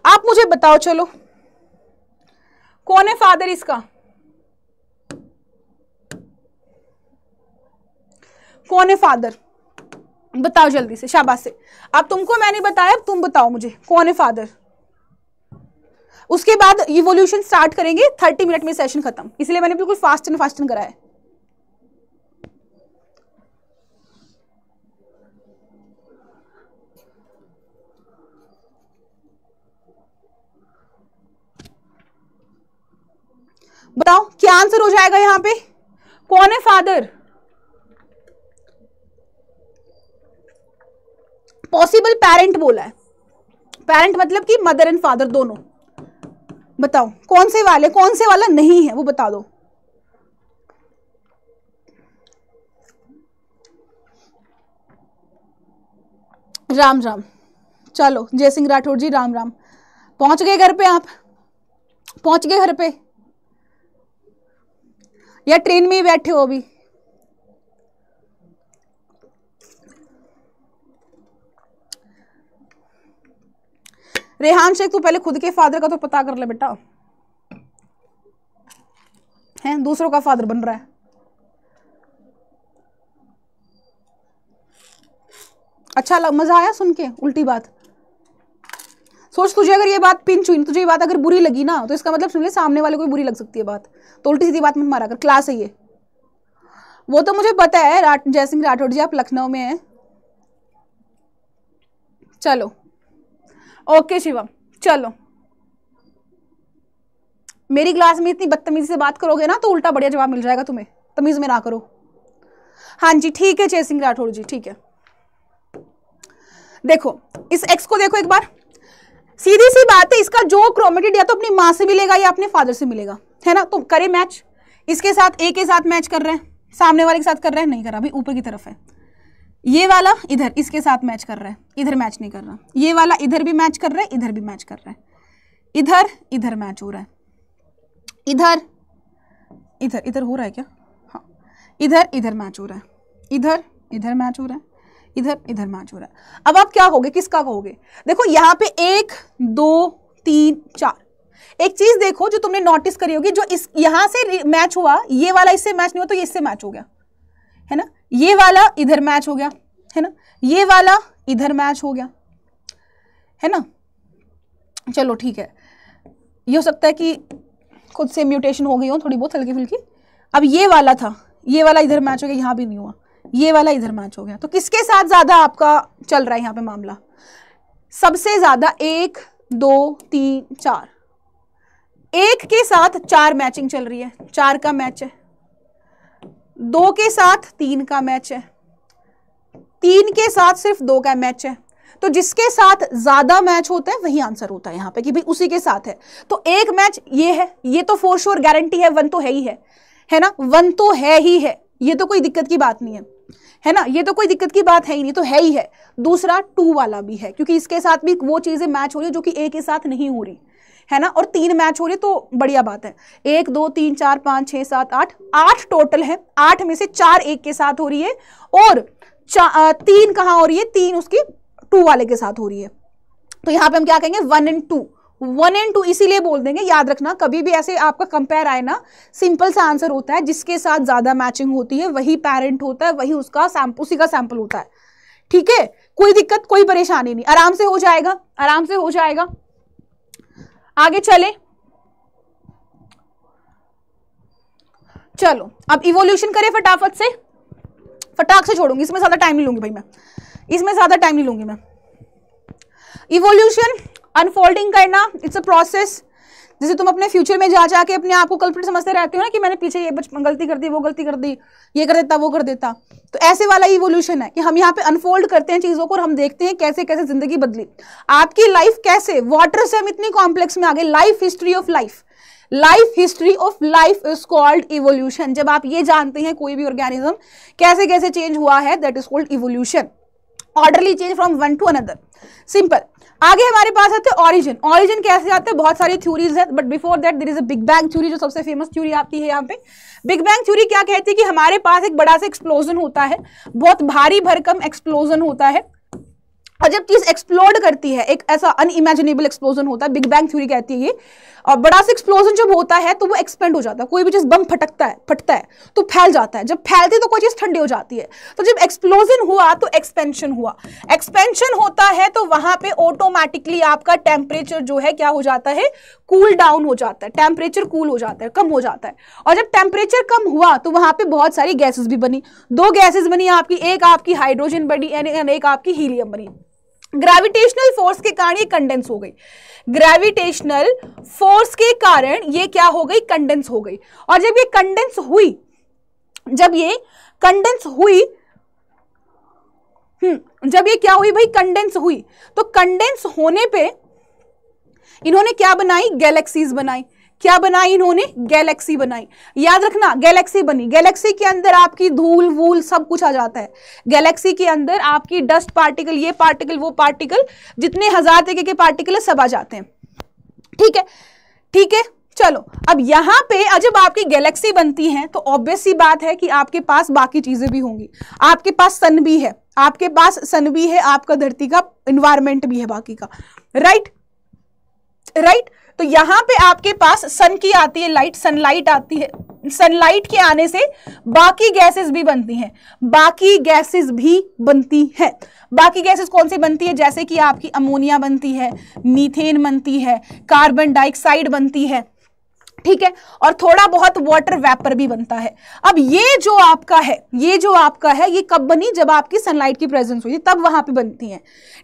आप मुझे बताओ चलो कौन है फादर इसका कौन है फादर बताओ जल्दी से शाबाश से अब तुमको मैंने बताया अब तुम बताओ मुझे कौन है फादर उसके बाद इवोल्यूशन स्टार्ट करेंगे थर्टी मिनट में सेशन खत्म इसलिए मैंने बिल्कुल फास्ट एंड फास्ट कराया बताओ क्या आंसर हो जाएगा यहां पे कौन है फादर पॉसिबल पेरेंट बोला है पेरेंट मतलब कि मदर एंड फादर दोनों बताओ कौन से वाले कौन से वाला नहीं है वो बता दो राम राम चलो जय सिंह राठौर जी राम राम पहुंच गए घर पे आप पहुंच गए घर पे या ट्रेन में ही बैठे हो अभी रेहान शेख तू पहले खुद के फादर का तो पता कर ले बेटा है दूसरों का फादर बन रहा है अच्छा लग मजा आया सुन के उल्टी बात सोच तुझे अगर ये बात पिंच हुई तुझे ये बात अगर बुरी लगी ना तो इसका मतलब सुन ले सामने वाले को भी बुरी लग सकती है बात तो उल्टी सीधी बात मत मारा कर क्लास है ये वो तो मुझे पता है जयसिंह राठौड़ जी आप लखनऊ में हैं चलो ओके शिवम चलो मेरी क्लास में इतनी बदतमीजी से बात करोगे ना तो उल्टा बढ़िया जवाब मिल जाएगा तुम्हें तमीज में ना करो हाँ जी ठीक है जय सिंह राठौर जी ठीक है देखो इस एक्स को देखो एक बार सीधी सी बात है इसका जो क्रोमेटेड या तो अपनी माँ से मिलेगा या अपने फादर से मिलेगा है ना तो करे मैच इसके साथ ए के साथ मैच कर रहे हैं सामने वाले के साथ कर रहे हैं नहीं करा भाई ऊपर की तरफ है ये वाला इधर इसके साथ मैच कर रहा है इधर मैच नहीं कर रहा ये वाला इधर भी मैच कर रहा है इधर भी मैच कर रहा है इधर इधर मैच हो रहा है इधर इधर इधर हो रहा है क्या हाँ इधर इधर मैच हो रहा है इधर इधर मैच हो रहा है इधर इधर मैच हो रहा है अब आप क्या कहोगे किसका कहोगे देखो यहाँ पे एक दो तीन चार एक चीज देखो जो तुमने नोटिस करी होगी जो इस यहाँ से मैच हुआ ये वाला इससे मैच नहीं हुआ तो ये इससे मैच हो गया है ना ये वाला इधर मैच हो गया है ना ये वाला इधर मैच हो गया है ना चलो ठीक है ये हो सकता है कि खुद से म्यूटेशन हो गई हो थोड़ी बहुत हल्की फुल्की अब ये वाला था ये वाला इधर मैच हो गया यहाँ भी नहीं हुआ ये वाला इधर मैच हो गया तो किसके साथ ज़्यादा आपका चल रहा है यहाँ पे मामला सबसे ज़्यादा एक दो तीन चार एक के साथ चार मैचिंग चल रही है चार का मैच है दो के साथ तीन का मैच है तीन के साथ सिर्फ दो का मैच है तो जिसके साथ ज्यादा मैच होता है वही आंसर होता है यहां पे कि भाई उसी के साथ है तो एक मैच ये है ये तो फोर श्योर गारंटी है वन तो है ही है है ना वन तो है ही है ये तो कोई दिक्कत की बात नहीं है है ना ये तो कोई दिक्कत की बात है ही नहीं तो है ही है दूसरा टू वाला भी है क्योंकि इसके साथ भी वो चीजें मैच हो रही है जो कि ए के साथ नहीं हो रही है ना और तीन मैच हो रही तो बढ़िया बात है एक दो तीन चार पाँच छः सात आठ आठ टोटल है आठ में से चार एक के साथ हो रही है और तीन कहाँ हो रही है तीन उसकी टू वाले के साथ हो रही है तो यहाँ पे हम क्या कहेंगे one and two one and two इसीलिए बोल देंगे याद रखना कभी भी ऐसे आपका कंपेयर आए ना सिंपल सा आंसर होता है जिसके साथ ज़्यादा मैचिंग होती है वही पेरेंट होता है वही उसका सैम्पल उसी का सैम्पल होता है ठीक है कोई दिक्कत कोई परेशानी नहीं आराम से हो जाएगा आराम से हो जाएगा आगे चले चलो अब इवोल्यूशन करें फटाफट से फटाक से छोड़ूंगी इसमें ज्यादा टाइम नहीं लूंगी भाई मैं इसमें ज्यादा टाइम नहीं लूंगी मैं इवोल्यूशन अनफोल्डिंग करना इट्स अ प्रोसेस जैसे तुम अपने फ्यूचर में जा जाके अपने आप को कल्प्रिट समझते रहते हो ना कि मैंने पीछे ये बच गलती कर दी वो गलती कर दी ये कर देता वो कर देता तो ऐसे वाला इवोल्यूशन है कि हम यहाँ पे अनफोल्ड करते हैं चीज़ों को और हम देखते हैं कैसे कैसे जिंदगी बदली आपकी लाइफ कैसे वाटर से हम इतनी कॉम्प्लेक्स में आ गए life history of life life history of life is called evolution जब आप ये जानते हैं कोई भी ऑर्गेनिज्म कैसे कैसे चेंज हुआ है that is called evolution orderly change from one to another simple आगे हमारे पास आते हैं ऑरिजिन ऑरिजिन कैसे आते हैं बहुत सारी थ्यूरीज है but before that there is a big bang theory जो सबसे फेमस थ्यूरी आती है यहाँ पे बिग बैंग थ्यूरी क्या कहती है कि हमारे पास एक बड़ा सा एक्सप्लोजन होता है बहुत भारी भरकम एक्सप्लोजन होता है और जब चीज एक्सप्लोड करती है एक ऐसा अनइमेजिनेबल एक्सप्लोजन होता है बिग बैंग थ्यूरी कहती है ये और बड़ा सा एक्सप्लोजन जब होता है तो वो एक्सपेंड हो जाता है कोई भी चीज़ बम फटकता है फटता है तो फैल जाता है जब फैलती है तो कोई चीज़ ठंडी हो जाती है तो जब एक्सप्लोजन हुआ तो एक्सपेंशन हुआ एक्सपेंशन होता है तो वहाँ पे ऑटोमेटिकली आपका टेम्परेचर जो है क्या हो जाता है कूल cool डाउन हो जाता है टेम्परेचर कूल cool हो जाता है कम हो जाता है और जब टेम्परेचर कम हुआ तो वहाँ पर बहुत सारी गैसेज भी बनी दो गैसेज बनी आपकी एक आपकी हाइड्रोजन बनी एंड एक आपकी हीलियम बनी ग्रेविटेशनल फोर्स के कारण ये कंडेंस हो गई ग्रेविटेशनल फोर्स के कारण ये क्या हो गई कंडेंस हो गई और जब ये कंडेंस हुई जब ये कंडेंस हुई हम्म, जब ये क्या हुई भाई कंडेंस हुई तो कंडेंस होने पे इन्होंने क्या बनाई गैलेक्सीज बनाई क्या बनाई इन्होंने गैलेक्सी बनाई याद रखना गैलेक्सी बनी गैलेक्सी के अंदर आपकी धूल वूल सब कुछ आ जाता है गैलेक्सी के अंदर आपकी डस्ट पार्टिकल ये पार्टिकल वो पार्टिकल जितने हजार तरीके के पार्टिकल सब आ जाते हैं ठीक है ठीक है चलो अब यहाँ पे जब आपकी गैलेक्सी बनती है तो ऑब्वियस सी बात है कि आपके पास बाकी चीजें भी होंगी आपके पास सन भी है आपके पास सन भी है आपका धरती का इन्वायरमेंट भी है बाकी का राइट राइट तो यहाँ पे आपके पास सन की आती है लाइट सनलाइट आती है सनलाइट के आने से बाकी गैसेस भी बनती हैं बाकी गैसेस भी बनती हैं बाकी गैसेस कौन सी बनती है जैसे कि आपकी अमोनिया बनती है मीथेन बनती है कार्बन डाइऑक्साइड बनती है ठीक है और थोड़ा बहुत वाटर वेपर भी बनता है अब ये जो आपका है ये जो आपका है ये कब बनी जब आपकी सनलाइट की प्रेजेंस हुई तब वहां पे बनती है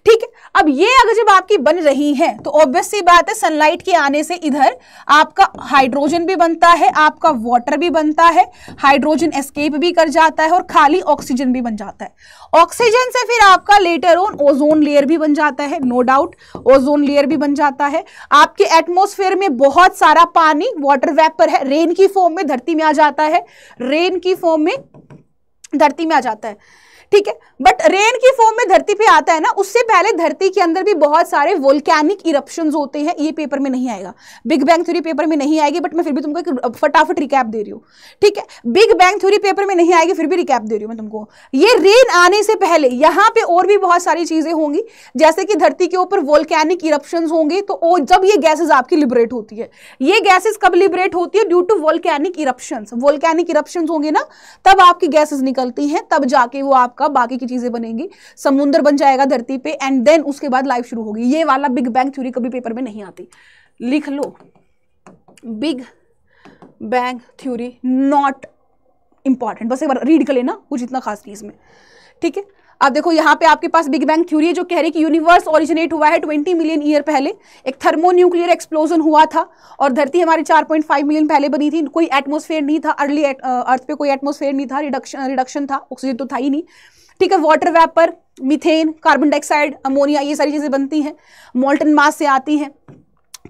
ठीक है अब ये अगर जब आपकी बन रही है तो ऑब्वियसली बात है सनलाइट के आने से इधर आपका हाइड्रोजन भी बनता है आपका वॉटर भी बनता है हाइड्रोजन एस्केप भी कर जाता है और खाली ऑक्सीजन भी बन जाता है ऑक्सीजन से फिर आपका लेटर ऑन ओजोन लेयर भी बन जाता है नो डाउट ओजोन लेयर भी बन जाता है आपके एटमोस्फेयर में बहुत सारा पानी वाटर वेपर है रेन की फॉर्म में धरती में आ जाता है रेन की फॉर्म में धरती में आ जाता है ठीक है बट रेन की फॉर्म में धरती पे आता है ना उससे पहले धरती के अंदर भी बहुत सारे वोल्केनिक इरप्शन होते हैं ये पेपर में नहीं आएगा बिग बैंग थ्योरी पेपर में नहीं आएगी बट मैं फिर भी तुमको एक फटाफट रिकैप दे रही हूँ ठीक है बिग बैंग थ्योरी पेपर में नहीं आएगी फिर भी रिकैप दे रही हूँ मैं तुमको ये रेन आने से पहले यहाँ पे और भी बहुत सारी चीजें होंगी जैसे कि धरती के ऊपर वोल्कैनिक इरप्शन होंगे तो जब ये गैसेज आपकी लिबरेट होती है ये गैसेज कब लिबरेट होती है due to volcanic eruption volcanic eruption होंगे ना तब आपकी गैसेज निकलती हैं तब जाके वो आपका आपका बाकी की चीजें बनेंगी समुद्र बन जाएगा धरती पे एंड देन उसके बाद लाइफ शुरू होगी ये वाला बिग बैंग थ्योरी कभी पेपर में नहीं आती लिख लो big bang theory not important बस एक बार रीड कर लेना कुछ इतना खास नहीं इसमें ठीक है अब देखो यहाँ पे आपके पास बिग बैंग थ्योरी है जो कह रही है कि यूनिवर्स ओरिजिनेट हुआ है 20 मिलियन ईयर पहले एक थर्मोन्यूक्लियर एक्सप्लोजन हुआ था और धरती हमारी 4.5 मिलियन पहले बनी थी कोई एटमॉस्फेयर नहीं था अर्ली अर्थ पे कोई एटमोसफेयर नहीं था रिडक्शन रिडक्शन था ऑक्सीजन तो था ही नहीं ठीक है water vapour methane carbon dioxide ammonia ये सारी चीज़ें बनती हैं मोल्टन मास से आती हैं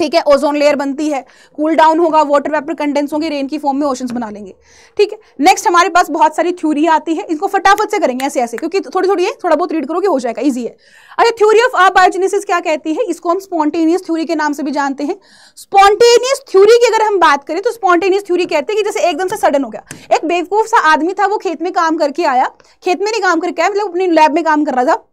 ठीक है ओजोन लेयर बनती है कूल डाउन होगा वाटर वेपर कंडेंस होंगे रेन की फॉर्म में ओशंस बना लेंगे ठीक है नेक्स्ट हमारे पास बहुत सारी थ्योरी आती है इनको फटाफट से करेंगे ऐसे ऐसे क्योंकि थोड़ी थोड़ी है थोड़ा बहुत रीड करोगे हो जाएगा ईजी है अच्छा थ्योरी ऑफ अबायोजेनेसिस क्या कहती है इसको हम स्पॉन्टेनियस थ्योरी के नाम से भी जानते हैं स्पॉन्टेनियस थ्योरी की अगर हम बात करें तो स्पॉन्टेनियस थ्योरी कहते हैं कि जैसे एकदम से सडन हो गया एक बेवकूफ सा आदमी था वो खेत में काम करके आया खेत में नहीं काम करके आया मतलब अपनी लैब में काम कर रहा था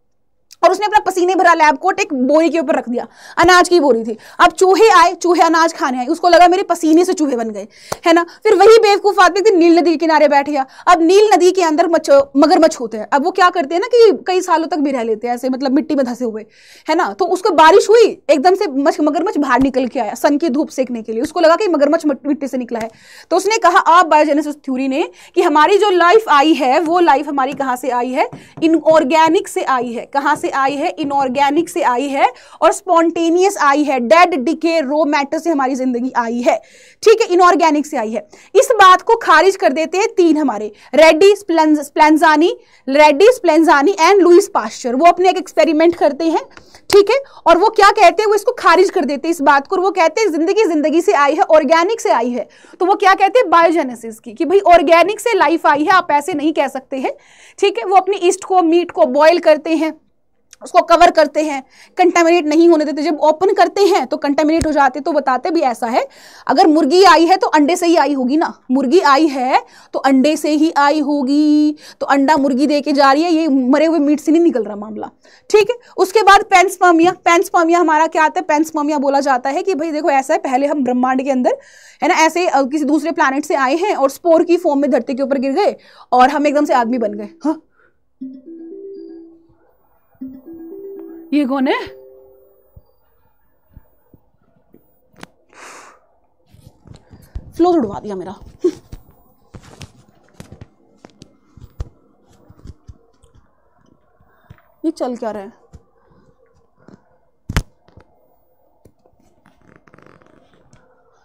और उसने अपना पसीने भरा लैब कोट एक बोरी के ऊपर रख दिया अनाज की बोरी थी अब चूहे आए चूहे अनाज खाने आए उसको लगा मेरे पसीने से चूहे बन गए है ना फिर वही बेवकूफ आदमी थे नील नदी के किनारे बैठ गया अब नील नदी के अंदर मगरमच्छ होते हैं अब वो क्या करते हैं ना कि कई सालों तक भी रह लेते हैं ऐसे मतलब मिट्टी में धसे हुए है ना तो उसको बारिश हुई एकदम से मगरमच्छ बाहर निकल के आया सन की धूप सेकने के लिए उसको लगा कि मगरमच्छ मिट्टी से निकला है तो उसने कहा आप बायोजेनेसिस थ्योरी ने कि हमारी जो लाइफ आई है वो लाइफ हमारी कहाँ से आई है इनऑर्गेनिक से आई है कहाँ से से आई है इनऑर्गेनिक से आई है और स्पॉन्टेनियस आई है डेड डिके रो मैटर से हमारी जिंदगी आई है ठीक है इनऑर्गेनिक से आई है इस बात को खारिज कर देते हैं तीन हमारे Redi Spallanzani Redi Spallanzani and Louis Pasteur वो अपने एक एक्सपेरिमेंट करते हैं ठीक है और वो क्या कहते हैं वो इसको खारिज कर देते हैं इस बात को और वो कहते हैं जिंदगी जिंदगी से आई है ऑर्गेनिक से आई है तो वो क्या कहते हैं बायोजेनेसिस की कि भाई ऑर्गेनिक से लाइफ आई है आप ऐसे नहीं कह सकते हैं ठीक है वो अपनी ईस्ट को मीट को बॉयल करते हैं उसको कवर करते हैं कंटेमिनेट नहीं होने देते जब ओपन करते हैं तो कंटेमिनेट हो जाते तो बताते भी ऐसा है अगर मुर्गी आई है तो अंडे से ही आई होगी ना मुर्गी आई है तो अंडे से ही आई होगी तो अंडा मुर्गी दे के जा रही है ये मरे हुए मीट से नहीं निकल रहा मामला ठीक है उसके बाद पेंसपामिया पेंसपामिया हमारा क्या आता है पेंसपामिया बोला जाता है कि भाई देखो ऐसा है पहले हम ब्रह्मांड के अंदर है ना ऐसे किसी दूसरे प्लानट से आए हैं और स्पोर की फॉर्म में धरती के ऊपर गिर गए और हम एकदम से आदमी बन गए हाँ ये कौन है फ्लोर उड़वा दिया मेरा ये चल क्या रहा है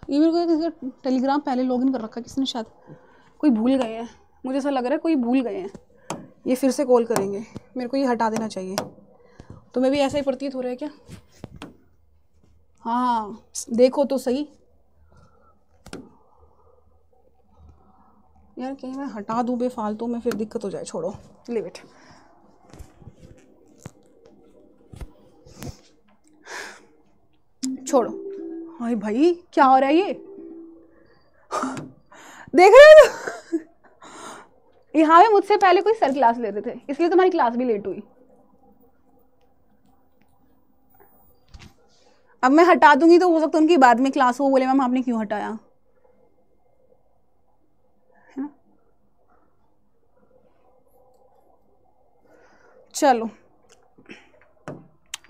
ये मेरे को टेलीग्राम पहले लॉगिन कर रखा किसने शायद कोई भूल गए हैं मुझे ऐसा लग रहा है कोई भूल गए हैं ये फिर से कॉल करेंगे मेरे को ये हटा देना चाहिए तुम्हें भी ऐसा ही प्रतीत हो रहा है क्या हाँ देखो तो सही यार कहीं मैं हटा दूँ बेफालतू में फिर दिक्कत हो जाए छोड़ो लिव इट छोड़ो हाय भाई क्या हो रहा है ये देख रहे हो यहाँ पे मुझसे पहले कोई सर क्लास लेते थे इसलिए तुम्हारी क्लास भी लेट हुई अब मैं हटा दूंगी तो हो सकता है उनकी बाद में क्लास हो बोले मैम आपने क्यों हटाया चलो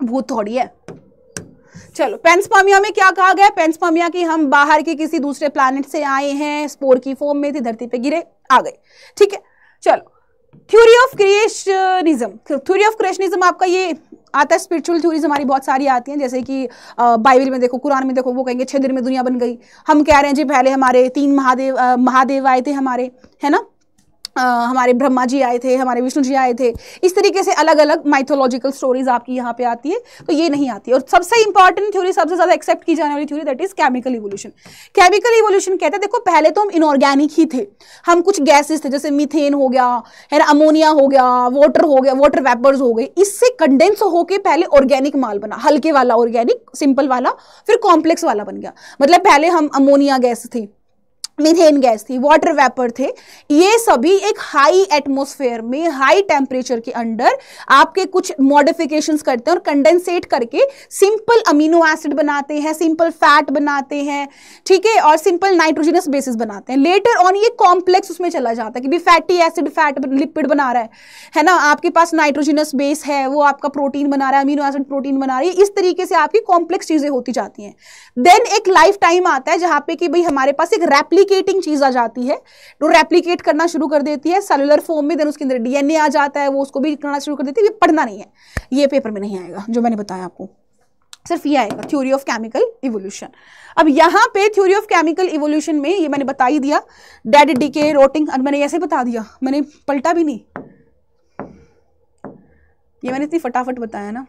भूत थोड़ी है चलो पेंसपामिया में क्या कहा गया पेंसपामिया की हम बाहर के किसी दूसरे प्लैनेट से आए हैं स्पोर की फॉर्म में थी धरती पे गिरे आ गए ठीक है चलो theory of creationism theory of creationism आपका ये आता है स्पिरिचुअल थ्योरीज हमारी बहुत सारी आती हैं जैसे कि बाइबल में देखो कुरान में देखो वो कहेंगे छह दिन में दुनिया बन गई हम कह रहे हैं जी पहले हमारे तीन महादेव महादेव आए थे हमारे है ना हमारे ब्रह्मा जी आए थे हमारे विष्णु जी आए थे इस तरीके से अलग अलग माइथोलॉजिकल स्टोरीज आपकी यहाँ पे आती है तो ये नहीं आती और सबसे इंपॉर्टेंट थ्योरी सबसे ज़्यादा एक्सेप्ट की जाने वाली theory that is chemical evolution chemical evolution कहते हैं देखो पहले तो हम इनऑर्गेनिक ही थे हम कुछ गैसेस थे जैसे मिथेन हो गया है ना अमोनिया हो गया वाटर हो गया वाटर वेपर्स हो गए इससे कंडेंस होकर पहले ऑर्गेनिक माल बना हल्के वाला ऑर्गेनिक सिंपल वाला फिर कॉम्प्लेक्स वाला बन गया मतलब पहले हम अमोनिया गैस थे मीथेन गैस थी वाटर वेपर थे ये सभी एक हाई एटमोसफेयर में हाई टेम्परेचर के अंडर आपके कुछ मॉडिफिकेशंस करते हैं और कंडेंसेट करके सिंपल अमीनो एसिड बनाते हैं सिंपल फैट बनाते हैं ठीक है और सिंपल नाइट्रोजनस बेसिस बनाते हैं लेटर ऑन ये कॉम्प्लेक्स उसमें चला जाता है कि फैटी एसिड फैट लिपिड बना रहा है है ना आपके पास नाइट्रोजनस बेस है वो आपका प्रोटीन बना रहा है अमीनो एसिड प्रोटीन बना रही है इस तरीके से आपकी कॉम्प्लेक्स चीज़ें होती जाती हैं देन एक लाइफ टाइम आता है जहाँ पे कि भाई हमारे पास एक रैप्ली रेप्लीकेटिंग चीज़ आ जाती है वो रेप्लीकेट करना शुरू कर देती है सेलुलर फॉर्म में देन उसके अंदर डीएनए आ जाता है वो उसको भी करना शुरू कर देती है ये पढ़ना नहीं है ये पेपर में नहीं आएगा जो मैंने बताया आपको सिर्फ ये आएगा थ्योरी ऑफ केमिकल इवोल्यूशन अब यहाँ पे थ्योरी ऑफ केमिकल इवोल्यूशन में ये मैंने बता ही दिया डेड डीके रोटिंग और मैंने ऐसे बता दिया मैंने पलटा भी नहीं ये मैंने इतनी फटाफट बताया ना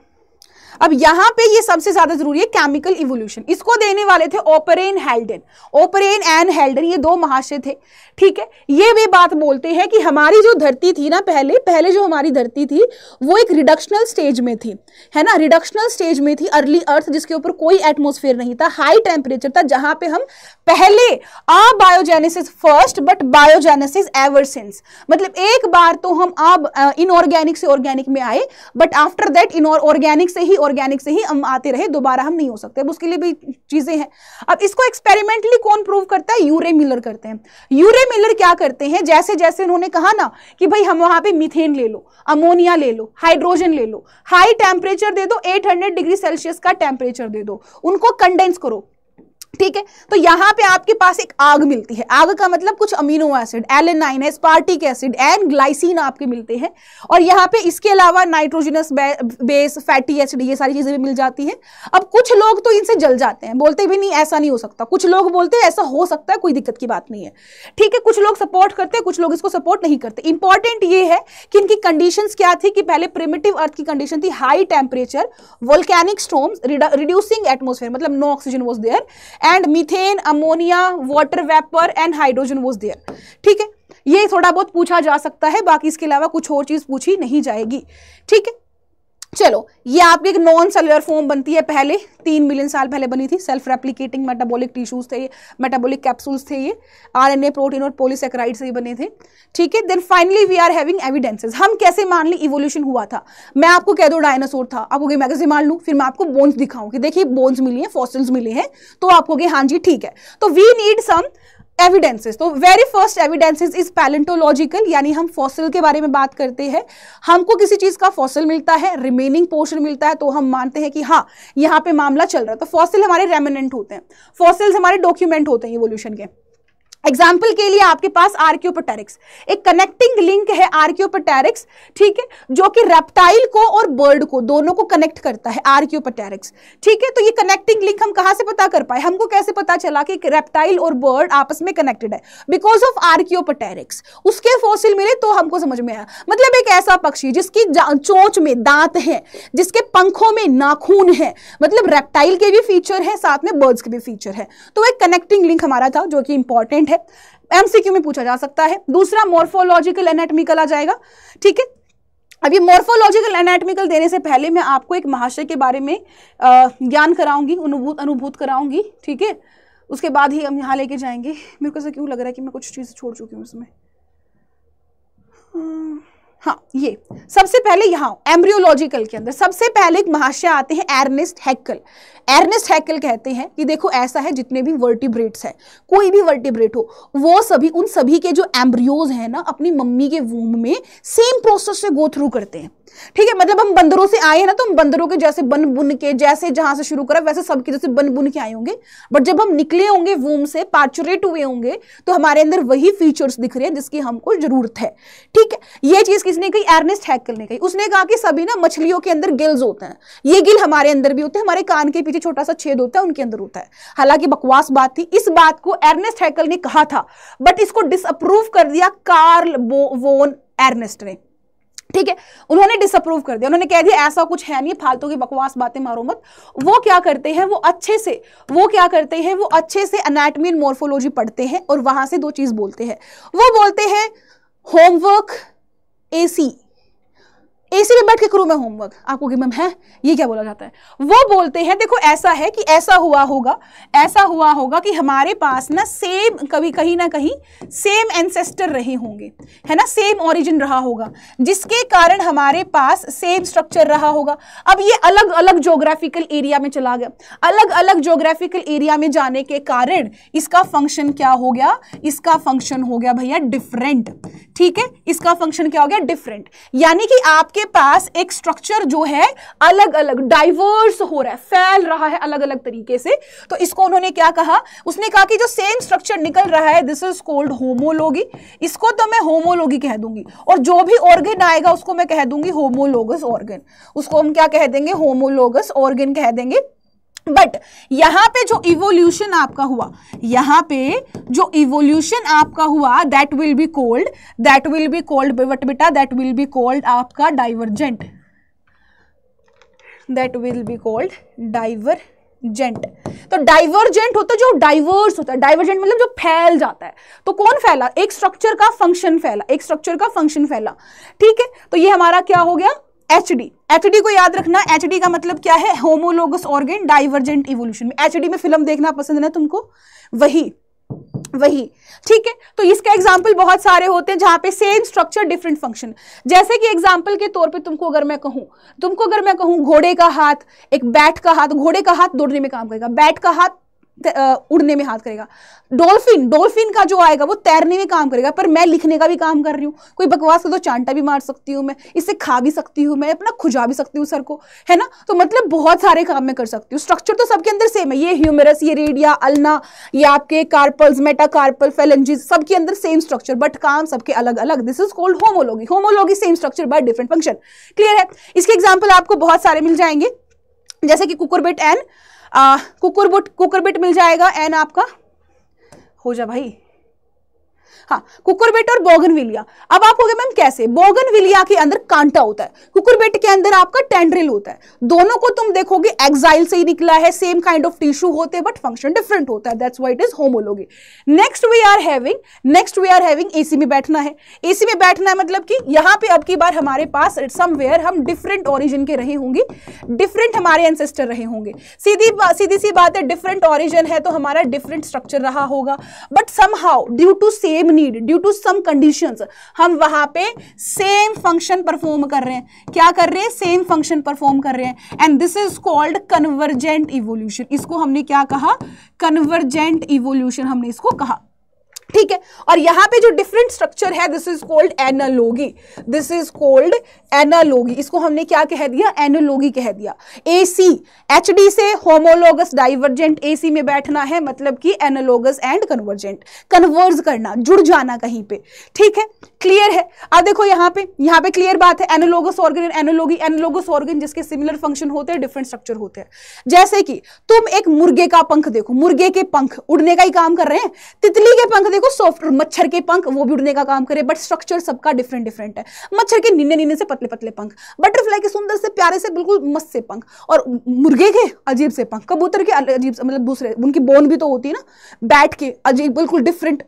अब यहां पे ये सबसे ज्यादा जरूरी है केमिकल इवोल्यूशन इसको देने वाले थे ओपरेन हेल्डन ओपरेन एंड हेल्डन ये दो महाशय थे ठीक है ये भी बात बोलते हैं कि हमारी जो धरती थी ना पहले पहले जो हमारी धरती थी वो एक रिडक्शनल स्टेज में थी है ना रिडक्शनल स्टेज में थी अर्ली अर्थ जिसके ऊपर कोई एटमोस्फेयर नहीं था हाई टेम्परेचर था जहां पर हम पहले abiogenesis first but biogenesis ever since मतलब एक बार तो हम अब इनऑर्गेनिक से ऑर्गेनिक में आए but after that inorganic से ही ऑर्गेनिक से ही हम आते रहे दोबारा हम नहीं हो सकते अब उसके लिए भी चीज़ें हैं अब इसको एक्सपेरिमेंटली कौन प्रूव करता है यूरे मिलर करते हैं यूरे मिलर क्या करते हैं जैसे जैसे उन्होंने कहा ना कि भाई हम वहां पे मिथेन ले लो अमोनिया ले लो हाइड्रोजन ले लो हाई टेम्परेचर दे दो 800 डिग्री सेल्सियस का टेम्परेचर दे दो उनको कंडेंस करो ठीक है तो यहां पे आपके पास एक आग मिलती है आग का मतलब कुछ अमीनो एसिड एलेनाइन है स्पार्टिक एसिड एंड ग्लाइसिन आपके मिलते हैं और यहाँ पे इसके अलावा नाइट्रोजनस बेस फैटी एसिड ये सारी चीजें भी मिल जाती हैं अब कुछ लोग तो इनसे जल जाते हैं बोलते भी नहीं ऐसा नहीं हो सकता कुछ लोग बोलते ऐसा हो सकता है कोई दिक्कत की बात नहीं है ठीक है कुछ लोग सपोर्ट करते हैं कुछ लोग इसको सपोर्ट नहीं करते इंपॉर्टेंट ये है कि इनकी कंडीशन क्या थी कि पहले प्रिमेटिव अर्थ की कंडीशन थी high temperature volcanic storm reducing atmosphere मतलब no oxygen was there and methane ammonia water vapour and hydrogen was there ठीक है ये थोड़ा बहुत पूछा जा सकता है बाकी इसके अलावा कुछ और चीज़ पूछी नहीं जाएगी ठीक है चलो ये आपकी एक नॉन सेलुलर फॉर्म बनती है पहले तीन मिलियन साल पहले बनी थी सेल्फ रेप्लिकेटिंग मेटाबॉलिक टिश्यूज थे ये मेटाबॉलिक कैप्सूल्स थे ये आरएनए प्रोटीन और पोलिसक्राइड से बने थे ठीक है then finally we are having evidences हम कैसे मान ली इवोल्यूशन हुआ था मैं आपको कह दूँ डायनासोर था आपको मैं कैसे मान लूँ फिर मैं आपको बोन्स दिखाऊँ कि देखिए बोन्स मिली हैं फॉसिल्स मिले हैं तो आपको हाँ जी ठीक है तो वी नीड सम एविडेंसेस तो very first evidences is palaeontological यानी हम फॉसिल के बारे में बात करते हैं हमको किसी चीज़ का फॉसिल मिलता है रिमेनिंग पोर्शन मिलता है तो हम मानते हैं कि हाँ यहाँ पे मामला चल रहा है तो फॉसिल हमारे रेमिनेंट होते हैं फॉसिल्स हमारे डॉक्यूमेंट होते हैं इवोल्यूशन के एग्जाम्पल के लिए आपके पास आर्क्योपटेरिक्स एक कनेक्टिंग लिंक है आर्क्योपटेरिक्स ठीक है जो कि रेप्टाइल को और बर्ड को दोनों को कनेक्ट करता है आर्क्योपटेरिक्स ठीक है तो ये कनेक्टिंग लिंक हम कहाँ से पता कर पाए हमको कैसे पता चला कि रेप्टाइल और बर्ड आपस में कनेक्टेड है बिकॉज ऑफ आर्क्योपटेरिक्स उसके फॉसिल मिले तो हमको समझ में आया मतलब एक ऐसा पक्षी जिसकी चोच में दांत है जिसके पंखों में नाखून है मतलब रेप्टाइल के भी फीचर है साथ में बर्ड्स के भी फीचर है तो एक कनेक्टिंग लिंक हमारा था जो कि इंपॉर्टेंट इंपॉर्टेंट है एमसीक्यू में पूछा जा सकता है दूसरा मोर्फोलॉजिकल एनेटमिकल आ जाएगा ठीक है अब ये मोर्फोलॉजिकल एनेटमिकल देने से पहले मैं आपको एक महाशय के बारे में ज्ञान कराऊंगी अनुभूत अनुभूत कराऊंगी ठीक है उसके बाद ही हम यहाँ लेके जाएंगे मेरे को ऐसा क्यों लग रहा है कि मैं कुछ चीज़ छोड़ चुकी हूँ इसमें हम्म। हाँ ये सबसे पहले यहाँ एम्ब्रियोलॉजिकल के अंदर सबसे पहले एक महाशय आते हैं एर्नेस्ट हैकल एर्नेस्ट हैकल कहते हैं कि देखो ऐसा है जितने भी वर्टिब्रेट्स हैं कोई भी वर्टिब्रेट हो वो सभी उन सभी के जो एम्ब्रियोज हैं ना अपनी मम्मी के वूम में सेम प्रोसेस से गो थ्रू करते हैं ठीक है मतलब हम बंदरों से आए हैं ना तो हम बंदरों के जैसे बन बुन के जैसे जहां से शुरू करा वैसे सबके जैसे बन बुन के आए होंगे बट जब हम निकले होंगे वूम से पार्चुरेट हुए होंगे तो हमारे अंदर वही फीचर्स दिख रहे हैं जिसकी हमको जरूरत है ठीक है ये चीज किसने कही एर्नेस्ट हैकल ने कही उसने कहा कि सभी ना मछलियों के अंदर गिल्स होते हैं ये गिल हमारे अंदर भी होते हैं हमारे कान के पीछे छोटा सा छेद होता है उनके अंदर होता है हालांकि बकवास बात थी इस बात को एर्नेस्ट हैकल ने कहा था बट इसको डिसअप्रूव कर दिया कार्ल वोन एर्नेस्ट ने ठीक है उन्होंने डिसअप्रूव कर दिया उन्होंने कह दिया ऐसा कुछ है नहीं फालतू की बकवास बातें मारो मत वो क्या करते हैं वो अच्छे से वो क्या करते हैं वो अच्छे से अनाटमी एंड मोर्फोलॉजी पढ़ते हैं और वहां से दो चीज बोलते हैं वो बोलते हैं होमवर्क एसी एसी में बैठ के करूँ मैं होमवर्क आपको कि मैम है ये क्या बोला जाता है वो बोलते हैं देखो ऐसा है कि ऐसा हुआ होगा ऐसा हुआ होगा कि हमारे पास ना सेम कभी कहीं ना कहीं सेम एंसेस्टर रहे होंगे है ना सेम ओरिजिन रहा होगा जिसके कारण हमारे पास सेम स्ट्रक्चर रहा होगा अब ये अलग अलग जोग्राफिकल एरिया में चला गया अलग अलग जोग्राफिकल एरिया में जाने के कारण इसका फंक्शन क्या हो गया इसका फंक्शन हो गया भैया डिफरेंट ठीक है इसका फंक्शन क्या हो गया डिफरेंट यानी कि आपके आपके पास एक स्ट्रक्चर जो है अलग अलग डाइवर्स हो रहा है फैल रहा है अलग अलग तरीके से तो इसको उन्होंने क्या कहा उसने कहा कि जो सेम स्ट्रक्चर निकल रहा है दिस इज कोल्ड होमोलोगी इसको तो मैं होमोलोगी कह दूंगी और जो भी ऑर्गेन आएगा उसको मैं कह दूंगी होमोलोगस ऑर्गेन उसको हम क्या कह देंगे होमोलोगस ऑर्गेन कह देंगे बट यहां पे जो इवोल्यूशन आपका हुआ यहां पे जो इवोल्यूशन आपका हुआ that will be called that will be called what बेटा दैट विल बी कोल्ड आपका divergent that will be called divergent तो डाइवर्जेंट होता है जो डाइवर्स होता है डाइवर्जेंट मतलब जो फैल जाता है तो कौन फैला एक स्ट्रक्चर का फंक्शन फैला एक स्ट्रक्चर का फंक्शन फैला ठीक है तो ये हमारा क्या हो गया एच डी एच डी को याद रखना एच डी का मतलब क्या है होमोलोगस ऑर्गेन डाइवर्जेंट इवोल्यूशन में एच डी में फिल्म देखना पसंद है तुमको वही वही ठीक है तो इसका एग्जाम्पल बहुत सारे होते हैं जहां पे सेम स्ट्रक्चर डिफरेंट फंक्शन जैसे कि एग्जाम्पल के तौर पे तुमको अगर मैं कहूं तुमको अगर मैं कहूं घोड़े का हाथ एक बैट का हाथ घोड़े का हाथ दौड़ने में काम करेगा बैट का हाथ उड़ने में हाथ करेगा डॉल्फिन डॉल्फिन का जो आएगा वो तैरने में काम करेगा पर मैं लिखने का भी काम कर रही हूँ कोई बकवास कर तो चांटा भी मार सकती हूँ मैं इससे खा भी सकती हूँ मैं अपना खुजा भी सकती हूँ सर को है ना तो मतलब बहुत सारे काम मैं कर सकती हूँ स्ट्रक्चर तो सबके अंदर सेम है ये ह्यूमरस ये रेडिया अल्ना ये आपके कार्पल्स मेटाकार्पल फेलेंजिस सबके अंदर सेम स्ट्रक्चर बट काम सबके अलग अलग this is called homology homology same structure but different function clear है इसके एग्जाम्पल आपको बहुत सारे मिल जाएंगे जैसे कि कुकुरबेट एंड कुकुरबुट कुकरबिट मिल जाएगा एन आपका हो जा भाई हाँ कुकुरबेट और बोगनविलिया अब आप हो गए मैम कैसे बोगनविलिया के अंदर कांटा होता है कुकुरबेट के अंदर आपका टेंड्रिल होता है दोनों को तुम देखोगे एक्साइल से ही निकला है सेम काइंड ऑफ टिश्यू होते हैं बट फंक्शन डिफरेंट होता है that's what is homology next we are having next we are having AC में बैठना है एसी में बैठना है मतलब कि यहाँ पे अब की बार हमारे पास समवेयर हम डिफरेंट ओरिजिन के रहे होंगे डिफरेंट हमारे एंसेस्टर रहे होंगे सीधी सीधी सी बात है डिफरेंट ऑरिजन है तो हमारा डिफरेंट स्ट्रक्चर रहा होगा but somehow due to same need due to some conditions हम वहां पे सेम फंक्शन परफॉर्म कर रहे हैं क्या कर रहे हैं सेम फंक्शन परफॉर्म कर रहे हैं and this is called convergent evolution इसको हमने क्या कहा कन्वर्जेंट इवोल्यूशन हमने इसको कहा ठीक है और यहाँ पे जो डिफरेंट स्ट्रक्चर है this is called analogy this is called analogy इसको हमने क्या कह दिया एनालोगी कह दिया ए सी एच डी से होमोलोगस डाइवर्जेंट ए सी में बैठना है मतलब कि एनालोगस एंड कन्वर्जेंट कन्वर्ज करना जुड़ जाना कहीं पे ठीक है क्लियर है अब देखो यहाँ पे यहाँ पे क्लियर बात है analogous organ and analogy analogous organ जिसके सिमिलर फंक्शन होते हैं डिफरेंट स्ट्रक्चर होते हैं जैसे कि तुम एक मुर्गे का पंख देखो मुर्गे के पंख उड़ने का ही काम कर रहे हैं तितली के पंख देखो सॉफ्ट मच्छर के पंख वो भी उड़ने का काम करे बट स्ट्रक्चर सबका डिफरेंट डिफरेंट है मच्छर के नीने नीने से पतले पतले पंख बटरफ्लाई के सुंदर से प्यारे से बिल्कुल मस्त से पंख और मुर्गे के अजीब से पंख कबूतर के अजीब से मतलब दूसरे उनकी बोन भी तो होती है ना बैट के अजीब बिल्कुल डिफरेंट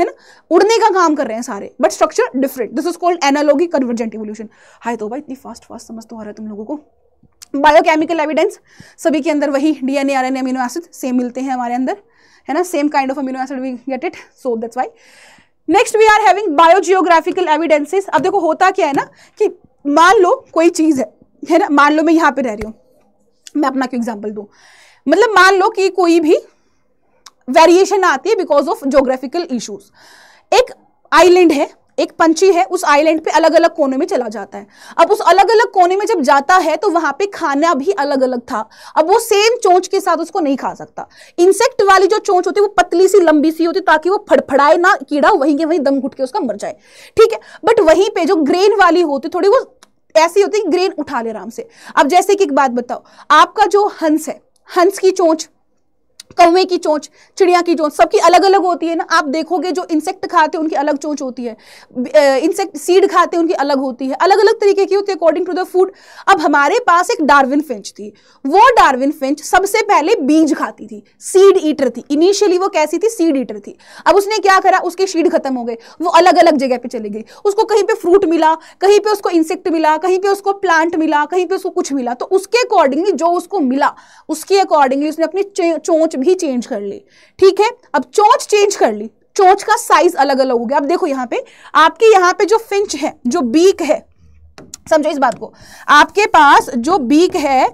है ना उड़ने का काम कर रहे हैं सारे but structure different this is called analogy convergent evolution हाय तो भाई इतनी फास्ट फास्ट समझ तो आ रहा है तुम लोगों को बायोकेमिकल एविडेंस सभी के अंदर वही DNA and amino acid same मिलते हैं हमारे अंदर है ना same kind of amino acid we get it so that's why next we are having biogeographical evidences अब देखो होता क्या है ना कि मान लो कोई चीज़ है है ना मान लो मैं यहाँ पे रह रही हूँ मैं अपना क्यों एग्जाम्पल दूँ मतलब मान लो कि कोई भी वेरिएशन आती है बिकॉज ऑफ जोग्राफिकल इशूज एक आईलैंड है एक पंछी है उस आइलैंड पे अलग अलग कोने में चला जाता है अब उस अलग अलग कोने में जब जाता है तो वहां पे खाना भी अलग अलग था अब वो सेम चोंच के साथ उसको नहीं खा सकता इंसेक्ट वाली जो चोंच होती है वो पतली सी लंबी सी होती ताकि वो फड़फड़ाए ना कीड़ा वहीं के वहीं दम घुट के उसका मर जाए ठीक है बट वहीं पर जो ग्रेन वाली होती थोड़ी वो ऐसी होती ग्रेन उठा ले आराम से अब जैसे कि एक बात बताओ आपका जो हंस है हंस की चोंच कौवे की चोंच चिड़िया की चोंच सबकी अलग अलग होती है ना आप देखोगे जो इंसेक्ट खाते हैं उनकी अलग चोंच होती है इंसेक्ट सीड खाते हैं उनकी अलग होती है अलग अलग तरीके की होती है अकॉर्डिंग टू द फूड अब हमारे पास एक डार्विन फिंच थी वो डार्विन फिंच सबसे पहले बीज खाती थी सीड ईटर थी इनिशियली वो कैसी थी सीड ईटर थी अब उसने क्या करा उसके सीड खत्म हो गए वो अलग अलग जगह पर चली गई उसको कहीं पर फ्रूट मिला कहीं पर उसको इंसेक्ट मिला कहीं पर उसको प्लांट मिला कहीं पर उसको कुछ मिला तो उसके अकॉर्डिंगली जो उसको मिला उसके अकॉर्डिंगली उसने अपनी चोंच भी चेंज कर ली ठीक है अब चोच चेंज कर ली चोच का साइज अलग अलग हो गया अब देखो यहाँ पे आपके यहाँ पे जो फिंच है जो बीक है समझो इस बात को आपके पास जो बीक है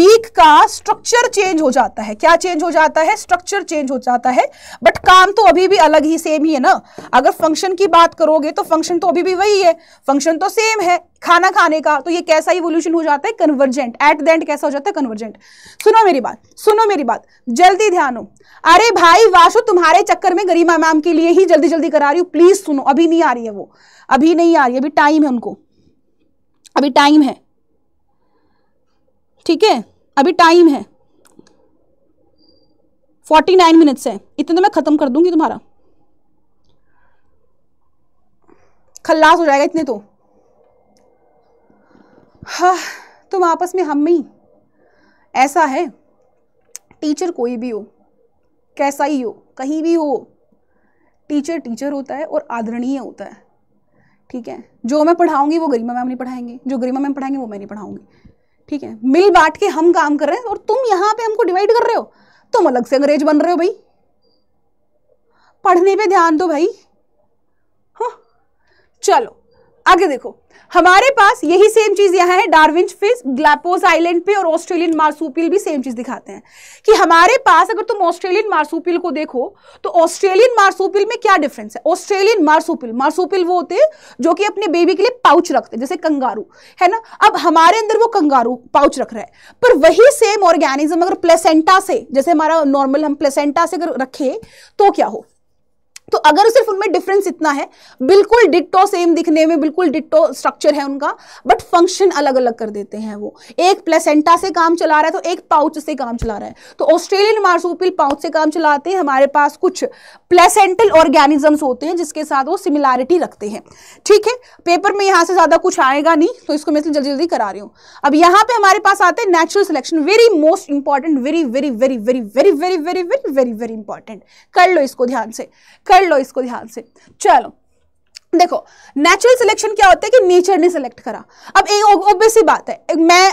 बीक का स्ट्रक्चर चेंज हो जाता है क्या चेंज हो जाता है स्ट्रक्चर चेंज हो जाता है बट काम तो अभी भी अलग ही सेम ही है ना अगर फंक्शन की बात करोगे तो फंक्शन तो अभी भी वही है फंक्शन तो सेम है खाना खाने का तो ये कैसा इवोल्यूशन हो जाता है कन्वर्जेंट एट द एंड कैसा हो जाता है कन्वर्जेंट सुनो मेरी बात सुनो मेरी बात जल्दी ध्यान हो अरे भाई वाशु तुम्हारे चक्कर में गरिमा मैम के लिए ही जल्दी जल्दी करा रही हूँ प्लीज सुनो अभी नहीं आ रही है वो अभी नहीं आ रही है अभी टाइम है उनको अभी टाइम है ठीक है अभी टाइम है फोर्टी नाइन मिनट्स है इतने तो मैं ख़त्म कर दूंगी तुम्हारा खल्लास हो जाएगा इतने तो हाँ तुम आपस में हम में ही ऐसा है टीचर कोई भी हो कैसा ही हो कहीं भी हो टीचर टीचर होता है और आदरणीय होता है ठीक है जो मैं पढ़ाऊंगी वो गरिमा मैम नहीं पढ़ाएंगे जो गरिमा मैम पढ़ाएंगे वो मैं नहीं पढ़ाऊंगी ठीक है मिल बांट के हम काम कर रहे हैं और तुम यहां पे हमको डिवाइड कर रहे हो तुम अलग से अंग्रेज बन रहे हो भाई पढ़ने पे ध्यान दो भाई हाँ चलो आगे देखो हमारे पास यही सेम चीज यहां है डार्विंच फिश ग्लैपोज आइलैंड पे और ऑस्ट्रेलियन मार्सूपियल भी सेम चीज दिखाते हैं कि हमारे पास अगर तुम ऑस्ट्रेलियन मार्सूपिल को देखो तो ऑस्ट्रेलियन मार्सूपियल में क्या डिफरेंस है ऑस्ट्रेलियन मार्सूपियल मार्सूपियल वो होते हैं जो कि अपने बेबी के लिए पाउच रखते हैं जैसे कंगारू है ना अब हमारे अंदर वो कंगारू पाउच रख रहा है पर वही सेम ऑर्गेनिज्म अगर प्लेसेंटा से जैसे हमारा नॉर्मल हम प्लेसेंटा से अगर रखें तो क्या हो तो अगर सिर्फ उनमें डिफरेंस इतना है बिल्कुल डिट्टो सेम दिखने में बिल्कुल डिट्टो स्ट्रक्चर है उनका बट फंक्शन अलग अलग कर देते हैं वो एक प्लेसेंटा से काम चला रहा है तो एक पाउच से काम चला रहा है तो ऑस्ट्रेलियन मार्सूपिल पाउच से काम चलाते हैं हमारे पास कुछ प्लेसेंटल ऑर्गेनिजम्स होते हैं जिसके साथ वो सिमिलैरिटी रखते हैं ठीक है पेपर में यहाँ से ज़्यादा कुछ आएगा नहीं तो इसको मैं जल्दी जल्दी करा रही हूँ अब यहाँ पे हमारे पास आते हैं natural selection very most important very very very very very very very very very very important कर लो इसको ध्यान से कर पकड़ लो इसको ध्यान से चलो देखो नेचुरल सिलेक्शन क्या होता है कि नेचर ने सिलेक्ट करा अब एक ऑब्वियस सी बात है मैं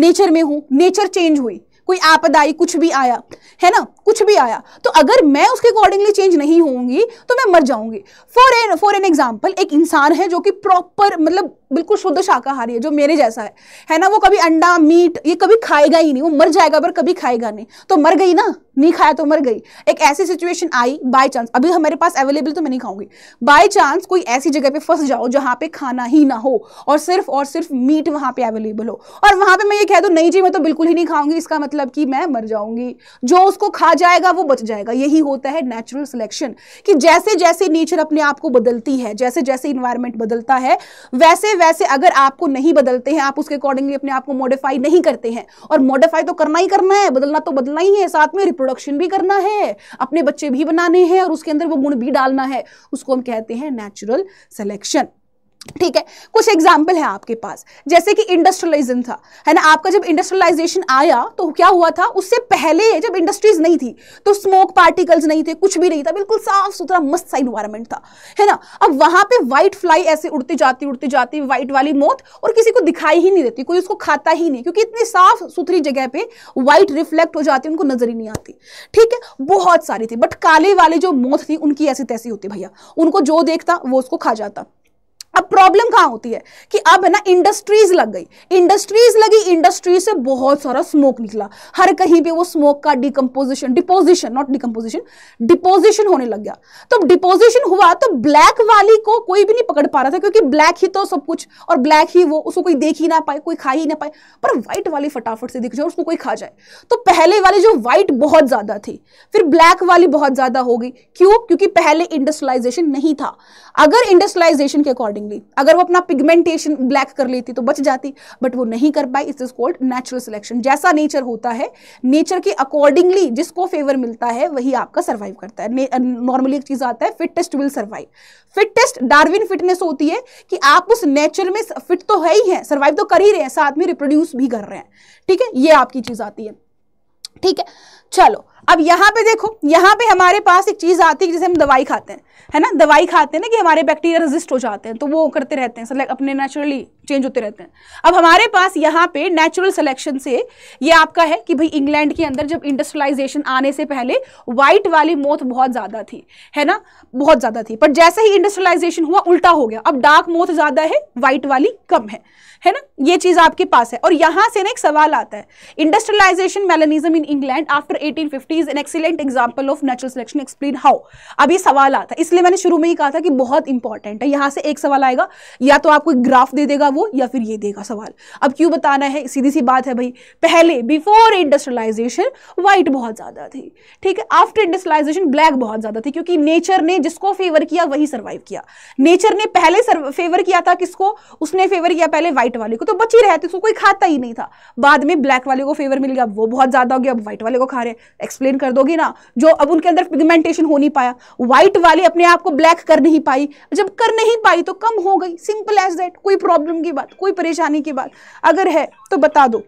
नेचर में हूँ नेचर चेंज हुई कोई आपदा आई कुछ भी आया है ना कुछ भी आया तो अगर मैं उसके अकॉर्डिंगली चेंज नहीं होंगी तो मैं मर जाऊंगी for an for an example एक इंसान है जो कि प्रॉपर मतलब बिल्कुल शुद्ध शाकाहारी है जो मेरे जैसा है है ना वो कभी अंडा मीट ये कभी खाएगा ही नहीं वो मर जाएगा पर कभी खाएगा नहीं तो मर गई ना नहीं खाया तो मर गई एक ऐसी सिचुएशन आई बाय चांस अभी हमारे पास अवेलेबल तो मैं नहीं खाऊंगी बाय चांस कोई ऐसी जगह पे फंस जाओ जहाँ पे खाना ही ना हो और सिर्फ और सिर्फ मीट वहाँ पे अवेलेबल हो और वहाँ पे मैं ये कह दूँ नहीं जी मैं तो बिल्कुल ही नहीं खाऊंगी इसका मतलब कि मैं मर जाऊंगी जो उसको खा जाएगा वो बच जाएगा यही होता है नेचुरल सिलेक्शन कि जैसे जैसे नेचर अपने आप को बदलती है जैसे जैसे इन्वायरमेंट बदलता है वैसे वैसे अगर आपको नहीं बदलते हैं आप उसके अकॉर्डिंगली अपने आप को मॉडिफाई नहीं करते हैं और मॉडिफाई तो करना ही करना है बदलना तो बदलना ही है साथ में रिप्रोडक्शन भी करना है अपने बच्चे भी बनाने हैं और उसके अंदर वो गुण भी डालना है उसको हम कहते हैं नेचुरल सेलेक्शन ठीक है कुछ एग्जाम्पल है आपके पास जैसे कि इंडस्ट्रियलाइजेशन था है ना आपका जब इंडस्ट्रियलाइजेशन आया तो क्या हुआ था उससे पहले जब इंडस्ट्रीज नहीं थी तो स्मोक पार्टिकल्स नहीं थे कुछ भी नहीं था बिल्कुल साफ सुथरा मस्त सा इन्वायरमेंट था है ना अब वहां पे व्हाइट फ्लाई ऐसे उड़ती जाती उड़ती जाती व्हाइट वाली मौत और किसी को दिखाई ही नहीं देती कोई उसको खाता ही नहीं क्योंकि इतनी साफ सुथरी जगह पे व्हाइट रिफ्लेक्ट हो जाती उनको नजर ही नहीं आती ठीक है बहुत सारी थी बट काले वाले जो मौत थी उनकी ऐसी तैसी होती भैया उनको जो देखता वो उसको खा जाता अब प्रॉब्लम कहाँ होती है कि अब है ना इंडस्ट्रीज लग गई इंडस्ट्रीज लगी इंडस्ट्री से बहुत सारा स्मोक निकला हर कहीं पे वो स्मोक का decomposition deposition not decomposition deposition होने लग गया तो डिपोजिशन हुआ तो ब्लैक वाली को कोई भी नहीं पकड़ पा रहा था क्योंकि ब्लैक ही तो सब कुछ और ब्लैक ही वो उसको कोई देख ही ना पाए कोई खा ही ना पाए पर व्हाइट वाली फटाफट से दिख जाए उसको कोई खा जाए तो पहले वाली जो व्हाइट बहुत ज़्यादा थी फिर ब्लैक वाली बहुत ज़्यादा हो गई क्यों क्योंकि पहले इंडस्ट्रियलाइजेशन नहीं था अगर इंडस्ट्रियलाइजेशन के अकॉर्डिंग अकॉर्डिंगली अगर वो अपना पिगमेंटेशन ब्लैक कर लेती तो बच जाती बट वो नहीं कर पाई it is called natural selection जैसा नेचर होता है नेचर के अकॉर्डिंगली जिसको फेवर मिलता है वही आपका सर्वाइव करता है नॉर्मली एक चीज आता है fittest will survive fittest Darwin fitness होती है कि आप उस नेचर में फिट तो है ही है सर्वाइव तो कर ही रहे हैं साथ में रिप्रोड्यूस भी कर रहे हैं ठीक है ये आपकी चीज आती है ठीक है चलो अब यहाँ पे देखो यहाँ पे हमारे पास एक चीज़ आती है जैसे हम दवाई खाते हैं है ना दवाई खाते हैं ना कि हमारे बैक्टीरिया रेजिस्ट हो जाते हैं तो वो करते रहते हैं सेलेक्ट अपने नेचुरली चेंज होते रहते हैं अब हमारे पास यहाँ पे नेचुरल सिलेक्शन से ये आपका है कि भाई इंग्लैंड के अंदर जब इंडस्ट्रियलाइजेशन आने से पहले वाइट वाली मौत बहुत ज़्यादा थी है ना बहुत ज़्यादा थी पर जैसे ही इंडस्ट्रियलाइजेशन हुआ उल्टा हो गया अब डार्क मौत ज़्यादा है वाइट वाली कम है है ना ये चीज आपके पास है और यहां से ना एक सवाल आता है industrialisation melanism in England after 1850 is an excellent example of natural selection explain how अभी सवाल आता है इसलिए मैंने शुरू में ही कहा था कि बहुत इंपॉर्टेंट है यहां से एक सवाल आएगा या तो आपको ग्राफ दे देगा वो या फिर ये देगा सवाल अब क्यों बताना है सीधी सी बात है भाई पहले बिफोर इंडस्ट्रियलाइजेशन व्हाइट बहुत ज्यादा थी ठीक है आफ्टर इंडस्ट्रियलाइजेशन ब्लैक बहुत ज्यादा थी क्योंकि नेचर ने जिसको फेवर किया वही सर्वाइव किया नेचर ने पहले फेवर किया था किसको उसने फेवर किया पहले व्हाइट व्हाइट वाले को तो बची रहती उसको कोई खाता ही नहीं था बाद में ब्लैक वाले को फेवर मिल गया वो बहुत ज्यादा हो गया अब व्हाइट वाले को खा रहे एक्सप्लेन कर दोगे ना जो अब उनके अंदर पिगमेंटेशन हो नहीं पाया व्हाइट वाले अपने आप को ब्लैक कर नहीं पाई जब कर नहीं पाई तो कम हो गई सिंपल एज दैट कोई प्रॉब्लम की बात कोई परेशानी की बात अगर है तो बता दो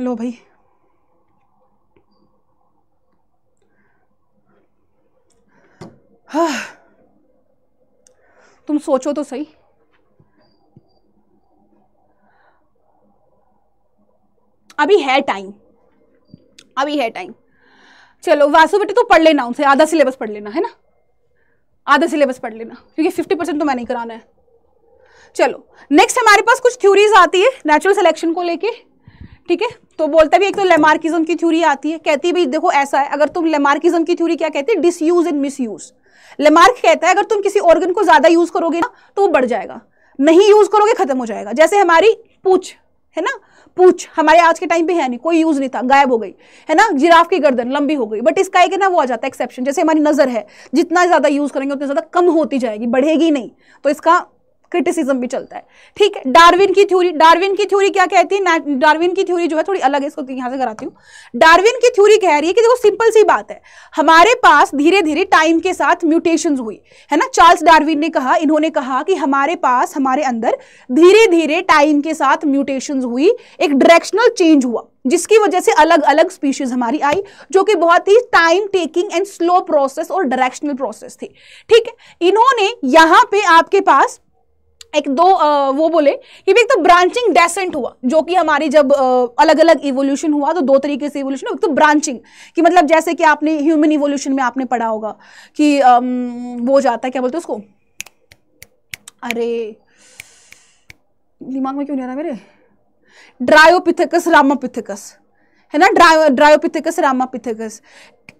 लो भाई हाँ तुम सोचो तो सही अभी है टाइम अभी है टाइम चलो वासु बेटे तो पढ़ लेना उनसे आधा सिलेबस पढ़ लेना है ना आधा सिलेबस पढ़ लेना क्योंकि फिफ्टी परसेंट तो मैं नहीं कराना है चलो नेक्स्ट हमारे पास कुछ थ्योरीज आती है नेचुरल सिलेक्शन को लेके ठीक है तो बोलता भी एक तो लेमार्किज्म की थ्योरी आती है कहती है भाई देखो ऐसा है अगर तुम लेमार्किज्म की थ्योरी क्या कहती है डिसयूज एंड मिसयूज लेमार्क कहता है अगर तुम किसी ऑर्गन को ज्यादा यूज करोगे ना तो वो बढ़ जाएगा नहीं यूज करोगे खत्म हो जाएगा जैसे हमारी पूछ है ना पूछ हमारे आज के टाइम पे है नहीं कोई यूज नहीं था गायब हो गई है ना जिराफ की गर्दन लंबी हो गई बट इसका एक ना वो आ जाता है एक्सेप्शन जैसे हमारी नजर है जितना ज्यादा यूज करेंगे उतना ज्यादा कम होती जाएगी बढ़ेगी नहीं तो इसका क्रिटिसिज्म भी चलता है ठीक है डार्विन की थ्योरी डार्विन की थ्योरी क्या कहती है डार्विन की थ्योरी जो है थोड़ी अलग है इसको तो यहां से कराती हूँ डार्विन की थ्योरी कह रही है कि देखो सिंपल सी बात है हमारे पास धीरे धीरे टाइम के साथ म्यूटेशन हुई है ना चार्ल्स डार्विन ने कहा इन्होंने कहा कि हमारे पास हमारे अंदर धीरे धीरे टाइम के साथ म्यूटेशन हुई एक डायरेक्शनल चेंज हुआ जिसकी वजह से अलग अलग स्पीशीज हमारी आई जो कि बहुत ही time taking and slow process और डायरेक्शनल प्रोसेस थी ठीक है इन्होंने यहाँ पे आपके पास एक दो आ, वो बोले कि एक तो ब्रांचिंग डेसेंट हुआ जो कि हमारी जब आ, अलग अलग इवोल्यूशन हुआ तो दो तरीके से इवोल्यूशन एक तो ब्रांचिंग कि मतलब जैसे कि आपने ह्यूमन इवोल्यूशन में आपने पढ़ा होगा कि आम, वो जाता है क्या बोलते उसको अरे दिमाग में क्यों नहीं आ रहा मेरे ड्रायोपिथेकस रामापिथेकस है ना ड्रायो ड्रायोपिथेकस रामापिथेकस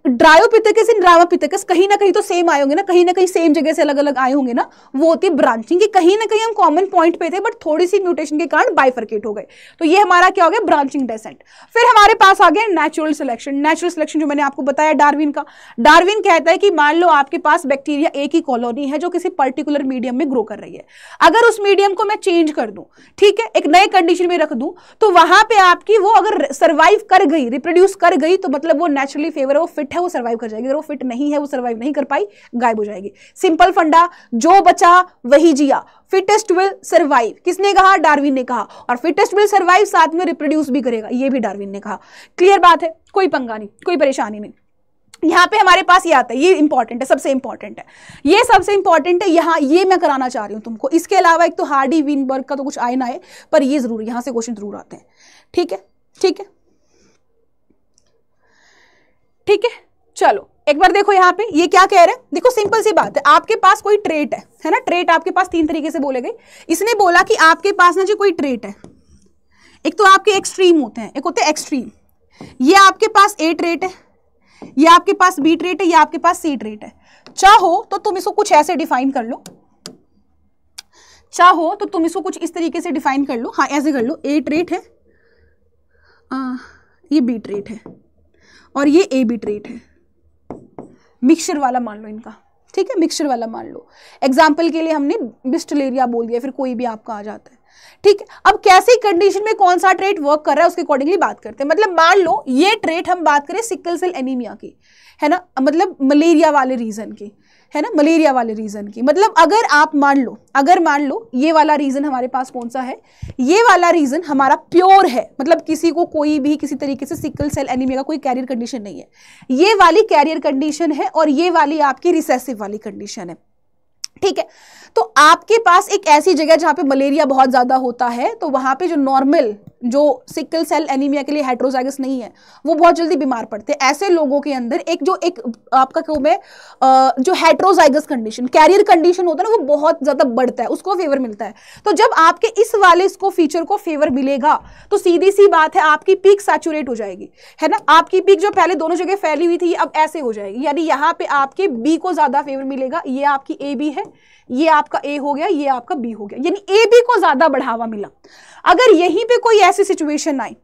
ड्रायोपिथेकस इन ड्रामापिथेकस कहीं ना कहीं तो सेम आए होंगे ना कहीं ना कहीं सेम जगह से अलग अलग आए होंगे ना वो होती है ब्रांचिंग की कहीं ना कहीं हम कॉमन पॉइंट पे थे बट थोड़ी सी म्यूटेशन के कारण बाइफर्केट हो गए तो ये हमारा क्या हो गया ब्रांचिंग डेसेंट फिर हमारे पास आ गया नेचुरल सिलेक्शन नेचुरल सिलेक्शन जो मैंने आपको बताया डार्विन का डार्विन कहता है कि मान लो आपके पास बैक्टीरिया एक ही कॉलोनी है जो किसी पर्टिकुलर मीडियम में ग्रो कर रही है अगर उस मीडियम को मैं चेंज कर दूँ ठीक है एक नए कंडीशन में रख दूँ तो वहाँ पर आपकी वो अगर सर्वाइव कर गई रिप्रोड्यूस कर गई तो मतलब वो नेचुरली फेवर वो फिट है वो सर्वाइव कर जाएगी अगर वो फिट नहीं है वो सर्वाइव नहीं कर पाई गायब हो जाएगी सिंपल फंडा जो बचा वही जिया फिटेस्ट विल सर्वाइव किसने कहा डार्विन ने कहा और फिटेस्ट विल सर्वाइव साथ में रिप्रोड्यूस भी करेगा ये भी डार्विन ने कहा क्लियर बात है कोई पंगा नहीं कोई परेशानी नहीं यहाँ पे हमारे पास ये आता है ये इंपॉर्टेंट है सबसे इंपॉर्टेंट है ये सबसे इंपॉर्टेंट है यहाँ ये मैं कराना चाह रही हूँ तुमको इसके अलावा एक तो हार्डी विनबर्ग का तो कुछ आए ना आए पर ये जरूर यहाँ से क्वेश्चन जरूर आते हैं ठीक है ठीक है ठीक है चलो एक बार देखो यहाँ पे ये क्या कह रहे हैं देखो सिंपल सी बात है आपके पास कोई ट्रेट है है ना ट्रेट आपके पास तीन तरीके से बोले गए इसने बोला कि आपके पास ना जी कोई ट्रेट है एक तो आपके एक्सट्रीम होते हैं एक होते हैं एक्सट्रीम ये आपके पास ए ट्रेट है ये आपके पास बी ट्रेट है ये आपके पास सी ट्रेट है चाहो तो तुम इसको कुछ ऐसे डिफाइन कर लो चाहो तो तुम इसको कुछ इस तरीके से डिफाइन कर लो हाँ ऐसे कर लो ए ट्रेट है आ, ये बी ट्रेट है और ये ए बी ट्रेट है मिक्सचर वाला मान लो इनका ठीक है मिक्सचर वाला मान लो एग्जाम्पल के लिए हमने बिस्टलेरिया बोल दिया फिर कोई भी आपका आ जाता है ठीक है अब कैसी कंडीशन में कौन सा ट्रेट वर्क कर रहा है उसके अकॉर्डिंगली बात करते हैं मतलब मान लो ये ट्रेट हम बात करें सिकल सेल एनीमिया की है ना मतलब मलेरिया वाले रीजन की है ना मलेरिया वाले रीज़न की मतलब अगर आप मान लो अगर मान लो ये वाला रीज़न हमारे पास कौन सा है ये वाला रीज़न हमारा प्योर है मतलब किसी को कोई भी किसी तरीके से सिकल सेल एनीमिया का कोई कैरियर कंडीशन नहीं है ये वाली कैरियर कंडीशन है और ये वाली आपकी रिसेसिव वाली कंडीशन है ठीक है तो आपके पास एक ऐसी जगह जहाँ पे मलेरिया बहुत ज़्यादा होता है तो वहां पे जो नॉर्मल जो सिकल सेल एनीमिया के लिए हाइड्रोजाइगस नहीं है वो बहुत जल्दी बीमार पड़ते हैं ऐसे लोगों के अंदर एक जो एक आपका क्यों में जो हाइड्रोजाइगस कंडीशन कैरियर कंडीशन होता है ना वो बहुत ज़्यादा बढ़ता है उसको फेवर मिलता है तो जब आपके इस वाले इसको फीचर को फेवर मिलेगा तो सीधी सी बात है आपकी पीक सैचुरेट हो जाएगी है ना आपकी पीक जो पहले दोनों जगह फैली हुई थी अब ऐसे हो जाएगी यानी यहाँ पे आपके बी को ज़्यादा फेवर मिलेगा ये आपकी ए बी है ये आपका ए हो गया ये आपका बी हो गया यानी ए बी को ज्यादा बढ़ावा मिला अगर यहीं पे कोई ऐसी सिचुएशन आई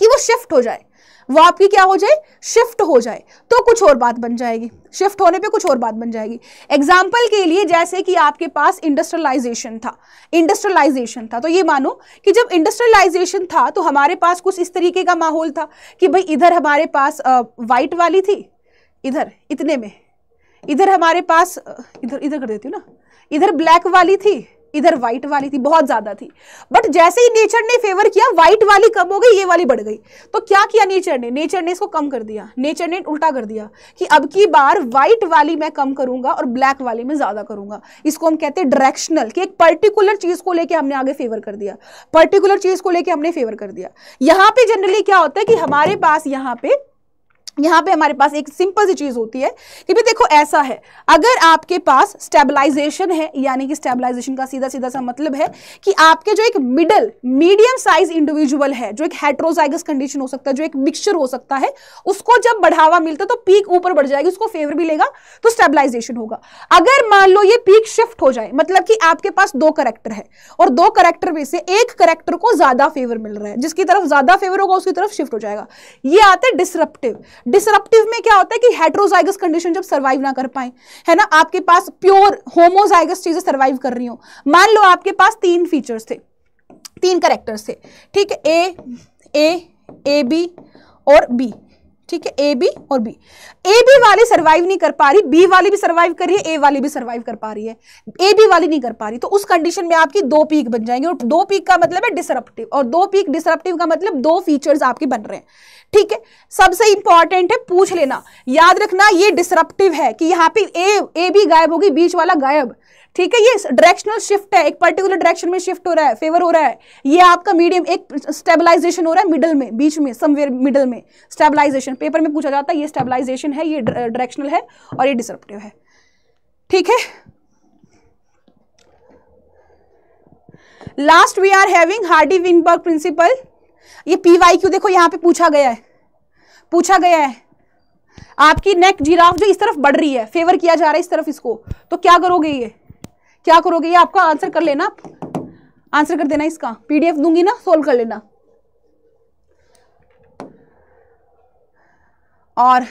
कि वो शिफ्ट हो जाए वो आपकी क्या हो जाए शिफ्ट हो जाए तो कुछ और बात बन जाएगी शिफ्ट होने पे कुछ और बात बन जाएगी एग्जाम्पल के लिए जैसे कि आपके पास इंडस्ट्रियलाइजेशन था इंडस्ट्रियलाइजेशन था तो ये मानो कि जब इंडस्ट्रियलाइजेशन था तो हमारे पास कुछ इस तरीके का माहौल था कि भाई इधर हमारे पास वाइट वाली थी इधर इतने में इधर हमारे पास इधर इधर कर देती हूँ ना इधर ब्लैक वाली थी इधर व्हाइट वाली थी बहुत ज्यादा थी बट जैसे ही नेचर ने फेवर किया व्हाइट वाली कम हो गई ये वाली बढ़ गई तो क्या किया नेचर ने नेचर ने इसको कम कर दिया नेचर ने उल्टा कर दिया कि अब की बार व्हाइट वाली मैं कम करूंगा और ब्लैक वाली मैं ज्यादा करूंगा इसको हम कहते हैं डायरेक्शनल कि एक पर्टिकुलर चीज को लेकर हमने आगे फेवर कर दिया पर्टिकुलर चीज को लेकर हमने फेवर कर दिया यहाँ पे जनरली क्या होता है कि हमारे पास यहाँ पे यहाँ पे हमारे पास एक सिंपल सी चीज़ होती है कि भाई देखो ऐसा है अगर आपके पास स्टेबलाइजेशन है यानी कि स्टेबलाइजेशन का सीधा सीधा सा मतलब है कि आपके जो एक मिडल मीडियम साइज इंडिविजुअल है जो एक हेट्रोजाइगस कंडीशन हो सकता है जो एक मिक्सचर हो सकता है उसको जब बढ़ावा मिलता है तो पीक ऊपर बढ़ जाएगी उसको फेवर भी लेगा तो स्टेबलाइजेशन होगा अगर मान लो ये पीक शिफ्ट हो जाए मतलब कि आपके पास दो करेक्टर है और दो करेक्टर में से एक करेक्टर को ज़्यादा फेवर मिल रहा है जिसकी तरफ ज़्यादा फेवर होगा उसकी तरफ शिफ्ट हो जाएगा ये आता है डिसरप्टिव डिसरप्टिव में क्या होता है कि हेट्रोजाइगस कंडीशन जब सर्वाइव ना कर पाए है ना आपके पास प्योर होमोजाइगस चीजें सर्वाइव कर रही हो मान लो आपके पास तीन फीचर्स थे तीन करेक्टर्स थे ठीक है ए ए ए बी और बी ठीक है ए बी और बी ए बी वाली सर्वाइव नहीं कर पा रही बी वाली भी सर्वाइव कर रही है ए वाली भी सर्वाइव कर पा रही है ए बी वाली नहीं कर पा रही तो उस कंडीशन में आपकी दो पीक बन जाएंगे और दो पीक का मतलब है डिसरप्टिव और दो पीक डिसरप्टिव का मतलब दो फीचर्स आपके बन रहे हैं ठीक है सबसे इंपॉर्टेंट है पूछ लेना याद रखना ये डिसरप्टिव है कि यहाँ पे ए ए बी गायब होगी बीच वाला गायब ठीक है ये डायरेक्शनल शिफ्ट है एक पर्टिकुलर डायरेक्शन में शिफ्ट हो रहा है फेवर हो रहा है ये आपका मीडियम एक स्टेबलाइजेशन हो रहा है मिडल में बीच में समवेयर मिडल में स्टेबलाइजेशन पेपर में पूछा जाता है ये स्टेबलाइजेशन है ये डायरेक्शनल है और ये डिसरप्टिव है ठीक है last we are having Hardy Weinberg principle ये पी वाई क्यू देखो यहां पे पूछा गया है पूछा गया है आपकी नेक जिराफ जो इस तरफ बढ़ रही है फेवर किया जा रहा है इस तरफ इसको तो क्या करोगे ये क्या करोगे ये आपका आंसर कर लेना आंसर कर देना इसका पीडीएफ दूंगी ना सोल्व कर लेना और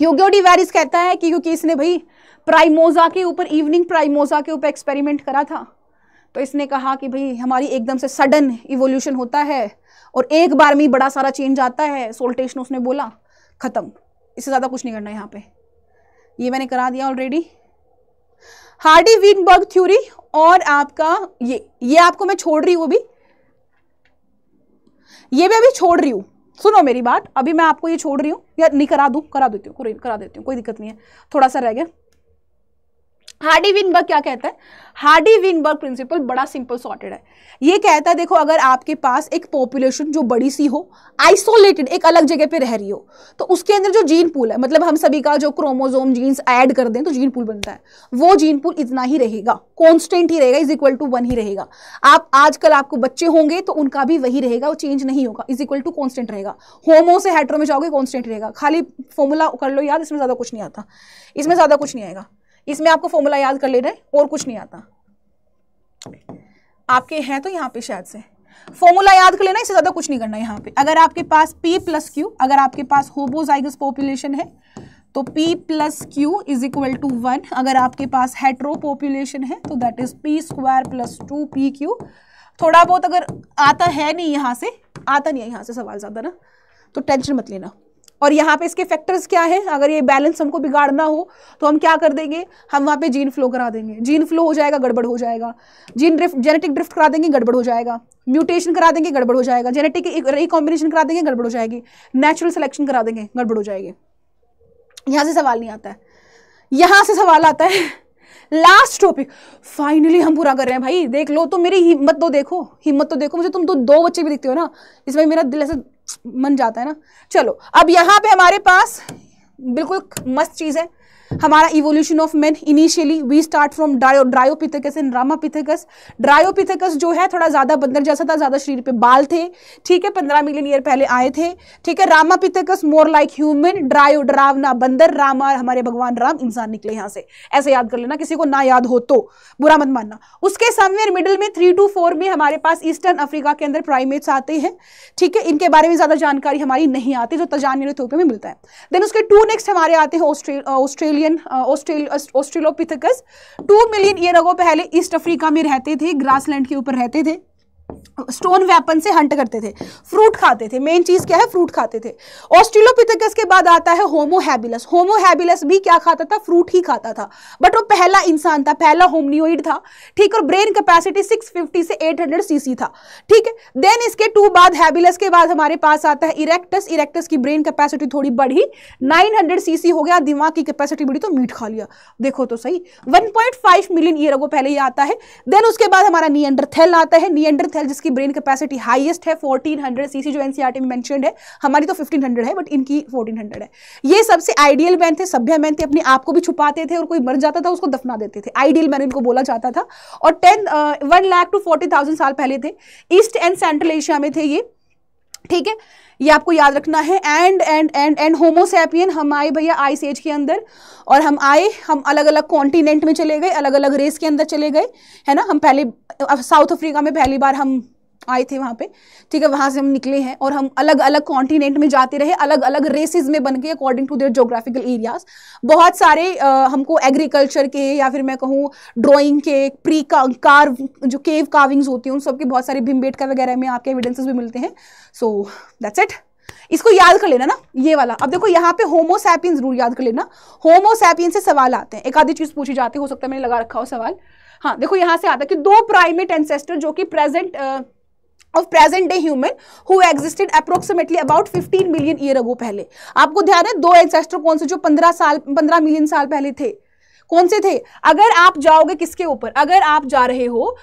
ह्यूगो डी कहता है कि क्योंकि इसने भाई प्राइमोजा के ऊपर इवनिंग प्राइमोजा के ऊपर एक्सपेरिमेंट करा था तो इसने कहा कि भाई हमारी एकदम से सडन इवोल्यूशन होता है और एक बार में बड़ा सारा चेंज आता है सोल्टेशन उसने बोला ख़त्म इससे ज़्यादा कुछ नहीं करना यहाँ पे ये मैंने करा दिया ऑलरेडी हार्डी वीनबर्ग थ्योरी और आपका ये ये आपको मैं छोड़ रही हूँ अभी ये मैं अभी छोड़ रही हूँ सुनो मेरी बात अभी मैं आपको ये छोड़ रही हूँ या नहीं करा दूँ करा देती हूँ करा देती हूँ कोई दिक्कत नहीं है थोड़ा सा रह गया हार्डी विनबर्ग क्या कहता है हार्डी विनबर्ग प्रिंसिपल बड़ा सिंपल सॉर्टेड है ये कहता है देखो अगर आपके पास एक पॉपुलेशन जो बड़ी सी हो आइसोलेटेड एक अलग जगह पे रह रही हो तो उसके अंदर जो जीन पूल है मतलब हम सभी का जो क्रोमोजोम जीन्स ऐड कर दें तो जीन पूल बनता है वो जीन पूल इतना ही रहेगा कॉन्स्टेंट ही रहेगा इज इक्वल टू वन ही रहेगा आप आजकल आपको बच्चे होंगे तो उनका भी वही रहेगा वो चेंज नहीं होगा इज इक्वल टू कॉन्स्टेंट रहेगा होमो से हेट्रो में जाओगे कॉन्स्टेंट रहेगा खाली फॉर्मूला कर लो याद इसमें ज़्यादा कुछ नहीं आता इसमें ज़्यादा कुछ नहीं आएगा इसमें आपको फॉर्मूला याद कर लेना है और कुछ नहीं आता आपके हैं तो यहाँ पे शायद से फॉर्मूला याद कर लेना इससे ज़्यादा कुछ नहीं करना यहाँ पे अगर आपके पास p प्लस क्यू अगर आपके पास होबोजाइगस पॉपुलेशन है तो p plus q is equal to one अगर आपके पास हेट्रो पॉपुलेशन है तो that is p square plus two p q थोड़ा बहुत अगर आता है नहीं यहाँ से आता नहीं है यहाँ से सवाल ज़्यादा ना तो टेंशन मत लेना और यहाँ पे इसके फैक्टर्स क्या है अगर ये बैलेंस हमको बिगाड़ना हो तो हम क्या कर देंगे हम वहाँ पे जीन फ्लो करा देंगे जीन फ्लो हो जाएगा गड़बड़ हो जाएगा जीन ड्रिफ्ट जेनेटिक ड्रिफ्ट करा देंगे गड़बड़ हो जाएगा म्यूटेशन करा देंगे गड़बड़ हो जाएगा जेनेटिक रिकॉम्बिनेशन करा देंगे गड़बड़ हो जाएगी नेचुरल सिलेक्शन करा देंगे गड़बड़ हो जाएगी यहाँ से सवाल नहीं आता है यहाँ से सवाल आता है लास्ट टॉपिक फाइनली हम पूरा कर रहे हैं भाई देख लो तो मेरी हिम्मत तो देखो हिम्मत तो देखो मुझे तुम तो दो बच्चे भी दिखते हो ना इसमें मेरा दिल ऐसे मन जाता है ना चलो अब यहाँ पे हमारे पास बिल्कुल मस्त चीज़ है हमारा evolution of man initially we start from Dryo Dryopithecus and Ramapithecus Dryopithecus जो है थोड़ा ज़्यादा बंदर जैसा था ज़्यादा शरीर पे बाल थे ठीक है पंद्रह मिलियन ईयर पहले आए थे ठीक है Ramapithecus more like human Dryo ड्रावना बंदर रामा हमारे भगवान राम इंसान निकले यहां से ऐसे याद कर लेना किसी को ना याद हो तो बुरा मत मानना उसके समवेयर मिडिल में थ्री टू फोर में हमारे पास ईस्टर्न अफ्रीका के अंदर प्राइमेट्स आते हैं ठीक है इनके बारे में ज़्यादा जानकारी हमारी नहीं आती जो तजान में मिलता है देन उसके टू नेक्स्ट हमारे आते हैं Australia million Australopithecus two million year ago पहले ईस्ट अफ्रीका में रहते थे ग्रासलैंड के ऊपर रहते थे स्टोन वेपन से हंट करते थे फ्रूट खाते थे मेन चीज क्या है फ्रूट खाते थे ऑस्ट्रेलोपिथेकस के बाद आता है होमो हैबिलस होमो हैबिलस भी क्या खाता था फ्रूट ही खाता था बट वो पहला इंसान था पहला होमनियोइड था ठीक और ब्रेन कैपेसिटी 650 से 800 सीसी था ठीक है देन इसके टू बाद हैबिलस के बाद हमारे पास आता है इरेक्टस इरेक्टस की ब्रेन कैपेसिटी थोड़ी बढ़ी नाइन सीसी हो गया दिमाग की कैपेसिटी बढ़ी तो मीट खा लिया देखो तो सही वन मिलियन ईयर को पहले ही आता है देन उसके बाद हमारा नियंडर आता है नियंडर मिथेल जिसकी ब्रेन कैपेसिटी हाईएस्ट है 1400 सीसी जो एनसीईआरटी e में मेंशन है हमारी तो 1500 है बट इनकी 1400 है ये सबसे आइडियल मैन थे सभ्य मैन थे अपने आप को भी छुपाते थे और कोई मर जाता था उसको दफना देते थे आइडियल मैन इनको बोला जाता था और ten one lakh two forty thousand साल पहले थे ईस्ट एंड सेंट्रल एशिया में थे ये ठीक है ये आपको याद रखना है and and and and homo sapien हम आए भैया आइस एज के अंदर और हम आए हम अलग अलग कॉन्टिनेंट में चले गए अलग अलग रेस के अंदर चले गए है ना हम पहले साउथ अफ्रीका में पहली बार हम आए थे वहाँ पे ठीक है वहाँ से हम निकले हैं और हम अलग अलग कॉन्टिनेंट में जाते रहे अलग अलग रेसेस में बन के according to their geographical areas बहुत सारे आ, हमको एग्रीकल्चर के या फिर मैं कहूँ ड्राइंग के प्री कार जो केव कार्विंग्स होती हैं उन सबके बहुत सारे भीमबेटका वगैरह में आपके एविडेंसेज भी मिलते हैं सो दैट्स एट इसको याद कर लेना ना ये वाला अब देखो यहाँ पे होमोसैपियन जरूर याद कर लेना होमोसैपियंस से सवाल आते हैं एक आधी चीज पूछी जाती हो सकता है मैंने लगा रखा हो सवाल हाँ देखो यहाँ से आता है कि दो प्राइमेट एंसेस्टर जो कि present of present day human who existed approximately about 15 million year ago पहले आपको ध्यान है दो एंसेस्टर कौन से जो 15 साल 15 मिलियन साल पहले थे कौन से थे अगर आप जाओगे किसके ऊपर अगर आप जा रहे हो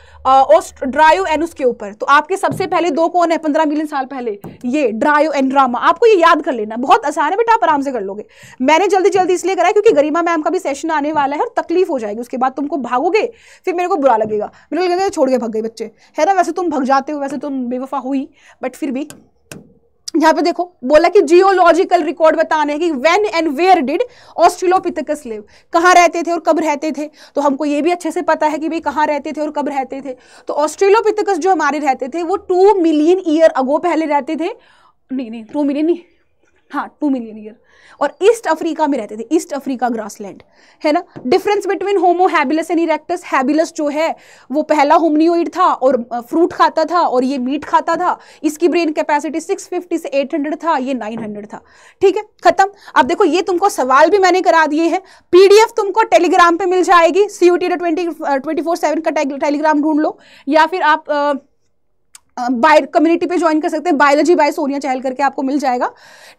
ड्रायो एनुस के ऊपर तो आपके सबसे पहले दो कौन है पंद्रह मिलियन साल पहले ये ड्रायो एंड ड्रामा आपको ये याद कर लेना बहुत आसान है बेटा आप आराम से कर लोगे मैंने जल्दी जल्दी इसलिए करा क्योंकि गरिमा मैम का भी सेशन आने वाला है और तकलीफ हो जाएगी उसके बाद तुमको भागोगे फिर मेरे को बुरा लगेगा मेरे को लगेगा छोड़ के भग गए बच्चे है ना वैसे तुम भग जाते हो वैसे तुम बेवफा हुई बट फिर भी यहाँ पे देखो बोला कि जियोलॉजिकल रिकॉर्ड बताने कि when and where did Australopithecus live कहाँ रहते थे और कब रहते थे तो हमको ये भी अच्छे से पता है कि भाई कहाँ रहते थे और कब रहते थे तो ऑस्ट्रेलोपिथेकस जो हमारे रहते थे वो टू मिलियन ईयर अगो पहले रहते थे नहीं नहीं टू मिलियन नहीं हाँ टू मिलियन ईयर और ईस्ट अफ्रीका में रहते थे ईस्ट अफ्रीका ग्रासलैंड है ना difference between Homo habilis and erectus habilis जो है वो पहला होमनियोइड था और फ्रूट खाता था और ये मीट खाता था इसकी ब्रेन कैपेसिटी 650 से 800 था ये 900 था ठीक है खत्म अब देखो ये तुमको सवाल भी मैंने करा दिए हैं एफ तुमको टेलीग्राम पर मिल जाएगी C U T twenty twenty four seven का टेलीग्राम ढूंढ लो या फिर आप बाय कम्युनिटी पे ज्वाइन कर सकते हैं बायोलॉजी बाय सोनिया चहल करके आपको मिल जाएगा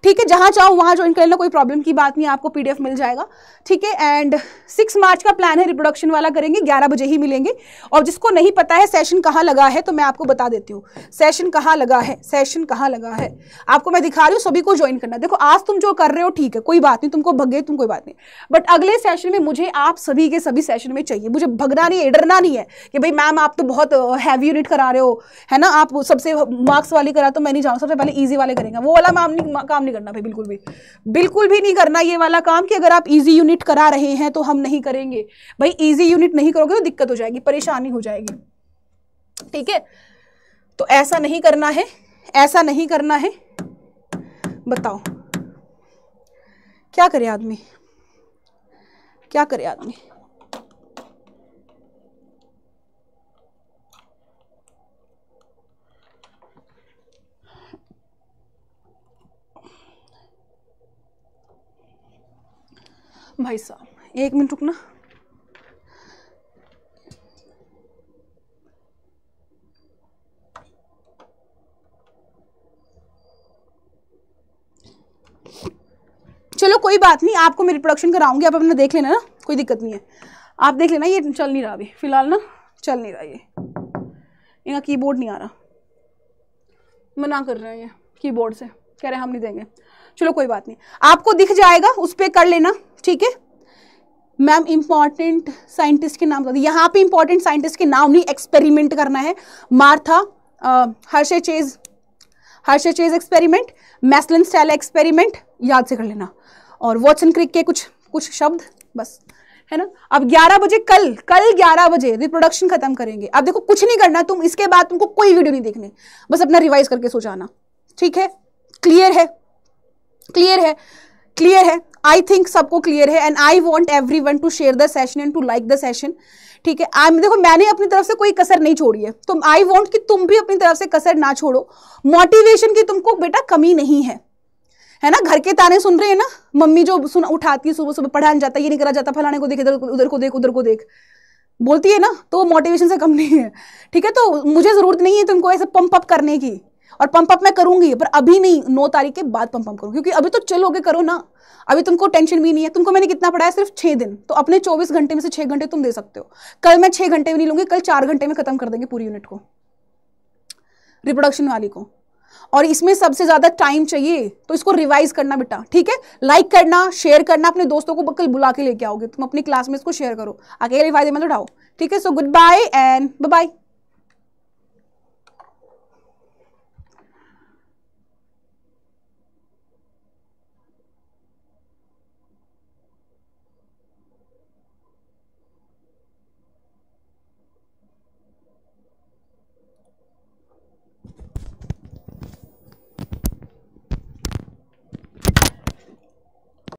ठीक है जहाँ चाहो वहाँ ज्वाइन कर लो कोई प्रॉब्लम की बात नहीं आपको पीडीएफ मिल जाएगा ठीक है एंड सिक्स मार्च का प्लान है रिप्रोडक्शन वाला करेंगे ग्यारह बजे ही मिलेंगे और जिसको नहीं पता है सेशन कहाँ लगा है तो मैं आपको बता देती हूँ सेशन कहाँ लगा है सेशन कहाँ लगा है आपको मैं दिखा रही हूँ सभी को ज्वाइन करना देखो आज तुम जो कर रहे हो ठीक है कोई बात नहीं तुमको भगे तुम कोई बात नहीं बट अगले सेशन में मुझे आप सभी के सभी सेशन में चाहिए मुझे भगना नहीं है डरना नहीं है कि भाई मैम आप तो बहुत हैवी यूनिट करा रहे हो है ना आप सबसे मार्क्स वाली करा तो मैं नहीं जाऊँगा सबसे पहले ईजी वाले करेंगे वो वाला काम नहीं काम नहीं करना भाई बिल्कुल भी बिल्कुल भी नहीं करना ये वाला काम कि अगर आप ईजी यूनिट करा रहे हैं तो हम नहीं करेंगे भाई ईजी यूनिट नहीं करोगे तो दिक्कत हो जाएगी परेशानी हो जाएगी ठीक है तो ऐसा नहीं करना है ऐसा नहीं करना है बताओ क्या करे आदमी क्या करे आदमी भाई साहब एक मिनट रुकना चलो कोई बात नहीं आपको मैं प्रोडक्शन कराऊंगी आप अपना देख लेना ना कोई दिक्कत नहीं है आप देख लेना ये चल नहीं रहा अभी फिलहाल ना चल नहीं रहा ये इनका कीबोर्ड नहीं आ रहा मना कर रहे हैं ये कीबोर्ड से कह रहे हैं हम नहीं देंगे चलो कोई बात नहीं आपको दिख जाएगा उस पर कर लेना ठीक है मैम इंपॉर्टेंट साइंटिस्ट के नाम यहाँ पे इंपॉर्टेंट साइंटिस्ट के नाम नहीं एक्सपेरिमेंट करना है Martha Hershey Chase Hershey Chase experiment Meselson Stahl experiment याद से कर लेना और वॉटसन क्रिक के कुछ कुछ शब्द बस है ना अब 11 बजे कल कल 11 बजे रिप्रोडक्शन खत्म करेंगे अब देखो कुछ नहीं करना तुम इसके बाद तुमको कोई वीडियो नहीं देखनी बस अपना रिवाइज करके सोचाना ठीक है क्लियर है क्लियर है क्लियर है आई थिंक सबको क्लियर है and I want everyone to share the session and to like the session ठीक है आई देखो मैंने अपनी तरफ से कोई कसर नहीं छोड़ी है तो आई वॉन्ट कि तुम भी अपनी तरफ से कसर ना छोड़ो मोटिवेशन की तुमको बेटा कमी नहीं है है ना घर के ताने सुन रहे हैं ना मम्मी जो सुन उठाती है सुबह सुबह पढ़ाने जाता ये नहीं करा जाता फलाने को देख इधर उधर को देख उधर को देख बोलती है ना तो वो मोटिवेशन से कम नहीं है ठीक है तो मुझे ज़रूरत नहीं है तुमको ऐसे पंप अप करने की और पंप अप मैं करूंगी पर अभी नहीं नौ तारीख के बाद पंप अप करूँ क्योंकि अभी तो चलोगे करो ना अभी तुमको टेंशन भी नहीं है तुमको मैंने कितना पढ़ाया सिर्फ छः दिन तो अपने चौबीस घंटे में से छः घंटे तुम दे सकते हो कल मैं छः घंटे में नहीं लूँगी कल चार घंटे में खत्म कर देंगे पूरी यूनिट को रिप्रोडक्शन वाली को और इसमें सबसे ज़्यादा टाइम चाहिए तो इसको रिवाइज करना बेटा ठीक है लाइक करना शेयर करना अपने दोस्तों को बकल बुला के लेके आओगे तुम अपनी क्लास में इसको शेयर करो अकेले फायदे में तो उठाओ ठीक है so goodbye and bye